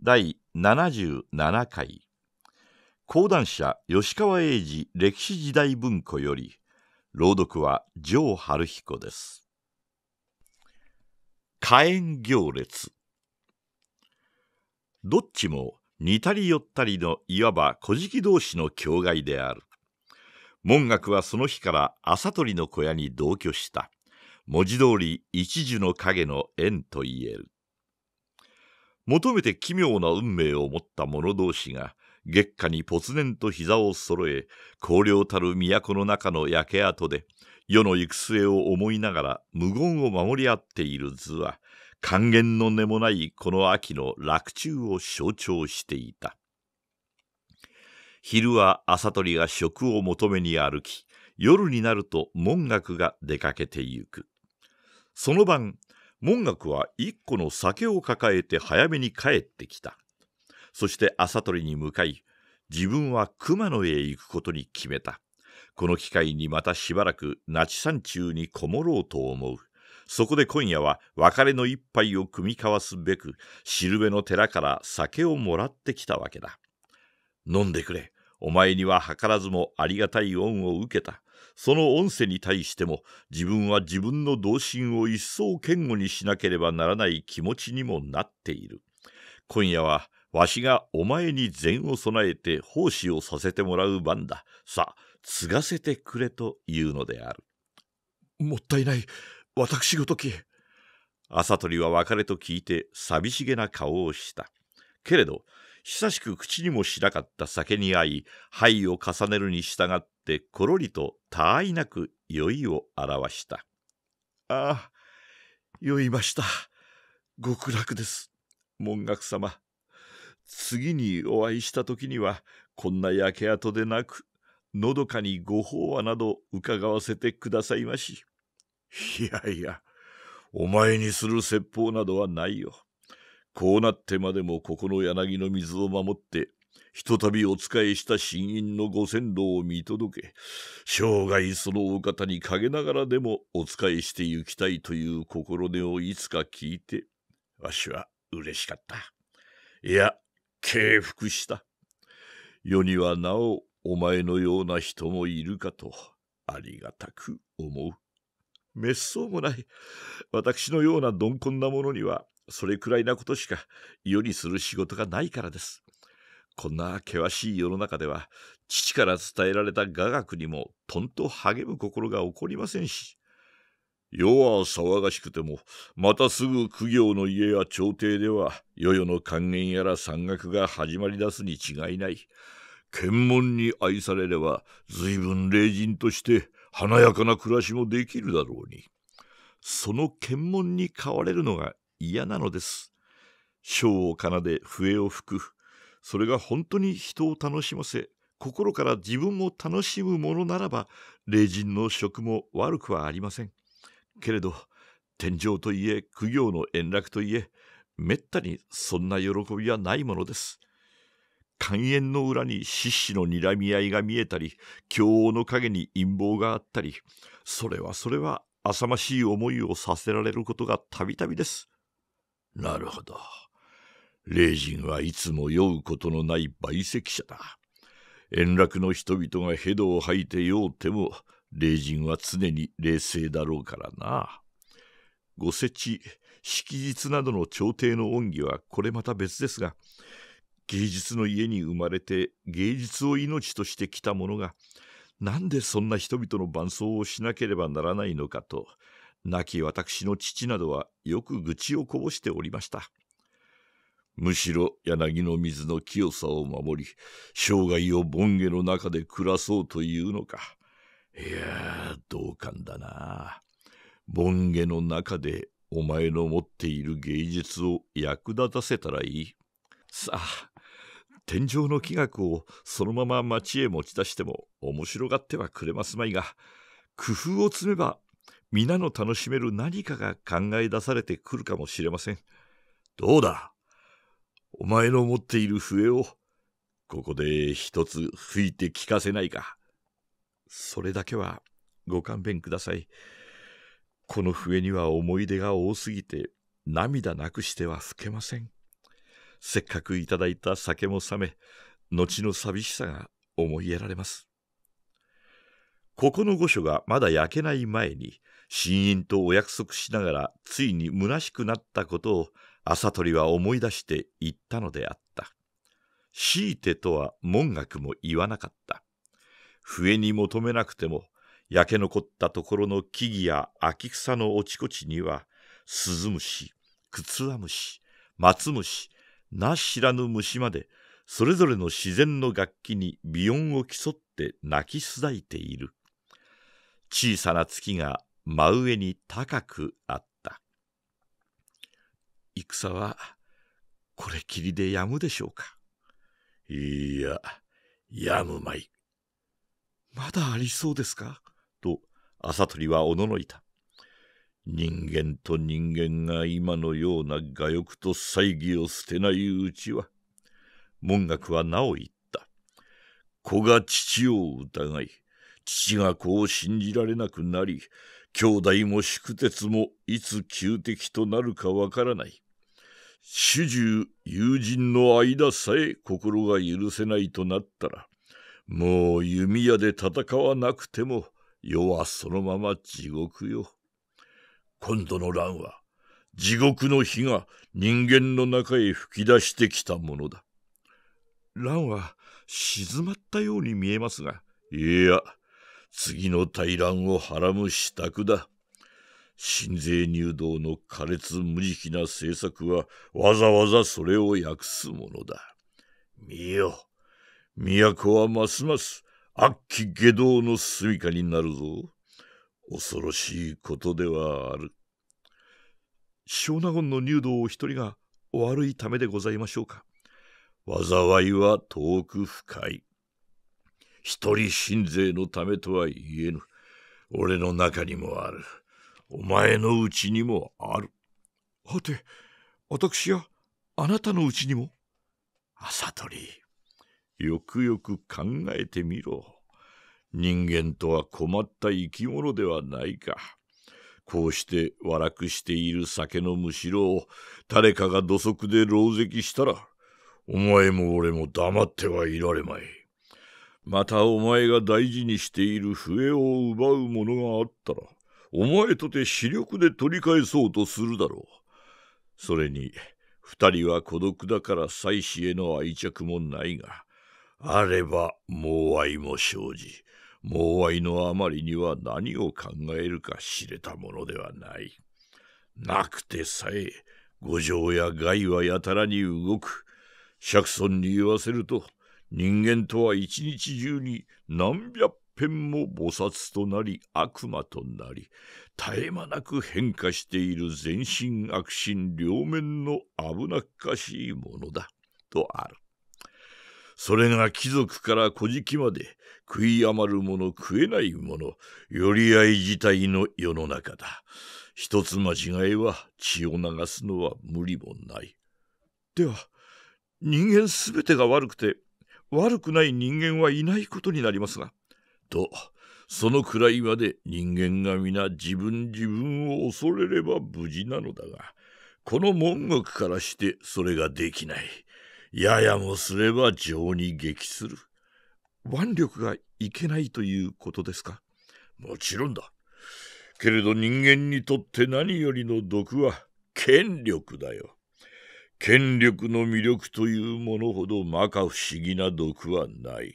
第77回講談社吉川英治歴史時代文庫より朗読は城春彦です火炎行列どっちも似たり寄ったりのいわば古事記同士の境界である文学はその日から朝鳥の小屋に同居した文字通り一樹の影の縁と言える求めて奇妙な運命を持った者同士が月下にぽつ然と膝を揃え荒涼たる都の中の焼け跡で世の行く末を思いながら無言を守り合っている図は還元の根もないこの秋の落中を象徴していた昼は朝鳥りが食を求めに歩き夜になると門学が出かけてゆくその晩門学は一個の酒を抱えて早めに帰ってきたそして朝鳥りに向かい自分は熊野へ行くことに決めたこの機会にまたしばらく那智山中にこもろうと思うそこで今夜は別れの一杯を酌み交わすべくしるべの寺から酒をもらってきたわけだ飲んでくれ。お前には計らずもありがたい恩を受けた。その恩せに対しても自分は自分の同心を一層堅固にしなければならない気持ちにもなっている。今夜はわしがお前に善を備えて奉仕をさせてもらう番だ。さあ、継がせてくれというのである。もったいない。私ごとき。朝鳥は別れと聞いて寂しげな顔をした。けれど、久しく口にもしなかった酒に合い灰を重ねるに従ってころりとたあいなく酔いを表したああ酔いました極楽です文学様次にお会いした時にはこんな焼け跡でなくのどかにご法話など伺わせてくださいましいやいやお前にする説法などはないよこうなってまでもここの柳の水を守ってひとたびお仕えした新院のご先導を見届け生涯そのお方に陰ながらでもお仕えしてゆきたいという心根をいつか聞いてわしは嬉しかったいや敬服した世にはなおお前のような人もいるかとありがたく思う。滅相もない。私のような鈍根なものにはそれくらいなことしか世にする仕事がないからです。こんな険しい世の中では父から伝えられた雅楽にもとんと励む心が起こりませんし世は騒がしくてもまたすぐ苦行の家や朝廷では世々の還元やら山岳が始まりだすに違いない検問に愛されれば随分霊人として華やかな暮らしもできるだろうにその検問に変われるのが嫌なのです。小を奏で笛を吹く。それが本当に人を楽しませ、心から自分も楽しむものならば、霊人の職も悪くはありません。けれど、天井といえ、苦行の円楽といえ、めったにそんな喜びはないものです。肝炎の裏に獅子の睨み合いが見えたり、凶王の陰に陰謀があったり、それはそれは浅ましい思いをさせられることがたびたびです。なるほど。霊人はいつも酔うことのない陪席者だ。円楽の人々がヘドを吐いて酔うても、霊人は常に冷静だろうからな。ご設置、式日などの朝廷の恩義はこれまた別ですが、芸術の家に生まれて芸術を命としてきた者が、なんでそんな人々の伴奏をしなければならないのかと、亡き私の父などはよく愚痴をこぼしておりました。むしろ柳の水の清さを守り、生涯を盆下の中で暮らそうというのか。いやー、同感だな。盆下の中でお前の持っている芸術を役立たせたらいい。さあ、天井の器楽をそのまま町へ持ち出しても面白がってはくれますまいが、工夫を積めば皆の楽しめる何かが考え出されてくるかもしれません。どうだお前の持っている笛を、ここで一つ吹いて聞かせないか。それだけはご勘弁ください。この笛には思い出が多すぎて、涙なくしては吹けません。せっかくいただいた酒も冷め、後の寂しさが思いやられます。ここの御所がまだ焼けない前に新院とお約束しながらついに虚しくなったことを朝鳥は思い出して言ったのであった強いてとは文学も言わなかった笛に求めなくても焼け残ったところの木々や秋草のおちこちにはスズムシクツワムシマツムシな知らぬ虫までそれぞれの自然の楽器に美音を競って泣きすだいている。小さな月が真上に高くあった戦はこれきりでやむでしょうかいややむまいまだありそうですかと朝鳥はおののいた人間と人間が今のような我欲と猜疑を捨てないうちは文学はなお言った子が父を疑い父がこう信じられなくなり兄弟も宿鉄もいつ旧敵となるかわからない主従友人の間さえ心が許せないとなったらもう弓矢で戦わなくても世はそのまま地獄よ今度の乱は地獄の火が人間の中へ吹き出してきたものだ乱は静まったように見えますがいや次の大乱をはらむ支度だ。新税入道の苛烈無慈悲な政策はわざわざそれを訳すものだ。見よ、都はますます悪鬼下道の住処になるぞ。恐ろしいことではある。小納言の入道を一人がお悪いためでございましょうか。災いは遠く深い。一人親税のためとは言えぬ。俺の中にもある。お前のうちにもある。はて、私やあなたのうちにも朝り、よくよく考えてみろ。人間とは困った生き物ではないか。こうして和楽している酒のむしろを誰かが土足で狼藉したら、お前も俺も黙ってはいられまい。またお前が大事にしている笛を奪うものがあったら、お前とて視力で取り返そうとするだろう。それに、二人は孤独だから妻子への愛着もないが、あれば猛愛も生じ、猛愛のあまりには何を考えるか知れたものではない。なくてさえ、五条や害はやたらに動く。釈尊に言わせると、人間とは一日中に何百遍も菩薩となり悪魔となり絶え間なく変化している全身悪心両面の危なっかしいものだとある。それが貴族から小事まで食い余るもの食えないもの寄り合い自体の世の中だ。一つ間違いは血を流すのは無理もない。では人間すべてが悪くて悪くない人間はいないことになりますが。と、そのくらいまで人間が皆自分自分を恐れれば無事なのだが、この文獄からしてそれができない。ややもすれば情に激する。腕力がいけないということですかもちろんだ。けれど人間にとって何よりの毒は権力だよ。権力の魅力というものほど摩訶不思議な毒はない。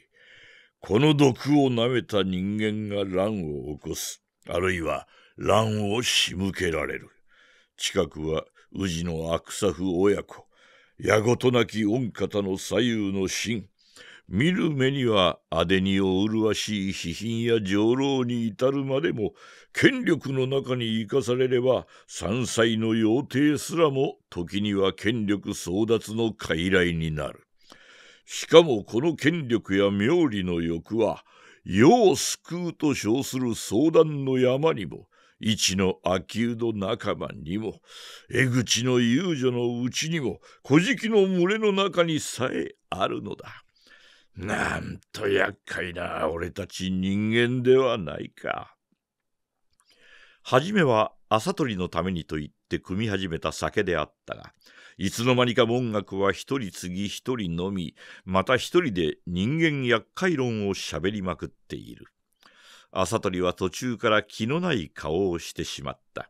この毒を舐めた人間が乱を起こす、あるいは乱を仕向けられる。近くは宇治の悪作親子、やごとなき御方の左右の真。見る目にはアデニを麗しい批品や上郎に至るまでも権力の中に生かされれば山菜の妖帝すらも時には権力争奪の傀儡になるしかもこの権力や妙理の欲は世を救うと称する相談の山にも一の秋人仲間にも江口の遊女のうちにも小敷の群れの中にさえあるのだ。なんと厄介な俺たち人間ではないか。初めは朝取りのためにと言って組み始めた酒であったが、いつの間にか文学は一人次一人のみ、また一人で人間厄介論をしゃべりまくっている。朝取りは途中から気のない顔をしてしまった。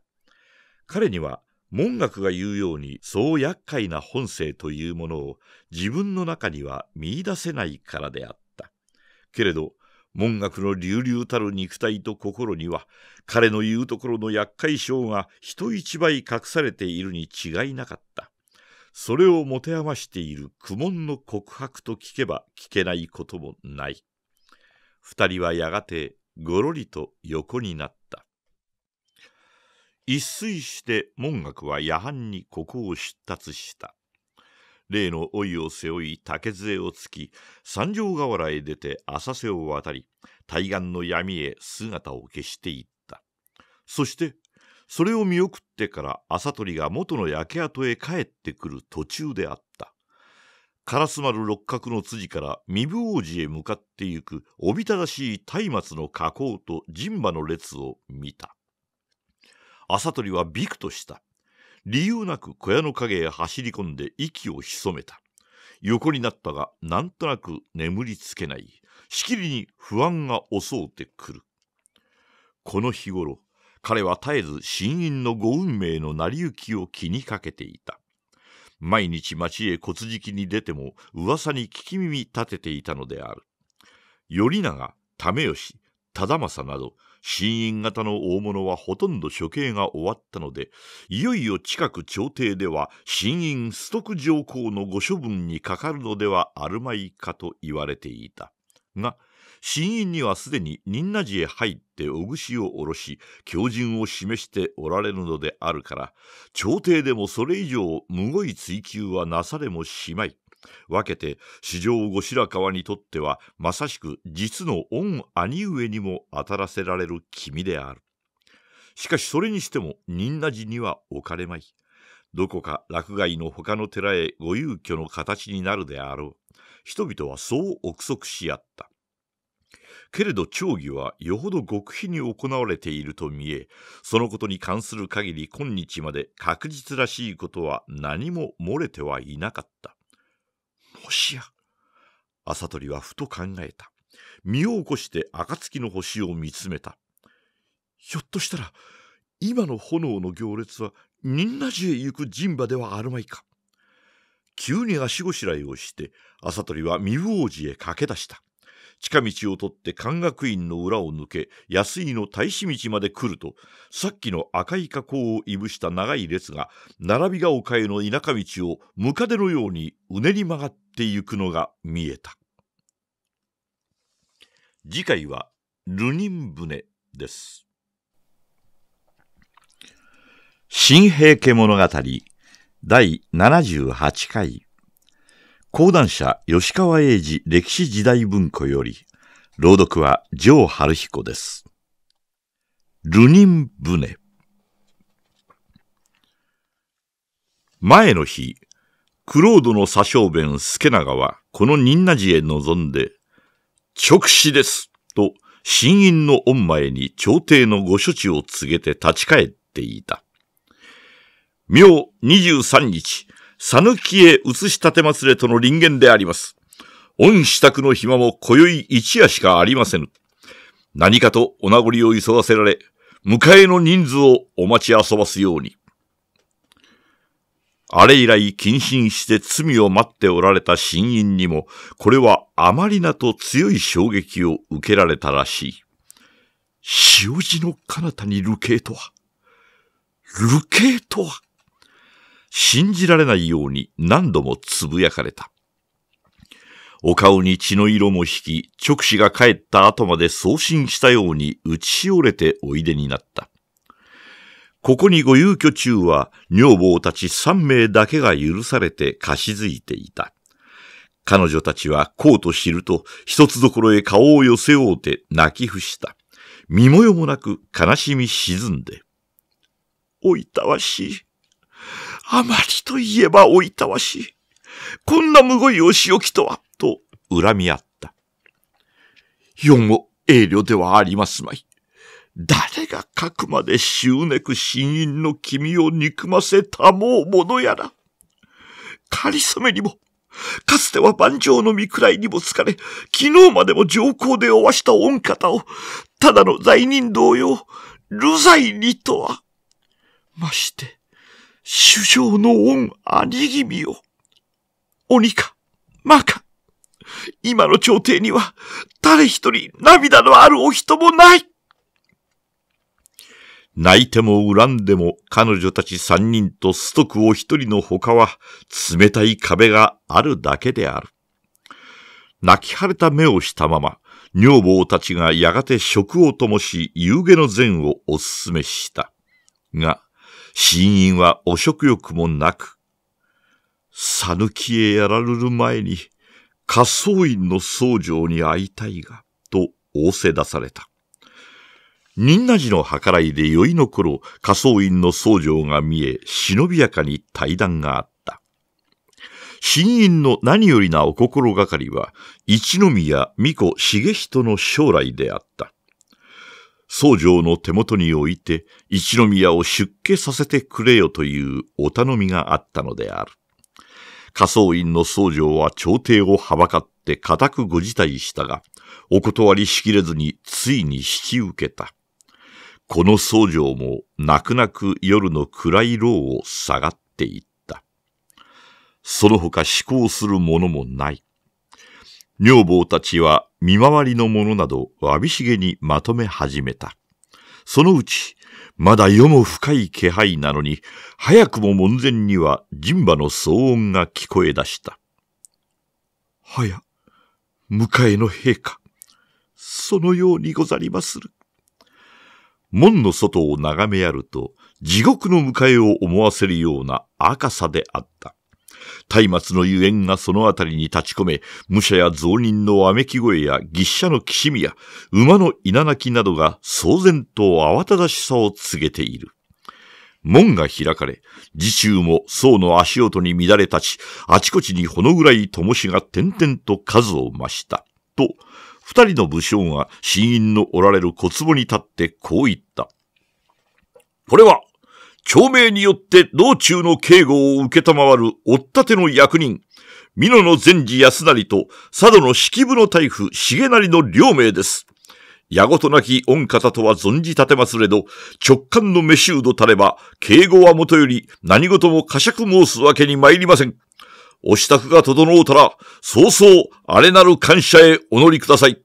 彼には文学が言うようにそう厄介な本性というものを自分の中には見いだせないからであった。けれど文学の隆々たる肉体と心には彼の言うところの厄介性が人一倍隠されているに違いなかったそれを持て余している苦悶の告白と聞けば聞けないこともない二人はやがてごろりと横になった一睡して文学は夜半にここを出立した例の老いを背負い竹杖をつき三条河原へ出て浅瀬を渡り対岸の闇へ姿を消していったそしてそれを見送ってから朝鳥が元の焼け跡へ帰ってくる途中であった烏丸六角の辻から三部王子へ向かってゆくおびただしい松明の加工と陣馬の列を見た朝鳥はびくとした理由なく小屋の陰へ走り込んで息を潜めた。横になったが、なんとなく眠りつけない。しきりに不安が襲うてくる。この日頃、彼は絶えず新因のご運命の成り行きを気にかけていた。毎日町へ骨敷きに出ても噂に聞き耳立てていたのである。頼長、為義、忠政など新院型の大物はほとんど処刑が終わったので、いよいよ近く朝廷では新院崇徳上皇のご処分にかかるのではあるまいかと言われていた。が、新院にはすでに仁和寺へ入ってお串を下ろし、狂人を示しておられるのであるから、朝廷でもそれ以上むごい追及はなされもしまい。分けて史上後白河にとってはまさしく実の恩兄上にも当たらせられる君である。しかしそれにしても仁和寺には置かれまい。どこか落外の他の寺へご遊居の形になるであろう。人々はそう憶測し合った。けれど町議はよほど極秘に行われていると見えそのことに関する限り今日まで確実らしいことは何も漏れてはいなかった星や。朝鳥はふと考えた。身を起こして暁の星を見つめた。ひょっとしたら、今の炎の行列は仁和寺へ行く陣馬ではあるまいか。急に足ごしらえをして、朝鳥は三王子へ駆け出した。近道を取って漢学院の裏を抜け、安井の大使道まで来ると、さっきの赤い加工をいぶした長い列が、並びが丘への田舎道をムカデのようにうねり曲がっってゆくのが見えた次回は「流人船」です「新平家物語」第78回講談社吉川英治歴史時代文庫より朗読は城春彦です。流人船前の日、クロードの佐小弁助長は、この仁和寺へ臨んで、直視ですと、新院の御前に朝廷のご処置を告げて立ち返っていた。明23日、さぬきへ移し立てまつれとの林間であります。御支度の暇も今宵一夜しかありませぬ。何かとお名残を急がせられ、迎えの人数をお待ち遊ばすように。あれ以来謹慎して罪を待っておられた新因にも、これはあまりなと強い衝撃を受けられたらしい。塩路の彼方に流刑とは、流刑とは、信じられないように何度もつぶやかれた。お顔に血の色も引き、直視が帰った後まで送信したように打ちしおれておいでになった。ここにご遊居中は女房たち三名だけが許されて貸しづいていた。彼女たちはこうと知ると一つどころへ顔を寄せようて泣き伏した。身もよもなく悲しみ沈んで。おいたわしい。あまりといえばおいたわしい。こんなむごいお仕置きとは、と恨み合った。えも栄慮ではありますまい。誰が書くまで執ねく新因の君を憎ませたもうものやら。仮りめにも、かつては万丈の見くらいにも疲れ、昨日までも上皇でおわした御方を、ただの罪人同様、流罪にとは。まして、主上の恩兄君を、鬼か、魔か、今の朝廷には、誰一人涙のあるお人もない泣いても恨んでも彼女たち三人とストクを一人の他は冷たい壁があるだけである。泣き腫れた目をしたまま、女房たちがやがて食を灯し夕下の膳をおすすめした。が、死因はお食欲もなく、さぬきへやられる前に、仮装院の僧侶に会いたいが、と仰せ出された。仁和寺の計らいで酔いの頃、仮想院の僧侶が見え、忍びやかに対談があった。新院の何よりなお心がかりは、一宮巫女重人の将来であった。僧侶の手元に置いて、一宮を出家させてくれよというお頼みがあったのである。仮想院の僧侶は朝廷をはばかって固くご辞退したが、お断りしきれずについに引き受けた。この僧正も泣く泣く夜の暗い牢を下がっていった。その他思考するものもない。女房たちは見回りのものなどわびしげにまとめ始めた。そのうち、まだ世も深い気配なのに、早くも門前には人馬の騒音が聞こえ出した。はや、迎えの陛下、そのようにござりまする。門の外を眺めやると、地獄の迎えを思わせるような赤さであった。松明のゆえがそのあたりに立ち込め、武者や造人のわめき声や牛車のきしみや馬の稲鳴きなどが騒然と慌ただしさを告げている。門が開かれ、自中も僧の足音に乱れ立ち、あちこちにほのぐらい灯しが点々と数を増した。と、二人の武将が死因のおられる小壺に立ってこう言った。これは、長命によって道中の警護を受けたまわる追っ立ての役人、美濃の善治安成と佐渡の式部の大夫重成の両名です。やごとなき御方とは存じ立てますれど、直感の飯うどたれば、敬語はもとより何事も呵責申すわけに参りません。お支度が整うたら、早々、あれなる感謝へお乗りください。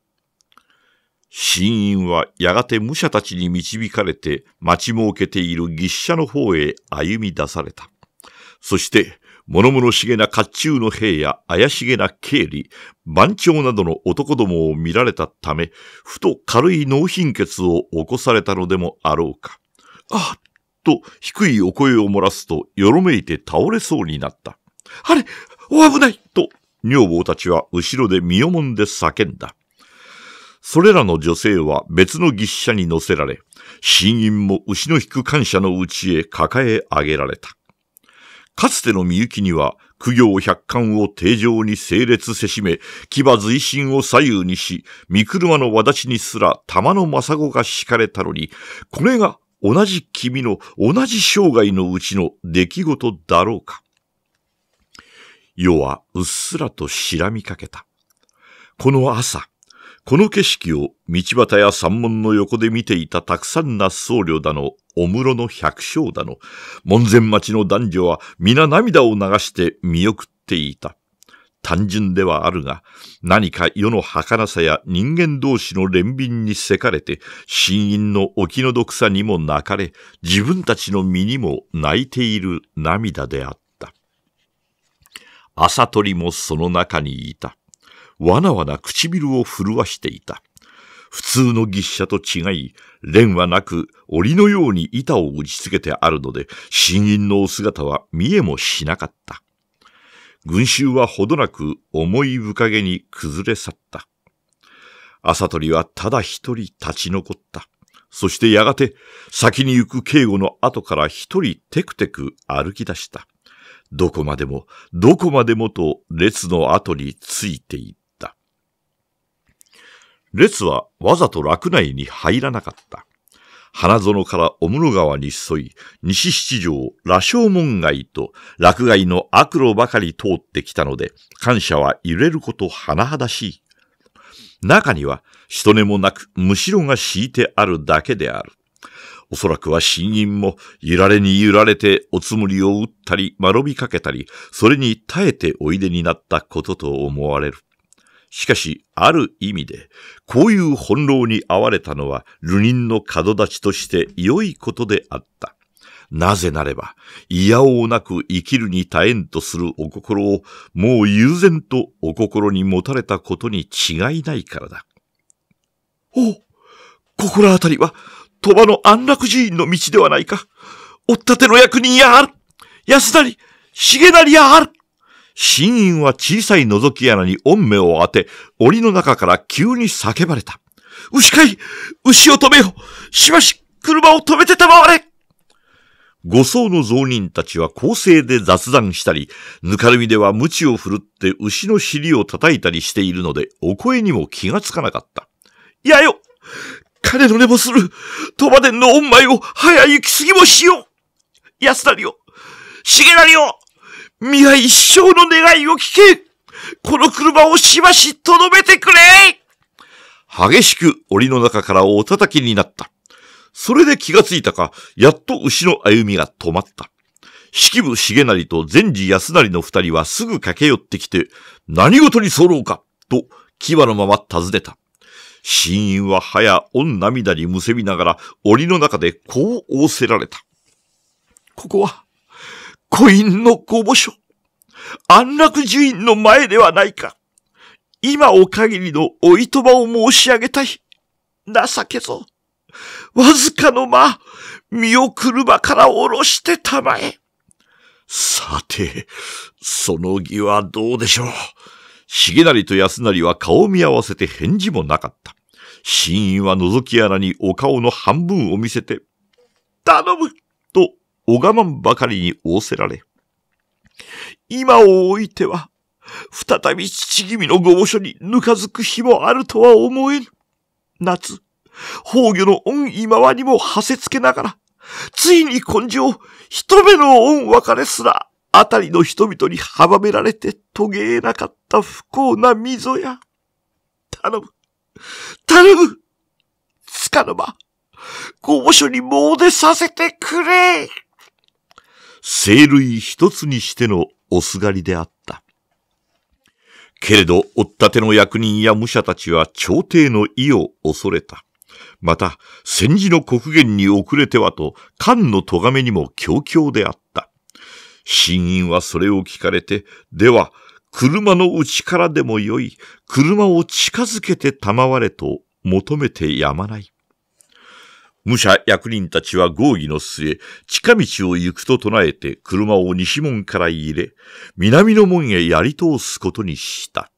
新院はやがて武者たちに導かれて、待ち設けている牛者の方へ歩み出された。そして、物々しげな甲冑の兵や怪しげな経理、番長などの男どもを見られたため、ふと軽い脳貧血を起こされたのでもあろうか。ああ、と低いお声を漏らすと、よろめいて倒れそうになった。あれお危ないと、女房たちは後ろで身をもんで叫んだ。それらの女性は別の牛車に乗せられ、新因も牛の引く感謝のうちへ抱え上げられた。かつてのみゆきには、苦行百貫を定常に整列せしめ、牙随身を左右にし、三車のわだちにすら玉の政子が敷かれたのに、これが同じ君の同じ生涯のうちの出来事だろうか。夜はうっすらとしらみかけた。この朝、この景色を道端や山門の横で見ていたたくさんな僧侶だの、お室の百姓だの、門前町の男女は皆涙を流して見送っていた。単純ではあるが、何か世の儚さや人間同士の憐憫にせかれて、死因のお気の毒さにも泣かれ、自分たちの身にも泣いている涙であった。朝鳥もその中にいた。わなわな唇を震わしていた。普通の牛車と違い、蓮はなく、檻のように板を打ち付けてあるので、死人のお姿は見えもしなかった。群衆はほどなく思い深げに崩れ去った。朝鳥はただ一人立ち残った。そしてやがて、先に行く警護の後から一人テクテク歩き出した。どこまでも、どこまでもと列の後についていった。列はわざと落内に入らなかった。花園から小室川に沿い、西七条、羅生門街と落外の悪路ばかり通ってきたので、感謝は揺れること甚だしい。中には人根もなく、むしろが敷いてあるだけである。おそらくは新人も、揺られに揺られておつむりを打ったり、まろびかけたり、それに耐えておいでになったことと思われる。しかし、ある意味で、こういう翻弄に遭われたのは、流人の門立ちとして良いことであった。なぜなれば、いやおうなく生きるに耐えんとするお心を、もう悠然とお心に持たれたことに違いないからだ。お心当たりは、鳥羽の安楽寺院の道ではないか。おったての役人やある。安り、重成やある。新院は小さい覗き穴に恩目を当て、檻の中から急に叫ばれた。牛飼い牛を止めよしばし車を止めて賜れ五層の造人たちは公正で雑談したり、ぬかるみでは鞭を振るって牛の尻を叩いたりしているので、お声にも気がつかなかった。いやよ彼の寝坊する、鳥羽殿の恩前を早行き過ぎもしよう安成よ重成よ未来一生の願いを聞けこの車をしばしとどめてくれ激しく檻の中からお叩きになった。それで気がついたか、やっと牛の歩みが止まった。式部重成と善治安成の二人はすぐ駆け寄ってきて、何事に候かと、牙のまま尋ねた。死因は歯や恩涙にむせびながら、檻の中でこう仰せられた。ここは、コインの公募所。安楽寺院の前ではないか。今お限りのおいとまを申し上げたい。情けぞ。わずかの間、身を車から下ろしてたまえ。さて、その儀はどうでしょう。重成と安成は顔を見合わせて返事もなかった。死因は覗き穴にお顔の半分を見せて、頼むとお我慢ばかりに仰せられ、今をおいては、再び父君の御所にぬかずく日もあるとは思えぬ。夏、崩御の恩今はにも馳せつけながら、ついに根性、一目の恩別れすら、あたりの人々に阻められて、遂げえなかった。った不幸な溝や。頼む。頼むつかの間、御所に詣でさせてくれ生類一つにしてのおすがりであった。けれど、追ったての役人や武者たちは朝廷の意を恐れた。また、戦時の国言に遅れてはと、官の咎めにも強強であった。死因はそれを聞かれて、では、車の内からでもよい、車を近づけて賜れと求めてやまない。武者役人たちは合議の末、近道を行くと唱えて車を西門から入れ、南の門へやり通すことにした。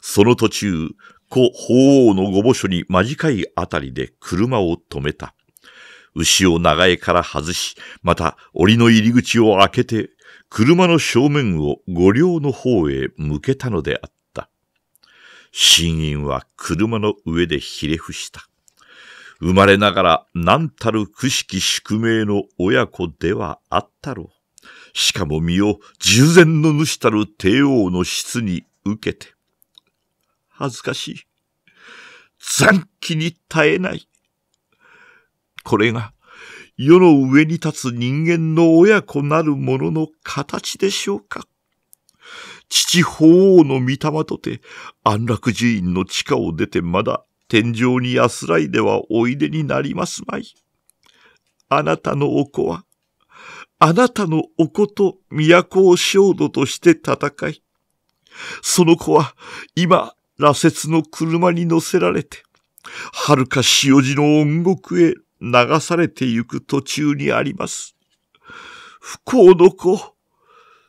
その途中、故法王の御墓所に間近いあたりで車を止めた。牛を長江から外し、また檻の入り口を開けて、車の正面を五両の方へ向けたのであった。新因は車の上でひれ伏した。生まれながら何たる苦しき宿命の親子ではあったろう。しかも身を従前の主たる帝王の質に受けて。恥ずかしい。残機に耐えない。これが世の上に立つ人間の親子なるものの形でしょうか。父法王の御霊とて、安楽寺院の地下を出てまだ天井に安らいではおいでになりますまい。あなたのお子は、あなたのお子と都を焦土として戦い、その子は今、羅刹の車に乗せられて、遥か潮路の恩国へ流されてゆく途中にあります。不幸の子、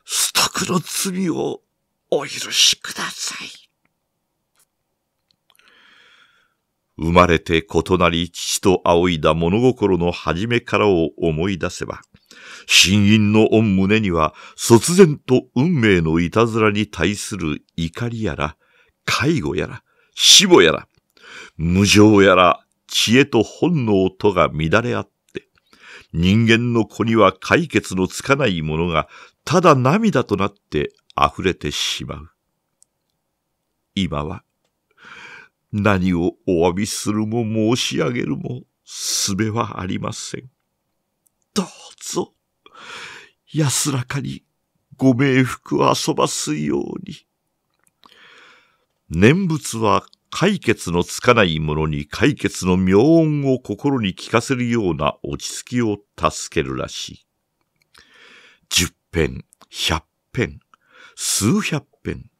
スタクの罪をお許しください。生まれて異なり父と仰いだ物心の初めからを思い出せば、新因の御胸には、突然と運命のいたずらに対する怒りやら、介護やら、死母やら、無情やら、知恵と本能とが乱れ合って、人間の子には解決のつかないものが、ただ涙となって溢れてしまう。今は、何をお詫びするも申し上げるも、すべはありません。どうぞ、安らかにご冥福を遊ばすように。念仏は解決のつかないものに解決の妙音を心に聞かせるような落ち着きを助けるらしい。十遍、百遍、数百遍、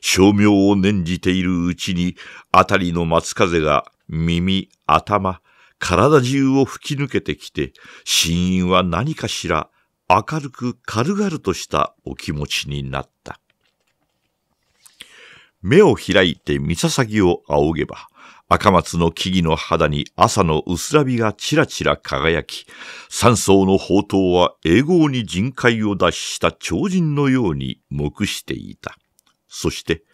照明を念じているうちに、あたりの松風が耳、頭、体中を吹き抜けてきて、死因は何かしら明るく軽々としたお気持ちになった。目を開いて三先を仰げば、赤松の木々の肌に朝の薄らびがちらちら輝き、三層の宝刀は英語に人海を脱した超人のように目していた。そして、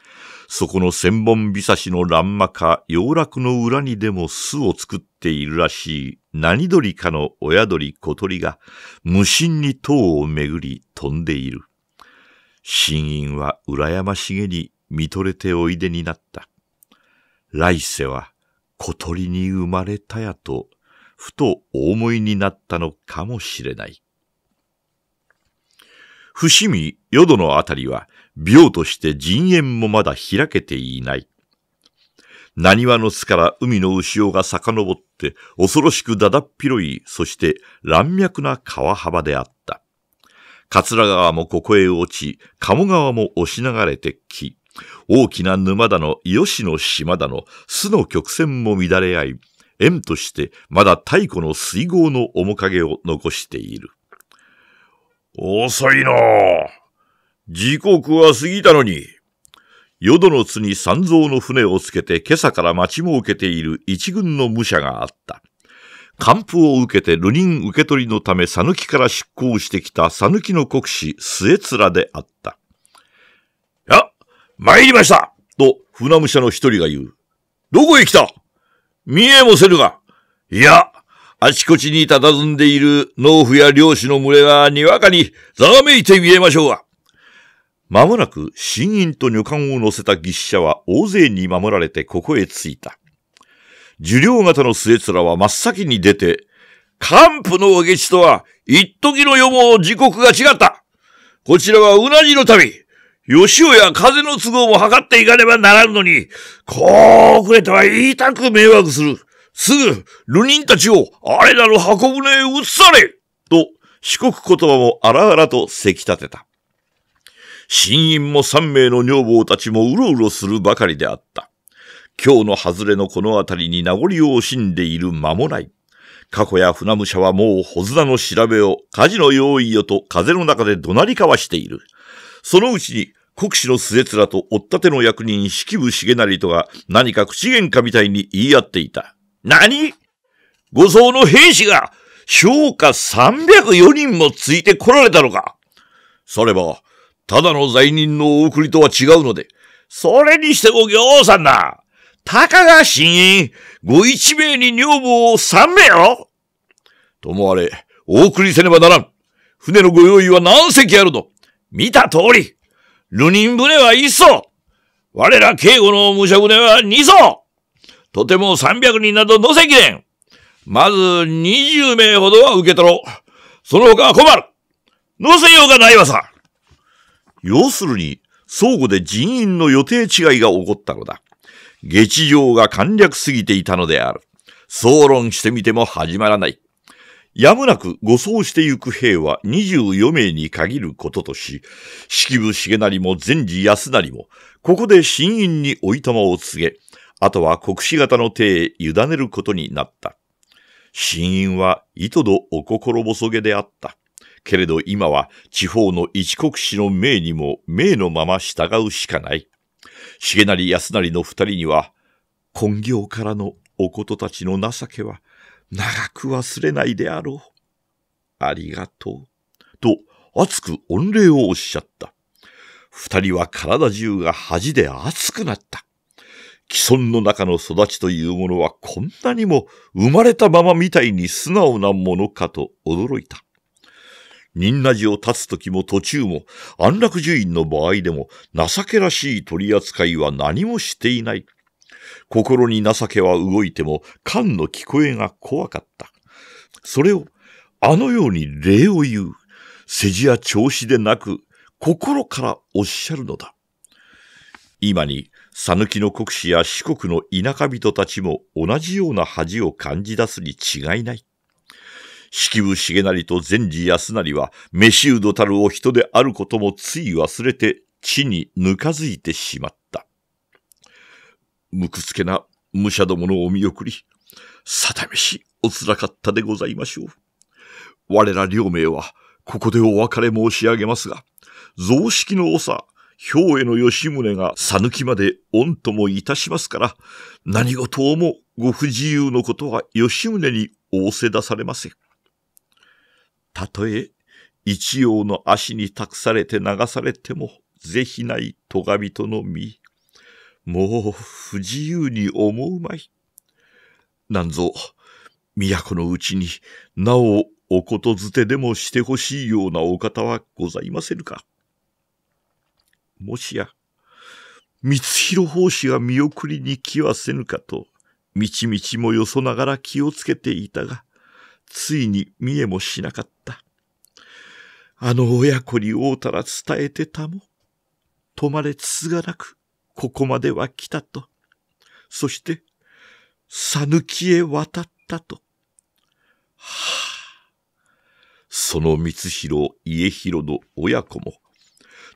そこの千本日差しの乱魔か洋楽の裏にでも巣を作っているらしい何鳥かの親鳥小鳥が無心に塔をめぐり飛んでいる。死因は羨ましげに見とれておいでになった。来世は小鳥に生まれたやと、ふとお思いになったのかもしれない。伏見、淀のあたりは、病として陣縁もまだ開けていない。何話の巣から海の潮が遡って、恐ろしくだだっ広い、そして乱脈な川幅であった。桂川もここへ落ち、鴨川も押し流れてき、大きな沼だの、吉野島だの、巣の曲線も乱れ合い、縁としてまだ太古の水郷の面影を残している。遅いな時刻は過ぎたのに。淀の津に三蔵の船をつけて今朝から待ち設けている一軍の武者があった。還付を受けて流人受け取りのため讃岐から出港してきた讃岐の国士末面であった。参りましたと、船武者の一人が言う。どこへ来た見えもせぬが。いや、あちこちに佇んでいる農夫や漁師の群れがにわかにざわめいて見えましょうが。まもなく、新院と女官を乗せた牛車は大勢に守られてここへ着いた。受領型の末面は真っ先に出て、寒風のお下地とは、一時の世も時刻が違った。こちらはうなじの旅。吉尾や風の都合も測っていかねばならぬのに、こうくれとは言いたく迷惑する。すぐ、流人たちを、あれらの箱舟へ移されと、四国言葉もあらとせき立てた。新院も三名の女房たちもうろうろするばかりであった。今日の外れのこの辺りに名残を惜しんでいる間もない。過去や船武者はもうほずらの調べを、火事の用意よと風の中で怒鳴り交わしている。そのうちに国士の末面と追った手の役人式部重成とが何か口喧嘩みたいに言い合っていた。何五層の兵士が評価三百四人もついて来られたのかそれば、ただの罪人のお送りとは違うので、それにしてご行さんだたかが死因、ご一名に女房を三名よともあれ、お送りせねばならん。船のご用意は何隻あるの見た通り、流人船は一艘我ら警護の無職船は二艘とても三百人など乗せきれんまず二十名ほどは受け取ろうその他は困る乗せようがないわさ要するに、相互で人員の予定違いが起こったのだ。月上が簡略すぎていたのである。総論してみても始まらない。やむなく護送してゆく兵は24名に限ることとし、式部重成も善治安成も、ここで新院においたまを告げ、あとは国士型の手へ委ねることになった。新院は図どお心細げであった。けれど今は地方の一国士の命にも命のまま従うしかない。重成安成の二人には、根行からのおことたちの情けは、長く忘れないであろう。ありがとう。と、熱く御礼をおっしゃった。二人は体中が恥で熱くなった。既存の中の育ちというものはこんなにも生まれたままみたいに素直なものかと驚いた。仁和寺を立つ時も途中も安楽寿院の場合でも情けらしい取り扱いは何もしていない。心に情けは動いても、缶の聞こえが怖かった。それを、あのように礼を言う、世辞や調子でなく、心からおっしゃるのだ。今に、さぬきの国士や四国の田舎人たちも同じような恥を感じ出すに違いない。式部重成と善治康成は、飯うどたるお人であることもつい忘れて、地にぬかづいてしまった。むくつけな武者どものお見送り、さためしおつらかったでございましょう。我ら両名は、ここでお別れ申し上げますが、雑式の長、兵衛の吉宗がさぬきまで恩ともいたしますから、何事もご不自由のことは吉宗に仰せ出されません。たとえ、一応の足に託されて流されても、是非ない咎人の身。もう不自由に思うまい。なんぞ、都のうちになおおことづてでもしてほしいようなお方はございませぬか。もしや、光弘法師が見送りに来はせぬかと、みちみちもよそながら気をつけていたが、ついに見えもしなかった。あの親子に会うたら伝えてたも、止まれつつがなく、ここまでは来たと。そして、さぬきへ渡ったと。はあ、その光弘、家広の親子も、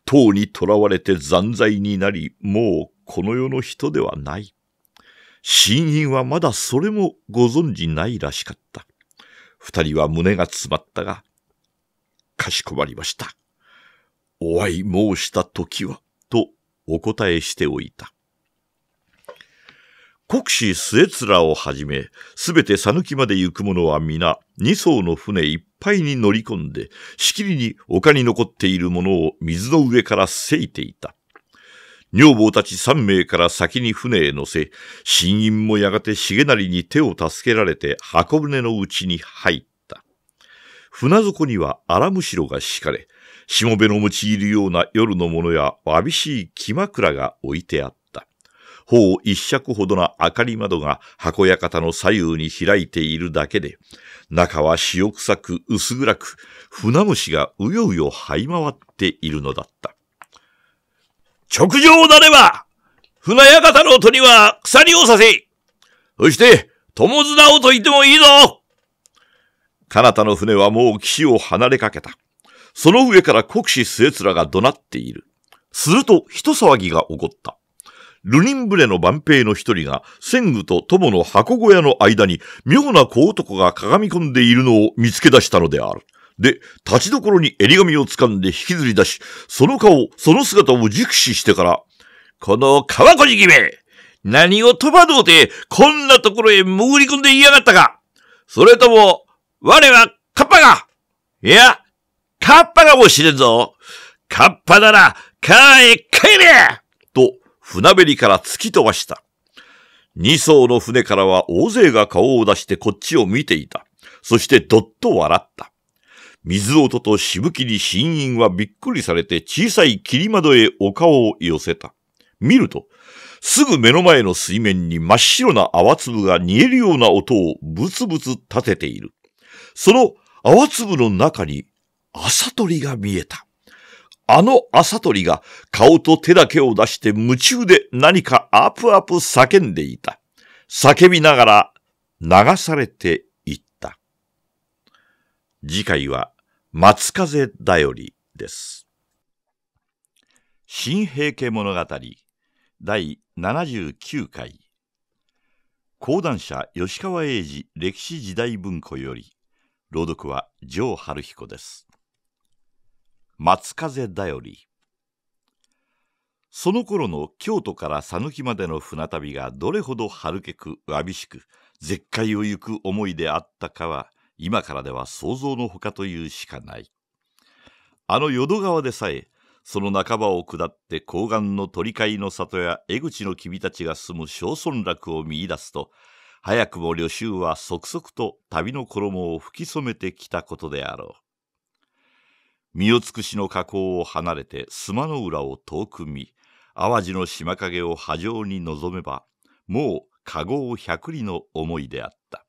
党に囚われて残罪になり、もうこの世の人ではない。新因はまだそれもご存じないらしかった。二人は胸が詰まったが、かしこまりました。お会い申した時は、とお答えしておいた。国士末面をはじめ、すべて讃岐まで行く者は皆、二艘の船いっぱいに乗り込んで、しきりに丘に残っているものを水の上からせいていた。女房たち三名から先に船へ乗せ、新員もやがて重成に手を助けられて箱舟の内に入った。船底には荒むしろが敷かれ、しもべの用いるような夜のものや、わびしい木枕が置いてあった。頬一尺ほどの明かり窓が箱館の左右に開いているだけで、中は塩臭く薄暗く、船虫がうようよ這い回っているのだった。直上なれば、船館の鳥は鎖をさせ、そして、友綱をと言ってもいいぞ彼方の船はもう岸を離れかけた。その上から国士末面が怒鳴っている。すると、一騒ぎが起こった。ルニンブレの万兵の一人が、千具と友の箱小屋の間に、妙な小男が鏡込んでいるのを見つけ出したのである。で、立ちどころに襟紙を掴んで引きずり出し、その顔、その姿を熟知してから、この川小じめ何を飛ばどうて、こんなところへ潜り込んでいやがったかそれとも、我はカッパがいや、カッパかもしれんぞ。カッパなら、カーへ帰れと、船べりから突き飛ばした。二艘の船からは大勢が顔を出してこっちを見ていた。そしてどっと笑った。水音としぶきに新員はびっくりされて小さい切り窓へお顔を寄せた。見ると、すぐ目の前の水面に真っ白な泡粒が煮えるような音をブツブツ立てている。その泡粒の中に朝鳥が見えた。あの朝鳥が顔と手だけを出して夢中で何かアプアプ叫んでいた。叫びながら流されていった。次回は松風だよりです。新平家物語第79回講談社吉川英治歴史時代文庫より朗読は城春彦です。松風だよりその頃の京都から讃岐までの船旅がどれほどはるけくわびしく絶海を行く思いであったかは今からでは想像のほかというしかないあの淀川でさえその半ばを下って高岸の鳥飼の里や江口の君たちが住む小村落を見いだすと早くも旅衆はそくそくと旅の衣を吹き染めてきたことであろう。身を尽くしの河口を離れて須磨の浦を遠く見淡路の島影を波状に望めばもう籠を百里の思いであった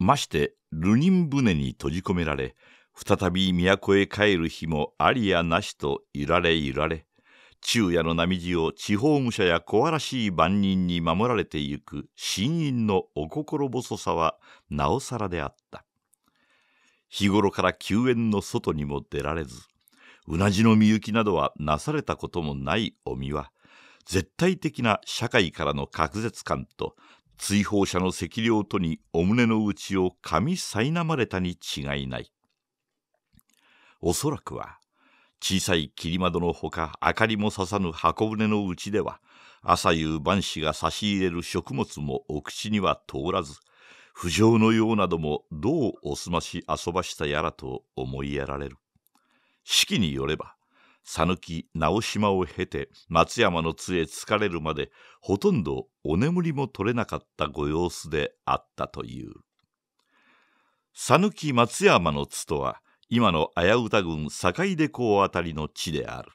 まして流人船に閉じ込められ再び都へ帰る日もありやなしといられいられ昼夜の波地を地方武者や小荒しい番人に守られてゆく新院のお心細さはなおさらであった日頃から救園の外にも出られずうなじのみゆきなどはなされたこともないおみは絶対的な社会からの隔絶感と追放者の赤量とにお胸の内を噛みなまれたに違いないおそらくは小さい切り窓のほか明かりもささぬ箱舟のうちでは朝夕晩子が差し入れる食物もお口には通らず不浄のようなどもどうおすまし遊ばしたやらと思いやられる。式によれば、讃岐直島を経て松山の杖疲れるまでほとんどお眠りも取れなかったご様子であったという讃岐松山の津とは今の綾歌郡坂出港あたりの地である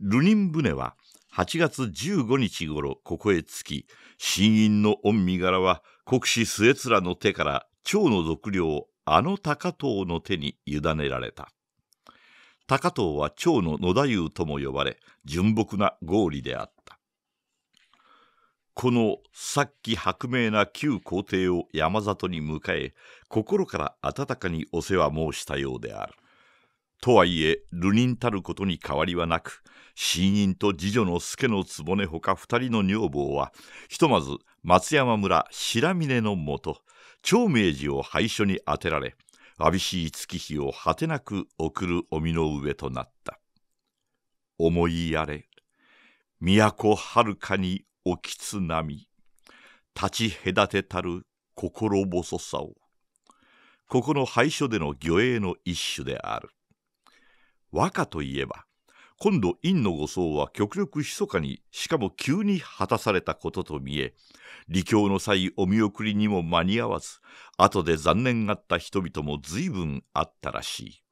流人船は8月15日頃ここへ着き新院の御身柄は国士末面の手から長の俗領あの高藤の手に委ねられた高藤は長の野太夫とも呼ばれ純朴な合理であったこのさっき薄明な旧皇帝を山里に迎え心から温かにお世話申したようであるとはいえ流人たることに変わりはなく新院と次女の助の局ほか二人の女房はひとまず松山村白峰のもと長明寺を廃所に当てられ寂しい月日を果てなく送るお身の上となった思いやれ都はるかにおきつ波立ち隔てたる心細さをここの廃所での魚影の一種である和歌といえば今度院の護送は極力密かにしかも急に果たされたことと見え離教の際お見送りにも間に合わず後で残念がった人々も随分あったらしい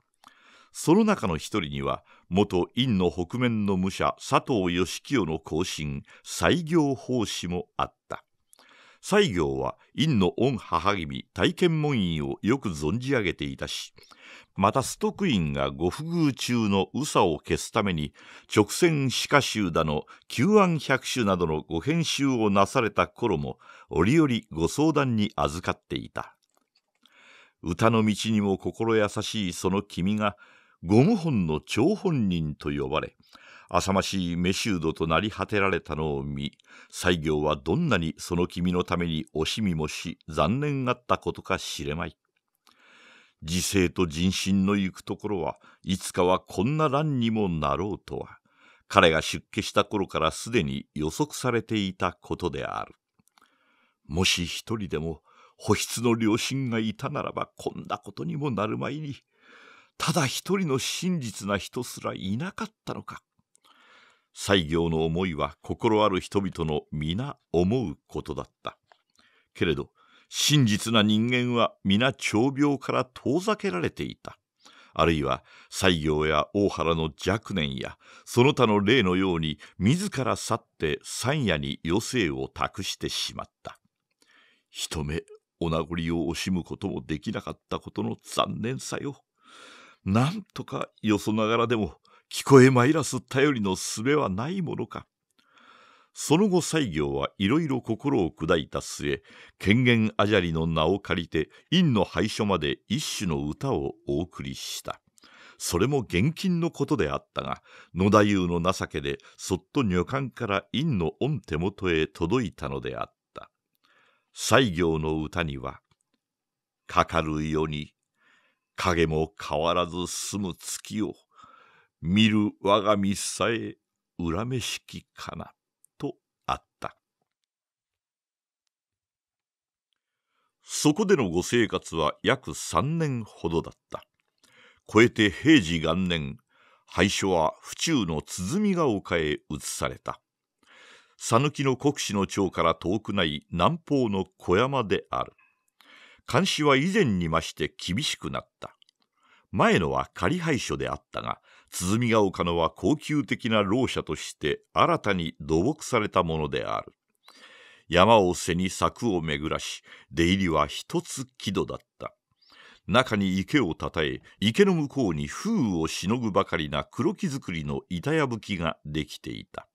その中の一人には元院の北面の武者佐藤義清の後進西行法師もあった西行は院の御母君体験門院をよく存じ上げていたしまたストク院がご不遇中の宇佐を消すために直線歯科集だの旧案百首などのご編集をなされた頃も折々ご相談に預かっていた歌の道にも心優しいその君がゴム本の張本人と呼ばれ浅ましいメシウドとなり果てられたのを見西行はどんなにその君のために惜しみもし残念がったことか知れまい時勢と人心の行くところはいつかはこんな乱にもなろうとは彼が出家した頃からすでに予測されていたことであるもし一人でも保湿の両親がいたならばこんなことにもなるまいにただ一人の真実な人すらいなかったのか西行の思いは心ある人々の皆思うことだったけれど真実な人間は皆長病から遠ざけられていたあるいは西行や大原の若年やその他の例のように自ら去って三夜に余生を託してしまった一目お名残を惜しむこともできなかったことの残念さよなんとかよそながらでも聞こえまいらす頼りのすべはないものか。その後西行はいろいろ心を砕いた末権限あじゃりの名を借りて院の廃所まで一種の歌をお送りしたそれも厳禁のことであったが野田優の情けでそっと女官から院の御手元へ届いたのであった西行の歌には「かかる世に影も変わらず住む月を」見る我が身さえ恨めしきかな」とあったそこでのご生活は約3年ほどだった超えて平治元年廃所は府中の鼓ヶ丘へ移された讃岐の国司の町から遠くない南方の小山である監視は以前に増して厳しくなった前のは仮廃所であったが鼓ヶ丘のは高級的なろう者として新たに土木されたものである山を背に柵を巡らし出入りは一つ木戸だった中に池をたたえ池の向こうに風雨をしのぐばかりな黒木造りの板やぶきができていた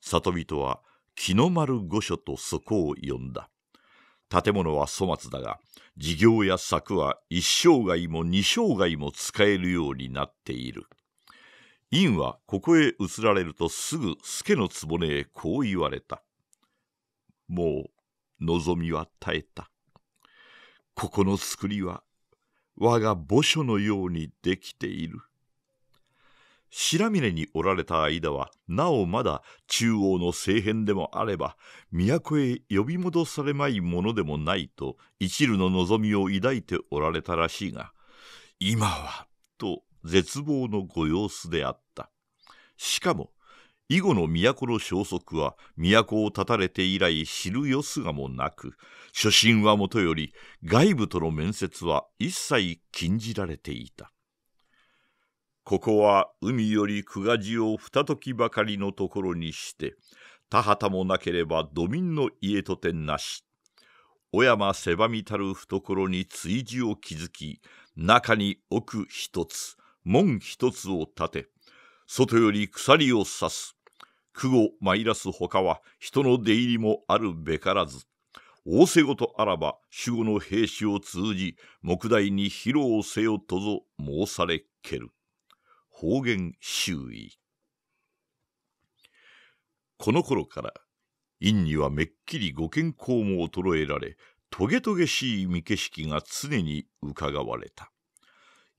里人は木の丸御所とそこを呼んだ建物は粗末だが事業や柵は一生涯も二生涯も使えるようになっている。院はここへ移られるとすぐ助の局へこう言われた。もう望みは絶えた。ここの作りは我が墓所のようにできている。白峰におられた間はなおまだ中央の政変でもあれば都へ呼び戻されまいものでもないと一縷の望みを抱いておられたらしいが今はと絶望のご様子であった。しかも、以後の都の消息は都を断たれて以来知るよすがもなく初心はもとより外部との面接は一切禁じられていたここは海より久我寺を二時ばかりのところにして田畑もなければ土民の家とてなし小山狭みたる懐に追事を築き中に奥一つ門一つを立て、外より鎖を刺す。久後参らすほかは人の出入りもあるべからず。仰せごとあらば守護の兵士を通じ木代に披露せよとぞ申されける方言周囲この頃から院にはめっきりご健康も衰えられトゲトゲしい見景色が常にうかがわれた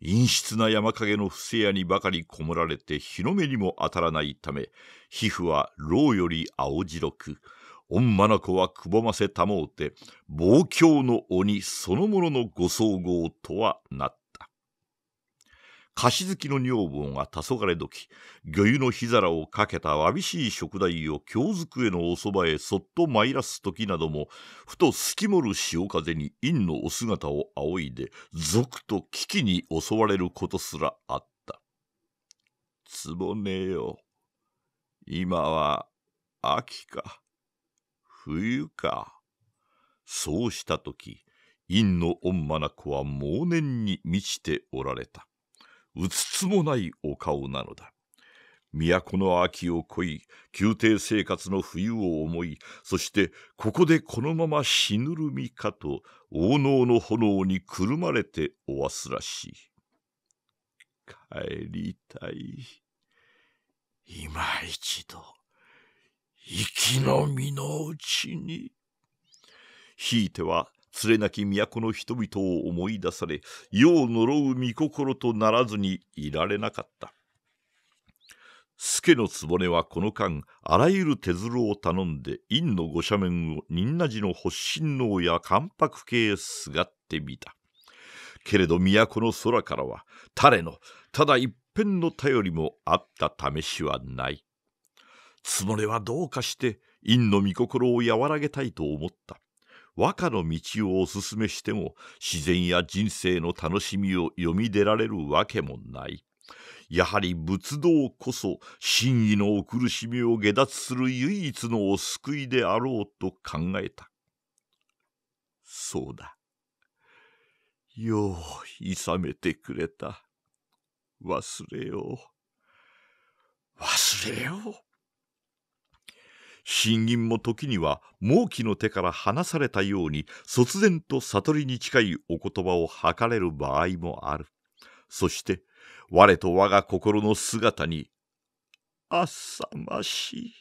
陰湿な山陰の伏せ屋にばかりこもられて日の目にも当たらないため皮膚は老より青白く御眼子はくぼませたもうて望郷の鬼そのもののご総合とはなっ菓子好きの女房が黄昏時魚油の火皿をかけたわびしい食材を京机のおそばへそっと参らす時などもふとすきもる潮風に陰のお姿を仰いで賊と危機に襲われることすらあったえよ今は秋か冬かそうした時陰の御魔な子は猛念に満ちておられた。うつつもないお顔なのだ。都の秋を恋い、宮廷生活の冬を思い、そしてここでこのまま死ぬるみかと、王能の炎にくるまれておわすらしい。帰りたい。今一度、生きの身のうちに。ひいては連れなき都の人々を思い出され世を呪う御心とならずにいられなかった助の局はこの間あらゆる手鶴を頼んで院の御斜面を仁和寺の発信能や関白系へすがってみたけれど都の空からは誰のただ一辺の頼りもあった試しはない局はどうかして院の御心を和らげたいと思った和歌の道をおすすめしても自然や人生の楽しみを読み出られるわけもないやはり仏道こそ真偽のお苦しみを下脱する唯一のお救いであろうと考えたそうだよういさめてくれた忘れよう忘れよう新銀も時には猛気の手から離されたように突然と悟りに近いお言葉をかれる場合もあるそして我と我が心の姿に「あっさましい」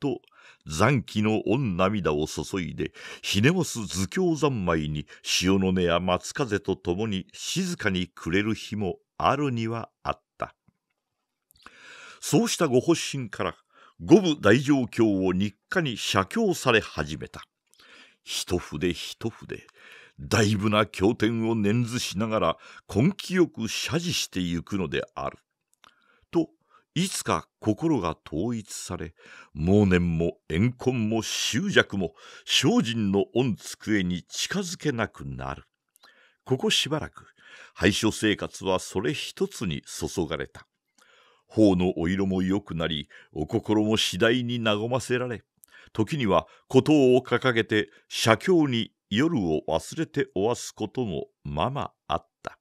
と残機の御涙を注いでひねもす図教三昧に潮の音や松風と共に静かに暮れる日もあるにはあったそうしたご発信から五部大乗経を日課に写経され始めた。一筆一筆、大部な経典を念ずしながら根気よく謝辞してゆくのである。と、いつか心が統一され、盲念も怨恨も執着も精進の御机に近づけなくなる。ここしばらく、廃所生活はそれ一つに注がれた。頬のお色も良くなり、お心も次第に和ませられ、時には孤島を掲げて写経に夜を忘れておわすこともままあった。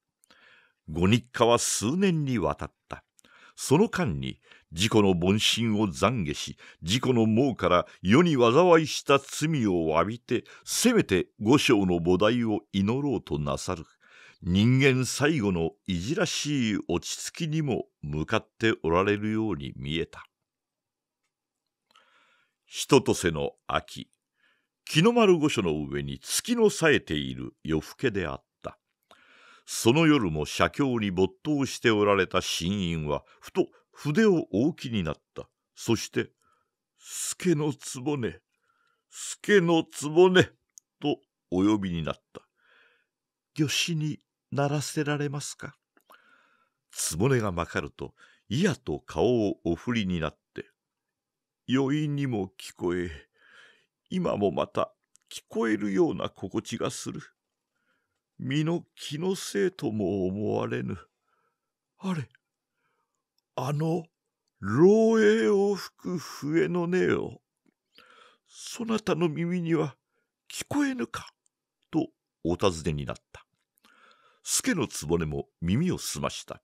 ご日課は数年にわたった。その間に、自己の凡心を懺悔し、自己の盲から世に災いした罪を詫びて、せめて御章の菩提を祈ろうとなさる。人間最後のいじらしい落ち着きにも向かっておられるように見えた。人とせの秋、木の丸御所の上に月の冴えている夜更けであった。その夜も写経に没頭しておられた新院は、ふと筆を大きになった。そして、助の局、助の局とお呼びになった。魚に鳴らせられますかねがまかると、いやと顔をおふりになって、余韻にも聞こえ、今もまた聞こえるような心地がする。身の気のせいとも思われぬ。あれ、あの、漏洩を吹く笛の音を、そなたの耳には聞こえぬか、とお尋ねになった。助の局も耳を澄ました。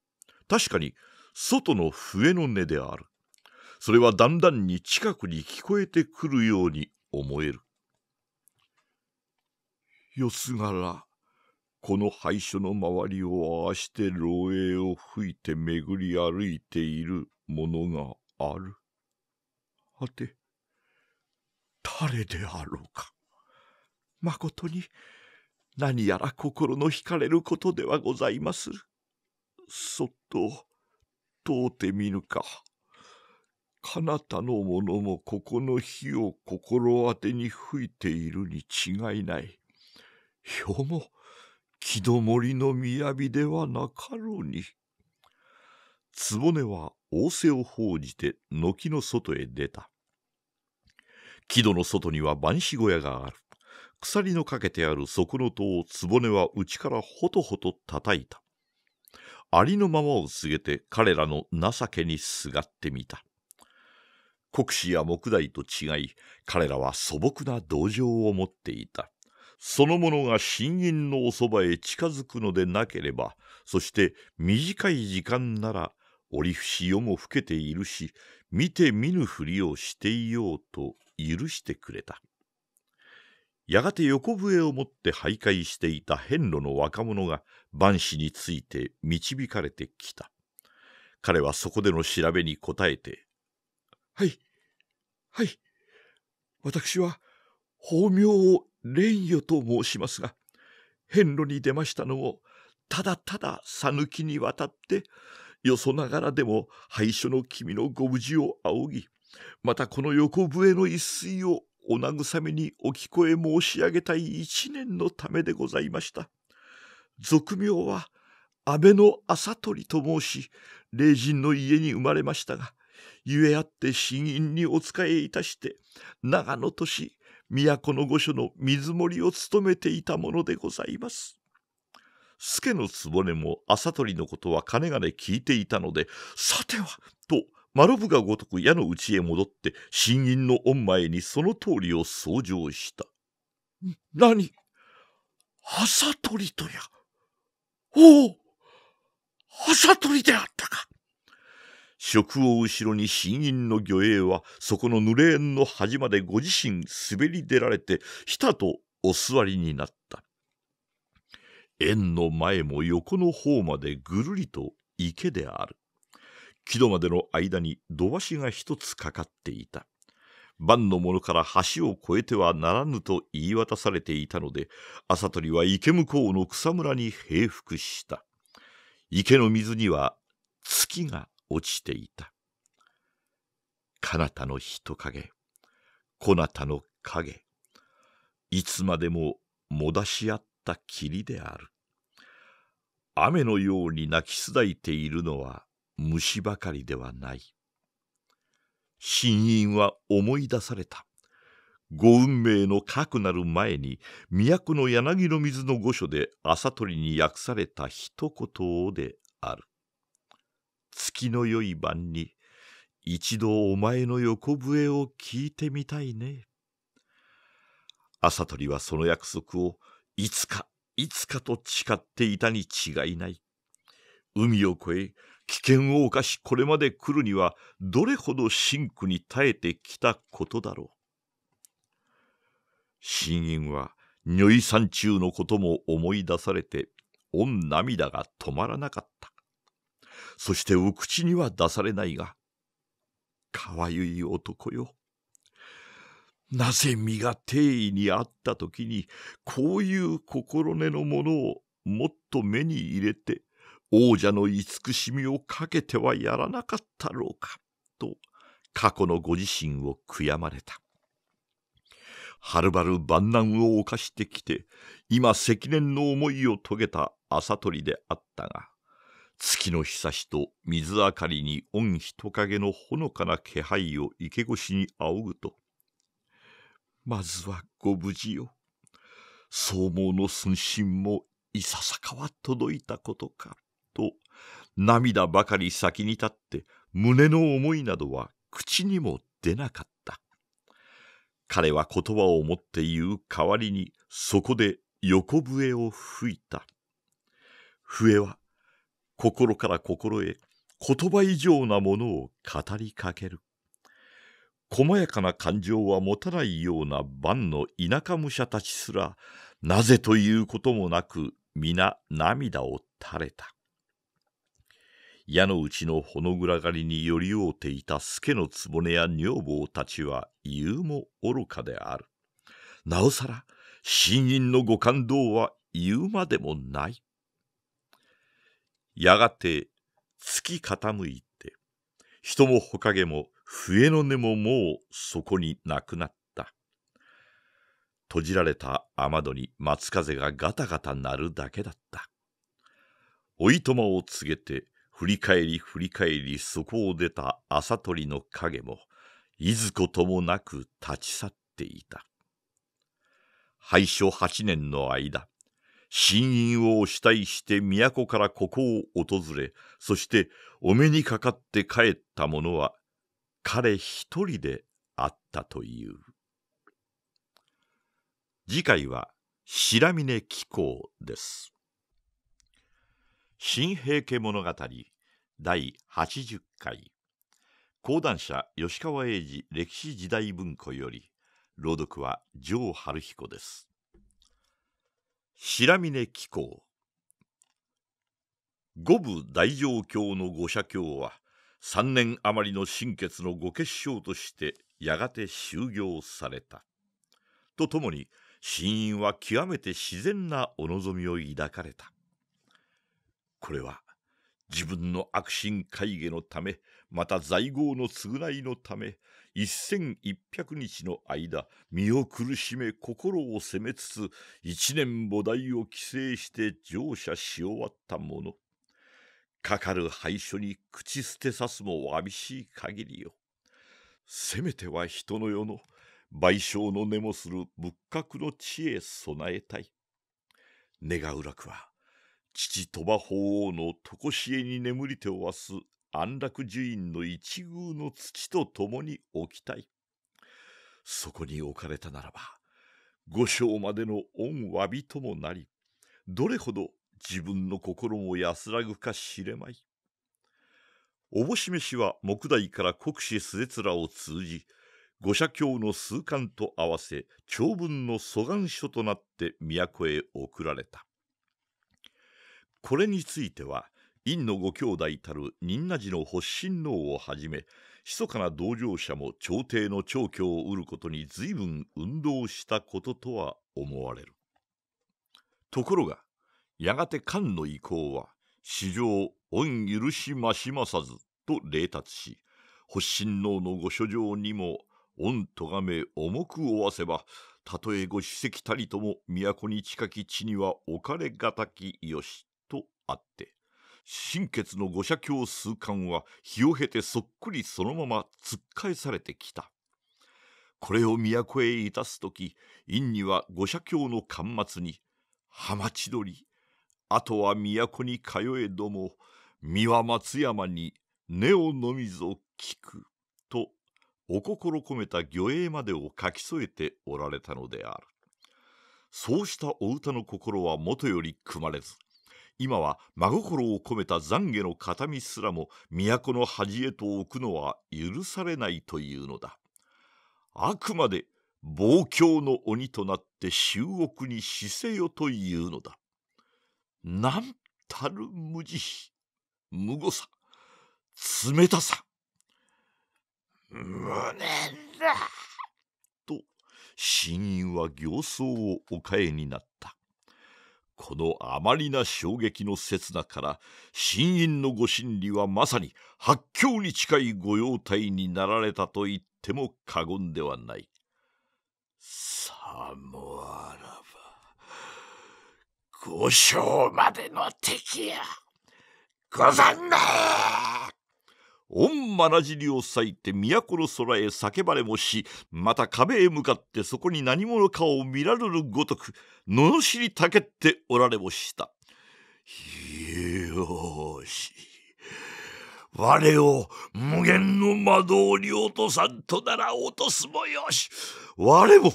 確かに、外の笛の音である。それはだんだんに近くに聞こえてくるように思える。よすがら、この廃所の周りをああして漏洩を吹いて巡り歩いているものがある。はて、誰であろうか。まことに、何やら心の惹かれることではございまする。そっと、問うてみぬか。彼方の者もここの火を心当てに吹いているに違いない。ょも、木戸森の雅ではなかろうに。局は仰せを報じて軒の外へ出た。木戸の外には番子小屋がある。鎖のかけてある底の戸を局は内からほとほと叩いた。ありのままを告げて彼らの情けにすがってみた。国士や木材と違い、彼らは素朴な同情を持っていた。その者が新銀のおそばへ近づくのでなければ、そして短い時間なら、折伏夜も更けているし、見て見ぬふりをしていようと許してくれた。やがて横笛を持って徘徊していた遍路の若者が万死について導かれてきた。彼はそこでの調べに答えて、はい、はい、私は法名を蓮与と申しますが、遍路に出ましたのをただただ讃岐に渡って、よそながらでも廃所の君のご無事を仰ぎ、またこの横笛の一水をお慰めにお聞こえ申し上げたい一年のためでございました。俗名は阿部の朝鳥と申し、霊人の家に生まれましたが、ゆえあって新院にお仕えいたして、長野都市、都の御所の水森を務めていたものでございます。助の局も朝鳥のことはかねがね聞いていたので、さては、とマロブがごとく矢の内へ戻って、新院の御前にその通りを奏上した。何はさとりとや。おおはさとりであったか。職を後ろに新院の魚影は、そこの濡れ縁の端までご自身滑り出られて、ひたとお座りになった。縁の前も横の方までぐるりと池である。木戸までの間に土橋が一つかかっていた。万の者から橋を越えてはならぬと言い渡されていたので、朝取は池向こうの草むらに平伏した。池の水には月が落ちていた。彼方の人影、こなたの影、いつまでももだし合った霧である。雨のように泣きすだいているのは虫ばかりではない新因は思い出されたご運命の核なる前に都の柳の水の御所で朝取りに訳された一言をである月の良い晩に一度お前の横笛を聞いてみたいね朝取りはその約束をいつかいつかと誓っていたに違いない海を越え危険を冒しこれまで来るにはどれほど深苦に耐えてきたことだろう。新院は如意山中のことも思い出されて御涙が止まらなかった。そしてお口には出されないが、かわゆい男よ。なぜ身が定位にあった時にこういう心根のものをもっと目に入れて王者の慈しみをかけてはやらなかったろうか、と過去のご自身を悔やまれた。はるばる万難を犯してきて、今積年の思いを遂げた朝鳥であったが、月の日差しと水明かりに御人影のほのかな気配を池越しに仰ぐと、まずはご無事よ。相撲の寸心もいささかは届いたことか。涙ばかり先に立って胸の思いなどは口にも出なかった彼は言葉を持って言う代わりにそこで横笛を吹いた笛は心から心へ言葉以上なものを語りかける細やかな感情は持たないような万の田舎武者たちすらなぜということもなく皆涙を垂れた矢の内のほの暗がりによりおうていた助の局や女房たちは言うも愚かである。なおさら、新院のご感動は言うまでもない。やがて、月傾いて、人もほかげも笛の音ももうそこになくなった。閉じられた雨戸に松風がガタガタ鳴るだけだった。おいとまを告げて振り返り振り返りそこを出た朝鳥の影もいずこともなく立ち去っていた廃所8年の間新院を主体して都からここを訪れそしてお目にかかって帰った者は彼一人であったという次回は白峰紀行です新平家物語第80回講談社吉川英治歴史時代文庫より朗読は城春彦です白峰紀行五部大乗教の五社教は3年余りの心血のご結晶としてやがて終業されたとともに死因は極めて自然なお望みを抱かれたこれは自分の悪心会議のためまた在郷の償いのため一1一百日の間身を苦しめ心を責めつつ一年菩提を規制して乗車し終わったものかかる廃所に口捨てさすもわびしい限りよせめては人の世の賠償の根もする仏閣の地へ備えたい願う楽は父鳥羽法皇の常しえに眠りておわす安楽寿院の一宮の土と共に置きたい。そこに置かれたならば、御将までの恩詫びともなり、どれほど自分の心も安らぐか知れまい。おぼしめしは木代から国士つらを通じ、五社教の数巻と合わせ長文の素願書となって都へ送られた。これについては院のご兄弟たる仁和寺の発信能をはじめ密かな同乗者も朝廷の長居を得ることに随分運動したこととは思われるところがやがて漢の意向は史上恩許しましまさずと冷達し発信能のご所状にも御咎め重く負わせばたとえご主席たりとも都に近き地には置かれがたきよしあって心血の御社教数巻は日を経てそっくりそのまま突っ返されてきたこれを都へいたす時院には御社教の巻末に「浜千鳥」あとは都に通えども三輪松山に根をのみぞ聞くとお心込めた魚影までを書き添えておられたのであるそうしたお歌の心はもとより組まれず今は真心を込めた懺悔の形見すらも都の恥へと置くのは許されないというのだあくまで望郷の鬼となって醜悪に死せよというのだなんたる無慈悲無誤さ冷たさ無念だと死因は形相をお変えになったこのあまりな衝撃の刹那から新院のご真理はまさに八強に近い御用体になられたと言っても過言ではないさもあらば五章までの敵やござんな御まなじりを裂いて都の空へ叫ばれもし、また壁へ向かってそこに何者かを見られるごとく、罵りたけっておられもした。よし。我を無限の魔道に落とさんとなら落とすもよし。我も、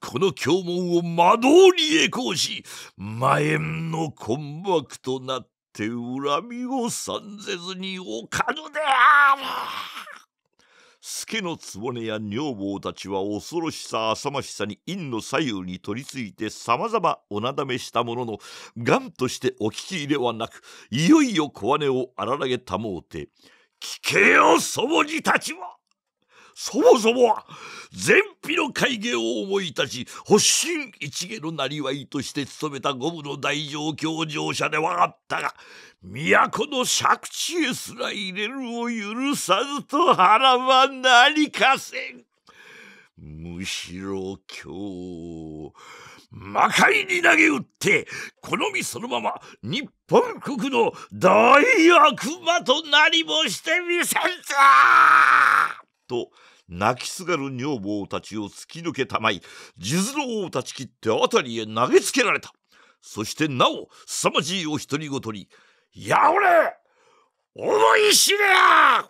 この経文を魔道に栄光し、魔縁の困惑となって、って恨みをぜずに置かぬである助の局や女房たちは恐ろしさ浅ましさに陰の左右に取りついてさまざまおなだめしたものの癌としてお聞き入れはなくいよいよ小姉を荒らげたもうて聞けよ祖母にたちはそもそもは全費の会議を思い立ち発信一芸のなりわいとして務めた五部の大乗教乗者ではあったが都の借地へすら入れるを許さずと腹はなりかせん。むしろ今日魔界に投げ打ってこの身そのまま日本国の大悪魔となりもしてみせんぞと泣きすがる女房たちを突き抜けたまい地郎を断ち切って辺りへ投げつけられたそしてなお凄まじいお独り言に「やおれ思い知れや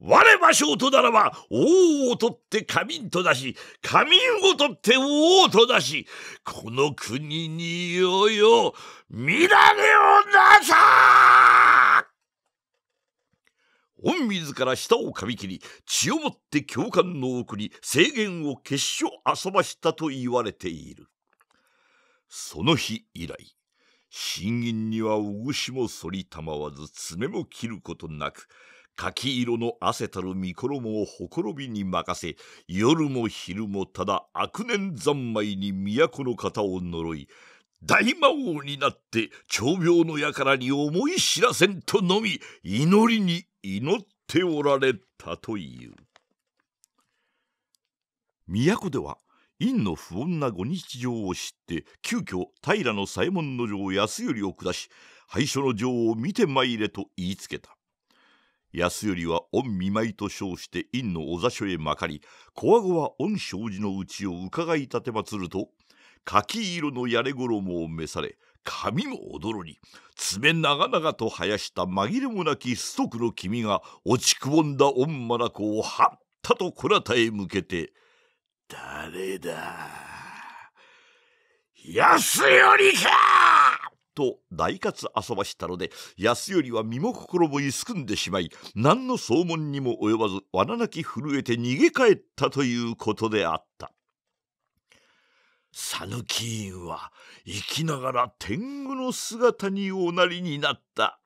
我場所とならば王を取って仮眠と出し仮眠を取って王と出しこの国にいよいよ乱れをなさ御自ら舌をかみ切り血をもって教官の奥に制限を決し遊ばしたと言われているその日以来信銀にはうぐしも反りたまわず爪も切ることなく柿色の汗たる身衣をほころびに任せ夜も昼もただ悪念三昧に都の方を呪い大魔王になって長病の輩に思い知らせんとのみ祈りに祈っておられたという都では院の不穏なご日常を知って急遽平の左衛門の城安頼を下し廃所の城を見て参れと言いつけた安頼は御見舞いと称して院のお座所へまかりこわごわ御障子のうちを伺い立てまつると柿色の屋根衣を召され髪も驚り爪長々と生やした紛れもなきス足の君が落ちくぼんだ御まな子をはったとこなたへ向けて「誰だ安頼か!」と大喝遊ばしたので安頼は身も心もいすくんでしまい何の騒問にも及ばず罠なき震えて逃げ帰ったということであった。讃岐院は生きながら天狗の姿におなりになった」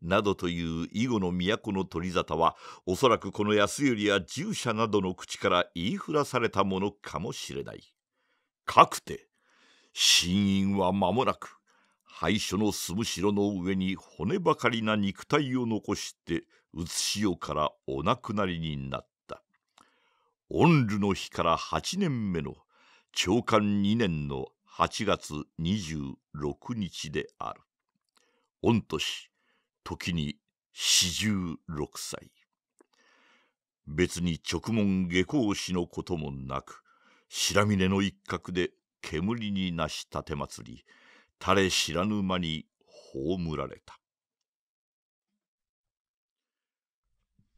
などという囲碁の都の取り沙汰はおそらくこの安頼や従者などの口から言いふらされたものかもしれない。かくて新院は間もなく廃所の住む城の上に骨ばかりな肉体を残して写しよからお亡くなりになった。御るの日から8年目の長官2年の8月26日である御年時に46歳別に直門下校師のこともなく白峰の一角で煙になしてつり誰知らぬ間に葬られた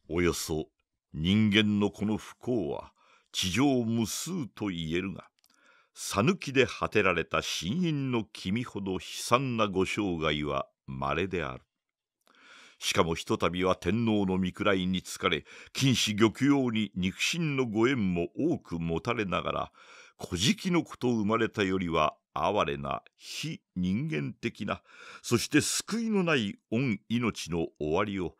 およそ人間のこの不幸は地上無数と言えるが讃岐で果てられた新品の君ほど悲惨なご生涯は稀である。しかもひとたびは天皇の御位に疲れ、禁止玉葉に肉親のご縁も多く持たれながら、古事記のこと生まれたよりは哀れな非人間的なそして救いのない御命の終わりを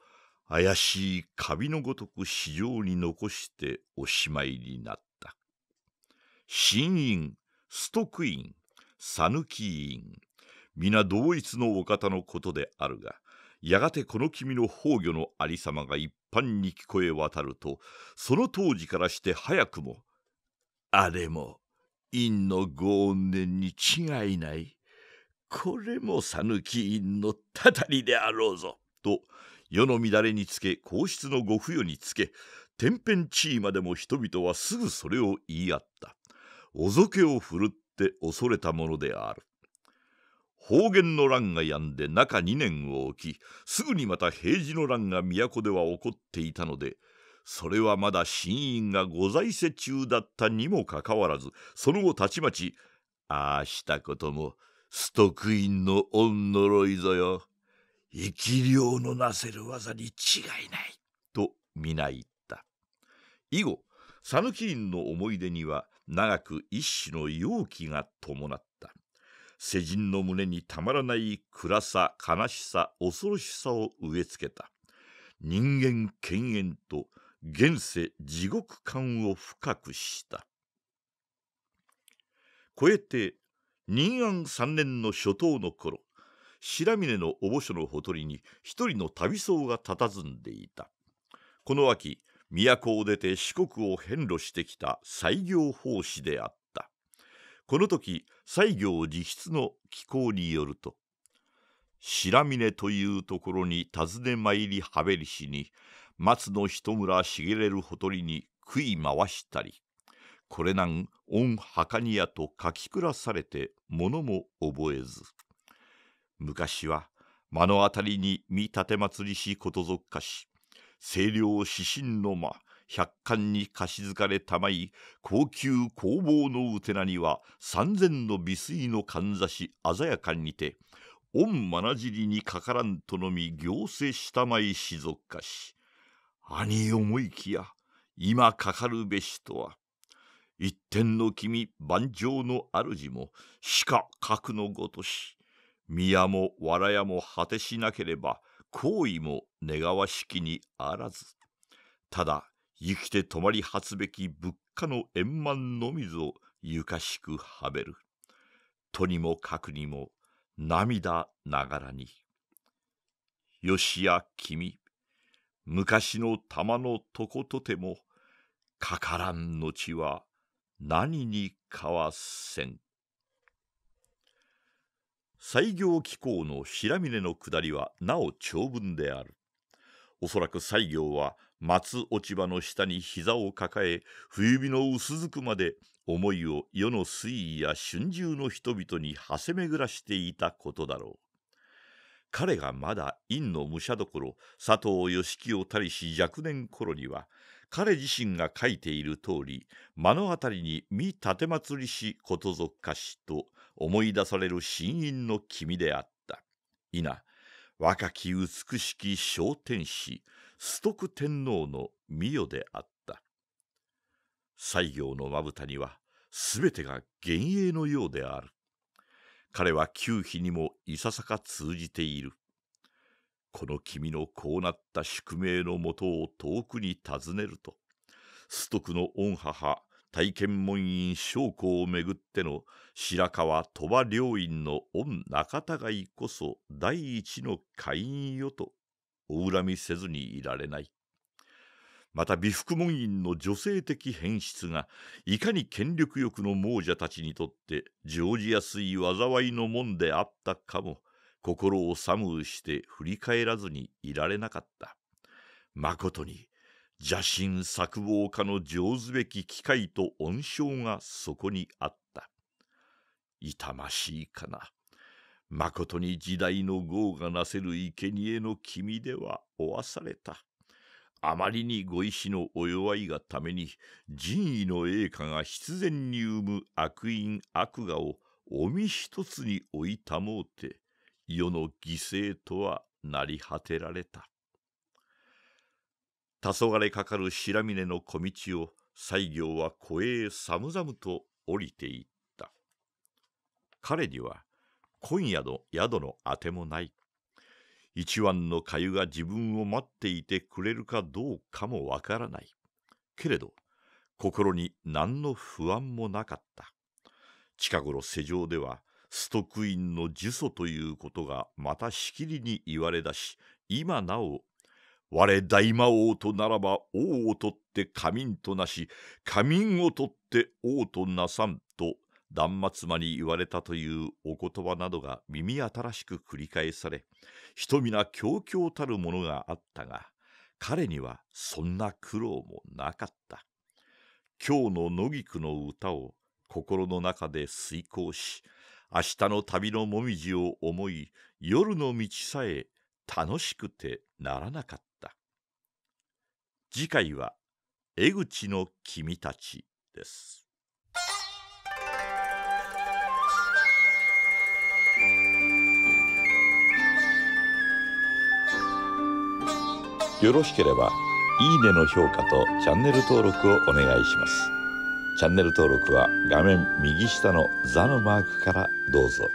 怪しいカビのごとく史上に残しておしまいになった。新院ストクイン、サヌキイン、皆同一のお方のことであるが、やがてこの君の崩御のありさまが一般に聞こえ渡ると、その当時からして早くも、あれも、陰のご怨念に違いない。これも讃岐院のたたりであろうぞ。と世の乱れにつけ皇室のご付与につけ天変地異までも人々はすぐそれを言い合った。おぞけを振るって恐れたものである。方言の乱がやんで中2年を置きすぐにまた平治の乱が都では起こっていたのでそれはまだ新院がご在世中だったにもかかわらずその後たちまちああしたこともストクインの御呪いぞよ生き量のなせる技に違いないと皆言った以後讃岐院の思い出には長く一種の容器が伴った世人の胸にたまらない暗さ悲しさ恐ろしさを植え付けた人間犬猿と現世地獄観を深くした超えて仁安三年の初頭の頃白峰のお墓所のほとりに一人の旅僧が佇んでいたこの秋都を出て四国を遍路してきた西行法師であったこの時西行自筆の寄稿によると白峰というところに尋ね参りはべりしに松の一村茂れるほとりに食い回したりこれなん御墓にやと書き下されて物も覚えず昔は目の当たりに見立て祭りしことぞっかし清涼指針の間百貫に貸し付かれたまい高級工房のうてなには三千の美水のかんざし鮮やかにて御まなじりにかからんとのみ行政したまいしぞかし兄思いきや今かかるべしとは一点の君万丈の主もしか格のごとし宮も藁屋も果てしなければ好意も願わしきにあらずただ生きて止まり発べき物価の円満のみぞゆかしくはべるとにもかくにも涙ながらによしや君昔の玉のとことてもかからんのちは何にかわせん西行紀行の白峰の下りはなお長文である。おそらく西行は松落ち葉の下に膝を抱え冬日の薄づくまで思いを世の水位や春秋の人々にはせ巡らしていたことだろう。彼がまだ陰の武者どころ佐藤義樹をたりし若年頃には彼自身が書いている通り目の当たりに「見立祭りしことぞかし」と思い出される新印の君であった。いな、若き美しき小天使、崇徳天皇の御代であった。西行のまぶたには、すべてが幻影のようである。彼は旧妃にもいささか通じている。この君のこうなった宿命のもとを遠くに訪ねると、崇徳の御母大験門院将校をめぐっての白川鳥羽両院の御仲違いこそ第一の会員よとお恨みせずにいられない。また美福門院の女性的変質がいかに権力欲の亡者たちにとって乗じやすい災いの門であったかも心を寒うして振り返らずにいられなかった。まことに邪神作望家の上手べき機会と恩賞がそこにあった痛ましいかなまことに時代の業がなせる生贄の君では負わされたあまりにご意志のお弱いがために仁義の栄華が必然に生む悪因悪我をお身一つに置いたもうて世の犠牲とはなり果てられた。黄昏かかる白峰の小道を西行は小へ寒々と降りていった彼には今夜の宿のあてもない一碗の粥が自分を待っていてくれるかどうかもわからないけれど心に何の不安もなかった近頃世上ではストックインの呪詛ということがまたしきりに言われだし今なお我大魔王とならば王を取って仮眠となし仮眠を取って王となさんと断末魔に言われたというお言葉などが耳新しく繰り返され人皆強々たるものがあったが彼にはそんな苦労もなかった今日の乃木の歌を心の中で遂行し明日の旅のもみじを思い夜の道さえ楽しくてならなかった次回は江口の君たちですよろしければいいねの評価とチャンネル登録をお願いしますチャンネル登録は画面右下の座のマークからどうぞ